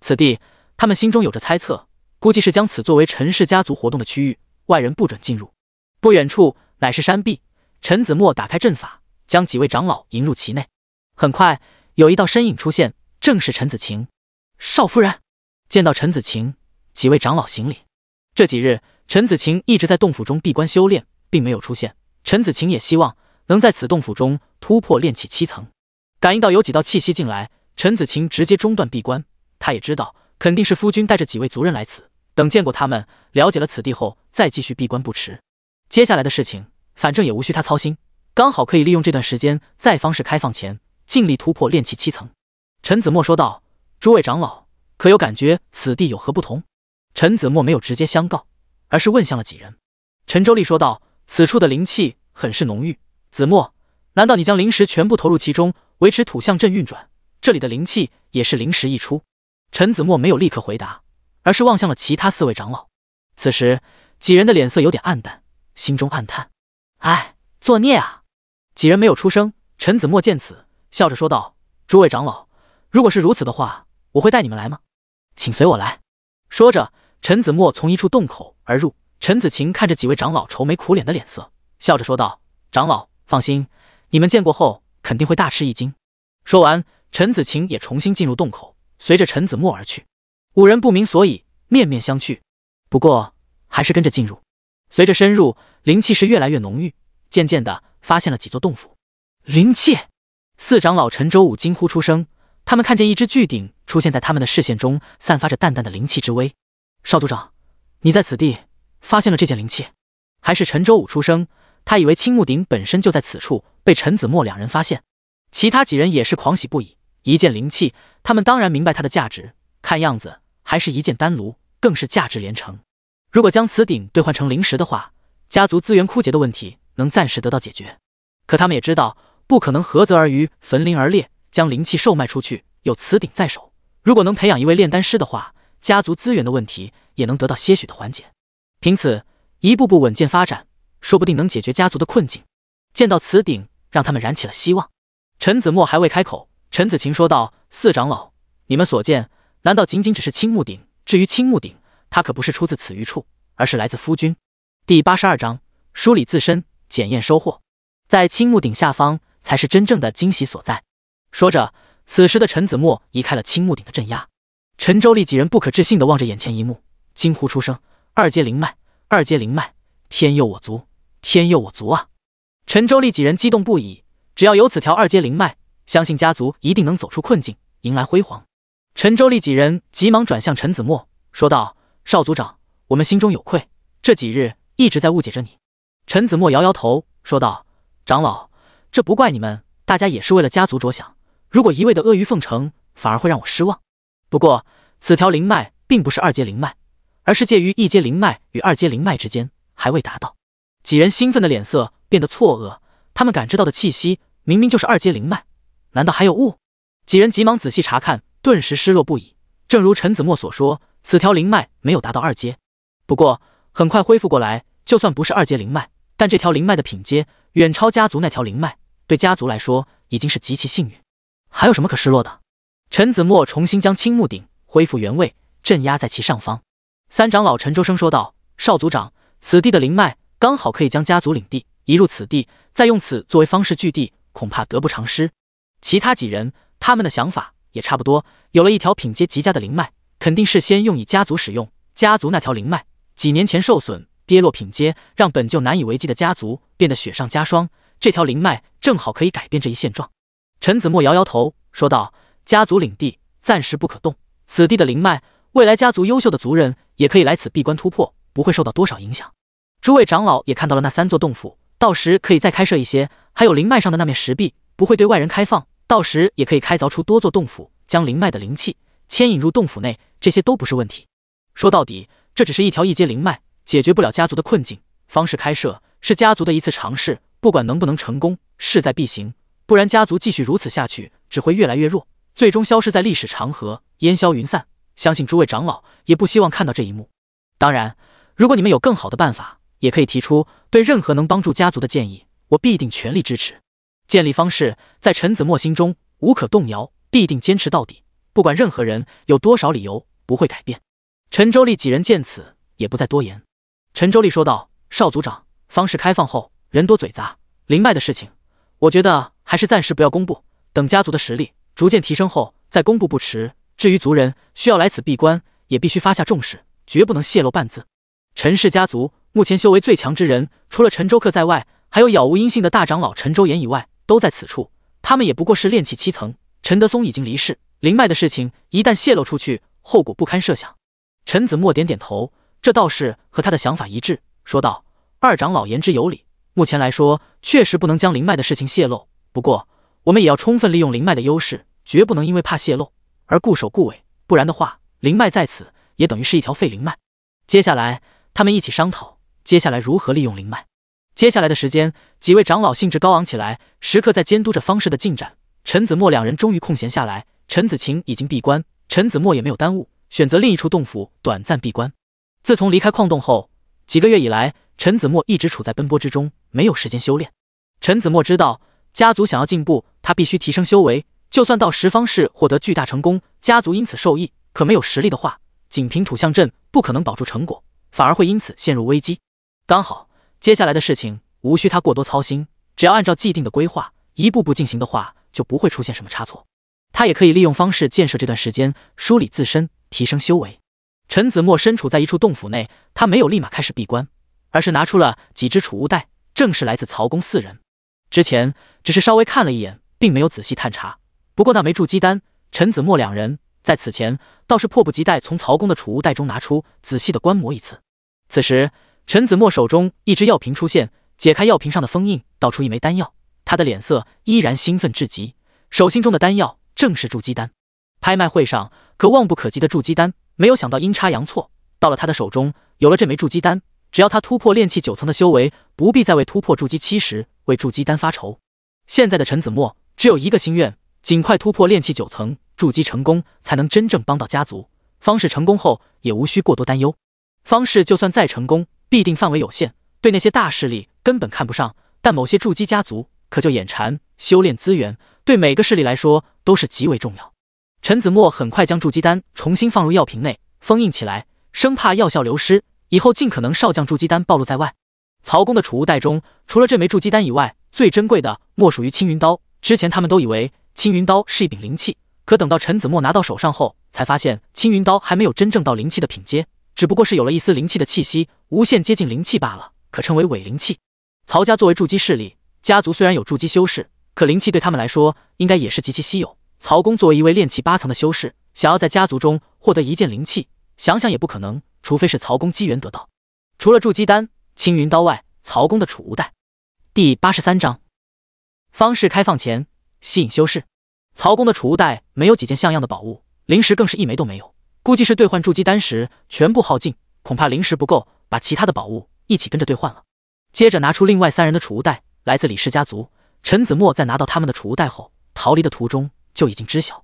此地，他们心中有着猜测，估计是将此作为陈氏家族活动的区域，外人不准进入。不远处乃是山壁，陈子墨打开阵法，将几位长老迎入其内。很快，有一道身影出现，正是陈子晴少夫人。见到陈子晴，几位长老行礼。这几日，陈子晴一直在洞府中闭关修炼，并没有出现。陈子晴也希望能在此洞府中突破炼气七层。感应到有几道气息进来。陈子晴直接中断闭关，他也知道肯定是夫君带着几位族人来此，等见过他们，了解了此地后，再继续闭关不迟。接下来的事情，反正也无需他操心，刚好可以利用这段时间，在方式开放前尽力突破炼气七层。陈子墨说道：“诸位长老，可有感觉此地有何不同？”陈子墨没有直接相告，而是问向了几人。陈周立说道：“此处的灵气很是浓郁，子墨，难道你将灵石全部投入其中，维持土象阵运转？”这里的灵气也是临时溢出。陈子墨没有立刻回答，而是望向了其他四位长老。此时几人的脸色有点暗淡，心中暗叹：“哎，作孽啊！”几人没有出声。陈子墨见此，笑着说道：“诸位长老，如果是如此的话，我会带你们来吗？请随我来。”说着，陈子墨从一处洞口而入。陈子晴看着几位长老愁眉苦脸的脸色，笑着说道：“长老放心，你们见过后肯定会大吃一惊。”说完。陈子晴也重新进入洞口，随着陈子墨而去。五人不明所以，面面相觑，不过还是跟着进入。随着深入，灵气是越来越浓郁，渐渐的发现了几座洞府。灵气！四长老陈周武惊呼出声，他们看见一只巨鼎出现在他们的视线中，散发着淡淡的灵气之威。少族长，你在此地发现了这件灵气？还是陈周武出声，他以为青木鼎本身就在此处，被陈子墨两人发现。其他几人也是狂喜不已。一件灵器，他们当然明白它的价值。看样子还是一件丹炉，更是价值连城。如果将此鼎兑换成灵石的话，家族资源枯竭的问题能暂时得到解决。可他们也知道，不可能涸泽而渔、焚林而猎，将灵器售卖出去。有此鼎在手，如果能培养一位炼丹师的话，家族资源的问题也能得到些许的缓解。凭此一步步稳健发展，说不定能解决家族的困境。见到此鼎，让他们燃起了希望。陈子墨还未开口。陈子晴说道：“四长老，你们所见难道仅仅只是青木鼎？至于青木鼎，它可不是出自此余处，而是来自夫君。”第八十二章梳理自身，检验收获，在青木鼎下方才是真正的惊喜所在。说着，此时的陈子墨移开了青木鼎的镇压。陈周立几人不可置信的望着眼前一幕，惊呼出声：“二阶灵脉，二阶灵脉，天佑我族，天佑我族啊！”陈周立几人激动不已，只要有此条二阶灵脉。相信家族一定能走出困境，迎来辉煌。陈周立几人急忙转向陈子墨，说道：“少族长，我们心中有愧，这几日一直在误解着你。”陈子墨摇摇头，说道：“长老，这不怪你们，大家也是为了家族着想。如果一味的阿谀奉承，反而会让我失望。不过，此条灵脉并不是二阶灵脉，而是介于一阶灵脉与二阶灵脉之间，还未达到。”几人兴奋的脸色变得错愕，他们感知到的气息明明就是二阶灵脉。难道还有误？几人急忙仔细查看，顿时失落不已。正如陈子墨所说，此条灵脉没有达到二阶。不过很快恢复过来。就算不是二阶灵脉，但这条灵脉的品阶远超家族那条灵脉，对家族来说已经是极其幸运。还有什么可失落的？陈子墨重新将青木鼎恢复原位，镇压在其上方。三长老陈周生说道：“少族长，此地的灵脉刚好可以将家族领地移入此地，再用此作为方式据地，恐怕得不偿失。”其他几人，他们的想法也差不多。有了一条品阶极佳的灵脉，肯定是先用以家族使用。家族那条灵脉几年前受损，跌落品阶，让本就难以为继的家族变得雪上加霜。这条灵脉正好可以改变这一现状。陈子墨摇摇头，说道：“家族领地暂时不可动，此地的灵脉，未来家族优秀的族人也可以来此闭关突破，不会受到多少影响。”诸位长老也看到了那三座洞府，到时可以再开设一些。还有灵脉上的那面石壁，不会对外人开放。到时也可以开凿出多座洞府，将灵脉的灵气牵引入洞府内，这些都不是问题。说到底，这只是一条一阶灵脉，解决不了家族的困境。方式开设是家族的一次尝试，不管能不能成功，势在必行。不然家族继续如此下去，只会越来越弱，最终消失在历史长河，烟消云散。相信诸位长老也不希望看到这一幕。当然，如果你们有更好的办法，也可以提出。对任何能帮助家族的建议，我必定全力支持。建立方式在陈子墨心中无可动摇，必定坚持到底，不管任何人有多少理由，不会改变。陈周立几人见此，也不再多言。陈周立说道：“少族长，方式开放后，人多嘴杂，灵脉的事情，我觉得还是暂时不要公布，等家族的实力逐渐提升后，再公布不迟。至于族人需要来此闭关，也必须发下重视，绝不能泄露半字。”陈氏家族目前修为最强之人，除了陈周克在外，还有杳无音信的大长老陈周岩以外。都在此处，他们也不过是炼气七层。陈德松已经离世，灵脉的事情一旦泄露出去，后果不堪设想。陈子墨点点头，这倒是和他的想法一致，说道：“二长老言之有理，目前来说确实不能将灵脉的事情泄露。不过我们也要充分利用灵脉的优势，绝不能因为怕泄露而固守固围，不然的话，灵脉在此也等于是一条废灵脉。”接下来，他们一起商讨接下来如何利用灵脉。接下来的时间，几位长老兴致高昂起来，时刻在监督着方氏的进展。陈子墨两人终于空闲下来，陈子晴已经闭关，陈子墨也没有耽误，选择另一处洞府短暂闭关。自从离开矿洞后，几个月以来，陈子墨一直处在奔波之中，没有时间修炼。陈子墨知道，家族想要进步，他必须提升修为。就算到十方市获得巨大成功，家族因此受益，可没有实力的话，仅凭土象阵不可能保住成果，反而会因此陷入危机。刚好。接下来的事情无需他过多操心，只要按照既定的规划一步步进行的话，就不会出现什么差错。他也可以利用方式建设这段时间，梳理自身，提升修为。陈子墨身处在一处洞府内，他没有立马开始闭关，而是拿出了几只储物袋，正是来自曹公四人。之前只是稍微看了一眼，并没有仔细探查。不过那枚筑基丹，陈子墨两人在此前倒是迫不及待从曹公的储物袋中拿出，仔细的观摩一次。此时。陈子墨手中一只药瓶出现，解开药瓶上的封印，倒出一枚丹药。他的脸色依然兴奋至极，手心中的丹药正是筑基丹。拍卖会上可望不可及的筑基丹，没有想到阴差阳错到了他的手中。有了这枚筑基丹，只要他突破炼气九层的修为，不必再为突破筑基七十、为筑基丹发愁。现在的陈子墨只有一个心愿：尽快突破炼气九层，筑基成功，才能真正帮到家族。方氏成功后，也无需过多担忧。方氏就算再成功。必定范围有限，对那些大势力根本看不上，但某些筑基家族可就眼馋。修炼资源对每个势力来说都是极为重要。陈子墨很快将筑基丹重新放入药瓶内，封印起来，生怕药效流失。以后尽可能少将筑基丹暴露在外。曹公的储物袋中，除了这枚筑基丹以外，最珍贵的莫属于青云刀。之前他们都以为青云刀是一柄灵器，可等到陈子墨拿到手上后，才发现青云刀还没有真正到灵器的品阶。只不过是有了一丝灵气的气息，无限接近灵气罢了，可称为伪灵气。曹家作为筑基势力，家族虽然有筑基修士，可灵气对他们来说，应该也是极其稀有。曹公作为一位炼气八层的修士，想要在家族中获得一件灵气，想想也不可能，除非是曹公机缘得到。除了筑基丹、青云刀外，曹公的储物袋。第八十三章，方式开放前吸引修士。曹公的储物袋没有几件像样的宝物，灵石更是一枚都没有。估计是兑换筑基丹时全部耗尽，恐怕灵石不够，把其他的宝物一起跟着兑换了。接着拿出另外三人的储物袋，来自李氏家族。陈子墨在拿到他们的储物袋后，逃离的途中就已经知晓。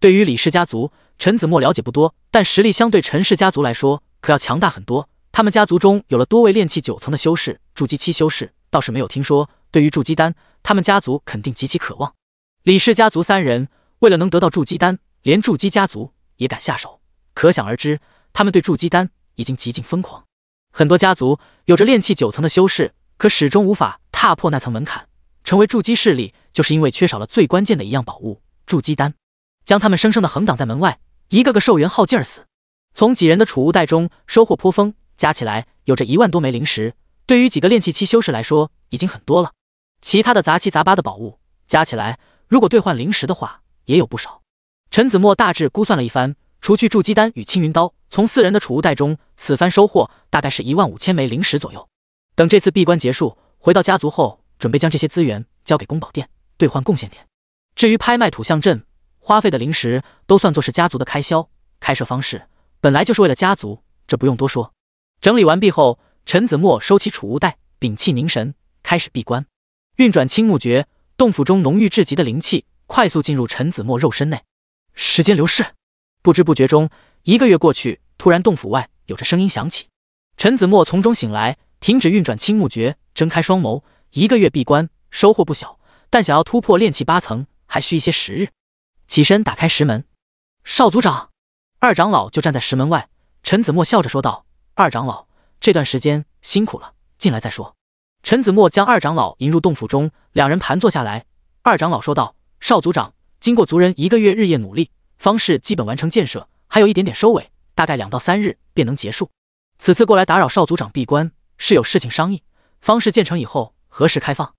对于李氏家族，陈子墨了解不多，但实力相对陈氏家族来说，可要强大很多。他们家族中有了多位炼气九层的修士，筑基期修士倒是没有听说。对于筑基丹，他们家族肯定极其渴望。李氏家族三人为了能得到筑基丹，连筑基家族也敢下手。可想而知，他们对筑基丹已经极尽疯狂。很多家族有着炼气九层的修士，可始终无法踏破那层门槛，成为筑基势力，就是因为缺少了最关键的一样宝物——筑基丹，将他们生生的横挡在门外，一个个寿元耗尽而死。从几人的储物袋中收获颇丰，加起来有着一万多枚灵石，对于几个炼气期修士来说已经很多了。其他的杂七杂八的宝物加起来，如果兑换灵石的话，也有不少。陈子墨大致估算了一番。除去筑基丹与青云刀，从四人的储物袋中，此番收获大概是一万五千枚灵石左右。等这次闭关结束，回到家族后，准备将这些资源交给宫宝殿兑换贡献点。至于拍卖土象阵，花费的灵石都算作是家族的开销。开设方式本来就是为了家族，这不用多说。整理完毕后，陈子墨收起储物袋，屏气凝神，开始闭关，运转青木诀。洞府中浓郁至极的灵气快速进入陈子墨肉身内。时间流逝。不知不觉中，一个月过去。突然，洞府外有着声音响起。陈子墨从中醒来，停止运转青木诀，睁开双眸。一个月闭关，收获不小，但想要突破炼气八层，还需一些时日。起身打开石门，少族长、二长老就站在石门外。陈子墨笑着说道：“二长老，这段时间辛苦了，进来再说。”陈子墨将二长老迎入洞府中，两人盘坐下来。二长老说道：“少族长，经过族人一个月日夜努力。”方氏基本完成建设，还有一点点收尾，大概两到三日便能结束。此次过来打扰少族长闭关，是有事情商议。方氏建成以后何时开放？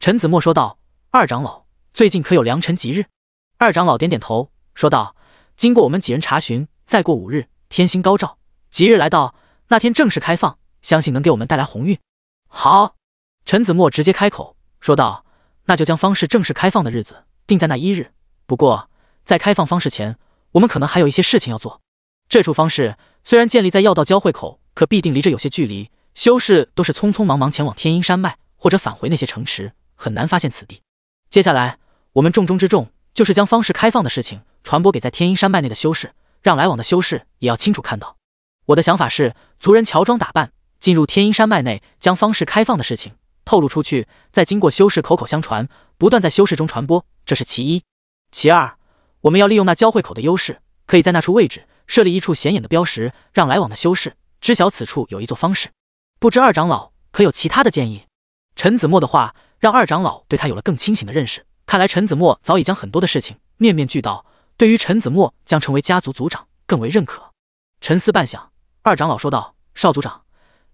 陈子墨说道。二长老，最近可有良辰吉日？二长老点点头，说道：“经过我们几人查询，再过五日，天星高照，吉日来到，那天正式开放，相信能给我们带来鸿运。”好，陈子墨直接开口说道：“那就将方氏正式开放的日子定在那一日。不过。”在开放方式前，我们可能还有一些事情要做。这处方式虽然建立在药道交汇口，可必定离这有些距离。修士都是匆匆忙忙前往天阴山脉或者返回那些城池，很难发现此地。接下来，我们重中之重就是将方式开放的事情传播给在天阴山脉内的修士，让来往的修士也要清楚看到。我的想法是，族人乔装打扮进入天阴山脉内，将方式开放的事情透露出去，再经过修士口口相传，不断在修士中传播，这是其一。其二。我们要利用那交汇口的优势，可以在那处位置设立一处显眼的标识，让来往的修士知晓此处有一座方氏。不知二长老可有其他的建议？陈子墨的话让二长老对他有了更清醒的认识，看来陈子墨早已将很多的事情面面俱到，对于陈子墨将成为家族族长更为认可。沉思半晌，二长老说道：“少族长，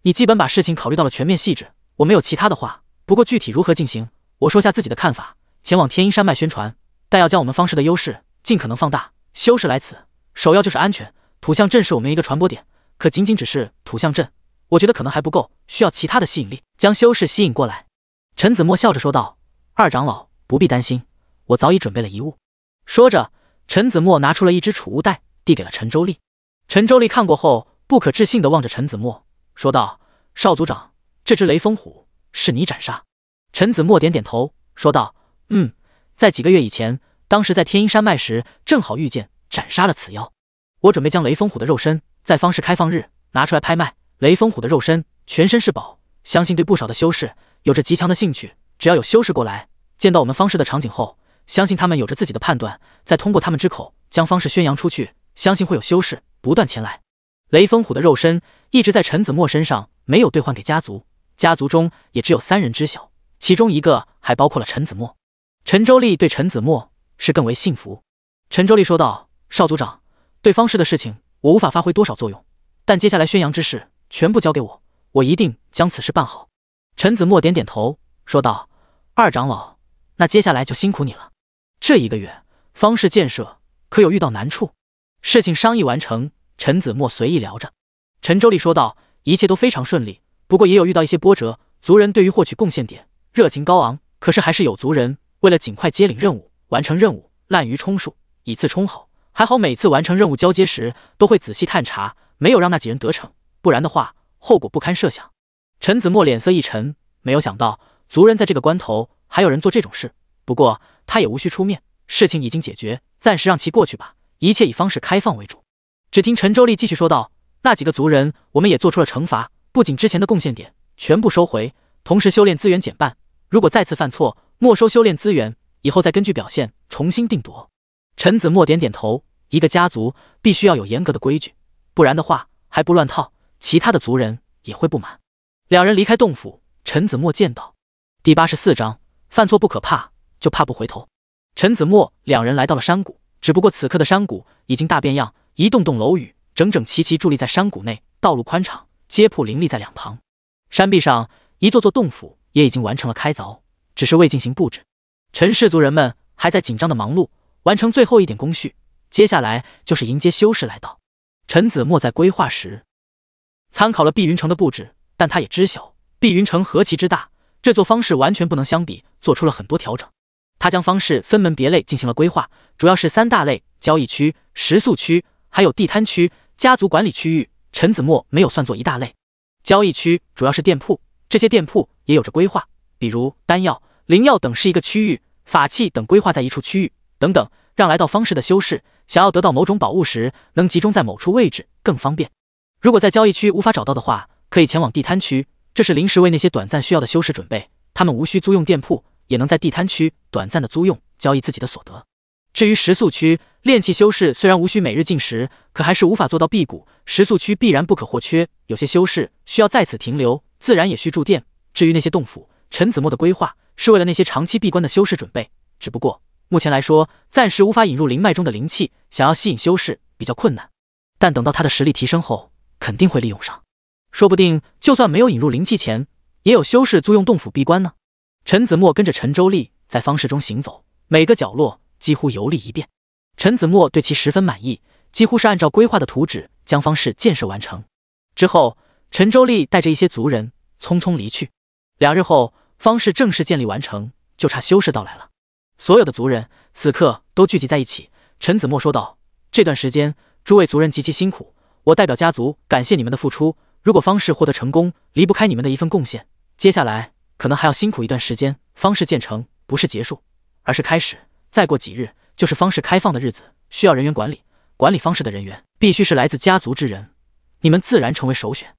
你基本把事情考虑到了全面细致，我没有其他的话，不过具体如何进行，我说下自己的看法。前往天鹰山脉宣传，但要将我们方式的优势。”尽可能放大。修士来此，首要就是安全。土象阵是我们一个传播点，可仅仅只是土象阵，我觉得可能还不够，需要其他的吸引力将修士吸引过来。陈子墨笑着说道：“二长老不必担心，我早已准备了遗物。”说着，陈子墨拿出了一只储物袋，递给了陈周立。陈周立看过后，不可置信地望着陈子墨，说道：“少族长，这只雷风虎是你斩杀？”陈子墨点点头，说道：“嗯，在几个月以前。”当时在天阴山脉时，正好遇见，斩杀了此妖。我准备将雷峰虎的肉身在方氏开放日拿出来拍卖。雷峰虎的肉身，全身是宝，相信对不少的修士有着极强的兴趣。只要有修士过来，见到我们方氏的场景后，相信他们有着自己的判断。再通过他们之口将方氏宣扬出去，相信会有修士不断前来。雷峰虎的肉身一直在陈子墨身上，没有兑换给家族。家族中也只有三人知晓，其中一个还包括了陈子墨。陈周立对陈子墨。是更为幸福。”陈周立说道，“少族长，对方氏的事情我无法发挥多少作用，但接下来宣扬之事全部交给我，我一定将此事办好。”陈子墨点点头，说道：“二长老，那接下来就辛苦你了。这一个月，方氏建设可有遇到难处？”事情商议完成，陈子墨随意聊着。陈周立说道：“一切都非常顺利，不过也有遇到一些波折。族人对于获取贡献点热情高昂，可是还是有族人为了尽快接领任务。”完成任务，滥竽充数，以次充好。还好每次完成任务交接时都会仔细探查，没有让那几人得逞，不然的话后果不堪设想。陈子墨脸色一沉，没有想到族人在这个关头还有人做这种事。不过他也无需出面，事情已经解决，暂时让其过去吧。一切以方式开放为主。只听陈周立继续说道：“那几个族人，我们也做出了惩罚，不仅之前的贡献点全部收回，同时修炼资源减半。如果再次犯错，没收修炼资源。”以后再根据表现重新定夺。陈子墨点点头。一个家族必须要有严格的规矩，不然的话还不乱套，其他的族人也会不满。两人离开洞府，陈子墨见到第八十四章：犯错不可怕，就怕不回头。陈子墨两人来到了山谷，只不过此刻的山谷已经大变样，一栋栋楼宇整整齐齐伫立在山谷内，道路宽敞，街铺林立在两旁。山壁上一座座洞府也已经完成了开凿，只是未进行布置。陈氏族人们还在紧张的忙碌，完成最后一点工序。接下来就是迎接修士来到。陈子墨在规划时参考了碧云城的布置，但他也知晓碧云城何其之大，这座方式完全不能相比，做出了很多调整。他将方式分门别类进行了规划，主要是三大类：交易区、食宿区，还有地摊区、家族管理区域。陈子墨没有算作一大类。交易区主要是店铺，这些店铺也有着规划，比如丹药。灵药等是一个区域，法器等规划在一处区域，等等，让来到方式的修士想要得到某种宝物时，能集中在某处位置更方便。如果在交易区无法找到的话，可以前往地摊区，这是临时为那些短暂需要的修士准备，他们无需租用店铺，也能在地摊区短暂的租用交易自己的所得。至于食宿区，炼器修士虽然无需每日进食，可还是无法做到辟谷，食宿区必然不可或缺。有些修士需要在此停留，自然也需住店。至于那些洞府，陈子墨的规划。是为了那些长期闭关的修士准备，只不过目前来说，暂时无法引入灵脉中的灵气，想要吸引修士比较困难。但等到他的实力提升后，肯定会利用上。说不定就算没有引入灵气前，也有修士租用洞府闭关呢。陈子墨跟着陈周立在方室中行走，每个角落几乎游历一遍。陈子墨对其十分满意，几乎是按照规划的图纸将方式建设完成。之后，陈周立带着一些族人匆匆离去。两日后。方式正式建立完成，就差修士到来了。所有的族人此刻都聚集在一起。陈子墨说道：“这段时间，诸位族人极其辛苦，我代表家族感谢你们的付出。如果方式获得成功，离不开你们的一份贡献。接下来可能还要辛苦一段时间。方式建成不是结束，而是开始。再过几日就是方式开放的日子，需要人员管理。管理方式的人员必须是来自家族之人，你们自然成为首选。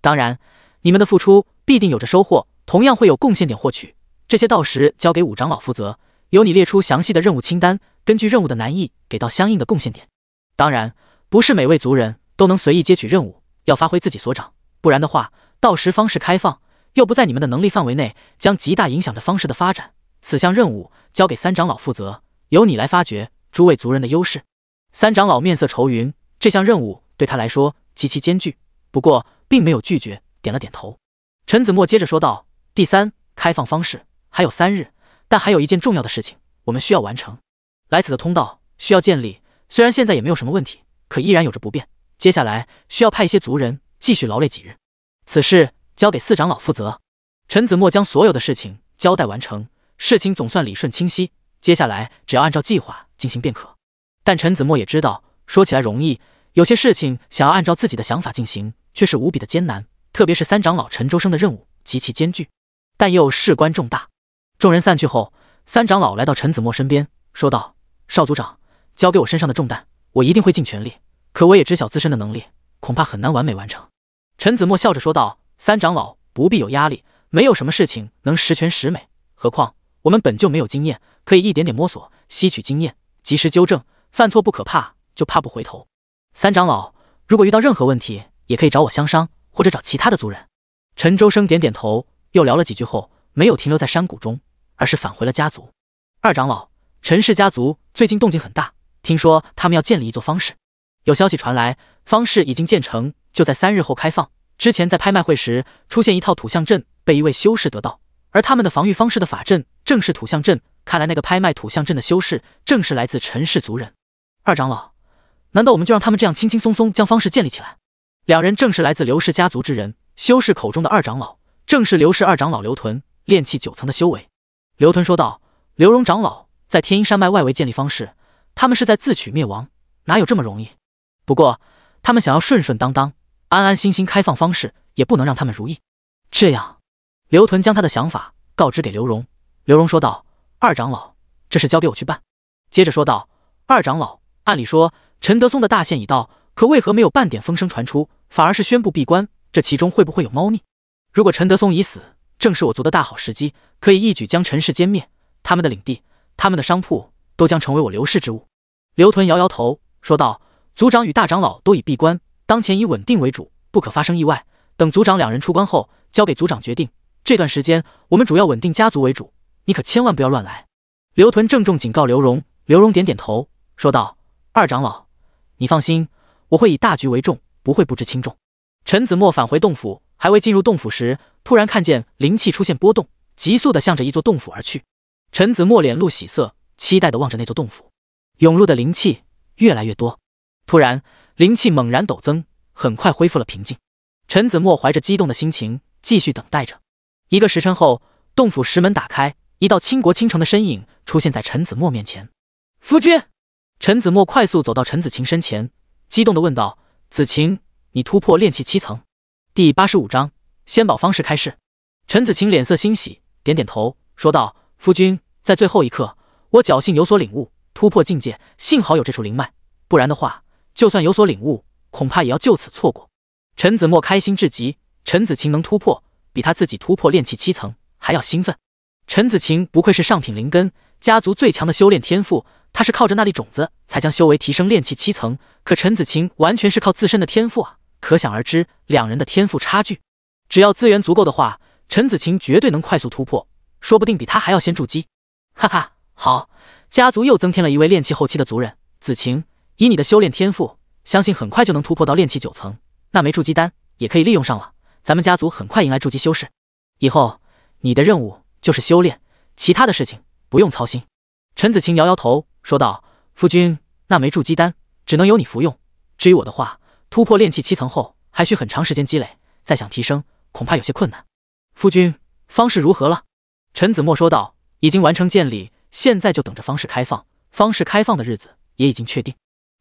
当然，你们的付出必定有着收获。”同样会有贡献点获取，这些到时交给五长老负责，由你列出详细的任务清单，根据任务的难易给到相应的贡献点。当然，不是每位族人都能随意接取任务，要发挥自己所长，不然的话，到时方式开放又不在你们的能力范围内，将极大影响着方式的发展。此项任务交给三长老负责，由你来发掘诸位族人的优势。三长老面色愁云，这项任务对他来说极其艰巨，不过并没有拒绝，点了点头。陈子墨接着说道。第三开放方式还有三日，但还有一件重要的事情我们需要完成。来此的通道需要建立，虽然现在也没有什么问题，可依然有着不便。接下来需要派一些族人继续劳累几日，此事交给四长老负责。陈子墨将所有的事情交代完成，事情总算理顺清晰，接下来只要按照计划进行便可。但陈子墨也知道，说起来容易，有些事情想要按照自己的想法进行，却是无比的艰难，特别是三长老陈周生的任务极其艰巨。但又事关重大。众人散去后，三长老来到陈子墨身边，说道：“少族长，交给我身上的重担，我一定会尽全力。可我也知晓自身的能力，恐怕很难完美完成。”陈子墨笑着说道：“三长老不必有压力，没有什么事情能十全十美。何况我们本就没有经验，可以一点点摸索，吸取经验，及时纠正。犯错不可怕，就怕不回头。三长老，如果遇到任何问题，也可以找我相商，或者找其他的族人。”陈周生点点头。又聊了几句后，没有停留在山谷中，而是返回了家族。二长老，陈氏家族最近动静很大，听说他们要建立一座方士。有消息传来，方士已经建成，就在三日后开放。之前在拍卖会时出现一套土象阵，被一位修士得到，而他们的防御方式的法阵正是土象阵。看来那个拍卖土象阵的修士正是来自陈氏族人。二长老，难道我们就让他们这样轻轻松松将方式建立起来？两人正是来自刘氏家族之人，修士口中的二长老。正是刘氏二长老刘屯，炼气九层的修为。刘屯说道：“刘荣长老在天鹰山脉外围建立方式，他们是在自取灭亡，哪有这么容易？不过，他们想要顺顺当当、安安心心开放方式，也不能让他们如意。”这样，刘屯将他的想法告知给刘荣。刘荣说道：“二长老，这事交给我去办。”接着说道：“二长老，按理说陈德松的大限已到，可为何没有半点风声传出，反而是宣布闭关？这其中会不会有猫腻？”如果陈德松已死，正是我族的大好时机，可以一举将陈氏歼灭。他们的领地、他们的商铺，都将成为我刘氏之物。刘屯摇摇头说道：“族长与大长老都已闭关，当前以稳定为主，不可发生意外。等族长两人出关后，交给族长决定。这段时间，我们主要稳定家族为主，你可千万不要乱来。”刘屯郑重警告刘荣。刘荣点点头说道：“二长老，你放心，我会以大局为重，不会不知轻重。”陈子墨返回洞府。还未进入洞府时，突然看见灵气出现波动，急速的向着一座洞府而去。陈子墨脸露喜色，期待的望着那座洞府，涌入的灵气越来越多。突然，灵气猛然陡增，很快恢复了平静。陈子墨怀着激动的心情继续等待着。一个时辰后，洞府石门打开，一道倾国倾城的身影出现在陈子墨面前。夫君，陈子墨快速走到陈子晴身前，激动的问道：“子晴，你突破炼气七层？”第八十五章，仙宝方式开示。陈子晴脸色欣喜，点点头，说道：“夫君，在最后一刻，我侥幸有所领悟，突破境界。幸好有这处灵脉，不然的话，就算有所领悟，恐怕也要就此错过。”陈子墨开心至极，陈子晴能突破，比他自己突破炼气七层还要兴奋。陈子晴不愧是上品灵根，家族最强的修炼天赋。他是靠着那粒种子才将修为提升炼气七层，可陈子晴完全是靠自身的天赋啊。可想而知，两人的天赋差距。只要资源足够的话，陈子晴绝对能快速突破，说不定比他还要先筑基。哈哈，好，家族又增添了一位炼气后期的族人。子晴，以你的修炼天赋，相信很快就能突破到炼气九层。那枚筑基丹也可以利用上了，咱们家族很快迎来筑基修士。以后你的任务就是修炼，其他的事情不用操心。陈子晴摇摇头说道：“夫君，那枚筑基丹只能由你服用。至于我的话……”突破炼气七层后，还需很长时间积累，再想提升恐怕有些困难。夫君，方式如何了？陈子墨说道：“已经完成建立，现在就等着方式开放。方式开放的日子也已经确定。”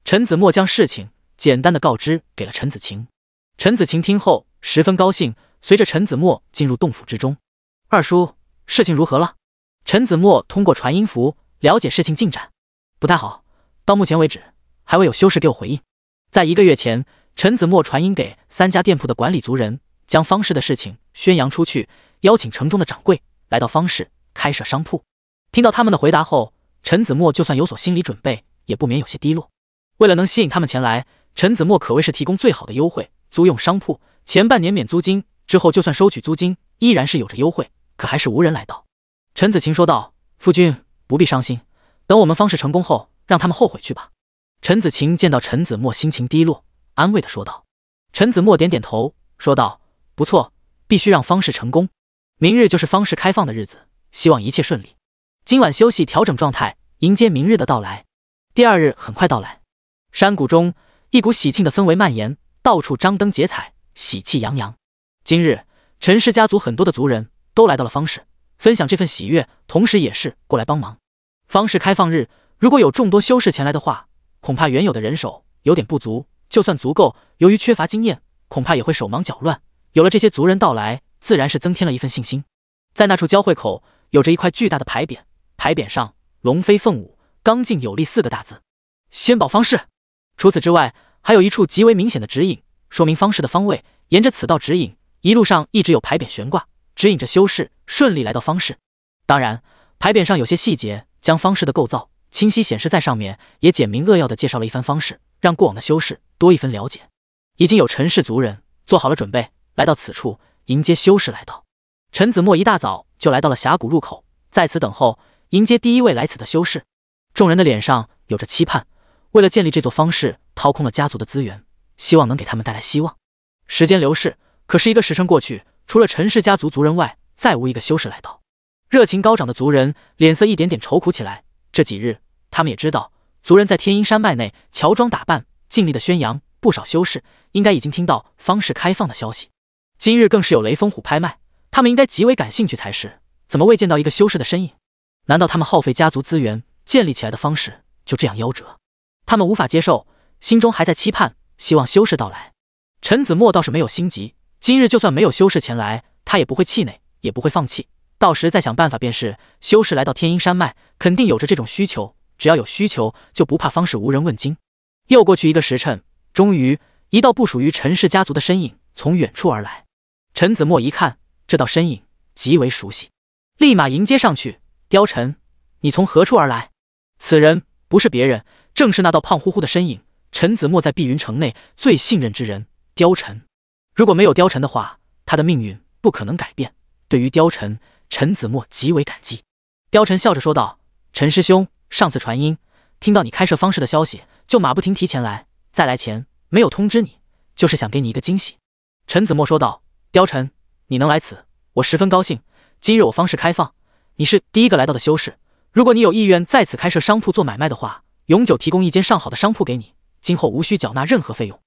陈子墨将事情简单的告知给了陈子晴。陈子晴听后十分高兴。随着陈子墨进入洞府之中，二叔，事情如何了？陈子墨通过传音符了解事情进展，不太好。到目前为止，还未有修士给我回应。在一个月前，陈子墨传音给三家店铺的管理族人，将方氏的事情宣扬出去，邀请城中的掌柜来到方氏开设商铺。听到他们的回答后，陈子墨就算有所心理准备，也不免有些低落。为了能吸引他们前来，陈子墨可谓是提供最好的优惠：租用商铺前半年免租金，之后就算收取租金，依然是有着优惠。可还是无人来到。陈子晴说道：“夫君不必伤心，等我们方氏成功后，让他们后悔去吧。”陈子晴见到陈子墨，心情低落，安慰的说道：“陈子墨点点头，说道：‘不错，必须让方氏成功。明日就是方氏开放的日子，希望一切顺利。今晚休息，调整状态，迎接明日的到来。’第二日很快到来，山谷中一股喜庆的氛围蔓延，到处张灯结彩，喜气洋洋。今日陈氏家族很多的族人都来到了方氏，分享这份喜悦，同时也是过来帮忙。方氏开放日，如果有众多修士前来的话。”恐怕原有的人手有点不足，就算足够，由于缺乏经验，恐怕也会手忙脚乱。有了这些族人到来，自然是增添了一份信心。在那处交汇口，有着一块巨大的牌匾，牌匾上龙飞凤舞、刚劲有力四个大字“仙宝方式。除此之外，还有一处极为明显的指引，说明方式的方位。沿着此道指引，一路上一直有牌匾悬挂，指引着修士顺利来到方式。当然，牌匾上有些细节将方式的构造。清晰显示在上面，也简明扼要的介绍了一番方式，让过往的修士多一分了解。已经有陈氏族人做好了准备，来到此处迎接修士来到。陈子墨一大早就来到了峡谷入口，在此等候，迎接第一位来此的修士。众人的脸上有着期盼。为了建立这座方式，掏空了家族的资源，希望能给他们带来希望。时间流逝，可是一个时辰过去，除了陈氏家族族人外，再无一个修士来到。热情高涨的族人脸色一点点愁苦起来。这几日。他们也知道族人在天阴山脉内乔装打扮，尽力的宣扬。不少修士应该已经听到方式开放的消息，今日更是有雷锋虎拍卖，他们应该极为感兴趣才是。怎么未见到一个修士的身影？难道他们耗费家族资源建立起来的方式就这样夭折？他们无法接受，心中还在期盼，希望修士到来。陈子墨倒是没有心急，今日就算没有修士前来，他也不会气馁，也不会放弃，到时再想办法便是。修士来到天阴山脉，肯定有着这种需求。只要有需求，就不怕方氏无人问津。又过去一个时辰，终于一道不属于陈氏家族的身影从远处而来。陈子墨一看这道身影极为熟悉，立马迎接上去：“貂蝉，你从何处而来？”此人不是别人，正是那道胖乎乎的身影。陈子墨在碧云城内最信任之人，貂蝉。如果没有貂蝉的话，他的命运不可能改变。对于貂蝉，陈子墨极为感激。貂蝉笑着说道：“陈师兄。”上次传音，听到你开设方氏的消息，就马不停蹄前来。再来前没有通知你，就是想给你一个惊喜。陈子墨说道：“貂蝉，你能来此，我十分高兴。今日我方氏开放，你是第一个来到的修士。如果你有意愿在此开设商铺做买卖的话，永久提供一间上好的商铺给你，今后无需缴纳任何费用。”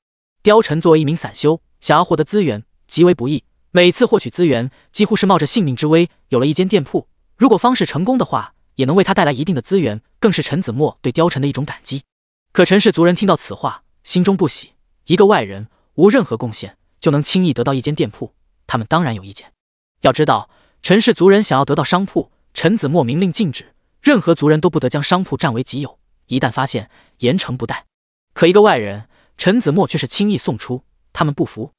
貂蝉作为一名散修，想要获得资源极为不易，每次获取资源几乎是冒着性命之危。有了一间店铺，如果方式成功的话。也能为他带来一定的资源，更是陈子墨对貂蝉的一种感激。可陈氏族人听到此话，心中不喜。一个外人无任何贡献，就能轻易得到一间店铺，他们当然有意见。要知道，陈氏族人想要得到商铺，陈子墨明令禁止，任何族人都不得将商铺占为己有，一旦发现，严惩不贷。可一个外人，陈子墨却是轻易送出，他们不服。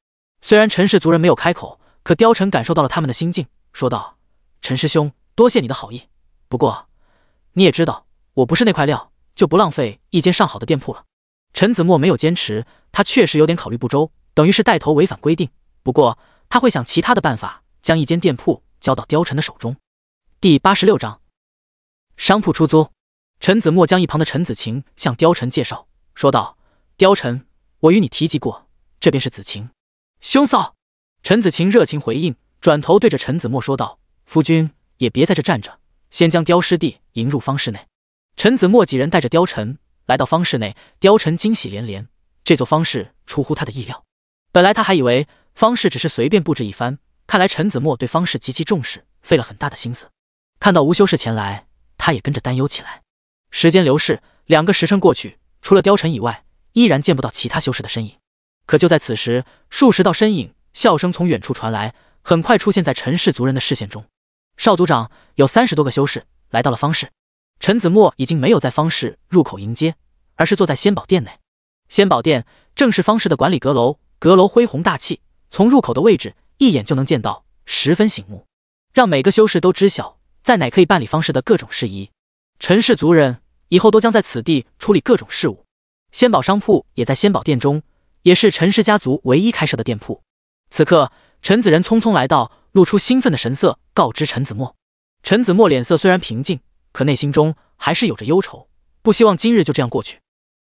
虽然陈氏族人没有开口，可貂蝉感受到了他们的心境，说道：“陈师兄，多谢你的好意，不过。”你也知道我不是那块料，就不浪费一间上好的店铺了。陈子墨没有坚持，他确实有点考虑不周，等于是带头违反规定。不过他会想其他的办法，将一间店铺交到貂蝉的手中。第八十六章商铺出租。陈子墨将一旁的陈子晴向貂蝉介绍，说道：“貂蝉，我与你提及过，这便是子晴兄嫂。”陈子晴热情回应，转头对着陈子墨说道：“夫君，也别在这站着。”先将雕师弟迎入方室内，陈子墨几人带着貂晨来到方室内，貂晨惊喜连连，这座方室出乎他的意料，本来他还以为方室只是随便布置一番，看来陈子墨对方室极其重视，费了很大的心思。看到吴修士前来，他也跟着担忧起来。时间流逝，两个时辰过去，除了貂晨以外，依然见不到其他修士的身影。可就在此时，数十道身影笑声从远处传来，很快出现在陈氏族人的视线中。少族长有三十多个修士来到了方氏，陈子墨已经没有在方氏入口迎接，而是坐在仙宝殿内。仙宝殿正是方氏的管理阁楼，阁楼恢宏大气，从入口的位置一眼就能见到，十分醒目，让每个修士都知晓在哪可以办理方氏的各种事宜。陈氏族人以后都将在此地处理各种事务。仙宝商铺也在仙宝殿中，也是陈氏家族唯一开设的店铺。此刻。陈子仁匆匆来到，露出兴奋的神色，告知陈子墨。陈子墨脸色虽然平静，可内心中还是有着忧愁，不希望今日就这样过去。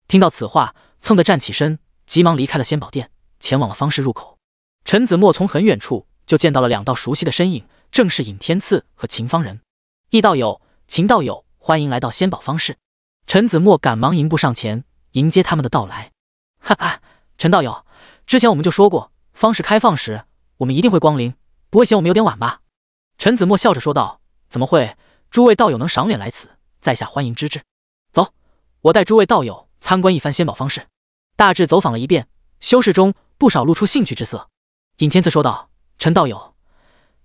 听到此话，蹭的站起身，急忙离开了仙宝殿，前往了方氏入口。陈子墨从很远处就见到了两道熟悉的身影，正是尹天赐和秦方人。易道友，秦道友，欢迎来到仙宝方氏。陈子墨赶忙迎步上前，迎接他们的到来。哈哈，陈道友，之前我们就说过，方氏开放时。我们一定会光临，不会嫌我们有点晚吧？陈子墨笑着说道：“怎么会？诸位道友能赏脸来此，在下欢迎之至。走，我带诸位道友参观一番仙宝方士。大致走访了一遍，修士中不少露出兴趣之色。”尹天赐说道：“陈道友，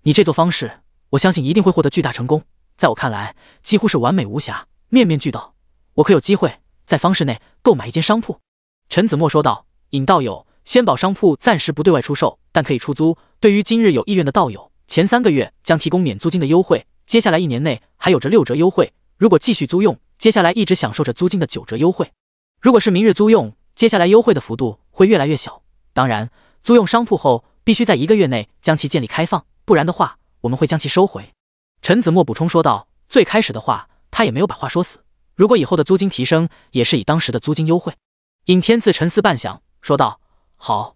你这座方士，我相信一定会获得巨大成功。在我看来，几乎是完美无瑕，面面俱到。我可有机会在方式内购买一间商铺？”陈子墨说道：“尹道友。”先宝商铺暂时不对外出售，但可以出租。对于今日有意愿的道友，前三个月将提供免租金的优惠，接下来一年内还有着六折优惠。如果继续租用，接下来一直享受着租金的九折优惠。如果是明日租用，接下来优惠的幅度会越来越小。当然，租用商铺后必须在一个月内将其建立开放，不然的话我们会将其收回。陈子墨补充说道：“最开始的话，他也没有把话说死。如果以后的租金提升，也是以当时的租金优惠。”尹天赐沉思半晌，说道。好，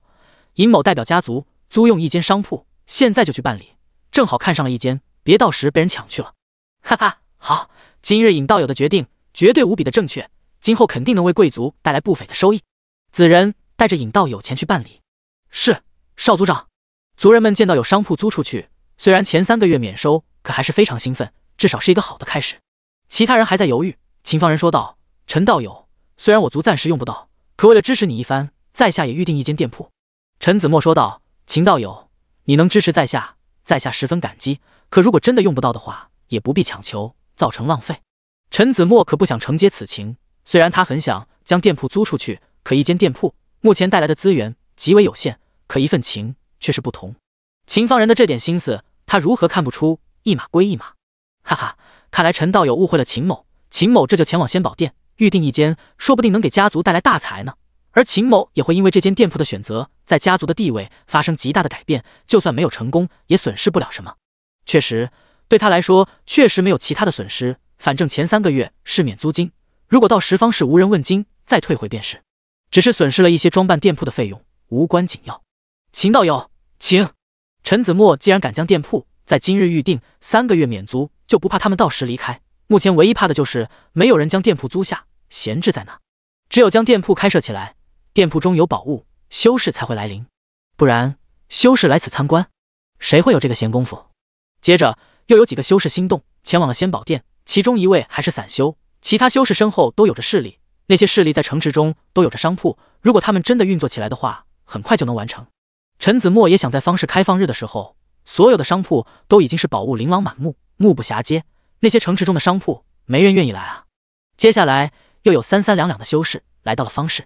尹某代表家族租用一间商铺，现在就去办理。正好看上了一间，别到时被人抢去了。哈哈，好，今日尹道友的决定绝对无比的正确，今后肯定能为贵族带来不菲的收益。子仁带着尹道友前去办理。是，少族长。族人们见到有商铺租出去，虽然前三个月免收，可还是非常兴奋，至少是一个好的开始。其他人还在犹豫，秦方人说道：“陈道友，虽然我族暂时用不到，可为了支持你一番。”在下也预定一间店铺，陈子墨说道：“秦道友，你能支持在下，在下十分感激。可如果真的用不到的话，也不必强求，造成浪费。”陈子墨可不想承接此情，虽然他很想将店铺租出去，可一间店铺目前带来的资源极为有限。可一份情却是不同，秦方人的这点心思，他如何看不出？一码归一码，哈哈，看来陈道友误会了秦某。秦某这就前往仙宝殿预定一间，说不定能给家族带来大财呢。而秦某也会因为这间店铺的选择，在家族的地位发生极大的改变。就算没有成功，也损失不了什么。确实，对他来说确实没有其他的损失。反正前三个月是免租金，如果到十方市无人问津，再退回便是。只是损失了一些装扮店铺的费用，无关紧要。秦道友，请陈子墨既然敢将店铺在今日预定三个月免租，就不怕他们到时离开。目前唯一怕的就是没有人将店铺租下，闲置在那。只有将店铺开设起来。店铺中有宝物，修士才会来临，不然修士来此参观，谁会有这个闲工夫？接着又有几个修士心动，前往了仙宝殿，其中一位还是散修，其他修士身后都有着势力，那些势力在城池中都有着商铺，如果他们真的运作起来的话，很快就能完成。陈子墨也想在方氏开放日的时候，所有的商铺都已经是宝物琳琅满目，目不暇接，那些城池中的商铺，没人愿意来啊。接下来又有三三两两的修士来到了方氏。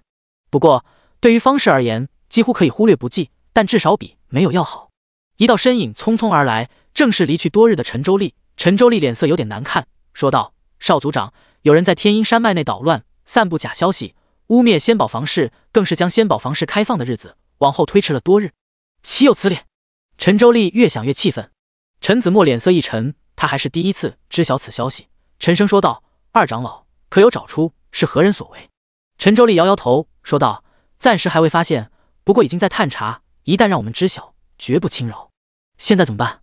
不过，对于方氏而言，几乎可以忽略不计，但至少比没有要好。一道身影匆匆而来，正是离去多日的陈周立。陈周立脸色有点难看，说道：“少族长，有人在天阴山脉内捣乱，散布假消息，污蔑仙宝房事，更是将仙宝房事开放的日子往后推迟了多日，岂有此理！”陈周立越想越气愤。陈子墨脸色一沉，他还是第一次知晓此消息，沉声说道：“二长老，可有找出是何人所为？”陈周立摇摇头。说道：“暂时还未发现，不过已经在探查。一旦让我们知晓，绝不轻饶。现在怎么办？”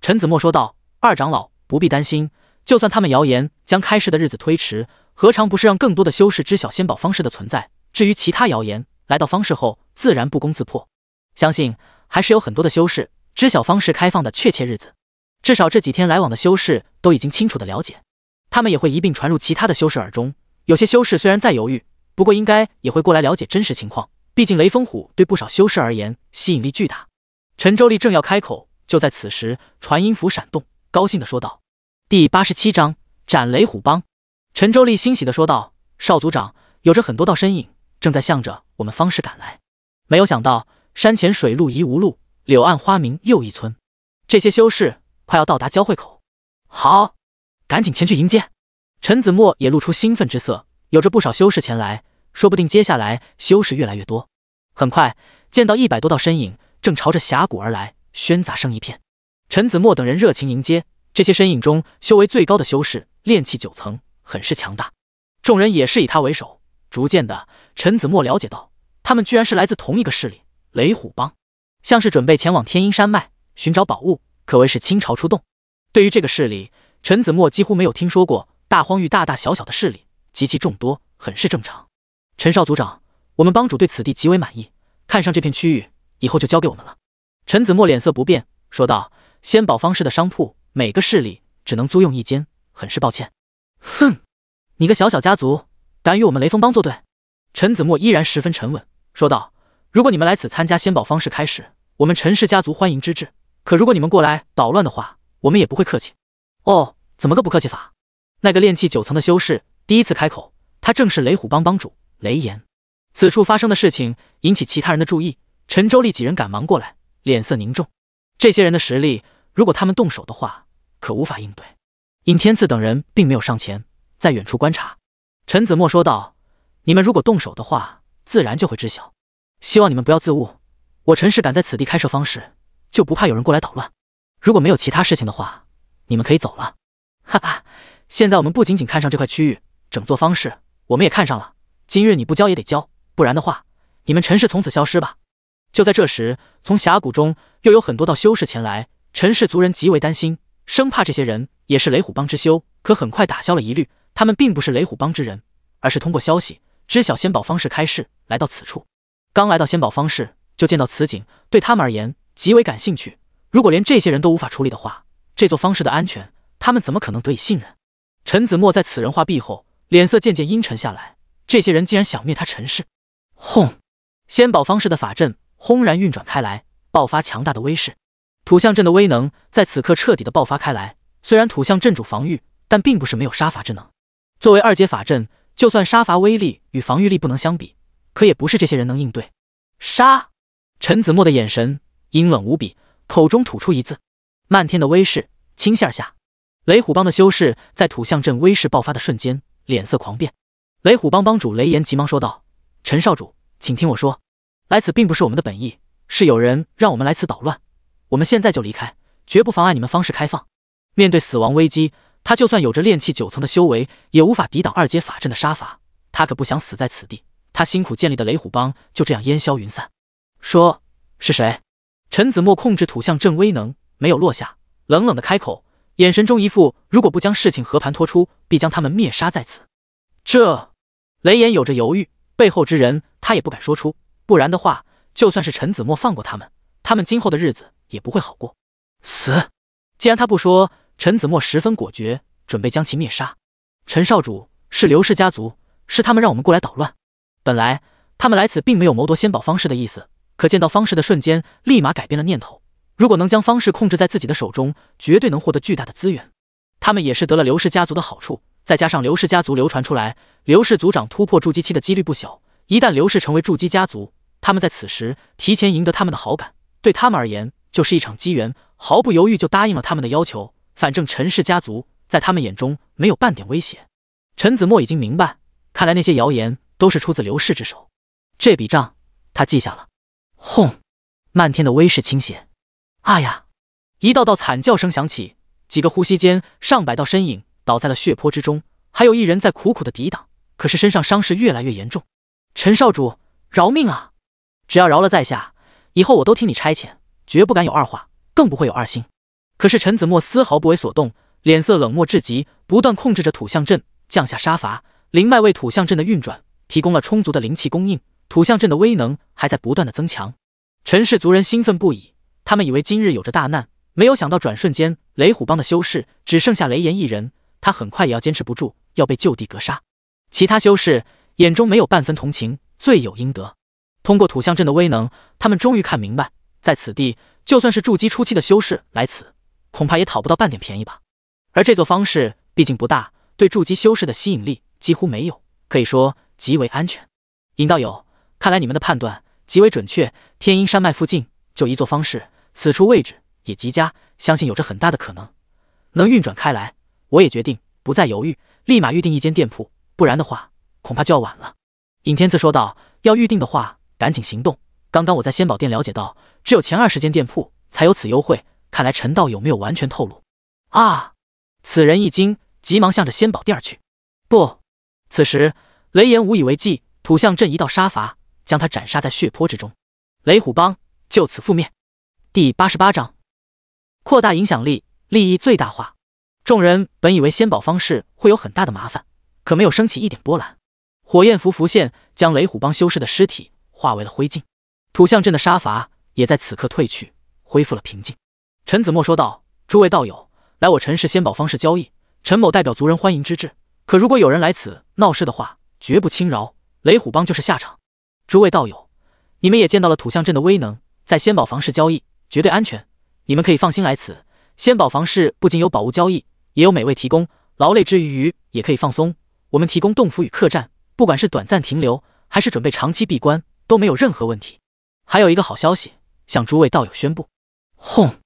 陈子墨说道：“二长老不必担心，就算他们谣言将开市的日子推迟，何尝不是让更多的修士知晓仙宝方式的存在？至于其他谣言，来到方式后自然不攻自破。相信还是有很多的修士知晓方式开放的确切日子，至少这几天来往的修士都已经清楚的了解，他们也会一并传入其他的修士耳中。有些修士虽然在犹豫。”不过应该也会过来了解真实情况，毕竟雷锋虎对不少修士而言吸引力巨大。陈周立正要开口，就在此时，传音符闪动，高兴的说道：“第八十七章斩雷虎帮。”陈周立欣喜的说道：“少族长，有着很多道身影正在向着我们方式赶来。”没有想到山前水路疑无路，柳暗花明又一村。这些修士快要到达交汇口，好，赶紧前去迎接。陈子墨也露出兴奋之色。有着不少修士前来，说不定接下来修士越来越多。很快见到一百多道身影正朝着峡谷而来，喧杂声一片。陈子墨等人热情迎接。这些身影中，修为最高的修士炼气九层，很是强大。众人也是以他为首。逐渐的，陈子墨了解到，他们居然是来自同一个势力——雷虎帮，像是准备前往天阴山脉寻找宝物，可谓是倾巢出动。对于这个势力，陈子墨几乎没有听说过。大荒域大大小小的势力。极其众多，很是正常。陈少族长，我们帮主对此地极为满意，看上这片区域以后就交给我们了。陈子墨脸色不变，说道：“仙宝方式的商铺，每个势力只能租用一间，很是抱歉。”哼，你个小小家族，敢与我们雷锋帮作对？陈子墨依然十分沉稳，说道：“如果你们来此参加仙宝方式开始，我们陈氏家族欢迎之至。可如果你们过来捣乱的话，我们也不会客气。”哦，怎么个不客气法？那个炼气九层的修士。第一次开口，他正是雷虎帮帮主雷炎。此处发生的事情引起其他人的注意，陈周立几人赶忙过来，脸色凝重。这些人的实力，如果他们动手的话，可无法应对。尹天赐等人并没有上前，在远处观察。陈子墨说道：“你们如果动手的话，自然就会知晓。希望你们不要自误。我陈氏敢在此地开设方式，就不怕有人过来捣乱。如果没有其他事情的话，你们可以走了。”哈哈，现在我们不仅仅看上这块区域。整座方氏我们也看上了，今日你不交也得交，不然的话，你们陈氏从此消失吧。就在这时，从峡谷中又有很多道修士前来，陈氏族人极为担心，生怕这些人也是雷虎帮之修。可很快打消了疑虑，他们并不是雷虎帮之人，而是通过消息知晓仙宝方氏开市，来到此处。刚来到仙宝方氏，就见到此景，对他们而言极为感兴趣。如果连这些人都无法处理的话，这座方氏的安全，他们怎么可能得以信任？陈子墨在此人话毕后。脸色渐渐阴沉下来，这些人竟然想灭他陈氏！轰，仙宝方式的法阵轰然运转开来，爆发强大的威势。土象阵的威能在此刻彻底的爆发开来。虽然土象阵主防御，但并不是没有杀伐之能。作为二阶法阵，就算杀伐威力与防御力不能相比，可也不是这些人能应对。杀！陈子墨的眼神阴冷无比，口中吐出一字，漫天的威势倾泻而下。雷虎帮的修士在土象阵威势爆发的瞬间。脸色狂变，雷虎帮帮主雷炎急忙说道：“陈少主，请听我说，来此并不是我们的本意，是有人让我们来此捣乱。我们现在就离开，绝不妨碍你们方式开放。”面对死亡危机，他就算有着炼气九层的修为，也无法抵挡二阶法阵的杀伐。他可不想死在此地，他辛苦建立的雷虎帮就这样烟消云散。说是谁？陈子墨控制土象阵威能没有落下，冷冷的开口。眼神中一副如果不将事情和盘托出，必将他们灭杀在此。这雷岩有着犹豫，背后之人他也不敢说出，不然的话，就算是陈子墨放过他们，他们今后的日子也不会好过。死！既然他不说，陈子墨十分果决，准备将其灭杀。陈少主是刘氏家族，是他们让我们过来捣乱。本来他们来此并没有谋夺仙宝方氏的意思，可见到方氏的瞬间，立马改变了念头。如果能将方氏控制在自己的手中，绝对能获得巨大的资源。他们也是得了刘氏家族的好处，再加上刘氏家族流传出来，刘氏族长突破筑基期的几率不小。一旦刘氏成为筑基家族，他们在此时提前赢得他们的好感，对他们而言就是一场机缘。毫不犹豫就答应了他们的要求。反正陈氏家族在他们眼中没有半点威胁。陈子墨已经明白，看来那些谣言都是出自刘氏之手。这笔账他记下了。轰！漫天的威势倾斜。啊呀！一道道惨叫声响起，几个呼吸间，上百道身影倒在了血泊之中，还有一人在苦苦的抵挡，可是身上伤势越来越严重。陈少主，饶命啊！只要饶了在下，以后我都听你差遣，绝不敢有二话，更不会有二心。可是陈子墨丝毫不为所动，脸色冷漠至极，不断控制着土象阵降下杀伐。灵脉为土象阵的运转提供了充足的灵气供应，土象阵的威能还在不断的增强。陈氏族人兴奋不已。他们以为今日有着大难，没有想到转瞬间，雷虎帮的修士只剩下雷炎一人。他很快也要坚持不住，要被就地格杀。其他修士眼中没有半分同情，罪有应得。通过土象阵的威能，他们终于看明白，在此地，就算是筑基初期的修士来此，恐怕也讨不到半点便宜吧。而这座方士毕竟不大，对筑基修士的吸引力几乎没有，可以说极为安全。尹道友，看来你们的判断极为准确。天阴山脉附近就一座方士。此处位置也极佳，相信有着很大的可能能运转开来。我也决定不再犹豫，立马预定一间店铺，不然的话恐怕就要晚了。尹天赐说道：“要预定的话，赶紧行动！刚刚我在仙宝店了解到，只有前二十间店铺才有此优惠。看来陈道友没有完全透露。”啊！此人一惊，急忙向着仙宝店而去。不，此时雷炎无以为继，土象阵一道杀伐，将他斩杀在血泊之中。雷虎帮就此覆灭。第八十八章，扩大影响力，利益最大化。众人本以为仙宝方式会有很大的麻烦，可没有升起一点波澜。火焰符浮现，将雷虎帮修士的尸体化为了灰烬。土象阵的杀伐也在此刻退去，恢复了平静。陈子墨说道：“诸位道友，来我陈氏仙宝方式交易，陈某代表族人欢迎之至。可如果有人来此闹事的话，绝不轻饶。雷虎帮就是下场。诸位道友，你们也见到了土象阵的威能，在仙宝房市交易。”绝对安全，你们可以放心来此。仙宝房市不仅有宝物交易，也有美味提供，劳累之余也可以放松。我们提供洞府与客栈，不管是短暂停留，还是准备长期闭关，都没有任何问题。还有一个好消息，向诸位道友宣布。轰！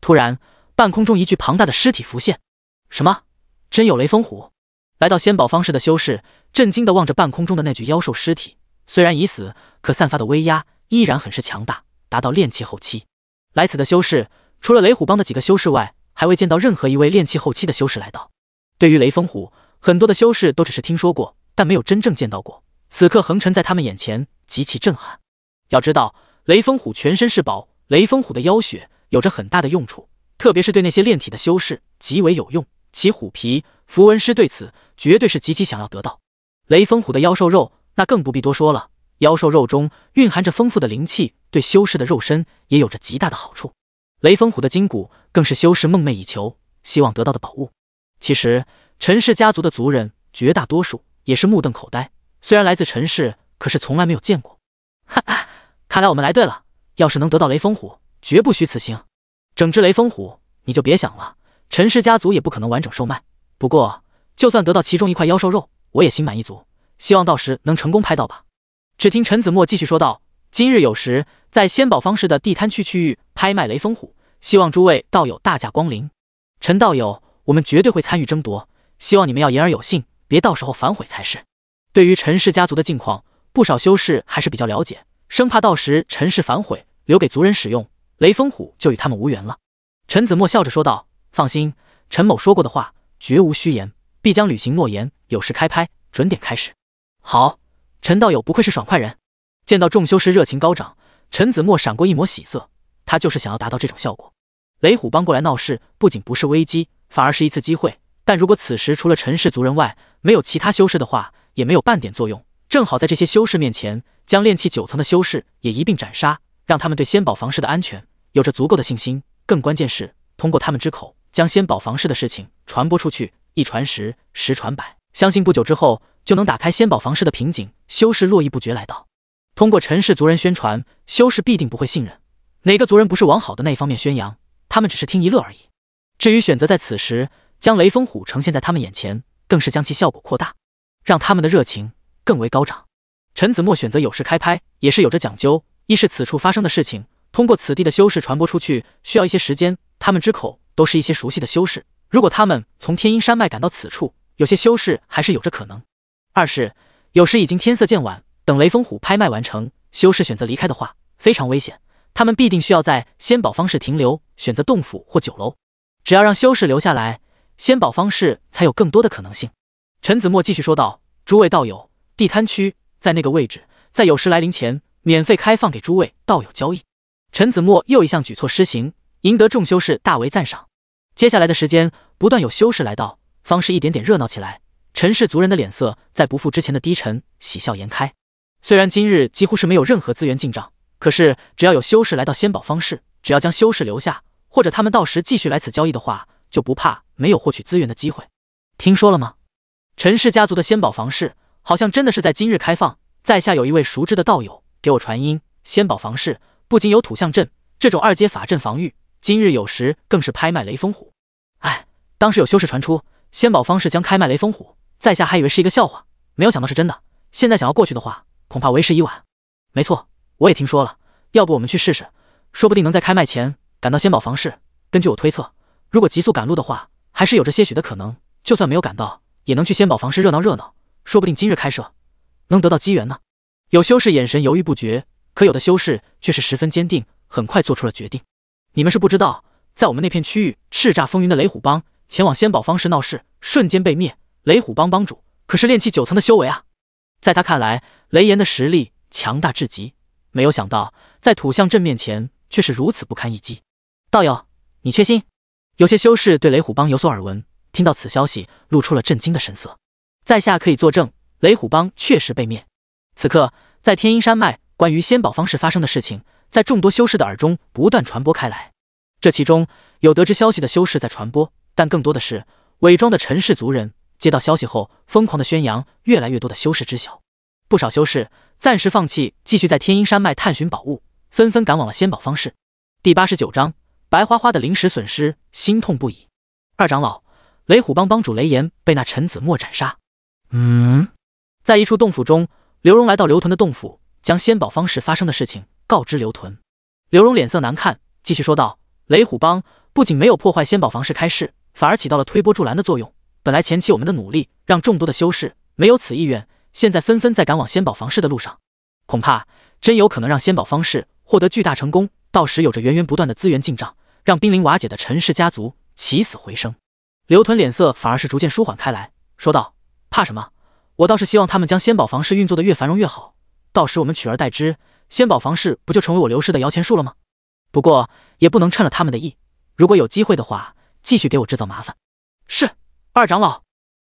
突然，半空中一具庞大的尸体浮现。什么？真有雷峰虎？来到仙宝方市的修士震惊的望着半空中的那具妖兽尸体，虽然已死，可散发的威压依然很是强大，达到炼气后期。来此的修士，除了雷虎帮的几个修士外，还未见到任何一位炼气后期的修士来到。对于雷风虎，很多的修士都只是听说过，但没有真正见到过。此刻横尘在他们眼前极其震撼。要知道，雷风虎全身是宝，雷风虎的妖血有着很大的用处，特别是对那些炼体的修士极为有用。其虎皮符文师对此绝对是极其想要得到。雷风虎的妖兽肉，那更不必多说了，妖兽肉中蕴含着丰富的灵气。对修士的肉身也有着极大的好处，雷峰虎的筋骨更是修士梦寐以求、希望得到的宝物。其实陈氏家族的族人绝大多数也是目瞪口呆，虽然来自陈氏，可是从来没有见过。哈哈，看来我们来对了。要是能得到雷峰虎，绝不虚此行。整只雷峰虎你就别想了，陈氏家族也不可能完整售卖。不过，就算得到其中一块妖兽肉，我也心满意足。希望到时能成功拍到吧。只听陈子墨继续说道。今日有时在仙宝坊市的地摊区区域拍卖雷锋虎，希望诸位道友大驾光临。陈道友，我们绝对会参与争夺，希望你们要言而有信，别到时候反悔才是。对于陈氏家族的境况，不少修士还是比较了解，生怕到时陈氏反悔，留给族人使用雷锋虎就与他们无缘了。陈子墨笑着说道：“放心，陈某说过的话绝无虚言，必将履行诺言。有事开拍，准点开始。”好，陈道友不愧是爽快人。见到众修士热情高涨，陈子墨闪过一抹喜色。他就是想要达到这种效果。雷虎帮过来闹事，不仅不是危机，反而是一次机会。但如果此时除了陈氏族人外没有其他修士的话，也没有半点作用。正好在这些修士面前，将炼气九层的修士也一并斩杀，让他们对仙宝房室的安全有着足够的信心。更关键是，通过他们之口将仙宝房室的事情传播出去，一传十，十传百，相信不久之后就能打开仙宝房室的瓶颈。修士络绎不绝来到。通过陈氏族人宣传，修士必定不会信任。哪个族人不是往好的那方面宣扬？他们只是听一乐而已。至于选择在此时将雷锋虎呈现在他们眼前，更是将其效果扩大，让他们的热情更为高涨。陈子墨选择有事开拍，也是有着讲究：一是此处发生的事情，通过此地的修士传播出去需要一些时间；他们之口都是一些熟悉的修士，如果他们从天阴山脉赶到此处，有些修士还是有着可能。二是有时已经天色渐晚。等雷锋虎拍卖完成，修士选择离开的话非常危险，他们必定需要在仙宝方式停留，选择洞府或酒楼。只要让修士留下来，仙宝方式才有更多的可能性。陈子墨继续说道：“诸位道友，地摊区在那个位置，在有时来临前免费开放给诸位道友交易。”陈子墨又一项举措施行，赢得众修士大为赞赏。接下来的时间，不断有修士来到，方氏一点点热闹起来。陈氏族人的脸色在不复之前的低沉，喜笑颜开。虽然今日几乎是没有任何资源进账，可是只要有修士来到仙宝方市，只要将修士留下，或者他们到时继续来此交易的话，就不怕没有获取资源的机会。听说了吗？陈氏家族的仙宝房市好像真的是在今日开放。在下有一位熟知的道友给我传音，仙宝房市不仅有土象阵这种二阶法阵防御，今日有时更是拍卖雷锋虎。哎，当时有修士传出仙宝方市将开卖雷锋虎，在下还以为是一个笑话，没有想到是真的。现在想要过去的话，恐怕为时已晚。没错，我也听说了。要不我们去试试？说不定能在开卖前赶到仙宝坊市。根据我推测，如果急速赶路的话，还是有着些许的可能。就算没有赶到，也能去仙宝坊市热闹热闹。说不定今日开设，能得到机缘呢。有修士眼神犹豫不决，可有的修士却是十分坚定，很快做出了决定。你们是不知道，在我们那片区域叱咤风云的雷虎帮，前往仙宝坊市闹事，瞬间被灭。雷虎帮帮主可是炼气九层的修为啊，在他看来。雷炎的实力强大至极，没有想到在土象阵面前却是如此不堪一击。道友，你确信？有些修士对雷虎帮有所耳闻，听到此消息，露出了震惊的神色。在下可以作证，雷虎帮确实被灭。此刻，在天阴山脉，关于仙宝方式发生的事情，在众多修士的耳中不断传播开来。这其中有得知消息的修士在传播，但更多的是伪装的陈氏族人接到消息后，疯狂的宣扬。越来越多的修士知晓。不少修士暂时放弃，继续在天阴山脉探寻宝物，纷纷赶往了仙宝方士。第八十九章，白花花的灵石损失，心痛不已。二长老雷虎帮帮主雷岩被那陈子墨斩杀。嗯，在一处洞府中，刘荣来到刘屯的洞府，将仙宝方士发生的事情告知刘屯。刘荣脸色难看，继续说道：“雷虎帮不仅没有破坏仙宝房事开市，反而起到了推波助澜的作用。本来前期我们的努力，让众多的修士没有此意愿。”现在纷纷在赶往仙宝房市的路上，恐怕真有可能让仙宝房市获得巨大成功。到时有着源源不断的资源进账，让濒临瓦解的陈氏家族起死回生。刘屯脸色反而是逐渐舒缓开来，说道：“怕什么？我倒是希望他们将仙宝房市运作的越繁荣越好。到时我们取而代之，仙宝房市不就成为我刘氏的摇钱树了吗？不过也不能趁了他们的意。如果有机会的话，继续给我制造麻烦。”是二长老。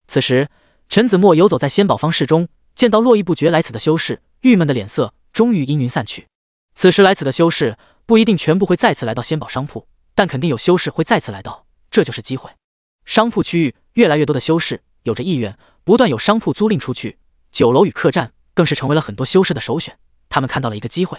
此时，陈子墨游走在仙宝房市中。见到络绎不绝来此的修士，郁闷的脸色终于阴云散去。此时来此的修士不一定全部会再次来到仙宝商铺，但肯定有修士会再次来到，这就是机会。商铺区域越来越多的修士有着意愿，不断有商铺租赁出去，酒楼与客栈更是成为了很多修士的首选。他们看到了一个机会。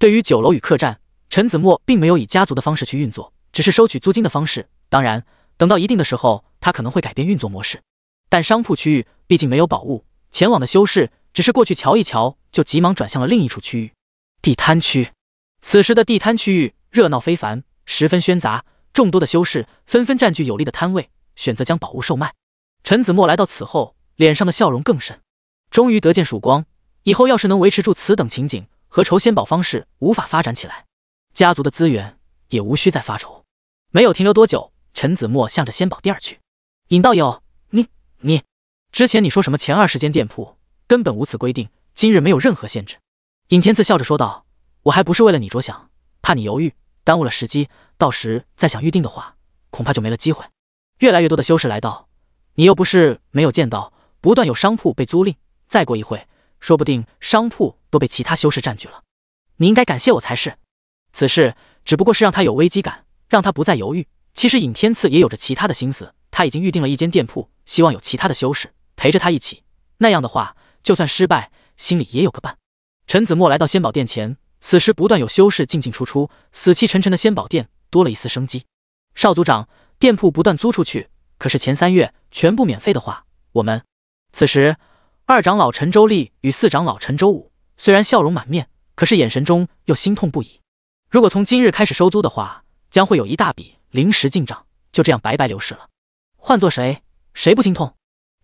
对于酒楼与客栈，陈子墨并没有以家族的方式去运作，只是收取租金的方式。当然，等到一定的时候，他可能会改变运作模式。但商铺区域毕竟没有宝物。前往的修士只是过去瞧一瞧，就急忙转向了另一处区域——地摊区。此时的地摊区域热闹非凡，十分喧杂，众多的修士纷纷占据有利的摊位，选择将宝物售卖。陈子墨来到此后，脸上的笑容更甚，终于得见曙光。以后要是能维持住此等情景，何愁仙宝方式无法发展起来？家族的资源也无需再发愁。没有停留多久，陈子墨向着仙宝店去。尹道友，你你。之前你说什么前二十间店铺根本无此规定，今日没有任何限制。尹天赐笑着说道：“我还不是为了你着想，怕你犹豫耽误了时机，到时再想预定的话，恐怕就没了机会。”越来越多的修士来到，你又不是没有见到，不断有商铺被租赁。再过一会，说不定商铺都被其他修士占据了。你应该感谢我才是。此事只不过是让他有危机感，让他不再犹豫。其实尹天赐也有着其他的心思，他已经预定了一间店铺，希望有其他的修士。陪着他一起，那样的话，就算失败，心里也有个伴。陈子墨来到仙宝殿前，此时不断有修士进进出出，死气沉沉的仙宝殿多了一丝生机。少族长，店铺不断租出去，可是前三月全部免费的话，我们……此时，二长老陈周立与四长老陈周武虽然笑容满面，可是眼神中又心痛不已。如果从今日开始收租的话，将会有一大笔临时进账就这样白白流逝了，换做谁，谁不心痛？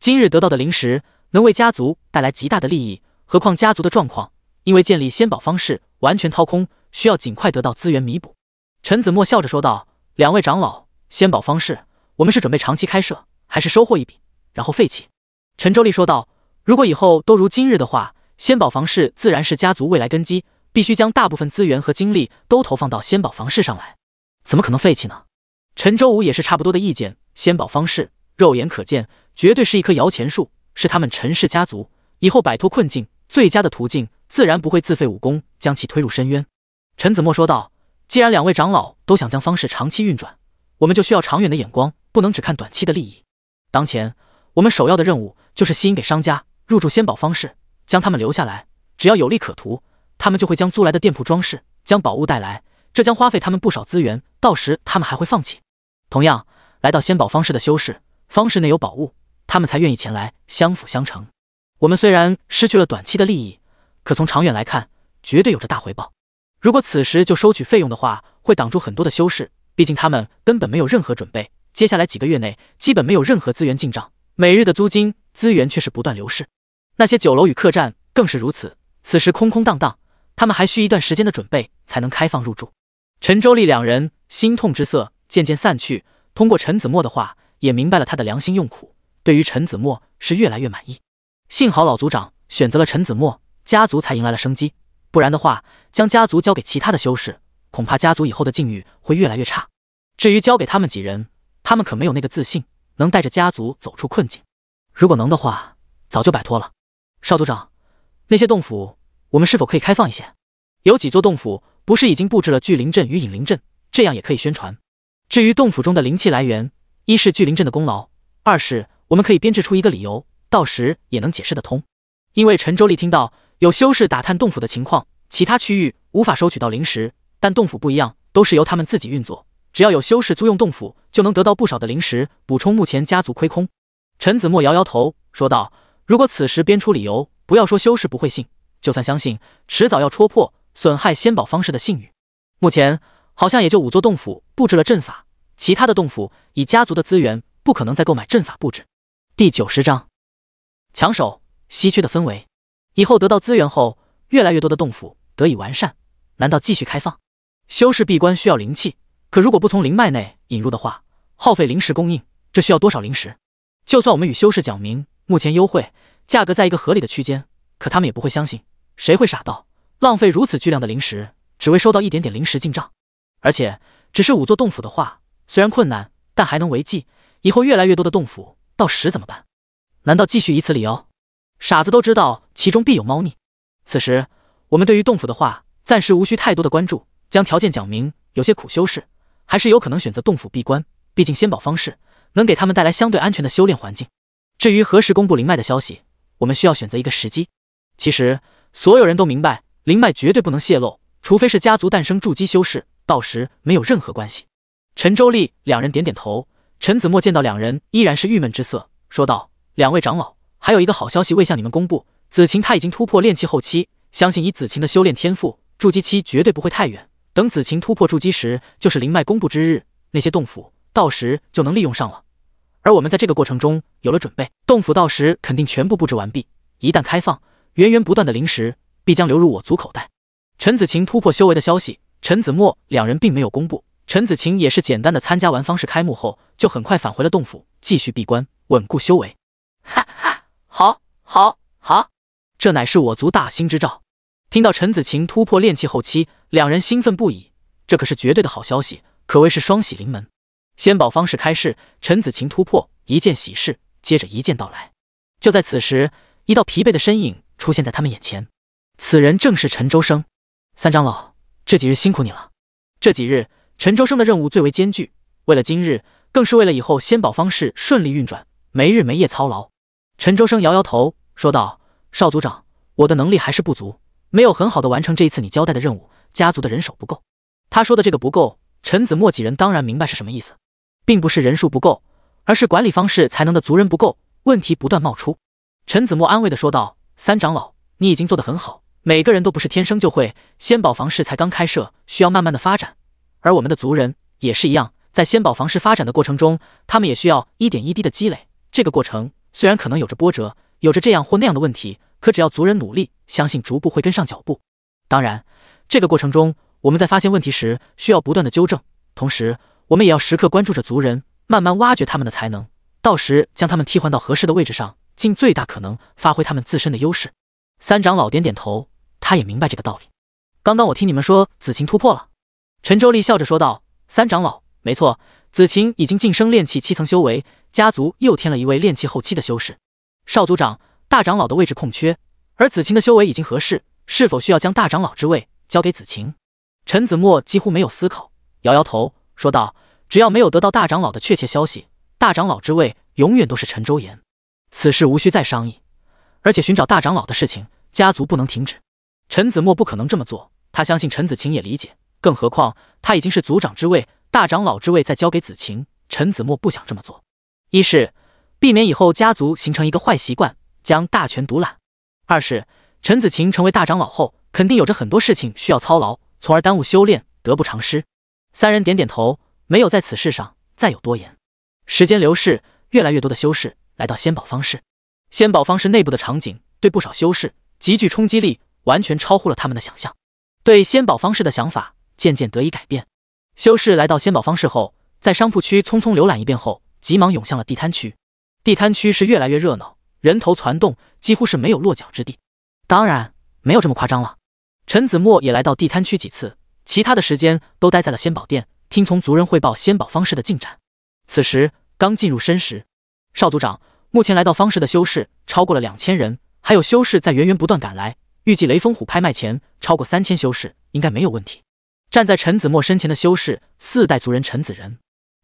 今日得到的灵石能为家族带来极大的利益，何况家族的状况因为建立仙宝方式完全掏空，需要尽快得到资源弥补。陈子墨笑着说道：“两位长老，仙宝方式我们是准备长期开设，还是收获一笔然后废弃？”陈周立说道：“如果以后都如今日的话，仙宝房市自然是家族未来根基，必须将大部分资源和精力都投放到仙宝房市上来，怎么可能废弃呢？”陈周武也是差不多的意见，仙宝方式肉眼可见，绝对是一棵摇钱树，是他们陈氏家族以后摆脱困境最佳的途径，自然不会自废武功将其推入深渊。陈子墨说道：“既然两位长老都想将方氏长期运转，我们就需要长远的眼光，不能只看短期的利益。当前我们首要的任务就是吸引给商家入驻仙宝方氏，将他们留下来。只要有利可图，他们就会将租来的店铺装饰，将宝物带来，这将花费他们不少资源。到时他们还会放弃。同样，来到仙宝方氏的修士。”方式内有宝物，他们才愿意前来，相辅相成。我们虽然失去了短期的利益，可从长远来看，绝对有着大回报。如果此时就收取费用的话，会挡住很多的修士，毕竟他们根本没有任何准备。接下来几个月内，基本没有任何资源进账，每日的租金资源却是不断流逝。那些酒楼与客栈更是如此，此时空空荡荡，他们还需一段时间的准备才能开放入住。陈周立两人心痛之色渐渐散去，通过陈子墨的话。也明白了他的良心用苦，对于陈子墨是越来越满意。幸好老族长选择了陈子墨，家族才迎来了生机，不然的话，将家族交给其他的修士，恐怕家族以后的境遇会越来越差。至于交给他们几人，他们可没有那个自信能带着家族走出困境。如果能的话，早就摆脱了。少族长，那些洞府我们是否可以开放一些？有几座洞府不是已经布置了聚灵阵与引灵阵，这样也可以宣传。至于洞府中的灵气来源。一是巨灵阵的功劳，二是我们可以编制出一个理由，到时也能解释得通。因为陈周立听到有修士打探洞府的情况，其他区域无法收取到灵石，但洞府不一样，都是由他们自己运作，只要有修士租用洞府，就能得到不少的灵石，补充目前家族亏空。陈子墨摇摇头说道：“如果此时编出理由，不要说修士不会信，就算相信，迟早要戳破，损害仙宝方式的信誉。目前好像也就五座洞府布置了阵法。”其他的洞府以家族的资源不可能再购买阵法布置。第九十章，抢手、稀缺的氛围，以后得到资源后，越来越多的洞府得以完善。难道继续开放？修士闭关需要灵气，可如果不从灵脉内引入的话，耗费灵石供应，这需要多少灵石？就算我们与修士讲明目前优惠价格在一个合理的区间，可他们也不会相信。谁会傻到浪费如此巨量的灵石，只为收到一点点灵石进账？而且，只是五座洞府的话。虽然困难，但还能为继。以后越来越多的洞府到时怎么办？难道继续以此理由？傻子都知道其中必有猫腻。此时我们对于洞府的话，暂时无需太多的关注。将条件讲明，有些苦修士还是有可能选择洞府闭关，毕竟仙宝方式能给他们带来相对安全的修炼环境。至于何时公布灵脉的消息，我们需要选择一个时机。其实所有人都明白，灵脉绝对不能泄露，除非是家族诞生筑基修士，到时没有任何关系。陈周立两人点点头，陈子墨见到两人依然是郁闷之色，说道：“两位长老，还有一个好消息未向你们公布，子晴他已经突破炼气后期，相信以子晴的修炼天赋，筑基期绝对不会太远。等子晴突破筑基时，就是灵脉公布之日，那些洞府到时就能利用上了。而我们在这个过程中有了准备，洞府到时肯定全部布置完毕，一旦开放，源源不断的灵石必将流入我族口袋。”陈子晴突破修为的消息，陈子墨两人并没有公布。陈子晴也是简单的参加完方式开幕后，就很快返回了洞府，继续闭关稳固修为。哈哈，好，好，好！这乃是我族大兴之兆。听到陈子晴突破炼气后期，两人兴奋不已。这可是绝对的好消息，可谓是双喜临门。仙宝方式开市，陈子晴突破，一件喜事接着一件到来。就在此时，一道疲惫的身影出现在他们眼前。此人正是陈周生。三长老，这几日辛苦你了。这几日。陈周生的任务最为艰巨，为了今日，更是为了以后仙宝方式顺利运转，没日没夜操劳。陈周生摇摇头，说道：“少族长，我的能力还是不足，没有很好的完成这一次你交代的任务。家族的人手不够。”他说的这个不够，陈子墨几人当然明白是什么意思，并不是人数不够，而是管理方式、才能的族人不够，问题不断冒出。陈子墨安慰的说道：“三长老，你已经做得很好，每个人都不是天生就会。仙宝房事才刚开设，需要慢慢的发展。”而我们的族人也是一样，在先宝房市发展的过程中，他们也需要一点一滴的积累。这个过程虽然可能有着波折，有着这样或那样的问题，可只要族人努力，相信逐步会跟上脚步。当然，这个过程中，我们在发现问题时需要不断的纠正，同时我们也要时刻关注着族人，慢慢挖掘他们的才能，到时将他们替换到合适的位置上，尽最大可能发挥他们自身的优势。三长老点点头，他也明白这个道理。刚刚我听你们说子晴突破了。陈周丽笑着说道：“三长老，没错，子晴已经晋升炼气七层修为，家族又添了一位炼气后期的修士。少族长，大长老的位置空缺，而子晴的修为已经合适，是否需要将大长老之位交给子晴？”陈子墨几乎没有思考，摇摇头说道：“只要没有得到大长老的确切消息，大长老之位永远都是陈周炎。此事无需再商议，而且寻找大长老的事情，家族不能停止。陈子墨不可能这么做，他相信陈子晴也理解。”更何况，他已经是族长之位、大长老之位，再交给子晴、陈子墨不想这么做。一是避免以后家族形成一个坏习惯，将大权独揽；二是陈子晴成为大长老后，肯定有着很多事情需要操劳，从而耽误修炼，得不偿失。三人点点头，没有在此事上再有多言。时间流逝，越来越多的修士来到仙宝方士，仙宝方士内部的场景对不少修士极具冲击力，完全超乎了他们的想象，对仙宝方式的想法。渐渐得以改变。修士来到仙宝方氏后，在商铺区匆匆浏览一遍后，急忙涌向了地摊区。地摊区是越来越热闹，人头攒动，几乎是没有落脚之地。当然，没有这么夸张了。陈子墨也来到地摊区几次，其他的时间都待在了仙宝殿，听从族人汇报仙宝方式的进展。此时刚进入申时，少族长，目前来到方氏的修士超过了两千人，还有修士在源源不断赶来，预计雷锋虎拍卖前超过三千修士，应该没有问题。站在陈子墨身前的修士，四代族人陈子仁。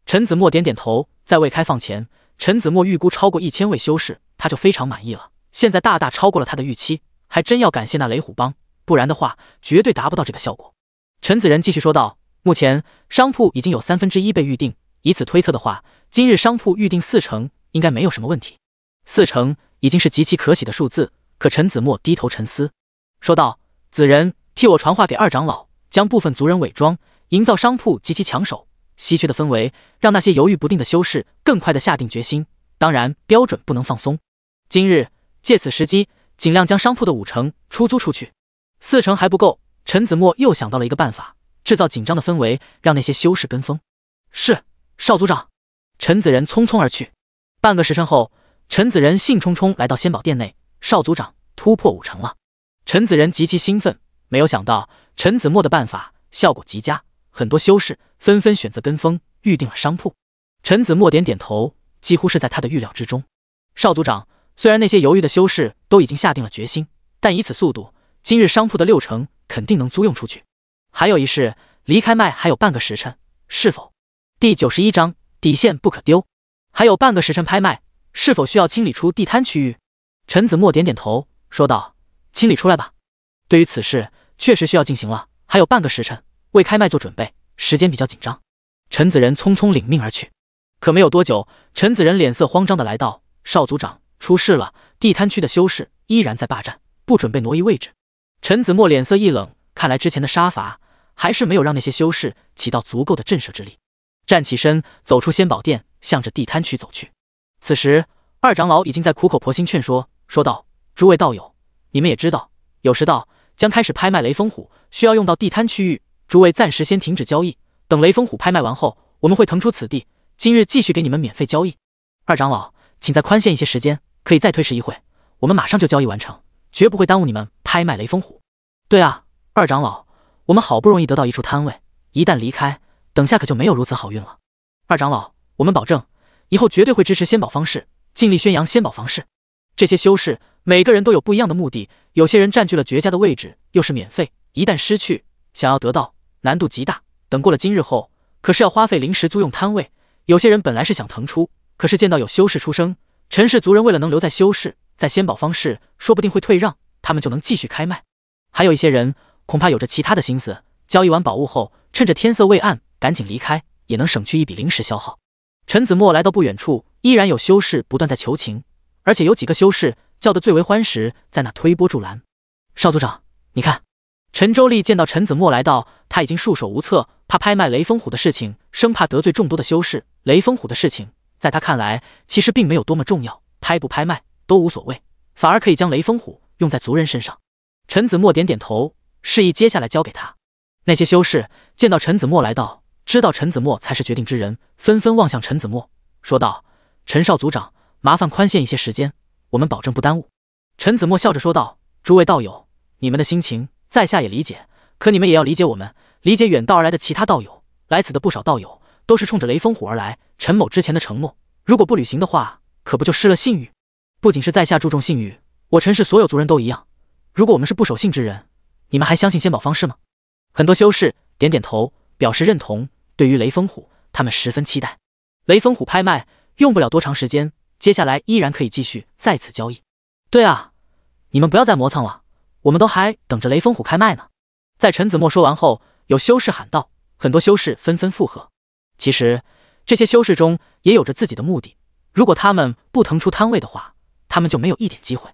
陈子墨点点头，在未开放前，陈子墨预估超过一千位修士，他就非常满意了。现在大大超过了他的预期，还真要感谢那雷虎帮，不然的话绝对达不到这个效果。陈子仁继续说道：“目前商铺已经有三分之一被预定，以此推测的话，今日商铺预定四成，应该没有什么问题。四成已经是极其可喜的数字。”可陈子墨低头沉思，说道：“子仁，替我传话给二长老。”将部分族人伪装，营造商铺及其抢手、稀缺的氛围，让那些犹豫不定的修士更快的下定决心。当然，标准不能放松。今日借此时机，尽量将商铺的五成出租出去，四成还不够。陈子墨又想到了一个办法，制造紧张的氛围，让那些修士跟风。是少族长，陈子仁匆匆而去。半个时辰后，陈子仁兴冲冲来到仙宝殿内，少族长突破五成了。陈子仁极其兴奋，没有想到。陈子墨的办法效果极佳，很多修士纷纷选择跟风预定了商铺。陈子墨点点头，几乎是在他的预料之中。少族长，虽然那些犹豫的修士都已经下定了决心，但以此速度，今日商铺的六成肯定能租用出去。还有一事，离开卖还有半个时辰，是否？第九十一章底线不可丢。还有半个时辰拍卖，是否需要清理出地摊区域？陈子墨点点头，说道：“清理出来吧。”对于此事。确实需要进行了，还有半个时辰为开麦做准备，时间比较紧张。陈子仁匆匆领命而去。可没有多久，陈子仁脸色慌张的来到少族长，出事了！地摊区的修士依然在霸占，不准备挪移位置。陈子墨脸色一冷，看来之前的杀伐还是没有让那些修士起到足够的震慑之力。站起身，走出仙宝殿，向着地摊区走去。此时，二长老已经在苦口婆心劝说，说道：“诸位道友，你们也知道，有时道。”将开始拍卖雷锋虎，需要用到地摊区域，诸位暂时先停止交易，等雷锋虎拍卖完后，我们会腾出此地。今日继续给你们免费交易。二长老，请再宽限一些时间，可以再推迟一会，我们马上就交易完成，绝不会耽误你们拍卖雷锋虎。对啊，二长老，我们好不容易得到一处摊位，一旦离开，等下可就没有如此好运了。二长老，我们保证，以后绝对会支持仙宝方式，尽力宣扬仙宝房式。这些修士每个人都有不一样的目的，有些人占据了绝佳的位置，又是免费，一旦失去，想要得到难度极大。等过了今日后，可是要花费临时租用摊位。有些人本来是想腾出，可是见到有修士出生，陈氏族人为了能留在修士在仙宝方市，说不定会退让，他们就能继续开卖。还有一些人恐怕有着其他的心思，交易完宝物后，趁着天色未暗，赶紧离开，也能省去一笔临时消耗。陈子墨来到不远处，依然有修士不断在求情。而且有几个修士叫得最为欢时，在那推波助澜。少族长，你看。陈周立见到陈子墨来到，他已经束手无策。他拍卖雷峰虎的事情，生怕得罪众多的修士。雷峰虎的事情，在他看来，其实并没有多么重要，拍不拍卖都无所谓，反而可以将雷峰虎用在族人身上。陈子墨点点头，示意接下来交给他。那些修士见到陈子墨来到，知道陈子墨才是决定之人，纷纷望向陈子墨，说道：“陈少族长。”麻烦宽限一些时间，我们保证不耽误。”陈子墨笑着说道，“诸位道友，你们的心情在下也理解，可你们也要理解我们，理解远道而来的其他道友。来此的不少道友都是冲着雷锋虎而来。陈某之前的承诺，如果不履行的话，可不就失了信誉？不仅是在下注重信誉，我陈氏所有族人都一样。如果我们是不守信之人，你们还相信仙宝方式吗？”很多修士点点头，表示认同。对于雷锋虎，他们十分期待。雷锋虎拍卖用不了多长时间。接下来依然可以继续再次交易。对啊，你们不要再磨蹭了，我们都还等着雷锋虎开卖呢。在陈子墨说完后，有修士喊道，很多修士纷纷附和。其实这些修士中也有着自己的目的，如果他们不腾出摊位的话，他们就没有一点机会。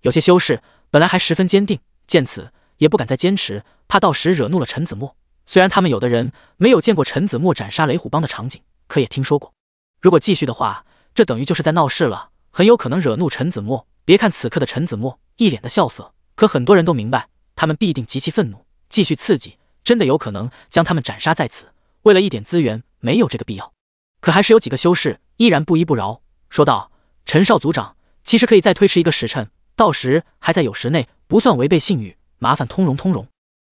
有些修士本来还十分坚定，见此也不敢再坚持，怕到时惹怒了陈子墨。虽然他们有的人没有见过陈子墨斩杀雷虎帮的场景，可也听说过，如果继续的话。这等于就是在闹事了，很有可能惹怒陈子墨。别看此刻的陈子墨一脸的笑色，可很多人都明白，他们必定极其愤怒。继续刺激，真的有可能将他们斩杀在此。为了一点资源，没有这个必要。可还是有几个修士依然不依不饶，说道：“陈少族长，其实可以再推迟一个时辰，到时还在有时内，不算违背信誉，麻烦通融通融。”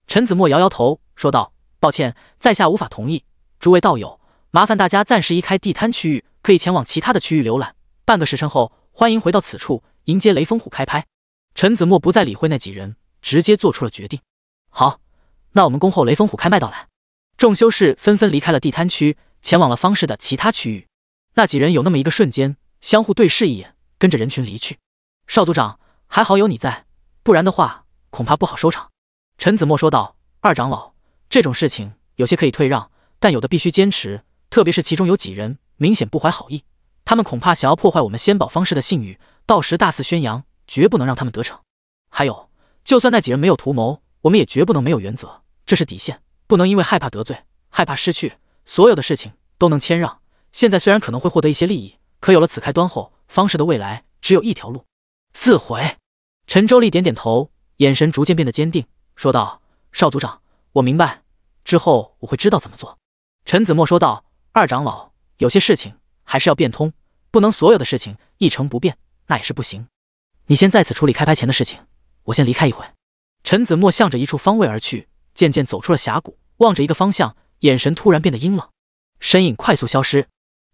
陈子墨摇摇头，说道：“抱歉，在下无法同意，诸位道友。”麻烦大家暂时移开地摊区域，可以前往其他的区域浏览。半个时辰后，欢迎回到此处迎接雷锋虎开拍。陈子墨不再理会那几人，直接做出了决定。好，那我们恭候雷锋虎开麦到来。众修士纷纷离开了地摊区，前往了方氏的其他区域。那几人有那么一个瞬间，相互对视一眼，跟着人群离去。少族长，还好有你在，不然的话恐怕不好收场。陈子墨说道：“二长老，这种事情有些可以退让，但有的必须坚持。”特别是其中有几人明显不怀好意，他们恐怕想要破坏我们仙宝方氏的信誉，到时大肆宣扬，绝不能让他们得逞。还有，就算那几人没有图谋，我们也绝不能没有原则，这是底线，不能因为害怕得罪、害怕失去，所有的事情都能谦让。现在虽然可能会获得一些利益，可有了此开端后，方氏的未来只有一条路：自毁。陈周丽点点头，眼神逐渐变得坚定，说道：“少族长，我明白，之后我会知道怎么做。”陈子墨说道。二长老，有些事情还是要变通，不能所有的事情一成不变，那也是不行。你先在此处理开拍前的事情，我先离开一会。陈子墨向着一处方位而去，渐渐走出了峡谷，望着一个方向，眼神突然变得阴冷，身影快速消失，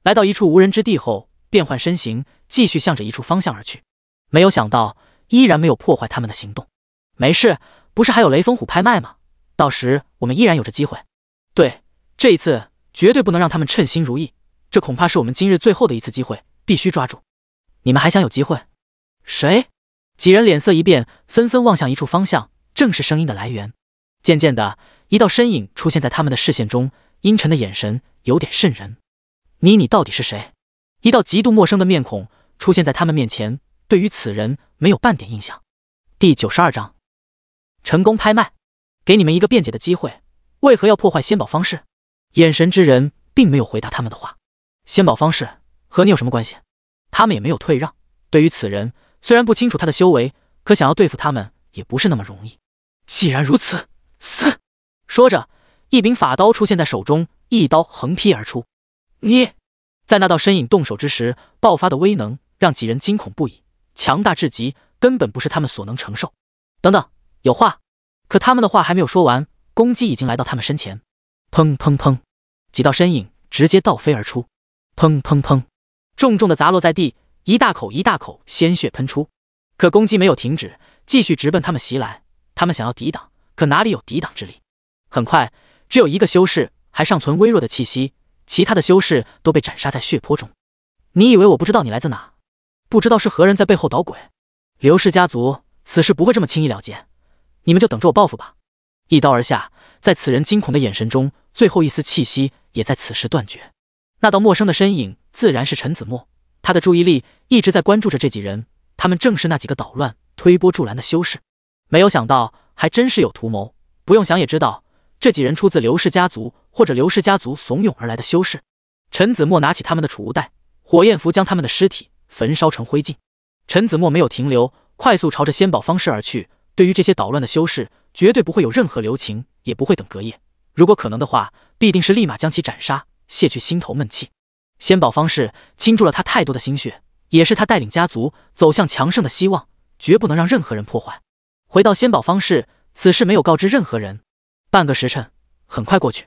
来到一处无人之地后，变换身形，继续向着一处方向而去。没有想到，依然没有破坏他们的行动。没事，不是还有雷峰虎拍卖吗？到时我们依然有着机会。对，这一次。绝对不能让他们称心如意，这恐怕是我们今日最后的一次机会，必须抓住。你们还想有机会？谁？几人脸色一变，纷纷望向一处方向，正是声音的来源。渐渐的，一道身影出现在他们的视线中，阴沉的眼神有点渗人。你，你到底是谁？一道极度陌生的面孔出现在他们面前，对于此人没有半点印象。第九十二章，成功拍卖，给你们一个辩解的机会，为何要破坏仙宝方式？眼神之人并没有回答他们的话。仙宝方士和你有什么关系？他们也没有退让。对于此人，虽然不清楚他的修为，可想要对付他们也不是那么容易。既然如此，死！说着，一柄法刀出现在手中，一刀横劈而出。你，在那道身影动手之时爆发的威能，让几人惊恐不已，强大至极，根本不是他们所能承受。等等，有话。可他们的话还没有说完，攻击已经来到他们身前。砰砰砰！几道身影直接倒飞而出，砰砰砰！重重的砸落在地，一大口一大口鲜血喷出。可攻击没有停止，继续直奔他们袭来。他们想要抵挡，可哪里有抵挡之力？很快，只有一个修士还尚存微弱的气息，其他的修士都被斩杀在血泊中。你以为我不知道你来自哪？不知道是何人在背后捣鬼？刘氏家族此事不会这么轻易了结，你们就等着我报复吧！一刀而下。在此人惊恐的眼神中，最后一丝气息也在此时断绝。那道陌生的身影自然是陈子墨，他的注意力一直在关注着这几人，他们正是那几个捣乱、推波助澜的修士。没有想到，还真是有图谋。不用想也知道，这几人出自刘氏家族，或者刘氏家族怂恿而来的修士。陈子墨拿起他们的储物袋，火焰符将他们的尸体焚烧成灰烬。陈子墨没有停留，快速朝着仙宝方式而去。对于这些捣乱的修士，绝对不会有任何留情。也不会等隔夜，如果可能的话，必定是立马将其斩杀，卸去心头闷气。仙宝方士倾注了他太多的心血，也是他带领家族走向强盛的希望，绝不能让任何人破坏。回到仙宝方士，此事没有告知任何人。半个时辰很快过去，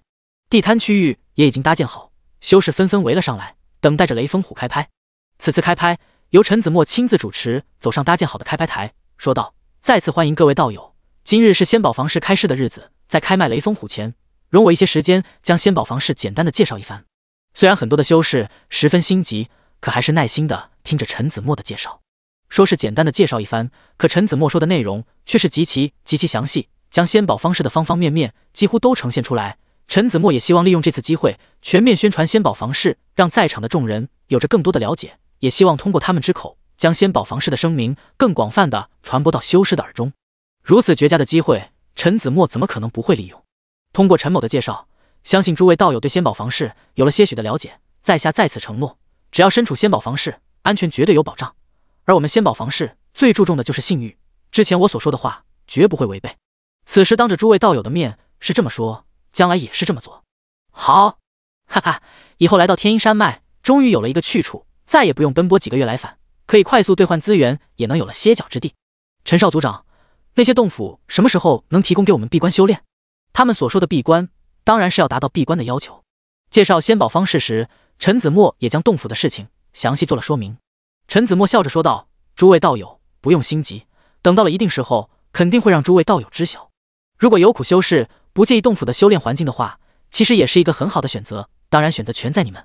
地摊区域也已经搭建好，修士纷纷围了上来，等待着雷锋虎开拍。此次开拍由陈子墨亲自主持，走上搭建好的开拍台，说道：“再次欢迎各位道友，今日是仙宝房氏开市的日子。”在开卖雷锋虎前，容我一些时间将仙宝房事简单的介绍一番。虽然很多的修士十分心急，可还是耐心的听着陈子墨的介绍。说是简单的介绍一番，可陈子墨说的内容却是极其极其详细，将仙宝房事的方方面面几乎都呈现出来。陈子墨也希望利用这次机会全面宣传仙宝房事，让在场的众人有着更多的了解，也希望通过他们之口将仙宝房事的声名更广泛的传播到修士的耳中。如此绝佳的机会。陈子墨怎么可能不会利用？通过陈某的介绍，相信诸位道友对仙宝房事有了些许的了解。在下再次承诺，只要身处仙宝房事，安全绝对有保障。而我们仙宝房事最注重的就是信誉，之前我所说的话绝不会违背。此时当着诸位道友的面是这么说，将来也是这么做。好，哈哈，以后来到天阴山脉，终于有了一个去处，再也不用奔波几个月来返，可以快速兑换资源，也能有了歇脚之地。陈少族长。那些洞府什么时候能提供给我们闭关修炼？他们所说的闭关，当然是要达到闭关的要求。介绍仙宝方式时，陈子墨也将洞府的事情详细做了说明。陈子墨笑着说道：“诸位道友，不用心急，等到了一定时候，肯定会让诸位道友知晓。如果有苦修士不介意洞府的修炼环境的话，其实也是一个很好的选择。当然，选择全在你们。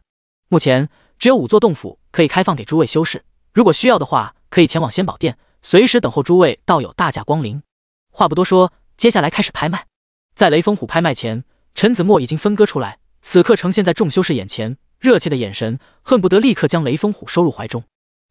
目前只有五座洞府可以开放给诸位修士，如果需要的话，可以前往仙宝殿。”随时等候诸位道友大驾光临。话不多说，接下来开始拍卖。在雷锋虎拍卖前，陈子墨已经分割出来，此刻呈现在众修士眼前，热切的眼神恨不得立刻将雷锋虎收入怀中。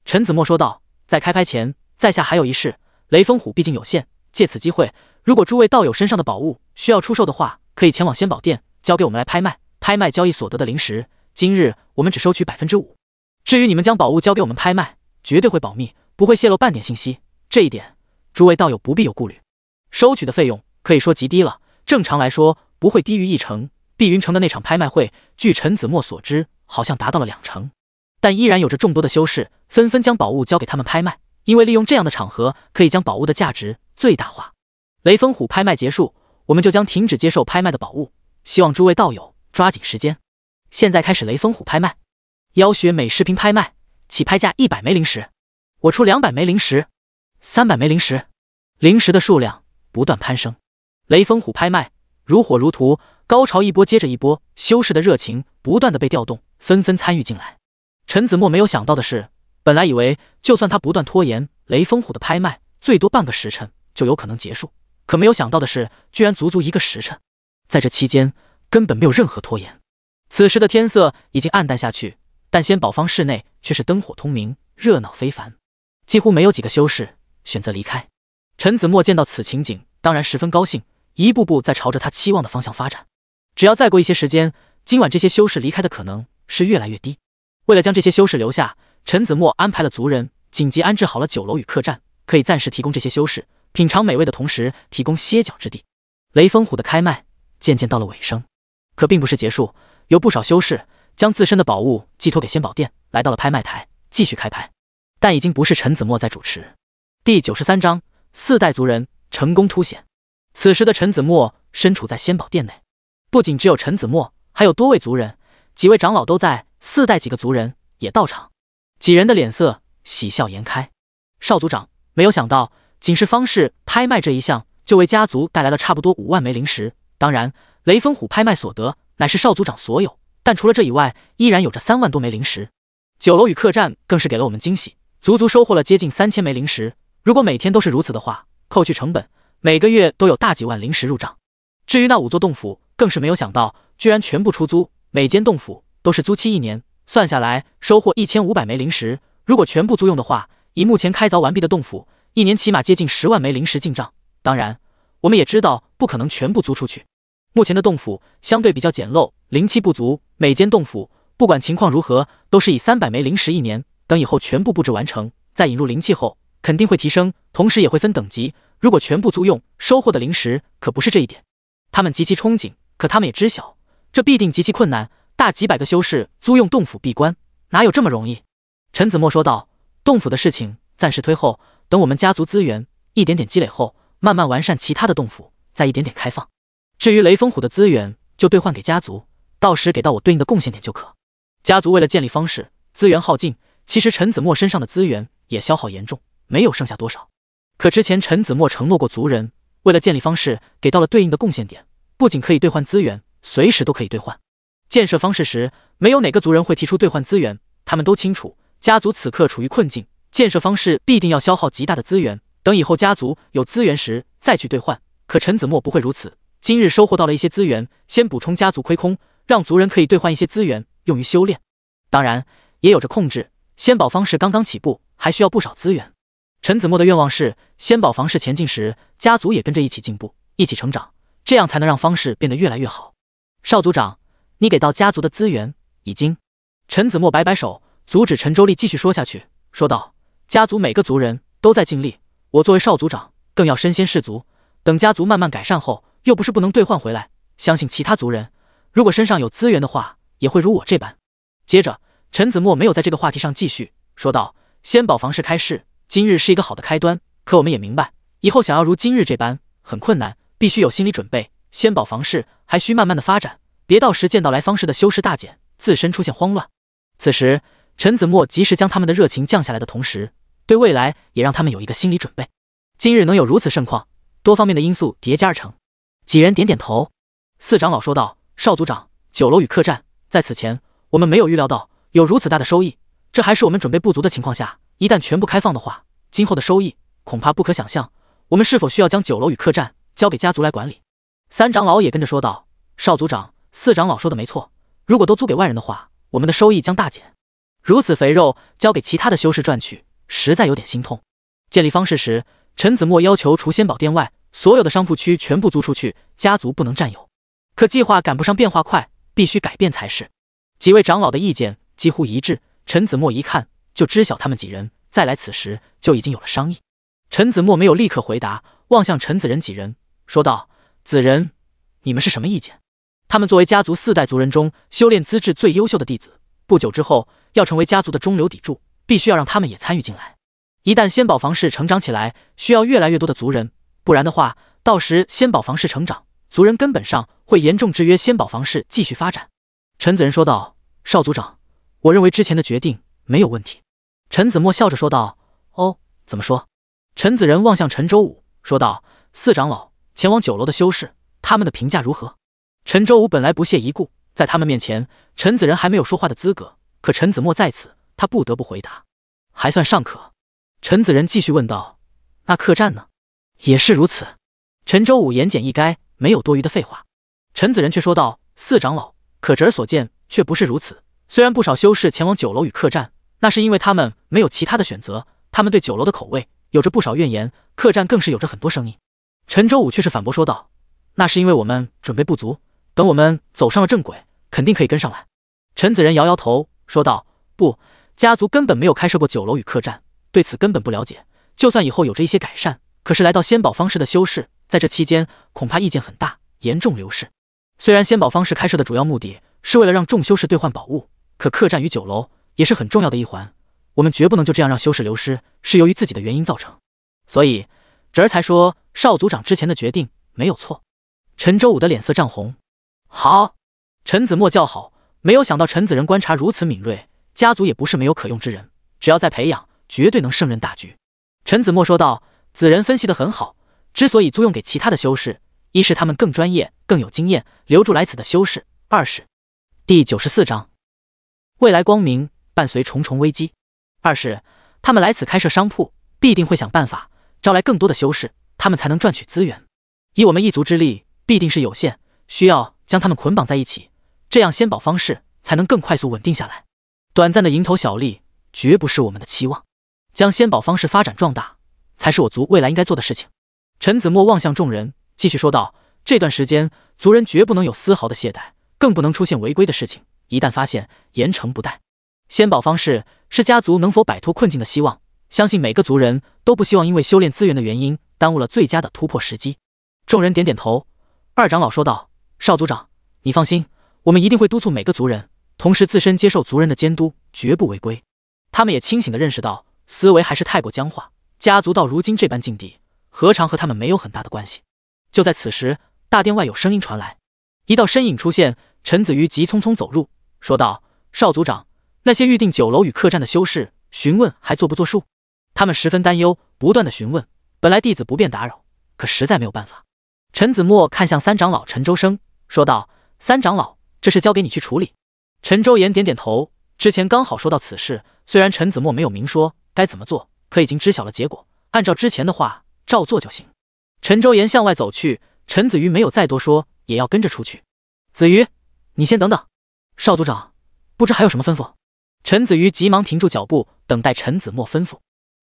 陈子墨说道：“在开拍前，在下还有一事。雷锋虎毕竟有限，借此机会，如果诸位道友身上的宝物需要出售的话，可以前往仙宝殿交给我们来拍卖。拍卖交易所得的灵石，今日我们只收取百分之五。至于你们将宝物交给我们拍卖，绝对会保密。”不会泄露半点信息，这一点诸位道友不必有顾虑。收取的费用可以说极低了，正常来说不会低于一成。碧云城的那场拍卖会，据陈子墨所知，好像达到了两成，但依然有着众多的修士纷纷将宝物交给他们拍卖，因为利用这样的场合可以将宝物的价值最大化。雷峰虎拍卖结束，我们就将停止接受拍卖的宝物，希望诸位道友抓紧时间。现在开始雷峰虎拍卖，妖雪美视频拍卖，起拍价一百枚灵石。我出两百枚灵石，三百枚灵石，灵石的数量不断攀升。雷峰虎拍卖如火如荼，高潮一波接着一波，修士的热情不断的被调动，纷纷参与进来。陈子墨没有想到的是，本来以为就算他不断拖延，雷峰虎的拍卖最多半个时辰就有可能结束，可没有想到的是，居然足足一个时辰，在这期间根本没有任何拖延。此时的天色已经暗淡下去，但仙宝坊室内却是灯火通明，热闹非凡。几乎没有几个修士选择离开。陈子墨见到此情景，当然十分高兴，一步步在朝着他期望的方向发展。只要再过一些时间，今晚这些修士离开的可能是越来越低。为了将这些修士留下，陈子墨安排了族人紧急安置好了酒楼与客栈，可以暂时提供这些修士品尝美味的同时提供歇脚之地。雷峰虎的开卖渐渐到了尾声，可并不是结束，有不少修士将自身的宝物寄托给仙宝殿，来到了拍卖台继续开拍。但已经不是陈子墨在主持。第九十三章四代族人成功凸显。此时的陈子墨身处在仙宝殿内，不仅只有陈子墨，还有多位族人，几位长老都在。四代几个族人也到场，几人的脸色喜笑颜开。少族长没有想到，仅是方氏拍卖这一项，就为家族带来了差不多五万枚灵石。当然，雷锋虎拍卖所得乃是少族长所有，但除了这以外，依然有着三万多枚灵石。酒楼与客栈更是给了我们惊喜。足足收获了接近三千枚灵石，如果每天都是如此的话，扣去成本，每个月都有大几万灵石入账。至于那五座洞府，更是没有想到，居然全部出租，每间洞府都是租期一年，算下来收获一千五百枚灵石。如果全部租用的话，以目前开凿完毕的洞府，一年起码接近十万枚灵石进账。当然，我们也知道不可能全部租出去，目前的洞府相对比较简陋，灵气不足，每间洞府不管情况如何，都是以三百枚灵石一年。等以后全部布置完成，再引入灵气后，肯定会提升，同时也会分等级。如果全部租用，收获的灵石可不是这一点。他们极其憧憬，可他们也知晓，这必定极其困难。大几百个修士租用洞府闭关，哪有这么容易？陈子墨说道：“洞府的事情暂时推后，等我们家族资源一点点积累后，慢慢完善其他的洞府，再一点点开放。至于雷峰虎的资源，就兑换给家族，到时给到我对应的贡献点就可。家族为了建立方式，资源耗尽。”其实陈子墨身上的资源也消耗严重，没有剩下多少。可之前陈子墨承诺过族人，为了建立方式给到了对应的贡献点，不仅可以兑换资源，随时都可以兑换。建设方式时，没有哪个族人会提出兑换资源，他们都清楚家族此刻处于困境，建设方式必定要消耗极大的资源，等以后家族有资源时再去兑换。可陈子墨不会如此，今日收获到了一些资源，先补充家族亏空，让族人可以兑换一些资源用于修炼，当然也有着控制。先宝方式刚刚起步，还需要不少资源。陈子墨的愿望是，先宝房氏前进时，家族也跟着一起进步，一起成长，这样才能让方氏变得越来越好。少族长，你给到家族的资源已经……陈子墨摆摆手，阻止陈周立继续说下去，说道：“家族每个族人都在尽力，我作为少族长，更要身先士卒。等家族慢慢改善后，又不是不能兑换回来。相信其他族人，如果身上有资源的话，也会如我这般。”接着。陈子墨没有在这个话题上继续说道：“先保房事开市，今日是一个好的开端。可我们也明白，以后想要如今日这般很困难，必须有心理准备。先保房事还需慢慢的发展，别到时见到来方市的修士大减，自身出现慌乱。”此时，陈子墨及时将他们的热情降下来的同时，对未来也让他们有一个心理准备。今日能有如此盛况，多方面的因素叠加而成。几人点点头。四长老说道：“少族长，酒楼与客栈，在此前我们没有预料到。”有如此大的收益，这还是我们准备不足的情况下。一旦全部开放的话，今后的收益恐怕不可想象。我们是否需要将酒楼与客栈交给家族来管理？三长老也跟着说道：“少族长，四长老说的没错。如果都租给外人的话，我们的收益将大减。如此肥肉交给其他的修士赚取，实在有点心痛。”建立方式时，陈子墨要求除仙宝殿外，所有的商铺区全部租出去，家族不能占有。可计划赶不上变化快，必须改变才是。几位长老的意见。几乎一致。陈子墨一看就知晓，他们几人再来此时就已经有了商议。陈子墨没有立刻回答，望向陈子仁几人，说道：“子仁，你们是什么意见？他们作为家族四代族人中修炼资质最优秀的弟子，不久之后要成为家族的中流砥柱，必须要让他们也参与进来。一旦仙宝房市成长起来，需要越来越多的族人，不然的话，到时仙宝房市成长，族人根本上会严重制约仙宝房市继续发展。”陈子仁说道：“少族长。”我认为之前的决定没有问题。”陈子墨笑着说道。“哦，怎么说？”陈子仁望向陈周武，说道：“四长老前往酒楼的修士，他们的评价如何？”陈周武本来不屑一顾，在他们面前，陈子仁还没有说话的资格。可陈子墨在此，他不得不回答：“还算尚可。”陈子仁继续问道：“那客栈呢？”也是如此。陈周武言简意赅，没有多余的废话。陈子仁却说道：“四长老，可侄儿所见却不是如此。”虽然不少修士前往酒楼与客栈，那是因为他们没有其他的选择。他们对酒楼的口味有着不少怨言，客栈更是有着很多声音。陈周武却是反驳说道：“那是因为我们准备不足，等我们走上了正轨，肯定可以跟上来。”陈子仁摇摇头说道：“不，家族根本没有开设过酒楼与客栈，对此根本不了解。就算以后有着一些改善，可是来到仙宝坊市的修士，在这期间恐怕意见很大，严重流失。虽然仙宝方式开设的主要目的是为了让众修士兑换宝物。”可客栈与酒楼也是很重要的一环，我们绝不能就这样让修士流失。是由于自己的原因造成，所以侄儿才说少族长之前的决定没有错。陈周武的脸色涨红。好，陈子墨叫好。没有想到陈子仁观察如此敏锐，家族也不是没有可用之人，只要再培养，绝对能胜任大局。陈子墨说道：“子仁分析的很好。之所以租用给其他的修士，一是他们更专业、更有经验，留住来此的修士；二是第九十四章。”未来光明，伴随重重危机。二是他们来此开设商铺，必定会想办法招来更多的修士，他们才能赚取资源。以我们一族之力，必定是有限，需要将他们捆绑在一起，这样仙宝方式才能更快速稳定下来。短暂的蝇头小利，绝不是我们的期望。将仙宝方式发展壮大，才是我族未来应该做的事情。陈子墨望向众人，继续说道：“这段时间，族人绝不能有丝毫的懈怠，更不能出现违规的事情。”一旦发现，严惩不贷。先保方式是家族能否摆脱困境的希望。相信每个族人都不希望因为修炼资源的原因耽误了最佳的突破时机。众人点点头。二长老说道：“少族长，你放心，我们一定会督促每个族人，同时自身接受族人的监督，绝不违规。”他们也清醒地认识到，思维还是太过僵化。家族到如今这般境地，何尝和他们没有很大的关系？就在此时，大殿外有声音传来，一道身影出现，陈子瑜急匆匆走入。说道：“少族长，那些预定酒楼与客栈的修士询问还做不作数，他们十分担忧，不断的询问。本来弟子不便打扰，可实在没有办法。”陈子墨看向三长老陈周生，说道：“三长老，这事交给你去处理。”陈周岩点点头，之前刚好说到此事，虽然陈子墨没有明说该怎么做，可已经知晓了结果，按照之前的话照做就行。陈周岩向外走去，陈子瑜没有再多说，也要跟着出去。子瑜，你先等等。少族长，不知还有什么吩咐？陈子瑜急忙停住脚步，等待陈子墨吩咐。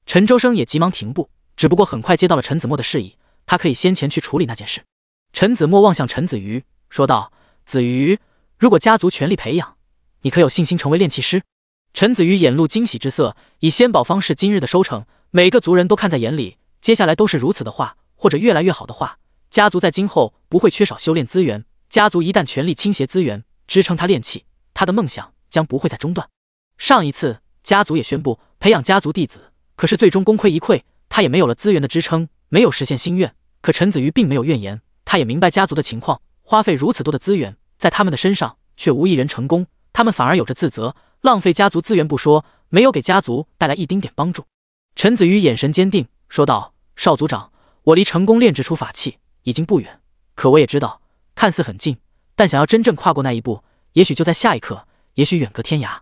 陈周生也急忙停步，只不过很快接到了陈子墨的示意，他可以先前去处理那件事。陈子墨望向陈子瑜，说道：“子瑜，如果家族全力培养，你可有信心成为炼器师？”陈子瑜眼露惊喜之色，以仙宝方式今日的收成，每个族人都看在眼里。接下来都是如此的话，或者越来越好的话，家族在今后不会缺少修炼资源。家族一旦全力倾斜资源。支撑他练气，他的梦想将不会再中断。上一次家族也宣布培养家族弟子，可是最终功亏一篑，他也没有了资源的支撑，没有实现心愿。可陈子瑜并没有怨言，他也明白家族的情况，花费如此多的资源在他们的身上，却无一人成功，他们反而有着自责，浪费家族资源不说，没有给家族带来一丁点帮助。陈子瑜眼神坚定说道：“少族长，我离成功炼制出法器已经不远，可我也知道，看似很近。”但想要真正跨过那一步，也许就在下一刻，也许远隔天涯。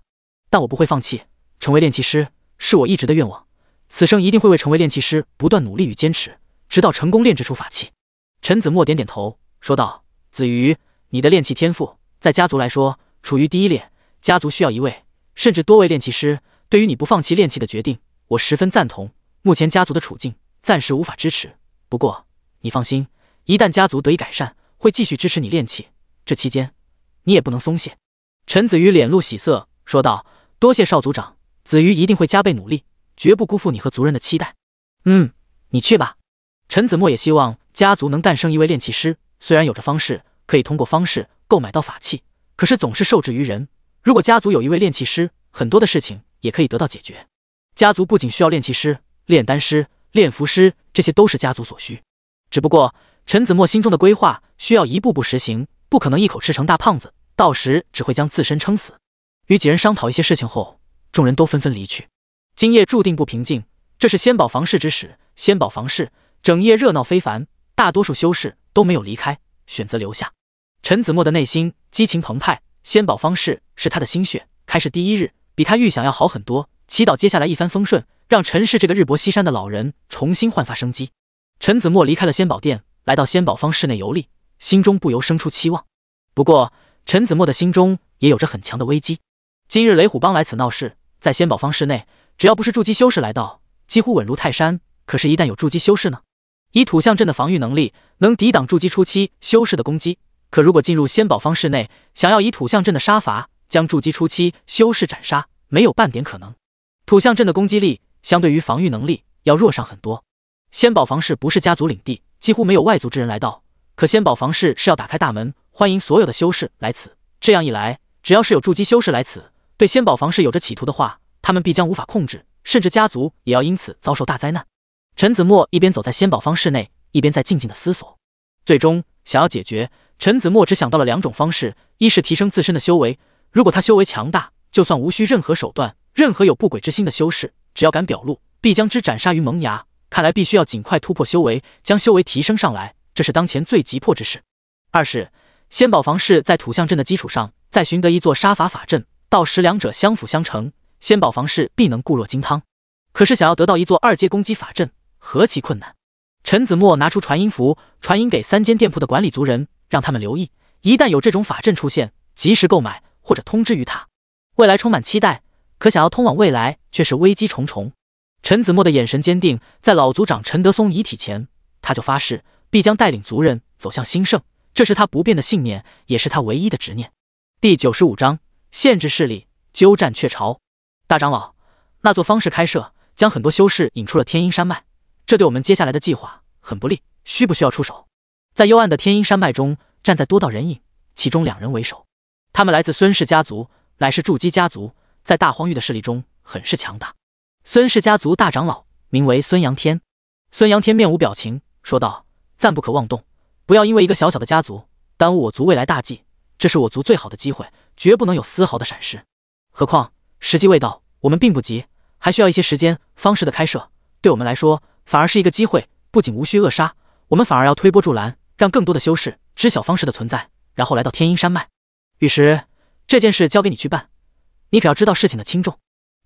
但我不会放弃，成为炼气师是我一直的愿望。此生一定会为成为炼气师不断努力与坚持，直到成功炼制出法器。陈子墨点点头，说道：“子瑜，你的炼气天赋在家族来说处于第一列，家族需要一位甚至多位炼气师。对于你不放弃炼气的决定，我十分赞同。目前家族的处境暂时无法支持，不过你放心，一旦家族得以改善，会继续支持你炼气，这期间，你也不能松懈。”陈子瑜脸露喜色，说道：“多谢少族长，子瑜一定会加倍努力，绝不辜负你和族人的期待。”“嗯，你去吧。”陈子墨也希望家族能诞生一位炼器师。虽然有着方式可以通过方式购买到法器，可是总是受制于人。如果家族有一位炼器师，很多的事情也可以得到解决。家族不仅需要炼器师、炼丹师、炼符师，这些都是家族所需。只不过，陈子墨心中的规划需要一步步实行。不可能一口吃成大胖子，到时只会将自身撑死。与几人商讨一些事情后，众人都纷纷离去。今夜注定不平静，这是仙宝房事之始。仙宝房事整夜热闹非凡，大多数修士都没有离开，选择留下。陈子墨的内心激情澎湃，仙宝方事是他的心血，开始第一日比他预想要好很多，祈祷接下来一帆风顺，让陈氏这个日薄西山的老人重新焕发生机。陈子墨离开了仙宝殿，来到仙宝方室内游历。心中不由生出期望，不过陈子墨的心中也有着很强的危机。今日雷虎帮来此闹事，在仙宝方室内，只要不是筑基修士来到，几乎稳如泰山。可是，一旦有筑基修士呢？以土象阵的防御能力，能抵挡筑基初期修士的攻击。可如果进入仙宝方室内，想要以土象阵的杀伐将筑基初期修士斩杀，没有半点可能。土象阵的攻击力相对于防御能力要弱上很多。仙宝房室不是家族领地，几乎没有外族之人来到。可仙宝房室是要打开大门，欢迎所有的修士来此。这样一来，只要是有筑基修士来此，对仙宝房室有着企图的话，他们必将无法控制，甚至家族也要因此遭受大灾难。陈子墨一边走在仙宝房室内，一边在静静的思索。最终，想要解决，陈子墨只想到了两种方式：一是提升自身的修为。如果他修为强大，就算无需任何手段，任何有不轨之心的修士，只要敢表露，必将之斩杀于萌芽。看来，必须要尽快突破修为，将修为提升上来。这是当前最急迫之事。二是仙宝房是在土象阵的基础上，再寻得一座杀法法阵，到时两者相辅相成，仙宝房是必能固若金汤。可是想要得到一座二阶攻击法阵，何其困难！陈子墨拿出传音符，传音给三间店铺的管理族人，让他们留意，一旦有这种法阵出现，及时购买或者通知于他。未来充满期待，可想要通往未来，却是危机重重。陈子墨的眼神坚定，在老族长陈德松遗体前，他就发誓。必将带领族人走向兴盛，这是他不变的信念，也是他唯一的执念。第九十五章：限制势力，鸠占鹊巢。大长老，那座方式开设，将很多修士引出了天阴山脉，这对我们接下来的计划很不利，需不需要出手？在幽暗的天阴山脉中，站在多道人影，其中两人为首，他们来自孙氏家族，乃是筑基家族，在大荒域的势力中很是强大。孙氏家族大长老名为孙阳天，孙阳天面无表情说道。暂不可妄动，不要因为一个小小的家族耽误我族未来大计。这是我族最好的机会，绝不能有丝毫的闪失。何况时机未到，我们并不急，还需要一些时间。方氏的开设对我们来说反而是一个机会，不仅无需扼杀，我们反而要推波助澜，让更多的修士知晓方氏的存在，然后来到天阴山脉。雨石，这件事交给你去办，你可要知道事情的轻重。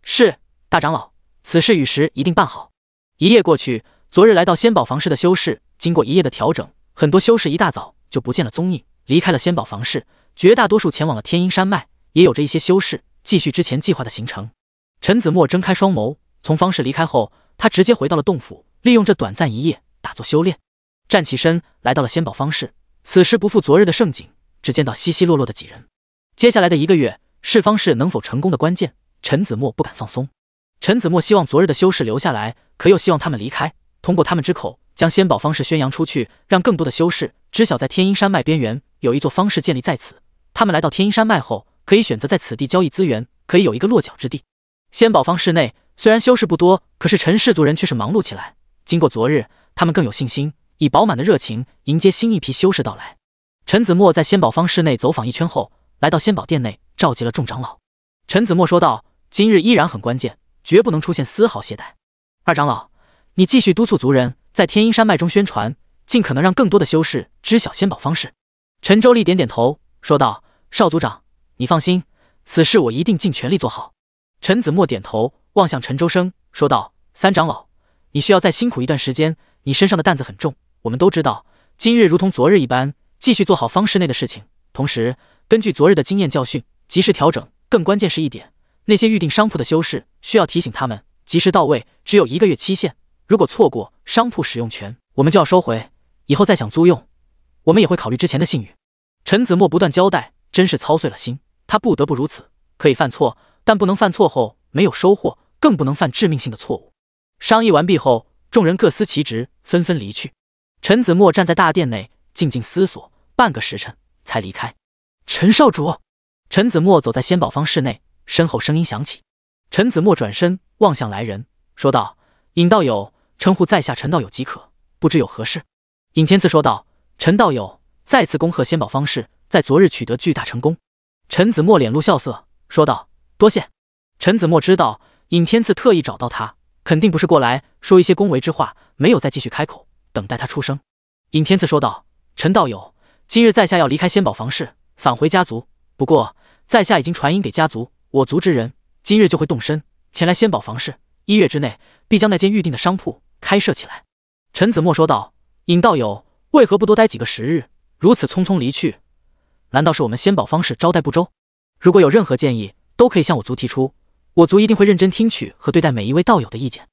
是，大长老，此事雨石一定办好。一夜过去，昨日来到仙宝房室的修士。经过一夜的调整，很多修士一大早就不见了踪影，离开了仙宝房室。绝大多数前往了天阴山脉，也有着一些修士继续之前计划的行程。陈子墨睁开双眸，从方氏离开后，他直接回到了洞府，利用这短暂一夜打坐修炼。站起身，来到了仙宝方士，此时不复昨日的盛景，只见到稀稀落落的几人。接下来的一个月，是方氏能否成功的关键。陈子墨不敢放松。陈子墨希望昨日的修士留下来，可又希望他们离开，通过他们之口。将仙宝方士宣扬出去，让更多的修士知晓，在天阴山脉边缘有一座方式建立在此。他们来到天阴山脉后，可以选择在此地交易资源，可以有一个落脚之地。仙宝方室内虽然修士不多，可是陈氏族人却是忙碌起来。经过昨日，他们更有信心，以饱满的热情迎接新一批修士到来。陈子墨在仙宝方室内走访一圈后，来到仙宝殿内，召集了众长老。陈子墨说道：“今日依然很关键，绝不能出现丝毫懈怠。二长老，你继续督促族人。”在天阴山脉中宣传，尽可能让更多的修士知晓仙宝方式。陈周立点点头，说道：“少族长，你放心，此事我一定尽全力做好。”陈子墨点头，望向陈周生，说道：“三长老，你需要再辛苦一段时间，你身上的担子很重。我们都知道，今日如同昨日一般，继续做好方室内的事情，同时根据昨日的经验教训，及时调整。更关键是一点，那些预定商铺的修士，需要提醒他们及时到位，只有一个月期限。”如果错过商铺使用权，我们就要收回。以后再想租用，我们也会考虑之前的信誉。陈子墨不断交代，真是操碎了心。他不得不如此，可以犯错，但不能犯错后没有收获，更不能犯致命性的错误。商议完毕后，众人各司其职，纷纷离去。陈子墨站在大殿内，静静思索，半个时辰才离开。陈少主，陈子墨走在仙宝坊室内，身后声音响起。陈子墨转身望向来人，说道：“尹道友。”称呼在下陈道友即可，不知有何事？”尹天赐说道。“陈道友，再次恭贺仙宝方士在昨日取得巨大成功。”陈子墨脸露笑色说道：“多谢。”陈子墨知道尹天赐特意找到他，肯定不是过来说一些恭维之话，没有再继续开口，等待他出声。尹天赐说道：“陈道友，今日在下要离开仙宝房室，返回家族。不过，在下已经传音给家族，我族之人今日就会动身前来仙宝房室，一月之内必将那间预定的商铺。”开设起来，陈子墨说道：“尹道友，为何不多待几个时日？如此匆匆离去，难道是我们仙宝方士招待不周？如果有任何建议，都可以向我族提出，我族一定会认真听取和对待每一位道友的意见。”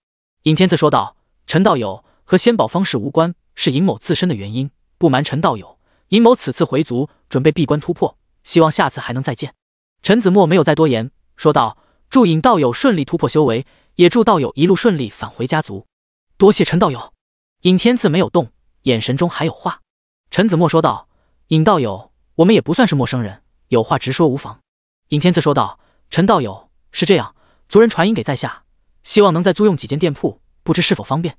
尹天赐说道：“陈道友和仙宝方士无关，是尹某自身的原因。不瞒陈道友，尹某此次回族准备闭关突破，希望下次还能再见。”陈子墨没有再多言，说道：“祝尹道友顺利突破修为，也祝道友一路顺利返回家族。”多谢陈道友。尹天赐没有动，眼神中还有话。陈子墨说道：“尹道友，我们也不算是陌生人，有话直说无妨。”尹天赐说道：“陈道友是这样，族人传音给在下，希望能再租用几间店铺，不知是否方便？”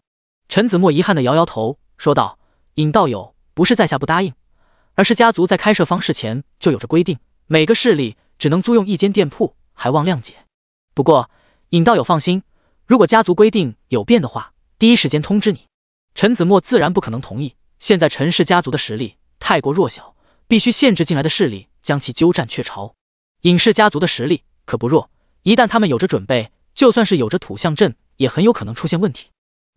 陈子墨遗憾的摇摇头，说道：“尹道友，不是在下不答应，而是家族在开设方式前就有着规定，每个势力只能租用一间店铺，还望谅解。不过，尹道友放心，如果家族规定有变的话。”第一时间通知你，陈子墨自然不可能同意。现在陈氏家族的实力太过弱小，必须限制进来的势力，将其鸠占鹊巢。尹氏家族的实力可不弱，一旦他们有着准备，就算是有着土象阵，也很有可能出现问题。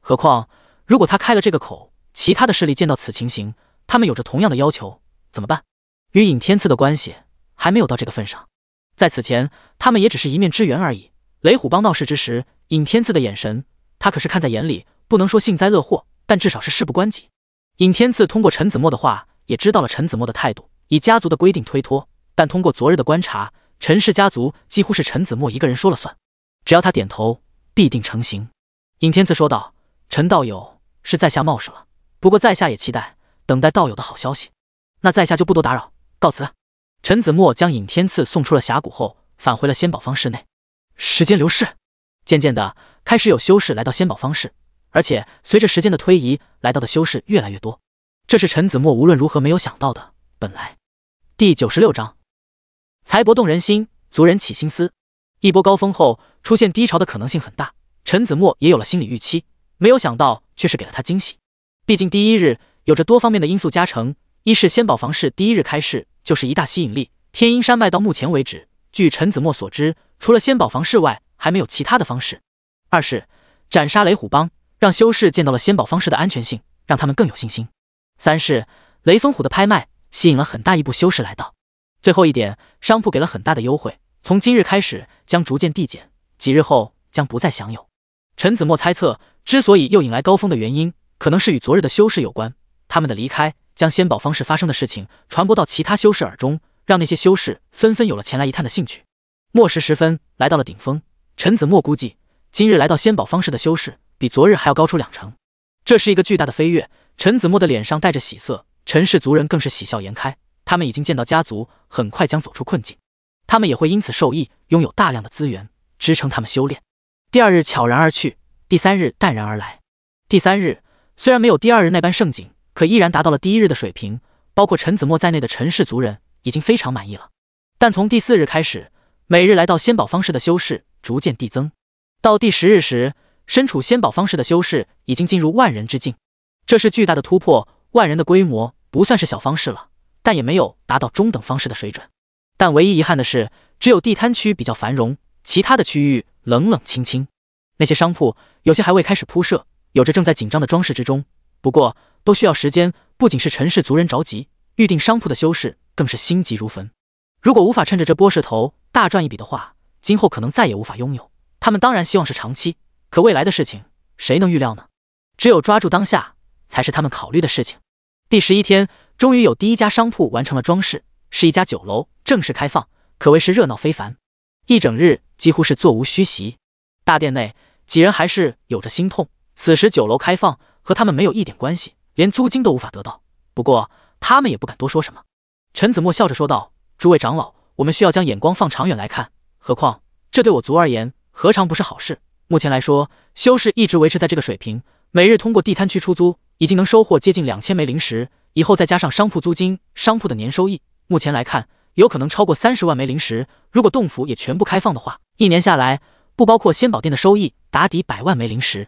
何况，如果他开了这个口，其他的势力见到此情形，他们有着同样的要求，怎么办？与尹天赐的关系还没有到这个份上，在此前，他们也只是一面之缘而已。雷虎帮闹事之时，尹天赐的眼神。他可是看在眼里，不能说幸灾乐祸，但至少是事不关己。尹天赐通过陈子墨的话，也知道了陈子墨的态度，以家族的规定推脱。但通过昨日的观察，陈氏家族几乎是陈子墨一个人说了算，只要他点头，必定成型。尹天赐说道：“陈道友，是在下冒失了，不过在下也期待等待道友的好消息。那在下就不多打扰，告辞。”陈子墨将尹天赐送出了峡谷后，返回了仙宝坊室内。时间流逝。渐渐的开始有修士来到仙宝方士，而且随着时间的推移，来到的修士越来越多。这是陈子墨无论如何没有想到的。本来第九十六章，财帛动人心，族人起心思。一波高峰后出现低潮的可能性很大，陈子墨也有了心理预期。没有想到却是给了他惊喜。毕竟第一日有着多方面的因素加成，一是仙宝房市第一日开市就是一大吸引力。天阴山脉到目前为止，据陈子墨所知，除了仙宝房市外，还没有其他的方式。二是斩杀雷虎帮，让修士见到了仙宝方式的安全性，让他们更有信心。三是雷锋虎的拍卖吸引了很大一部修士来到。最后一点，商铺给了很大的优惠，从今日开始将逐渐递减，几日后将不再享有。陈子墨猜测，之所以又引来高峰的原因，可能是与昨日的修士有关。他们的离开将仙宝方式发生的事情传播到其他修士耳中，让那些修士纷纷有了前来一探的兴趣。末时时分，来到了顶峰。陈子墨估计，今日来到仙宝方士的修士比昨日还要高出两成，这是一个巨大的飞跃。陈子墨的脸上带着喜色，陈氏族人更是喜笑颜开。他们已经见到家族很快将走出困境，他们也会因此受益，拥有大量的资源支撑他们修炼。第二日悄然而去，第三日淡然而来。第三日虽然没有第二日那般盛景，可依然达到了第一日的水平。包括陈子墨在内的陈氏族人已经非常满意了。但从第四日开始，每日来到仙宝方士的修士。逐渐递增，到第十日时，身处仙宝方式的修士已经进入万人之境，这是巨大的突破。万人的规模不算是小方式了，但也没有达到中等方式的水准。但唯一遗憾的是，只有地摊区比较繁荣，其他的区域冷冷清清。那些商铺有些还未开始铺设，有着正在紧张的装饰之中。不过都需要时间，不仅是陈氏族人着急，预定商铺的修士更是心急如焚。如果无法趁着这波势头大赚一笔的话，今后可能再也无法拥有，他们当然希望是长期，可未来的事情谁能预料呢？只有抓住当下才是他们考虑的事情。第十一天，终于有第一家商铺完成了装饰，是一家酒楼，正式开放，可谓是热闹非凡。一整日几乎是座无虚席。大殿内几人还是有着心痛，此时酒楼开放和他们没有一点关系，连租金都无法得到。不过他们也不敢多说什么。陈子墨笑着说道：“诸位长老，我们需要将眼光放长远来看。”何况这对我族而言，何尝不是好事？目前来说，修士一直维持在这个水平，每日通过地摊区出租，已经能收获接近两千枚灵石。以后再加上商铺租金，商铺的年收益，目前来看，有可能超过三十万枚灵石。如果洞府也全部开放的话，一年下来，不包括仙宝殿的收益，打底百万枚灵石。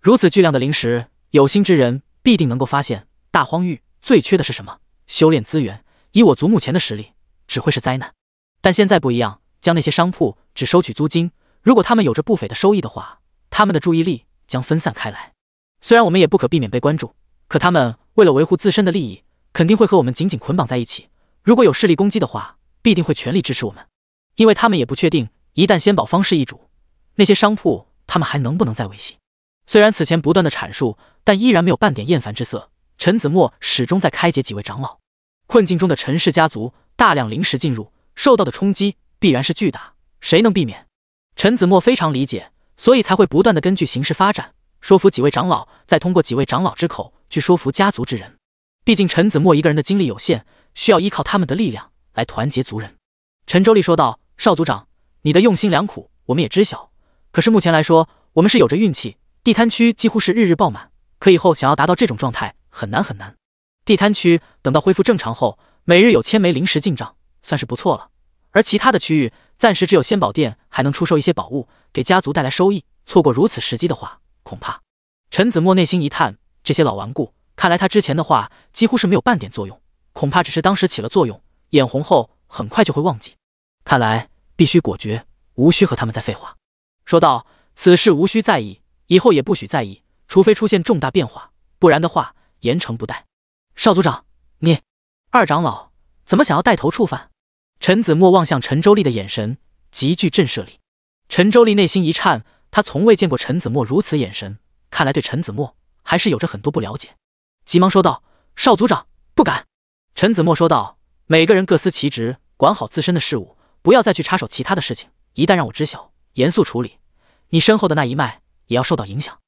如此巨量的灵石，有心之人必定能够发现，大荒域最缺的是什么？修炼资源。以我族目前的实力，只会是灾难。但现在不一样。将那些商铺只收取租金，如果他们有着不菲的收益的话，他们的注意力将分散开来。虽然我们也不可避免被关注，可他们为了维护自身的利益，肯定会和我们紧紧捆绑在一起。如果有势力攻击的话，必定会全力支持我们，因为他们也不确定，一旦先保方氏一主，那些商铺他们还能不能再维系。虽然此前不断的阐述，但依然没有半点厌烦之色。陈子墨始终在开解几位长老，困境中的陈氏家族大量临时进入，受到的冲击。必然是巨大，谁能避免？陈子墨非常理解，所以才会不断的根据形势发展，说服几位长老，再通过几位长老之口去说服家族之人。毕竟陈子墨一个人的精力有限，需要依靠他们的力量来团结族人。陈周立说道：“少族长，你的用心良苦我们也知晓，可是目前来说，我们是有着运气，地摊区几乎是日日爆满，可以后想要达到这种状态很难很难。地摊区等到恢复正常后，每日有千枚灵石进账，算是不错了。”而其他的区域，暂时只有仙宝殿还能出售一些宝物，给家族带来收益。错过如此时机的话，恐怕……陈子墨内心一叹，这些老顽固，看来他之前的话几乎是没有半点作用，恐怕只是当时起了作用，眼红后很快就会忘记。看来必须果决，无需和他们再废话。说道：“此事无需在意，以后也不许在意，除非出现重大变化，不然的话严惩不贷。”少族长，你二长老怎么想要带头触犯？陈子墨望向陈周丽的眼神极具震慑力，陈周丽内心一颤，她从未见过陈子墨如此眼神，看来对陈子墨还是有着很多不了解，急忙说道：“少族长不敢。”陈子墨说道：“每个人各司其职，管好自身的事务，不要再去插手其他的事情，一旦让我知晓，严肃处理。你身后的那一脉也要受到影响。”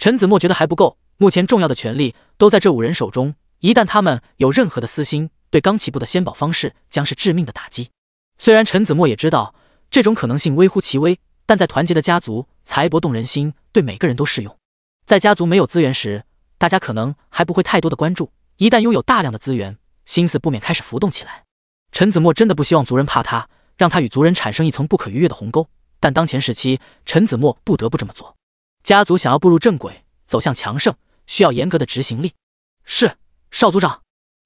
陈子墨觉得还不够，目前重要的权力都在这五人手中，一旦他们有任何的私心。对刚起步的仙宝方式将是致命的打击。虽然陈子墨也知道这种可能性微乎其微，但在团结的家族，财帛动人心，对每个人都适用。在家族没有资源时，大家可能还不会太多的关注；一旦拥有大量的资源，心思不免开始浮动起来。陈子墨真的不希望族人怕他，让他与族人产生一层不可逾越的鸿沟。但当前时期，陈子墨不得不这么做。家族想要步入正轨，走向强盛，需要严格的执行力。是少族长。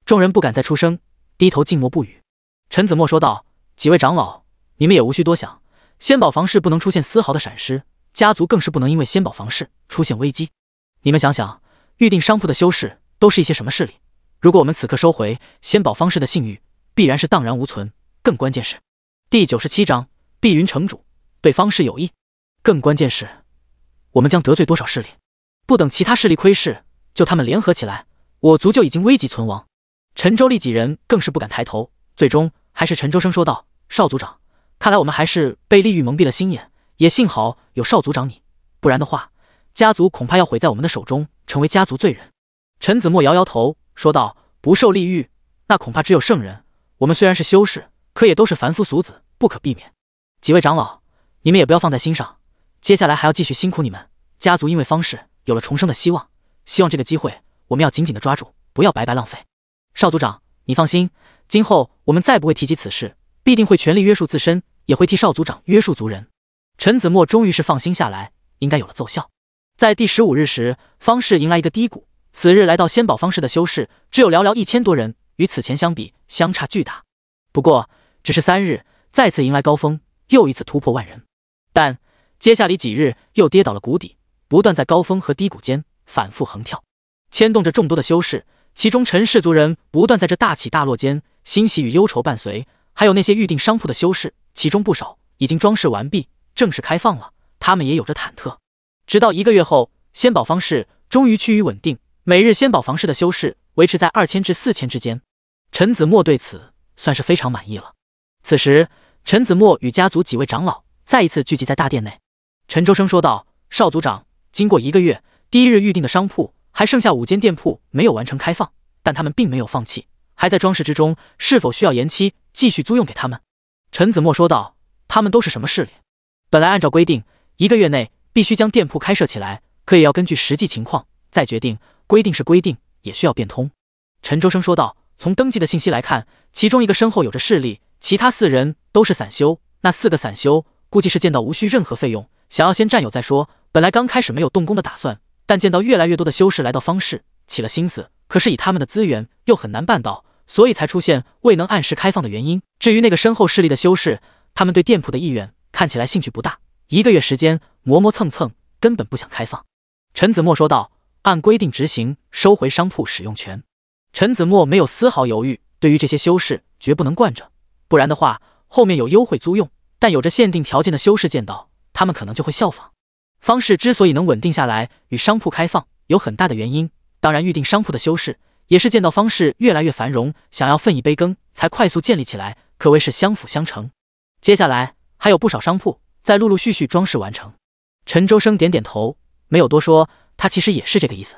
众人不敢再出声，低头静默不语。陈子墨说道：“几位长老，你们也无需多想，仙宝房事不能出现丝毫的闪失，家族更是不能因为仙宝房事出现危机。你们想想，预定商铺的修士都是一些什么势力？如果我们此刻收回仙宝方士的信誉，必然是荡然无存。更关键是，第九十七章碧云城主对方氏有意。更关键是，我们将得罪多少势力？不等其他势力窥视，就他们联合起来，我族就已经危急存亡。”陈周立几人更是不敢抬头，最终还是陈周生说道：“少族长，看来我们还是被利欲蒙蔽了心眼，也幸好有少族长你，不然的话，家族恐怕要毁在我们的手中，成为家族罪人。”陈子墨摇摇头说道：“不受利欲，那恐怕只有圣人。我们虽然是修士，可也都是凡夫俗子，不可避免。几位长老，你们也不要放在心上，接下来还要继续辛苦你们。家族因为方氏有了重生的希望，希望这个机会我们要紧紧的抓住，不要白白浪费。”少族长，你放心，今后我们再不会提及此事，必定会全力约束自身，也会替少族长约束族人。陈子墨终于是放心下来，应该有了奏效。在第十五日时，方氏迎来一个低谷，此日来到仙宝方氏的修士只有寥寥一千多人，与此前相比相差巨大。不过只是三日，再次迎来高峰，又一次突破万人。但接下来几日又跌倒了谷底，不断在高峰和低谷间反复横跳，牵动着众多的修士。其中陈氏族人不断在这大起大落间，欣喜与忧愁伴随；还有那些预定商铺的修士，其中不少已经装饰完毕，正式开放了。他们也有着忐忑。直到一个月后，仙宝方式终于趋于稳定，每日仙宝房市的修士维持在二千至四千之间。陈子墨对此算是非常满意了。此时，陈子墨与家族几位长老再一次聚集在大殿内。陈周生说道：“少族长，经过一个月，第一日预定的商铺。”还剩下五间店铺没有完成开放，但他们并没有放弃，还在装饰之中。是否需要延期继续租用给他们？陈子墨说道。他们都是什么势力？本来按照规定，一个月内必须将店铺开设起来，可也要根据实际情况再决定。规定是规定，也需要变通。陈周生说道。从登记的信息来看，其中一个身后有着势力，其他四人都是散修。那四个散修估计是见到无需任何费用，想要先占有再说。本来刚开始没有动工的打算。但见到越来越多的修士来到方氏，起了心思。可是以他们的资源，又很难办到，所以才出现未能按时开放的原因。至于那个身后势力的修士，他们对店铺的意愿看起来兴趣不大，一个月时间磨磨蹭蹭，根本不想开放。陈子墨说道：“按规定执行，收回商铺使用权。”陈子墨没有丝毫犹豫，对于这些修士绝不能惯着，不然的话，后面有优惠租用，但有着限定条件的修士见到，他们可能就会效仿。方氏之所以能稳定下来，与商铺开放有很大的原因。当然，预定商铺的修饰也是见到方氏越来越繁荣，想要分一杯羹，才快速建立起来，可谓是相辅相成。接下来还有不少商铺在陆陆续续装饰完成。陈周生点点头，没有多说，他其实也是这个意思。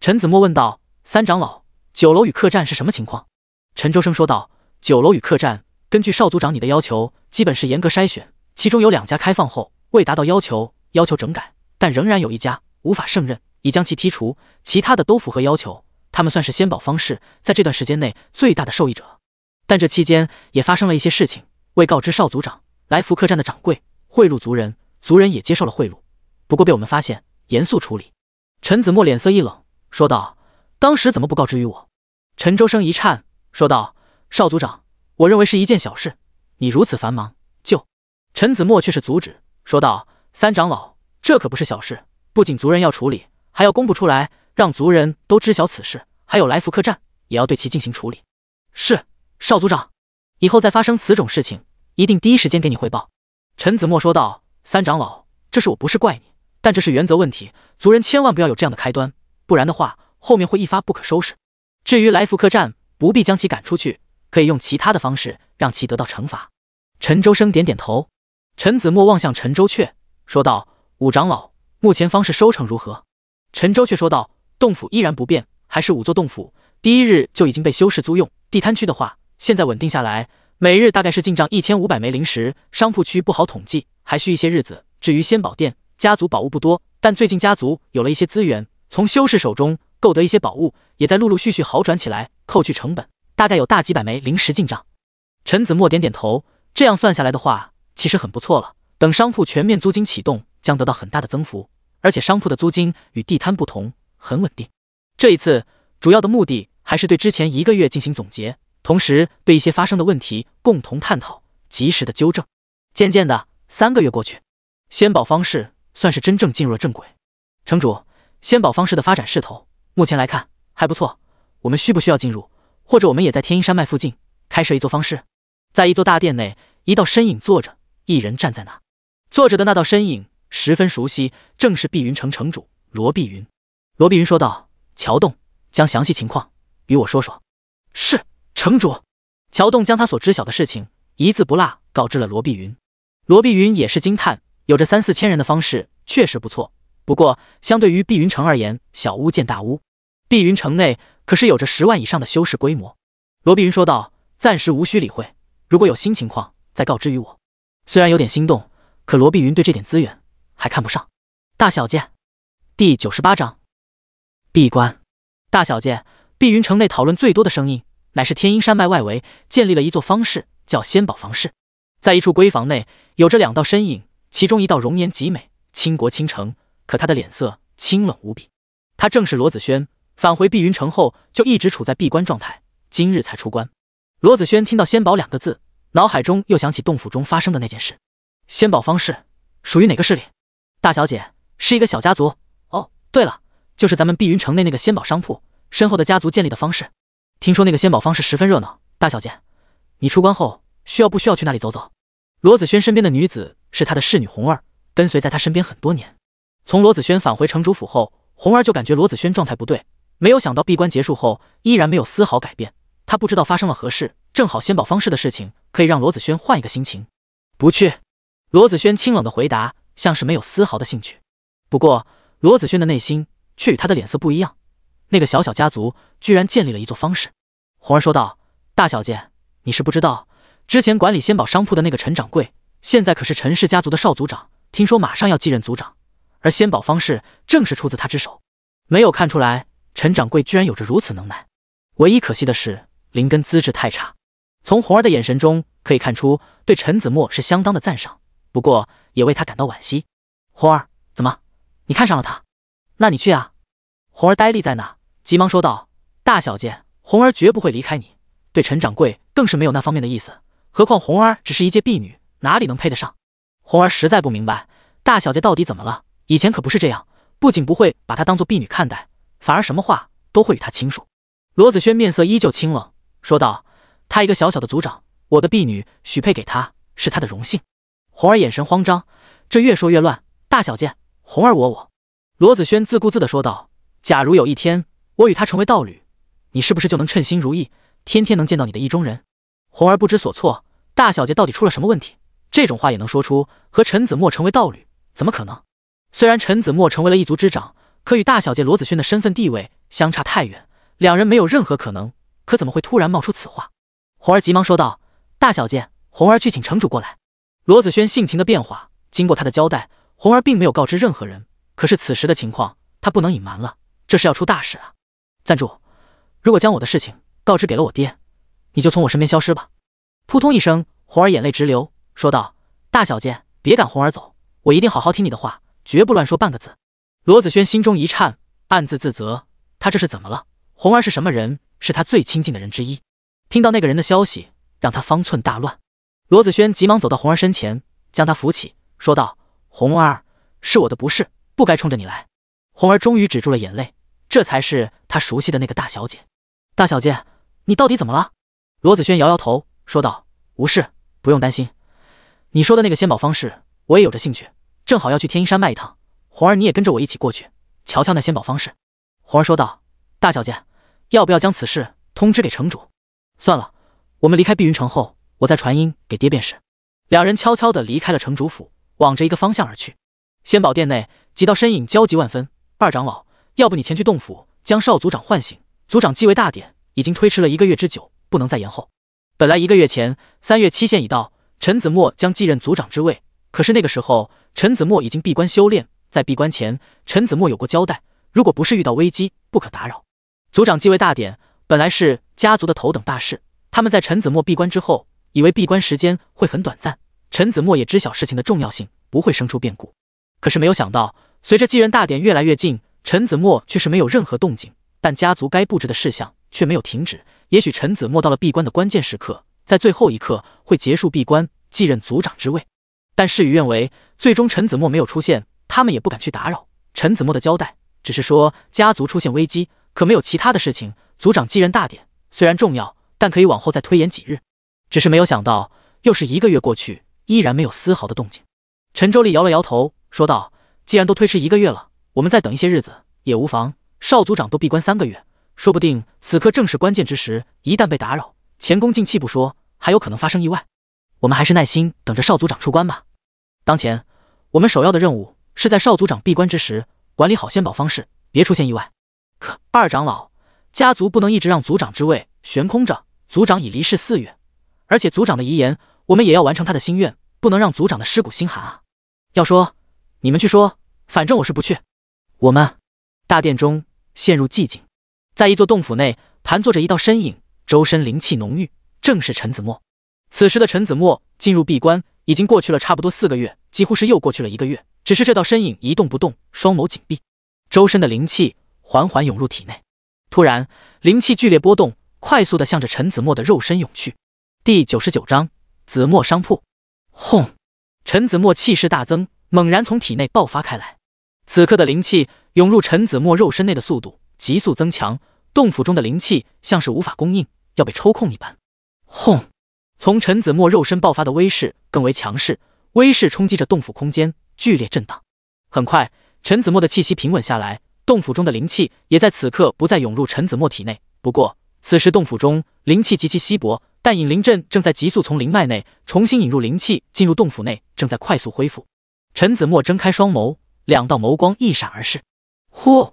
陈子墨问道：“三长老，酒楼与客栈是什么情况？”陈周生说道：“酒楼与客栈，根据少族长你的要求，基本是严格筛选，其中有两家开放后未达到要求。”要求整改，但仍然有一家无法胜任，已将其剔除。其他的都符合要求，他们算是先保方式在这段时间内最大的受益者。但这期间也发生了一些事情，未告知少族长。来福客栈的掌柜贿赂族人，族人也接受了贿赂，不过被我们发现，严肃处理。陈子墨脸色一冷，说道：“当时怎么不告知于我？”陈周生一颤，说道：“少族长，我认为是一件小事，你如此繁忙，就……” <laughs> 陈子墨却是阻止，说道。三长老，这可不是小事，不仅族人要处理，还要公布出来，让族人都知晓此事。还有来福客栈，也要对其进行处理。是，少族长，以后再发生此种事情，一定第一时间给你汇报。”陈子墨说道。“三长老，这事我不是怪你，但这是原则问题，族人千万不要有这样的开端，不然的话，后面会一发不可收拾。至于来福客栈，不必将其赶出去，可以用其他的方式让其得到惩罚。”陈周生点点头。陈子墨望向陈周却。说道：“五长老，目前方式收成如何？”陈州却说道：“洞府依然不变，还是五座洞府。第一日就已经被修士租用。地摊区的话，现在稳定下来，每日大概是进账一千五百枚灵石。商铺区不好统计，还需一些日子。至于仙宝殿，家族宝物不多，但最近家族有了一些资源，从修士手中购得一些宝物，也在陆陆续续好转起来。扣去成本，大概有大几百枚灵石进账。”陈子墨点点头，这样算下来的话，其实很不错了。等商铺全面租金启动，将得到很大的增幅。而且商铺的租金与地摊不同，很稳定。这一次主要的目的还是对之前一个月进行总结，同时对一些发生的问题共同探讨，及时的纠正。渐渐的，三个月过去，仙宝方式算是真正进入了正轨。城主，仙宝方式的发展势头目前来看还不错。我们需不需要进入？或者我们也在天鹰山脉附近开设一座方市？在一座大殿内，一道身影坐着，一人站在那。坐着的那道身影十分熟悉，正是碧云城城主罗碧云。罗碧云说道：“乔栋，将详细情况与我说说。”是城主乔栋将他所知晓的事情一字不落告知了罗碧云。罗碧云也是惊叹：“有着三四千人的方式确实不错，不过相对于碧云城而言，小巫见大巫。碧云城内可是有着十万以上的修士规模。”罗碧云说道：“暂时无需理会，如果有新情况再告知于我。”虽然有点心动。可罗碧云对这点资源还看不上。大小姐，第九十八章闭关。大小姐，碧云城内讨论最多的声音，乃是天阴山脉外围建立了一座方氏，叫仙宝房室。在一处闺房内，有着两道身影，其中一道容颜极美，倾国倾城。可她的脸色清冷无比，她正是罗子轩。返回碧云城后，就一直处在闭关状态，今日才出关。罗子轩听到“仙宝”两个字，脑海中又想起洞府中发生的那件事。仙宝方氏属于哪个势力？大小姐是一个小家族。哦，对了，就是咱们碧云城内那个仙宝商铺身后的家族建立的方式。听说那个仙宝方氏十分热闹。大小姐，你出关后需要不需要去那里走走？罗子轩身边的女子是他的侍女红儿，跟随在他身边很多年。从罗子轩返回城主府后，红儿就感觉罗子轩状态不对。没有想到闭关结束后依然没有丝毫改变。他不知道发生了何事，正好仙宝方氏的事情可以让罗子轩换一个心情。不去。罗子轩清冷的回答像是没有丝毫的兴趣，不过罗子轩的内心却与他的脸色不一样。那个小小家族居然建立了一座方氏。红儿说道：“大小姐，你是不知道，之前管理仙宝商铺的那个陈掌柜，现在可是陈氏家族的少族长，听说马上要继任族长，而仙宝方氏正是出自他之手。没有看出来，陈掌柜居然有着如此能耐。唯一可惜的是，林根资质太差。从红儿的眼神中可以看出，对陈子墨是相当的赞赏。”不过，也为他感到惋惜。红儿，怎么？你看上了他？那你去啊！红儿呆立在那，急忙说道：“大小姐，红儿绝不会离开你。对陈掌柜更是没有那方面的意思。何况红儿只是一介婢女，哪里能配得上？”红儿实在不明白，大小姐到底怎么了？以前可不是这样，不仅不会把她当做婢女看待，反而什么话都会与她倾诉。罗子轩面色依旧清冷，说道：“他一个小小的族长，我的婢女许配给他，是他的荣幸。”红儿眼神慌张，这越说越乱。大小姐，红儿我我。罗子轩自顾自地说道：“假如有一天我与他成为道侣，你是不是就能称心如意，天天能见到你的意中人？”红儿不知所措，大小姐到底出了什么问题？这种话也能说出？和陈子墨成为道侣怎么可能？虽然陈子墨成为了一族之长，可与大小姐罗子轩的身份地位相差太远，两人没有任何可能。可怎么会突然冒出此话？红儿急忙说道：“大小姐，红儿去请城主过来。”罗子轩性情的变化，经过他的交代，红儿并没有告知任何人。可是此时的情况，他不能隐瞒了，这是要出大事啊！赞住，如果将我的事情告知给了我爹，你就从我身边消失吧。扑通一声，红儿眼泪直流，说道：“大小姐，别赶红儿走，我一定好好听你的话，绝不乱说半个字。”罗子轩心中一颤，暗自自责，他这是怎么了？红儿是什么人？是他最亲近的人之一。听到那个人的消息，让他方寸大乱。罗子轩急忙走到红儿身前，将她扶起，说道：“红儿，是我的不是，不该冲着你来。”红儿终于止住了眼泪，这才是她熟悉的那个大小姐。大小姐，你到底怎么了？”罗子轩摇摇头，说道：“无事，不用担心。你说的那个仙宝方士，我也有着兴趣，正好要去天阴山脉一趟。红儿，你也跟着我一起过去，瞧瞧那仙宝方士。”红儿说道：“大小姐，要不要将此事通知给城主？”“算了，我们离开碧云城后。”我再传音给爹便是。两人悄悄的离开了城主府，往着一个方向而去。仙宝殿内，几道身影焦急万分。二长老，要不你前去洞府将少族长唤醒？族长继位大典已经推迟了一个月之久，不能再延后。本来一个月前，三月期限已到，陈子墨将继任族长之位。可是那个时候，陈子墨已经闭关修炼。在闭关前，陈子墨有过交代，如果不是遇到危机，不可打扰。族长继位大典本来是家族的头等大事，他们在陈子墨闭关之后。以为闭关时间会很短暂，陈子墨也知晓事情的重要性，不会生出变故。可是没有想到，随着继任大典越来越近，陈子墨却是没有任何动静。但家族该布置的事项却没有停止。也许陈子墨到了闭关的关键时刻，在最后一刻会结束闭关，继任族长之位。但事与愿违，最终陈子墨没有出现，他们也不敢去打扰陈子墨的交代，只是说家族出现危机，可没有其他的事情。族长继任大典虽然重要，但可以往后再推延几日。只是没有想到，又是一个月过去，依然没有丝毫的动静。陈周丽摇了摇头，说道：“既然都推迟一个月了，我们再等一些日子也无妨。少族长都闭关三个月，说不定此刻正是关键之时。一旦被打扰，前功尽弃不说，还有可能发生意外。我们还是耐心等着少族长出关吧。当前我们首要的任务是在少族长闭关之时，管理好仙宝方式，别出现意外。可二长老，家族不能一直让族长之位悬空着。族长已离世四月。”而且族长的遗言，我们也要完成他的心愿，不能让族长的尸骨心寒啊！要说你们去说，反正我是不去。我们大殿中陷入寂静，在一座洞府内盘坐着一道身影，周身灵气浓郁，正是陈子墨。此时的陈子墨进入闭关，已经过去了差不多四个月，几乎是又过去了一个月。只是这道身影一动不动，双眸紧闭，周身的灵气缓缓涌入体内。突然，灵气剧烈波动，快速的向着陈子墨的肉身涌去。第九十九章子墨商铺。轰！陈子墨气势大增，猛然从体内爆发开来。此刻的灵气涌入陈子墨肉身内的速度急速增强，洞府中的灵气像是无法供应，要被抽空一般。轰！从陈子墨肉身爆发的威势更为强势，威势冲击着洞府空间，剧烈震荡。很快，陈子墨的气息平稳下来，洞府中的灵气也在此刻不再涌入陈子墨体内。不过，此时洞府中灵气极其稀薄，但引灵阵正在急速从灵脉内重新引入灵气，进入洞府内正在快速恢复。陈子墨睁开双眸，两道眸光一闪而逝。呼，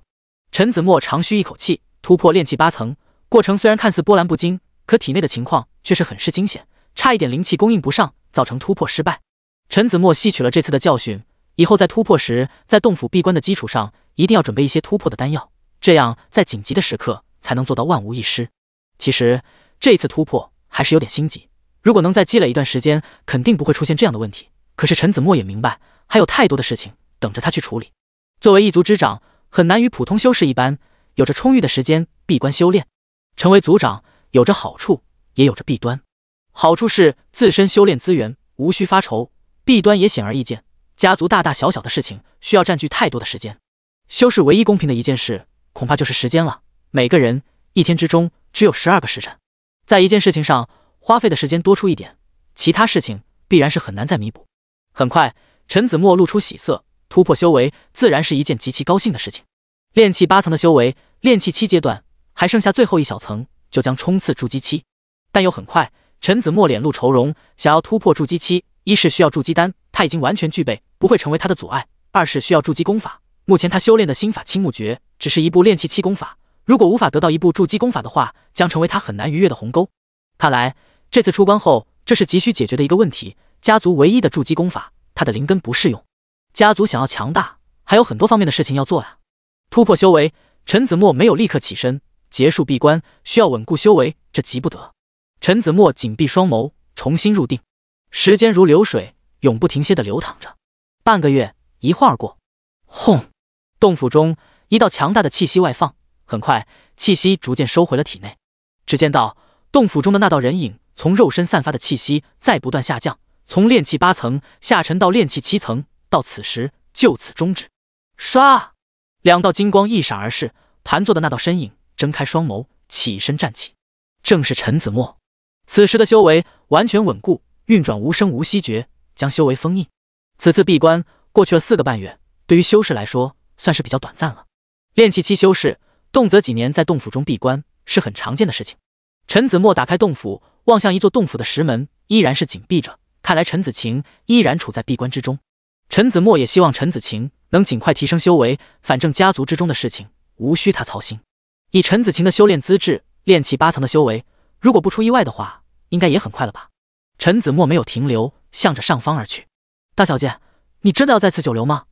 陈子墨长吁一口气，突破炼气八层。过程虽然看似波澜不惊，可体内的情况却是很是惊险，差一点灵气供应不上，造成突破失败。陈子墨吸取了这次的教训，以后在突破时，在洞府闭关的基础上，一定要准备一些突破的丹药，这样在紧急的时刻才能做到万无一失。其实这一次突破还是有点心急，如果能再积累一段时间，肯定不会出现这样的问题。可是陈子墨也明白，还有太多的事情等着他去处理。作为一族之长，很难与普通修士一般，有着充裕的时间闭关修炼。成为族长有着好处，也有着弊端。好处是自身修炼资源无需发愁，弊端也显而易见，家族大大小小的事情需要占据太多的时间。修士唯一公平的一件事，恐怕就是时间了。每个人。一天之中只有十二个时辰，在一件事情上花费的时间多出一点，其他事情必然是很难再弥补。很快，陈子墨露出喜色，突破修为自然是一件极其高兴的事情。炼气八层的修为，炼气七阶段还剩下最后一小层，就将冲刺筑基期。但又很快，陈子墨脸露愁容，想要突破筑基期，一是需要筑基丹，他已经完全具备，不会成为他的阻碍；二是需要筑基功法，目前他修炼的心法青木诀只是一部炼气七功法。如果无法得到一部筑基功法的话，将成为他很难逾越的鸿沟。看来这次出关后，这是急需解决的一个问题。家族唯一的筑基功法，他的灵根不适用。家族想要强大，还有很多方面的事情要做呀。突破修为，陈子墨没有立刻起身结束闭关，需要稳固修为，这急不得。陈子墨紧闭双眸，重新入定。时间如流水，永不停歇地流淌着。半个月，一晃过。轰！洞府中，一道强大的气息外放。很快，气息逐渐收回了体内。只见到洞府中的那道人影，从肉身散发的气息在不断下降，从炼气八层下沉到炼气七层，到此时就此终止。唰，两道金光一闪而逝，盘坐的那道身影睁开双眸，起身站起，正是陈子墨。此时的修为完全稳固，运转无声无息诀，将修为封印。此次闭关过去了四个半月，对于修士来说算是比较短暂了。炼气期修士。动则几年在洞府中闭关是很常见的事情。陈子墨打开洞府，望向一座洞府的石门，依然是紧闭着。看来陈子晴依然处在闭关之中。陈子墨也希望陈子晴能尽快提升修为，反正家族之中的事情无需他操心。以陈子晴的修炼资质，练气八层的修为，如果不出意外的话，应该也很快了吧。陈子墨没有停留，向着上方而去。大小姐，你真的要在此久留吗？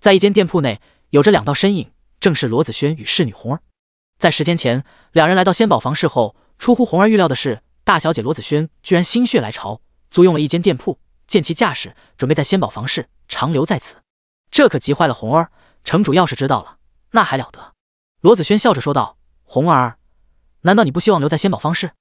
在一间店铺内，有着两道身影。正是罗子轩与侍女红儿，在十天前，两人来到仙宝房事后，出乎红儿预料的是，大小姐罗子轩居然心血来潮，租用了一间店铺，见其架势，准备在仙宝房市长留在此。这可急坏了红儿，城主要是知道了，那还了得？罗子轩笑着说道：“红儿，难道你不希望留在仙宝方市？”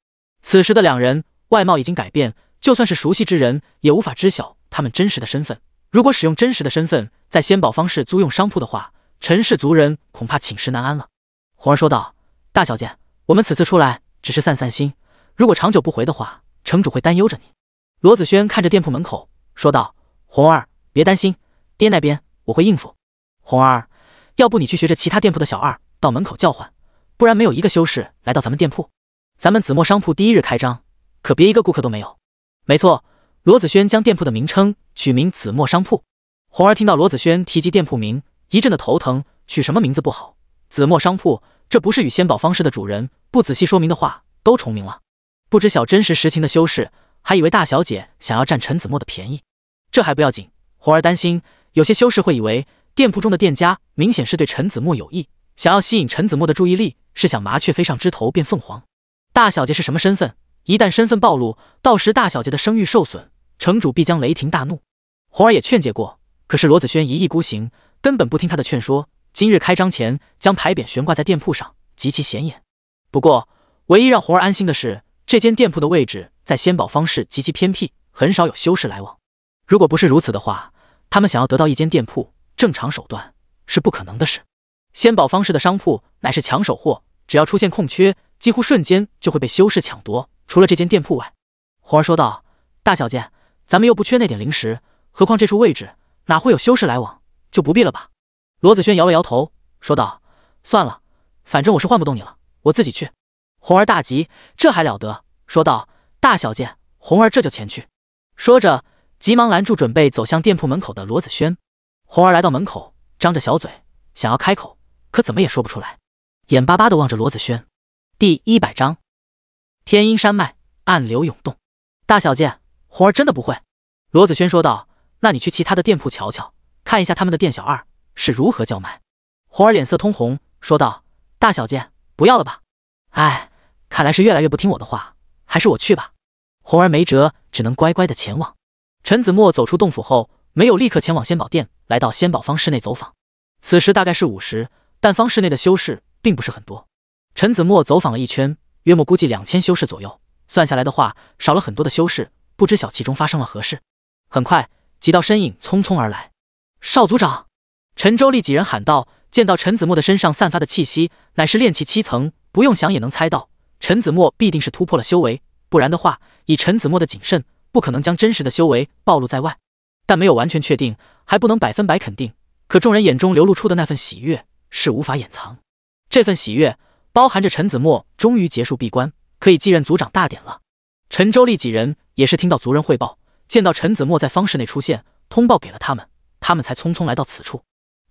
此时的两人外貌已经改变，就算是熟悉之人，也无法知晓他们真实的身份。如果使用真实的身份在仙宝方市租用商铺的话，陈氏族人恐怕寝食难安了，红儿说道：“大小姐，我们此次出来只是散散心，如果长久不回的话，城主会担忧着你。”罗子轩看着店铺门口说道：“红儿，别担心，爹那边我会应付。红儿，要不你去学着其他店铺的小二到门口叫唤，不然没有一个修士来到咱们店铺。咱们紫墨商铺第一日开张，可别一个顾客都没有。”没错，罗子轩将店铺的名称取名紫墨商铺。红儿听到罗子轩提及店铺名。一阵的头疼，取什么名字不好？子墨商铺，这不是与仙宝方氏的主人不仔细说明的话都重名了。不知晓真实实情的修士还以为大小姐想要占陈子墨的便宜，这还不要紧。红儿担心有些修士会以为店铺中的店家明显是对陈子墨有意，想要吸引陈子墨的注意力，是想麻雀飞上枝头变凤凰。大小姐是什么身份？一旦身份暴露，到时大小姐的声誉受损，城主必将雷霆大怒。红儿也劝解过，可是罗子轩一意孤行。根本不听他的劝说。今日开张前，将牌匾悬挂在店铺上，极其显眼。不过，唯一让红儿安心的是，这间店铺的位置在仙宝坊市极其偏僻，很少有修士来往。如果不是如此的话，他们想要得到一间店铺，正常手段是不可能的事。仙宝坊市的商铺乃是抢手货，只要出现空缺，几乎瞬间就会被修士抢夺。除了这间店铺外，红儿说道：“大小姐，咱们又不缺那点零食，何况这处位置哪会有修士来往？”就不必了吧。罗子轩摇了摇头，说道：“算了，反正我是换不动你了，我自己去。”红儿大急，这还了得？说道：“大小姐，红儿这就前去。”说着，急忙拦住准备走向店铺门口的罗子轩。红儿来到门口，张着小嘴，想要开口，可怎么也说不出来，眼巴巴地望着罗子轩。第一百章，天阴山脉，暗流涌动。大小姐，红儿真的不会。罗子轩说道：“那你去其他的店铺瞧瞧。”看一下他们的店小二是如何叫卖。红儿脸色通红，说道：“大小姐，不要了吧。”哎，看来是越来越不听我的话，还是我去吧。红儿没辙，只能乖乖的前往。陈子墨走出洞府后，没有立刻前往仙宝殿，来到仙宝坊室内走访。此时大概是午时，但方室内的修士并不是很多。陈子墨走访了一圈，约莫估计两千修士左右，算下来的话，少了很多的修士，不知晓其中发生了何事。很快，几道身影匆匆而来。少族长，陈周立几人喊道：“见到陈子墨的身上散发的气息，乃是炼气七层，不用想也能猜到，陈子墨必定是突破了修为，不然的话，以陈子墨的谨慎，不可能将真实的修为暴露在外。但没有完全确定，还不能百分百肯定。可众人眼中流露出的那份喜悦是无法掩藏，这份喜悦包含着陈子墨终于结束闭关，可以继任族长大典了。陈周立几人也是听到族人汇报，见到陈子墨在方室内出现，通报给了他们。”他们才匆匆来到此处。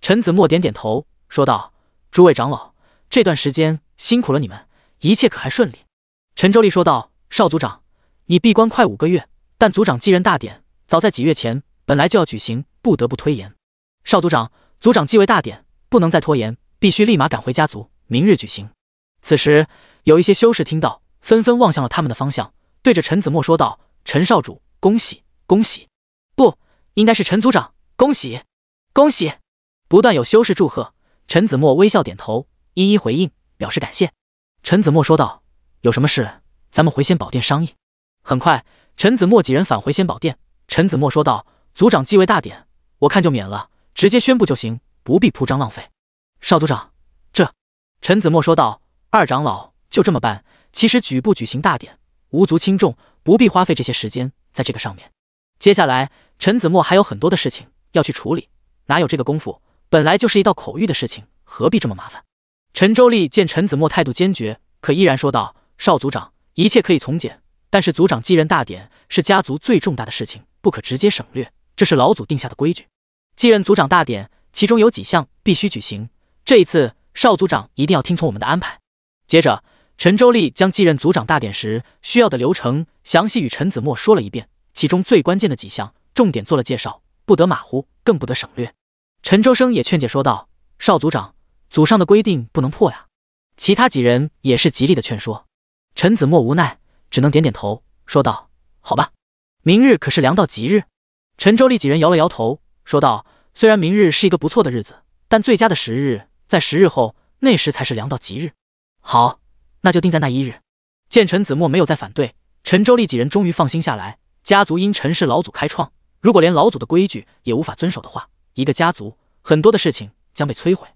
陈子墨点点头，说道：“诸位长老，这段时间辛苦了你们，一切可还顺利？”陈周立说道：“少族长，你闭关快五个月，但族长继任大典早在几月前本来就要举行，不得不推延。少族长，族长继位大典不能再拖延，必须立马赶回家族，明日举行。”此时有一些修士听到，纷纷望向了他们的方向，对着陈子墨说道：“陈少主，恭喜恭喜！不，应该是陈族长。”恭喜，恭喜！不断有修士祝贺陈子墨，微笑点头，一一回应，表示感谢。陈子墨说道：“有什么事，咱们回仙宝殿商议。”很快，陈子墨几人返回仙宝殿。陈子墨说道：“族长继位大典，我看就免了，直接宣布就行，不必铺张浪费。”少族长，这……陈子墨说道：“二长老，就这么办。其实举不举行大典，无足轻重，不必花费这些时间在这个上面。接下来，陈子墨还有很多的事情。”要去处理，哪有这个功夫？本来就是一道口谕的事情，何必这么麻烦？陈周立见陈子墨态度坚决，可依然说道：“少族长，一切可以从简，但是族长继任大典是家族最重大的事情，不可直接省略，这是老祖定下的规矩。继任族长大典，其中有几项必须举行，这一次少族长一定要听从我们的安排。”接着，陈周立将继任族长大典时需要的流程详细与陈子墨说了一遍，其中最关键的几项重点做了介绍。不得马虎，更不得省略。陈周生也劝解说道：“少族长，祖上的规定不能破呀。”其他几人也是极力的劝说。陈子墨无奈，只能点点头，说道：“好吧，明日可是良到吉日。”陈周立几人摇了摇头，说道：“虽然明日是一个不错的日子，但最佳的时日在十日后，那时才是良到吉日。好，那就定在那一日。”见陈子墨没有再反对，陈周立几人终于放心下来。家族因陈氏老祖开创。如果连老祖的规矩也无法遵守的话，一个家族很多的事情将被摧毁。”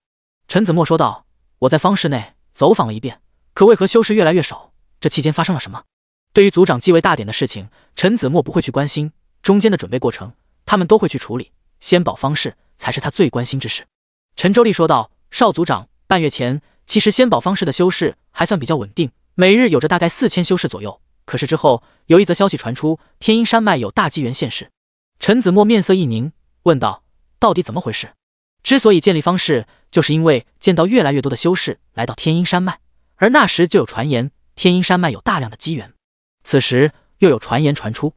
陈子墨说道，“我在方室内走访了一遍，可为何修士越来越少？这期间发生了什么？”对于族长继位大典的事情，陈子墨不会去关心，中间的准备过程他们都会去处理，先保方氏才是他最关心之事。”陈周立说道，“少族长，半月前其实仙宝方氏的修士还算比较稳定，每日有着大概四千修士左右。可是之后有一则消息传出，天阴山脉有大机缘现世。”陈子墨面色一凝，问道：“到底怎么回事？”之所以建立方式，就是因为见到越来越多的修士来到天阴山脉，而那时就有传言，天阴山脉有大量的机缘。此时又有传言传出。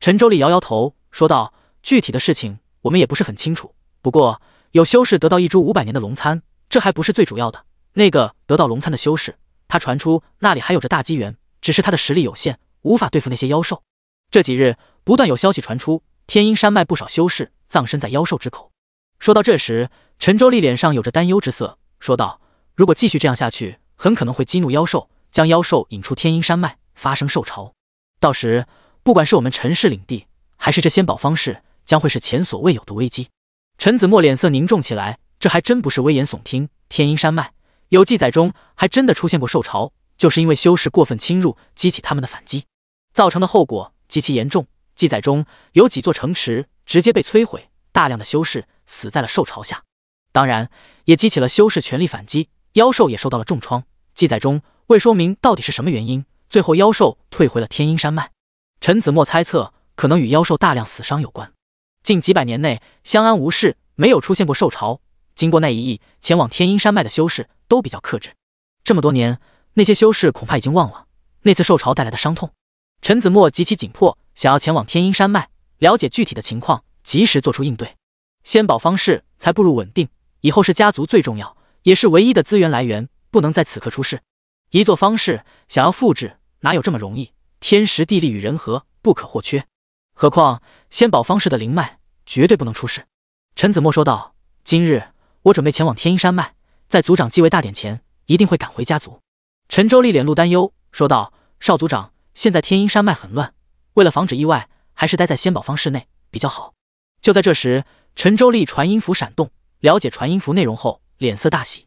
陈周礼摇摇头，说道：“具体的事情我们也不是很清楚。不过有修士得到一株五百年的龙参，这还不是最主要的。那个得到龙参的修士，他传出那里还有着大机缘，只是他的实力有限，无法对付那些妖兽。这几日不断有消息传出。”天阴山脉不少修士葬身在妖兽之口。说到这时，陈周立脸上有着担忧之色，说道：“如果继续这样下去，很可能会激怒妖兽，将妖兽引出天阴山脉，发生兽潮。到时，不管是我们陈氏领地，还是这仙宝方式，将会是前所未有的危机。”陈子墨脸色凝重起来，这还真不是危言耸听。天阴山脉有记载中，还真的出现过兽潮，就是因为修士过分侵入，激起他们的反击，造成的后果极其严重。记载中有几座城池直接被摧毁，大量的修士死在了兽潮下，当然也激起了修士全力反击，妖兽也受到了重创。记载中未说明到底是什么原因，最后妖兽退回了天阴山脉。陈子墨猜测，可能与妖兽大量死伤有关。近几百年内相安无事，没有出现过兽潮。经过那一役，前往天阴山脉的修士都比较克制。这么多年，那些修士恐怕已经忘了那次兽潮带来的伤痛。陈子墨极其紧迫。想要前往天阴山脉了解具体的情况，及时做出应对。先保方氏才步入稳定，以后是家族最重要也是唯一的资源来源，不能在此刻出事。一座方氏想要复制，哪有这么容易？天时地利与人和不可或缺。何况先保方氏的灵脉绝对不能出事。陈子墨说道：“今日我准备前往天阴山脉，在族长继位大典前，一定会赶回家族。”陈周立脸露担忧，说道：“少族长，现在天阴山脉很乱。”为了防止意外，还是待在仙宝坊室内比较好。就在这时，陈周立传音符闪动，了解传音符内容后，脸色大喜。